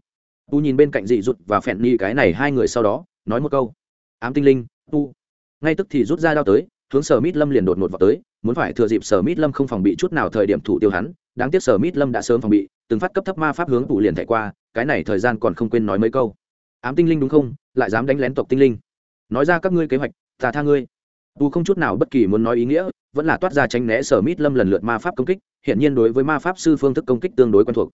tu nhìn bên cạnh dị rụt và phẹn ni cái này hai người sau đó nói một câu ám tinh linh tu ngay tức thì rút ra đao tới hướng sở mít lâm liền đột ngột vào tới muốn phải thừa dịp sở mít lâm không phòng bị chút nào thời điểm thủ tiêu hắn đáng tiếc sở mít lâm đã sớm phòng bị từng phát cấp thấp ma pháp hướng tụ liền thẻ qua cái này thời gian còn không quên nói mấy câu ám tinh linh đúng không lại dám đánh lén tộc tinh linh nói ra các ngươi kế hoạch tà tha ngươi tu không chút nào bất kỳ muốn nói ý nghĩa vẫn là toát ra tránh né sở mít lâm lần lượt ma pháp công kích hiện nhiên đối với ma pháp sư phương thức công kích tương đối quen thuộc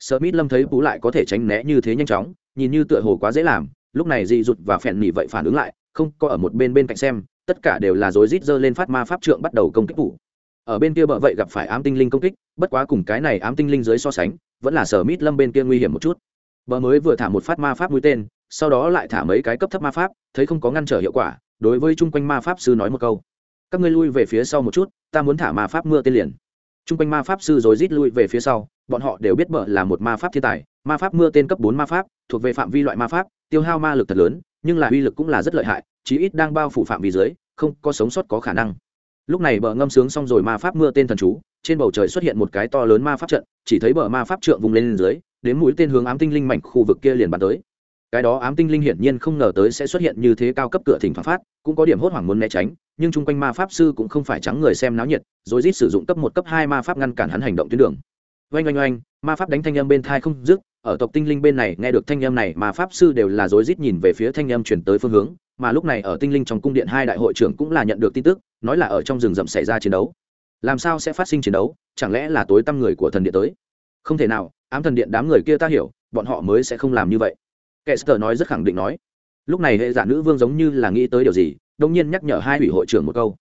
Smith Lâm thấy Bú lại có thể tránh né như thế nhanh chóng, nhìn như tựa hồ quá dễ làm, lúc này Dị Dụt và Phèn Nỉ vậy phản ứng lại, không, có ở một bên bên cạnh xem, tất cả đều là rối rít giơ lên phát ma pháp trượng bắt đầu công kích Bú. Ở bên kia bợ vậy gặp phải ám tinh linh công kích, bất quá cùng cái này ám tinh linh dưới so sánh, vẫn là Smith Lâm bên kia nguy hiểm một chút. Bờ mới vừa thả một phát ma pháp mũi tên, sau đó lại thả mấy cái cấp thấp ma pháp, thấy không có ngăn trở hiệu quả, đối với chung quanh ma pháp sư nói một câu: "Các ngươi lui về phía sau một chút, ta muốn thả ma pháp mưa tên liền." Chung quanh ma pháp sư rồi rít lui về phía sau, bọn họ đều biết bợ là một ma pháp thiên tài ma pháp mưa tên cấp bốn ma pháp thuộc về phạm vi loại ma pháp tiêu hao ma lực thật lớn nhưng là uy lực cũng là rất lợi hại chí ít đang bao phủ phạm vi dưới không có sống sót có khả năng lúc này bờ ngâm sướng xong rồi ma pháp mưa tên thần chú trên bầu trời xuất hiện một cái to lớn ma pháp trận chỉ thấy bờ ma pháp trượng vùng lên dưới đến mũi tên hướng ám tinh linh mảnh khu vực kia liền bắn tới cái đó ám tinh linh hiển nhiên không ngờ tới sẽ xuất hiện như thế cao cấp cửa thỉnh thoảng pháp, cũng có điểm hốt hoảng muốn né tránh nhưng chung quanh ma pháp sư cũng không phải trắng người xem náo nhiệt rồi rít sử dụng cấp một cấp hai ma pháp ngăn cản hắn hành động tuyến đường oanh oanh oanh ma pháp đánh thanh âm bên thai không dứt ở tộc tinh linh bên này nghe được thanh âm này mà pháp sư đều là rối rít nhìn về phía thanh âm chuyển tới phương hướng mà lúc này ở tinh linh trong cung điện hai đại hội trưởng cũng là nhận được tin tức nói là ở trong rừng rậm xảy ra chiến đấu làm sao sẽ phát sinh chiến đấu chẳng lẽ là tối tăm người của thần điện tới không thể nào ám thần điện đám người kia ta hiểu bọn họ mới sẽ không làm như vậy kẻ sơ nói rất khẳng định nói lúc này hệ giả nữ vương giống như là nghĩ tới điều gì đông nhiên nhắc nhở hai ủy hội trưởng một câu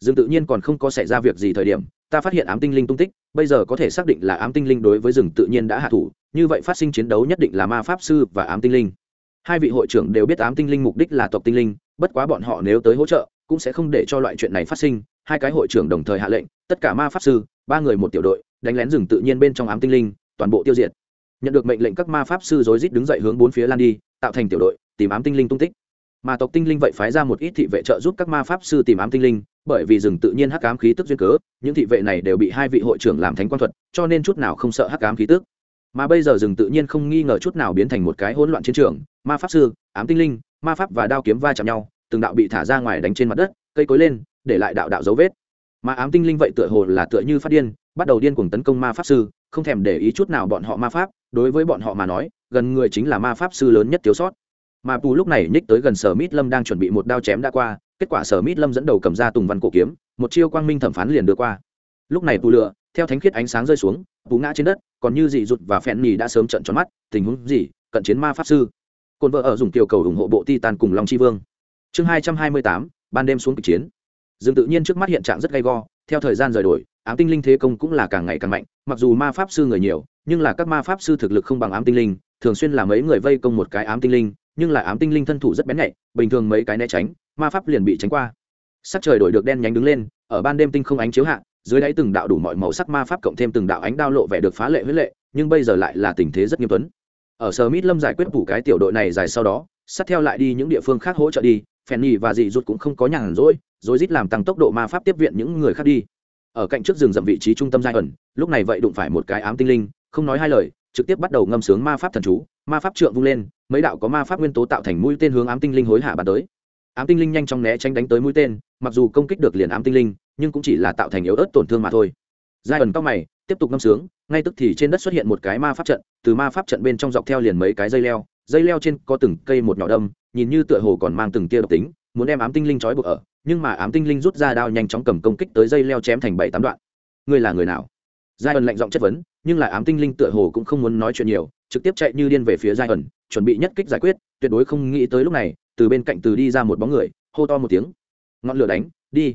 rừng tự nhiên còn không có xảy ra việc gì thời điểm ta phát hiện ám tinh linh tung tích bây giờ có thể xác định là ám tinh linh đối với rừng tự nhiên đã hạ thủ như vậy phát sinh chiến đấu nhất định là ma pháp sư và ám tinh linh hai vị hội trưởng đều biết ám tinh linh mục đích là tộc tinh linh bất quá bọn họ nếu tới hỗ trợ cũng sẽ không để cho loại chuyện này phát sinh hai cái hội trưởng đồng thời hạ lệnh tất cả ma pháp sư ba người một tiểu đội đánh lén rừng tự nhiên bên trong ám tinh linh toàn bộ tiêu diệt nhận được mệnh lệnh các ma pháp sư rối rít đứng dậy hướng bốn phía lan đi tạo thành tiểu đội tìm ám tinh linh tung tích mà tộc tinh linh vậy phái ra một ít thị vệ trợ giúp các ma pháp sư tìm ám tinh linh bởi vì rừng tự nhiên hắc ám khí tức duyên cớ những thị vệ này đều bị hai vị hội trưởng làm thánh quan thuật cho nên chút nào không sợ hắc ám khí tức mà bây giờ rừng tự nhiên không nghi ngờ chút nào biến thành một cái hỗn loạn chiến trường ma pháp sư ám tinh linh ma pháp và đao kiếm va chạm nhau từng đạo bị thả ra ngoài đánh trên mặt đất cây cối lên để lại đạo đạo dấu vết mà ám tinh linh vậy tựa hồ là tựa như phát điên bắt đầu điên cuồng tấn công ma pháp sư không thèm để ý chút nào bọn họ ma pháp đối với bọn họ mà nói gần người chính là ma pháp sư lớn nhất thiếu sót mà bù lúc này nhích tới gần sở mít lâm đang chuẩn bị một đao chém đã qua kết quả sở mít lâm dẫn đầu cầm ra tùng văn cổ kiếm một chiêu quang minh thẩm phán liền đưa qua lúc này bù lựa theo thánh khiết ánh sáng rơi xuống bù ngã trên đất còn như dị rụt và Phẹn nhì đã sớm trận tròn mắt tình huống gì cận chiến ma pháp sư cồn vợ ở dùng tiểu cầu ủng hộ bộ ti tàn cùng long tri vương chương hai trăm hai mươi tám ban đêm xuống kịch chiến dương tự nhiên trước mắt hiện trạng rất gay go theo thời gian rời đổi ám tinh linh thế công cũng là càng ngày càng mạnh mặc dù ma pháp sư người nhiều nhưng là các ma pháp sư thực lực không bằng ám tinh linh thường xuyên làm ấy người vây công một cái ám tinh linh nhưng là ám tinh linh thân thủ rất bén nhạy bình thường mấy cái né tránh ma pháp liền bị tránh qua sắc trời đổi được đen nhánh đứng lên ở ban đêm tinh không ánh chiếu hạ dưới đáy từng đạo đủ mọi màu sắc ma pháp cộng thêm từng đạo ánh đao lộ vẻ được phá lệ huyết lệ nhưng bây giờ lại là tình thế rất nghiêm tuấn ở sở mít lâm giải quyết phủ cái tiểu đội này dài sau đó sát theo lại đi những địa phương khác hỗ trợ đi phèn nhì và dị rụt cũng không có nhàn rỗi rồi rít làm tăng tốc độ ma pháp tiếp viện những người khác đi ở cạnh trước rừng rậm vị trí trung tâm giai ẩn lúc này vậy đụng phải một cái ám tinh linh không nói hai lời trực tiếp bắt đầu ngâm sướng ma pháp thần chú ma pháp trượng vung lên mấy đạo có ma pháp nguyên tố tạo thành mũi tên hướng ám tinh linh hối hạ bàn tới ám tinh linh nhanh chóng né tránh đánh tới mũi tên mặc dù công kích được liền ám tinh linh nhưng cũng chỉ là tạo thành yếu ớt tổn thương mà thôi giai ẩn cao mày tiếp tục ngâm sướng ngay tức thì trên đất xuất hiện một cái ma pháp trận từ ma pháp trận bên trong dọc theo liền mấy cái dây leo dây leo trên có từng cây một nhỏ đâm nhìn như tựa hồ còn mang từng tia độc tính muốn đem ám tinh linh trói buộc ở nhưng mà ám tinh linh rút ra đao nhanh chóng cầm công kích tới dây leo chém thành bảy tám đoạn ngươi là người nào giai ẩn lạnh giọng chất vấn nhưng là ám tinh linh tựa hồ cũng không muốn nói chuyện nhiều trực tiếp chạy như điên về phía giai ẩn chuẩn bị nhất kích giải quyết tuyệt đối không nghĩ tới lúc này từ bên cạnh từ đi ra một bóng người hô to một tiếng ngọn lửa đánh đi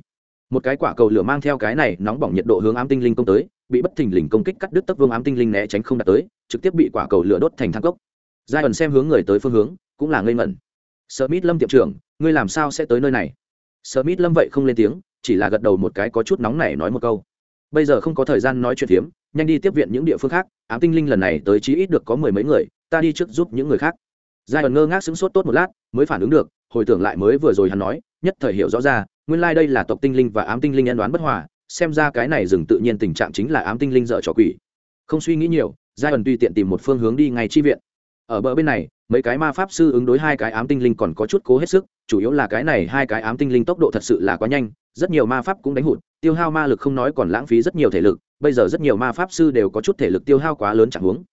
một cái quả cầu lửa mang theo cái này nóng bỏng nhiệt độ hướng ám tinh linh công tới bị bất thình lình công kích cắt đứt tấc vương ám tinh linh né tránh không đạt tới trực tiếp bị quả cầu lửa đốt thành thang cốc giai ẩn xem hướng người tới phương hướng cũng là ngây ngẩn sợ mít lâm tiệm trưởng ngươi làm sao sẽ tới nơi này sợ mít lâm vậy không lên tiếng chỉ là gật đầu một cái có chút nóng này nói một câu bây giờ không có thời gian nói chuyện phiếm nhanh đi tiếp viện những địa phương khác ám tinh linh lần này tới chí ít được có mười mấy người ta đi trước giúp những người khác giai ẩn ngơ ngác sững sốt tốt một lát mới phản ứng được hồi tưởng lại mới vừa rồi hắn nói nhất thời hiểu rõ ra nguyên lai、like、đây là tộc tinh linh và ám tinh linh nhân đoán bất hòa xem ra cái này dừng tự nhiên tình trạng chính là ám tinh linh dợ trò quỷ không suy nghĩ nhiều giai ẩn tùy tiện tìm một phương hướng đi ngay chi viện ở bờ bên này mấy cái ma pháp sư ứng đối hai cái ám tinh linh còn có chút cố hết sức chủ yếu là cái này hai cái ám tinh linh tốc độ thật sự là quá nhanh rất nhiều ma pháp cũng đánh hụt tiêu hao ma lực không nói còn lãng phí rất nhiều thể lực bây giờ rất nhiều ma pháp sư đều có chút thể lực tiêu hao quá lớn chẳng huống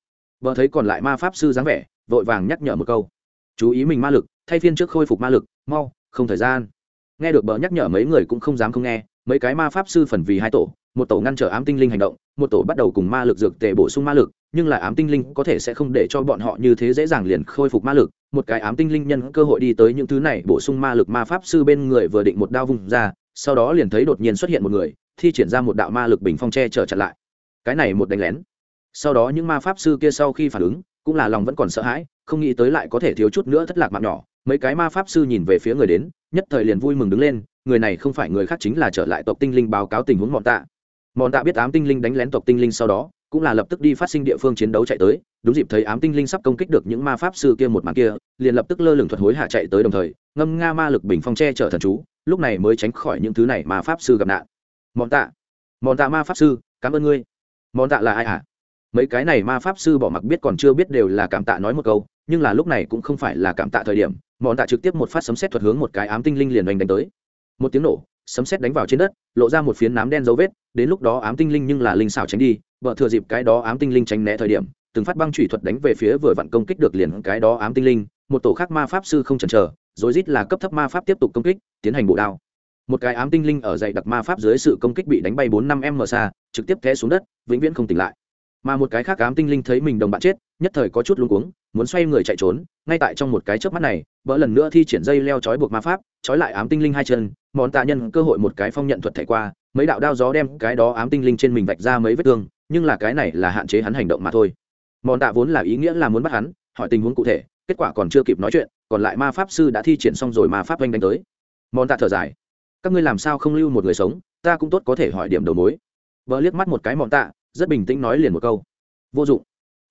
vợ thấy còn lại ma pháp sư dáng vẻ vội vàng nhắc nhở một câu chú ý mình ma lực thay phiên trước khôi phục ma lực mau không thời gian nghe được bờ nhắc nhở mấy người cũng không dám không nghe mấy cái ma pháp sư phần vì hai tổ một tổ ngăn trở ám tinh linh hành động một tổ bắt đầu cùng ma lực dược tề bổ sung ma lực nhưng là ám tinh linh có thể sẽ không để cho bọn họ như thế dễ dàng liền khôi phục ma lực một cái ám tinh linh nhân cơ hội đi tới những thứ này bổ sung ma lực ma pháp sư bên người vừa định một đao vùng ra sau đó liền thấy đột nhiên xuất hiện một người thi triển ra một đạo ma lực bình phong tre trở chặn lại cái này một đánh lén sau đó những ma pháp sư kia sau khi phản ứng cũng là lòng vẫn còn sợ hãi không nghĩ tới lại có thể thiếu chút nữa thất lạc mạng nhỏ mấy cái ma pháp sư nhìn về phía người đến nhất thời liền vui mừng đứng lên người này không phải người khác chính là trở lại tộc tinh linh báo cáo tình huống mòn tạ mòn tạ biết ám tinh linh đánh lén tộc tinh linh sau đó cũng là lập tức đi phát sinh địa phương chiến đấu chạy tới đúng dịp thấy ám tinh linh sắp công kích được những ma pháp sư kia một màn kia liền lập tức lơ lửng thuật hối hạ chạy tới đồng thời ngâm nga ma lực bình phong tre chở thần chú lúc này mới tránh khỏi những thứ này mà pháp sư gặp nạn mòn tạ mòn tạ ma pháp sư cảm ơn ngươi mòn tạ là ai hả mấy cái này ma pháp sư bỏ mặc biết còn chưa biết đều là cảm tạ nói một câu nhưng là lúc này cũng không phải là cảm tạ thời điểm bọn tạ trực tiếp một phát sấm xét thuật hướng một cái ám tinh linh liền đánh đánh tới một tiếng nổ sấm xét đánh vào trên đất lộ ra một phiến nám đen dấu vết đến lúc đó ám tinh linh nhưng là linh xảo tránh đi vợ thừa dịp cái đó ám tinh linh tránh né thời điểm từng phát băng chủy thuật đánh về phía vừa vặn công kích được liền cái đó ám tinh linh một tổ khác ma pháp sư không chần chờ rối rít là cấp thấp ma pháp tiếp tục công kích tiến hành bộ đao một cái ám tinh linh ở dạy đặc ma pháp dưới sự công kích bị đánh bay bốn năm m xa trực tiếp té xuống đất vĩnh viễn không tỉnh lại mà một cái khác ám tinh linh thấy mình đồng bạn chết nhất thời có chút luống cuống muốn xoay người chạy trốn ngay tại trong một cái chớp mắt này bỡ lần nữa thi triển dây leo trói buộc ma pháp trói lại ám tinh linh hai chân món tạ nhân cơ hội một cái phong nhận thuật thảy qua mấy đạo đao gió đem cái đó ám tinh linh trên mình vạch ra mấy vết thương nhưng là cái này là hạn chế hắn hành động mà thôi món tạ vốn là ý nghĩa là muốn bắt hắn hỏi tình huống cụ thể kết quả còn chưa kịp nói chuyện còn lại ma pháp sư đã thi triển xong rồi ma pháp oanh đánh tới món tạ thở dài các ngươi làm sao không lưu một người sống ta cũng tốt có thể hỏi điểm đầu mối vợ liếc mắt một cái mọn tạ rất bình tĩnh nói liền một câu vô dụng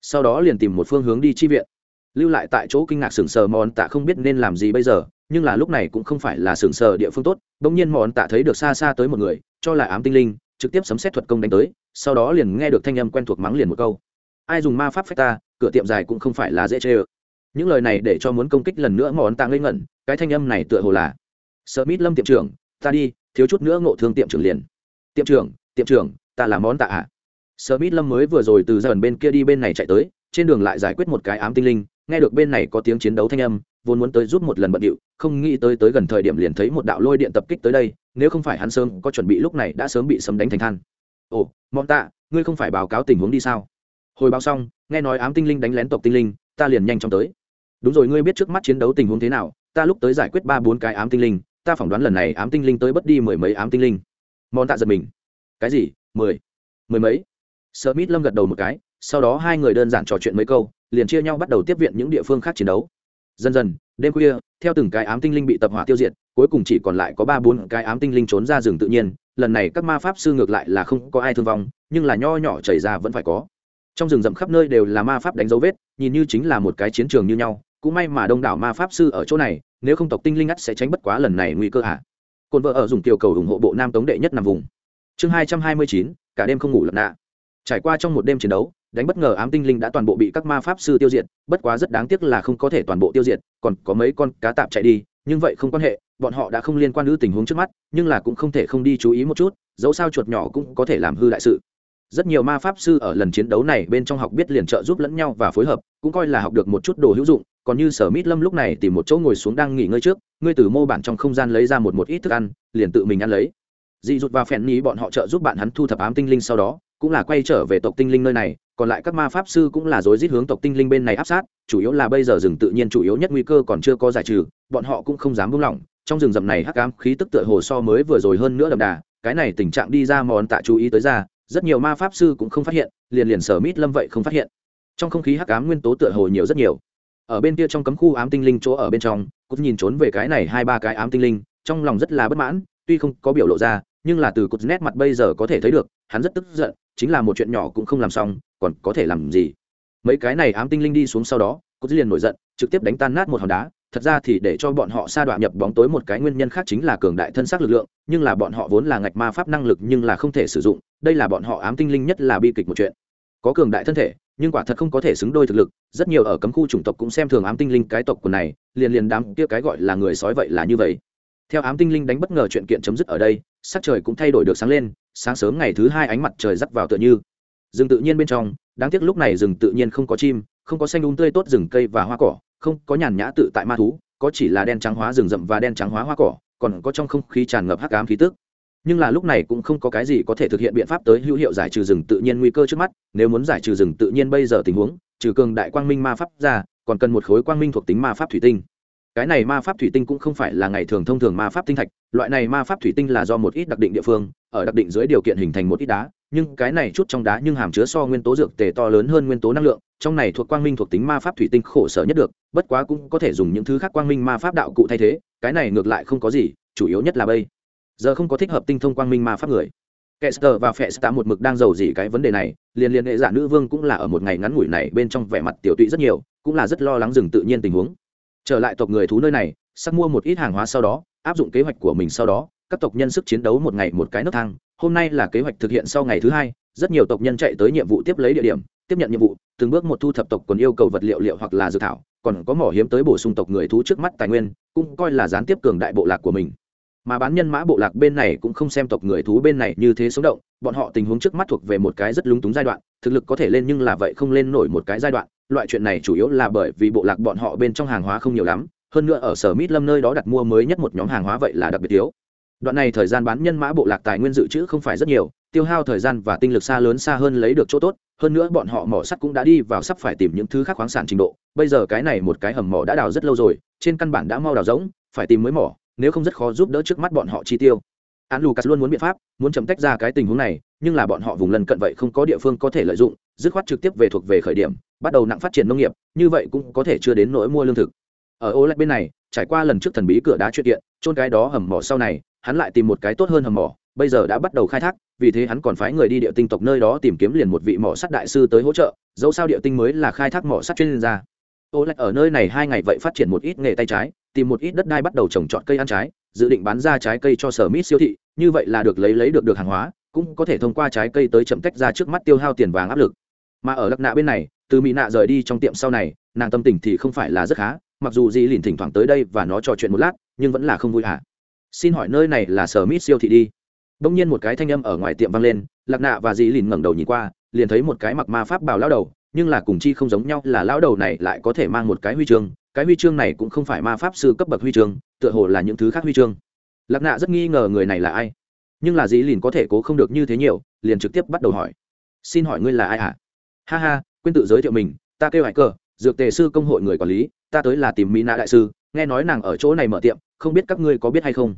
sau đó liền tìm một phương hướng đi chi viện lưu lại tại chỗ kinh ngạc sừng sờ mòn tạ không biết nên làm gì bây giờ nhưng là lúc này cũng không phải là sừng sờ địa phương tốt bỗng nhiên mòn tạ thấy được xa xa tới một người cho là ám tinh linh trực tiếp sấm xét thuật công đánh tới sau đó liền nghe được thanh âm quen thuộc mắng liền một câu ai dùng ma pháp phép ta cửa tiệm dài cũng không phải là dễ chê ơ những lời này để cho muốn công kích lần nữa mòn tạ ngây ngẩn cái thanh âm này tựa hồ là sợ mít lâm tiệm trưởng ta đi thiếu chút nữa ngộ thương tiệm trưởng liền tiệm trưởng tiệm trưởng ta là món tạ ạ à. Smith Lâm mới vừa rồi từ dần bên kia đi bên này chạy tới, trên đường lại giải quyết một cái ám tinh linh, nghe được bên này có tiếng chiến đấu thanh âm, vốn muốn tới giúp một lần bận điệu, không nghĩ tới tới gần thời điểm liền thấy một đạo lôi điện tập kích tới đây, nếu không phải hắn sớm có chuẩn bị lúc này đã sớm bị sấm đánh thành than. Ồ, Mọn Tạ, ngươi không phải báo cáo tình huống đi sao? Hồi báo xong, nghe nói ám tinh linh đánh lén tộc tinh linh, ta liền nhanh chóng tới. Đúng rồi, ngươi biết trước mắt chiến đấu tình huống thế nào, ta lúc tới giải quyết ba bốn cái ám tinh linh, ta phỏng đoán lần này ám tinh linh tới bất đi mười mấy ám tinh linh. Mọn Tạ giật mình. Cái gì? mười, Mười mấy? smith lâm gật đầu một cái sau đó hai người đơn giản trò chuyện mấy câu liền chia nhau bắt đầu tiếp viện những địa phương khác chiến đấu dần dần đêm khuya theo từng cái ám tinh linh bị tập hỏa tiêu diệt cuối cùng chỉ còn lại có ba bốn cái ám tinh linh trốn ra rừng tự nhiên lần này các ma pháp sư ngược lại là không có ai thương vong nhưng là nho nhỏ chảy ra vẫn phải có trong rừng rậm khắp nơi đều là ma pháp đánh dấu vết nhìn như chính là một cái chiến trường như nhau cũng may mà đông đảo ma pháp sư ở chỗ này nếu không tộc tinh linh ắt sẽ tránh bất quá lần này nguy cơ hạ Côn vợ ở dùng tiểu cầu ủng hộ bộ nam tống đệ nhất nằm vùng chương hai trăm hai mươi chín cả đêm không ngủ lận nạ trải qua trong một đêm chiến đấu đánh bất ngờ ám tinh linh đã toàn bộ bị các ma pháp sư tiêu diệt bất quá rất đáng tiếc là không có thể toàn bộ tiêu diệt còn có mấy con cá tạp chạy đi nhưng vậy không quan hệ bọn họ đã không liên quan ư tình huống trước mắt nhưng là cũng không thể không đi chú ý một chút dẫu sao chuột nhỏ cũng có thể làm hư đại sự rất nhiều ma pháp sư ở lần chiến đấu này bên trong học biết liền trợ giúp lẫn nhau và phối hợp cũng coi là học được một chút đồ hữu dụng còn như sở mít lâm lúc này tìm một chỗ ngồi xuống đang nghỉ ngơi trước ngươi từ mô bản trong không gian lấy ra một một ít thức ăn liền tự mình ăn lấy dị dụt và phèn ní bọn họ trợ giúp bạn hắn thu thập ám tinh linh sau đó cũng là quay trở về tộc tinh linh nơi này còn lại các ma pháp sư cũng là rối rít hướng tộc tinh linh bên này áp sát chủ yếu là bây giờ rừng tự nhiên chủ yếu nhất nguy cơ còn chưa có giải trừ bọn họ cũng không dám buông lỏng trong rừng rậm này hắc ám khí tức tựa hồ so mới vừa rồi hơn nữa đậm đà cái này tình trạng đi ra mòn tạ chú ý tới ra rất nhiều ma pháp sư cũng không phát hiện liền liền sở mít lâm vậy không phát hiện trong không khí hắc ám nguyên tố tựa hồ nhiều rất nhiều ở bên kia trong cấm khu ám tinh linh chỗ ở bên trong cũng nhìn trốn về cái này hai ba cái ám tinh linh trong lòng rất là bất mãn tuy không có biểu lộ ra nhưng là từ cột nét mặt bây giờ có thể thấy được hắn rất tức giận chính là một chuyện nhỏ cũng không làm xong còn có thể làm gì mấy cái này ám tinh linh đi xuống sau đó cô dứt liền nổi giận trực tiếp đánh tan nát một hòn đá thật ra thì để cho bọn họ sa đoạn nhập bóng tối một cái nguyên nhân khác chính là cường đại thân xác lực lượng nhưng là bọn họ vốn là ngạch ma pháp năng lực nhưng là không thể sử dụng đây là bọn họ ám tinh linh nhất là bi kịch một chuyện có cường đại thân thể nhưng quả thật không có thể xứng đôi thực lực rất nhiều ở cấm khu chủng tộc cũng xem thường ám tinh linh cái tộc của này liền liền đám kia cái gọi là người sói vậy là như vậy theo ám tinh linh đánh bất ngờ chuyện kiện chấm dứt ở đây sắc trời cũng thay đổi được sáng lên sáng sớm ngày thứ hai ánh mặt trời rắc vào tựa như rừng tự nhiên bên trong đáng tiếc lúc này rừng tự nhiên không có chim không có xanh đúng um tươi tốt rừng cây và hoa cỏ không có nhàn nhã tự tại ma thú có chỉ là đen trắng hóa rừng rậm và đen trắng hóa hoa cỏ còn có trong không khí tràn ngập hắc ám khí tức nhưng là lúc này cũng không có cái gì có thể thực hiện biện pháp tới hữu hiệu giải trừ rừng tự nhiên nguy cơ trước mắt nếu muốn giải trừ rừng tự nhiên bây giờ tình huống trừ cường đại quang minh ma pháp ra còn cần một khối quang minh thuộc tính ma pháp thủy tinh cái này ma pháp thủy tinh cũng không phải là ngày thường thông thường ma pháp tinh thạch loại này ma pháp thủy tinh là do một ít đặc định địa phương ở đặc định dưới điều kiện hình thành một ít đá nhưng cái này chút trong đá nhưng hàm chứa so nguyên tố dược tề to lớn hơn nguyên tố năng lượng trong này thuộc quang minh thuộc tính ma pháp thủy tinh khổ sở nhất được bất quá cũng có thể dùng những thứ khác quang minh ma pháp đạo cụ thay thế cái này ngược lại không có gì chủ yếu nhất là bây giờ không có thích hợp tinh thông quang minh ma pháp người Kester và phe Festa một mực đang giàu gì cái vấn đề này, liên liên hệ giả nữ vương cũng là ở một ngày ngắn ngủi này bên trong vẻ mặt tiểu tụy rất nhiều, cũng là rất lo lắng dừng tự nhiên tình huống. Trở lại tộc người thú nơi này, sắp mua một ít hàng hóa sau đó, áp dụng kế hoạch của mình sau đó, các tộc nhân sức chiến đấu một ngày một cái nấc thang hôm nay là kế hoạch thực hiện sau ngày thứ hai rất nhiều tộc nhân chạy tới nhiệm vụ tiếp lấy địa điểm tiếp nhận nhiệm vụ từng bước một thu thập tộc còn yêu cầu vật liệu liệu hoặc là dự thảo còn có mỏ hiếm tới bổ sung tộc người thú trước mắt tài nguyên cũng coi là gián tiếp cường đại bộ lạc của mình mà bán nhân mã bộ lạc bên này cũng không xem tộc người thú bên này như thế sống động bọn họ tình huống trước mắt thuộc về một cái rất lúng túng giai đoạn thực lực có thể lên nhưng là vậy không lên nổi một cái giai đoạn loại chuyện này chủ yếu là bởi vì bộ lạc bọn họ bên trong hàng hóa không nhiều lắm hơn nữa ở sở mít lâm nơi đó đặt mua mới nhất một nhóm hàng hóa vậy là đặc biệt yếu đoạn này thời gian bán nhân mã bộ lạc tài nguyên dự trữ không phải rất nhiều tiêu hao thời gian và tinh lực xa lớn xa hơn lấy được chỗ tốt hơn nữa bọn họ mỏ sắt cũng đã đi vào sắp phải tìm những thứ khác khoáng sản trình độ bây giờ cái này một cái hầm mỏ đã đào rất lâu rồi trên căn bản đã mau đào rỗng phải tìm mới mỏ nếu không rất khó giúp đỡ trước mắt bọn họ chi tiêu án lucas luôn muốn biện pháp muốn chấm tách ra cái tình huống này nhưng là bọn họ vùng lần cận vậy không có địa phương có thể lợi dụng dứt khoát trực tiếp về thuộc về khởi điểm bắt đầu nặng phát triển nông nghiệp như vậy cũng có thể chưa đến nỗi mua lương thực ở ô lạch bên này trải qua lần trước thần bí cửa đá chuyện kiện trôn cái đó hầm mỏ sau này hắn lại tìm một cái tốt hơn hầm mỏ bây giờ đã bắt đầu khai thác vì thế hắn còn phái người đi địa tinh tộc nơi đó tìm kiếm liền một vị mỏ sắt đại sư tới hỗ trợ dẫu sao địa tinh mới là khai thác mỏ sắt chuyên gia ô lạch ở nơi này hai ngày vậy phát triển một ít nghề tay trái tìm một ít đất đai bắt đầu trồng trọt cây ăn trái dự định bán ra trái cây cho sở mít siêu thị như vậy là được lấy lấy được được hàng hóa cũng có thể thông qua trái cây tới chậm cách ra trước mắt tiêu hao tiền vàng áp lực mà ở lắc nạ bên này từ mỹ nạ rời đi trong tiệm sau này nàng tâm tình thì không phải là rất khá mặc dù di lìn thỉnh thoảng tới đây và nó trò chuyện một lát nhưng vẫn là không vui hả xin hỏi nơi này là sở mít siêu thị đi bỗng nhiên một cái thanh âm ở ngoài tiệm vang lên lạc nạ và dì lìn ngẩng đầu nhìn qua liền thấy một cái mặc ma pháp bào lao đầu nhưng là cùng chi không giống nhau là lao đầu này lại có thể mang một cái huy chương cái huy chương này cũng không phải ma pháp sư cấp bậc huy chương tựa hồ là những thứ khác huy chương lạc nạ rất nghi ngờ người này là ai nhưng là dĩ lìn có thể cố không được như thế nhiều liền trực tiếp bắt đầu hỏi xin hỏi ngươi là ai hả ha ha quên tự giới thiệu mình ta kêu hải cờ dược tề sư công hội người quản lý ta tới là tìm mỹ nạ đại sư nghe nói nàng ở chỗ này mở tiệm không biết các ngươi có biết hay không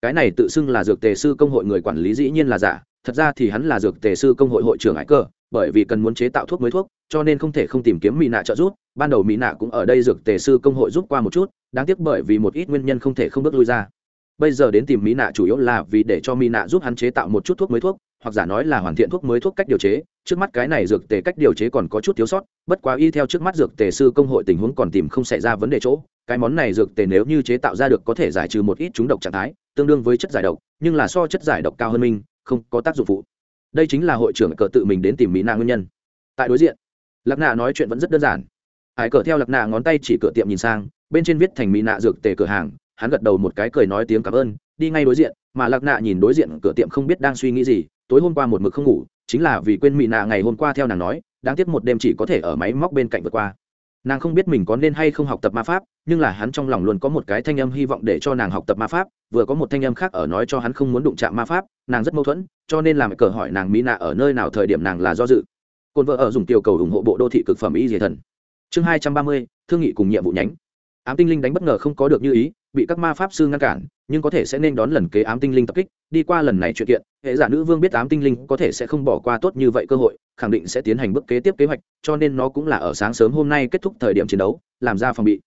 cái này tự xưng là dược tề sư công hội người quản lý dĩ nhiên là giả thật ra thì hắn là dược tề sư công hội hội trưởng ái cơ bởi vì cần muốn chế tạo thuốc mới thuốc cho nên không thể không tìm kiếm mỹ nạ trợ giúp ban đầu mỹ nạ cũng ở đây dược tề sư công hội giúp qua một chút đáng tiếc bởi vì một ít nguyên nhân không thể không bước lui ra bây giờ đến tìm mỹ nạ chủ yếu là vì để cho mỹ nạ giúp hắn chế tạo một chút thuốc mới thuốc hoặc giả nói là hoàn thiện thuốc mới thuốc cách điều chế trước mắt cái này dược tề cách điều chế còn có chút thiếu sót bất quá y theo trước mắt dược tề sư công hội tình huống còn tìm không xảy ra vấn đề chỗ cái món này dược tề nếu như chế tạo ra được có thể giải trừ một ít chúng độc trạng thái tương đương với chất giải độc nhưng là so chất giải độc cao hơn minh không có tác dụng phụ đây chính là hội trưởng cờ tự mình đến tìm mỹ na nguyên nhân tại đối diện lạc nạ nói chuyện vẫn rất đơn giản hải cờ theo lạc nạ ngón tay chỉ cửa tiệm nhìn sang bên trên viết thành mỹ nạ dược tề cửa hàng hắn gật đầu một cái cười nói tiếng cảm ơn đi ngay đối diện mà lạc nạ nhìn đối diện cửa tiệm không biết đang suy nghĩ gì tối hôm qua một mực không ngủ chính là vì quên mỹ nạ ngày hôm qua theo nàng nói đáng tiếc một đêm chỉ có thể ở máy móc bên cạnh vượt qua nàng không biết mình có nên hay không học tập ma pháp nhưng là hắn trong lòng luôn có một cái thanh âm hy vọng để cho nàng học tập ma pháp vừa có một thanh âm khác ở nói cho hắn không muốn đụng chạm ma pháp nàng rất mâu thuẫn cho nên làm cờ hỏi nàng mỹ nạ ở nơi nào thời điểm nàng là do dự cồn vợ ở dùng tiêu cầu ủng hộ bộ đô thị cực phẩm y dề thần chương hai trăm ba mươi thương nghị cùng nhiệm vụ nhánh ám tinh linh đánh bất ngờ không có được như ý bị các ma pháp sư ngăn cản nhưng có thể sẽ nên đón lần kế ám tinh linh tập kích đi qua lần này chuyện kiện hệ giả nữ vương biết tám tinh linh có thể sẽ không bỏ qua tốt như vậy cơ hội khẳng định sẽ tiến hành bước kế tiếp kế hoạch cho nên nó cũng là ở sáng sớm hôm nay kết thúc thời điểm chiến đấu làm ra phòng bị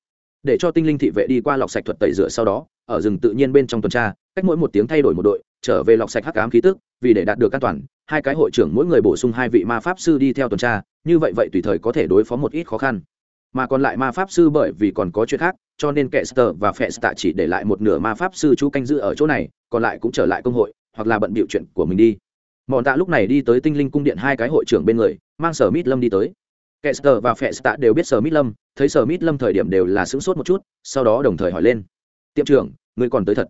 để cho tinh linh thị vệ đi qua lọc sạch thuật tẩy rửa sau đó ở rừng tự nhiên bên trong tuần tra cách mỗi một tiếng thay đổi một đội trở về lọc sạch hắc ám khí tức vì để đạt được an toàn hai cái hội trưởng mỗi người bổ sung hai vị ma pháp sư đi theo tuần tra như vậy vậy tùy thời có thể đối phó một ít khó khăn mà còn lại ma pháp sư bởi vì còn có chuyện khác cho nên kẻ sơ và phẹ tạ chỉ để lại một nửa ma pháp sư chú canh giữ ở chỗ này còn lại cũng trở lại công hội hoặc là bận bịu chuyện của mình đi mọn tạ lúc này đi tới tinh linh cung điện hai cái hội trưởng bên người mang sở mít lâm đi tới kẻ sờ và phẹ tạ đều biết sở mít lâm thấy sở mít lâm thời điểm đều là sững sốt một chút sau đó đồng thời hỏi lên tiệm trưởng ngươi còn tới thật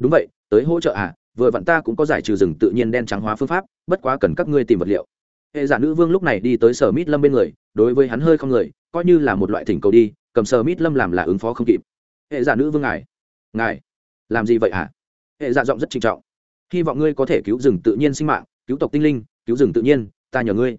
đúng vậy tới hỗ trợ à vừa vặn ta cũng có giải trừ rừng tự nhiên đen trắng hóa phương pháp bất quá cần các ngươi tìm vật liệu hệ giả nữ vương lúc này đi tới sở mít lâm bên người đối với hắn hơi không người coi như là một loại thỉnh cầu đi cầm sở mít lâm làm là ứng phó không kịp hệ giả nữ vương ngài ngài làm gì vậy hả à? hệ giả giọng rất trinh trọng hy vọng ngươi có thể cứu rừng tự nhiên sinh mạng cứu tộc tinh linh cứu rừng tự nhiên ta nhờ ngươi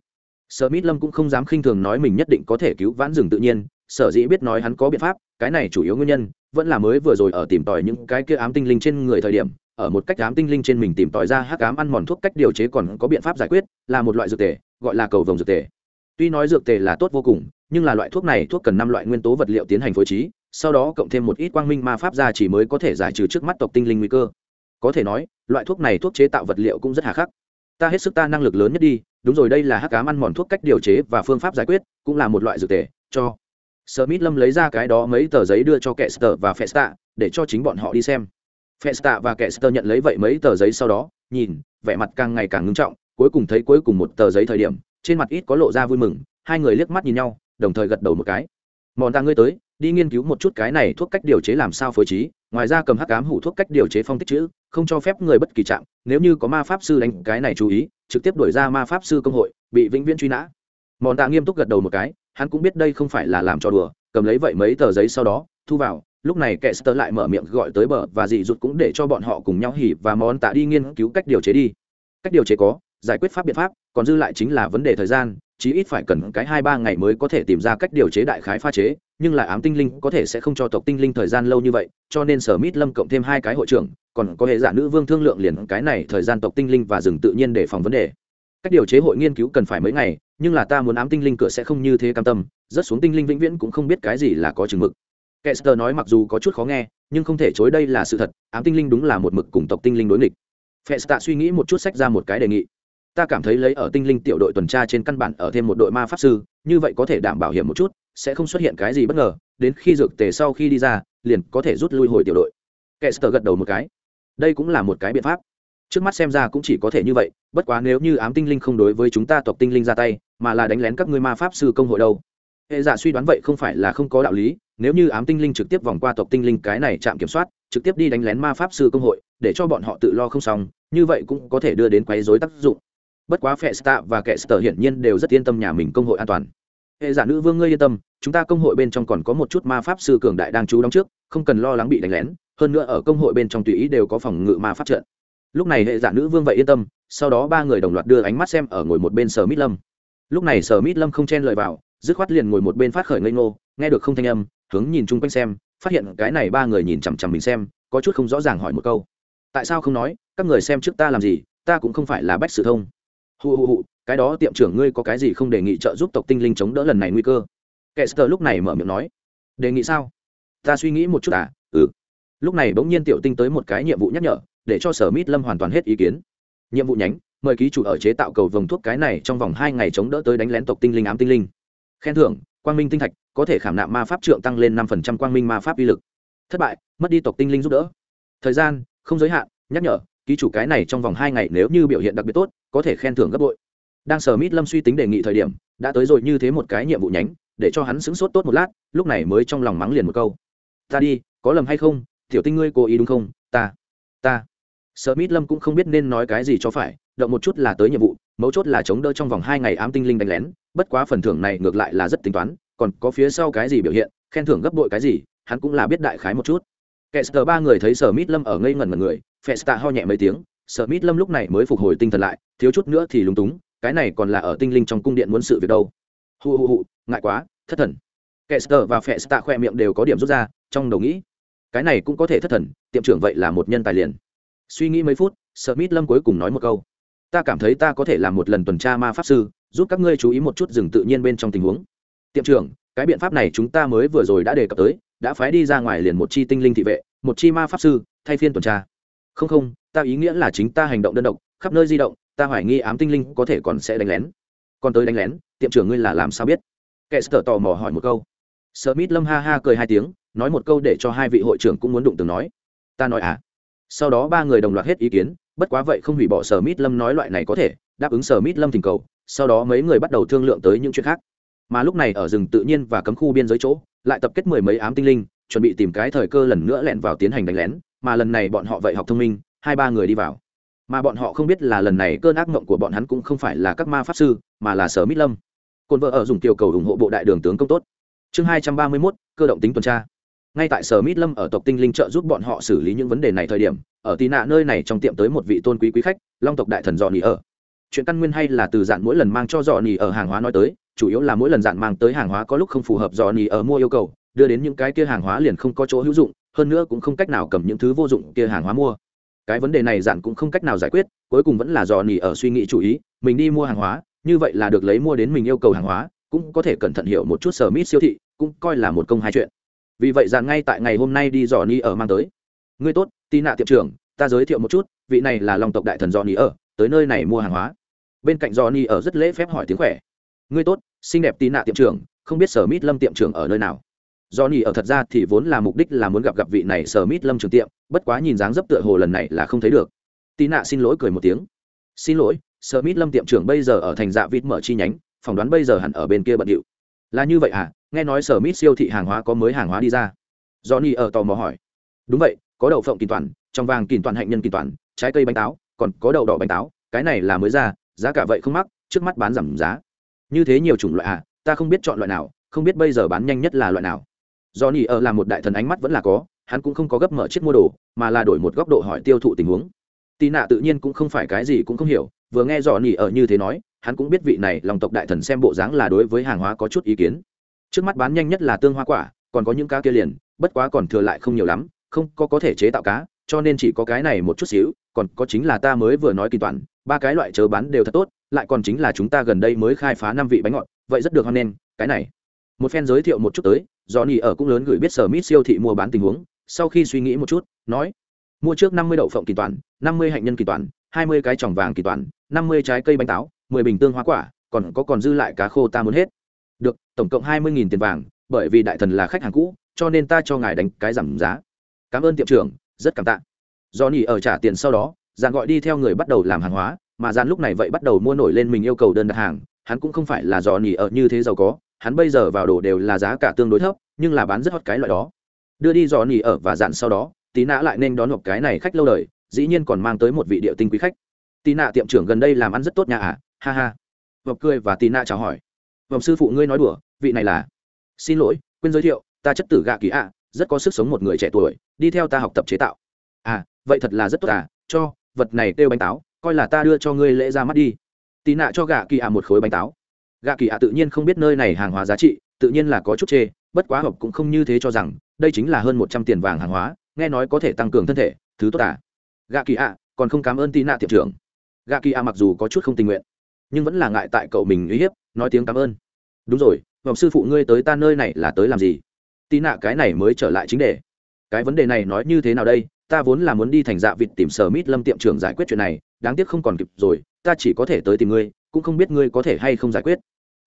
sở mít lâm cũng không dám khinh thường nói mình nhất định có thể cứu vãn rừng tự nhiên sở dĩ biết nói hắn có biện pháp cái này chủ yếu nguyên nhân vẫn là mới vừa rồi ở tìm tòi những cái kia ám tinh linh trên người thời điểm ở một cách ám tinh linh trên mình tìm tòi ra hắc ám ăn mòn thuốc cách điều chế còn có biện pháp giải quyết là một loại dược tề gọi là cầu vồng dược tề tuy nói dược tề là tốt vô cùng nhưng là loại thuốc này thuốc cần năm loại nguyên tố vật liệu tiến hành phối trí sau đó cộng thêm một ít quang minh ma pháp ra chỉ mới có thể giải trừ trước mắt tộc tinh linh nguy cơ có thể nói loại thuốc này thuốc chế tạo vật liệu cũng rất hà khắc ta hết sức ta năng lực lớn nhất đi đúng rồi đây là hắc cám ăn mòn thuốc cách điều chế và phương pháp giải quyết cũng là một loại dược tề cho sở mít lâm lấy ra cái đó mấy tờ giấy đưa cho kẻ sờ và phe stạ để cho chính bọn họ đi xem phe stạ và kẻ sờ nhận lấy vậy mấy tờ giấy sau đó nhìn vẻ mặt càng ngày càng ngưng trọng cuối cùng thấy cuối cùng một tờ giấy thời điểm trên mặt ít có lộ ra vui mừng hai người liếc mắt nhìn nhau đồng thời gật đầu một cái mòn ta ngươi tới đi nghiên cứu một chút cái này thuốc cách điều chế làm sao phối trí ngoài ra cầm hắc cám hủ thuốc cách điều chế phong tích chữ không cho phép người bất kỳ chạm nếu như có ma pháp sư đánh cái này chú ý trực tiếp đổi ra ma pháp sư công hội bị vĩnh viễn truy nã mòn tạ nghiêm túc gật đầu một cái hắn cũng biết đây không phải là làm trò đùa cầm lấy vậy mấy tờ giấy sau đó thu vào lúc này kẻ sơ lại mở miệng gọi tới bờ và dị rụt cũng để cho bọn họ cùng nhau hỉ và món tạ đi nghiên cứu cách điều chế đi cách điều chế có giải quyết pháp biện pháp còn dư lại chính là vấn đề thời gian chí ít phải cần cái hai ba ngày mới có thể tìm ra cách điều chế đại khái pha chế nhưng là ám tinh linh có thể sẽ không cho tộc tinh linh thời gian lâu như vậy cho nên sở mít lâm cộng thêm hai cái hội trưởng còn có hệ giả nữ vương thương lượng liền cái này thời gian tộc tinh linh và rừng tự nhiên để phòng vấn đề cách điều chế hội nghiên cứu cần phải mấy ngày nhưng là ta muốn ám tinh linh cửa sẽ không như thế cam tâm rất xuống tinh linh vĩnh viễn cũng không biết cái gì là có chừng mực kester nói mặc dù có chút khó nghe nhưng không thể chối đây là sự thật ám tinh linh đúng là một mực cùng tộc tinh linh đối nghịch festa suy nghĩ một chút sách ra một cái đề nghị ta cảm thấy lấy ở tinh linh tiểu đội tuần tra trên căn bản ở thêm một đội ma pháp sư như vậy có thể đảm bảo hiểm một chút sẽ không xuất hiện cái gì bất ngờ đến khi dược tề sau khi đi ra liền có thể rút lui hồi tiểu đội kẻ sờ gật đầu một cái đây cũng là một cái biện pháp trước mắt xem ra cũng chỉ có thể như vậy bất quá nếu như ám tinh linh không đối với chúng ta tộc tinh linh ra tay mà là đánh lén các ngươi ma pháp sư công hội đâu hệ giả suy đoán vậy không phải là không có đạo lý nếu như ám tinh linh trực tiếp vòng qua tộc tinh linh cái này chạm kiểm soát trực tiếp đi đánh lén ma pháp sư công hội để cho bọn họ tự lo không xong như vậy cũng có thể đưa đến quấy rối tác dụng bất quá phe stạ và kẻ sờ hiển nhiên đều rất yên tâm nhà mình công hội an toàn hệ giả nữ vương ngươi yên tâm chúng ta công hội bên trong còn có một chút ma pháp sư cường đại đang trú đóng trước không cần lo lắng bị đánh lén hơn nữa ở công hội bên trong tùy ý đều có phòng ngự ma pháp trận lúc này hệ giả nữ vương vậy yên tâm sau đó ba người đồng loạt đưa ánh mắt xem ở ngồi một bên sở mít lâm lúc này sở mít lâm không chen lời vào dứt khoát liền ngồi một bên phát khởi ngây ngô nghe được không thanh âm hướng nhìn chung quanh xem phát hiện cái này ba người nhìn chằm chằm mình xem có chút không rõ ràng hỏi một câu tại sao không nói các người xem trước ta làm gì ta cũng không phải là bách sự thông hù hù hù cái đó tiệm trưởng ngươi có cái gì không đề nghị trợ giúp tộc tinh linh chống đỡ lần này nguy cơ kẻ sờ lúc này mở miệng nói đề nghị sao ta suy nghĩ một chút à ừ lúc này bỗng nhiên tiểu tinh tới một cái nhiệm vụ nhắc nhở để cho sở mít lâm hoàn toàn hết ý kiến nhiệm vụ nhánh mời ký chủ ở chế tạo cầu vồng thuốc cái này trong vòng hai ngày chống đỡ tới đánh lén tộc tinh linh ám tinh linh khen thưởng quang minh tinh thạch có thể khảm nạm ma pháp trượng tăng lên năm phần trăm quang minh ma pháp uy lực thất bại mất đi tộc tinh linh giúp đỡ thời gian không giới hạn nhắc nhở ký chủ cái này trong vòng hai ngày nếu như biểu hiện đặc biệt tốt có thể khen thưởng gấp bội đang sở mít lâm suy tính đề nghị thời điểm đã tới rồi như thế một cái nhiệm vụ nhánh để cho hắn sững sốt tốt một lát lúc này mới trong lòng mắng liền một câu ta đi có lầm hay không tiểu tinh ngươi cố ý đúng không ta ta sở mít lâm cũng không biết nên nói cái gì cho phải động một chút là tới nhiệm vụ mấu chốt là chống đỡ trong vòng hai ngày ám tinh linh đánh lén bất quá phần thưởng này ngược lại là rất tính toán còn có phía sau cái gì biểu hiện khen thưởng gấp bội cái gì hắn cũng là biết đại khái một chút kẻ sờ ba người thấy sở mít lâm ở ngây ngẩn mật người phe sta ho nhẹ mấy tiếng Sở mít lâm lúc này mới phục hồi tinh thần lại thiếu chút nữa thì lúng túng cái này còn là ở tinh linh trong cung điện muốn sự việc đâu hụ hụ hụ ngại quá thất thần kẻ sờ và phẹ tạ khoe miệng đều có điểm rút ra trong đầu nghĩ cái này cũng có thể thất thần tiệm trưởng vậy là một nhân tài liền suy nghĩ mấy phút Sở mít lâm cuối cùng nói một câu ta cảm thấy ta có thể làm một lần tuần tra ma pháp sư giúp các ngươi chú ý một chút rừng tự nhiên bên trong tình huống tiệm trưởng cái biện pháp này chúng ta mới vừa rồi đã đề cập tới đã phái đi ra ngoài liền một chi tinh linh thị vệ một chi ma pháp sư thay phiên tuần tra không không ta ý nghĩa là chính ta hành động đơn độc khắp nơi di động ta hoài nghi ám tinh linh có thể còn sẽ đánh lén còn tới đánh lén tiệm trưởng ngươi là làm sao biết Kệ sở tò mò hỏi một câu sở mít lâm ha ha cười hai tiếng nói một câu để cho hai vị hội trưởng cũng muốn đụng từng nói ta nói à sau đó ba người đồng loạt hết ý kiến bất quá vậy không hủy bỏ sở mít lâm nói loại này có thể đáp ứng sở mít lâm thỉnh cầu sau đó mấy người bắt đầu thương lượng tới những chuyện khác mà lúc này ở rừng tự nhiên và cấm khu biên giới chỗ lại tập kết mười mấy ám tinh linh chuẩn bị tìm cái thời cơ lần nữa lẹn vào tiến hành đánh lén mà lần này bọn họ vậy học thông minh hai ba người đi vào mà bọn họ không biết là lần này cơn ác mộng của bọn hắn cũng không phải là các ma pháp sư mà là sở mít lâm cồn vợ ở dùng tiểu cầu ủng hộ bộ đại đường tướng công tốt chương hai trăm ba mươi mốt cơ động tính tuần tra ngay tại sở mít lâm ở tộc tinh linh trợ giúp bọn họ xử lý những vấn đề này thời điểm ở tì nạ nơi này trong tiệm tới một vị tôn quý quý khách long tộc đại thần dọn nghỉ ở chuyện căn nguyên hay là từ dạn mỗi lần mang cho dọn nghỉ ở hàng hóa nói tới chủ yếu là mỗi lần dạn mang tới hàng hóa có lúc không phù hợp dọn nghỉ ở mua yêu cầu đưa đến những cái kia hàng hóa liền không có chỗ hữu dụng hơn nữa cũng không cách nào cầm những thứ vô dụng kia hàng hóa mua cái vấn đề này dạn cũng không cách nào giải quyết cuối cùng vẫn là dò nỉ ở suy nghĩ chủ ý mình đi mua hàng hóa như vậy là được lấy mua đến mình yêu cầu hàng hóa cũng có thể cẩn thận hiểu một chút sở mít siêu thị cũng coi là một công hai chuyện vì vậy dạn ngay tại ngày hôm nay đi dò nỉ ở mang tới ngươi tốt tì nạ tiệm trưởng ta giới thiệu một chút vị này là lòng tộc đại thần dò nỉ ở tới nơi này mua hàng hóa bên cạnh dò nỉ ở rất lễ phép hỏi tiếng khỏe ngươi tốt xinh đẹp tì nạ tiệm trưởng không biết sở mít lâm tiệm trưởng ở nơi nào Johnny ở thật ra thì vốn là mục đích là muốn gặp gặp vị này Sở Mít Lâm trưởng tiệm, bất quá nhìn dáng dấp tựa hồ lần này là không thấy được. Tí nạ xin lỗi cười một tiếng. "Xin lỗi, Sở Mít Lâm tiệm trưởng bây giờ ở thành Dạ Vịt mở chi nhánh, phỏng đoán bây giờ hẳn ở bên kia bận rộn. "Là như vậy à? Nghe nói Sở Mít siêu thị hàng hóa có mới hàng hóa đi ra." Johnny ở tò mò hỏi. "Đúng vậy, có đậu phộng kỳ toàn, trong vàng kỳ toàn hạnh nhân kỳ toàn, trái cây bánh táo, còn có đậu đỏ bánh táo, cái này là mới ra, giá cả vậy không mắc, trước mắt bán giảm giá." "Như thế nhiều chủng loại à, ta không biết chọn loại nào, không biết bây giờ bán nhanh nhất là loại nào." do nhì ở là một đại thần ánh mắt vẫn là có hắn cũng không có gấp mở chiếc mua đồ mà là đổi một góc độ hỏi tiêu thụ tình huống tì nạ tự nhiên cũng không phải cái gì cũng không hiểu vừa nghe dò nhì ở như thế nói hắn cũng biết vị này lòng tộc đại thần xem bộ dáng là đối với hàng hóa có chút ý kiến trước mắt bán nhanh nhất là tương hoa quả còn có những cá kia liền bất quá còn thừa lại không nhiều lắm không có có thể chế tạo cá cho nên chỉ có cái này một chút xíu còn có chính là ta mới vừa nói kỳ toàn ba cái loại chớ bán đều thật tốt lại còn chính là chúng ta gần đây mới khai phá năm vị bánh ngọt vậy rất được hoan nên, cái này một phen giới thiệu một chút tới Johnny ở cũng lớn gửi biết Smith siêu thị mua bán tình huống, sau khi suy nghĩ một chút, nói: "Mua trước 50 đậu phộng kỳ toàn, 50 hạnh nhân kỳ toàn, 20 cái tròng vàng kỳ toàn, 50 trái cây bánh táo, 10 bình tương hoa quả, còn có còn dư lại cá khô ta muốn hết." "Được, tổng cộng 20.000 tiền vàng, bởi vì đại thần là khách hàng cũ, cho nên ta cho ngài đánh cái giảm giá." "Cảm ơn tiệm trưởng, rất cảm tạ." Johnny ở trả tiền sau đó, dàn gọi đi theo người bắt đầu làm hàng hóa, mà dàn lúc này vậy bắt đầu mua nổi lên mình yêu cầu đơn đặt hàng, hắn cũng không phải là Johnny ở như thế giàu có, hắn bây giờ vào đồ đều là giá cả tương đối thấp nhưng là bán rất hot cái loại đó đưa đi dò nỉ ở và dặn sau đó tí nã lại nên đón hộp cái này khách lâu đời dĩ nhiên còn mang tới một vị địa tinh quý khách tí Nã tiệm trưởng gần đây làm ăn rất tốt nhà à ha ha vọc cười và tí Nã chào hỏi vòng sư phụ ngươi nói đùa vị này là xin lỗi quên giới thiệu ta chất tử gạ kỳ ạ rất có sức sống một người trẻ tuổi đi theo ta học tập chế tạo à vậy thật là rất tốt à cho vật này kêu bánh táo coi là ta đưa cho ngươi lễ ra mắt đi tí Nã cho gạ kỳ ạ một khối bánh táo gạ kỳ ạ tự nhiên không biết nơi này hàng hóa giá trị tự nhiên là có chút chê bất quá hợp cũng không như thế cho rằng đây chính là hơn một trăm tiền vàng hàng hóa nghe nói có thể tăng cường thân thể thứ tốt à. gạ kỳ ạ còn không cảm ơn tị nạ tiệm trưởng gạ kỳ ạ mặc dù có chút không tình nguyện nhưng vẫn là ngại tại cậu mình uy hiếp nói tiếng cảm ơn đúng rồi hộp sư phụ ngươi tới ta nơi này là tới làm gì tị nạ cái này mới trở lại chính đề cái vấn đề này nói như thế nào đây ta vốn là muốn đi thành dạ vịt tìm sở mít lâm tiệm trưởng giải quyết chuyện này đáng tiếc không còn kịp rồi ta chỉ có thể tới tìm ngươi cũng không biết ngươi có thể hay không giải quyết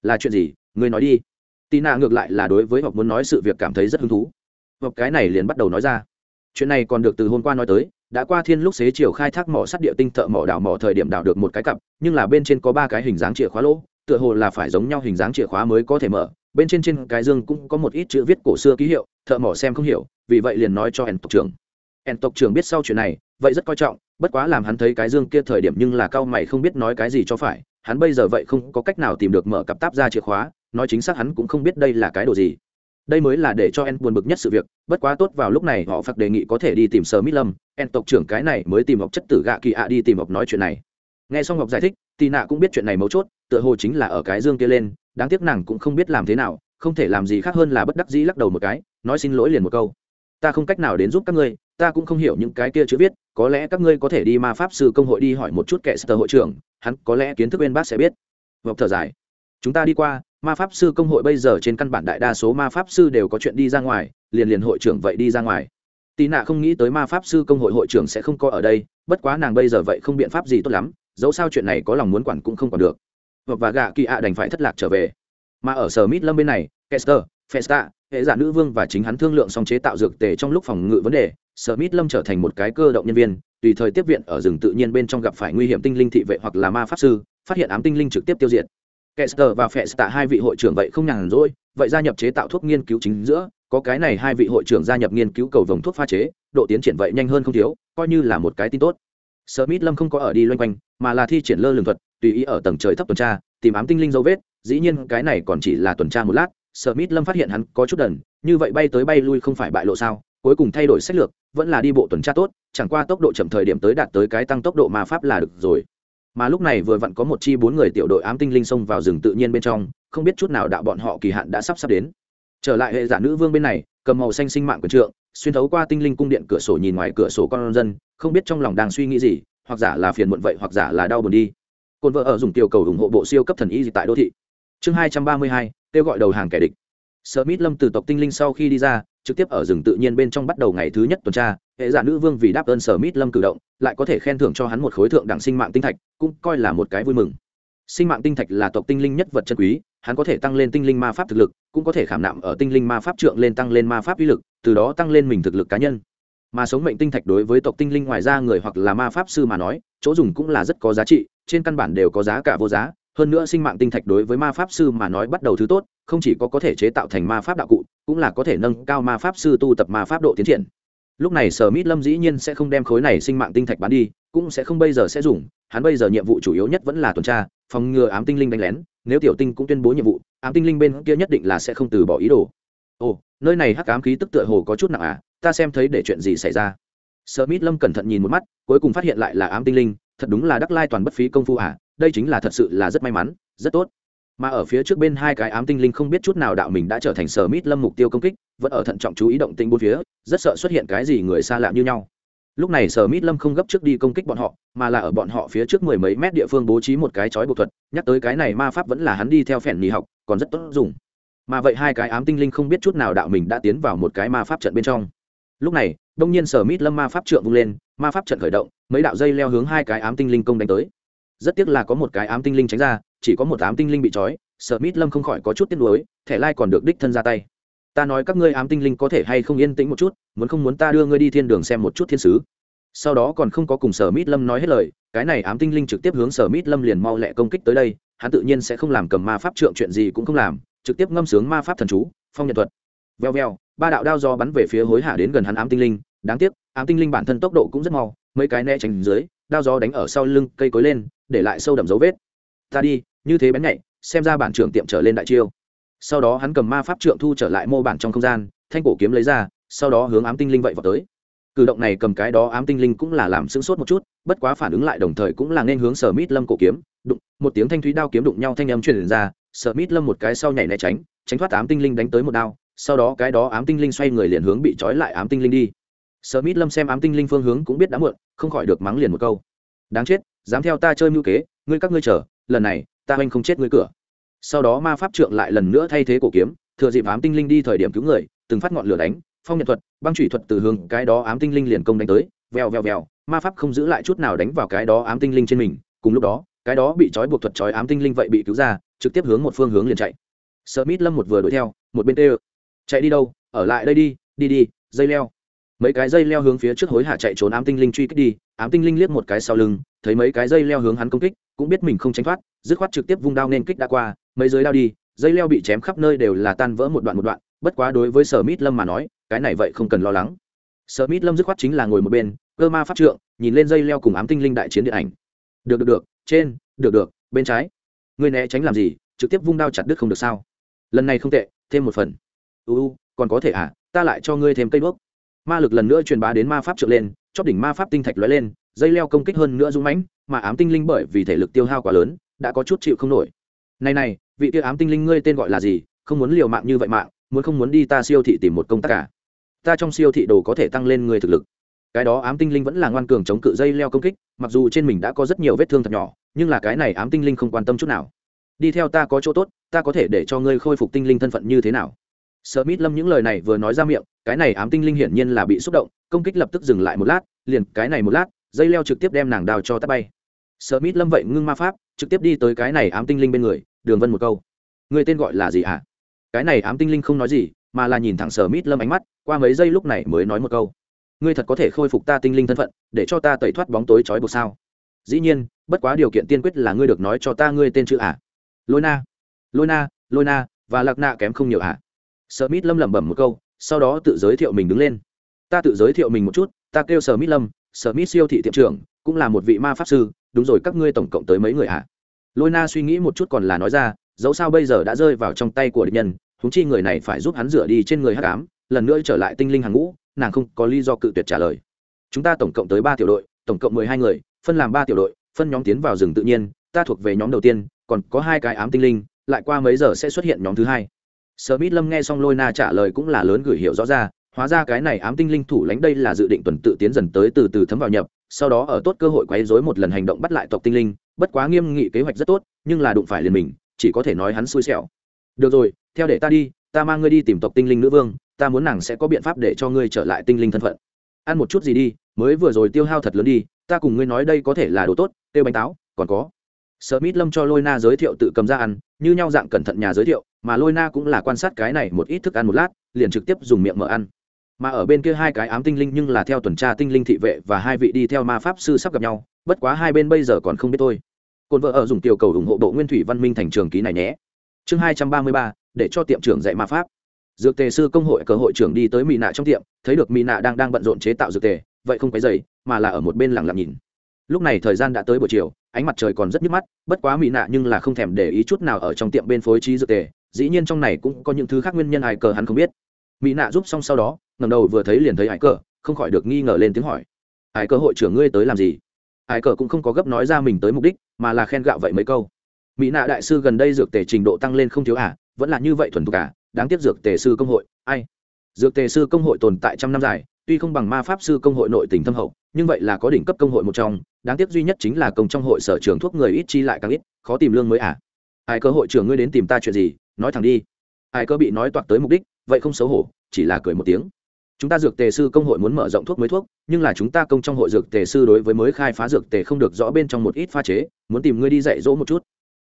là chuyện gì ngươi nói đi tì nạ ngược lại là đối với hoặc muốn nói sự việc cảm thấy rất hứng thú hoặc cái này liền bắt đầu nói ra chuyện này còn được từ hôm qua nói tới đã qua thiên lúc xế chiều khai thác mỏ sắt địa tinh thợ mỏ đảo mỏ thời điểm đảo được một cái cặp nhưng là bên trên có ba cái hình dáng chìa khóa lỗ tựa hồ là phải giống nhau hình dáng chìa khóa mới có thể mở bên trên trên cái dương cũng có một ít chữ viết cổ xưa ký hiệu thợ mỏ xem không hiểu vì vậy liền nói cho ẻn tộc trưởng ẻn tộc trưởng biết sau chuyện này vậy rất coi trọng bất quá làm hắn thấy cái dương kia thời điểm nhưng là cao mày không biết nói cái gì cho phải hắn bây giờ vậy không có cách nào tìm được mở cặp táp ra chìa khóa nói chính xác hắn cũng không biết đây là cái đồ gì đây mới là để cho en buồn bực nhất sự việc bất quá tốt vào lúc này họ phật đề nghị có thể đi tìm sờ mít lâm en tộc trưởng cái này mới tìm học chất tử gạ kỳ ạ đi tìm học nói chuyện này nghe xong học giải thích tì nạ cũng biết chuyện này mấu chốt tựa hồ chính là ở cái dương kia lên đáng tiếc nàng cũng không biết làm thế nào không thể làm gì khác hơn là bất đắc dĩ lắc đầu một cái nói xin lỗi liền một câu ta không cách nào đến giúp các ngươi ta cũng không hiểu những cái kia chữ viết có lẽ các ngươi có thể đi ma pháp sư công hội đi hỏi một chút kẻ sơ hội trưởng hắn có lẽ kiến thức bên bác sẽ biết vọc thở dài chúng ta đi qua ma pháp sư công hội bây giờ trên căn bản đại đa số ma pháp sư đều có chuyện đi ra ngoài liền liền hội trưởng vậy đi ra ngoài tì nạ không nghĩ tới ma pháp sư công hội hội trưởng sẽ không có ở đây bất quá nàng bây giờ vậy không biện pháp gì tốt lắm dẫu sao chuyện này có lòng muốn quản cũng không còn được vọc và gạ kỳ ạ đành phải thất lạc trở về mà ở sở mít lâm bên này kester festa hệ giả nữ vương và chính hắn thương lượng xong chế tạo dược tề trong lúc phòng ngự vấn đề Smith Lâm trở thành một cái cơ động nhân viên, tùy thời tiếp viện ở rừng tự nhiên bên trong gặp phải nguy hiểm tinh linh thị vệ hoặc là ma pháp sư, phát hiện ám tinh linh trực tiếp tiêu diệt. Kester và Fester hai vị hội trưởng vậy không nhàn rỗi, vậy gia nhập chế tạo thuốc nghiên cứu chính giữa, có cái này hai vị hội trưởng gia nhập nghiên cứu cầu vòng thuốc pha chế, độ tiến triển vậy nhanh hơn không thiếu, coi như là một cái tin tốt. Smith Lâm không có ở đi loanh quanh, mà là thi triển lơ lửng thuật, tùy ý ở tầng trời thấp tuần tra, tìm ám tinh linh dấu vết, dĩ nhiên cái này còn chỉ là tuần tra một lát, Smith Lâm phát hiện hắn có chút đần, như vậy bay tới bay lui không phải bại lộ sao? cuối cùng thay đổi sách lược vẫn là đi bộ tuần tra tốt chẳng qua tốc độ chậm thời điểm tới đạt tới cái tăng tốc độ mà pháp là được rồi mà lúc này vừa vặn có một chi bốn người tiểu đội ám tinh linh xông vào rừng tự nhiên bên trong không biết chút nào đạo bọn họ kỳ hạn đã sắp sắp đến trở lại hệ giả nữ vương bên này cầm màu xanh sinh mạng của trượng xuyên thấu qua tinh linh cung điện cửa sổ nhìn ngoài cửa sổ con dân không biết trong lòng đang suy nghĩ gì hoặc giả là phiền muộn vậy hoặc giả là đau buồn đi cồn vợ ở dùng tiểu cầu ủng hộ bộ siêu cấp thần y tại đô thị chương hai trăm ba mươi hai kêu gọi đầu hàng kẻ địch Sở Mít Lâm từ tộc tinh linh sau khi đi ra, trực tiếp ở rừng tự nhiên bên trong bắt đầu ngày thứ nhất tuần tra, hệ giả nữ vương vì đáp ơn Sở Mít Lâm cử động, lại có thể khen thưởng cho hắn một khối thượng đẳng sinh mạng tinh thạch, cũng coi là một cái vui mừng. Sinh mạng tinh thạch là tộc tinh linh nhất vật chân quý, hắn có thể tăng lên tinh linh ma pháp thực lực, cũng có thể khảm nạm ở tinh linh ma pháp trượng lên tăng lên ma pháp uy lực, từ đó tăng lên mình thực lực cá nhân. Mà sống mệnh tinh thạch đối với tộc tinh linh ngoài ra người hoặc là ma pháp sư mà nói, chỗ dùng cũng là rất có giá trị, trên căn bản đều có giá cả vô giá, hơn nữa sinh mạng tinh thạch đối với ma pháp sư mà nói bắt đầu thứ tốt không chỉ có có thể chế tạo thành ma pháp đạo cụ cũng là có thể nâng cao ma pháp sư tu tập ma pháp độ tiến triển lúc này sở mít lâm dĩ nhiên sẽ không đem khối này sinh mạng tinh thạch bán đi cũng sẽ không bây giờ sẽ dùng hắn bây giờ nhiệm vụ chủ yếu nhất vẫn là tuần tra phòng ngừa ám tinh linh đánh lén nếu tiểu tinh cũng tuyên bố nhiệm vụ ám tinh linh bên kia nhất định là sẽ không từ bỏ ý đồ ồ nơi này hắc ám khí tức tựa hồ có chút nặng à ta xem thấy để chuyện gì xảy ra sở mít lâm cẩn thận nhìn một mắt cuối cùng phát hiện lại là ám tinh linh thật đúng là đắc lai toàn bất phí công phu à đây chính là thật sự là rất may mắn rất tốt mà ở phía trước bên hai cái ám tinh linh không biết chút nào đạo mình đã trở thành sở mít lâm mục tiêu công kích vẫn ở thận trọng chú ý động tĩnh bốn phía rất sợ xuất hiện cái gì người xa lạ như nhau lúc này sở mít lâm không gấp trước đi công kích bọn họ mà là ở bọn họ phía trước mười mấy mét địa phương bố trí một cái chói buộc thuật nhắc tới cái này ma pháp vẫn là hắn đi theo phèn nghỉ học còn rất tốt dùng mà vậy hai cái ám tinh linh không biết chút nào đạo mình đã tiến vào một cái ma pháp trận bên trong lúc này đông nhiên sở mít lâm ma pháp trượng vung lên ma pháp trận khởi động mấy đạo dây leo hướng hai cái ám tinh linh công đánh tới rất tiếc là có một cái ám tinh linh tránh ra chỉ có một ám tinh linh bị trói sợ mít lâm không khỏi có chút tiếc nuối thẻ còn được đích thân ra tay ta nói các ngươi ám tinh linh có thể hay không yên tĩnh một chút muốn không muốn ta đưa ngươi đi thiên đường xem một chút thiên sứ sau đó còn không có cùng sở mít lâm nói hết lời cái này ám tinh linh trực tiếp hướng sở mít lâm liền mau lẹ công kích tới đây hắn tự nhiên sẽ không làm cầm ma pháp trượng chuyện gì cũng không làm trực tiếp ngâm sướng ma pháp thần chú phong nhật thuật veo veo ba đạo đao do bắn về phía hối hả đến gần hắn ám tinh linh đáng tiếc ám tinh linh bản thân tốc độ cũng rất mau mấy cái né tránh dưới đao gió đánh ở sau lưng cây cối lên để lại sâu đậm dấu vết ta đi như thế bén nhạy xem ra bản trưởng tiệm trở lên đại chiêu sau đó hắn cầm ma pháp trượng thu trở lại mô bản trong không gian thanh cổ kiếm lấy ra sau đó hướng ám tinh linh vậy vào tới cử động này cầm cái đó ám tinh linh cũng là làm sững sốt một chút bất quá phản ứng lại đồng thời cũng là nên hướng sở mít lâm cổ kiếm đụng một tiếng thanh thúy đao kiếm đụng nhau thanh âm truyền ra sở mít lâm một cái sau nhảy né tránh tránh thoát ám tinh linh đánh tới một đao sau đó cái đó ám tinh linh xoay người liền hướng bị trói lại ám tinh linh đi sở mít lâm xem ám tinh linh phương hướng cũng biết đã muộn không khỏi được mắng liền một câu đáng chết dám theo ta chơi mưu kế ngươi các ngươi chờ lần này ta anh không chết ngươi cửa sau đó ma pháp trượng lại lần nữa thay thế cổ kiếm thừa dịp ám tinh linh đi thời điểm cứu người từng phát ngọn lửa đánh phong nhật thuật băng thủy thuật từ hướng cái đó ám tinh linh liền công đánh tới vèo vèo vèo ma pháp không giữ lại chút nào đánh vào cái đó ám tinh linh trên mình cùng lúc đó cái đó bị trói buộc thuật trói ám tinh linh vậy bị cứu ra trực tiếp hướng một phương hướng liền chạy sợ mít lâm một vừa đuổi theo một bên tê chạy đi đâu ở lại đây đi đi đi dây leo mấy cái dây leo hướng phía trước hối hạ chạy trốn ám tinh linh truy kích đi ám tinh linh liếc một cái sau lưng thấy mấy cái dây leo hướng hắn công kích cũng biết mình không tránh thoát dứt khoát trực tiếp vung đao nên kích đã qua mấy giới lao đi dây leo bị chém khắp nơi đều là tan vỡ một đoạn một đoạn bất quá đối với sở mít lâm mà nói cái này vậy không cần lo lắng sở mít lâm dứt khoát chính là ngồi một bên cơ ma phát trượng nhìn lên dây leo cùng ám tinh linh đại chiến điện ảnh được được được trên được được bên trái người né tránh làm gì trực tiếp vung đao chặt đứt không được sao lần này không tệ thêm một phần uu còn có thể à ta lại cho ngươi thêm cây đuốc ma lực lần nữa truyền bá đến ma pháp trượt lên chóp đỉnh ma pháp tinh thạch lóe lên dây leo công kích hơn nữa rung mãnh mà ám tinh linh bởi vì thể lực tiêu hao quá lớn đã có chút chịu không nổi này này vị kia ám tinh linh ngươi tên gọi là gì không muốn liều mạng như vậy mạng muốn không muốn đi ta siêu thị tìm một công tác cả à? ta trong siêu thị đồ có thể tăng lên người thực lực cái đó ám tinh linh vẫn là ngoan cường chống cự dây leo công kích mặc dù trên mình đã có rất nhiều vết thương thật nhỏ nhưng là cái này ám tinh linh không quan tâm chút nào đi theo ta có chỗ tốt ta có thể để cho ngươi khôi phục tinh linh thân phận như thế nào sợ mít lâm những lời này vừa nói ra miệng cái này ám tinh linh hiển nhiên là bị xúc động công kích lập tức dừng lại một lát liền cái này một lát dây leo trực tiếp đem nàng đào cho tắt bay sợ mít lâm vậy ngưng ma pháp trực tiếp đi tới cái này ám tinh linh bên người đường vân một câu người tên gọi là gì ạ à? cái này ám tinh linh không nói gì mà là nhìn thẳng sở mít lâm ánh mắt qua mấy giây lúc này mới nói một câu ngươi thật có thể khôi phục ta tinh linh thân phận để cho ta tẩy thoát bóng tối trói buộc sao dĩ nhiên bất quá điều kiện tiên quyết là ngươi được nói cho ta ngươi tên chữ ạ à? lôi na lôi na lôi na và lạc nạ kém không nhiều ạ à? sở mít lâm lẩm bẩm một câu sau đó tự giới thiệu mình đứng lên ta tự giới thiệu mình một chút ta kêu sở mít lâm sở mít siêu thị tiệm trưởng cũng là một vị ma pháp sư đúng rồi các ngươi tổng cộng tới mấy người ạ à? lôi na suy nghĩ một chút còn là nói ra dẫu sao bây giờ đã rơi vào trong tay của địch nhân húng chi người này phải giúp hắn rửa đi trên người hát ám lần nữa trở lại tinh linh hàng ngũ nàng không có lý do cự tuyệt trả lời chúng ta tổng cộng tới ba tiểu đội tổng cộng mười hai người phân làm ba tiểu đội phân nhóm tiến vào rừng tự nhiên ta thuộc về nhóm đầu tiên còn có hai cái ám tinh linh lại qua mấy giờ sẽ xuất hiện nhóm thứ hai Smith Lâm nghe xong Lôi Na trả lời cũng là lớn gửi hiểu rõ ra, hóa ra cái này ám tinh linh thủ lãnh đây là dự định tuần tự tiến dần tới từ từ thấm vào nhập, sau đó ở tốt cơ hội quấy rối một lần hành động bắt lại tộc tinh linh, bất quá nghiêm nghị kế hoạch rất tốt, nhưng là đụng phải liền mình, chỉ có thể nói hắn xui xẻo. Được rồi, theo để ta đi, ta mang ngươi đi tìm tộc tinh linh nữ vương, ta muốn nàng sẽ có biện pháp để cho ngươi trở lại tinh linh thân phận. Ăn một chút gì đi, mới vừa rồi tiêu hao thật lớn đi, ta cùng ngươi nói đây có thể là đồ tốt, tiêu bánh táo, còn có. Smith Lâm cho Lôi Na giới thiệu tự cầm ra ăn, như nhau dạng cẩn thận nhà giới thiệu, mà lôi na cũng là quan sát cái này một ít thức ăn một lát liền trực tiếp dùng miệng mở ăn mà ở bên kia hai cái ám tinh linh nhưng là theo tuần tra tinh linh thị vệ và hai vị đi theo ma pháp sư sắp gặp nhau bất quá hai bên bây giờ còn không biết thôi cồn vợ ở dùng tiểu cầu ủng hộ bộ nguyên thủy văn minh thành trường ký này nhé chương hai trăm ba mươi ba để cho tiệm trưởng dạy ma pháp dược tề sư công hội cơ hội trưởng đi tới mỹ nạ trong tiệm thấy được mỹ nạ đang đang bận rộn chế tạo dược tề vậy không phải dày mà là ở một bên lặng lặng nhìn lúc này thời gian đã tới buổi chiều ánh mặt trời còn rất nhức mắt bất quá mỹ nạ nhưng là không thèm để ý chút nào ở trong tiệm bên phối trí dược tề dĩ nhiên trong này cũng có những thứ khác nguyên nhân hải cờ hắn không biết mỹ nạ giúp xong sau đó ngầm đầu vừa thấy liền thấy hải cờ không khỏi được nghi ngờ lên tiếng hỏi hải cờ hội trưởng ngươi tới làm gì hải cờ cũng không có gấp nói ra mình tới mục đích mà là khen gạo vậy mấy câu mỹ nạ đại sư gần đây dược tề trình độ tăng lên không thiếu à vẫn là như vậy thuần thục cả à, đáng tiếc dược tề sư công hội ai dược tề sư công hội tồn tại trăm năm dài tuy không bằng ma pháp sư công hội nội tỉnh thâm hậu nhưng vậy là có đỉnh cấp công hội một trong đáng tiếc duy nhất chính là công trong hội sở trường thuốc người ít chi lại càng ít khó tìm lương mới à ai cơ hội trưởng ngươi đến tìm ta chuyện gì nói thẳng đi ai cơ bị nói toạc tới mục đích vậy không xấu hổ chỉ là cười một tiếng chúng ta dược tề sư công hội muốn mở rộng thuốc mới thuốc nhưng là chúng ta công trong hội dược tề sư đối với mới khai phá dược tề không được rõ bên trong một ít pha chế muốn tìm ngươi đi dạy dỗ một chút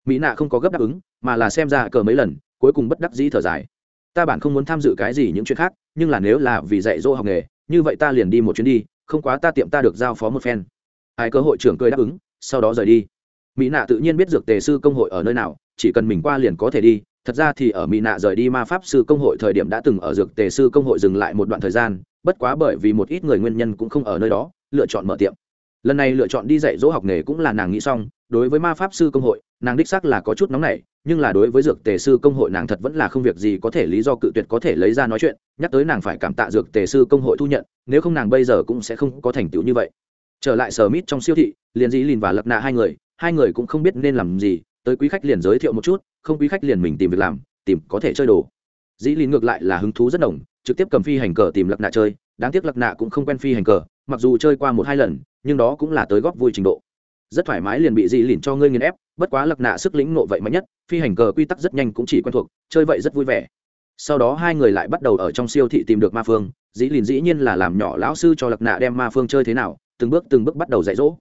mỹ nạ không có gấp đáp ứng mà là xem ra cờ mấy lần cuối cùng bất đắc dĩ thở dài ta bản không muốn tham dự cái gì những chuyện khác nhưng là nếu là vì dạy dỗ học nghề như vậy ta liền đi một chuyến đi không quá ta tiệm ta được giao phó một phen ai cơ hội trưởng cười đáp ứng sau đó rời đi mỹ nạ tự nhiên biết dược tề sư công hội ở nơi nào chỉ cần mình qua liền có thể đi thật ra thì ở mỹ nạ rời đi ma pháp sư công hội thời điểm đã từng ở dược tề sư công hội dừng lại một đoạn thời gian bất quá bởi vì một ít người nguyên nhân cũng không ở nơi đó lựa chọn mở tiệm lần này lựa chọn đi dạy dỗ học nghề cũng là nàng nghĩ xong đối với ma pháp sư công hội nàng đích xác là có chút nóng nảy nhưng là đối với dược tề sư công hội nàng thật vẫn là không việc gì có thể lý do cự tuyệt có thể lấy ra nói chuyện nhắc tới nàng phải cảm tạ dược tề sư công hội thu nhận nếu không nàng bây giờ cũng sẽ không có thành tựu như vậy trở lại sở mít trong siêu thị liền dĩ lìn và lập nạ hai người hai người cũng không biết nên làm gì tới quý khách liền giới thiệu một chút không quý khách liền mình tìm việc làm tìm có thể chơi đồ dĩ lìn ngược lại là hứng thú rất đồng trực tiếp cầm phi hành cờ tìm lặc nạ chơi đáng tiếc lặc nạ cũng không quen phi hành cờ mặc dù chơi qua một hai lần nhưng đó cũng là tới góp vui trình độ rất thoải mái liền bị dĩ lìn cho ngươi nghiền ép bất quá lặc nạ sức lĩnh nộ vậy mạnh nhất phi hành cờ quy tắc rất nhanh cũng chỉ quen thuộc chơi vậy rất vui vẻ sau đó hai người lại bắt đầu ở trong siêu thị tìm được ma phương dĩ lìn dĩ nhiên là làm nhỏ lão sư cho lặc nạ đem ma phương chơi thế nào từng bước từng bước bắt đầu dạy dỗ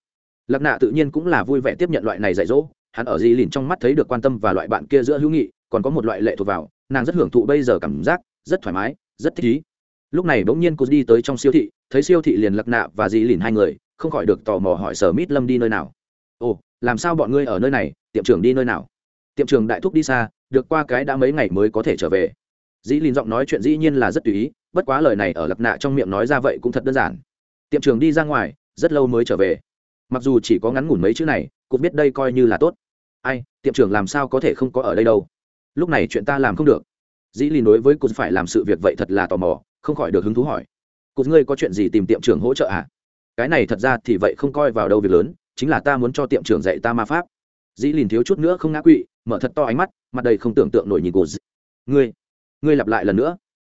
lặc nạ tự nhiên cũng là vui vẻ tiếp nhận loại này dạy dỗ hắn ở dì lìn trong mắt thấy được quan tâm và loại bạn kia giữa hữu nghị còn có một loại lệ thuộc vào nàng rất hưởng thụ bây giờ cảm giác rất thoải mái rất thích ý lúc này bỗng nhiên cô đi tới trong siêu thị thấy siêu thị liền lặc nạ và dì lìn hai người không khỏi được tò mò hỏi sở mít lâm đi nơi nào ồ làm sao bọn ngươi ở nơi này tiệm trưởng đi nơi nào tiệm trưởng đại thúc đi xa được qua cái đã mấy ngày mới có thể trở về dĩ linh giọng nói chuyện dĩ nhiên là rất tùy ý bất quá lời này ở lặc nạ trong miệng nói ra vậy cũng thật đơn giản tiệm trưởng đi ra ngoài rất lâu mới trở về mặc dù chỉ có ngắn ngủn mấy chữ này cũng biết đây coi như là tốt ai tiệm trưởng làm sao có thể không có ở đây đâu lúc này chuyện ta làm không được dĩ lìn đối với cụt phải làm sự việc vậy thật là tò mò không khỏi được hứng thú hỏi cụt ngươi có chuyện gì tìm tiệm trưởng hỗ trợ à cái này thật ra thì vậy không coi vào đâu việc lớn chính là ta muốn cho tiệm trưởng dạy ta ma pháp dĩ lìn thiếu chút nữa không ngã quỵ mở thật to ánh mắt mặt đầy không tưởng tượng nổi nhìn cụt ngươi ngươi lặp lại lần nữa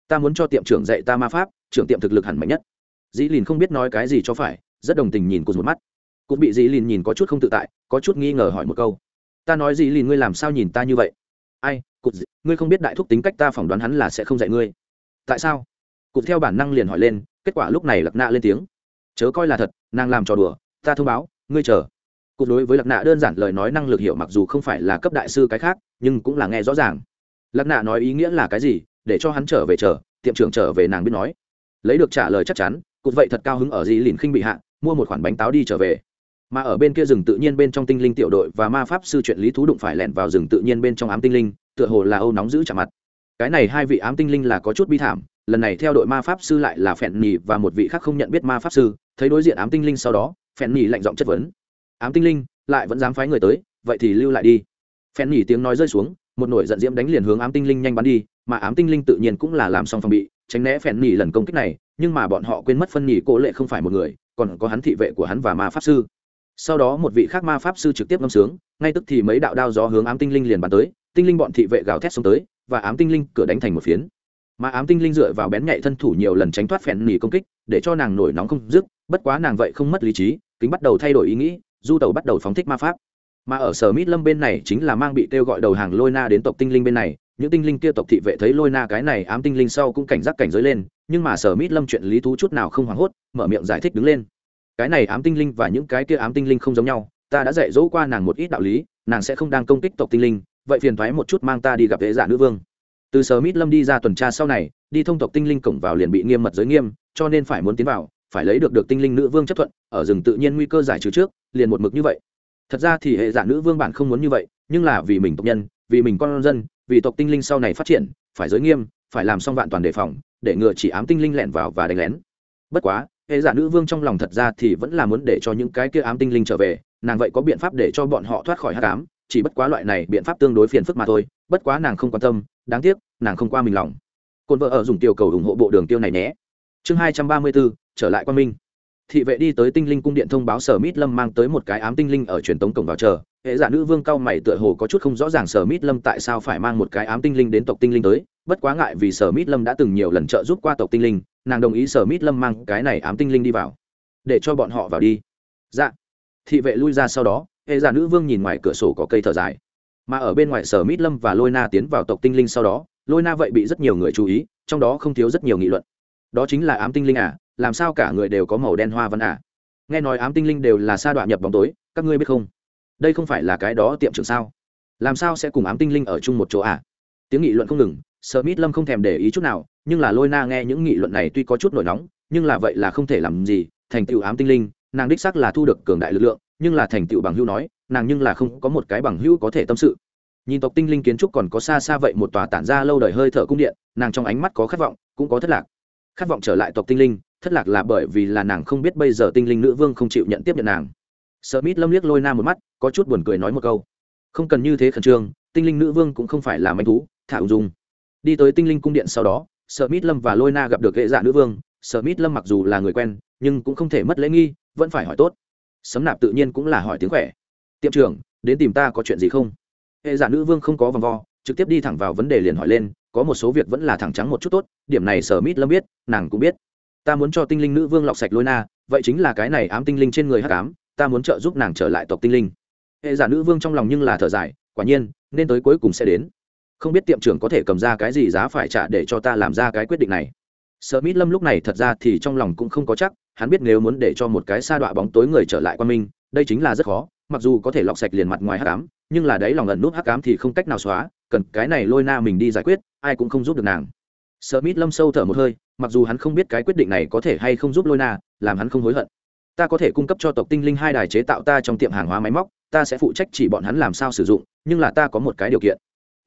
ta muốn cho tiệm trưởng dạy ta ma pháp trưởng tiệm thực lực hẳn mạnh nhất dĩ lìn không biết nói cái gì cho phải rất đồng tình nhìn cụt một mắt cũng bị dì lìn nhìn có chút không tự tại có chút nghi ngờ hỏi một câu ta nói dì lìn ngươi làm sao nhìn ta như vậy ai cụt ngươi không biết đại thúc tính cách ta phỏng đoán hắn là sẽ không dạy ngươi tại sao cụt theo bản năng liền hỏi lên kết quả lúc này lạc nạ lên tiếng chớ coi là thật nàng làm trò đùa ta thông báo ngươi chờ cụt đối với lạc nạ đơn giản lời nói năng lực hiểu mặc dù không phải là cấp đại sư cái khác nhưng cũng là nghe rõ ràng lạc nạ nói ý nghĩa là cái gì để cho hắn trở về chờ tiệm trưởng trở về nàng biết nói lấy được trả lời chắc chắn cụt vậy thật cao hứng ở dì lìn khinh bị hạ mua một khoản bánh táo đi trở về mà ở bên kia rừng tự nhiên bên trong tinh linh tiểu đội và ma pháp sư chuyện lý thú đụng phải lẻn vào rừng tự nhiên bên trong ám tinh linh tựa hồ là âu nóng giữ chạm mặt cái này hai vị ám tinh linh là có chút bi thảm lần này theo đội ma pháp sư lại là phẹn nhì và một vị khác không nhận biết ma pháp sư thấy đối diện ám tinh linh sau đó phẹn nhì lạnh giọng chất vấn ám tinh linh lại vẫn dám phái người tới vậy thì lưu lại đi phẹn nhì tiếng nói rơi xuống một nổi giận diễm đánh liền hướng ám tinh linh nhanh bắn đi mà ám tinh linh tự nhiên cũng là làm xong phòng bị tránh né phẹn nhì lần công kích này nhưng mà bọn họ quên mất phân nhì cô lệ không phải một người còn có hắn thị vệ của hắn và ma pháp sư sau đó một vị khác ma pháp sư trực tiếp ngâm sướng ngay tức thì mấy đạo đao gió hướng ám tinh linh liền bắn tới tinh linh bọn thị vệ gào thét xông tới và ám tinh linh cửa đánh thành một phiến mà ám tinh linh dựa vào bén nhạy thân thủ nhiều lần tránh thoát phèn nỉ công kích để cho nàng nổi nóng không dứt bất quá nàng vậy không mất lý trí kính bắt đầu thay đổi ý nghĩ du tàu bắt đầu phóng thích ma pháp mà ở sở mít lâm bên này chính là mang bị kêu gọi đầu hàng lôi na đến tộc tinh linh bên này những tinh linh kia tộc thị vệ thấy lôi na cái này ám tinh linh sau cũng cảnh giác cảnh giới lên nhưng mà sở mít lâm chuyện lý thú chút nào không hoảng hốt mở miệng giải thích đứng lên cái này ám tinh linh và những cái kia ám tinh linh không giống nhau ta đã dạy dỗ qua nàng một ít đạo lý nàng sẽ không đang công kích tộc tinh linh vậy phiền thoái một chút mang ta đi gặp thế giả nữ vương từ sở mít lâm đi ra tuần tra sau này đi thông tộc tinh linh cổng vào liền bị nghiêm mật giới nghiêm cho nên phải muốn tiến vào phải lấy được được tinh linh nữ vương chấp thuận ở rừng tự nhiên nguy cơ giải trừ trước liền một mực như vậy thật ra thì hệ giả nữ vương bản không muốn như vậy nhưng là vì mình tộc nhân vì mình con dân vì tộc tinh linh sau này phát triển phải giới nghiêm phải làm xong vạn toàn đề phòng để ngừa chỉ ám tinh linh lẻn vào và đánh lén bất quá hệ giả nữ vương trong lòng thật ra thì vẫn là muốn để cho những cái kia ám tinh linh trở về nàng vậy có biện pháp để cho bọn họ thoát khỏi hát ám chỉ bất quá loại này biện pháp tương đối phiền phức mà thôi bất quá nàng không quan tâm đáng tiếc nàng không qua mình lòng cồn vợ ở dùng tiêu cầu ủng hộ bộ đường tiêu này nhé chương hai trăm ba mươi bốn trở lại quan minh thị vệ đi tới tinh linh cung điện thông báo sở mít lâm mang tới một cái ám tinh linh ở truyền tống cổng vào chờ hệ giả nữ vương cao mày tựa hồ có chút không rõ ràng sở mít lâm tại sao phải mang một cái ám tinh linh đến tộc tinh linh tới bất quá ngại vì sở mít lâm đã từng nhiều lần trợ giúp qua tộc tinh linh nàng đồng ý sở mít lâm mang cái này ám tinh linh đi vào để cho bọn họ vào đi dạ thị vệ lui ra sau đó hệ giả nữ vương nhìn ngoài cửa sổ có cây thở dài mà ở bên ngoài sở mít lâm và lôi na tiến vào tộc tinh linh sau đó lôi na vậy bị rất nhiều người chú ý trong đó không thiếu rất nhiều nghị luận đó chính là ám tinh linh à làm sao cả người đều có màu đen hoa văn à nghe nói ám tinh linh đều là sa đoạn nhập bóng tối các ngươi biết không đây không phải là cái đó tiệm trường sao làm sao sẽ cùng ám tinh linh ở chung một chỗ à tiếng nghị luận không ngừng sở mít lâm không thèm để ý chút nào nhưng là lôi na nghe những nghị luận này tuy có chút nổi nóng nhưng là vậy là không thể làm gì thành tựu ám tinh linh nàng đích xác là thu được cường đại lực lượng nhưng là thành tựu bằng hữu nói nàng nhưng là không có một cái bằng hữu có thể tâm sự nhìn tộc tinh linh kiến trúc còn có xa xa vậy một tòa tản ra lâu đời hơi thở cung điện nàng trong ánh mắt có khát vọng cũng có thất lạc khát vọng trở lại tộc tinh linh thất lạc là bởi vì là nàng không biết bây giờ tinh linh nữ vương không chịu nhận tiếp nhận nàng sợ mít lâm liếc lôi na một mắt có chút buồn cười nói một câu không cần như thế khẩn trương tinh linh nữ vương cũng không phải là manh thú thả ung dung đi tới tinh linh cung điện sau đó Smith Lâm và Lôi Na gặp được ghệ dạ nữ vương, Smith Lâm mặc dù là người quen, nhưng cũng không thể mất lễ nghi, vẫn phải hỏi tốt. Sấm nạp tự nhiên cũng là hỏi tiếng khỏe. Tiệm trưởng, đến tìm ta có chuyện gì không? Ghệ dạ nữ vương không có vòng vo, trực tiếp đi thẳng vào vấn đề liền hỏi lên, có một số việc vẫn là thẳng trắng một chút tốt, điểm này Smith Lâm biết, nàng cũng biết. Ta muốn cho tinh linh nữ vương lọc sạch Lôi Na, vậy chính là cái này ám tinh linh trên người hắc ám, ta muốn trợ giúp nàng trở lại tộc tinh linh. Hệ giả dạ nữ vương trong lòng nhưng là thở dài, quả nhiên, nên tới cuối cùng sẽ đến không biết tiệm trưởng có thể cầm ra cái gì giá phải trả để cho ta làm ra cái quyết định này sợ mít lâm lúc này thật ra thì trong lòng cũng không có chắc hắn biết nếu muốn để cho một cái sa đọa bóng tối người trở lại qua mình đây chính là rất khó mặc dù có thể lọc sạch liền mặt ngoài hắc ám nhưng là đấy lòng ẩn nút hắc ám thì không cách nào xóa cần cái này lôi na mình đi giải quyết ai cũng không giúp được nàng sợ mít lâm sâu thở một hơi mặc dù hắn không biết cái quyết định này có thể hay không giúp lôi na làm hắn không hối hận ta có thể cung cấp cho tộc tinh linh hai đài chế tạo ta trong tiệm hàng hóa máy móc ta sẽ phụ trách chỉ bọn hắn làm sao sử dụng nhưng là ta có một cái điều kiện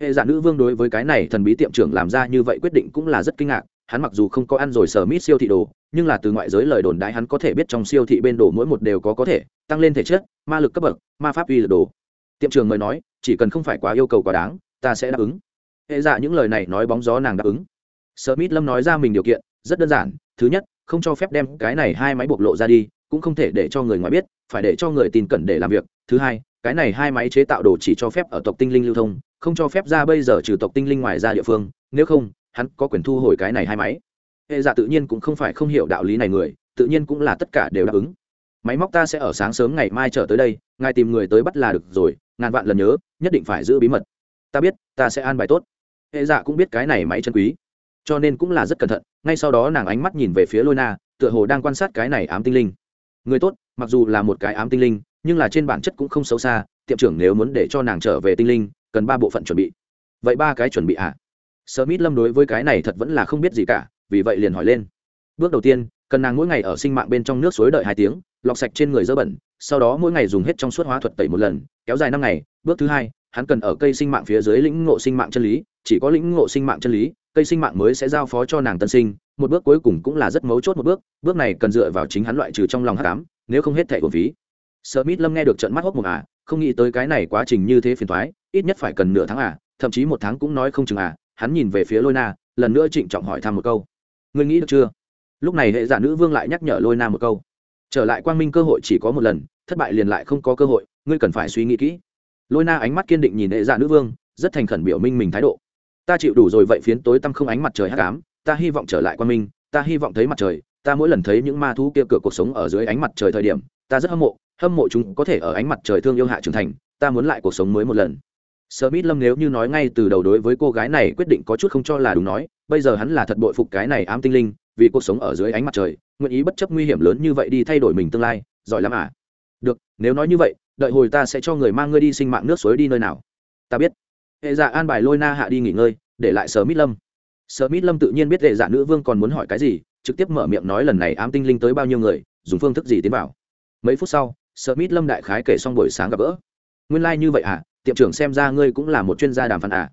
hệ giả nữ vương đối với cái này thần bí tiệm trưởng làm ra như vậy quyết định cũng là rất kinh ngạc hắn mặc dù không có ăn rồi sờ mít siêu thị đồ nhưng là từ ngoại giới lời đồn đại hắn có thể biết trong siêu thị bên đồ mỗi một đều có có thể tăng lên thể chất ma lực cấp bậc ma pháp uy lực đồ tiệm trưởng mới nói chỉ cần không phải quá yêu cầu quá đáng ta sẽ đáp ứng hệ giả những lời này nói bóng gió nàng đáp ứng sờ mít lâm nói ra mình điều kiện rất đơn giản thứ nhất không cho phép đem cái này hai máy bộc lộ ra đi cũng không thể để cho người ngoài biết phải để cho người tin cẩn để làm việc thứ hai cái này hai máy chế tạo đồ chỉ cho phép ở tộc tinh linh lưu thông không cho phép ra bây giờ trừ tộc tinh linh ngoài ra địa phương nếu không hắn có quyền thu hồi cái này hai máy hệ dạ tự nhiên cũng không phải không hiểu đạo lý này người tự nhiên cũng là tất cả đều đáp ứng máy móc ta sẽ ở sáng sớm ngày mai trở tới đây ngài tìm người tới bắt là được rồi ngàn vạn lần nhớ nhất định phải giữ bí mật ta biết ta sẽ an bài tốt hệ dạ cũng biết cái này máy chân quý cho nên cũng là rất cẩn thận ngay sau đó nàng ánh mắt nhìn về phía lôi na tựa hồ đang quan sát cái này ám tinh linh người tốt mặc dù là một cái ám tinh linh nhưng là trên bản chất cũng không xấu xa tiệm trưởng nếu muốn để cho nàng trở về tinh linh cần ba bộ phận chuẩn bị vậy ba cái chuẩn bị ạ à? sở mít lâm đối với cái này thật vẫn là không biết gì cả vì vậy liền hỏi lên bước đầu tiên cần nàng mỗi ngày ở sinh mạng bên trong nước suối đợi hai tiếng lọc sạch trên người dơ bẩn sau đó mỗi ngày dùng hết trong suốt hóa thuật tẩy một lần kéo dài năm ngày bước thứ hai hắn cần ở cây sinh mạng phía dưới lĩnh ngộ sinh mạng chân lý chỉ có lĩnh ngộ sinh mạng chân lý cây sinh mạng mới sẽ giao phó cho nàng tân sinh một bước cuối cùng cũng là rất mấu chốt một bước bước này cần dựa vào chính hắn loại trừ trong lòng hát cám nếu không hết thẻ của phí Smith Lâm nghe được trận mắt hốc mồm à, không nghĩ tới cái này quá trình như thế phiền toái, ít nhất phải cần nửa tháng à, thậm chí một tháng cũng nói không chừng à, hắn nhìn về phía Lôi Na, lần nữa trịnh trọng hỏi thăm một câu. Ngươi nghĩ được chưa? Lúc này hệ giả nữ vương lại nhắc nhở Lôi Na một câu. Trở lại quang minh cơ hội chỉ có một lần, thất bại liền lại không có cơ hội, ngươi cần phải suy nghĩ kỹ. Lôi Na ánh mắt kiên định nhìn hệ giả nữ vương, rất thành khẩn biểu minh mình thái độ. Ta chịu đủ rồi vậy phiến tối tăm không ánh mặt trời hắc ám, ta hy vọng trở lại quang minh, ta hy vọng thấy mặt trời, ta mỗi lần thấy những ma thú kia cửa cuộc sống ở dưới ánh mặt trời thời điểm, ta rất hâm mộ, hâm mộ chúng có thể ở ánh mặt trời thương yêu hạ trưởng thành ta muốn lại cuộc sống mới một lần Smith Lâm nếu như nói ngay từ đầu đối với cô gái này quyết định có chút không cho là đúng nói, bây giờ hắn là thật bội phục cái này ám tinh linh, vì cuộc sống ở dưới ánh mặt trời, nguyện ý bất chấp nguy hiểm lớn như vậy đi thay đổi mình tương lai, giỏi lắm à. Được, nếu nói như vậy, đợi hồi ta sẽ cho người mang ngươi đi sinh mạng nước suối đi nơi nào. Ta biết. Hệ dạ an bài lôi na hạ đi nghỉ ngơi, để lại Smith Lâm. Smith Lâm tự nhiên biết hệ dạ nữ vương còn muốn hỏi cái gì, trực tiếp mở miệng nói lần này ám tinh linh tới bao nhiêu người, dùng phương thức gì tiến vào. Mấy phút sau, Smith Lâm đại khái kể xong buổi sáng gặp gỡ. Nguyên lai như vậy à, tiệm trưởng xem ra ngươi cũng là một chuyên gia đàm phán à.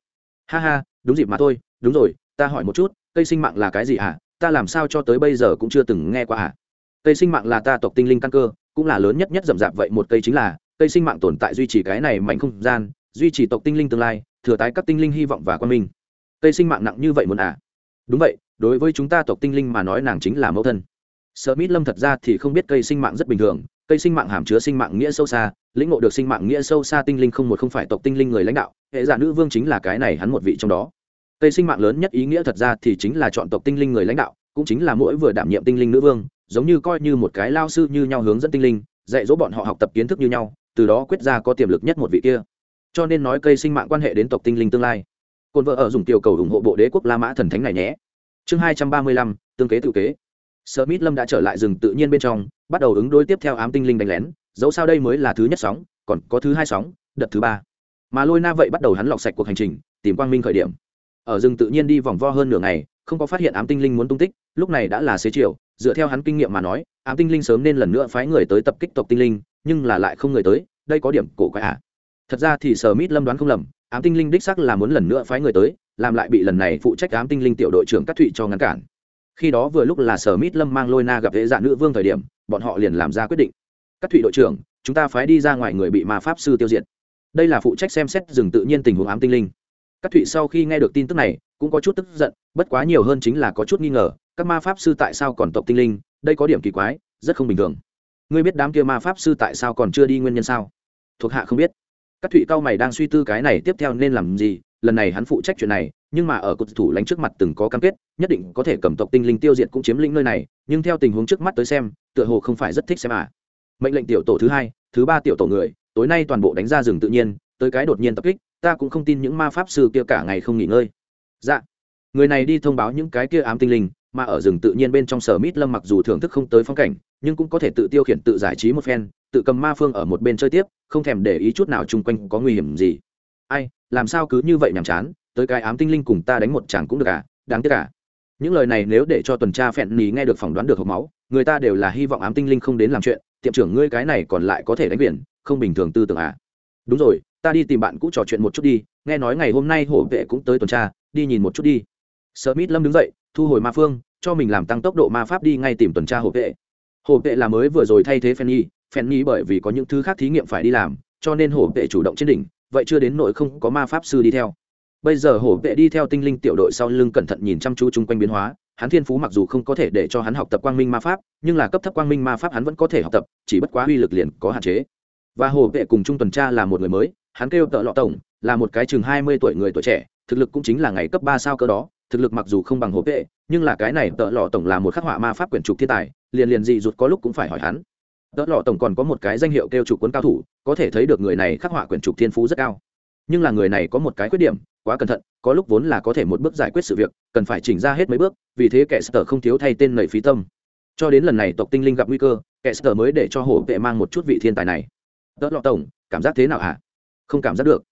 Ha ha, đúng dịp mà thôi, đúng rồi, ta hỏi một chút, cây sinh mạng là cái gì à, ta làm sao cho tới bây giờ cũng chưa từng nghe qua à. Cây sinh mạng là ta tộc tinh linh căn cơ, cũng là lớn nhất nhất rậm rạp vậy một cây chính là, cây sinh mạng tồn tại duy trì cái này mạnh không gian, duy trì tộc tinh linh tương lai, thừa tái các tinh linh hy vọng và quan minh. Cây sinh mạng nặng như vậy muốn à? Đúng vậy, đối với chúng ta tộc tinh linh mà nói nàng chính là mẫu thân. Smith Lâm thật ra thì không biết cây sinh mạng rất bình thường, cây sinh mạng hàm chứa sinh mạng nghĩa sâu xa lĩnh ngộ được sinh mạng nghĩa sâu xa tinh linh không một không phải tộc tinh linh người lãnh đạo hệ giả nữ vương chính là cái này hắn một vị trong đó cây sinh mạng lớn nhất ý nghĩa thật ra thì chính là chọn tộc tinh linh người lãnh đạo cũng chính là mỗi vừa đảm nhiệm tinh linh nữ vương giống như coi như một cái lao sư như nhau hướng dẫn tinh linh dạy dỗ bọn họ học tập kiến thức như nhau từ đó quyết ra có tiềm lực nhất một vị kia cho nên nói cây sinh mạng quan hệ đến tộc tinh linh tương lai cồn vợ ở dùng tiểu cầu ủng hộ bộ đế quốc la mã thần thánh này nhé chương hai trăm ba mươi lăm tương kế tự kế Smith Lâm đã trở lại rừng tự nhiên bên trong, bắt đầu ứng đối tiếp theo ám tinh linh đánh lén, dẫu sao đây mới là thứ nhất sóng, còn có thứ hai sóng, đợt thứ ba. Mà Lôi Na vậy bắt đầu hắn lọc sạch cuộc hành trình, tìm quang minh khởi điểm. Ở rừng tự nhiên đi vòng vo hơn nửa ngày, không có phát hiện ám tinh linh muốn tung tích, lúc này đã là xế chiều, dựa theo hắn kinh nghiệm mà nói, ám tinh linh sớm nên lần nữa phái người tới tập kích tộc tinh linh, nhưng là lại không người tới, đây có điểm cổ quái ạ. À. Thật ra thì Sở Mít Lâm đoán không lầm, ám tinh linh đích xác là muốn lần nữa phái người tới, làm lại bị lần này phụ trách ám tinh linh tiểu đội trưởng Cát Thụy cho ngăn cản khi đó vừa lúc là sở mít lâm mang lôi na gặp hệ dạ nữ vương thời điểm bọn họ liền làm ra quyết định các thủy đội trưởng chúng ta phái đi ra ngoài người bị ma pháp sư tiêu diệt đây là phụ trách xem xét rừng tự nhiên tình huống ám tinh linh các thụy sau khi nghe được tin tức này cũng có chút tức giận bất quá nhiều hơn chính là có chút nghi ngờ các ma pháp sư tại sao còn tộc tinh linh đây có điểm kỳ quái rất không bình thường ngươi biết đám kia ma pháp sư tại sao còn chưa đi nguyên nhân sao thuộc hạ không biết các thụy cao mày đang suy tư cái này tiếp theo nên làm gì lần này hắn phụ trách chuyện này nhưng mà ở cột thủ lãnh trước mặt từng có cam kết nhất định có thể cầm tộc tinh linh tiêu diệt cũng chiếm lĩnh nơi này nhưng theo tình huống trước mắt tới xem tựa hồ không phải rất thích xem à mệnh lệnh tiểu tổ thứ hai thứ ba tiểu tổ người tối nay toàn bộ đánh ra rừng tự nhiên tới cái đột nhiên tập kích ta cũng không tin những ma pháp sư kia cả ngày không nghỉ ngơi dạ người này đi thông báo những cái kia ám tinh linh mà ở rừng tự nhiên bên trong sở mít lâm mặc dù thưởng thức không tới phong cảnh nhưng cũng có thể tự tiêu khiển tự giải trí một phen tự cầm ma phương ở một bên chơi tiếp không thèm để ý chút nào chung quanh có nguy hiểm gì ai làm sao cứ như vậy nhàm chán tới cái ám tinh linh cùng ta đánh một chàng cũng được à đáng tiếc à những lời này nếu để cho tuần tra phẹn nhì nghe được phỏng đoán được hộp máu người ta đều là hy vọng ám tinh linh không đến làm chuyện tiệm trưởng ngươi cái này còn lại có thể đánh biển không bình thường tư tưởng à đúng rồi ta đi tìm bạn cũ trò chuyện một chút đi nghe nói ngày hôm nay hổ vệ cũng tới tuần tra đi nhìn một chút đi sợ lâm đứng dậy thu hồi ma phương cho mình làm tăng tốc độ ma pháp đi ngay tìm tuần tra hổ vệ hổ vệ là mới vừa rồi thay thế phen nhi bởi vì có những thứ khác thí nghiệm phải đi làm cho nên hổ vệ chủ động trên đỉnh vậy chưa đến nỗi không có ma pháp sư đi theo bây giờ hổ vệ đi theo tinh linh tiểu đội sau lưng cẩn thận nhìn chăm chú chung quanh biến hóa hắn thiên phú mặc dù không có thể để cho hắn học tập quang minh ma pháp nhưng là cấp thấp quang minh ma pháp hắn vẫn có thể học tập chỉ bất quá uy lực liền có hạn chế và hồ vệ cùng trung tuần tra là một người mới hắn kêu tợ lọ tổng là một cái chừng hai mươi tuổi người tuổi trẻ thực lực cũng chính là ngày cấp ba sao cơ đó thực lực mặc dù không bằng hồ vệ nhưng là cái này tợ lọ tổng là một khắc họa ma pháp quyển trục thiên tài liền liền dị rụt có lúc cũng phải hỏi hắn tợ lọ tổng còn có một cái danh hiệu kêu trục quân cao thủ có thể thấy được người này khắc họa quyển trục thiên phú rất cao nhưng là người này có một cái khuyết điểm quá cẩn thận có lúc vốn là có thể một bước giải quyết sự việc cần phải chỉnh ra hết mấy bước vì thế kẻ sờ không thiếu thay tên nầy phí tâm cho đến lần này tộc tinh linh gặp nguy cơ kẻ sờ mới để cho hổ vệ mang một chút vị thiên tài này tớ lọ tổng cảm giác thế nào hả à? không cảm giác được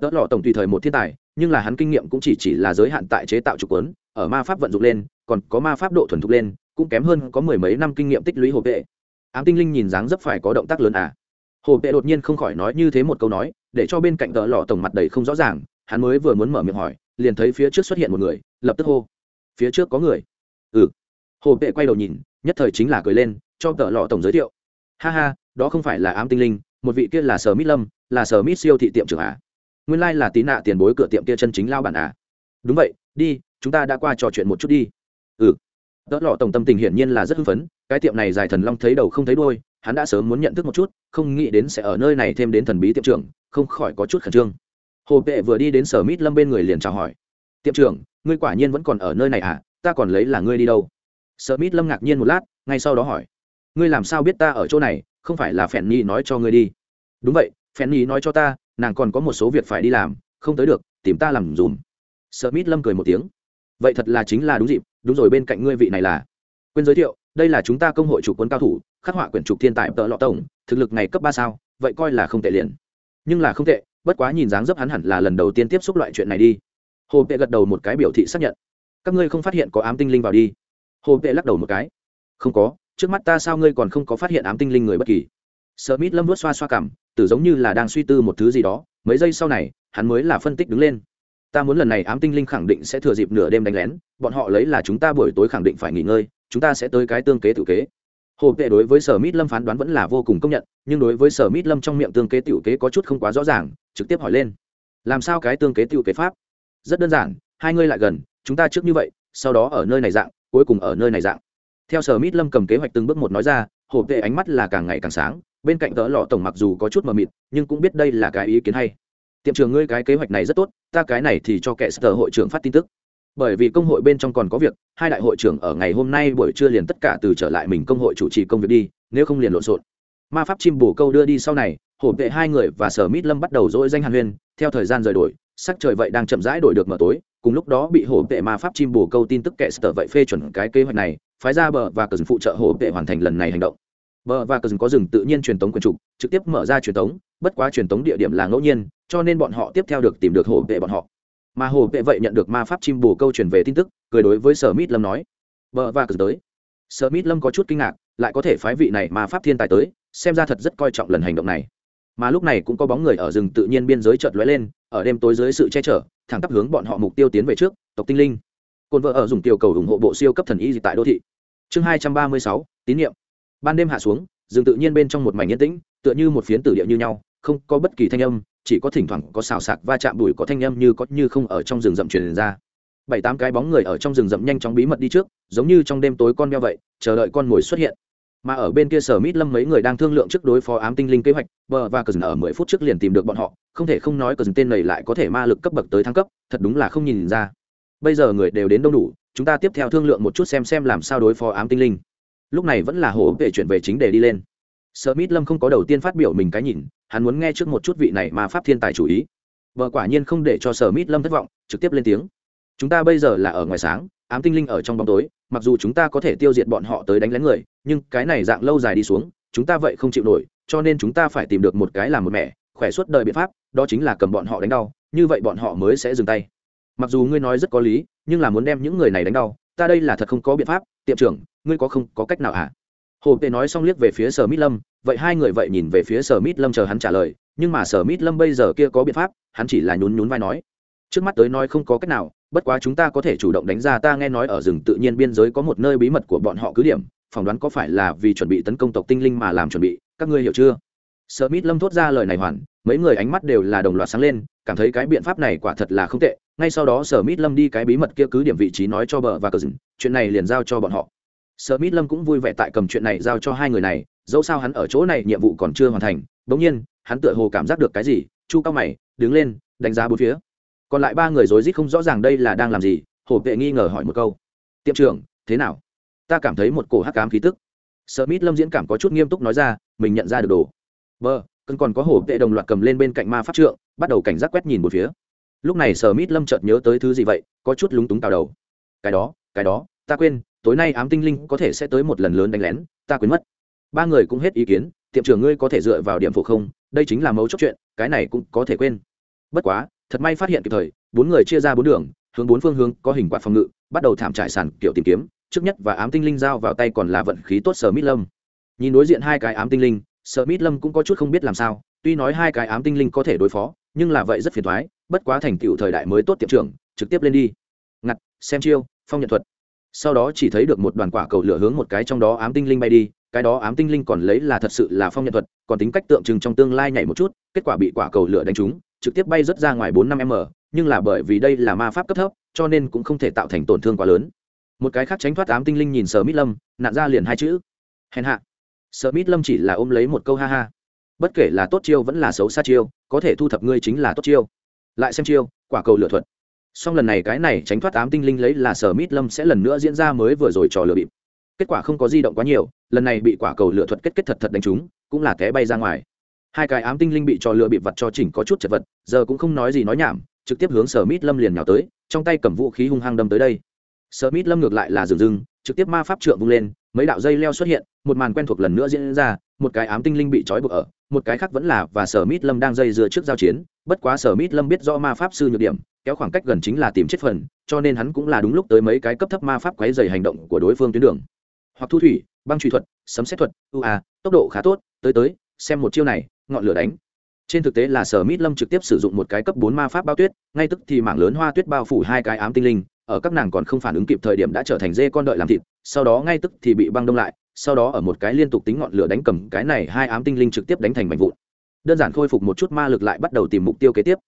tớ lọ tổng tùy thời một thiên tài nhưng là hắn kinh nghiệm cũng chỉ chỉ là giới hạn tại chế tạo trục quấn ở ma pháp vận dụng lên còn có ma pháp độ thuần thục lên cũng kém hơn có mười mấy năm kinh nghiệm tích lũy hổ vệ ám tinh linh nhìn dáng dấp phải có động tác lớn à hồ tệ đột nhiên không khỏi nói như thế một câu nói để cho bên cạnh tợ lò tổng mặt đầy không rõ ràng hắn mới vừa muốn mở miệng hỏi liền thấy phía trước xuất hiện một người lập tức hô phía trước có người ừ hồ tệ quay đầu nhìn nhất thời chính là cười lên cho tợ lò tổng giới thiệu ha ha đó không phải là ám tinh linh một vị kia là sở mít lâm là sở mít siêu thị tiệm trưởng à. nguyên lai like là tí nạ tiền bối cửa tiệm kia chân chính lao bản à. đúng vậy đi chúng ta đã qua trò chuyện một chút đi ừ tợ lò tổng tâm tình hiển nhiên là rất hưng phấn cái tiệm này dài thần long thấy đầu không thấy đôi hắn đã sớm muốn nhận thức một chút không nghĩ đến sẽ ở nơi này thêm đến thần bí tiệm trưởng không khỏi có chút khẩn trương hồ vệ vừa đi đến sở mít lâm bên người liền chào hỏi tiệm trưởng ngươi quả nhiên vẫn còn ở nơi này à ta còn lấy là ngươi đi đâu sở mít lâm ngạc nhiên một lát ngay sau đó hỏi ngươi làm sao biết ta ở chỗ này không phải là phèn nhi nói cho ngươi đi đúng vậy phèn nhi nói cho ta nàng còn có một số việc phải đi làm không tới được tìm ta làm dùm sở mít lâm cười một tiếng vậy thật là chính là đúng dịp đúng rồi bên cạnh ngươi vị này là quên giới thiệu đây là chúng ta công hội chủ quân cao thủ khắc họa quyển trục thiên tài tợ lọ tổng thực lực ngày cấp ba sao vậy coi là không tệ liền nhưng là không tệ bất quá nhìn dáng dấp hắn hẳn là lần đầu tiên tiếp xúc loại chuyện này đi hồ vệ gật đầu một cái biểu thị xác nhận các ngươi không phát hiện có ám tinh linh vào đi hồ vệ lắc đầu một cái không có trước mắt ta sao ngươi còn không có phát hiện ám tinh linh người bất kỳ sợ mít lâm vuốt xoa xoa cảm tử giống như là đang suy tư một thứ gì đó mấy giây sau này hắn mới là phân tích đứng lên ta muốn lần này ám tinh linh khẳng định sẽ thừa dịp nửa đêm đánh lén bọn họ lấy là chúng ta buổi tối khẳng định phải nghỉ ngơi chúng ta sẽ tới cái tương kế tự kế hồ tệ đối với sở mít lâm phán đoán vẫn là vô cùng công nhận nhưng đối với sở mít lâm trong miệng tương kế tiểu kế có chút không quá rõ ràng trực tiếp hỏi lên làm sao cái tương kế tiểu kế pháp rất đơn giản hai người lại gần chúng ta trước như vậy sau đó ở nơi này dạng cuối cùng ở nơi này dạng theo sở mít lâm cầm kế hoạch từng bước một nói ra hồ tệ ánh mắt là càng ngày càng sáng bên cạnh tớ lọ tổng mặc dù có chút mờ mịt nhưng cũng biết đây là cái ý kiến hay tiệm trường ngươi cái kế hoạch này rất tốt ta cái này thì cho kẻ sở hội trưởng phát tin tức bởi vì công hội bên trong còn có việc hai đại hội trưởng ở ngày hôm nay buổi trưa liền tất cả từ trở lại mình công hội chủ trì công việc đi nếu không liền lộn xộn ma pháp chim bổ câu đưa đi sau này hổ vệ hai người và sở mít lâm bắt đầu dỗi danh hàn huyên theo thời gian rời đổi sắc trời vậy đang chậm rãi đổi được mở tối cùng lúc đó bị hổ vệ ma pháp chim bổ câu tin tức kệ sở vậy phê chuẩn cái kế hoạch này phái ra bờ và cờ rừng phụ trợ hổ vệ hoàn thành lần này hành động bờ và cờ rừng có rừng tự nhiên truyền tống quyền trục trực tiếp mở ra truyền tống bất quá truyền tống địa điểm là ngẫu nhiên cho nên bọn họ tiếp theo được tìm được hổ vệ bọn họ mà hồ vệ vậy nhận được ma pháp chim bồ câu truyền về tin tức cười đối với sở mít lâm nói vợ và cực tới sở mít lâm có chút kinh ngạc lại có thể phái vị này ma pháp thiên tài tới xem ra thật rất coi trọng lần hành động này mà lúc này cũng có bóng người ở rừng tự nhiên biên giới chợt lóe lên ở đêm tối dưới sự che chở thẳng tắp hướng bọn họ mục tiêu tiến về trước tộc tinh linh cồn vợ ở dùng tiểu cầu ủng hộ bộ siêu cấp thần y tại đô thị chương hai trăm ba mươi sáu tín nhiệm ban đêm hạ xuống rừng tự nhiên bên trong một mảnh yên tĩnh tựa như một phiến tử địa như nhau không có bất kỳ thanh âm chỉ có thỉnh thoảng có xào sạc va chạm bụi có thanh âm như có như không ở trong rừng rậm truyền ra bảy tám cái bóng người ở trong rừng rậm nhanh chóng bí mật đi trước giống như trong đêm tối con meo vậy chờ đợi con mồi xuất hiện mà ở bên kia sở mít lâm mấy người đang thương lượng trước đối phó ám tinh linh kế hoạch bờ và cờ ở mười phút trước liền tìm được bọn họ không thể không nói cờ tên này lại có thể ma lực cấp bậc tới thăng cấp thật đúng là không nhìn ra bây giờ người đều đến đông đủ chúng ta tiếp theo thương lượng một chút xem xem làm sao đối phó ám tinh linh lúc này vẫn là hổ vệ chuyển về chính đề đi lên Smith Lâm không có đầu tiên phát biểu mình cái nhìn, hắn muốn nghe trước một chút vị này mà pháp thiên tài chú ý. Vợ quả nhiên không để cho Smith Lâm thất vọng, trực tiếp lên tiếng. Chúng ta bây giờ là ở ngoài sáng, ám tinh linh ở trong bóng tối, mặc dù chúng ta có thể tiêu diệt bọn họ tới đánh lén người, nhưng cái này dạng lâu dài đi xuống, chúng ta vậy không chịu nổi, cho nên chúng ta phải tìm được một cái làm một mẹ, khỏe suốt đời biện pháp, đó chính là cầm bọn họ đánh đau, như vậy bọn họ mới sẽ dừng tay. Mặc dù ngươi nói rất có lý, nhưng là muốn đem những người này đánh đau, ta đây là thật không có biện pháp, tiệm trưởng, ngươi có không có cách nào ạ? À? hồ Tề nói xong liếc về phía sở mít lâm vậy hai người vậy nhìn về phía sở mít lâm chờ hắn trả lời nhưng mà sở mít lâm bây giờ kia có biện pháp hắn chỉ là nhún nhún vai nói trước mắt tới nói không có cách nào bất quá chúng ta có thể chủ động đánh ra ta nghe nói ở rừng tự nhiên biên giới có một nơi bí mật của bọn họ cứ điểm phỏng đoán có phải là vì chuẩn bị tấn công tộc tinh linh mà làm chuẩn bị các ngươi hiểu chưa sở mít lâm thốt ra lời này hoàn mấy người ánh mắt đều là đồng loạt sáng lên cảm thấy cái biện pháp này quả thật là không tệ ngay sau đó sở mít lâm đi cái bí mật kia cứ điểm vị trí nói cho bờ và cờ rừng chuyện này liền giao cho bọn họ Smith Lâm cũng vui vẻ tại cầm chuyện này giao cho hai người này, dẫu sao hắn ở chỗ này nhiệm vụ còn chưa hoàn thành, bỗng nhiên, hắn tựa hồ cảm giác được cái gì, chu cao mày, đứng lên, đánh giá bốn phía. Còn lại ba người rối rít không rõ ràng đây là đang làm gì, Hồ Vệ nghi ngờ hỏi một câu. "Tiệm trưởng, thế nào?" "Ta cảm thấy một cổ hắc ám khí tức." Smith Lâm diễn cảm có chút nghiêm túc nói ra, mình nhận ra được đồ. "Bơ." Cần còn có Hồ Vệ đồng loạt cầm lên bên cạnh ma pháp trượng, bắt đầu cảnh giác quét nhìn bốn phía. Lúc này Smith Lâm chợt nhớ tới thứ gì vậy, có chút lúng túng cào đầu. "Cái đó, cái đó, ta quên, tối nay ám tinh linh có thể sẽ tới một lần lớn đánh lén ta quên mất ba người cũng hết ý kiến tiệm trưởng ngươi có thể dựa vào điểm phổ không đây chính là mấu chốt chuyện cái này cũng có thể quên bất quá thật may phát hiện kịp thời bốn người chia ra bốn đường hướng bốn phương hướng có hình quạt phòng ngự bắt đầu thảm trải sàn kiểu tìm kiếm trước nhất và ám tinh linh giao vào tay còn là vận khí tốt sở mít lâm nhìn đối diện hai cái ám tinh linh sở mít lâm cũng có chút không biết làm sao tuy nói hai cái ám tinh linh có thể đối phó nhưng là vậy rất phiền thoái bất quá thành tựu thời đại mới tốt tiệm trưởng trực tiếp lên đi ngặt xem chiêu phong nhận thuật sau đó chỉ thấy được một đoàn quả cầu lửa hướng một cái trong đó ám tinh linh bay đi cái đó ám tinh linh còn lấy là thật sự là phong nhận thuật còn tính cách tượng trưng trong tương lai nhảy một chút kết quả bị quả cầu lửa đánh trúng trực tiếp bay rớt ra ngoài bốn năm m nhưng là bởi vì đây là ma pháp cấp thấp cho nên cũng không thể tạo thành tổn thương quá lớn một cái khác tránh thoát ám tinh linh nhìn sở mít lâm nạn ra liền hai chữ hèn hạ sở mít lâm chỉ là ôm lấy một câu ha ha bất kể là tốt chiêu vẫn là xấu xa chiêu có thể thu thập ngươi chính là tốt chiêu lại xem chiêu quả cầu lửa thuật song lần này cái này tránh thoát ám tinh linh lấy là sở mít lâm sẽ lần nữa diễn ra mới vừa rồi trò lừa bịp kết quả không có di động quá nhiều lần này bị quả cầu lửa thuật kết kết thật thật đánh trúng cũng là té bay ra ngoài hai cái ám tinh linh bị trò lừa bịp vặt cho chỉnh có chút chật vật giờ cũng không nói gì nói nhảm trực tiếp hướng sở mít lâm liền nhào tới trong tay cầm vũ khí hung hăng đâm tới đây sở mít lâm ngược lại là dừng dừng trực tiếp ma pháp trượng vung lên mấy đạo dây leo xuất hiện một màn quen thuộc lần nữa diễn ra một cái ám tinh linh bị trói buộc ở một cái khác vẫn là và sở mít lâm đang dây dưa trước giao chiến bất quá sở mít lâm biết rõ ma pháp sư nhược điểm kéo khoảng cách gần chính là tìm chết phần cho nên hắn cũng là đúng lúc tới mấy cái cấp thấp ma pháp quấy dày hành động của đối phương tuyến đường hoặc thu thủy băng truy thuật sấm xét thuật ưu à tốc độ khá tốt tới tới xem một chiêu này ngọn lửa đánh trên thực tế là sở mít lâm trực tiếp sử dụng một cái cấp bốn ma pháp bao tuyết ngay tức thì mảng lớn hoa tuyết bao phủ hai cái ám tinh linh ở các nàng còn không phản ứng kịp thời điểm đã trở thành dê con đợi làm thịt sau đó ngay tức thì bị băng đông lại sau đó ở một cái liên tục tính ngọn lửa đánh cầm cái này hai ám tinh linh trực tiếp đánh thành mảnh vụn đơn giản khôi phục một chút ma lực lại bắt đầu tìm mục tiêu kế tiếp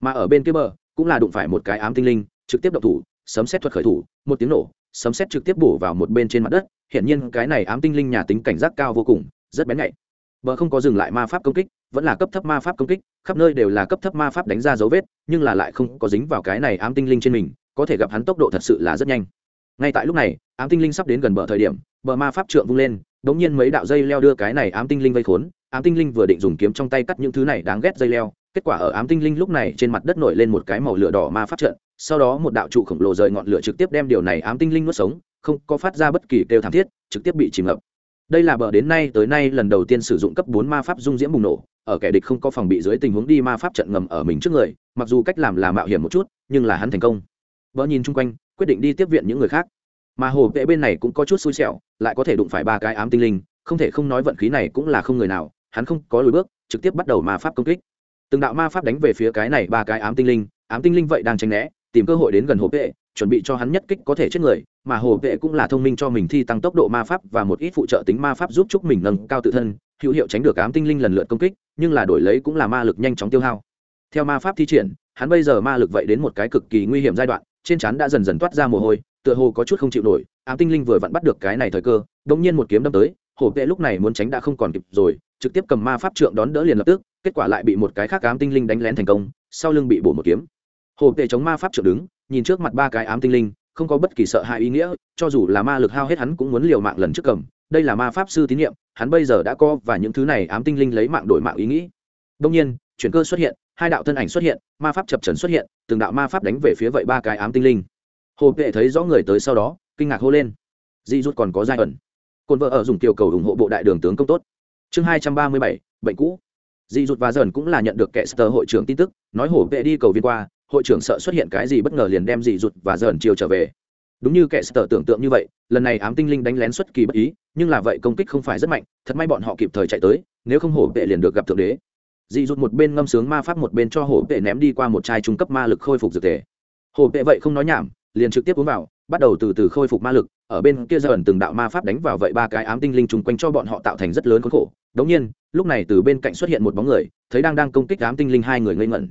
mà ở bên kia bờ cũng là đụng phải một cái ám tinh linh trực tiếp động thủ sấm xét thuật khởi thủ một tiếng nổ sấm xét trực tiếp bổ vào một bên trên mặt đất hiển nhiên cái này ám tinh linh nhà tính cảnh giác cao vô cùng rất bén nhạy bờ không có dừng lại ma pháp công kích vẫn là cấp thấp ma pháp công kích khắp nơi đều là cấp thấp ma pháp đánh ra dấu vết nhưng là lại không có dính vào cái này ám tinh linh trên mình có thể gặp hắn tốc độ thật sự là rất nhanh ngay tại lúc này ám tinh linh sắp đến gần bờ thời điểm bờ ma pháp trượng vung lên đ ỗ n g nhiên mấy đạo dây leo đưa cái này ám tinh linh vây khốn ám tinh linh vừa định dùng kiếm trong tay cắt những thứ này đáng ghét dây leo kết quả ở ám tinh linh lúc này trên mặt đất nổi lên một cái màu lửa đỏ ma pháp trận sau đó một đạo trụ khổng lồ rời ngọn lửa trực tiếp đem điều này ám tinh linh nuốt sống không có phát ra bất kỳ kêu thảm thiết trực tiếp bị chìm ngập đây là bờ đến nay tới nay lần đầu tiên sử dụng cấp bốn ma pháp dung diễm bùng nổ ở kẻ địch không có phòng bị dưới tình huống đi ma pháp trận ngầm ở mình trước người mặc dù cách làm là mạo hiểm một chút nhưng là hắn thành công bờ nhìn chung quanh quyết định đi tiếp viện những người khác mà hồ vệ bên này cũng có chút xui xẻo lại có thể đụng phải ba cái ám tinh linh không thể không nói vận khí này cũng là không người nào hắn không có lối bước trực tiếp bắt đầu ma pháp công kích từng đạo ma pháp đánh về phía cái này ba cái ám tinh linh ám tinh linh vậy đang tránh né tìm cơ hội đến gần hồ vệ chuẩn bị cho hắn nhất kích có thể chết người mà hồ vệ cũng là thông minh cho mình thi tăng tốc độ ma pháp và một ít phụ trợ tính ma pháp giúp chúc mình nâng cao tự thân hữu hiệu, tránh được ám tinh linh lần lượt công kích nhưng là đổi lấy cũng là ma lực nhanh chóng tiêu hao theo ma pháp thi triển hắn bây giờ ma lực vậy đến một cái cực kỳ nguy hiểm giai đoạn trên chắn đã dần dần toát ra mồ hôi tựa hồ có chút không chịu nổi ám tinh linh vừa vặn bắt được cái này thời cơ đ ỗ n g nhiên một kiếm đâm tới hổ vệ lúc này muốn tránh đã không còn kịp rồi trực tiếp cầm ma pháp trượng đón đỡ liền lập tức kết quả lại bị một cái khác ám tinh linh đánh lén thành công sau lưng bị bổ một kiếm hổ vệ chống ma pháp trượng đứng nhìn trước mặt ba cái ám tinh linh không có bất kỳ sợ hãi ý nghĩa cho dù là ma lực hao hết hắn cũng muốn liều mạng lần trước cầm đây là ma pháp sư tín nhiệm hắn bây giờ đã co và những thứ này ám tinh linh lấy mạng đổi mạng ý nghĩ đông nhiên chuyển cơ xuất hiện hai đạo thân ảnh xuất hiện ma pháp chập trần xuất hiện từng đạo ma pháp đánh về phía vậy ba cái ám tinh linh hồ vệ thấy rõ người tới sau đó kinh ngạc hô lên Di rút còn có giai ẩn cồn vợ ở dùng tiểu cầu ủng hộ bộ đại đường tướng công tốt chương hai trăm ba mươi bảy bệnh cũ dị dụt và dần cũng là nhận được kẻ sơ hội trưởng tin tức nói hổ vệ đi cầu viên qua hội trưởng sợ xuất hiện cái gì bất ngờ liền đem dị dụt và dần chiều trở về đúng như kẻ sơ tưởng tượng như vậy lần này ám tinh linh đánh lén xuất kỳ bất ý nhưng là vậy công kích không phải rất mạnh thật may bọn họ kịp thời chạy tới nếu không hổ vệ liền được gặp thượng đế dị dụt một bên ngâm sướng ma pháp một bên cho hổ vệ ném đi qua một chai trung cấp ma lực khôi phục dược thể hổ vệ vậy không nói nhảm liền trực tiếp uống vào bắt đầu từ từ khôi phục ma lực ở bên kia dần từng đạo ma pháp đánh vào vậy ba cái ám tinh linh trùng quanh cho bọn họ tạo thành rất lớn khốn khổ đống nhiên lúc này từ bên cạnh xuất hiện một bóng người thấy đang đang công kích ám tinh linh hai người ngây ngẩn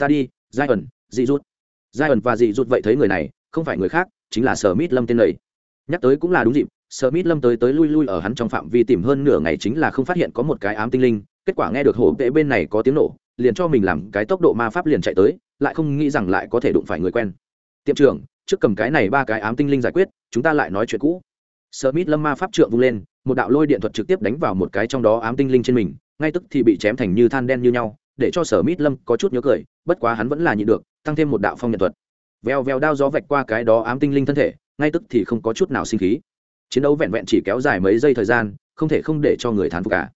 ta đi giai ẩn dị rút giai ẩn và dị rút vậy thấy người này không phải người khác chính là Smith lâm tên này. nhắc tới cũng là đúng dịp Smith lâm tới tới lui lui ở hắn trong phạm vi tìm hơn nửa ngày chính là không phát hiện có một cái ám tinh linh kết quả nghe được hổ vệ bên này có tiếng nổ liền cho mình làm cái tốc độ ma pháp liền chạy tới lại không nghĩ rằng lại có thể đụng phải người quen tiệm trưởng trước cầm cái này ba cái ám tinh linh giải quyết chúng ta lại nói chuyện cũ Smith lâm ma pháp trượng vung lên một đạo lôi điện thuật trực tiếp đánh vào một cái trong đó ám tinh linh trên mình ngay tức thì bị chém thành như than đen như nhau để cho Smith lâm có chút nhớ cười bất quá hắn vẫn là nhịn được tăng thêm một đạo phong nhận thuật vèo vèo đao gió vạch qua cái đó ám tinh linh thân thể ngay tức thì không có chút nào sinh khí chiến đấu vẹn vẹn chỉ kéo dài mấy giây thời gian không thể không để cho người thán phục cả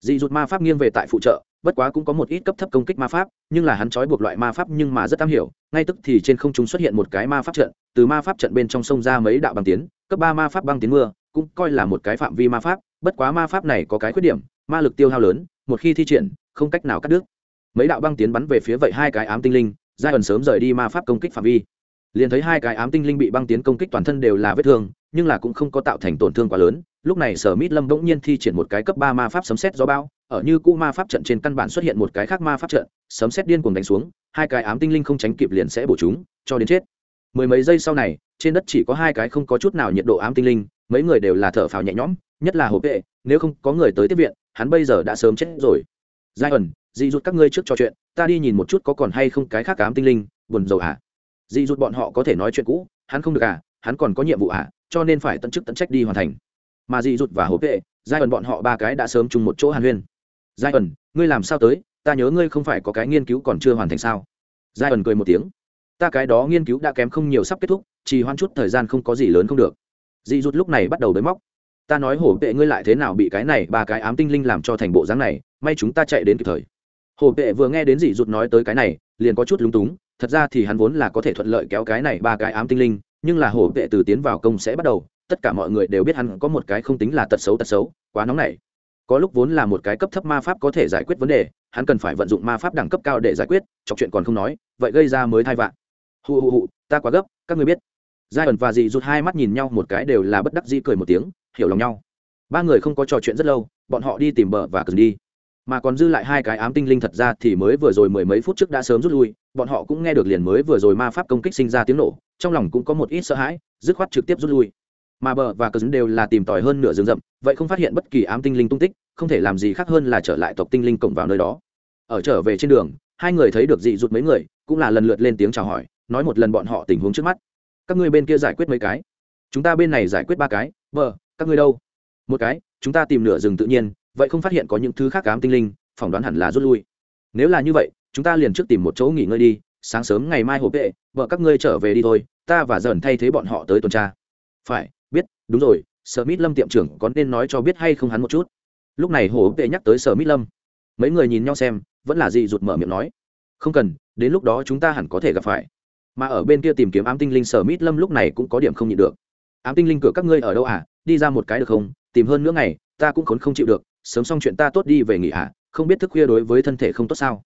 dị rụt ma pháp nghiêng về tại phụ trợ bất quá cũng có một ít cấp thấp công kích ma pháp nhưng là hắn trói buộc loại ma pháp nhưng mà rất am hiểu ngay tức thì trên không chúng xuất hiện một cái ma pháp trận từ ma pháp trận bên trong sông ra mấy đạo băng tiến cấp ba ma pháp băng tiến mưa cũng coi là một cái phạm vi ma pháp bất quá ma pháp này có cái khuyết điểm ma lực tiêu hao lớn một khi thi triển không cách nào cắt đứt mấy đạo băng tiến bắn về phía vậy hai cái ám tinh linh giai ẩn sớm rời đi ma pháp công kích phạm vi liền thấy hai cái ám tinh linh bị băng tiến công kích toàn thân đều là vết thương nhưng là cũng không có tạo thành tổn thương quá lớn lúc này sở mít lâm bỗng nhiên thi triển một cái cấp ba ma pháp sấm xét gió bao ở như cũ ma pháp trận trên căn bản xuất hiện một cái khác ma pháp trận sấm xét điên cuồng đánh xuống hai cái ám tinh linh không tránh kịp liền sẽ bổ chúng cho đến chết mười mấy giây sau này trên đất chỉ có hai cái không có chút nào nhiệt độ ám tinh linh mấy người đều là thở phào nhẹ nhõm nhất là hộp vệ nếu không có người tới tiếp viện hắn bây giờ đã sớm chết rồi giai ẩn dị rút các ngươi trước trò chuyện ta đi nhìn một chút có còn hay không cái khác ám tinh linh buồn rầu hả dị rụt bọn họ có thể nói chuyện cũ hắn không được à hắn còn có nhiệm vụ à cho nên phải tận chức tận trách đi hoàn thành mà dị rụt và hộp vệ giai ẩn bọn họ ba cái đã sớm chung một chỗ hàn huyên giai ẩn ngươi làm sao tới ta nhớ ngươi không phải có cái nghiên cứu còn chưa hoàn thành sao giai ẩn cười một tiếng ta cái đó nghiên cứu đã kém không nhiều sắp kết thúc chỉ hoan chút thời gian không có gì lớn không được dị rụt lúc này bắt đầu bới móc ta nói hổ vệ ngươi lại thế nào bị cái này ba cái ám tinh linh làm cho thành bộ dáng này may chúng ta chạy đến kịp thời hổ vệ vừa nghe đến dị rụt nói tới cái này liền có chút lúng túng thật ra thì hắn vốn là có thể thuận lợi kéo cái này ba cái ám tinh linh nhưng là hổ vệ từ tiến vào công sẽ bắt đầu tất cả mọi người đều biết hắn có một cái không tính là tật xấu tật xấu quá nóng này có lúc vốn là một cái cấp thấp ma pháp có thể giải quyết vấn đề hắn cần phải vận dụng ma pháp đẳng cấp cao để giải quyết chọc chuyện còn không nói vậy gây ra mới thai vạn hù hù hù ta quá gấp các người biết giai ẩn và dì rút hai mắt nhìn nhau một cái đều là bất đắc dĩ cười một tiếng hiểu lòng nhau ba người không có trò chuyện rất lâu bọn họ đi tìm bờ và cần đi mà còn dư lại hai cái ám tinh linh thật ra thì mới vừa rồi mười mấy phút trước đã sớm rút lui bọn họ cũng nghe được liền mới vừa rồi ma pháp công kích sinh ra tiếng nổ trong lòng cũng có một ít sợ hãi dứt khoát trực tiếp rút lui mà bờ và cờ dính đều là tìm tòi hơn nửa rừng rậm vậy không phát hiện bất kỳ ám tinh linh tung tích không thể làm gì khác hơn là trở lại tộc tinh linh cộng vào nơi đó ở trở về trên đường hai người thấy được dị rụt mấy người cũng là lần lượt lên tiếng chào hỏi nói một lần bọn họ tình huống trước mắt các ngươi bên kia giải quyết mấy cái chúng ta bên này giải quyết ba cái vợ các ngươi đâu một cái chúng ta tìm nửa rừng tự nhiên vậy không phát hiện có những thứ khác ám tinh linh phỏng đoán hẳn là rút lui nếu là như vậy chúng ta liền trước tìm một chỗ nghỉ ngơi đi sáng sớm ngày mai hộp vệ vợ các ngươi trở về đi thôi ta và dần thay thế bọn họ tới tuần tra phải biết đúng rồi sở mít lâm tiệm trưởng có nên nói cho biết hay không hắn một chút lúc này hổ vệ nhắc tới sở mít lâm mấy người nhìn nhau xem vẫn là gì rụt mở miệng nói không cần đến lúc đó chúng ta hẳn có thể gặp phải mà ở bên kia tìm kiếm ám tinh linh sở mít lâm lúc này cũng có điểm không nhịn được ám tinh linh cửa các ngươi ở đâu à đi ra một cái được không tìm hơn nữa ngày ta cũng khốn không chịu được sớm xong chuyện ta tốt đi về nghỉ ạ à, không biết thức khuya đối với thân thể không tốt sao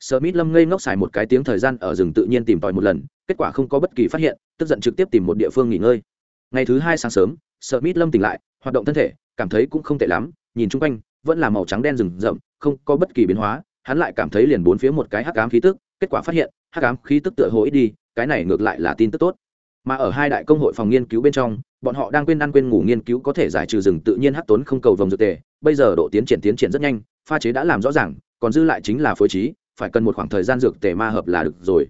Sợ mít lâm ngây ngốc xài một cái tiếng thời gian ở rừng tự nhiên tìm tòi một lần kết quả không có bất kỳ phát hiện tức giận trực tiếp tìm một địa phương nghỉ ngơi ngày thứ hai sáng sớm Sợ mít lâm tỉnh lại hoạt động thân thể cảm thấy cũng không tệ lắm nhìn chung quanh vẫn là màu trắng đen rừng rậm không có bất kỳ biến hóa hắn lại cảm thấy liền bốn phía một cái hắc ám khí tức kết quả phát hiện hắc ám khí tức tựa hồ ít đi cái này ngược lại là tin tức tốt mà ở hai đại công hội phòng nghiên cứu bên trong bọn họ đang quên ăn quên ngủ nghiên cứu có thể giải trừ rừng tự nhiên hắc tốn không cầu vòng dược tề bây giờ độ tiến triển tiến triển rất nhanh pha chế đã làm rõ ràng còn dư lại chính là phối trí phải cần một khoảng thời gian dược tề ma hợp là được rồi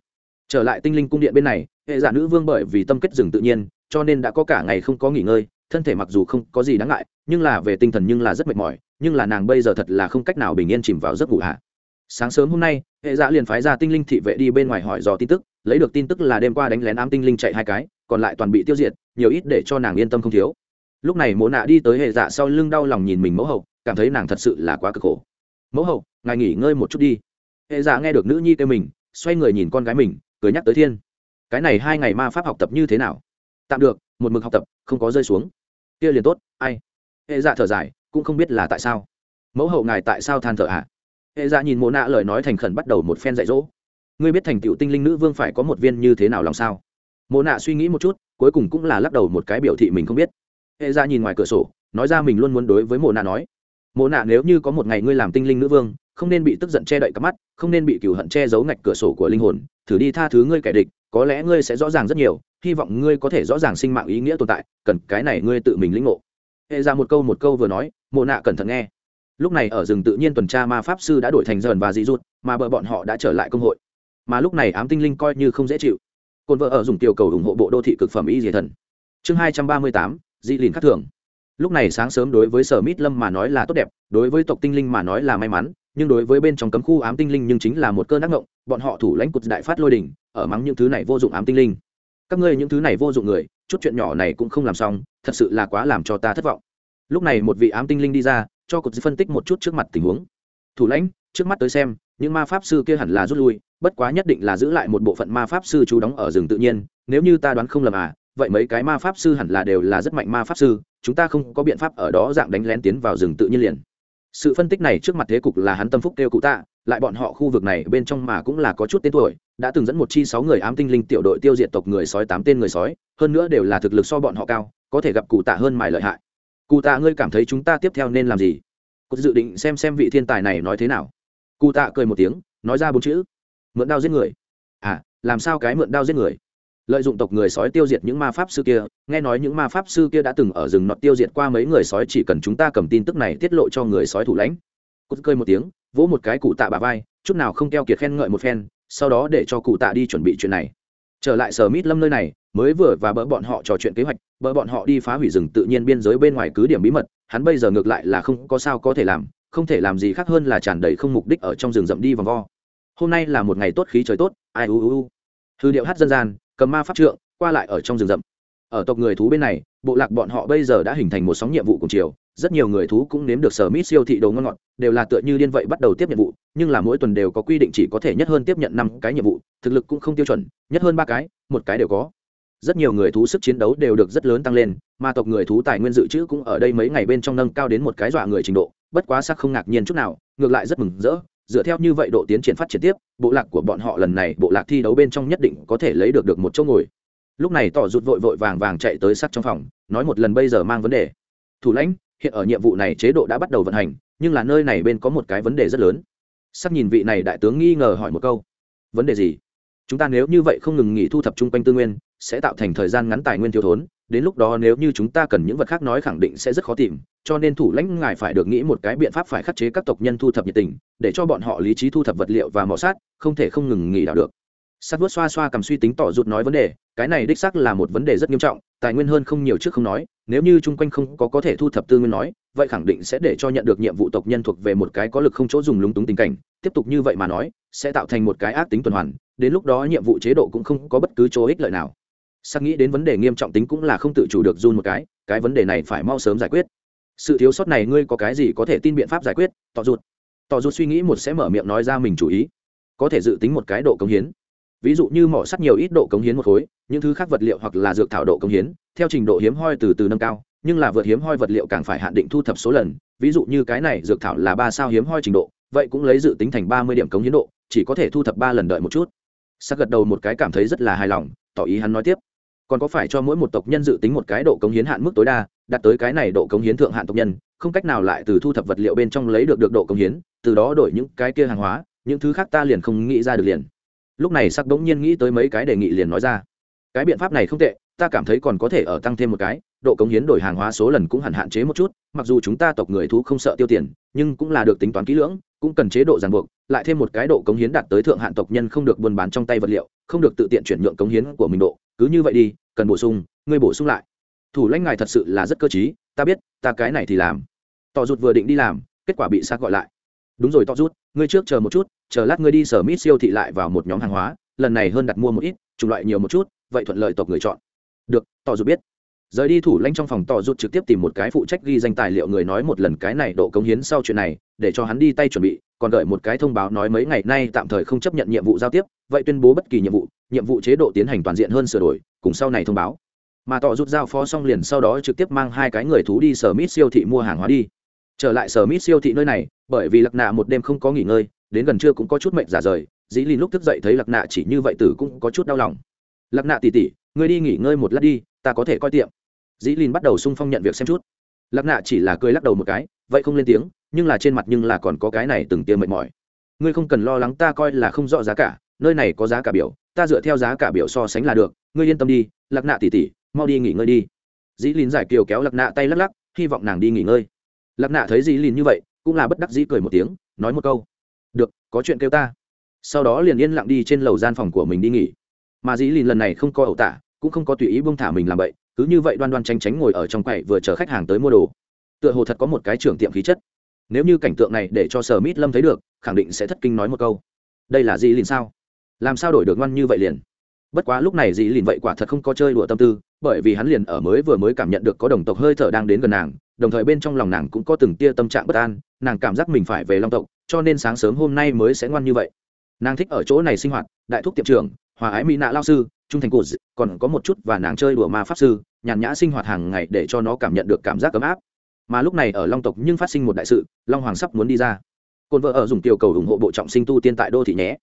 trở lại tinh linh cung điện bên này hệ giả nữ vương bởi vì tâm kết rừng tự nhiên cho nên đã có cả ngày không có nghỉ ngơi thân thể mặc dù không có gì đáng ngại nhưng là về tinh thần nhưng là rất mệt mỏi nhưng là nàng bây giờ thật là không cách nào bình yên chìm vào giấc ngủ hạ sáng sớm hôm nay hệ giả liền phái ra tinh linh thị vệ đi bên ngoài hỏi dò tin tức lấy được tin tức là đêm qua đánh lén ám tinh linh chạy hai cái còn lại toàn bị tiêu diệt nhiều ít để cho nàng yên tâm không thiếu lúc này mộ nạ đi tới hệ dạ sau lưng đau lòng nhìn mình mẫu hậu cảm thấy nàng thật sự là quá cực khổ mẫu hậu ngài nghỉ ngơi một chút đi hệ dạ nghe được nữ nhi kêu mình xoay người nhìn con gái mình cười nhắc tới thiên cái này hai ngày ma pháp học tập như thế nào tạm được một mực học tập không có rơi xuống kia liền tốt ai hệ dạ thở dài cũng không biết là tại sao mẫu hậu ngài tại sao than thở ạ hệ dạ nhìn mộ nạ lời nói thành khẩn bắt đầu một phen dạy dỗ ngươi biết thành tựu tinh linh nữ vương phải có một viên như thế nào lòng sao mộ nạ suy nghĩ một chút cuối cùng cũng là lắc đầu một cái biểu thị mình không biết hệ ra nhìn ngoài cửa sổ nói ra mình luôn muốn đối với mộ nạ nói mộ nạ nếu như có một ngày ngươi làm tinh linh nữ vương không nên bị tức giận che đậy cắp mắt không nên bị cửu hận che giấu ngạch cửa sổ của linh hồn thử đi tha thứ ngươi kẻ địch có lẽ ngươi sẽ rõ ràng rất nhiều hy vọng ngươi có thể rõ ràng sinh mạng ý nghĩa tồn tại cần cái này ngươi tự mình lĩnh ngộ hệ ra một câu một câu vừa nói mộ nạ cẩn thận nghe lúc này ở rừng tự nhiên tuần tra ma pháp sư đã đổi thành dần và dị rút mà bờ bọn họ đã trở lại công hội mà lúc này ám tinh linh coi như không dễ chịu cồn vợ ở dùng tiểu cầu ủng hộ bộ đô thị cực phẩm y dì thần chương hai trăm ba mươi tám dị lìn khắc thường lúc này sáng sớm đối với sở mít lâm mà nói là tốt đẹp đối với tộc tinh linh mà nói là may mắn nhưng đối với bên trong cấm khu ám tinh linh nhưng chính là một cơn ác ngộng bọn họ thủ lãnh cột đại phát lôi đình ở mắng những thứ này vô dụng ám tinh linh các ngươi những thứ này vô dụng người chút chuyện nhỏ này cũng không làm xong thật sự là quá làm cho ta thất vọng lúc này một vị ám tinh linh đi ra cho cụt phân tích một chút trước mặt tình huống thủ lãnh trước mắt tới xem những ma pháp sư kia hẳn là rút lui bất quá nhất định là giữ lại một bộ phận ma pháp sư chú đóng ở rừng tự nhiên nếu như ta đoán không lầm à vậy mấy cái ma pháp sư hẳn là đều là rất mạnh ma pháp sư chúng ta không có biện pháp ở đó dạng đánh lén tiến vào rừng tự nhiên liền sự phân tích này trước mặt thế cục là hắn tâm phúc kêu cụ tạ lại bọn họ khu vực này bên trong mà cũng là có chút tên tuổi đã từng dẫn một chi sáu người ám tinh linh tiểu đội tiêu diệt tộc người sói tám tên người sói hơn nữa đều là thực lực so bọn họ cao có thể gặp cụ tạ hơn mài lợi hại cụ tạ ngươi cảm thấy chúng ta tiếp theo nên làm gì cụ dự định xem xem vị thiên tài này nói thế nào cụ tạ cười một tiếng nói ra bốn chữ mượn đao giết người à làm sao cái mượn đao giết người lợi dụng tộc người sói tiêu diệt những ma pháp sư kia nghe nói những ma pháp sư kia đã từng ở rừng nọt tiêu diệt qua mấy người sói chỉ cần chúng ta cầm tin tức này tiết lộ cho người sói thủ lãnh cút cười một tiếng vỗ một cái cụ tạ bà vai chút nào không keo kiệt khen ngợi một phen sau đó để cho cụ tạ đi chuẩn bị chuyện này trở lại sở mít lâm nơi này mới vừa và bỡ bọn họ trò chuyện kế hoạch bỡ bọn họ đi phá hủy rừng tự nhiên biên giới bên ngoài cứ điểm bí mật hắn bây giờ ngược lại là không có sao có thể làm không thể làm gì khác hơn là tràn đầy không mục đích ở trong rừng rậm đi vòng vo hôm nay là một ngày tốt khí trời tốt ai u u u hư điệu hát dân gian cầm ma pháp trượng qua lại ở trong rừng rậm ở tộc người thú bên này bộ lạc bọn họ bây giờ đã hình thành một sóng nhiệm vụ cùng chiều rất nhiều người thú cũng nếm được sở mít siêu thị đồ ngon ngọt đều là tựa như điên vậy bắt đầu tiếp nhiệm vụ nhưng là mỗi tuần đều có quy định chỉ có thể nhất hơn tiếp nhận năm cái nhiệm vụ thực lực cũng không tiêu chuẩn nhất hơn ba cái một cái đều có rất nhiều người thú sức chiến đấu đều được rất lớn tăng lên mà tộc người thú tài nguyên dự trữ cũng ở đây mấy ngày bên trong nâng cao đến một cái dọa người trình độ bất quá sắc không ngạc nhiên chút nào ngược lại rất mừng rỡ dựa theo như vậy độ tiến triển phát triển tiếp bộ lạc của bọn họ lần này bộ lạc thi đấu bên trong nhất định có thể lấy được được một chỗ ngồi lúc này tỏ rụt vội vội vàng vàng chạy tới sắc trong phòng nói một lần bây giờ mang vấn đề thủ lãnh hiện ở nhiệm vụ này chế độ đã bắt đầu vận hành nhưng là nơi này bên có một cái vấn đề rất lớn sắc nhìn vị này đại tướng nghi ngờ hỏi một câu vấn đề gì chúng ta nếu như vậy không ngừng nghỉ thu thập chung quanh tư nguyên sẽ tạo thành thời gian ngắn tài nguyên thiếu thốn đến lúc đó nếu như chúng ta cần những vật khác nói khẳng định sẽ rất khó tìm cho nên thủ lãnh ngài phải được nghĩ một cái biện pháp phải khắc chế các tộc nhân thu thập nhiệt tình để cho bọn họ lý trí thu thập vật liệu và mỏ sát không thể không ngừng nghỉ đảo được sát vuốt xoa xoa cầm suy tính tỏ rụt nói vấn đề cái này đích xác là một vấn đề rất nghiêm trọng tài nguyên hơn không nhiều trước không nói nếu như chung quanh không có có thể thu thập tư nguyên nói vậy khẳng định sẽ để cho nhận được nhiệm vụ tộc nhân thuộc về một cái có lực không chỗ dùng lúng túng tình cảnh tiếp tục như vậy mà nói sẽ tạo thành một cái ác tính tuần hoàn đến lúc đó nhiệm vụ chế độ cũng không có bất cứ chỗ ích lợi nào sắc nghĩ đến vấn đề nghiêm trọng tính cũng là không tự chủ được run một cái cái vấn đề này phải mau sớm giải quyết sự thiếu sót này ngươi có cái gì có thể tin biện pháp giải quyết tỏ rụt tỏ rụt suy nghĩ một sẽ mở miệng nói ra mình chủ ý có thể dự tính một cái độ cống hiến ví dụ như mỏ sắt nhiều ít độ cống hiến một khối những thứ khác vật liệu hoặc là dược thảo độ cống hiến theo trình độ hiếm hoi từ từ nâng cao nhưng là vượt hiếm hoi vật liệu càng phải hạn định thu thập số lần ví dụ như cái này dược thảo là ba sao hiếm hoi trình độ vậy cũng lấy dự tính thành ba mươi điểm cống hiến độ chỉ có thể thu thập ba lần đợi một chút sắc gật đầu một cái cảm thấy rất là hài lòng tỏ ý hắn nói tiếp còn có phải cho mỗi một tộc nhân dự tính một cái độ cống hiến hạn mức tối đa đặt tới cái này độ cống hiến thượng hạn tộc nhân không cách nào lại từ thu thập vật liệu bên trong lấy được được độ cống hiến từ đó đổi những cái kia hàng hóa những thứ khác ta liền không nghĩ ra được liền lúc này sắc bỗng nhiên nghĩ tới mấy cái đề nghị liền nói ra cái biện pháp này không tệ ta cảm thấy còn có thể ở tăng thêm một cái độ cống hiến đổi hàng hóa số lần cũng hẳn hạn chế một chút mặc dù chúng ta tộc người thú không sợ tiêu tiền nhưng cũng là được tính toán kỹ lưỡng cũng cần chế độ ràng buộc lại thêm một cái độ cống hiến đạt tới thượng hạn tộc nhân không được buôn bán trong tay vật liệu không được tự tiện chuyển nhượng cống hiến của mình độ cứ như vậy đi cần bổ sung ngươi bổ sung lại thủ lãnh ngài thật sự là rất cơ t ta biết ta cái này thì làm tỏ rụt vừa định đi làm kết quả bị sát gọi lại đúng rồi tỏ rút ngươi trước chờ một chút chờ lát ngươi đi sở mít siêu thị lại vào một nhóm hàng hóa lần này hơn đặt mua một ít chủng loại nhiều một chút vậy thuận lợi tộc người chọn được tỏ rụt biết rời đi thủ lãnh trong phòng tỏ rụt trực tiếp tìm một cái phụ trách ghi danh tài liệu người nói một lần cái này độ cống hiến sau chuyện này để cho hắn đi tay chuẩn bị còn gửi một cái thông báo nói mấy ngày nay tạm thời không chấp nhận nhiệm vụ giao tiếp vậy tuyên bố bất kỳ nhiệm vụ nhiệm vụ chế độ tiến hành toàn diện hơn sửa đổi cùng sau này thông báo mà tỏ rút giao phó xong liền sau đó trực tiếp mang hai cái người thú đi sở mít siêu thị mua hàng hóa đi trở lại sở mít siêu thị nơi này bởi vì lạc nạ một đêm không có nghỉ ngơi đến gần trưa cũng có chút mệnh giả rời dĩ lìn lúc thức dậy thấy lạc nạ chỉ như vậy tử cũng có chút đau lòng lạc nạ tỉ tỉ ngươi đi nghỉ ngơi một lát đi ta có thể coi tiệm dĩ lìn bắt đầu sung phong nhận việc xem chút lạc nạ chỉ là cười lắc đầu một cái vậy không lên tiếng nhưng là trên mặt nhưng là còn có cái này từng tiêm mệt mỏi ngươi không cần lo lắng ta coi là không rõ giá cả nơi này có giá cả biểu ta dựa theo giá cả biểu so sánh là được ngươi yên tâm đi lạc nạ tỉ tỉ mau đi nghỉ ngơi đi dĩ lìn giải kiều kéo lạc nạ tay lắc lắc hy vọng nàng đi nghỉ ngơi lạc nạ thấy dĩ lìn như vậy cũng là bất đắc dĩ cười một tiếng nói một câu được có chuyện kêu ta sau đó liền yên lặng đi trên lầu gian phòng của mình đi nghỉ mà dĩ lìn lần này không có ẩu tả cũng không có tùy ý buông thả mình làm vậy cứ như vậy đoan đoan tranh tránh ngồi ở trong quầy vừa chờ khách hàng tới mua đồ tựa hồ thật có một cái trưởng tiệm khí chất nếu như cảnh tượng này để cho sở mít lâm thấy được khẳng định sẽ thất kinh nói một câu đây là gì liền sao làm sao đổi được ngoan như vậy liền bất quá lúc này dì liền vậy quả thật không có chơi đùa tâm tư bởi vì hắn liền ở mới vừa mới cảm nhận được có đồng tộc hơi thở đang đến gần nàng đồng thời bên trong lòng nàng cũng có từng tia tâm trạng bất an nàng cảm giác mình phải về long tộc cho nên sáng sớm hôm nay mới sẽ ngoan như vậy nàng thích ở chỗ này sinh hoạt đại thúc tiệm trưởng hòa ái mỹ nạ lao sư trung thành cổ còn có một chút và nàng chơi đùa ma pháp sư nhàn nhã sinh hoạt hàng ngày để cho nó cảm nhận được cảm giác ấm áp mà lúc này ở long tộc nhưng phát sinh một đại sự long hoàng sắp muốn đi ra cồn vợ ở dùng tiểu cầu ủng hộ bộ trọng sinh tu tiên tại đô thị nhé